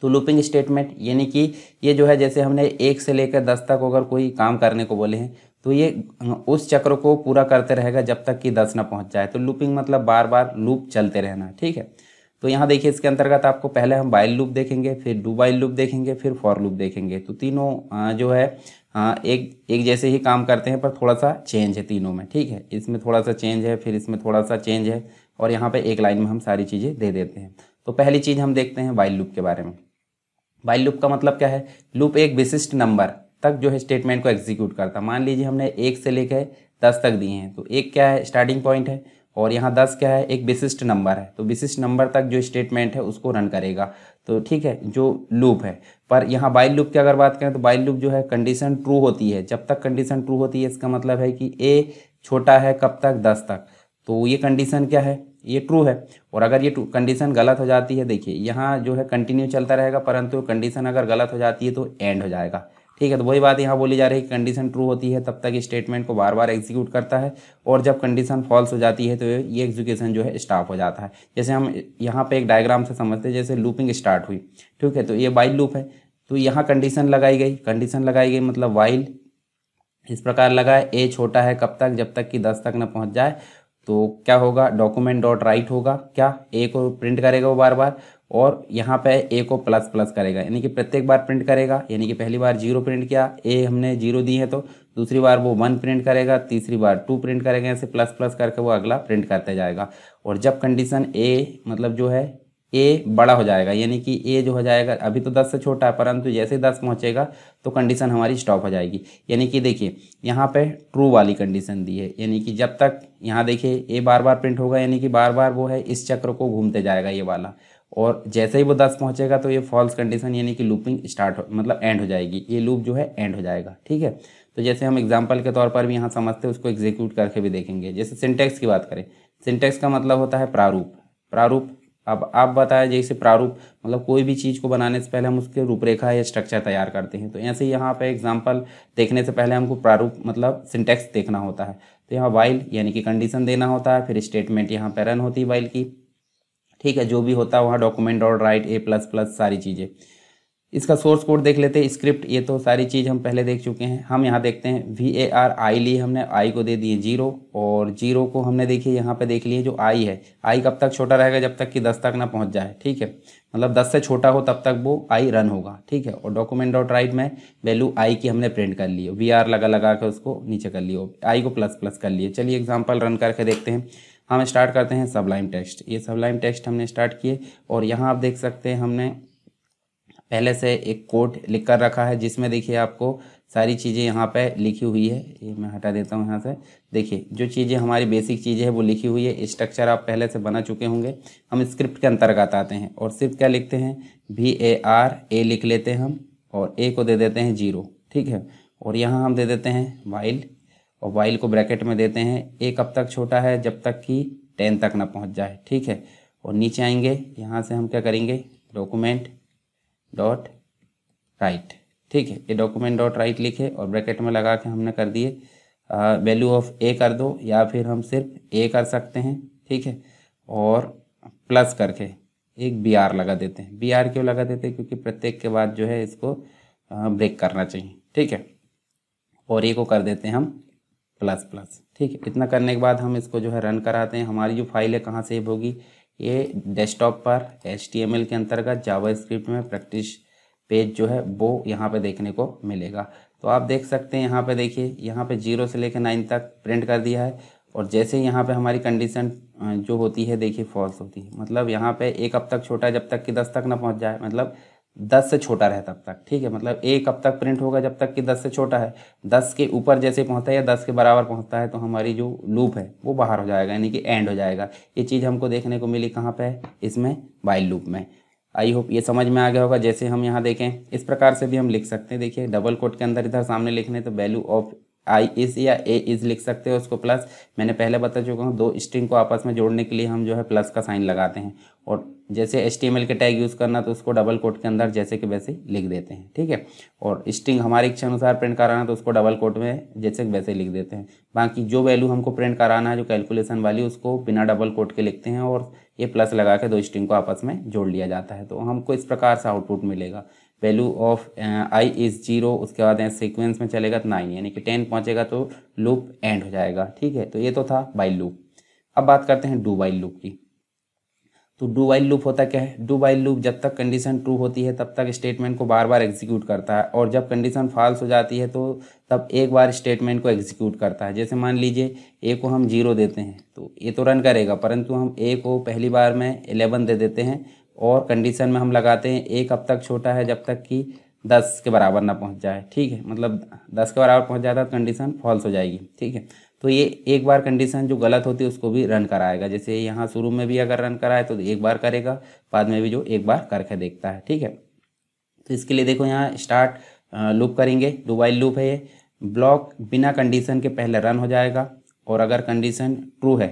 तो लूपिंग स्टेटमेंट यानी कि ये जो है जैसे हमने एक से लेकर दस तक अगर कोई काम करने को बोले हैं तो ये हाँ, उस चक्र को पूरा करते रहेगा जब तक कि दस ना पहुंच जाए तो लूपिंग मतलब बार बार लूप चलते रहना ठीक है तो यहाँ देखिए इसके अंतर्गत आपको पहले हम बाइल लूप देखेंगे फिर डू वाइल लूप देखेंगे फिर फॉर लूप देखेंगे तो तीनों हाँ, जो है हाँ, एक एक जैसे ही काम करते हैं पर थोड़ा सा चेंज है तीनों में ठीक है इसमें थोड़ा सा चेंज है फिर इसमें थोड़ा सा चेंज है और यहाँ पे एक लाइन में हम सारी चीज़ें दे देते हैं तो पहली चीज़ हम देखते हैं वाइल लूप के बारे में वाइल लूप का मतलब क्या है लूप एक विशिष्ट नंबर तक जो है स्टेटमेंट को एग्जीक्यूट करता मान लीजिए हमने एक से लेकर दस तक दिए हैं तो एक क्या है स्टार्टिंग पॉइंट है और यहाँ दस क्या है एक विशिष्ट नंबर है तो विशिष्ट नंबर तक जो स्टेटमेंट है उसको रन करेगा तो ठीक है जो लूप है पर यहाँ बाइल लूप की अगर बात करें तो बाइल लूप जो है कंडीशन ट्रू होती है जब तक कंडीशन ट्रू होती है इसका मतलब है कि ए छोटा है कब तक दस तक तो ये कंडीशन क्या है ये ट्रू है और अगर ये कंडीशन गलत हो जाती है देखिए यहाँ जो है कंटिन्यू चलता रहेगा परंतु कंडीशन अगर गलत हो जाती है तो एंड हो जाएगा ठीक है तो वही बात यहाँ बोली जा रही है कंडीशन ट्रू होती है तब तक स्टेटमेंट को बार बार एग्जीक्यूट करता है और जब कंडीशन फॉल्स हो जाती है तो ये एग्जीक्यूशन जो है स्टॉप हो जाता है जैसे हम यहाँ पे एक डायग्राम से समझते हैं जैसे लूपिंग स्टार्ट हुई ठीक है तो ये वाइल लूप है तो यहाँ कंडीशन लगाई गई कंडीशन लगाई गई मतलब वाइल इस प्रकार लगाए ए छोटा है कब तक जब तक कि दस तक न पहुँच जाए तो क्या होगा डॉक्यूमेंट डॉट राइट होगा क्या ए को प्रिंट करेगा वो बार बार और यहाँ पे ए को प्लस प्लस करेगा यानी कि प्रत्येक बार प्रिंट करेगा यानी कि पहली बार जीरो प्रिंट किया ए हमने जीरो दी है तो दूसरी बार वो वन प्रिंट करेगा तीसरी बार टू प्रिंट करेगा ऐसे प्लस प्लस करके वो अगला प्रिंट करता जाएगा और जब कंडीशन ए मतलब जो है ए बड़ा हो जाएगा यानी कि ए जो हो जाएगा अभी तो 10 से छोटा है परंतु जैसे ही 10 पहुँचेगा तो कंडीशन हमारी स्टॉप हो जाएगी यानी कि देखिए यहाँ पे ट्रू वाली कंडीशन दी है यानी कि जब तक यहाँ देखिए ए बार बार प्रिंट होगा यानी कि बार बार वो है इस चक्र को घूमते जाएगा ये वाला और जैसे ही वो दस पहुंचेगा तो ये फॉल्स कंडीशन यानी कि लूपिंग स्टार्ट मतलब एंड हो जाएगी ये लूप जो है एंड हो जाएगा ठीक है तो जैसे हम एग्जाम्पल के तौर पर भी यहाँ समझते हैं उसको एग्जीक्यूट करके भी देखेंगे जैसे सिंटेक्स की बात करें सिंटेक्स का मतलब होता है प्रारूप प्रारूप अब आप बताएं जैसे प्रारूप मतलब कोई भी चीज़ को बनाने से पहले हम उसके रूपरेखा या स्ट्रक्चर तैयार करते हैं तो ऐसे ही यहाँ पे एग्जाम्पल देखने से पहले हमको प्रारूप मतलब सिंटेक्स देखना होता है तो यहाँ वाइल यानी कि कंडीशन देना होता है फिर स्टेटमेंट यहाँ पर रन होती है वाइल की ठीक है जो भी होता है वहाँ डॉक्यूमेंट और राइट ए प्लस प्लस सारी चीज़ें इसका सोर्स कोड देख लेते हैं स्क्रिप्ट ये तो सारी चीज़ हम पहले देख चुके हैं हम यहाँ देखते हैं वी ए आर आई ली हमने आई को दे दिए जीरो और जीरो को हमने देखिए यहाँ पे देख लिए जो आई है आई कब तक छोटा रहेगा जब तक कि दस तक ना पहुँच जाए ठीक है मतलब दस से छोटा हो तब तक वो आई रन होगा ठीक है और डॉक्यूमेंट डॉट राइट में वैल्यू आई की हमने प्रिंट कर लिया वी आर लगा लगा के उसको नीचे कर लिया आई को प्लस प्लस कर लिए चलिए एग्जाम्पल रन करके देखते हैं हाँ, हम स्टार्ट करते हैं सबलाइम टेक्स्ट ये सबलाइम टेक्स्ट हमने स्टार्ट किए और यहाँ आप देख सकते हैं हमने पहले से एक कोट लिख कर रखा है जिसमें देखिए आपको सारी चीज़ें यहाँ पे लिखी हुई है ये मैं हटा देता हूँ यहाँ से देखिए जो चीज़ें हमारी बेसिक चीज़ें हैं वो लिखी हुई है स्ट्रक्चर आप पहले से बना चुके होंगे हम स्क्रिप्ट के अंतर्गत आते हैं और सिर्फ क्या लिखते हैं वी ए आर ए लिख लेते हैं हम और ए को दे देते हैं जीरो ठीक है और यहाँ हम दे देते हैं वाइल्ड और वाइल को ब्रैकेट में देते हैं ए कब तक छोटा है जब तक कि टेन तक ना पहुंच जाए ठीक है और नीचे आएंगे यहाँ से हम क्या करेंगे डॉक्यूमेंट डॉट राइट ठीक है ये डॉक्यूमेंट डॉट राइट लिखे और ब्रैकेट में लगा के हमने कर दिए वैल्यू ऑफ ए कर दो या फिर हम सिर्फ ए कर सकते हैं ठीक है और प्लस करके एक बी आर लगा देते हैं बी आर क्यों लगा देते हैं क्योंकि प्रत्येक के बाद जो है इसको ब्रेक करना चाहिए ठीक है और ए को कर देते हैं हम प्लस प्लस ठीक है इतना करने के बाद हम इसको जो है रन कराते हैं हमारी जो फाइल है कहाँ सेव होगी ये डेस्कटॉप पर एच के अंतर्गत जावा स्क्रिप्ट में प्रैक्टिस पेज जो है वो यहाँ पे देखने को मिलेगा तो आप देख सकते हैं यहाँ पे देखिए यहाँ पे जीरो से लेकर नाइन तक प्रिंट कर दिया है और जैसे यहाँ पे हमारी कंडीशन जो होती है देखिए फॉल्स होती है मतलब यहाँ पे एक अब तक छोटा जब तक कि दस तक ना पहुँच जाए मतलब दस से छोटा रहे तब तक ठीक है मतलब ए कब तक प्रिंट होगा जब तक कि दस से छोटा है दस के ऊपर जैसे पहुंचता है या दस के बराबर पहुंचता है तो हमारी जो लूप है वो बाहर हो जाएगा यानी कि एंड हो जाएगा ये चीज़ हमको देखने को मिली कहाँ पे है इसमें वाइल लूप में आई होप ये समझ में आ गया होगा जैसे हम यहाँ देखें इस प्रकार से भी हम लिख सकते हैं देखिए डबल कोट के अंदर इधर सामने लिखने तो वैल्यू ऑफ आई इज या ए इज लिख सकते हैं उसको प्लस मैंने पहले बता चुका हूँ दो स्ट्रिंग को आपस में जोड़ने के लिए हम जो है प्लस का साइन लगाते हैं और जैसे एच के टैग यूज़ करना तो उसको डबल कोट के अंदर जैसे कि वैसे लिख देते हैं ठीक है और स्ट्रिंग हमारी इच्छा अनुसार प्रिंट कराना तो उसको डबल कोट में जैसे कि वैसे लिख देते हैं बाकी जो वैल्यू हमको प्रिंट कराना है जो कैलकुलेशन वाली उसको बिना डबल कोट के लिखते हैं और ये प्लस लगा के दो स्ट्रिंग को आपस में जोड़ लिया जाता है तो हमको इस प्रकार से आउटपुट मिलेगा value of I is zero उसके बाद यहाँ में चलेगा तो नाइन यानी कि टेन पहुँचेगा तो लूप एंड हो जाएगा ठीक है तो ये तो था बाई लूप अब बात करते हैं डू बाई लूप की तो डू वाइल लूप होता क्या है डू वाइल लूप जब तक कंडीशन ट्रू होती है तब तक स्टेटमेंट को बार बार एग्जीक्यूट करता है और जब कंडीशन फॉल्स हो जाती है तो तब एक बार स्टेटमेंट को एग्जीक्यूट करता है जैसे मान लीजिए ए को हम जीरो देते हैं तो ये तो रन करेगा परंतु हम ए को पहली बार में एलेवन दे देते हैं और कंडीशन में हम लगाते हैं एक अब तक छोटा है जब तक कि दस के बराबर ना पहुँच जाए ठीक है मतलब दस के बराबर पहुँच जाता है तो कंडीशन फॉल्स हो जाएगी ठीक है तो ये एक बार कंडीशन जो गलत होती है उसको भी रन कराएगा जैसे यहाँ शुरू में भी अगर रन कराए तो एक बार करेगा बाद में भी जो एक बार करके देखता है ठीक है तो इसके लिए देखो यहाँ स्टार्ट लूप करेंगे दो वाइल लूप है ये ब्लॉक बिना कंडीशन के पहले रन हो जाएगा और अगर कंडीशन ट्रू है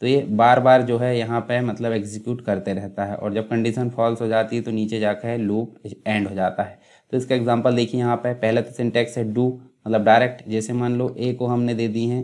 तो ये बार बार जो है यहाँ पे मतलब एग्जीक्यूट करते रहता है और जब कंडीशन फॉल्स हो जाती है तो नीचे जाकर लूप एंड हो जाता है तो इसका एग्जांपल देखिए यहाँ पे पहला तो सिंटेक्स है डू मतलब डायरेक्ट जैसे मान लो ए को हमने दे दी है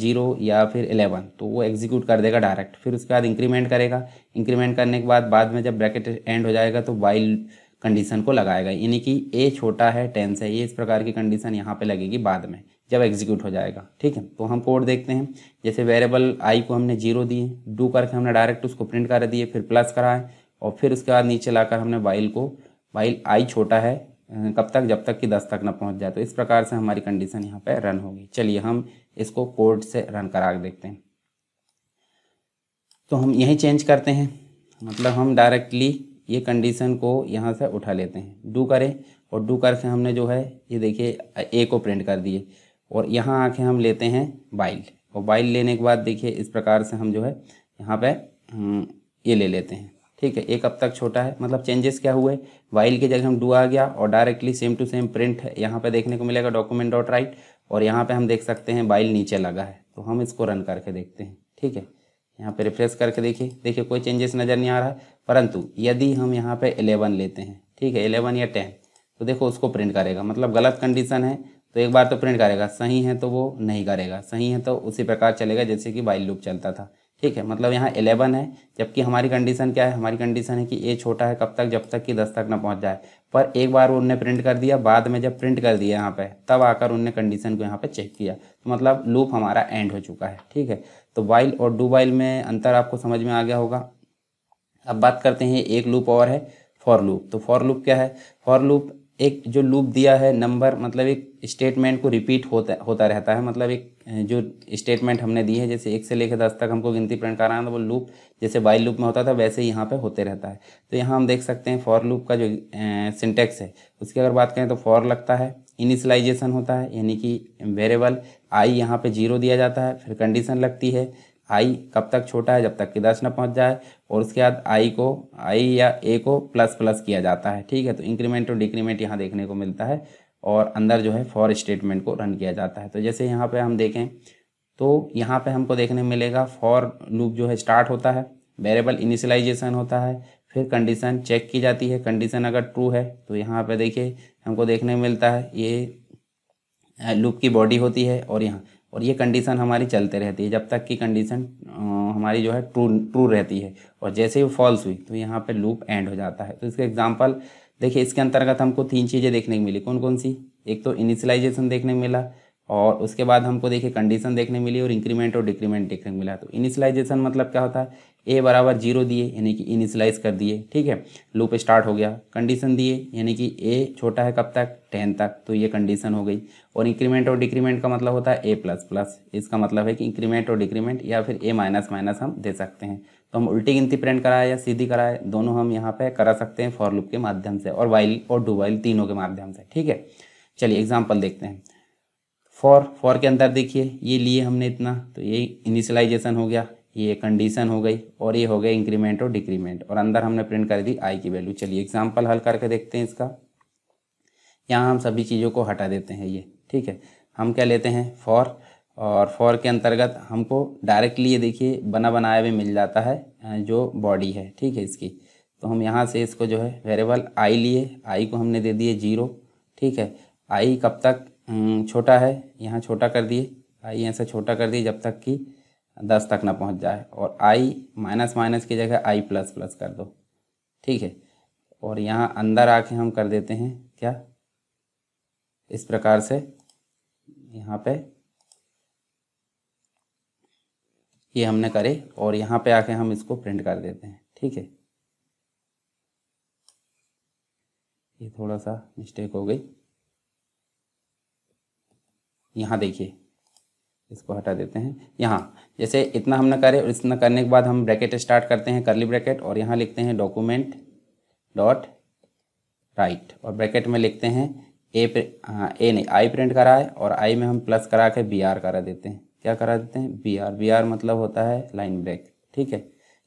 जीरो या फिर एलेवन तो वो एग्जीक्यूट कर देगा डायरेक्ट फिर उसके बाद इंक्रीमेंट करेगा इंक्रीमेंट करने के बाद बाद में जब ब्रैकेट एंड हो जाएगा तो वाइल कंडीशन को लगाएगा यानी कि ए छोटा है टेन से ये इस प्रकार की कंडीशन यहाँ पे लगेगी बाद में जब एग्जीक्यूट हो जाएगा ठीक है तो हम कोड देखते हैं जैसे वेरेबल आई को हमने जीरो दिए डू करके हमने डायरेक्ट उसको प्रिंट कर दिए फिर प्लस कराए और फिर उसके बाद नीचे लाकर हमने वाइल को वाइल आई छोटा है कब तक जब तक कि दस तक ना पहुँच जाए तो इस प्रकार से हमारी कंडीशन यहाँ पर रन होगी चलिए हम इसको कोड से रन करा के देखते हैं तो हम यही चेंज करते हैं मतलब हम डायरेक्टली ये कंडीशन को यहाँ से उठा लेते हैं डू करें और डू करके हमने जो है ये देखिए ए को प्रिंट कर दिए और यहाँ आके हम लेते हैं बाइल और बाइल लेने के बाद देखिए इस प्रकार से हम जो है यहाँ पे हम्म, ये ले लेते हैं ठीक है एक अब तक छोटा है मतलब चेंजेस क्या हुए वाइल की जगह हम डू आ गया और directly same to same print यहाँ पे देखने को मिलेगा डॉक्यूमेंट डॉट राइट और यहाँ पे हम देख सकते हैं बाइल नीचे लगा है तो हम इसको रन करके देखते हैं ठीक है यहाँ पे रिफ्रेश करके देखिए देखिए कोई चेंजेस नज़र नहीं आ रहा है परंतु यदि हम यहाँ पे एलेवन लेते हैं ठीक है एलेवन या टेन तो देखो उसको प्रिंट करेगा मतलब गलत कंडीशन है तो एक बार तो प्रिंट करेगा सही है तो वो नहीं करेगा सही है तो उसी प्रकार चलेगा जैसे कि बाइल लूप चलता था ठीक है मतलब यहाँ एलेवन है जबकि हमारी कंडीशन क्या है हमारी कंडीशन है कि ए छोटा है कब तक जब तक कि दस तक ना पहुँच जाए पर एक बार उनने प्रिंट कर दिया बाद में जब प्रिंट कर दिया यहाँ पे तब आकर उनने कंडीशन को यहाँ पे चेक किया तो मतलब लूप हमारा एंड हो चुका है ठीक है तो वाइल और डू वाइल में अंतर आपको समझ में आ गया होगा अब बात करते हैं एक लूप और है फॉर लूप तो फॉर लूप क्या है फॉर लूप एक जो लूप दिया है नंबर मतलब एक स्टेटमेंट को रिपीट होता होता रहता है मतलब एक जो स्टेटमेंट हमने दी है जैसे एक से लेकर दस तक हमको गिनती प्रिंट कराना था वो लूप जैसे बाई लूप में होता था वैसे ही यहाँ पे होते रहता है तो यहाँ हम देख सकते हैं फॉर लूप का जो सिंटेक्स है उसकी अगर बात करें तो फॉर लगता है इनिशलाइजेशन होता है यानी कि वेरेबल आई यहाँ पर जीरो दिया जाता है फिर कंडीशन लगती है आई कब तक छोटा है जब तक कि दस न पहुंच जाए और उसके बाद आई को आई या ए को प्लस प्लस किया जाता है ठीक है तो इंक्रीमेंट और डिक्रीमेंट यहाँ देखने को मिलता है और अंदर जो है फॉर स्टेटमेंट को रन किया जाता है तो जैसे यहाँ पर हम देखें तो यहाँ पर हमको देखने मिलेगा फॉर लूप जो है स्टार्ट होता है वेरेबल इनिशलाइजेशन होता है फिर कंडीशन चेक की जाती है कंडीशन अगर ट्रू है तो यहाँ पे देखिए हमको देखने मिलता है ये लूप की बॉडी होती है और यहाँ और ये कंडीशन हमारी चलते रहती है जब तक कि कंडीशन हमारी जो है ट्रू ट्रू रहती है और जैसे ही फॉल्स हुई तो यहाँ पे लूप एंड हो जाता है तो इसका एग्जाम्पल देखिए इसके अंतर्गत हमको तीन चीज़ें देखने को मिली कौन कौन सी एक तो इनिशलाइजेशन देखने को मिला और उसके बाद हमको देखिए कंडीशन देखने मिली और इंक्रीमेंट और डिक्रीमेंट देखने को मिला तो इनिशलाइजेशन मतलब क्या होता है ए बराबर जीरो दिए यानी कि इनिशलाइज कर दिए ठीक है लूप स्टार्ट हो गया कंडीशन दिए यानी कि ए छोटा है कब तक टेन तक तो ये कंडीशन हो गई और इंक्रीमेंट और डिक्रीमेंट का मतलब होता है ए प्लस प्लस इसका मतलब है कि इंक्रीमेंट और डिक्रीमेंट या फिर ए माइनस माइनस हम दे सकते हैं तो हम उल्टी गिनती प्रिंट कराए या सीधी कराए दोनों हम यहाँ पर करा सकते हैं फॉर लूप के माध्यम से और वाइल और डू वाइल तीनों के माध्यम से ठीक है चलिए एग्जाम्पल देखते हैं फॉर फॉर के अंदर देखिए ये लिए हमने इतना तो ये इनिशलाइजेशन हो गया ये कंडीशन हो गई और ये हो गया इंक्रीमेंट और डिक्रीमेंट और अंदर हमने प्रिंट कर दी आई की वैल्यू चलिए एग्जाम्पल हल करके देखते हैं इसका यहाँ हम सभी चीज़ों को हटा देते हैं ये ठीक है हम क्या लेते हैं फॉर और फॉर के अंतर्गत हमको डायरेक्टली ये देखिए बना बनाया हुए मिल जाता है जो बॉडी है ठीक है इसकी तो हम यहाँ से इसको जो है वेरेबल आई लिए आई को हमने दे दिए जीरो ठीक है आई कब तक छोटा है यहाँ छोटा कर दिए आई ऐसा छोटा कर दिए जब तक कि दस तक ना पहुंच जाए और आई माइनस माइनस की जगह आई प्लस प्लस कर दो ठीक है और यहाँ अंदर आके हम कर देते हैं क्या इस प्रकार से यहाँ पे ये हमने करे और यहाँ पे आके हम इसको प्रिंट कर देते हैं ठीक है ये थोड़ा सा मिस्टेक हो गई यहाँ देखिए इसको हटा देते हैं यहाँ जैसे इतना हमने करे और इतना करने के बाद हम ब्रैकेट स्टार्ट करते हैं करली ब्रैकेट और यहाँ लिखते हैं डॉक्यूमेंट डॉट राइट और ब्रैकेट में लिखते हैं ए हाँ ए नहीं आई प्रिंट कराए और आई में हम प्लस करा के बी आर करा देते हैं क्या करा देते हैं बी आर बी आर मतलब होता है लाइन ब्रेक ठीक है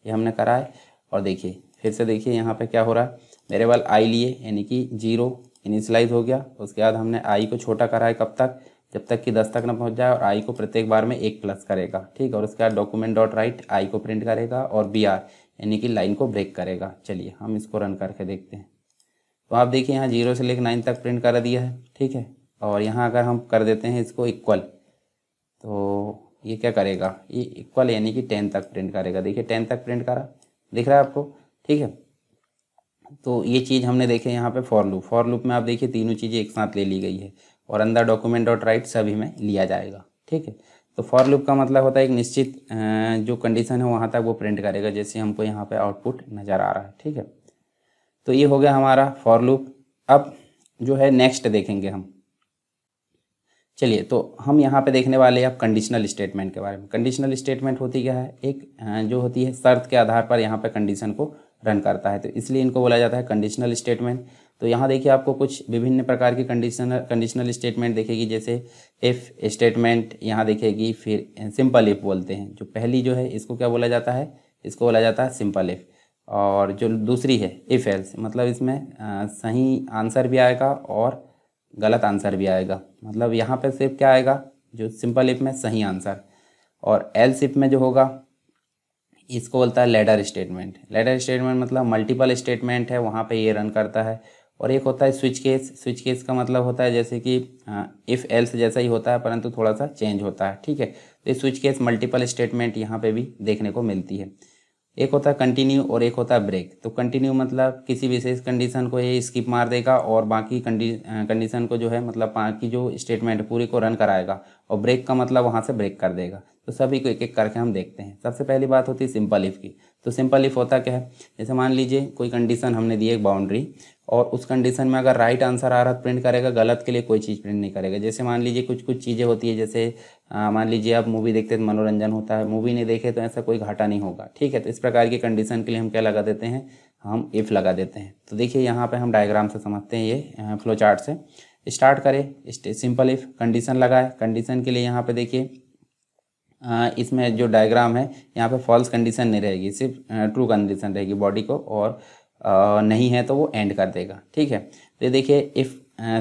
ये हमने करा है और देखिए फिर से देखिए यहाँ पे क्या हो रहा है मेरे वाल आई लिए यानी कि जीरो इनिशलाइज हो गया उसके बाद हमने आई को छोटा करा है कब तक जब तक कि दस तक ना पहुंच जाए और आई को प्रत्येक बार में एक प्लस करेगा ठीक और उसके बाद डॉक्यूमेंट डॉट राइट आई को प्रिंट करेगा और बी आर यानी कि लाइन को ब्रेक करेगा चलिए हम इसको रन करके देखते हैं तो आप देखिए यहाँ जीरो से लेकर नाइन तक प्रिंट कर दिया है ठीक है और यहाँ अगर हम कर देते हैं इसको इक्वल तो ये क्या करेगा ये इक्वल यानी कि टेन तक प्रिंट करेगा देखिए टेन तक प्रिंट करा दिख रहा है आपको ठीक है तो ये चीज़ हमने देखे यहाँ पे फॉर लूप फॉर लूप में आप देखिए तीनों चीज़ें एक साथ ले ली गई है और अंदर डॉक्यूमेंट डॉट राइट सभी में लिया जाएगा ठीक है तो फॉर लूप का मतलब होता है एक निश्चित जो कंडीशन है वहाँ तक वो प्रिंट करेगा जैसे हमको यहाँ पे आउटपुट नज़र आ रहा है ठीक है तो ये हो गया हमारा फॉर लूप अब जो है नेक्स्ट देखेंगे हम चलिए तो हम यहाँ पे देखने वाले हैं अब कंडीशनल स्टेटमेंट के बारे में कंडीशनल स्टेटमेंट होती क्या है एक जो होती है शर्त के आधार पर यहाँ पे कंडीशन को रन करता है तो इसलिए इनको बोला जाता है कंडीशनल स्टेटमेंट तो यहाँ देखिए आपको कुछ विभिन्न प्रकार की कंडीशनल कंडीशनल स्टेटमेंट देखेगी जैसे इफ़ स्टेटमेंट यहाँ देखेगी फिर सिंपल इफ़ बोलते हैं जो पहली जो है इसको क्या बोला जाता है इसको बोला जाता है सिंपल इफ़ और जो दूसरी है इफ़ एल्स मतलब इसमें आ, सही आंसर भी आएगा और गलत आंसर भी आएगा मतलब यहाँ पर सिर्फ क्या आएगा जो सिंपल इफ़ में सही आंसर और एल्स इफ़ में जो होगा इसको बोलता है लेडर स्टेटमेंट लेडर स्टेटमेंट मतलब मल्टीपल स्टेटमेंट है वहाँ पे ये रन करता है और एक होता है स्विच केस स्विच केस का मतलब होता है जैसे कि इफ़ एल्स जैसा ही होता है परंतु थोड़ा सा चेंज होता है ठीक है तो स्विच केस मल्टीपल स्टेटमेंट यहाँ पे भी देखने को मिलती है एक होता है कंटिन्यू और एक होता है ब्रेक तो कंटिन्यू मतलब किसी विशेष कंडीशन को ये स्किप मार देगा और बाकी कंडीशन को जो है मतलब बाकी जो स्टेटमेंट पूरी को रन कराएगा और ब्रेक का मतलब वहाँ से ब्रेक कर देगा तो सभी को एक एक करके हम देखते हैं सबसे पहली बात होती है सिंपल इफ़ की तो सिंपल इफ़ होता क्या है जैसे मान लीजिए कोई कंडीशन हमने दी एक बाउंड्री और उस कंडीशन में अगर राइट आंसर आ रहा है प्रिंट तो करेगा गलत के लिए कोई चीज़ प्रिंट नहीं करेगा जैसे मान लीजिए कुछ कुछ चीज़ें होती है जैसे मान लीजिए आप मूवी देखते तो मनोरंजन होता है मूवी नहीं देखे तो ऐसा कोई घाटा नहीं होगा ठीक है तो इस प्रकार की कंडीशन के लिए हम क्या लगा देते हैं हम इफ़ लगा देते हैं तो देखिए यहाँ पर हम डायग्राम से समझते हैं ये फ्लो चार्ट से स्टार्ट करें सिंपल इफ़ कंडीशन लगाए कंडीशन के लिए यहाँ पर देखिए इसमें जो डायग्राम है यहाँ पे फॉल्स कंडीशन नहीं रहेगी सिर्फ ट्रू कंडीशन रहेगी बॉडी को और नहीं है तो वो एंड कर देगा ठीक है तो देखिए इफ़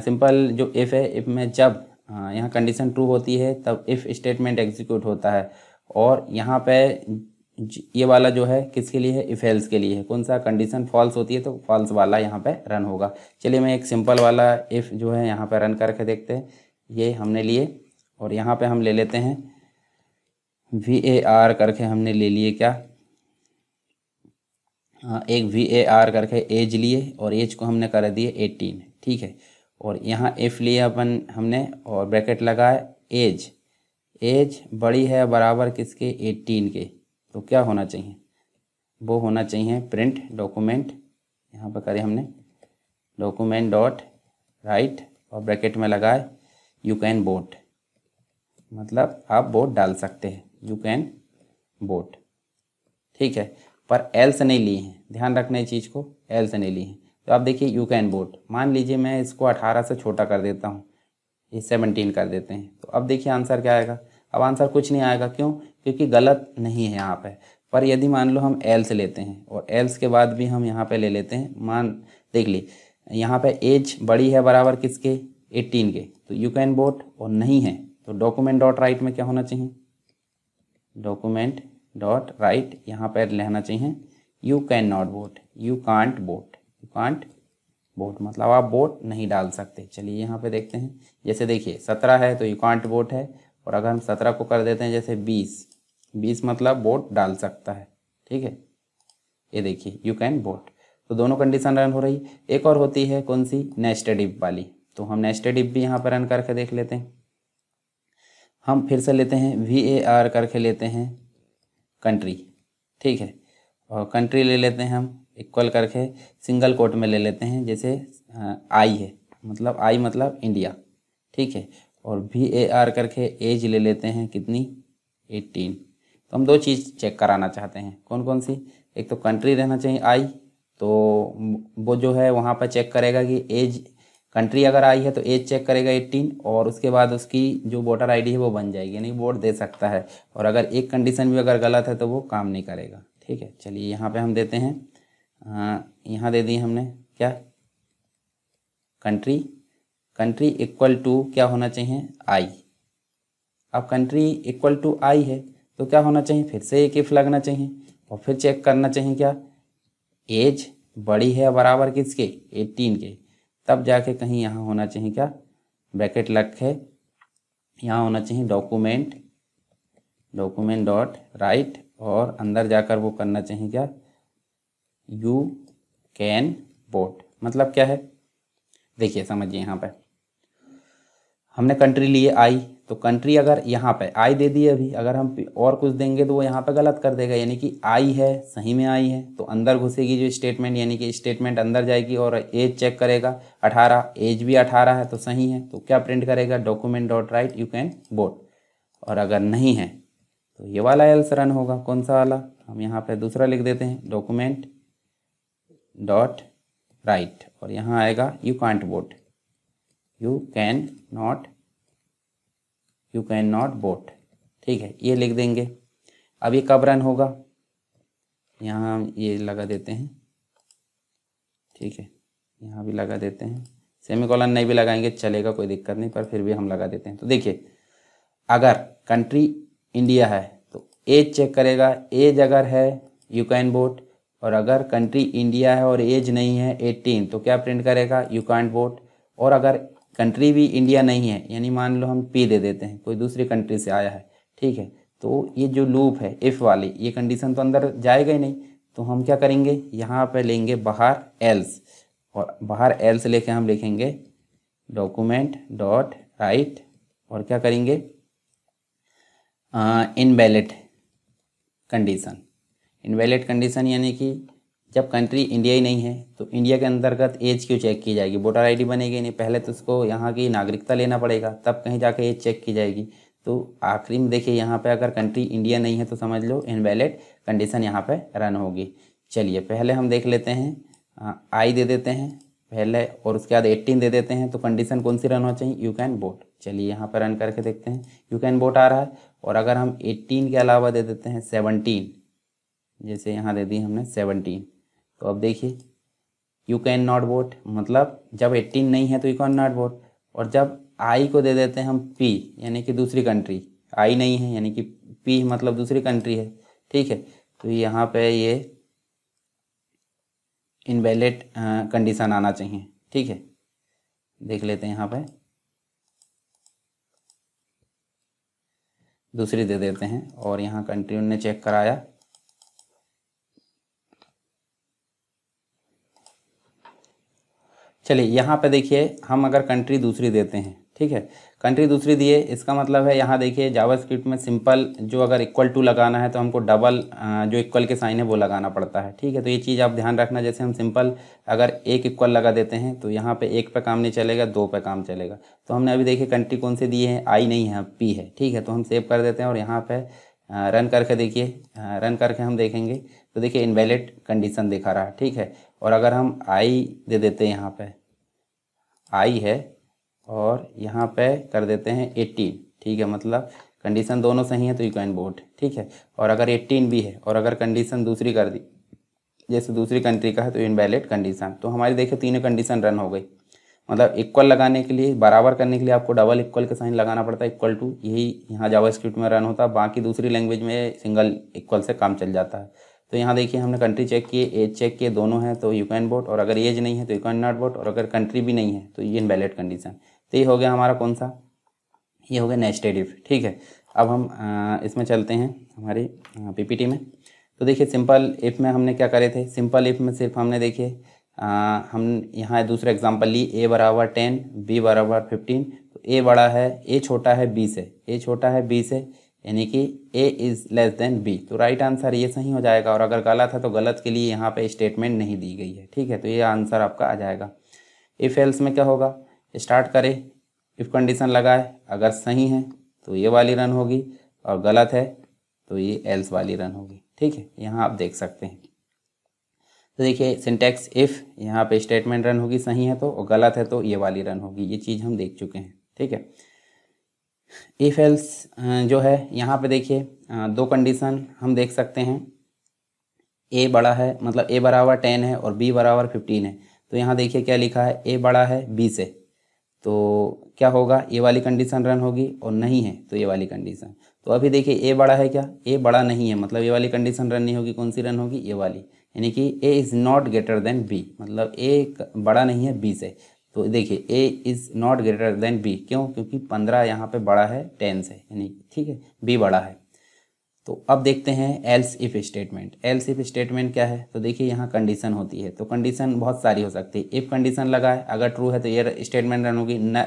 सिंपल जो इफ़ है इफ़ में जब यहाँ कंडीशन ट्रू होती है तब इफ़ स्टेटमेंट एग्जीक्यूट होता है और यहाँ पे ये वाला जो है किसके लिए है इफ़ एल्स के लिए है कौन सा कंडीशन फॉल्स होती है तो फॉल्स वाला यहाँ पे रन होगा चलिए मैं एक सिंपल वाला इफ़ जो है यहाँ पे रन करके देखते हैं ये हमने लिए और यहाँ पे हम ले लेते हैं वी ए आर करके हमने ले लिए क्या हाँ, एक वी ए आर करके एज लिए और एज को हमने कर दिए एटीन ठीक है और यहाँ एफ लिया अपन हमने और ब्रैकेट लगाए एज एज बड़ी है बराबर किसके एटीन के तो क्या होना चाहिए वो होना चाहिए प्रिंट डॉक्यूमेंट यहाँ पर करें हमने डॉक्यूमेंट डॉट राइट और ब्रैकेट में लगाए यू कैन बोट मतलब आप बोट डाल सकते हैं यू कैन बोट ठीक है पर एल से नहीं ली हैं ध्यान रखना इस चीज़ को एल से नहीं ली हैं तो आप देखिए यू कैन वोट मान लीजिए मैं इसको अठारह से छोटा कर देता हूँ ये सेवनटीन कर देते हैं तो अब देखिए आंसर क्या आएगा अब आंसर कुछ नहीं आएगा क्यों क्योंकि गलत नहीं है यहाँ पर पर यदि मान लो हम एल्स लेते हैं और एल्स के बाद भी हम यहाँ पे ले लेते हैं मान देख ली यहाँ पे एज बड़ी है बराबर किसके 18 के तो यू कैन वोट और नहीं है तो डॉक्यूमेंट डॉट राइट में क्या होना चाहिए डॉक्यूमेंट डॉट राइट यहाँ पर लेना चाहिए you can not vote you can't vote you can't vote मतलब आप वोट नहीं डाल सकते चलिए यहाँ पे देखते हैं जैसे देखिए सत्रह है तो यू कांट वोट है और अगर हम सत्रह को कर देते हैं जैसे बीस बीस मतलब वोट डाल सकता है ठीक है ये देखिए यू कैन वोट तो दोनों कंडीशन रन हो रही एक और होती है कौन सी नेस्टेड इफ वाली तो हम नेस्टेड इफ भी यहाँ पर रन करके देख लेते हैं हम फिर से लेते हैं वी ए आर करके लेते हैं कंट्री ठीक है और कंट्री ले लेते हैं हम इक्वल करके सिंगल कोट में ले लेते हैं जैसे आई है मतलब आई मतलब इंडिया ठीक है और वी ए आर करके एज ले लेते हैं कितनी एटीन तो हम दो चीज़ चेक कराना चाहते हैं कौन कौन सी एक तो कंट्री रहना चाहिए आई तो वो जो है वहाँ पर चेक करेगा कि एज कंट्री अगर आई है तो एज चेक करेगा एट्टीन और उसके बाद उसकी जो वोटर आईडी है वो बन जाएगी यानी वोट दे सकता है और अगर एक कंडीशन भी अगर गलत है तो वो काम नहीं करेगा ठीक है चलिए यहाँ पे हम देते हैं यहाँ दे दी हमने क्या कंट्री कंट्री इक्वल टू क्या होना चाहिए आई अब कंट्री इक्वल टू आई है तो क्या होना चाहिए फिर से एक इफ लगना चाहिए और फिर चेक करना चाहिए क्या एज बड़ी है बराबर किसके एटीन के तब जाके कहीं यहाँ होना चाहिए क्या ब्रैकेट लग है यहाँ होना चाहिए डॉक्यूमेंट डॉक्यूमेंट डॉट राइट और अंदर जाकर वो करना चाहिए क्या यू कैन वोट मतलब क्या है देखिए समझिए यहाँ पर हमने कंट्री लिए आई तो कंट्री अगर यहाँ पे आई दे दी अभी अगर हम और कुछ देंगे तो वो यहाँ पे गलत कर देगा यानी कि आई है सही में आई है तो अंदर घुसेगी जो स्टेटमेंट यानी कि स्टेटमेंट अंदर जाएगी और एज चेक करेगा अठारह एज भी अठारह है तो सही है तो क्या प्रिंट करेगा document dot write you can vote और अगर नहीं है तो ये वाला एल्स रन होगा कौन सा वाला हम यहाँ पर दूसरा लिख देते हैं डॉक्यूमेंट डॉट राइट और यहाँ आएगा you can't vote you can not you can not vote ठीक है ये लिख देंगे अब ये कब रन होगा यहाँ ये लगा देते हैं ठीक है यहाँ भी लगा देते हैं सेमी कॉलन नहीं भी लगाएंगे चलेगा कोई दिक्कत नहीं पर फिर भी हम लगा देते हैं तो देखिए अगर कंट्री इंडिया है तो एज चेक करेगा एज अगर है यू कैन वोट और अगर कंट्री इंडिया है और एज नहीं है एटीन तो क्या प्रिंट करेगा यू कैंट वोट और अगर कंट्री भी इंडिया नहीं है यानी मान लो हम पी दे देते हैं कोई दूसरी कंट्री से आया है ठीक है तो ये जो लूप है इफ़ वाली ये कंडीशन तो अंदर जाएगा ही नहीं तो हम क्या करेंगे यहाँ पर लेंगे बाहर एल्स और बाहर एल्स लेके हम लिखेंगे डॉक्यूमेंट डॉट राइट और क्या करेंगे इनवैलिड कंडीशन इनवैलिड कंडीशन यानी कि जब कंट्री इंडिया ही नहीं है तो इंडिया के अंतर्गत एज क्यों चेक की जाएगी वोटर आईडी बनेगी नहीं पहले तो उसको यहाँ की नागरिकता लेना पड़ेगा तब कहीं जाके एज चेक की जाएगी तो आखिरी में देखिए यहाँ पे अगर कंट्री इंडिया नहीं है तो समझ लो इनवैलिड कंडीशन यहाँ पे रन होगी चलिए पहले हम देख लेते हैं आई हाँ, दे देते हैं पहले और उसके बाद एट्टीन दे देते हैं तो कंडीशन कौन सी रन हो चाहिए यू कैन वोट चलिए यहाँ पर रन करके देखते हैं यू कैन वोट आ रहा है और अगर हम एट्टीन के अलावा दे देते हैं सेवनटीन जैसे यहाँ दे दी हमने सेवनटीन तो अब देखिए यू कैन नॉट वोट मतलब जब एट्टीन नहीं है तो यू कैन नॉट वोट और जब आई को दे देते हैं हम पी यानी कि दूसरी कंट्री आई नहीं है यानी कि पी मतलब दूसरी कंट्री है ठीक है तो यहाँ पे ये इनवैलिड कंडीशन आना चाहिए ठीक है देख लेते हैं यहाँ पे दूसरी दे देते हैं और यहाँ कंट्री उनने चेक कराया चलिए यहाँ पे देखिए हम अगर कंट्री दूसरी देते हैं ठीक है कंट्री दूसरी दिए इसका मतलब है यहाँ देखिए जावास्क्रिप्ट में सिंपल जो अगर इक्वल टू लगाना है तो हमको डबल जो इक्वल के साइन है वो लगाना पड़ता है ठीक है तो ये चीज़ आप ध्यान रखना जैसे हम सिंपल अगर एक इक्वल लगा देते हैं तो यहाँ पे एक पे काम नहीं चलेगा दो पे काम चलेगा तो हमने अभी देखिए कंट्री कौन से दिए हैं आई नहीं है पी है ठीक है तो हम सेव कर देते हैं और यहाँ पर रन करके देखिए रन करके हम देखेंगे तो देखिए इनवेलिड कंडीशन दिखा रहा है ठीक है और अगर हम आई दे देते हैं यहाँ पे आई है और यहाँ पे कर देते हैं एट्टीन ठीक है मतलब कंडीशन दोनों सही है तो यू कैन वोट ठीक है और अगर एट्टीन भी है और अगर कंडीशन दूसरी कर दी जैसे दूसरी कंट्री का है तो इनवैलिड कंडीशन तो हमारी देखिए तीनों कंडीशन रन हो गई मतलब इक्वल लगाने के लिए बराबर करने के लिए आपको डबल इक्वल के साइन लगाना पड़ता है इक्वल टू यही यहाँ जावास्क्रिप्ट में रन होता है बाकी दूसरी लैंग्वेज में सिंगल इक्वल से काम चल जाता है तो यहाँ देखिए हमने कंट्री चेक किए एज चेक किए दोनों हैं तो यू कैन वोट और अगर एज नहीं है तो यू कैन नॉट वोट और अगर कंट्री भी नहीं है तो ये इनवैलिड कंडीशन तो ये हो गया हमारा कौन सा ये हो गया नेक्स्ट एडिफ ठीक है अब हम इसमें चलते हैं हमारी पीपीटी में तो देखिए सिंपल इफ़ में हमने क्या करे थे सिंपल इफ़ में सिर्फ हमने देखिए हम यहाँ दूसरा एग्जाम्पल ली ए बराबर टेन बी बराबर फिफ्टीन तो ए बड़ा है ए छोटा है बी से ए छोटा है बी से यानी कि A is less than B तो राइट आंसर ये सही हो जाएगा और अगर गलत है तो गलत के लिए यहाँ पे स्टेटमेंट नहीं दी गई है ठीक है तो ये आंसर आपका आ जाएगा इफ़ एल्स में क्या होगा स्टार्ट करें इफ़ कंडीशन लगाए अगर सही है तो ये वाली रन होगी और गलत है तो ये एल्स वाली रन होगी ठीक है यहाँ आप देख सकते हैं तो देखिए सिंटेक्स इफ़ यहाँ पे स्टेटमेंट रन होगी सही है तो और गलत है तो ये वाली रन होगी ये चीज़ हम देख चुके हैं ठीक है इफ़ एल्स जो है यहाँ पे देखिए दो कंडीशन हम देख सकते हैं ए बड़ा है मतलब ए बराबर टेन है और बी बराबर फिफ्टीन है तो यहाँ देखिए क्या लिखा है ए बड़ा है बी से तो क्या होगा ये वाली कंडीशन रन होगी और नहीं है तो ये वाली कंडीशन तो अभी देखिए ए बड़ा है क्या ए बड़ा नहीं है मतलब ये वाली कंडीशन रन नहीं होगी कौन सी रन होगी ये वाली यानी कि A is not greater than B मतलब ए बड़ा नहीं है बी से तो देखिए A is not greater than B क्यों क्योंकि पंद्रह यहाँ पे बड़ा है टेन से यानी ठीक है बी बड़ा है तो अब देखते हैं else if statement else if statement क्या है तो देखिए यहाँ कंडीशन होती है तो कंडीशन बहुत सारी हो सकती है इफ़ कंडीशन लगा है अगर ट्रू है तो ये स्टेटमेंट रन होगी न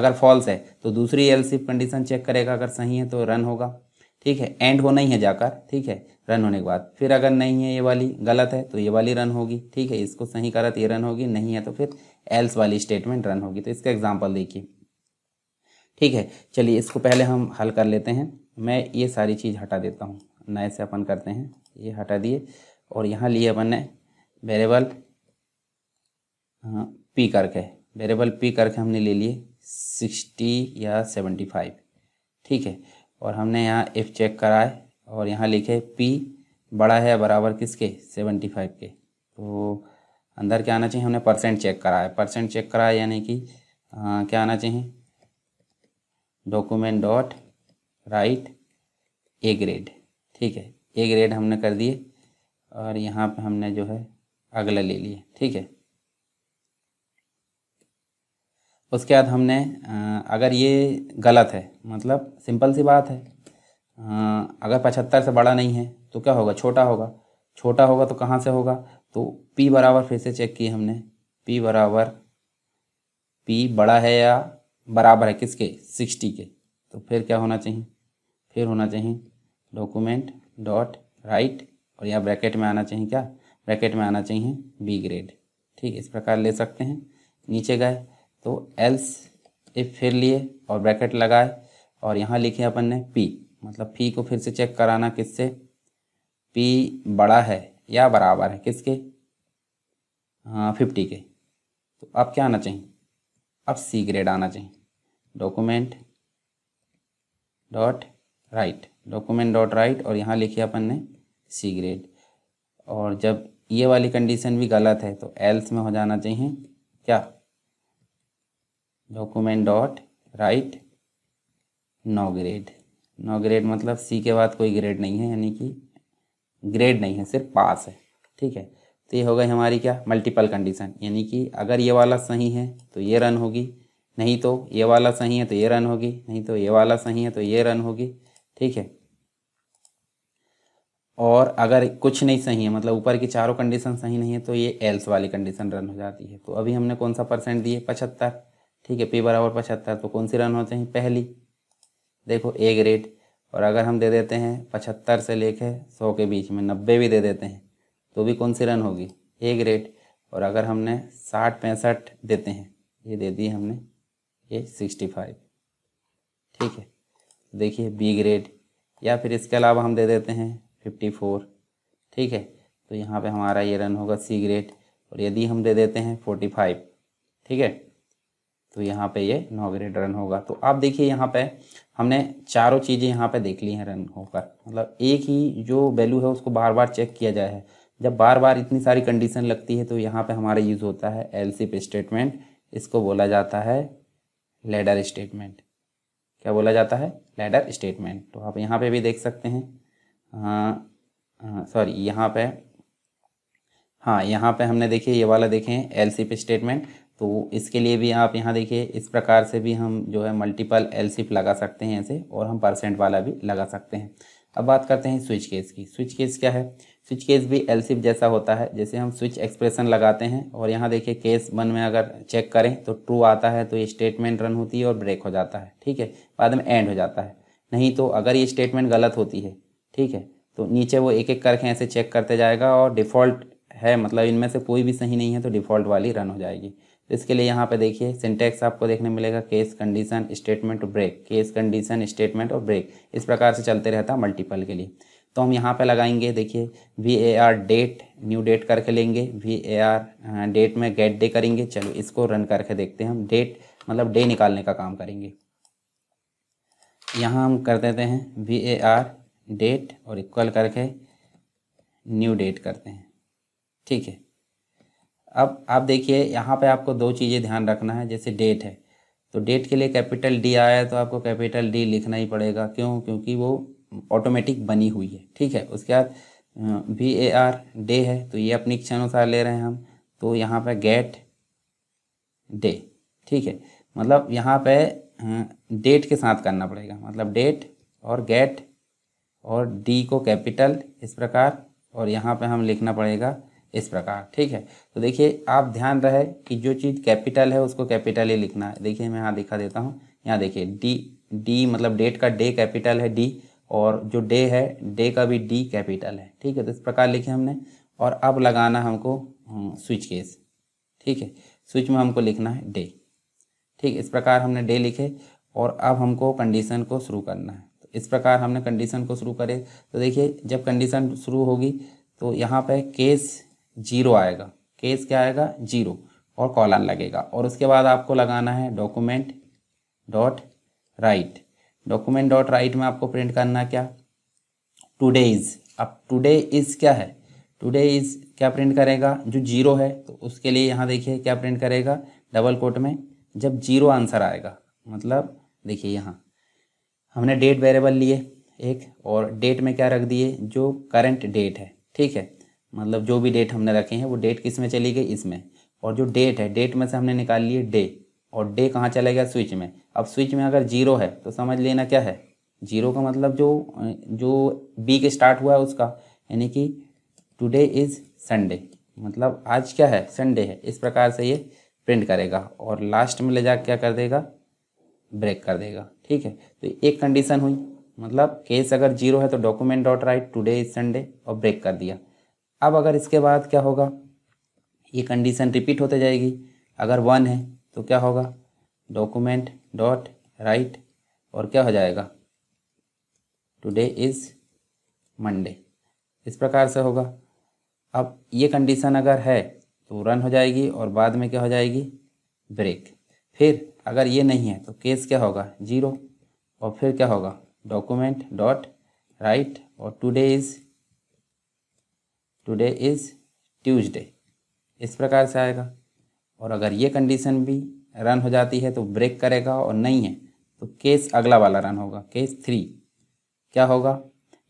अगर फॉल्स है तो दूसरी एल्स इफ कंडीशन चेक करेगा अगर सही है तो रन होगा ठीक है एंड होना ही है जाकर ठीक है रन होने के बाद फिर अगर नहीं है ये वाली गलत है तो ये वाली रन होगी ठीक है इसको सही करा तो ये रन होगी नहीं है तो फिर एल्स वाली स्टेटमेंट रन होगी तो इसका एग्जाम्पल देखिए ठीक है चलिए इसको पहले हम हल कर लेते हैं मैं ये सारी चीज़ हटा देता हूँ नए से अपन करते हैं ये हटा दिए और यहाँ लिए अपन ने वेरेबल पी हाँ, करके वेरेबल पी करके हमने ले लिए सिक्सटी या सेवेंटी फाइव ठीक है और हमने यहाँ एफ चेक कराए और यहाँ लिखे पी बड़ा है बराबर किसके सेवेंटी फाइव के तो अंदर क्या आना चाहिए हमने परसेंट चेक करा है परसेंट चेक करा है यानी कि क्या आना चाहिए document dot write A grade ठीक है ए ग्रेड हमने कर दिए और यहाँ पे हमने जो है अगला ले लिए ठीक है उसके बाद हमने अगर ये गलत है मतलब सिंपल सी बात है अगर पचहत्तर से बड़ा नहीं है तो क्या होगा छोटा होगा छोटा होगा तो कहाँ से होगा तो P बराबर फिर से चेक किए हमने P बराबर P बड़ा है या बराबर है किसके सिक्सटी के तो फिर क्या होना चाहिए फिर होना चाहिए डॉक्यूमेंट डॉट राइट और यहाँ ब्रैकेट में आना चाहिए क्या ब्रैकेट में आना चाहिए बी ग्रेड ठीक इस प्रकार ले सकते हैं नीचे गए तो एल्स एफ फिर लिए और ब्रैकेट लगाए और यहाँ लिखे अपन ने पी मतलब पी को फिर से चेक कराना किससे पी बड़ा है या बराबर है किसके हाँ फिफ्टी के तो अब क्या आना चाहिए अब सी ग्रेड आना चाहिए document dot write document dot write और यहाँ लिखिए अपन ने सी ग्रेड और जब ये वाली कंडीशन भी गलत है तो एल्स में हो जाना चाहिए क्या document dot write no grade no grade मतलब सी के बाद कोई ग्रेड नहीं है यानी कि ग्रेड नहीं है सिर्फ पास है ठीक है तो ये हो गई हमारी क्या मल्टीपल कंडीशन यानी कि अगर ये वाला सही है तो ये रन होगी नहीं तो ये वाला सही है तो ये रन होगी नहीं तो ये वाला सही है तो ये रन होगी ठीक है और अगर कुछ नहीं सही है मतलब ऊपर की चारों कंडीशन सही नहीं है तो ये एल्स वाली कंडीशन रन हो जाती है तो अभी हमने कौन सा परसेंट दिए पचहत्तर ठीक है पी बराबर पचहत्तर तो कौन सी रन होते हैं पहली देखो ए ग्रेड और अगर हम दे देते हैं पचहत्तर से लेके सौ के बीच में नब्बे भी दे देते हैं तो भी कौन सी रन होगी ए ग्रेड और अगर हमने साठ पैंसठ देते हैं ये दे दी हमने ये सिक्सटी फाइव ठीक है तो देखिए बी ग्रेड या फिर इसके अलावा हम दे देते हैं फिफ्टी फोर ठीक है तो यहाँ पे हमारा ये रन होगा सी ग्रेड और यदि हम दे देते हैं फोर्टी फाइव ठीक है तो यहाँ पे ये नौ ग्रेड रन होगा तो आप देखिए यहाँ पे हमने चारों चीज़ें यहाँ पे देख ली हैं रन होकर मतलब एक ही जो वैल्यू है उसको बार बार चेक किया जाए है जब बार बार इतनी सारी कंडीशन लगती है तो यहाँ पे हमारा यूज़ होता है एल स्टेटमेंट इसको बोला जाता है लेडर स्टेटमेंट क्या बोला जाता है लेडर स्टेटमेंट तो आप यहाँ पे भी देख सकते हैं सॉरी हाँ, हाँ, यहाँ पे हाँ यहाँ पे हमने देखिए ये वाला देखें एल स्टेटमेंट तो इसके लिए भी आप यहाँ देखिए इस प्रकार से भी हम जो है मल्टीपल एल सिप लगा सकते हैं ऐसे और हम परसेंट वाला भी लगा सकते हैं अब बात करते हैं स्विच केस की स्विच केस क्या है स्विच केस भी एल सिप जैसा होता है जैसे हम स्विच एक्सप्रेशन लगाते हैं और यहाँ देखिए केस वन में अगर चेक करें तो ट्रू आता है तो ये स्टेटमेंट रन होती है और ब्रेक हो जाता है ठीक है बाद में एंड हो जाता है नहीं तो अगर ये स्टेटमेंट गलत होती है ठीक है तो नीचे वो एक एक करके ऐसे चेक करते जाएगा और डिफ़ॉल्ट है मतलब इनमें से कोई भी सही नहीं है तो डिफ़ॉल्ट वाली रन हो जाएगी इसके लिए यहाँ पे देखिए सिंटेक्स आपको देखने मिलेगा case condition statement break case condition statement और ब्रेक इस प्रकार से चलते रहता मल्टीपल के लिए तो हम यहाँ पे लगाएंगे देखिए V A R date new date करके लेंगे वी ए आर डेट में गेट डे करेंगे चलो इसको रन करके देखते हैं हम डेट मतलब डे निकालने का काम करेंगे यहाँ हम कर देते हैं वी ए आर डेट और इक्वल करके न्यू डेट करते हैं ठीक है अब आप देखिए यहाँ पे आपको दो चीज़ें ध्यान रखना है जैसे डेट है तो डेट के लिए कैपिटल डी आया है तो आपको कैपिटल डी लिखना ही पड़ेगा क्यों क्योंकि वो ऑटोमेटिक बनी हुई है ठीक है उसके बाद वी ए आर डे है तो ये अपनी इच्छा अनुसार ले रहे हैं हम तो यहाँ पे गेट डे ठीक है मतलब यहाँ पे डेट के साथ करना पड़ेगा मतलब डेट और गेट और डी को कैपिटल इस प्रकार और यहाँ पे हम लिखना पड़ेगा इस प्रकार ठीक है तो देखिए आप ध्यान रहे कि जो चीज़ कैपिटल है उसको कैपिटल ही लिखना है देखिए मैं यहाँ दिखा देता हूँ यहाँ देखिए डी डी मतलब डेट का डे कैपिटल है डी और जो डे है डे का भी डी कैपिटल है ठीक है तो इस प्रकार लिखे हमने और अब लगाना हमको हम्म, स्विच केस ठीक है स्विच में हमको लिखना है डे ठीक इस प्रकार हमने डे लिखे और अब हमको कंडीशन को शुरू करना है तो इस प्रकार हमने कंडीशन को शुरू करे तो देखिए जब कंडीशन शुरू होगी तो यहाँ पे केस जीरो आएगा केस क्या आएगा जीरो और कॉलन लगेगा और उसके बाद आपको लगाना है document dot write document dot write में आपको प्रिंट करना क्या टुडे इज़ अब टुडे इज़ क्या है टुडे इज़ क्या प्रिंट करेगा जो जीरो है तो उसके लिए यहाँ देखिए क्या प्रिंट करेगा डबल कोट में जब जीरो आंसर आएगा मतलब देखिए यहाँ हमने डेट वेरिएबल लिए एक और डेट में क्या रख दिए जो करंट डेट है ठीक है मतलब जो भी डेट हमने रखे हैं वो डेट किस में चली गई इसमें और जो डेट है डेट में से हमने निकाल लिए डे और डे कहाँ चला गया स्विच में अब स्विच में अगर जीरो है तो समझ लेना क्या है जीरो का मतलब जो जो के स्टार्ट हुआ है उसका यानी कि टुडे इज़ संडे मतलब आज क्या है संडे है इस प्रकार से ये प्रिंट करेगा और लास्ट में ले जा क्या कर देगा ब्रेक कर देगा ठीक है तो एक कंडीशन हुई मतलब केस अगर जीरो है तो document dot write today is Sunday और ब्रेक कर दिया अब अगर इसके बाद क्या होगा ये कंडीशन रिपीट होते जाएगी अगर वन है तो क्या होगा डॉक्यूमेंट डॉट राइट और क्या हो जाएगा टुडे इज़ मंडे इस प्रकार से होगा अब ये कंडीशन अगर है तो रन हो जाएगी और बाद में क्या हो जाएगी ब्रेक फिर अगर ये नहीं है तो केस क्या होगा ज़ीरो और फिर क्या होगा डॉक्यूमेंट डॉट राइट और today is today is Tuesday इस प्रकार से आएगा और अगर ये कंडीशन भी रन हो जाती है तो ब्रेक करेगा और नहीं है तो केस अगला वाला रन होगा केस थ्री क्या होगा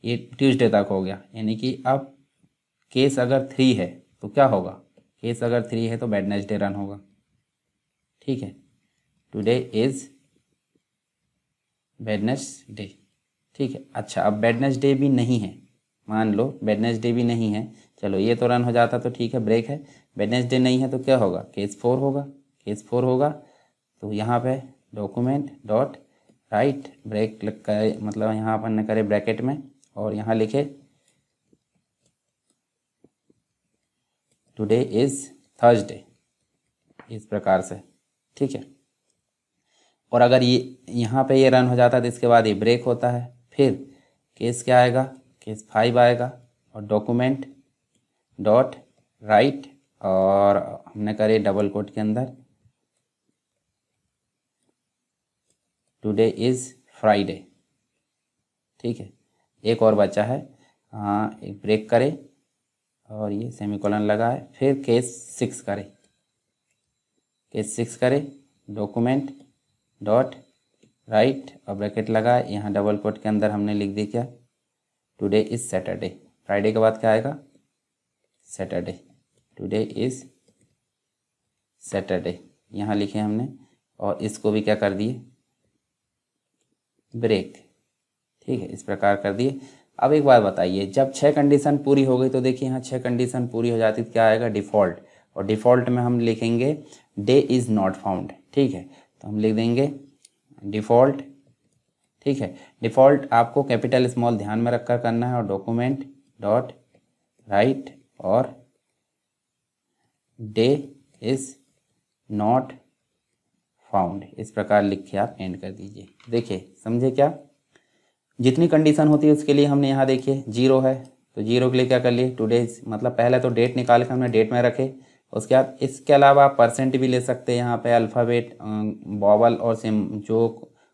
ये ट्यूजडे तक हो गया यानी कि अब केस अगर थ्री है तो क्या होगा केस अगर थ्री है तो वेडनेस रन होगा ठीक है टुडे इज़ वेडनेस डे ठीक है अच्छा अब वेडनेस डे भी नहीं है मान लो वेडनेसडे भी नहीं है चलो ये तो रन हो जाता तो ठीक है ब्रेक है वेडनेसडे नहीं है तो क्या होगा केस फोर होगा केस फोर होगा तो यहाँ पे डॉक्यूमेंट डॉट राइट ब्रेक करे मतलब यहाँ अपन ने करे ब्रैकेट में और यहाँ लिखे टुडे इज़ थर्सडे इस प्रकार से ठीक है और अगर ये यहाँ पे ये रन हो जाता है तो इसके बाद ये ब्रेक होता है फिर केस क्या आएगा केस फाइव आएगा और डॉक्यूमेंट डॉट राइट और हमने करे डबल कोट के अंदर टुडे इज़ फ्राइडे ठीक है एक और बचा है हाँ एक ब्रेक करे और ये कॉलन लगाए फिर केस सिक्स करें केस सिक्स करे डॉक्यूमेंट डॉट राइट और ब्रैकेट लगाए यहाँ डबल कोट के अंदर हमने लिख दिया क्या टुडे इज़ सैटरडे फ्राइडे के बाद क्या आएगा सैटरडे टुडे इज़ सैटरडे यहाँ लिखे हमने और इसको भी क्या कर दिए ब्रेक ठीक है इस प्रकार कर दिए अब एक बार बताइए जब छः कंडीशन पूरी हो गई तो देखिए यहाँ छः कंडीशन पूरी हो जाती तो क्या आएगा डिफ़ॉल्ट और डिफ़ॉल्ट में हम लिखेंगे डे इज़ नॉट फाउंड ठीक है तो हम लिख देंगे डिफ़ॉल्ट ठीक है डिफ़ॉल्ट आपको कैपिटल स्मॉल ध्यान में रखकर करना है और डॉक्यूमेंट डॉट राइट और डे इज नॉट फाउंड इस प्रकार लिख के आप एंड कर दीजिए देखिए समझे क्या जितनी कंडीशन होती है उसके लिए हमने यहाँ देखिए जीरो है तो जीरो के लिए क्या कर लिए टू डेज मतलब पहले तो डेट निकाल के हमने डेट में रखे उसके बाद इसके अलावा आप परसेंट भी ले सकते हैं यहाँ पे अल्फ़ाबेट बॉबल और सिम जो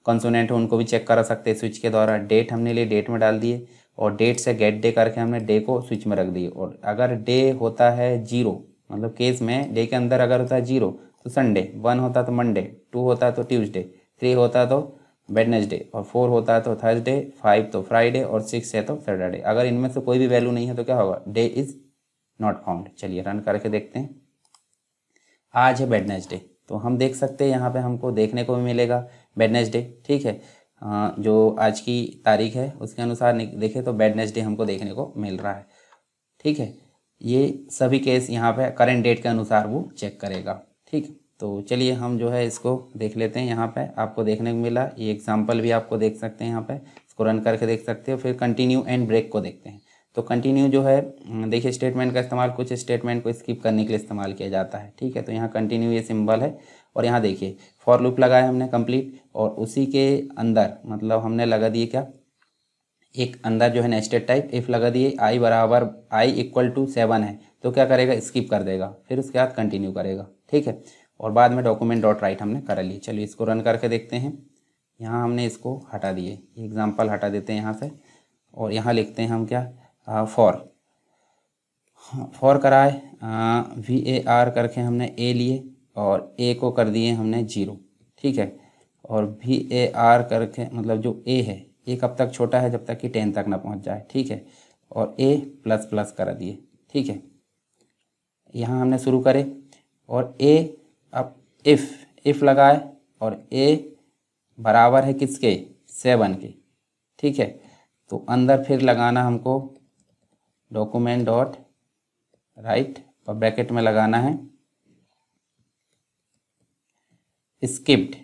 कंसोनेंट है उनको भी चेक करा सकते हैं स्विच के द्वारा डेट हमने लिए डेट में डाल दिए और डेट से गेट डे करके हमने डे को स्विच में रख दिए और अगर डे होता है जीरो मतलब केस में डे के अंदर अगर होता है जीरो तो संडे वन होता तो मंडे टू होता तो ट्यूजडे थ्री होता तो वेडनेसडे और फोर होता तो तो है तो थर्सडे फाइव तो फ्राइडे और सिक्स है तो सैटरडे अगर इनमें से कोई भी वैल्यू नहीं है तो क्या होगा डे इज़ नॉट फाउंड चलिए रन करके देखते हैं आज है वेडनेसडे तो हम देख सकते हैं यहाँ पे हमको देखने को भी मिलेगा वेडनेसडे ठीक है जो आज की तारीख है उसके अनुसार देखें तो वेडनेसडे हमको देखने को मिल रहा है ठीक है ये सभी केस यहाँ पे करेंट डेट के अनुसार वो चेक करेगा ठीक तो चलिए हम जो है इसको देख लेते हैं यहाँ पे आपको देखने को मिला ये एग्जांपल भी आपको देख सकते हैं यहाँ पे इसको रन करके देख सकते हो फिर कंटिन्यू एंड ब्रेक को देखते हैं तो कंटिन्यू जो है देखिए स्टेटमेंट का इस्तेमाल कुछ स्टेटमेंट को स्किप करने के लिए इस्तेमाल किया जाता है ठीक है तो यहाँ कंटिन्यू ये सिंबल है और यहाँ देखिए फॉर लूप लगाया हमने कंप्लीट और उसी के अंदर मतलब हमने लगा दिए क्या एक अंदर जो है नेस्टेड टाइप इफ़ लगा दिए आई बराबर आई इक्वल टू सेवन है तो क्या करेगा स्किप कर देगा फिर उसके बाद कंटिन्यू करेगा ठीक है और बाद में डॉक्यूमेंट डॉट राइट हमने कर लिए चलिए इसको रन करके देखते हैं यहाँ हमने इसको हटा दिए एग्ज़ाम्पल हटा देते हैं यहाँ से और यहाँ लिखते हैं हम क्या फॉर फॉर हाँ, कराए वी ए आर करके हमने ए लिए और ए को कर दिए हमने जीरो ठीक है और भी ए आर करके मतलब जो ए है ए कब तक छोटा है जब तक कि टेन तक ना पहुंच जाए ठीक है और ए प्लस प्लस करा दिए ठीक है यहाँ हमने शुरू करे और ए अब इफ़ इफ़ लगाए और ए बराबर है किसके सेवन के ठीक है तो अंदर फिर लगाना हमको डॉक्यूमेंट डॉट राइट और ब्रैकेट में लगाना है स्किप्ड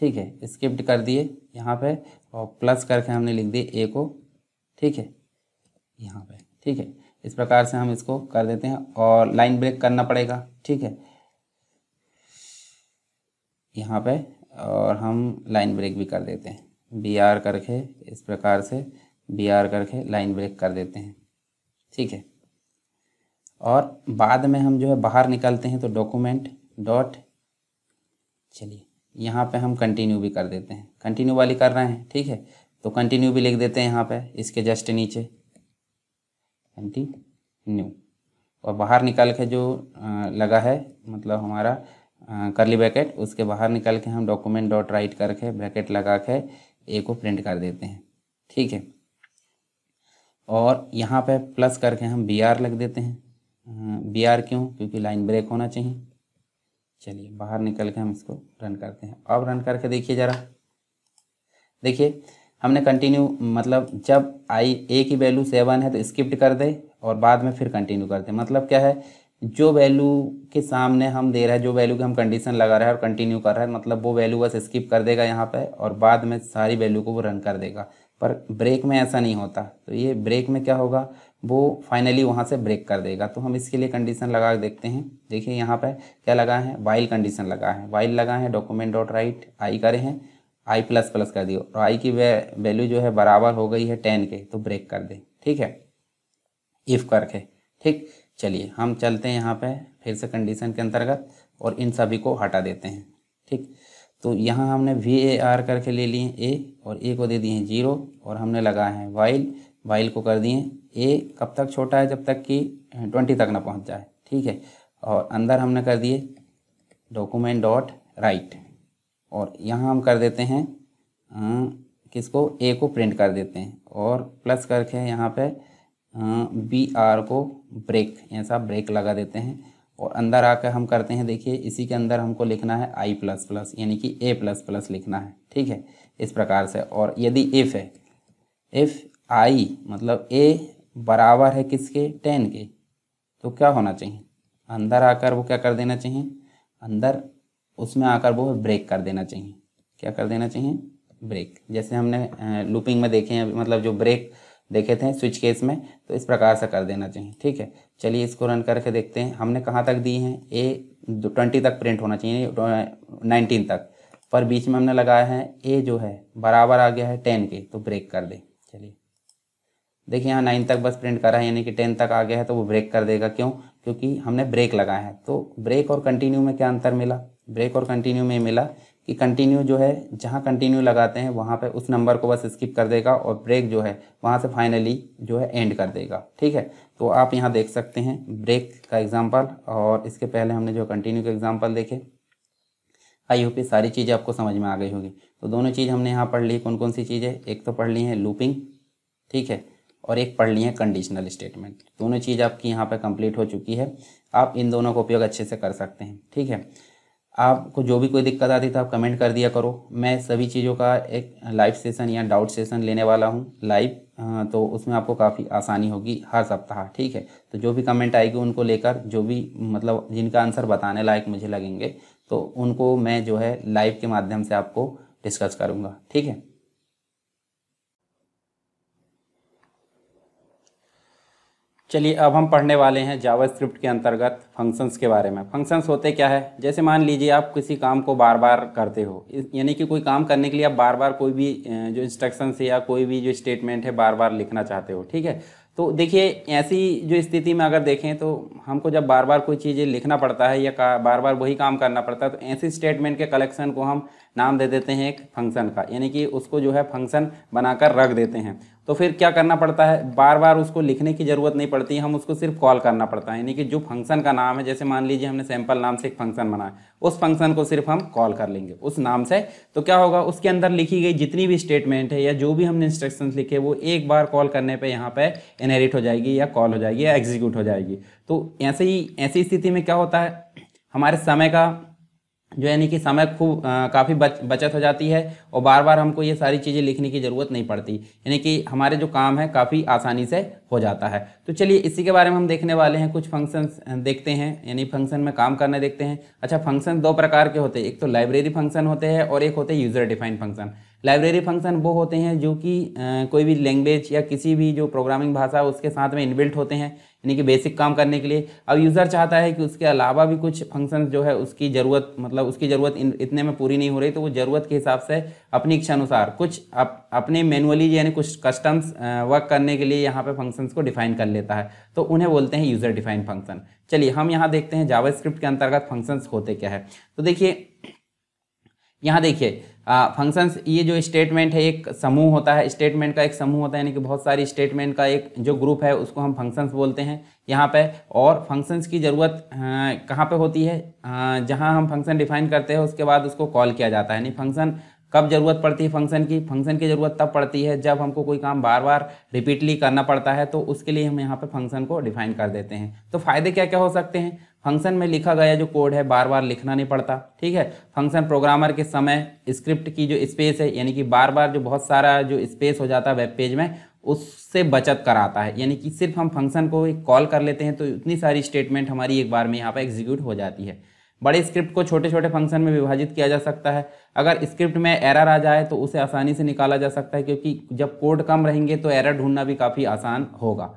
ठीक है स्किप्ड कर दिए यहाँ पे और प्लस करके हमने लिख दिए ए को ठीक है यहाँ पे ठीक है इस प्रकार से हम इसको कर देते हैं और लाइन ब्रेक करना पड़ेगा ठीक है यहाँ पे और हम लाइन ब्रेक भी कर देते हैं बी आर करके इस प्रकार से बी आर करके लाइन ब्रेक कर देते हैं ठीक है और बाद में हम जो है बाहर निकलते हैं तो डॉक्यूमेंट डॉट चलिए यहाँ पे हम कंटिन्यू भी कर देते हैं कंटिन्यू वाली कर रहे हैं ठीक है तो कंटिन्यू भी लिख देते हैं यहाँ पे इसके जस्ट नीचे कंटिन्यू और बाहर निकाल के जो लगा है मतलब हमारा करली ब्रैकेट उसके बाहर निकल के हम डॉक्यूमेंट डॉट राइट करके ब्रैकेट लगा के ए को प्रिंट कर देते हैं ठीक है और यहाँ पे प्लस करके हम बी आर लग देते हैं बी आर क्यों क्योंकि लाइन ब्रेक होना चाहिए चलिए बाहर निकल के हम इसको रन करते हैं अब रन करके देखिए ज़रा देखिए हमने कंटिन्यू मतलब जब आई ए की वैल्यू सेवन है तो स्किप्ट कर दे और बाद में फिर कंटिन्यू कर दे मतलब क्या है जो वैल्यू के सामने हम दे रहे हैं जो वैल्यू की हम कंडीशन लगा रहे हैं और कंटिन्यू कर रहे हैं मतलब वो वैल्यू बस स्किप कर देगा यहाँ पे और बाद में सारी वैल्यू को वो रन कर देगा पर ब्रेक में ऐसा नहीं होता तो ये ब्रेक में क्या होगा वो फाइनली वहाँ से ब्रेक कर देगा तो हम इसके लिए कंडीशन लगा देखते हैं देखिए यहाँ पर क्या लगा है वाइल कंडीशन लगा है वाइल लगा है डॉक्यूमेंट डॉट राइट आई करे हैं आई प्लस प्लस कर दियो और आई की वैल्यू जो है बराबर हो गई है टेन के तो ब्रेक कर दें ठीक है इफ़ करके ठीक चलिए हम चलते हैं यहाँ पे फिर से कंडीशन के अंतर्गत और इन सभी को हटा देते हैं ठीक तो यहाँ हमने वी ए आर करके ले लिए ए और ए को दे दिए हैं जीरो और हमने लगाए हैं वाइल वाइल को कर दिए ए कब तक छोटा है जब तक कि ट्वेंटी तक ना पहुंच जाए ठीक है और अंदर हमने कर दिए डॉक्यूमेंट डॉट राइट और यहाँ हम कर देते हैं अं, किसको ए को प्रिंट कर देते हैं और प्लस करके यहाँ पे बी अं, आर को ब्रेक ऐसा ब्रेक लगा देते हैं और अंदर आकर हम करते हैं देखिए इसी के अंदर हमको लिखना है आई प्लस प्लस यानी कि ए प्लस प्लस लिखना है ठीक है इस प्रकार से और यदि इफ़ है इफ़ आई मतलब ए बराबर है किसके टेन के तो क्या होना चाहिए अंदर आकर वो क्या कर देना चाहिए अंदर उसमें आकर वो ब्रेक कर देना चाहिए क्या कर देना चाहिए ब्रेक जैसे हमने लूपिंग में देखे हैं मतलब जो ब्रेक देखे थे स्विच केस में तो इस प्रकार से कर देना चाहिए ठीक है चलिए इसको रन करके देखते हैं हमने कहाँ तक दी हैं ए ट्वेंटी तक प्रिंट होना चाहिए नाइनटीन तक पर बीच में हमने लगाया है ए जो है बराबर आ गया है टेन के तो ब्रेक कर दें देखिए यहाँ नाइन तक बस प्रिंट करा है यानी कि टेन तक आ गया है तो वो ब्रेक कर देगा क्यों क्योंकि हमने ब्रेक लगाया है तो ब्रेक और कंटिन्यू में क्या अंतर मिला ब्रेक और कंटिन्यू में मिला कि कंटिन्यू जो है जहाँ कंटिन्यू लगाते हैं वहाँ पे उस नंबर को बस स्किप कर देगा और ब्रेक जो है वहाँ से फाइनली जो है एंड कर देगा ठीक है तो आप यहाँ देख सकते हैं ब्रेक का एग्ज़ाम्पल और इसके पहले हमने जो कंटिन्यू का एग्ज़ाम्पल देखे आई होप ये सारी चीज़ें आपको समझ में आ गई होगी तो दोनों चीज़ हमने यहाँ पढ़ ली कौन कौन सी चीज़ें एक तो पढ़ ली हैं लूपिंग ठीक है और एक पढ़ है कंडीशनल स्टेटमेंट दोनों चीज़ आपकी यहाँ पर कंप्लीट हो चुकी है आप इन दोनों का उपयोग अच्छे से कर सकते हैं ठीक है आपको जो भी कोई दिक्कत आती तो आप कमेंट कर दिया करो मैं सभी चीज़ों का एक लाइव सेशन या डाउट सेशन लेने वाला हूँ लाइव हाँ, तो उसमें आपको काफ़ी आसानी होगी हर सप्ताह ठीक है तो जो भी कमेंट आएगी उनको लेकर जो भी मतलब जिनका आंसर बताने लायक मुझे लगेंगे तो उनको मैं जो है लाइव के माध्यम से आपको डिस्कस करूँगा ठीक है चलिए अब हम पढ़ने वाले हैं जावास्क्रिप्ट स्क्रिप्ट के अंतर्गत फंक्शंस के बारे में फंक्शंस होते क्या है जैसे मान लीजिए आप किसी काम को बार बार करते हो यानी कि कोई काम करने के लिए आप बार बार कोई भी जो इंस्ट्रक्शन है या कोई भी जो स्टेटमेंट है बार बार लिखना चाहते हो ठीक है तो देखिए ऐसी जो स्थिति में अगर देखें तो हमको जब बार बार कोई चीज़ें लिखना पड़ता है या बार बार वही काम करना पड़ता है तो ऐसे स्टेटमेंट के कलेक्शन को हम नाम दे देते हैं एक फंक्शन का यानी कि उसको जो है फंक्शन बनाकर रख देते हैं तो फिर क्या करना पड़ता है बार बार उसको लिखने की ज़रूरत नहीं पड़ती हम उसको सिर्फ कॉल करना पड़ता है यानी कि जो फंक्शन का नाम है जैसे मान लीजिए हमने सैम्पल नाम से एक फंक्शन बनाया उस फंक्शन को सिर्फ हम कॉल कर लेंगे उस नाम से तो क्या होगा उसके अंदर लिखी गई जितनी भी स्टेटमेंट है या जो भी हमने इंस्ट्रक्शन लिखे वो एक बार कॉल करने पर यहाँ पर इनहेरिट हो जाएगी या कॉल हो जाएगी या एग्जीक्यूट हो जाएगी तो ऐसे ही ऐसी स्थिति में क्या होता है हमारे समय का जो यानी कि समय खूब काफ़ी बच बचत हो जाती है और बार बार हमको ये सारी चीज़ें लिखने की ज़रूरत नहीं पड़ती यानी कि हमारे जो काम है काफ़ी आसानी से हो जाता है तो चलिए इसी के बारे में हम देखने वाले हैं कुछ फंक्शंस देखते हैं यानी फंक्शन में काम करने देखते हैं अच्छा फंक्शन दो प्रकार के होते हैं एक तो लाइब्रेरी फंक्शन होते हैं और एक होते हैं user defined function library function वो होते हैं जो कि कोई भी लैंग्वेज या किसी भी जो प्रोग्रामिंग भाषा उसके साथ में इनबिल्ट होते हैं यानी कि बेसिक काम करने के लिए अब यूज़र चाहता है कि उसके अलावा भी कुछ फंक्शन जो है उसकी ज़रूरत मतलब उसकी ज़रूरत इतने में पूरी नहीं हो रही तो वो ज़रूरत के हिसाब से अपनी इच्छा अनुसार कुछ अप, अपने मैनुअली यानी कुछ कस्टम्स वर्क करने के लिए यहाँ पर फंक्शंस को डिफाइन कर लेता है तो उन्हें बोलते हैं यूज़र डिफाइन फंक्शन चलिए हम यहाँ देखते हैं जावा के अंतर्गत फंक्शंस होते क्या है तो देखिए यहाँ देखिए फंक्शंस ये जो स्टेटमेंट है एक समूह होता है स्टेटमेंट का एक समूह होता है यानी कि बहुत सारी स्टेटमेंट का एक जो ग्रुप है उसको हम फंक्शंस बोलते हैं यहाँ पे और फंक्शंस की ज़रूरत कहाँ पे होती है जहाँ हम फंक्शन डिफाइन करते हैं उसके बाद उसको कॉल किया जाता है यानी फंक्शन कब जरूरत पड़ती है फंक्शन की फंक्शन की ज़रूरत तब पड़ती है जब हमको कोई काम बार बार रिपीटली करना पड़ता है तो उसके लिए हम यहाँ पर फंक्शन को डिफाइन कर देते हैं तो फ़ायदे क्या क्या हो सकते हैं फंक्शन में लिखा गया जो कोड है बार बार लिखना नहीं पड़ता ठीक है फंक्शन प्रोग्रामर के समय स्क्रिप्ट की जो स्पेस है यानी कि बार बार जो बहुत सारा जो स्पेस हो जाता है वेब पेज में उससे बचत कराता है यानी कि सिर्फ हम फंक्शन को कॉल कर लेते हैं तो इतनी सारी स्टेटमेंट हमारी एक बार में यहाँ पर एग्जीक्यूट हो जाती है बड़े स्क्रिप्ट को छोटे छोटे फंक्शन में विभाजित किया जा सकता है अगर स्क्रिप्ट में एरर आ जाए तो उसे आसानी से निकाला जा सकता है क्योंकि जब कोड कम रहेंगे तो एरर ढूंढना भी काफ़ी आसान होगा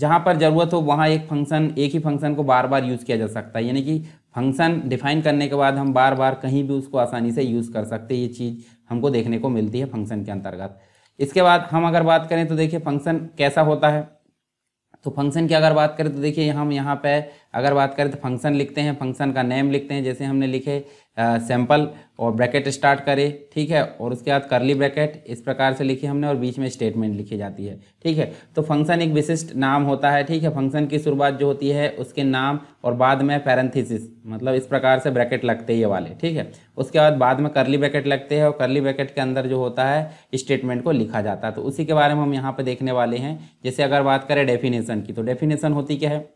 जहाँ पर ज़रूरत हो वहाँ एक फंक्शन एक ही फंक्शन को बार बार यूज़ किया जा सकता है यानी कि फंक्शन डिफाइन करने के बाद हम बार बार कहीं भी उसको आसानी से यूज़ कर सकते हैं ये चीज़ हमको देखने को मिलती है फंक्शन के अंतर्गत इसके बाद हम अगर बात करें तो देखिए फंक्शन कैसा होता है तो फंक्शन की अगर बात करें तो देखिए हम यहाँ पर अगर बात करें तो फंक्शन लिखते हैं फंक्शन का नेम लिखते हैं जैसे हमने लिखे सैंपल और ब्रैकेट स्टार्ट करें ठीक है और उसके बाद करली ब्रैकेट इस प्रकार से लिखी हमने और बीच में स्टेटमेंट लिखी जाती है ठीक है तो फंक्शन एक विशिष्ट नाम होता है ठीक है फंक्शन की शुरुआत जो होती है उसके नाम और बाद में पैरेंथिसिस मतलब इस प्रकार से ब्रैकेट लगते ही वाले ठीक है उसके बाद बाद में करली ब्रैकेट लगते हैं और करली ब्रैकेट के अंदर जो होता है स्टेटमेंट को लिखा जाता है तो उसी के बारे में हम यहाँ पर देखने वाले हैं जैसे अगर बात करें डेफिनेशन की तो डेफिनेशन होती क्या है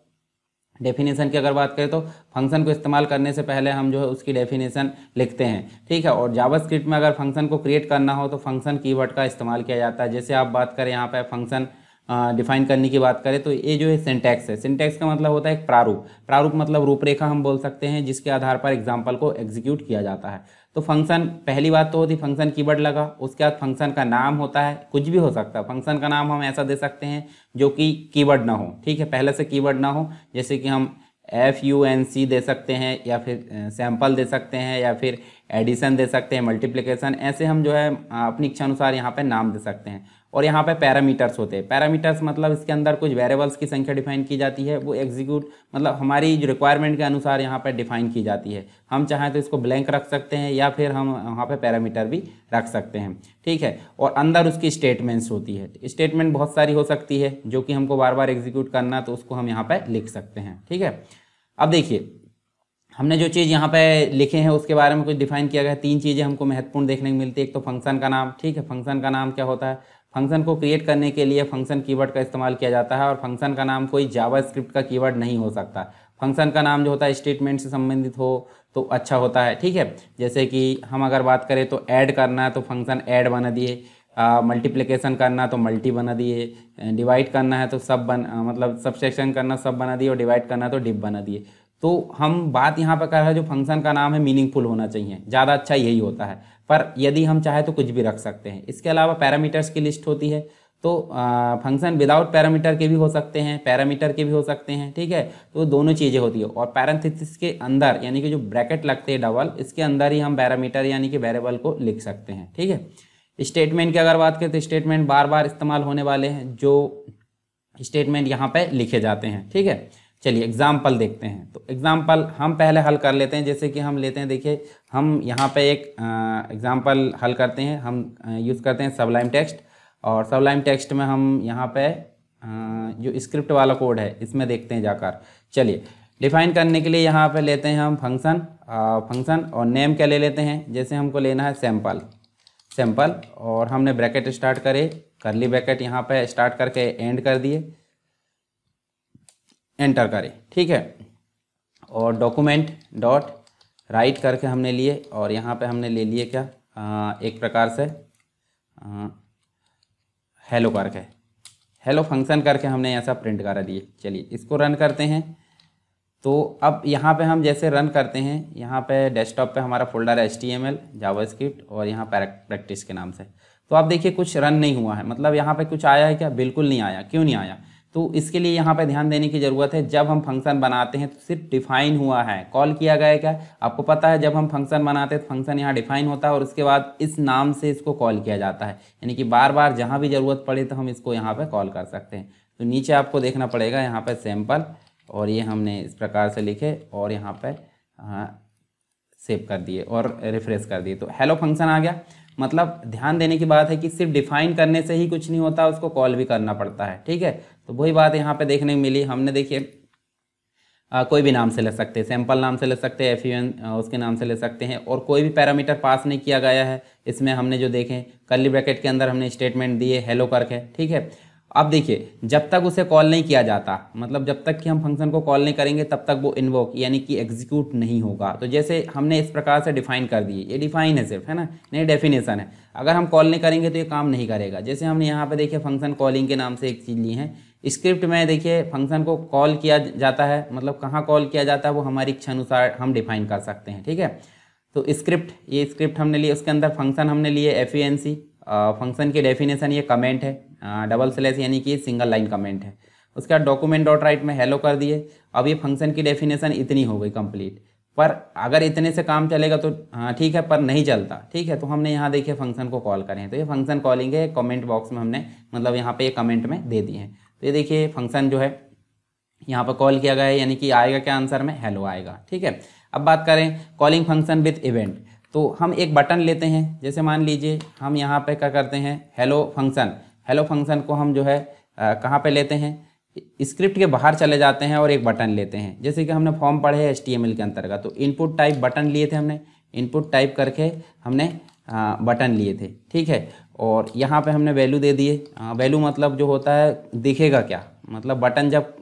डेफिनेशन की अगर बात करें तो फंक्शन को इस्तेमाल करने से पहले हम जो है उसकी डेफिनेशन लिखते हैं ठीक है और जावास्क्रिप्ट में अगर फंक्शन को क्रिएट करना हो तो फंक्शन कीवर्ड का इस्तेमाल किया जाता है जैसे आप बात करें यहाँ पर फंक्शन डिफाइन करने की बात करें तो ये जो है सिंटैक्स है सिंटैक्स का मतलब होता है एक प्रारूप प्रारूप मतलब रूपरेखा हम बोल सकते हैं जिसके आधार पर एग्जाम्पल को एग्जीक्यूट किया जाता है तो फंक्शन पहली बात तो होती फंक्शन कीवर्ड लगा उसके बाद फंक्शन का नाम होता है कुछ भी हो सकता है फंक्शन का नाम हम ऐसा दे सकते हैं जो कि कीवर्ड ना हो ठीक है पहले से कीवर्ड ना हो जैसे कि हम एफ यू एन सी दे सकते हैं या फिर सैम्पल दे सकते हैं या फिर एडिशन दे सकते हैं मल्टीप्लिकेशन ऐसे हम जो है अपनी इच्छा अनुसार यहाँ पर नाम दे सकते हैं और यहाँ पे पैरामीटर्स होते हैं पैरामीटर्स मतलब इसके अंदर कुछ वेरिएबल्स की संख्या डिफाइन की जाती है वो एग्जीक्यूट मतलब हमारी जो रिक्वायरमेंट के अनुसार यहाँ पर डिफाइन की जाती है हम चाहें तो इसको ब्लैंक रख सकते हैं या फिर हम वहाँ पे पैरामीटर भी रख सकते हैं ठीक है और अंदर उसकी स्टेटमेंट्स होती है स्टेटमेंट बहुत सारी हो सकती है जो कि हमको बार बार एग्जीक्यूट करना तो उसको हम यहाँ पर लिख सकते हैं ठीक है अब देखिए हमने जो चीज़ यहाँ पे लिखे हैं उसके बारे में कुछ डिफाइन किया गया है तीन चीज़ें हमको महत्वपूर्ण देखने को मिलती है एक तो फंक्शन का नाम ठीक है फंक्शन का नाम क्या होता है फंक्शन को क्रिएट करने के लिए फंक्शन कीवर्ड का इस्तेमाल किया जाता है और फंक्शन का नाम कोई जावा स्क्रिप्ट का कीवर्ड नहीं हो सकता फंक्शन का नाम जो होता है स्टेटमेंट से संबंधित हो तो अच्छा होता है ठीक है जैसे कि हम अगर बात करें तो ऐड करना है तो फंक्शन ऐड बना दिए मल्टीप्लिकेशन करना तो मल्टी बना दिए डिवाइड करना है तो सब बन आ, मतलब सबसेक्शन करना सब बना दिए और डिवाइड करना तो डिप बना दिए तो हम बात यहाँ पर कर रहे हैं जो फंक्शन का नाम है मीनिंगफुल होना चाहिए ज़्यादा अच्छा यही होता है पर यदि हम चाहें तो कुछ भी रख सकते हैं इसके अलावा पैरामीटर्स की लिस्ट होती है तो फंक्शन विदाउट पैरामीटर के भी हो सकते हैं पैरामीटर के भी हो सकते हैं ठीक है तो दोनों चीज़ें होती है और पैरेंथिस के अंदर यानी कि जो ब्रैकेट लगते हैं डबल इसके अंदर ही हम पैरामीटर यानी कि वेरिएबल को लिख सकते हैं ठीक है स्टेटमेंट की अगर बात करें तो स्टेटमेंट बार बार इस्तेमाल होने वाले हैं जो स्टेटमेंट यहाँ पर लिखे जाते हैं ठीक है चलिए एग्जाम्पल देखते हैं तो एग्जाम्पल हम पहले हल कर लेते हैं जैसे कि हम लेते हैं देखिए हम यहाँ पे एक एग्ज़ाम्पल हल करते हैं हम यूज़ करते हैं सबलाइम टेक्स्ट और सबलाइम टेक्स्ट में हम यहाँ पे जो स्क्रिप्ट वाला कोड है इसमें देखते हैं जाकर चलिए डिफाइन करने के लिए यहाँ पे लेते हैं हम फंक्शन फंक्शन और नेम क्या ले लेते हैं जैसे हमको लेना है सैम्पल सैम्पल और हमने ब्रैकेट स्टार्ट करे करली ब्रैकेट यहाँ पर स्टार्ट करके एंड कर दिए एंटर करें ठीक है और डॉक्यूमेंट डॉट राइट करके हमने लिए और यहाँ पे हमने ले लिए क्या आ, एक प्रकार से आ, हेलो करके हेलो फंक्शन करके हमने ऐसा प्रिंट करा दिए चलिए इसको रन करते हैं तो अब यहाँ पे हम जैसे रन करते हैं यहाँ पे डेस्कटॉप पे हमारा फोल्डर है एच टी एम एल और यहाँ प्रैक्टिस के नाम से तो आप देखिए कुछ रन नहीं हुआ है मतलब यहाँ पे कुछ आया है क्या बिल्कुल नहीं आया क्यों नहीं आया तो इसके लिए यहाँ पर ध्यान देने की ज़रूरत है जब हम फंक्शन बनाते हैं तो सिर्फ डिफाइन हुआ है कॉल किया गया क्या आपको पता है जब हम फंक्शन बनाते हैं तो फंक्शन यहाँ डिफाइन होता है और उसके बाद इस नाम से इसको कॉल किया जाता है यानी कि बार बार जहाँ भी ज़रूरत पड़े तो हम इसको यहाँ पर कॉल कर सकते हैं तो नीचे आपको देखना पड़ेगा यहाँ पर सैम्पल और ये हमने इस प्रकार से लिखे और यहाँ पर सेव हाँ, कर दिए और रिफ्रेश कर दिए तो हेलो फंक्शन आ गया मतलब ध्यान देने की बात है कि सिर्फ डिफाइन करने से ही कुछ नहीं होता उसको कॉल भी करना पड़ता है ठीक है तो वही बात यहाँ पे देखने में मिली हमने देखिए कोई भी नाम से ले सकते हैं सैम्पल नाम से ले सकते हैं एफ यू एन उसके नाम से ले सकते हैं और कोई भी पैरामीटर पास नहीं किया गया है इसमें हमने जो देखें कल्ली ब्रैकेट के अंदर हमने स्टेटमेंट दिए हेलो करके ठीक है अब देखिए जब तक उसे कॉल नहीं किया जाता मतलब जब तक कि हम फंक्शन को कॉल नहीं करेंगे तब तक वो इन्वोक यानी कि एग्जीक्यूट नहीं होगा तो जैसे हमने इस प्रकार से डिफाइन कर दिए ये डिफाइन है सिर्फ है ना नहीं डेफिनेशन है अगर हम कॉल नहीं करेंगे तो ये काम नहीं करेगा जैसे हमने यहाँ पर देखिए फंक्शन कॉलिंग के नाम से एक चीज़ ली है स्क्रिप्ट में देखिए फंक्शन को कॉल किया जाता है मतलब कहाँ कॉल किया जाता है वो हमारी इच्छा अनुसार हम डिफाइन कर सकते हैं ठीक है तो स्क्रिप्ट ये स्क्रिप्ट हमने लिए उसके अंदर फंक्शन हमने लिए एफ फंक्शन की डेफिनेशन ये कमेंट है डबल स्लेस यानी कि सिंगल लाइन कमेंट है उसके बाद डॉक्यूमेंट डॉट राइट में हेलो कर दिए अब ये फंक्शन की डेफिनेशन इतनी हो गई कंप्लीट पर अगर इतने से काम चलेगा तो हाँ ठीक है पर नहीं चलता ठीक है तो हमने यहाँ देखिए फंक्शन को कॉल करें तो ये फंक्शन कॉलिंग है कमेंट बॉक्स में हमने मतलब यहाँ पे ये कमेंट में दे दिए हैं तो ये देखिए फंक्शन जो है यहाँ पर कॉल किया गया है यानी कि आएगा क्या आंसर में हेलो आएगा ठीक है अब बात करें कॉलिंग फंक्शन विथ इवेंट तो हम एक बटन लेते हैं जैसे मान लीजिए हम यहाँ पर क्या करते हैं हेलो फंक्शन हेलो फंक्शन को हम जो है कहाँ पर लेते हैं स्क्रिप्ट के बाहर चले जाते हैं और एक बटन लेते हैं जैसे कि हमने फॉर्म पढ़े एच टी के अंतर्गत तो इनपुट टाइप बटन लिए थे हमने इनपुट टाइप करके हमने बटन लिए थे ठीक है और यहाँ पे हमने वैल्यू दे दिए वैल्यू मतलब जो होता है दिखेगा क्या मतलब बटन जब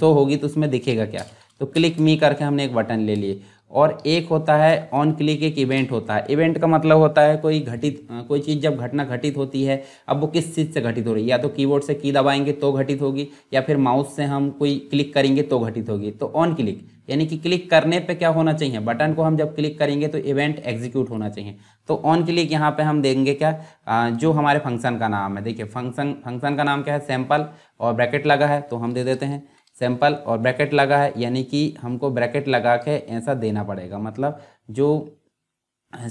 शो होगी तो उसमें दिखेगा क्या तो क्लिक मी करके हमने एक बटन ले लिए और एक होता है ऑन क्लिक एक इवेंट होता है इवेंट का मतलब होता है कोई घटित हाँ, कोई चीज़ जब घटना घटित होती है अब वो किस चीज़ से घटित हो रही है या तो कीबोर्ड से की दबाएंगे तो घटित होगी या फिर माउस से हम कोई क्लिक करेंगे तो घटित होगी तो ऑन क्लिक यानी कि क्लिक करने पे क्या होना चाहिए बटन को हम जब क्लिक करेंगे तो इवेंट एग्जीक्यूट होना चाहिए तो ऑन क्लिक यहाँ पर हम देंगे क्या जो हमारे फंक्शन का नाम है देखिए फंक्शन फंक्शन का नाम क्या है सैम्पल और ब्रैकेट लगा है तो हम दे देते हैं सैंपल और ब्रैकेट लगा है यानी कि हमको ब्रैकेट लगा के ऐसा देना पड़ेगा मतलब जो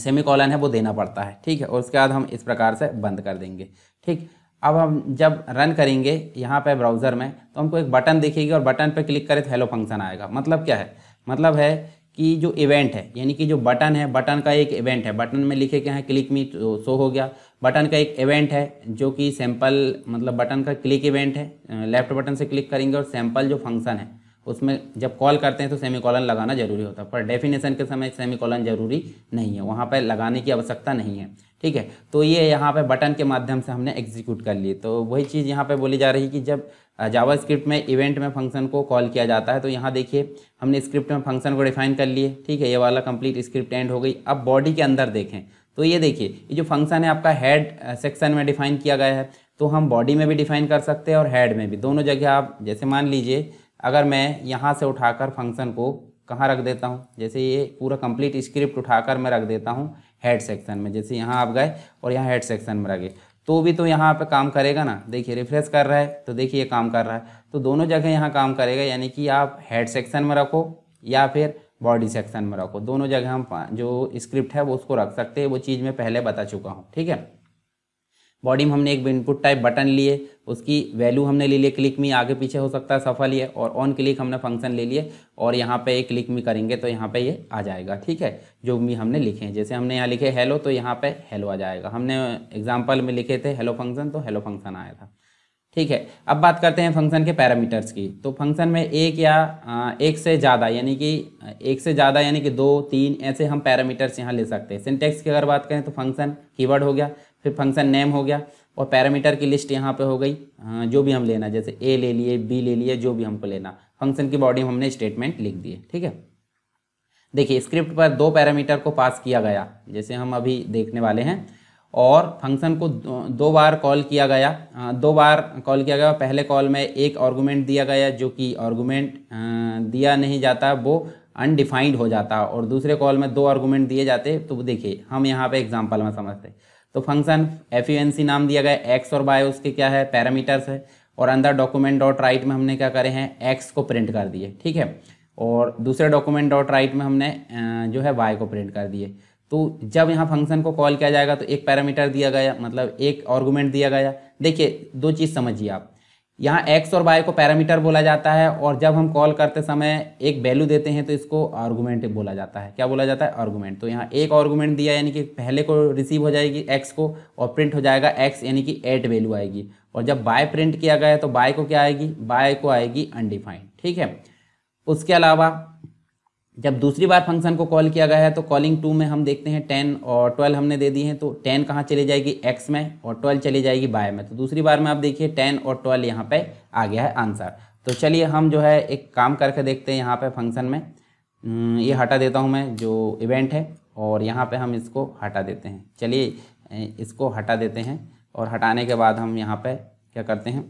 सेमी कॉलन है वो देना पड़ता है ठीक है और उसके बाद हम इस प्रकार से बंद कर देंगे ठीक अब हम जब रन करेंगे यहाँ पे ब्राउज़र में तो हमको एक बटन दिखेगी और बटन पे क्लिक करें तो हेलो फंक्शन आएगा मतलब क्या है मतलब है कि जो इवेंट है यानी कि जो बटन है बटन का एक इवेंट है बटन में लिखे क्या है क्लिक मी तो शो हो गया बटन का एक इवेंट है जो कि सैंपल मतलब बटन का क्लिक इवेंट है लेफ्ट बटन से क्लिक करेंगे और सैम्पल जो फंक्शन है उसमें जब कॉल करते हैं तो सेमी कॉलन लगाना जरूरी होता है पर डेफिनेशन के समय सेमी कॉलन जरूरी नहीं है वहाँ पर लगाने की आवश्यकता नहीं है ठीक है तो ये यहाँ पर बटन के माध्यम से हमने एग्जीक्यूट कर लिए तो वही चीज़ यहाँ पर बोली जा रही है कि जब जावा स्क्रिप्ट में इवेंट में फंक्शन को कॉल किया जाता है तो यहाँ देखिए हमने स्क्रिप्ट में फंक्शन को डिफाइन कर लिए ठीक है ये वाला कंप्लीट स्क्रिप्ट एंड हो गई अब बॉडी के अंदर देखें तो ये देखिए ये जो फंक्शन है आपका हेड सेक्शन में डिफाइन किया गया है तो हम बॉडी में भी डिफाइन कर सकते हैं और हेड में भी दोनों जगह आप जैसे मान लीजिए अगर मैं यहाँ से उठाकर फंक्शन को कहाँ रख देता हूँ जैसे ये पूरा कंप्लीट स्क्रिप्ट उठाकर मैं रख देता हूँ हेड सेक्शन में जैसे यहाँ आप गए और यहाँ हेड सेक्शन में रखे तो भी तो यहाँ पे काम करेगा ना देखिए रिफ्रेश कर रहा है तो देखिए ये काम कर रहा है तो दोनों जगह यहाँ काम करेगा यानी कि आप हेड सेक्शन में रखो या फिर बॉडी सेक्शन में रखो दोनों जगह हम जो स्क्रिप्ट है वो उसको रख सकते हैं वो चीज़ मैं पहले बता चुका हूँ ठीक है बॉडी में हमने एक इनपुट टाइप बटन लिए उसकी वैल्यू हमने ले लिए क्लिक में आगे पीछे हो सकता है सफल ये और ऑन क्लिक हमने फंक्शन ले लिए और यहाँ पे एक क्लिक में करेंगे तो यहाँ पे ये आ जाएगा ठीक है जो भी हमने लिखे हैं जैसे हमने यहाँ लिखे हेलो तो यहाँ पे हेलो आ जाएगा हमने एग्जाम्पल में लिखे थे हेलो फंक्शन तो हेलो फंक्शन आया था ठीक है अब बात करते हैं फंक्शन के पैरामीटर्स की तो फंक्शन में एक या एक से ज़्यादा यानी कि एक से ज़्यादा यानी कि दो तीन ऐसे हम पैरामीटर्स यहाँ ले सकते हैं सिंटेक्स की अगर बात करें तो फंक्शन कीवर्ड हो गया फिर फंक्शन नेम हो गया और पैरामीटर की लिस्ट यहाँ पे हो गई जो भी हम लेना जैसे ए ले लिए बी ले लिए जो भी हमको लेना फंक्शन की बॉडी में हमने स्टेटमेंट लिख दिए ठीक है देखिए स्क्रिप्ट पर दो पैरामीटर को पास किया गया जैसे हम अभी देखने वाले हैं और फंक्शन को दो बार कॉल किया गया दो बार कॉल किया गया पहले कॉल में एक आर्गूमेंट दिया गया जो कि आर्गूमेंट दिया नहीं जाता वो अनडिफाइंड हो जाता और दूसरे कॉल में दो आर्गूमेंट दिए जाते तो देखिए हम यहाँ पे एग्जाम्पल में समझते तो फंक्शन एफ नाम दिया गया एक्स और वाई उसके क्या है पैरामीटर्स है और अंदर डॉक्यूमेंट डॉट राइट में हमने क्या करे हैं एक्स को प्रिंट कर दिए ठीक है और दूसरे डॉक्यूमेंट डॉट राइट में हमने जो है वाई को प्रिंट कर दिए तो जब यहाँ फंक्शन को कॉल किया जाएगा तो एक पैरामीटर दिया गया मतलब एक आर्गूमेंट दिया गया देखिए दो चीज़ समझिए आप यहाँ एक्स और वाई को पैरामीटर बोला जाता है और जब हम कॉल करते समय एक वैल्यू देते हैं तो इसको आर्गूमेंट बोला जाता है क्या बोला जाता है आर्गूमेंट तो यहाँ एक आर्गूमेंट दिया यानी कि पहले को रिसीव हो जाएगी एक्स को और प्रिंट हो जाएगा एक्स यानी कि एट वैल्यू आएगी और जब बाय प्रिंट किया गया तो बाय को क्या आएगी बाय को आएगी अनडिफाइंड ठीक है उसके अलावा जब दूसरी बार फंक्शन को कॉल किया गया है तो कॉलिंग टू में हम देखते हैं टेन और ट्वेल्व हमने दे दी हैं तो टेन कहाँ चली जाएगी एक्स में और ट्वेल्व चली जाएगी बाय में तो दूसरी बार में आप देखिए टेन और ट्वेल्व यहाँ पे आ गया है आंसर तो चलिए हम जो है एक काम करके देखते हैं यहाँ पे फंक्शन में हम्म, ये हटा देता हूँ मैं जो इवेंट है और यहाँ पर हम इसको हटा देते हैं चलिए इसको हटा देते हैं और हटाने के बाद हम यहाँ पर क्या करते हैं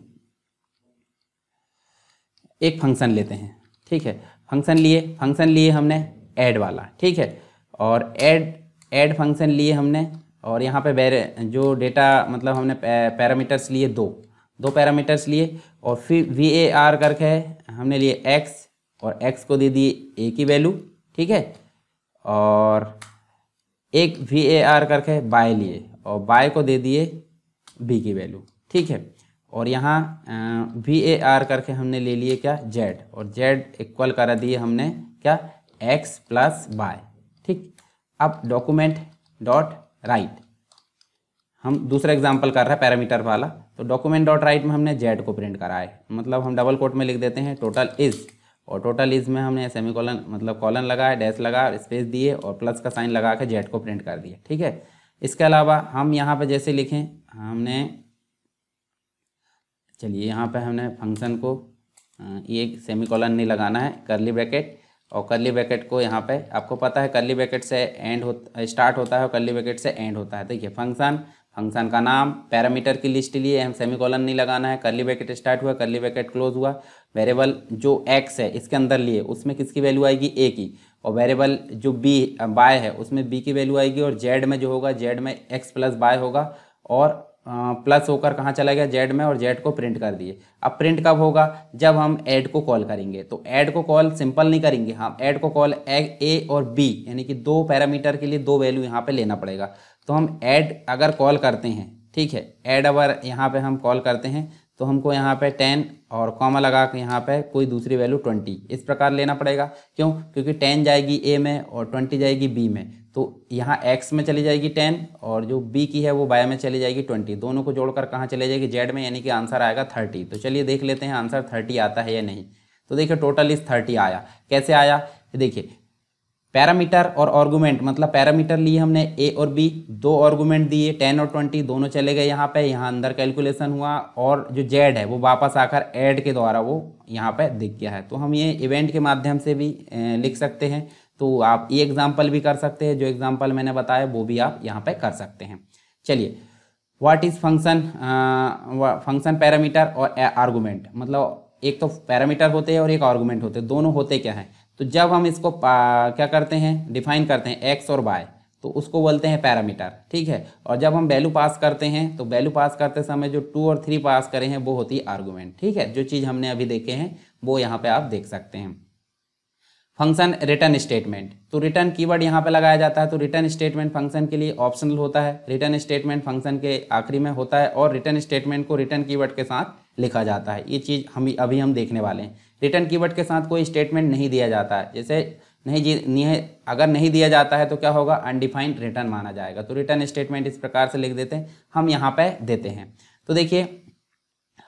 एक फंक्शन लेते हैं ठीक है फंक्शन लिए फंक्शन लिए हमने ऐड वाला ठीक है और ऐड ऐड फंक्शन लिए हमने और यहाँ पे बैर जो डेटा मतलब हमने पैरामीटर्स लिए दो दो पैरामीटर्स लिए और फिर वी ए आर करके है हमने लिए एक्स और एक्स को दे दिए ए की वैल्यू ठीक है और एक वी ए आर करके बाय लिए और बाय को दे दिए बी की वैल्यू ठीक है और यहाँ वी ए आर करके हमने ले लिए क्या जेड और जेड इक्वल करा दिए हमने क्या एक्स प्लस वाई ठीक अब डॉक्यूमेंट डॉट राइट हम दूसरा एग्जाम्पल कर रहे हैं पैरामीटर वाला तो डॉक्यूमेंट डॉट राइट में हमने जेड को प्रिंट करा है मतलब हम डबल कोट में लिख देते हैं टोटल इज़ और टोटल इज में हमने सेमी कॉलन मतलब कॉलन लगाया डैश लगा स्पेस दिए और प्लस का साइन लगा के जेड को प्रिंट कर दिया ठीक है इसके अलावा हम यहाँ पर जैसे लिखें हमने चलिए यहाँ पर हमने फंक्शन को ये सेमी कॉलन नहीं लगाना है करली ब्रैकेट और करली ब्रैकेट को यहाँ पे आपको पता है करली ब्रैकेट से एंड होता स्टार्ट होता है और करली ब्रैकेट से एंड होता है देखिए फंक्शन फंक्शन का नाम पैरामीटर की लिस्ट लिए हम सेमी कॉलन नहीं लगाना है करली ब्रैकेट स्टार्ट हुआ करली ब्रैकेट क्लोज हुआ वेरेबल जो एक्स है इसके अंदर लिए उसमें किसकी वैल्यू आएगी ए की और वेरेबल जो बी बाय है उसमें बी की वैल्यू आएगी और जेड में जो होगा जेड में एक्स प्लस बाय होगा और प्लस होकर कहाँ चला गया जेड में और जेड को प्रिंट कर दिए अब प्रिंट कब होगा जब हम ऐड को कॉल करेंगे तो ऐड को कॉल सिंपल नहीं करेंगे हम हाँ, ऐड को कॉल ए और बी यानी कि दो पैरामीटर के लिए दो वैल्यू यहाँ पे लेना पड़ेगा तो हम ऐड अगर कॉल करते हैं ठीक है ऐड अगर यहाँ पे हम कॉल करते हैं तो हमको यहाँ पर टेन और कॉमा लगा के यहाँ पर कोई दूसरी वैल्यू ट्वेंटी इस प्रकार लेना पड़ेगा क्यों क्योंकि टेन जाएगी ए में और ट्वेंटी जाएगी बी में तो यहाँ एक्स में चली जाएगी टेन और जो बी की है वो y में चली जाएगी ट्वेंटी दोनों को जोड़कर कहाँ चले जाएगी जेड में यानी कि आंसर आएगा थर्टी तो चलिए देख लेते हैं आंसर थर्टी आता है या नहीं तो देखिए टोटल इस थर्टी आया कैसे आया देखिए पैरामीटर और ऑर्गूमेंट मतलब पैरामीटर लिए हमने ए और बी दो ऑर्गूमेंट दिए टेन और ट्वेंटी दोनों चले गए यहाँ पे यहाँ अंदर कैलकुलेशन हुआ और जो जेड है वो वापस आकर ऐड के द्वारा वो यहाँ पे दिख गया है तो हम ये इवेंट के माध्यम से भी लिख सकते हैं तो आप ये एग्जाम्पल भी कर सकते हैं जो एग्जाम्पल मैंने बताया वो भी आप यहाँ पर कर सकते हैं चलिए what is function function parameter और आर्गूमेंट मतलब एक तो पैरामीटर होते हैं और एक आर्गूमेंट होते हैं दोनों होते क्या हैं तो जब हम इसको uh, क्या करते हैं डिफाइन करते हैं एक्स और वाई तो उसको बोलते हैं पैरामीटर ठीक है और जब हम वैल्यू पास करते हैं तो वैल्यू पास करते समय जो टू और थ्री पास करें हैं वो होती है आर्गूमेंट ठीक है जो चीज़ हमने अभी देखे हैं वो यहाँ पे आप देख सकते हैं फंक्शन रिटर्न स्टेटमेंट तो रिटर्न कीवर्ड यहाँ पे लगाया जाता है तो रिटर्न स्टेटमेंट फंक्शन के लिए ऑप्शनल होता है रिटर्न स्टेटमेंट फंक्शन के आखिरी में होता है और रिटर्न स्टेटमेंट को रिटर्न कीवर्ड के साथ लिखा जाता है ये चीज़ हम अभी हम देखने वाले हैं रिटर्न कीवर्ड के साथ कोई स्टेटमेंट नहीं दिया जाता है जैसे नहीं जी नहीं अगर नहीं दिया जाता है तो क्या होगा अनडिफाइंड रिटर्न माना जाएगा तो रिटर्न स्टेटमेंट इस प्रकार से लिख देते हैं हम यहाँ पर देते हैं तो देखिए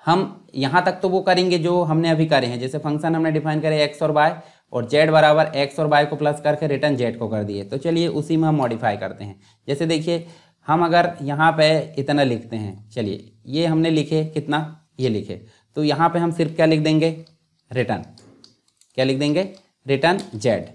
हम यहाँ तक तो वो करेंगे जो हमने अभी करे हैं जैसे फंक्शन हमने डिफाइन करे एक्स और वाई और जेड बराबर एक्स और वाई को प्लस करके रिटर्न जेड को कर दिए तो चलिए उसी में हम मॉडिफाई करते हैं जैसे देखिए हम अगर यहाँ पे इतना लिखते हैं चलिए ये हमने लिखे कितना ये लिखे तो यहाँ पे हम सिर्फ क्या लिख देंगे रिटर्न क्या लिख देंगे रिटर्न जेड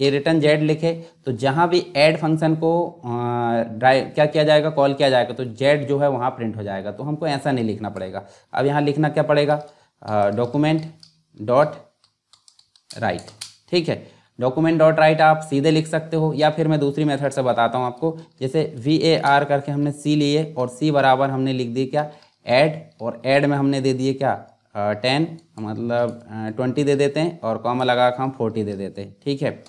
ये रिटर्न जेड लिखे तो जहाँ भी एड फंक्शन को ड्राइव क्या किया जाएगा कॉल किया जाएगा तो जेड जो है वहाँ प्रिंट हो जाएगा तो हमको ऐसा नहीं लिखना पड़ेगा अब यहाँ लिखना क्या पड़ेगा डॉक्यूमेंट डॉट राइट ठीक है डॉक्यूमेंट डॉट राइट आप सीधे लिख सकते हो या फिर मैं दूसरी मेथड से बताता हूँ आपको जैसे वी ए आर करके हमने सी लिए और सी बराबर हमने लिख दिए क्या एड और एड में हमने दे दिए क्या टेन मतलब ट्वेंटी दे देते हैं और कॉमा लगा कर हम फोर्टी दे देते हैं ठीक है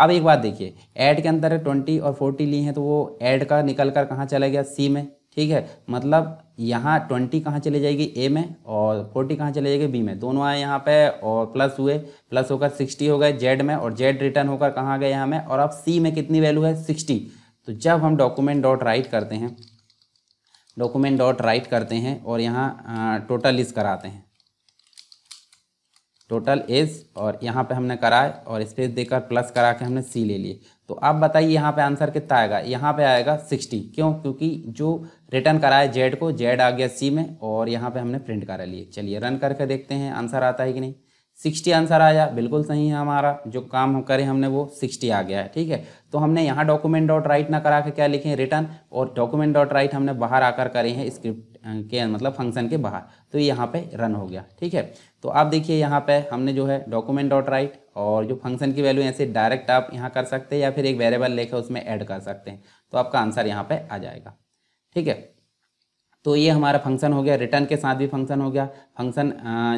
अब एक बात देखिए ऐड के अंदर ट्वेंटी और फोर्टी लिए हैं तो वो ऐड का निकल कर कहाँ चला गया सी में ठीक है मतलब यहाँ ट्वेंटी कहाँ चली जाएगी ए में और फोर्टी कहाँ चले जाएगी बी में दोनों आए यहाँ पे और प्लस हुए प्लस होकर सिक्सटी हो गए जेड में और जेड रिटर्न होकर कहाँ गए यहाँ में और अब सी में कितनी वैल्यू है सिक्सटी तो जब हम डॉक्यूमेंट डॉट राइट करते हैं डॉक्यूमेंट डॉट राइट करते हैं और यहाँ टोटल इज कराते हैं टोटल इज और यहाँ पे हमने कराए और स्पेस देकर प्लस करा के हमने सी ले लिए तो आप बताइए यहाँ पे आंसर कितना आएगा यहाँ पे आएगा सिक्सटी क्यों क्योंकि जो रिटर्न कराए जेड को जेड आ गया सी में और यहाँ पे हमने प्रिंट करा लिए चलिए रन करके देखते हैं आंसर आता है कि नहीं सिक्सटी आंसर आया बिल्कुल सही है हमारा जो काम हम करें हमने वो सिक्सटी आ गया है ठीक है तो हमने यहाँ डॉक्यूमेंट डॉट राइट ना करा के क्या लिखे रिटर्न और डॉक्यूमेंट डॉट राइट हमने बाहर आकर करे हैं स्क्रिप्ट के मतलब फंक्शन के बाहर तो ये यहाँ पे रन हो गया ठीक है तो आप देखिए यहाँ पे हमने जो है डॉक्यूमेंट डॉट राइट और जो फंक्शन की वैल्यू ऐसे डायरेक्ट आप यहाँ कर सकते हैं या फिर एक वेरेबल लेकर उसमें ऐड कर सकते हैं तो आपका आंसर यहाँ पर आ जाएगा ठीक है तो ये हमारा फंक्शन हो गया रिटर्न के साथ भी फंक्शन हो गया फंक्शन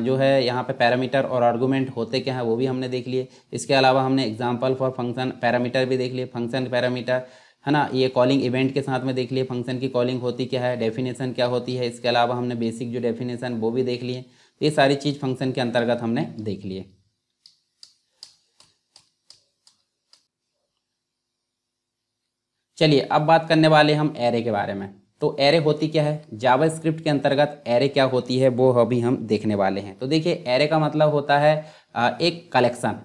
जो है यहाँ पे पैरामीटर और आर्गूमेंट होते क्या हैं वो भी हमने देख लिए इसके अलावा हमने एग्जांपल फॉर फंक्शन पैरामीटर भी देख लिए फंक्शन पैरामीटर है ना ये कॉलिंग इवेंट के साथ में देख लिए फंक्शन की कॉलिंग होती क्या है डेफिनेशन क्या होती है इसके अलावा हमने बेसिक जो डेफिनेशन वो भी देख लिए ये सारी चीज़ फंक्शन के अंतर्गत हमने देख लिए चलिए अब बात करने वाले हम एरे के बारे में तो एरे होती क्या है जावा स्क्रिप्ट के अंतर्गत एरे क्या होती है वो अभी हम देखने वाले हैं तो देखिए एरे का मतलब होता है एक कलेक्शन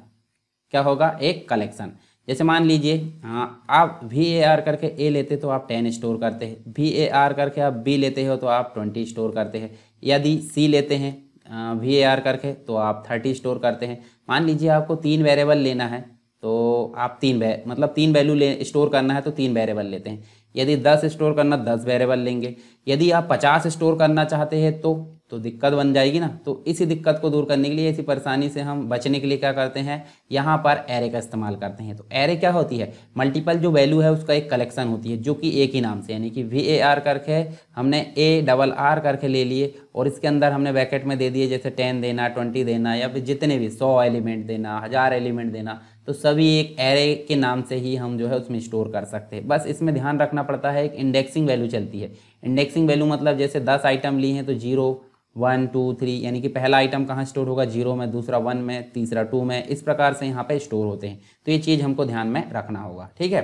क्या होगा एक कलेक्शन जैसे मान लीजिए हाँ आप वी ए आर करके ए लेते तो आप टेन स्टोर करते हैं वी ए आर करके आप बी लेते हो तो आप ट्वेंटी स्टोर करते हैं यदि सी लेते हैं वी ए आर करके तो आप थर्टी स्टोर करते हैं मान लीजिए आपको तीन वेरेबल लेना है तो आप तीन मतलब तीन वैल्यू ले स्टोर करना है तो तीन वेरेबल लेते हैं यदि दस स्टोर करना दस वेरिएबल लेंगे यदि आप पचास स्टोर करना चाहते हैं तो तो दिक्कत बन जाएगी ना तो इसी दिक्कत को दूर करने के लिए इसी परेशानी से हम बचने के लिए क्या करते हैं यहाँ पर एरे का इस्तेमाल करते हैं तो एरे क्या होती है मल्टीपल जो वैल्यू है उसका एक कलेक्शन होती है जो कि एक ही नाम से यानी कि वी ए आर करके हमने ए डबल आर करके ले लिए और इसके अंदर हमने बैकेट में दे दिए जैसे टेन देना ट्वेंटी देना या फिर जितने भी सौ एलिमेंट देना हज़ार एलिमेंट देना तो सभी एक एरे के नाम से ही हम जो है उसमें स्टोर कर सकते हैं बस इसमें ध्यान रखना पड़ता है एक इंडेक्सिंग वैल्यू चलती है इंडेक्सिंग वैल्यू मतलब जैसे दस आइटम ली हैं तो जीरो वन टू थ्री यानी कि पहला आइटम कहाँ स्टोर होगा जीरो में दूसरा वन में तीसरा टू में इस प्रकार से यहाँ पे स्टोर होते हैं तो ये चीज़ हमको ध्यान में रखना होगा ठीक है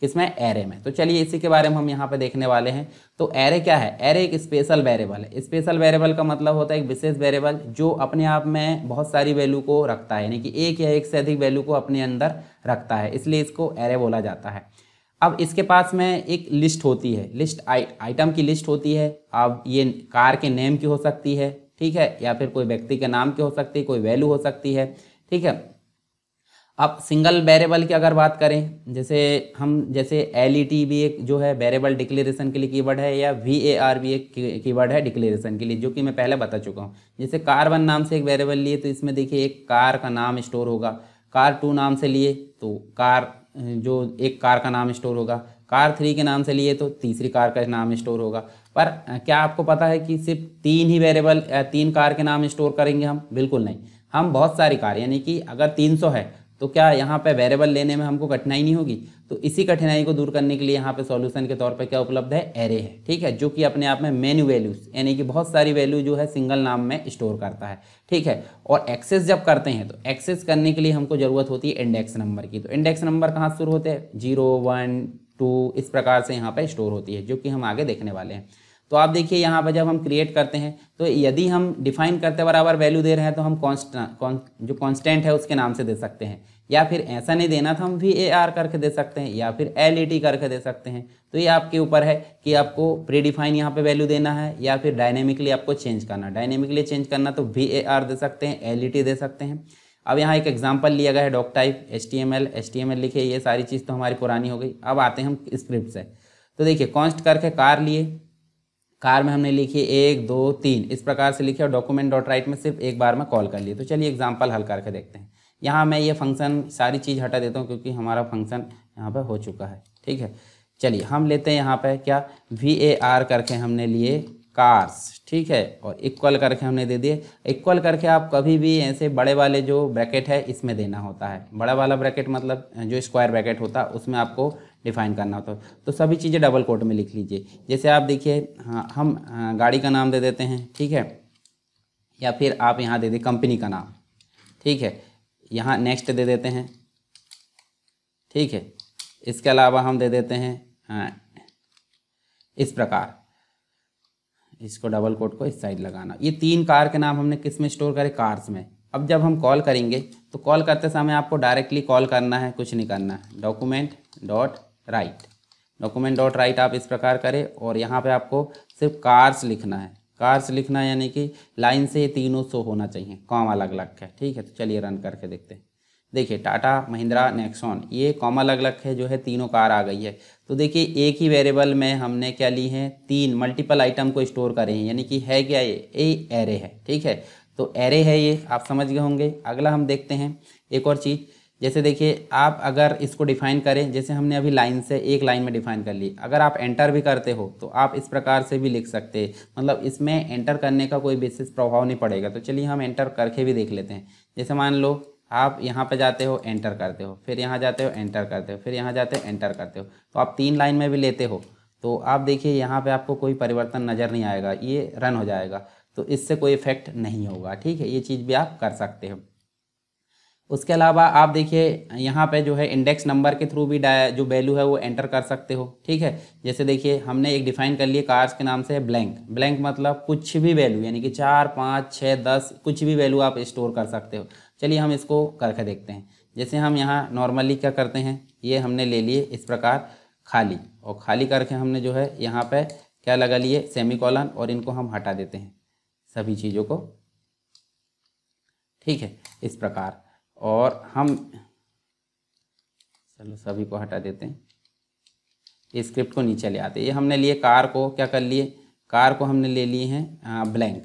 किसमें एरे में तो चलिए इसी के बारे में हम यहाँ पे देखने वाले हैं तो एरे क्या है एरे एक स्पेशल वेरेबल है स्पेशल वेरेबल का मतलब होता है एक विशेष वेरेबल जो अपने आप में बहुत सारी वैल्यू को रखता है यानी कि एक या एक से अधिक वैल्यू को अपने अंदर रखता है इसलिए इसको एरे बोला जाता है अब इसके पास में एक लिस्ट होती है लिस्ट आई आइटम की लिस्ट होती है अब ये कार के नेम की हो सकती है ठीक है या फिर कोई व्यक्ति के नाम की हो सकती है कोई वैल्यू हो सकती है ठीक है अब सिंगल वेरिएबल की अगर बात करें जैसे हम जैसे एल e भी एक जो है वेरिएबल डिक्लेरेशन के लिए कीवर्ड है या वी ए आर भी एक कीवर्ड है डिक्लेरेशन के लिए जो कि मैं पहले बता चुका हूँ जैसे कार वन नाम से एक वेरिएबल लिए तो इसमें देखिए एक कार का नाम स्टोर होगा कार टू नाम से लिए तो कार जो एक कार का नाम स्टोर होगा कार थ्री के नाम से लिए तो तीसरी कार का नाम स्टोर होगा पर क्या आपको पता है कि सिर्फ तीन ही वेरिएबल तीन कार के नाम स्टोर करेंगे हम बिल्कुल नहीं हम बहुत सारी कार यानी कि अगर सौ है तो क्या यहाँ पे वेरिएबल लेने में हमको कठिनाई नहीं होगी तो इसी कठिनाई को दूर करने के लिए यहाँ पे सॉल्यूशन के तौर पे क्या उपलब्ध है एरे है ठीक है जो कि अपने आप में मेन्यू वैल्यूज यानी कि बहुत सारी वैल्यू जो है सिंगल नाम में स्टोर करता है ठीक है और एक्सेस जब करते हैं तो एक्सेस करने के लिए हमको ज़रूरत होती है इंडेक्स नंबर की तो इंडेक्स नंबर कहाँ से शुरू होते हैं जीरो वन टू इस प्रकार से यहाँ पर स्टोर होती है जो कि हम आगे देखने वाले हैं तो आप देखिए यहाँ पर जब हम क्रिएट करते हैं तो यदि हम डिफाइन करते बराबर वैल्यू दे रहे हैं तो हम कौन, जो कॉन्स्टेंट है उसके नाम से दे सकते हैं या फिर ऐसा नहीं देना था हम वी ए आर करके दे सकते हैं या फिर एल ई टी करके दे सकते हैं तो ये आपके ऊपर है कि आपको प्री डिफाइन यहाँ पे वैल्यू देना है या फिर डायनेमिकली आपको चेंज करना डायनेमिकली चेंज करना तो वी ए आर दे सकते हैं एल ई टी दे सकते हैं अब यहाँ एक एग्जाम्पल लिया गया है doctype H T M L H T M L लिखे ये सारी चीज़ तो हमारी पुरानी हो गई अब आते हैं हम स्क्रिप्ट से तो देखिए कॉन्स्ट करके कार लिए कार में हमने लिखी एक दो तीन इस प्रकार से लिखे और डॉक्यूमेंट डॉट राइट में सिर्फ एक बार में कॉल कर लिए तो चलिए एग्जाम्पल हल करके देखते हैं यहाँ मैं ये फंक्शन सारी चीज़ हटा देता हूँ क्योंकि हमारा फंक्शन यहाँ पर हो चुका है ठीक है चलिए हम लेते हैं यहाँ पर क्या वी ए आर करके हमने लिए कार्स ठीक है और इक्वल करके हमने दे दिए इक्वल करके आप कभी भी ऐसे बड़े वाले जो ब्रैकेट है इसमें देना होता है बड़ा वाला ब्रैकेट मतलब जो स्क्वायर ब्रैकेट होता है उसमें आपको डिफाइन करना होता है तो सभी चीज़ें डबल कोट में लिख लीजिए जैसे आप देखिए हाँ हम हाँ, गाड़ी का नाम दे देते हैं ठीक है या फिर आप यहाँ दे दें कंपनी का नाम ठीक है यहाँ नेक्स्ट दे देते हैं ठीक है इसके अलावा हम दे देते हैं हाँ, इस प्रकार इसको डबल कोट को इस साइड लगाना ये तीन कार के नाम हमने किस में स्टोर करे कार्स में अब जब हम कॉल करेंगे तो कॉल करते समय आपको डायरेक्टली कॉल करना है कुछ नहीं करना है document dot write document dot write आप इस प्रकार करें और यहाँ पे आपको सिर्फ कार्स लिखना है कार्स लिखना है यानी कि लाइन से ये तीनों सो होना चाहिए कॉम अलग अलग है ठीक है तो चलिए रन करके देखते हैं देखिए टाटा महिंद्रा नेक्सॉन ये कॉम अलग अलग है जो है तीनों कार आ गई है तो देखिए एक ही वेरिएबल में हमने क्या ली है तीन मल्टीपल आइटम को स्टोर करे हैं यानी कि है क्या ये ये एरे है ठीक है तो एरे है ये आप समझ गए होंगे अगला हम देखते हैं एक और चीज़ जैसे देखिए आप अगर इसको डिफाइन करें जैसे हमने अभी लाइन से एक लाइन में डिफाइन कर ली अगर आप एंटर भी करते हो तो आप इस प्रकार से भी लिख सकते हैं मतलब इसमें एंटर करने का कोई विशेष प्रभाव नहीं पड़ेगा तो चलिए हम एंटर करके भी देख लेते हैं जैसे मान लो आप यहाँ पर जाते हो एंटर करते हो फिर यहाँ जाते हो एंटर करते हो फिर यहाँ जाते हो एंटर करते हो तो आप तीन लाइन में भी लेते हो तो आप देखिए यहाँ पर आपको कोई परिवर्तन नज़र नहीं आएगा ये रन हो जाएगा तो इससे कोई इफेक्ट नहीं होगा ठीक है ये चीज़ भी आप कर सकते हो उसके अलावा आप देखिए यहाँ पे जो है इंडेक्स नंबर के थ्रू भी जो वैल्यू है वो एंटर कर सकते हो ठीक है जैसे देखिए हमने एक डिफाइन कर लिए कार्स के नाम से है ब्लैंक ब्लैंक मतलब कुछ भी वैल्यू यानी कि चार पाँच छः दस कुछ भी वैल्यू आप स्टोर कर सकते हो चलिए हम इसको करके देखते हैं जैसे हम यहाँ नॉर्मली क्या करते हैं ये हमने ले लिए इस प्रकार खाली और खाली करके हमने जो है यहाँ पर क्या लगा लिए सेमी कॉलन और इनको हम हटा देते हैं सभी चीज़ों को ठीक है इस प्रकार और हम चलो सभी को हटा देते हैं ये स्क्रिप्ट को नीचे ले आते हैं ये हमने लिए कार को क्या कर लिए कार को हमने ले लिए हैं ब्लैंक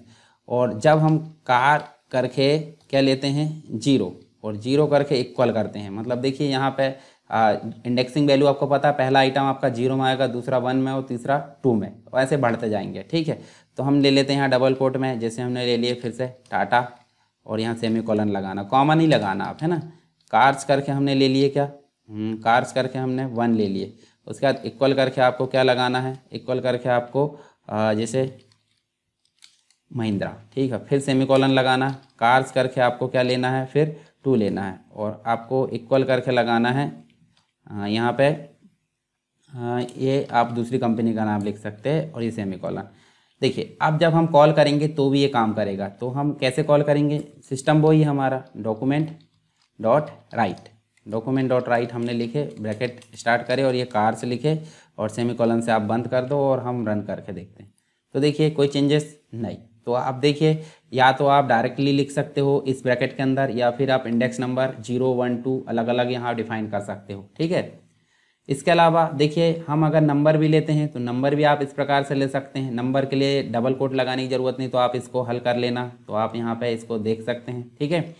और जब हम कार करके क्या लेते हैं जीरो और जीरो करके इक्वल करते हैं मतलब देखिए यहाँ पे आ, इंडेक्सिंग वैल्यू आपको पता है पहला आइटम आपका जीरो में आएगा दूसरा वन में और तीसरा टू में और ऐसे बढ़ते जाएंगे ठीक है तो हम ले लेते हैं यहाँ डबल कोट में जैसे हमने ले लिए फिर से टाटा और यहाँ सेमी कॉलन लगाना कॉमन ही लगाना आप है ना कार्स करके हमने ले लिए क्या हम्म, कार्स करके हमने वन ले लिए उसके बाद इक्वल करके आपको क्या लगाना है इक्वल करके आपको जैसे महिंद्रा ठीक है फिर सेमी कॉलन लगाना कार्स करके आपको क्या लेना है फिर टू लेना है और आपको इक्वल करके लगाना है यहाँ पे ये आप दूसरी कंपनी का नाम लिख सकते हैं और ये सेमी कॉलन देखिए अब जब हम कॉल करेंगे तो भी ये काम करेगा तो हम कैसे कॉल करेंगे सिस्टम वो ही हमारा document dot write document dot write हमने लिखे ब्रैकेट स्टार्ट करें और ये कार से लिखे और सेमी कॉलन से आप बंद कर दो और हम रन करके देखते हैं तो देखिए कोई चेंजेस नहीं तो आप देखिए या तो आप डायरेक्टली लिख सकते हो इस ब्रैकेट के अंदर या फिर आप index number zero one two अलग अलग यहाँ डिफाइन कर सकते हो ठीक है इसके अलावा देखिए हम अगर नंबर भी लेते हैं तो नंबर भी आप इस प्रकार से ले सकते हैं नंबर के लिए डबल कोट लगाने की ज़रूरत नहीं तो आप इसको हल कर लेना तो आप यहाँ पे इसको देख सकते हैं ठीक है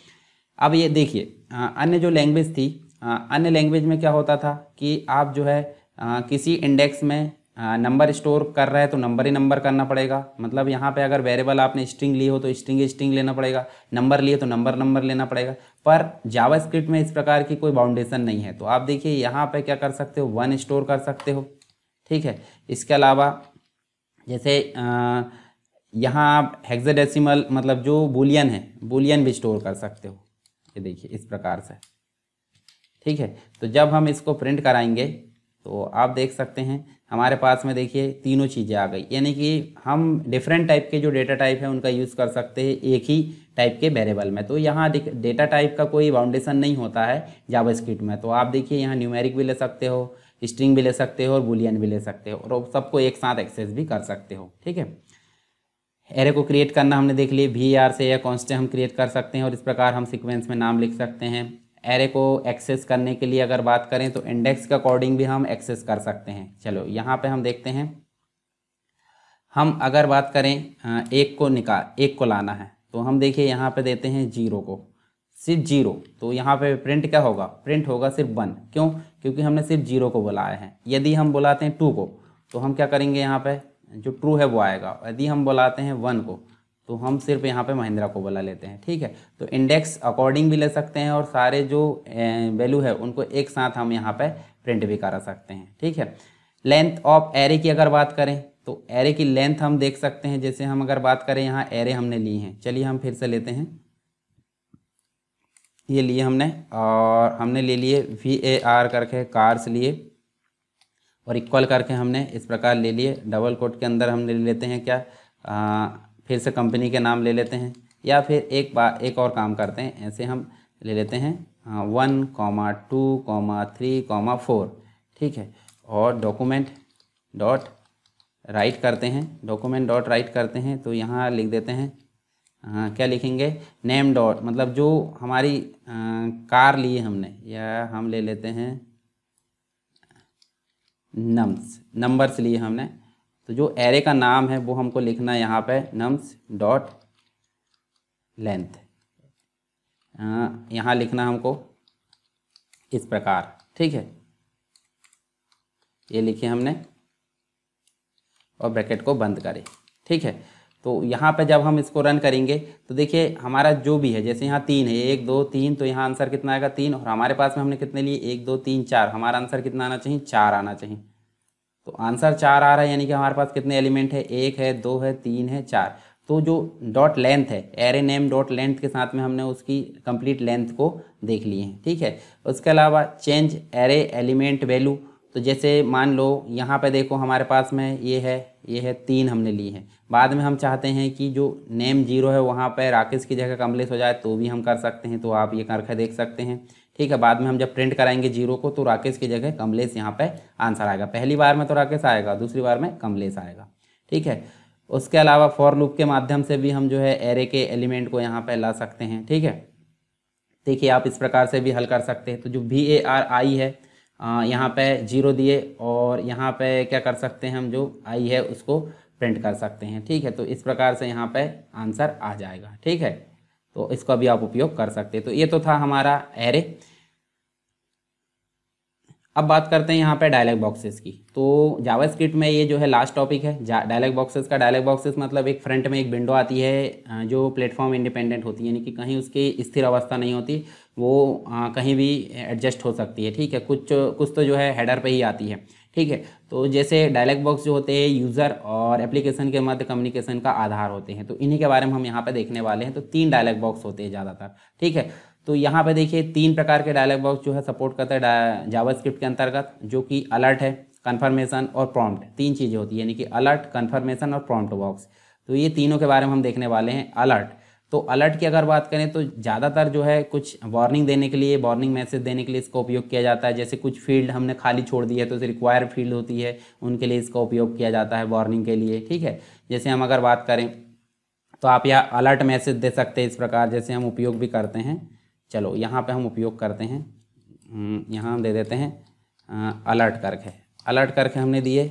अब ये देखिए अन्य जो लैंग्वेज थी अन्य लैंग्वेज में क्या होता था कि आप जो है किसी इंडेक्स में नंबर स्टोर कर रहा है तो नंबर ही नंबर करना पड़ेगा मतलब यहाँ पे अगर वेरिएबल आपने स्ट्रिंग ली हो तो स्ट्रिंग स्ट्रिंग लेना पड़ेगा नंबर लिए तो नंबर नंबर लेना पड़ेगा पर जावास्क्रिप्ट में इस प्रकार की कोई बाउंडेशन नहीं है तो आप देखिए यहाँ पे क्या कर सकते हो वन स्टोर कर सकते हो ठीक है इसके अलावा जैसे यहाँ आप हेक्साडेसिमल मतलब जो बुलियन है बुलियन भी स्टोर कर सकते हो ये देखिए इस प्रकार से ठीक है तो जब हम इसको प्रिंट कराएंगे तो आप देख सकते हैं हमारे पास में देखिए तीनों चीज़ें आ गई यानी कि हम डिफरेंट टाइप के जो डेटा टाइप हैं उनका यूज़ कर सकते हैं एक ही टाइप के वेरिएबल में तो यहाँ डेटा टाइप का कोई बाउंडेशन नहीं होता है जावास्क्रिप्ट में तो आप देखिए यहाँ न्यूमेरिक भी ले सकते हो स्ट्रिंग भी ले सकते हो और बुलियन भी ले सकते हो और सबको एक साथ एक्सेस भी कर सकते हो ठीक है एरे को क्रिएट करना हमने देख लिया वी आर से या कॉन्स्टेंट हम क्रिएट कर सकते हैं और इस प्रकार हम सिक्वेंस में नाम लिख सकते हैं एरे को एक्सेस करने के लिए अगर बात करें तो इंडेक्स के अकॉर्डिंग भी हम एक्सेस कर सकते हैं चलो यहाँ पे हम देखते हैं हम अगर बात करें एक को निकाल एक को लाना है तो हम देखिए यहाँ पे देते हैं जीरो को सिर्फ जीरो तो यहाँ पे प्रिंट क्या होगा प्रिंट होगा सिर्फ वन क्यों क्योंकि हमने सिर्फ जीरो को बुलाया है यदि हम बुलाते हैं टू को तो हम क्या करेंगे यहाँ पर जो ट्रू है वो आएगा यदि हम बुलाते हैं वन को तो हम सिर्फ यहाँ पे महिंद्रा को बुला लेते हैं ठीक है तो इंडेक्स अकॉर्डिंग भी ले सकते हैं और सारे जो वैल्यू है उनको एक साथ हम यहाँ पे प्रिंट भी करा सकते हैं ठीक है लेंथ ऑफ एरे की अगर बात करें तो एरे की लेंथ हम देख सकते हैं जैसे हम अगर बात करें यहाँ एरे हमने ली हैं चलिए हम फिर से लेते हैं ये लिए हमने और हमने ले लिए वी ए आर करके कार्स लिए और इक्वल करके हमने इस प्रकार ले लिए डबल कोट के अंदर हम ले लेते हैं क्या फिर से कंपनी के नाम ले लेते हैं या फिर एक बार एक और काम करते हैं ऐसे हम ले लेते हैं one comma two comma three comma four ठीक है और डॉक्यूमेंट डॉट राइट करते हैं डॉक्यूमेंट डॉट राइट करते हैं तो यहाँ लिख देते हैं आ, हाँ, क्या लिखेंगे नेम डॉट मतलब जो हमारी आ, कार ली हमने या हम ले लेते हैं नम्स नंबर्स लिए हमने तो जो एरे का नाम है वो हमको लिखना है यहाँ पे नम्स डॉट लेंथ यहाँ लिखना हमको इस प्रकार ठीक है ये लिखे हमने और ब्रैकेट को बंद करें ठीक है तो यहाँ पे जब हम इसको रन करेंगे तो देखिए हमारा जो भी है जैसे यहाँ तीन है एक दो तीन तो यहाँ आंसर कितना आएगा तीन और हमारे पास में हमने कितने लिए एक दो तीन चार हमारा आंसर कितना आना चाहिए चार आना चाहिए तो आंसर चार आ रहा है यानी कि हमारे पास कितने एलिमेंट है एक है दो है तीन है चार तो जो डॉट लेंथ है एरे नेम डॉट लेंथ के साथ में हमने उसकी कंप्लीट लेंथ को देख ली है ठीक है उसके अलावा चेंज एरे एलिमेंट वैल्यू तो जैसे मान लो यहाँ पे देखो हमारे पास में ये है ये है तीन हमने ली है बाद में हम चाहते हैं कि जो नेम जीरो है वहाँ पर राकेश की जगह कमलेश हो जाए तो भी हम कर सकते हैं तो आप ये करके देख सकते हैं ठीक है बाद में हम जब प्रिंट कराएंगे जीरो को तो राकेश की जगह कमलेश यहाँ पे आंसर आएगा पहली बार में तो राकेश आएगा दूसरी बार में कमलेश आएगा ठीक है उसके अलावा फॉर लूप के माध्यम से भी हम जो है एरे के एलिमेंट को यहाँ पर ला सकते हैं ठीक है देखिए आप इस प्रकार से भी हल कर सकते हैं तो जो वी ए आर आई है यहाँ पे जीरो दिए और यहाँ पे क्या कर सकते हैं हम जो आई है उसको प्रिंट कर सकते हैं ठीक है तो इस प्रकार से यहाँ पे आंसर आ जाएगा ठीक है तो इसका भी आप उपयोग कर सकते हैं तो ये तो था हमारा एरे अब बात करते हैं यहाँ पे डायलॉग बॉक्सेस की तो जावास्क्रिप्ट में ये जो है लास्ट टॉपिक है डायलॉग बॉक्सेस का डायलॉग बॉक्सेस मतलब एक फ्रंट में एक विंडो आती है जो प्लेटफॉर्म इंडिपेंडेंट होती है यानी कि कहीं उसकी स्थिर अवस्था नहीं होती वो आ, कहीं भी एडजस्ट हो सकती है ठीक है कुछ कुछ तो जो है हेडर पर ही आती है ठीक है तो जैसे डायलॉग बॉक्स जो होते हैं यूज़र और एप्लीकेशन के मध्य कम्युनिकेशन का आधार होते हैं तो इन्हीं के बारे में हम यहाँ पर देखने वाले हैं तो तीन डायलॉग बॉक्स होते हैं ज़्यादातर ठीक है तो यहाँ पर देखिए तीन प्रकार के डायलॉग बॉक्स जो है सपोर्ट करता है जावास्क्रिप्ट के अंतर्गत जो कि अलर्ट है कन्फर्मेशन और प्रॉम्प्ट तीन चीज़ें होती है यानी कि अलर्ट कन्फर्मेशन और प्रॉम्प्ट बॉक्स तो ये तीनों के बारे में हम देखने वाले हैं अलर्ट तो अलर्ट की अगर बात करें तो ज़्यादातर जो है कुछ वार्निंग देने के लिए वार्निंग मैसेज देने के लिए इसका उपयोग किया जाता है जैसे कुछ फील्ड हमने खाली छोड़ दी है तो रिक्वायर फील्ड होती है उनके लिए इसका उपयोग किया जाता है वार्निंग के लिए ठीक है जैसे हम अगर बात करें तो आप यह अलर्ट मैसेज दे सकते हैं इस प्रकार जैसे हम उपयोग भी करते हैं चलो यहाँ पर हम उपयोग करते हैं हम्म, यहाँ हम दे देते हैं अलर्ट करके अलर्ट करके हमने दिए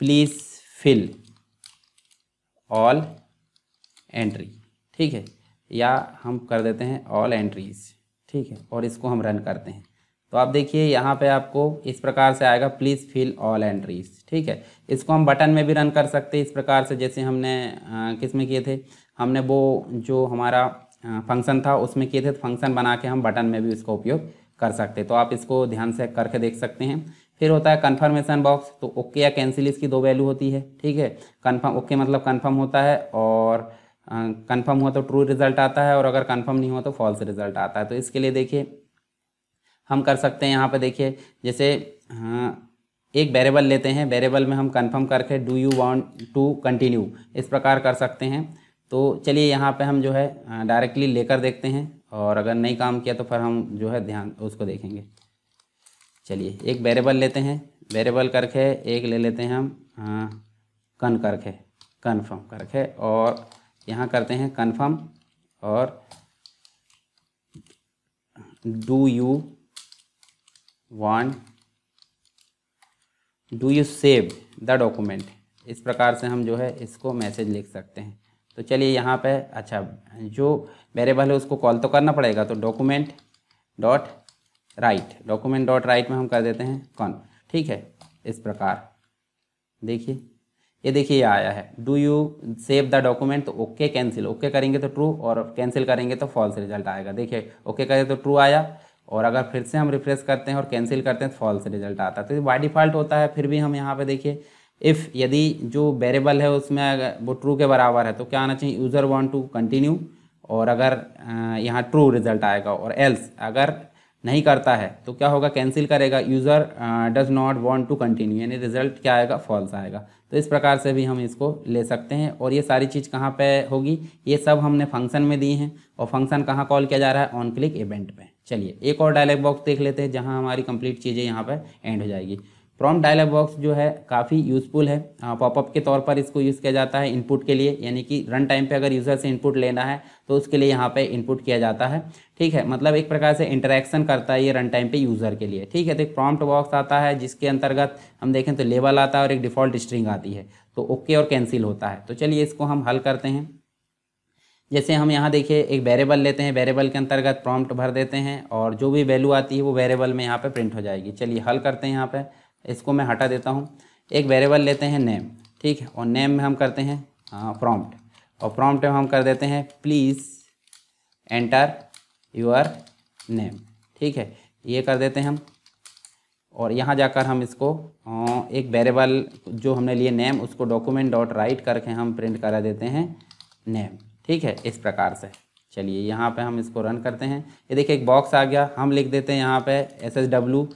प्लीज़ फिल ऑल एंट्री ठीक है या हम कर देते हैं ऑल एंट्रीज ठीक है और इसको हम रन करते हैं तो आप देखिए यहाँ पे आपको इस प्रकार से आएगा प्लीज़ फिल ऑल एंट्रीज ठीक है इसको हम बटन में भी रन कर सकते हैं इस प्रकार से जैसे हमने किस में किए थे हमने वो जो हमारा फंक्शन था उसमें किए थे तो फंक्शन बना के हम बटन में भी इसका उपयोग कर सकते हैं तो आप इसको ध्यान से करके देख सकते हैं फिर होता है कन्फर्मेशन बॉक्स तो ओके या कैंसिल इसकी दो वैल्यू होती है ठीक है कन्फर्म ओके मतलब कन्फर्म होता है और कंफर्म हुआ तो ट्रू रिजल्ट आता है और अगर कंफर्म नहीं हुआ तो फॉल्स रिजल्ट आता है तो इसके लिए देखिए हम कर सकते हैं यहाँ पर देखिए जैसे हाँ, एक वेरेबल लेते हैं वेरेबल में हम कंफर्म करके do you want to continue इस प्रकार कर सकते हैं तो चलिए यहाँ पे हम जो है डायरेक्टली लेकर देखते हैं और अगर नहीं काम किया तो फिर हम जो है ध्यान उसको देखेंगे चलिए एक वेरेबल लेते हैं वेरेबल करके एक ले लेते हैं हम हाँ, कन करके कन्फर्म करके और यहाँ करते हैं कन्फर्म और do you want do you save the document इस प्रकार से हम जो है इसको मैसेज लिख सकते हैं तो चलिए यहाँ पे अच्छा जो मेरे भले उसको कॉल तो करना पड़ेगा तो document dot write document dot write में हम कर देते हैं कौन ठीक है इस प्रकार देखिए ये देखिए आया है do you save the document तो ओके कैंसिल ओके करेंगे तो ट्रू और कैंसिल करेंगे तो फॉल्स रिजल्ट आएगा देखिए ओके करें तो ट्रू आया और अगर फिर से हम रिफ्रेश करते हैं और कैंसिल करते हैं तो फॉल्स रिजल्ट आता है तो बाई डिफ़ॉल्ट होता है फिर भी हम यहाँ पे देखिए इफ़ यदि जो वेरेबल है उसमें अगर वो ट्रू के बराबर है तो क्या आना चाहिए यूज़र वॉन्ट टू कंटिन्यू और अगर यहाँ ट्रू रिजल्ट आएगा और एल्स अगर नहीं करता है तो क्या होगा कैंसिल करेगा user does not want to continue यानी रिजल्ट क्या आएगा फॉल्स आएगा तो इस प्रकार से भी हम इसको ले सकते हैं और ये सारी चीज़ कहाँ पे होगी ये सब हमने फंक्शन में दी हैं और फंक्शन कहाँ कॉल किया जा रहा है ऑन क्लिक इवेंट पे चलिए एक और डायलॉग बॉक्स देख लेते हैं जहाँ हमारी कंप्लीट चीज़ें यहाँ पर एंड हो जाएगी प्रॉम्प्ट डायलॉग बॉक्स जो है काफ़ी यूज़फुल है पॉपअप हाँ, के तौर पर इसको यूज़ किया जाता है इनपुट के लिए यानी कि रन टाइम पे अगर यूज़र से इनपुट लेना है तो उसके लिए यहाँ पे इनपुट किया जाता है ठीक है मतलब एक प्रकार से इंटरेक्शन करता है ये रन टाइम पे यूज़र के लिए ठीक है तो एक प्रॉम्प्ट बॉक्स आता है जिसके अंतर्गत हम देखें तो लेवल आता है और एक डिफ़ॉल्ट स्ट्रिंग आती है तो ओके और कैंसिल होता है तो चलिए इसको हम हल करते हैं जैसे हम यहाँ देखिए एक वेरेबल लेते हैं वेरेबल के अंतर्गत प्रॉम्प्ट भर देते हैं और जो भी वैल्यू आती है वो वेरेबल में यहाँ पर प्रिंट हो जाएगी चलिए हल करते हैं यहाँ पर इसको मैं हटा देता हूँ एक वेरिएबल लेते हैं नेम ठीक है और नेम में हम करते हैं प्रॉम्प्ट हाँ, और प्रॉम्प्ट में हम कर देते हैं प्लीज़ एंटर योर नेम ठीक है ये कर देते हैं हम और यहाँ जाकर हम इसको एक वेरिएबल जो हमने लिए नेम उसको डॉक्यूमेंट डॉट राइट करके हम प्रिंट करा देते हैं नेम ठीक है इस प्रकार से चलिए यहाँ पे हम इसको रन करते हैं ये देखिए एक बॉक्स आ गया हम लिख देते हैं यहाँ पे एस एस डब्लू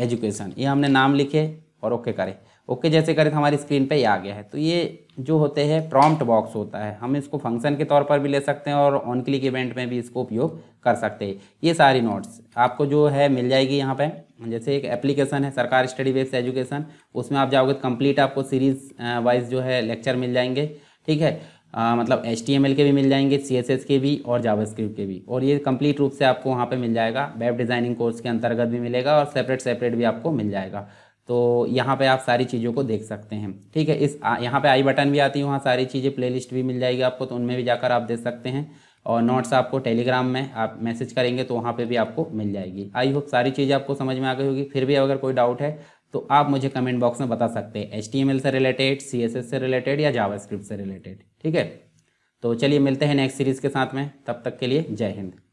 एजुकेशन ये हमने नाम लिखे और ओके करें ओके जैसे करें तो हमारी स्क्रीन पे ये आ गया है तो ये जो होते हैं प्रॉम्प्ट बॉक्स होता है हम इसको फंक्शन के तौर पर भी ले सकते हैं और ऑन क्लिक इवेंट में भी इसको उपयोग कर सकते हैं ये सारी नोट्स आपको जो है मिल जाएगी यहाँ पे जैसे एक एप्लीकेशन है सरकार स्टडी बेस्ड एजुकेशन उसमें आप जाओगे तो कंप्लीट आपको सीरीज़ वाइज जो है लेक्चर मिल जाएंगे ठीक है आ, मतलब एच के भी मिल जाएंगे सी के भी और जावास्क्रिप्ट के भी और ये कंप्लीट रूप से आपको वहाँ पे मिल जाएगा वेब डिज़ाइनिंग कोर्स के अंतर्गत भी मिलेगा और सेपरेट सेपरेट भी आपको मिल जाएगा तो यहाँ पे आप सारी चीज़ों को देख सकते हैं ठीक है इस यहाँ पे आई बटन भी आती है वहाँ सारी चीज़ें प्ले भी मिल जाएगी आपको तो उनमें भी जाकर आप देख सकते हैं और नोट्स आपको टेलीग्राम में आप मैसेज करेंगे तो वहाँ पर भी आपको मिल जाएगी आई होप सारी चीज़ें आपको समझ में आ गई होगी फिर भी अगर कोई डाउट है तो आप मुझे कमेंट बॉक्स में बता सकते हैं एच से रिलेटेड सी से रिलेटेड या जावा से रिलेटेड ठीक है तो चलिए मिलते हैं नेक्स्ट सीरीज़ के साथ में तब तक के लिए जय हिंद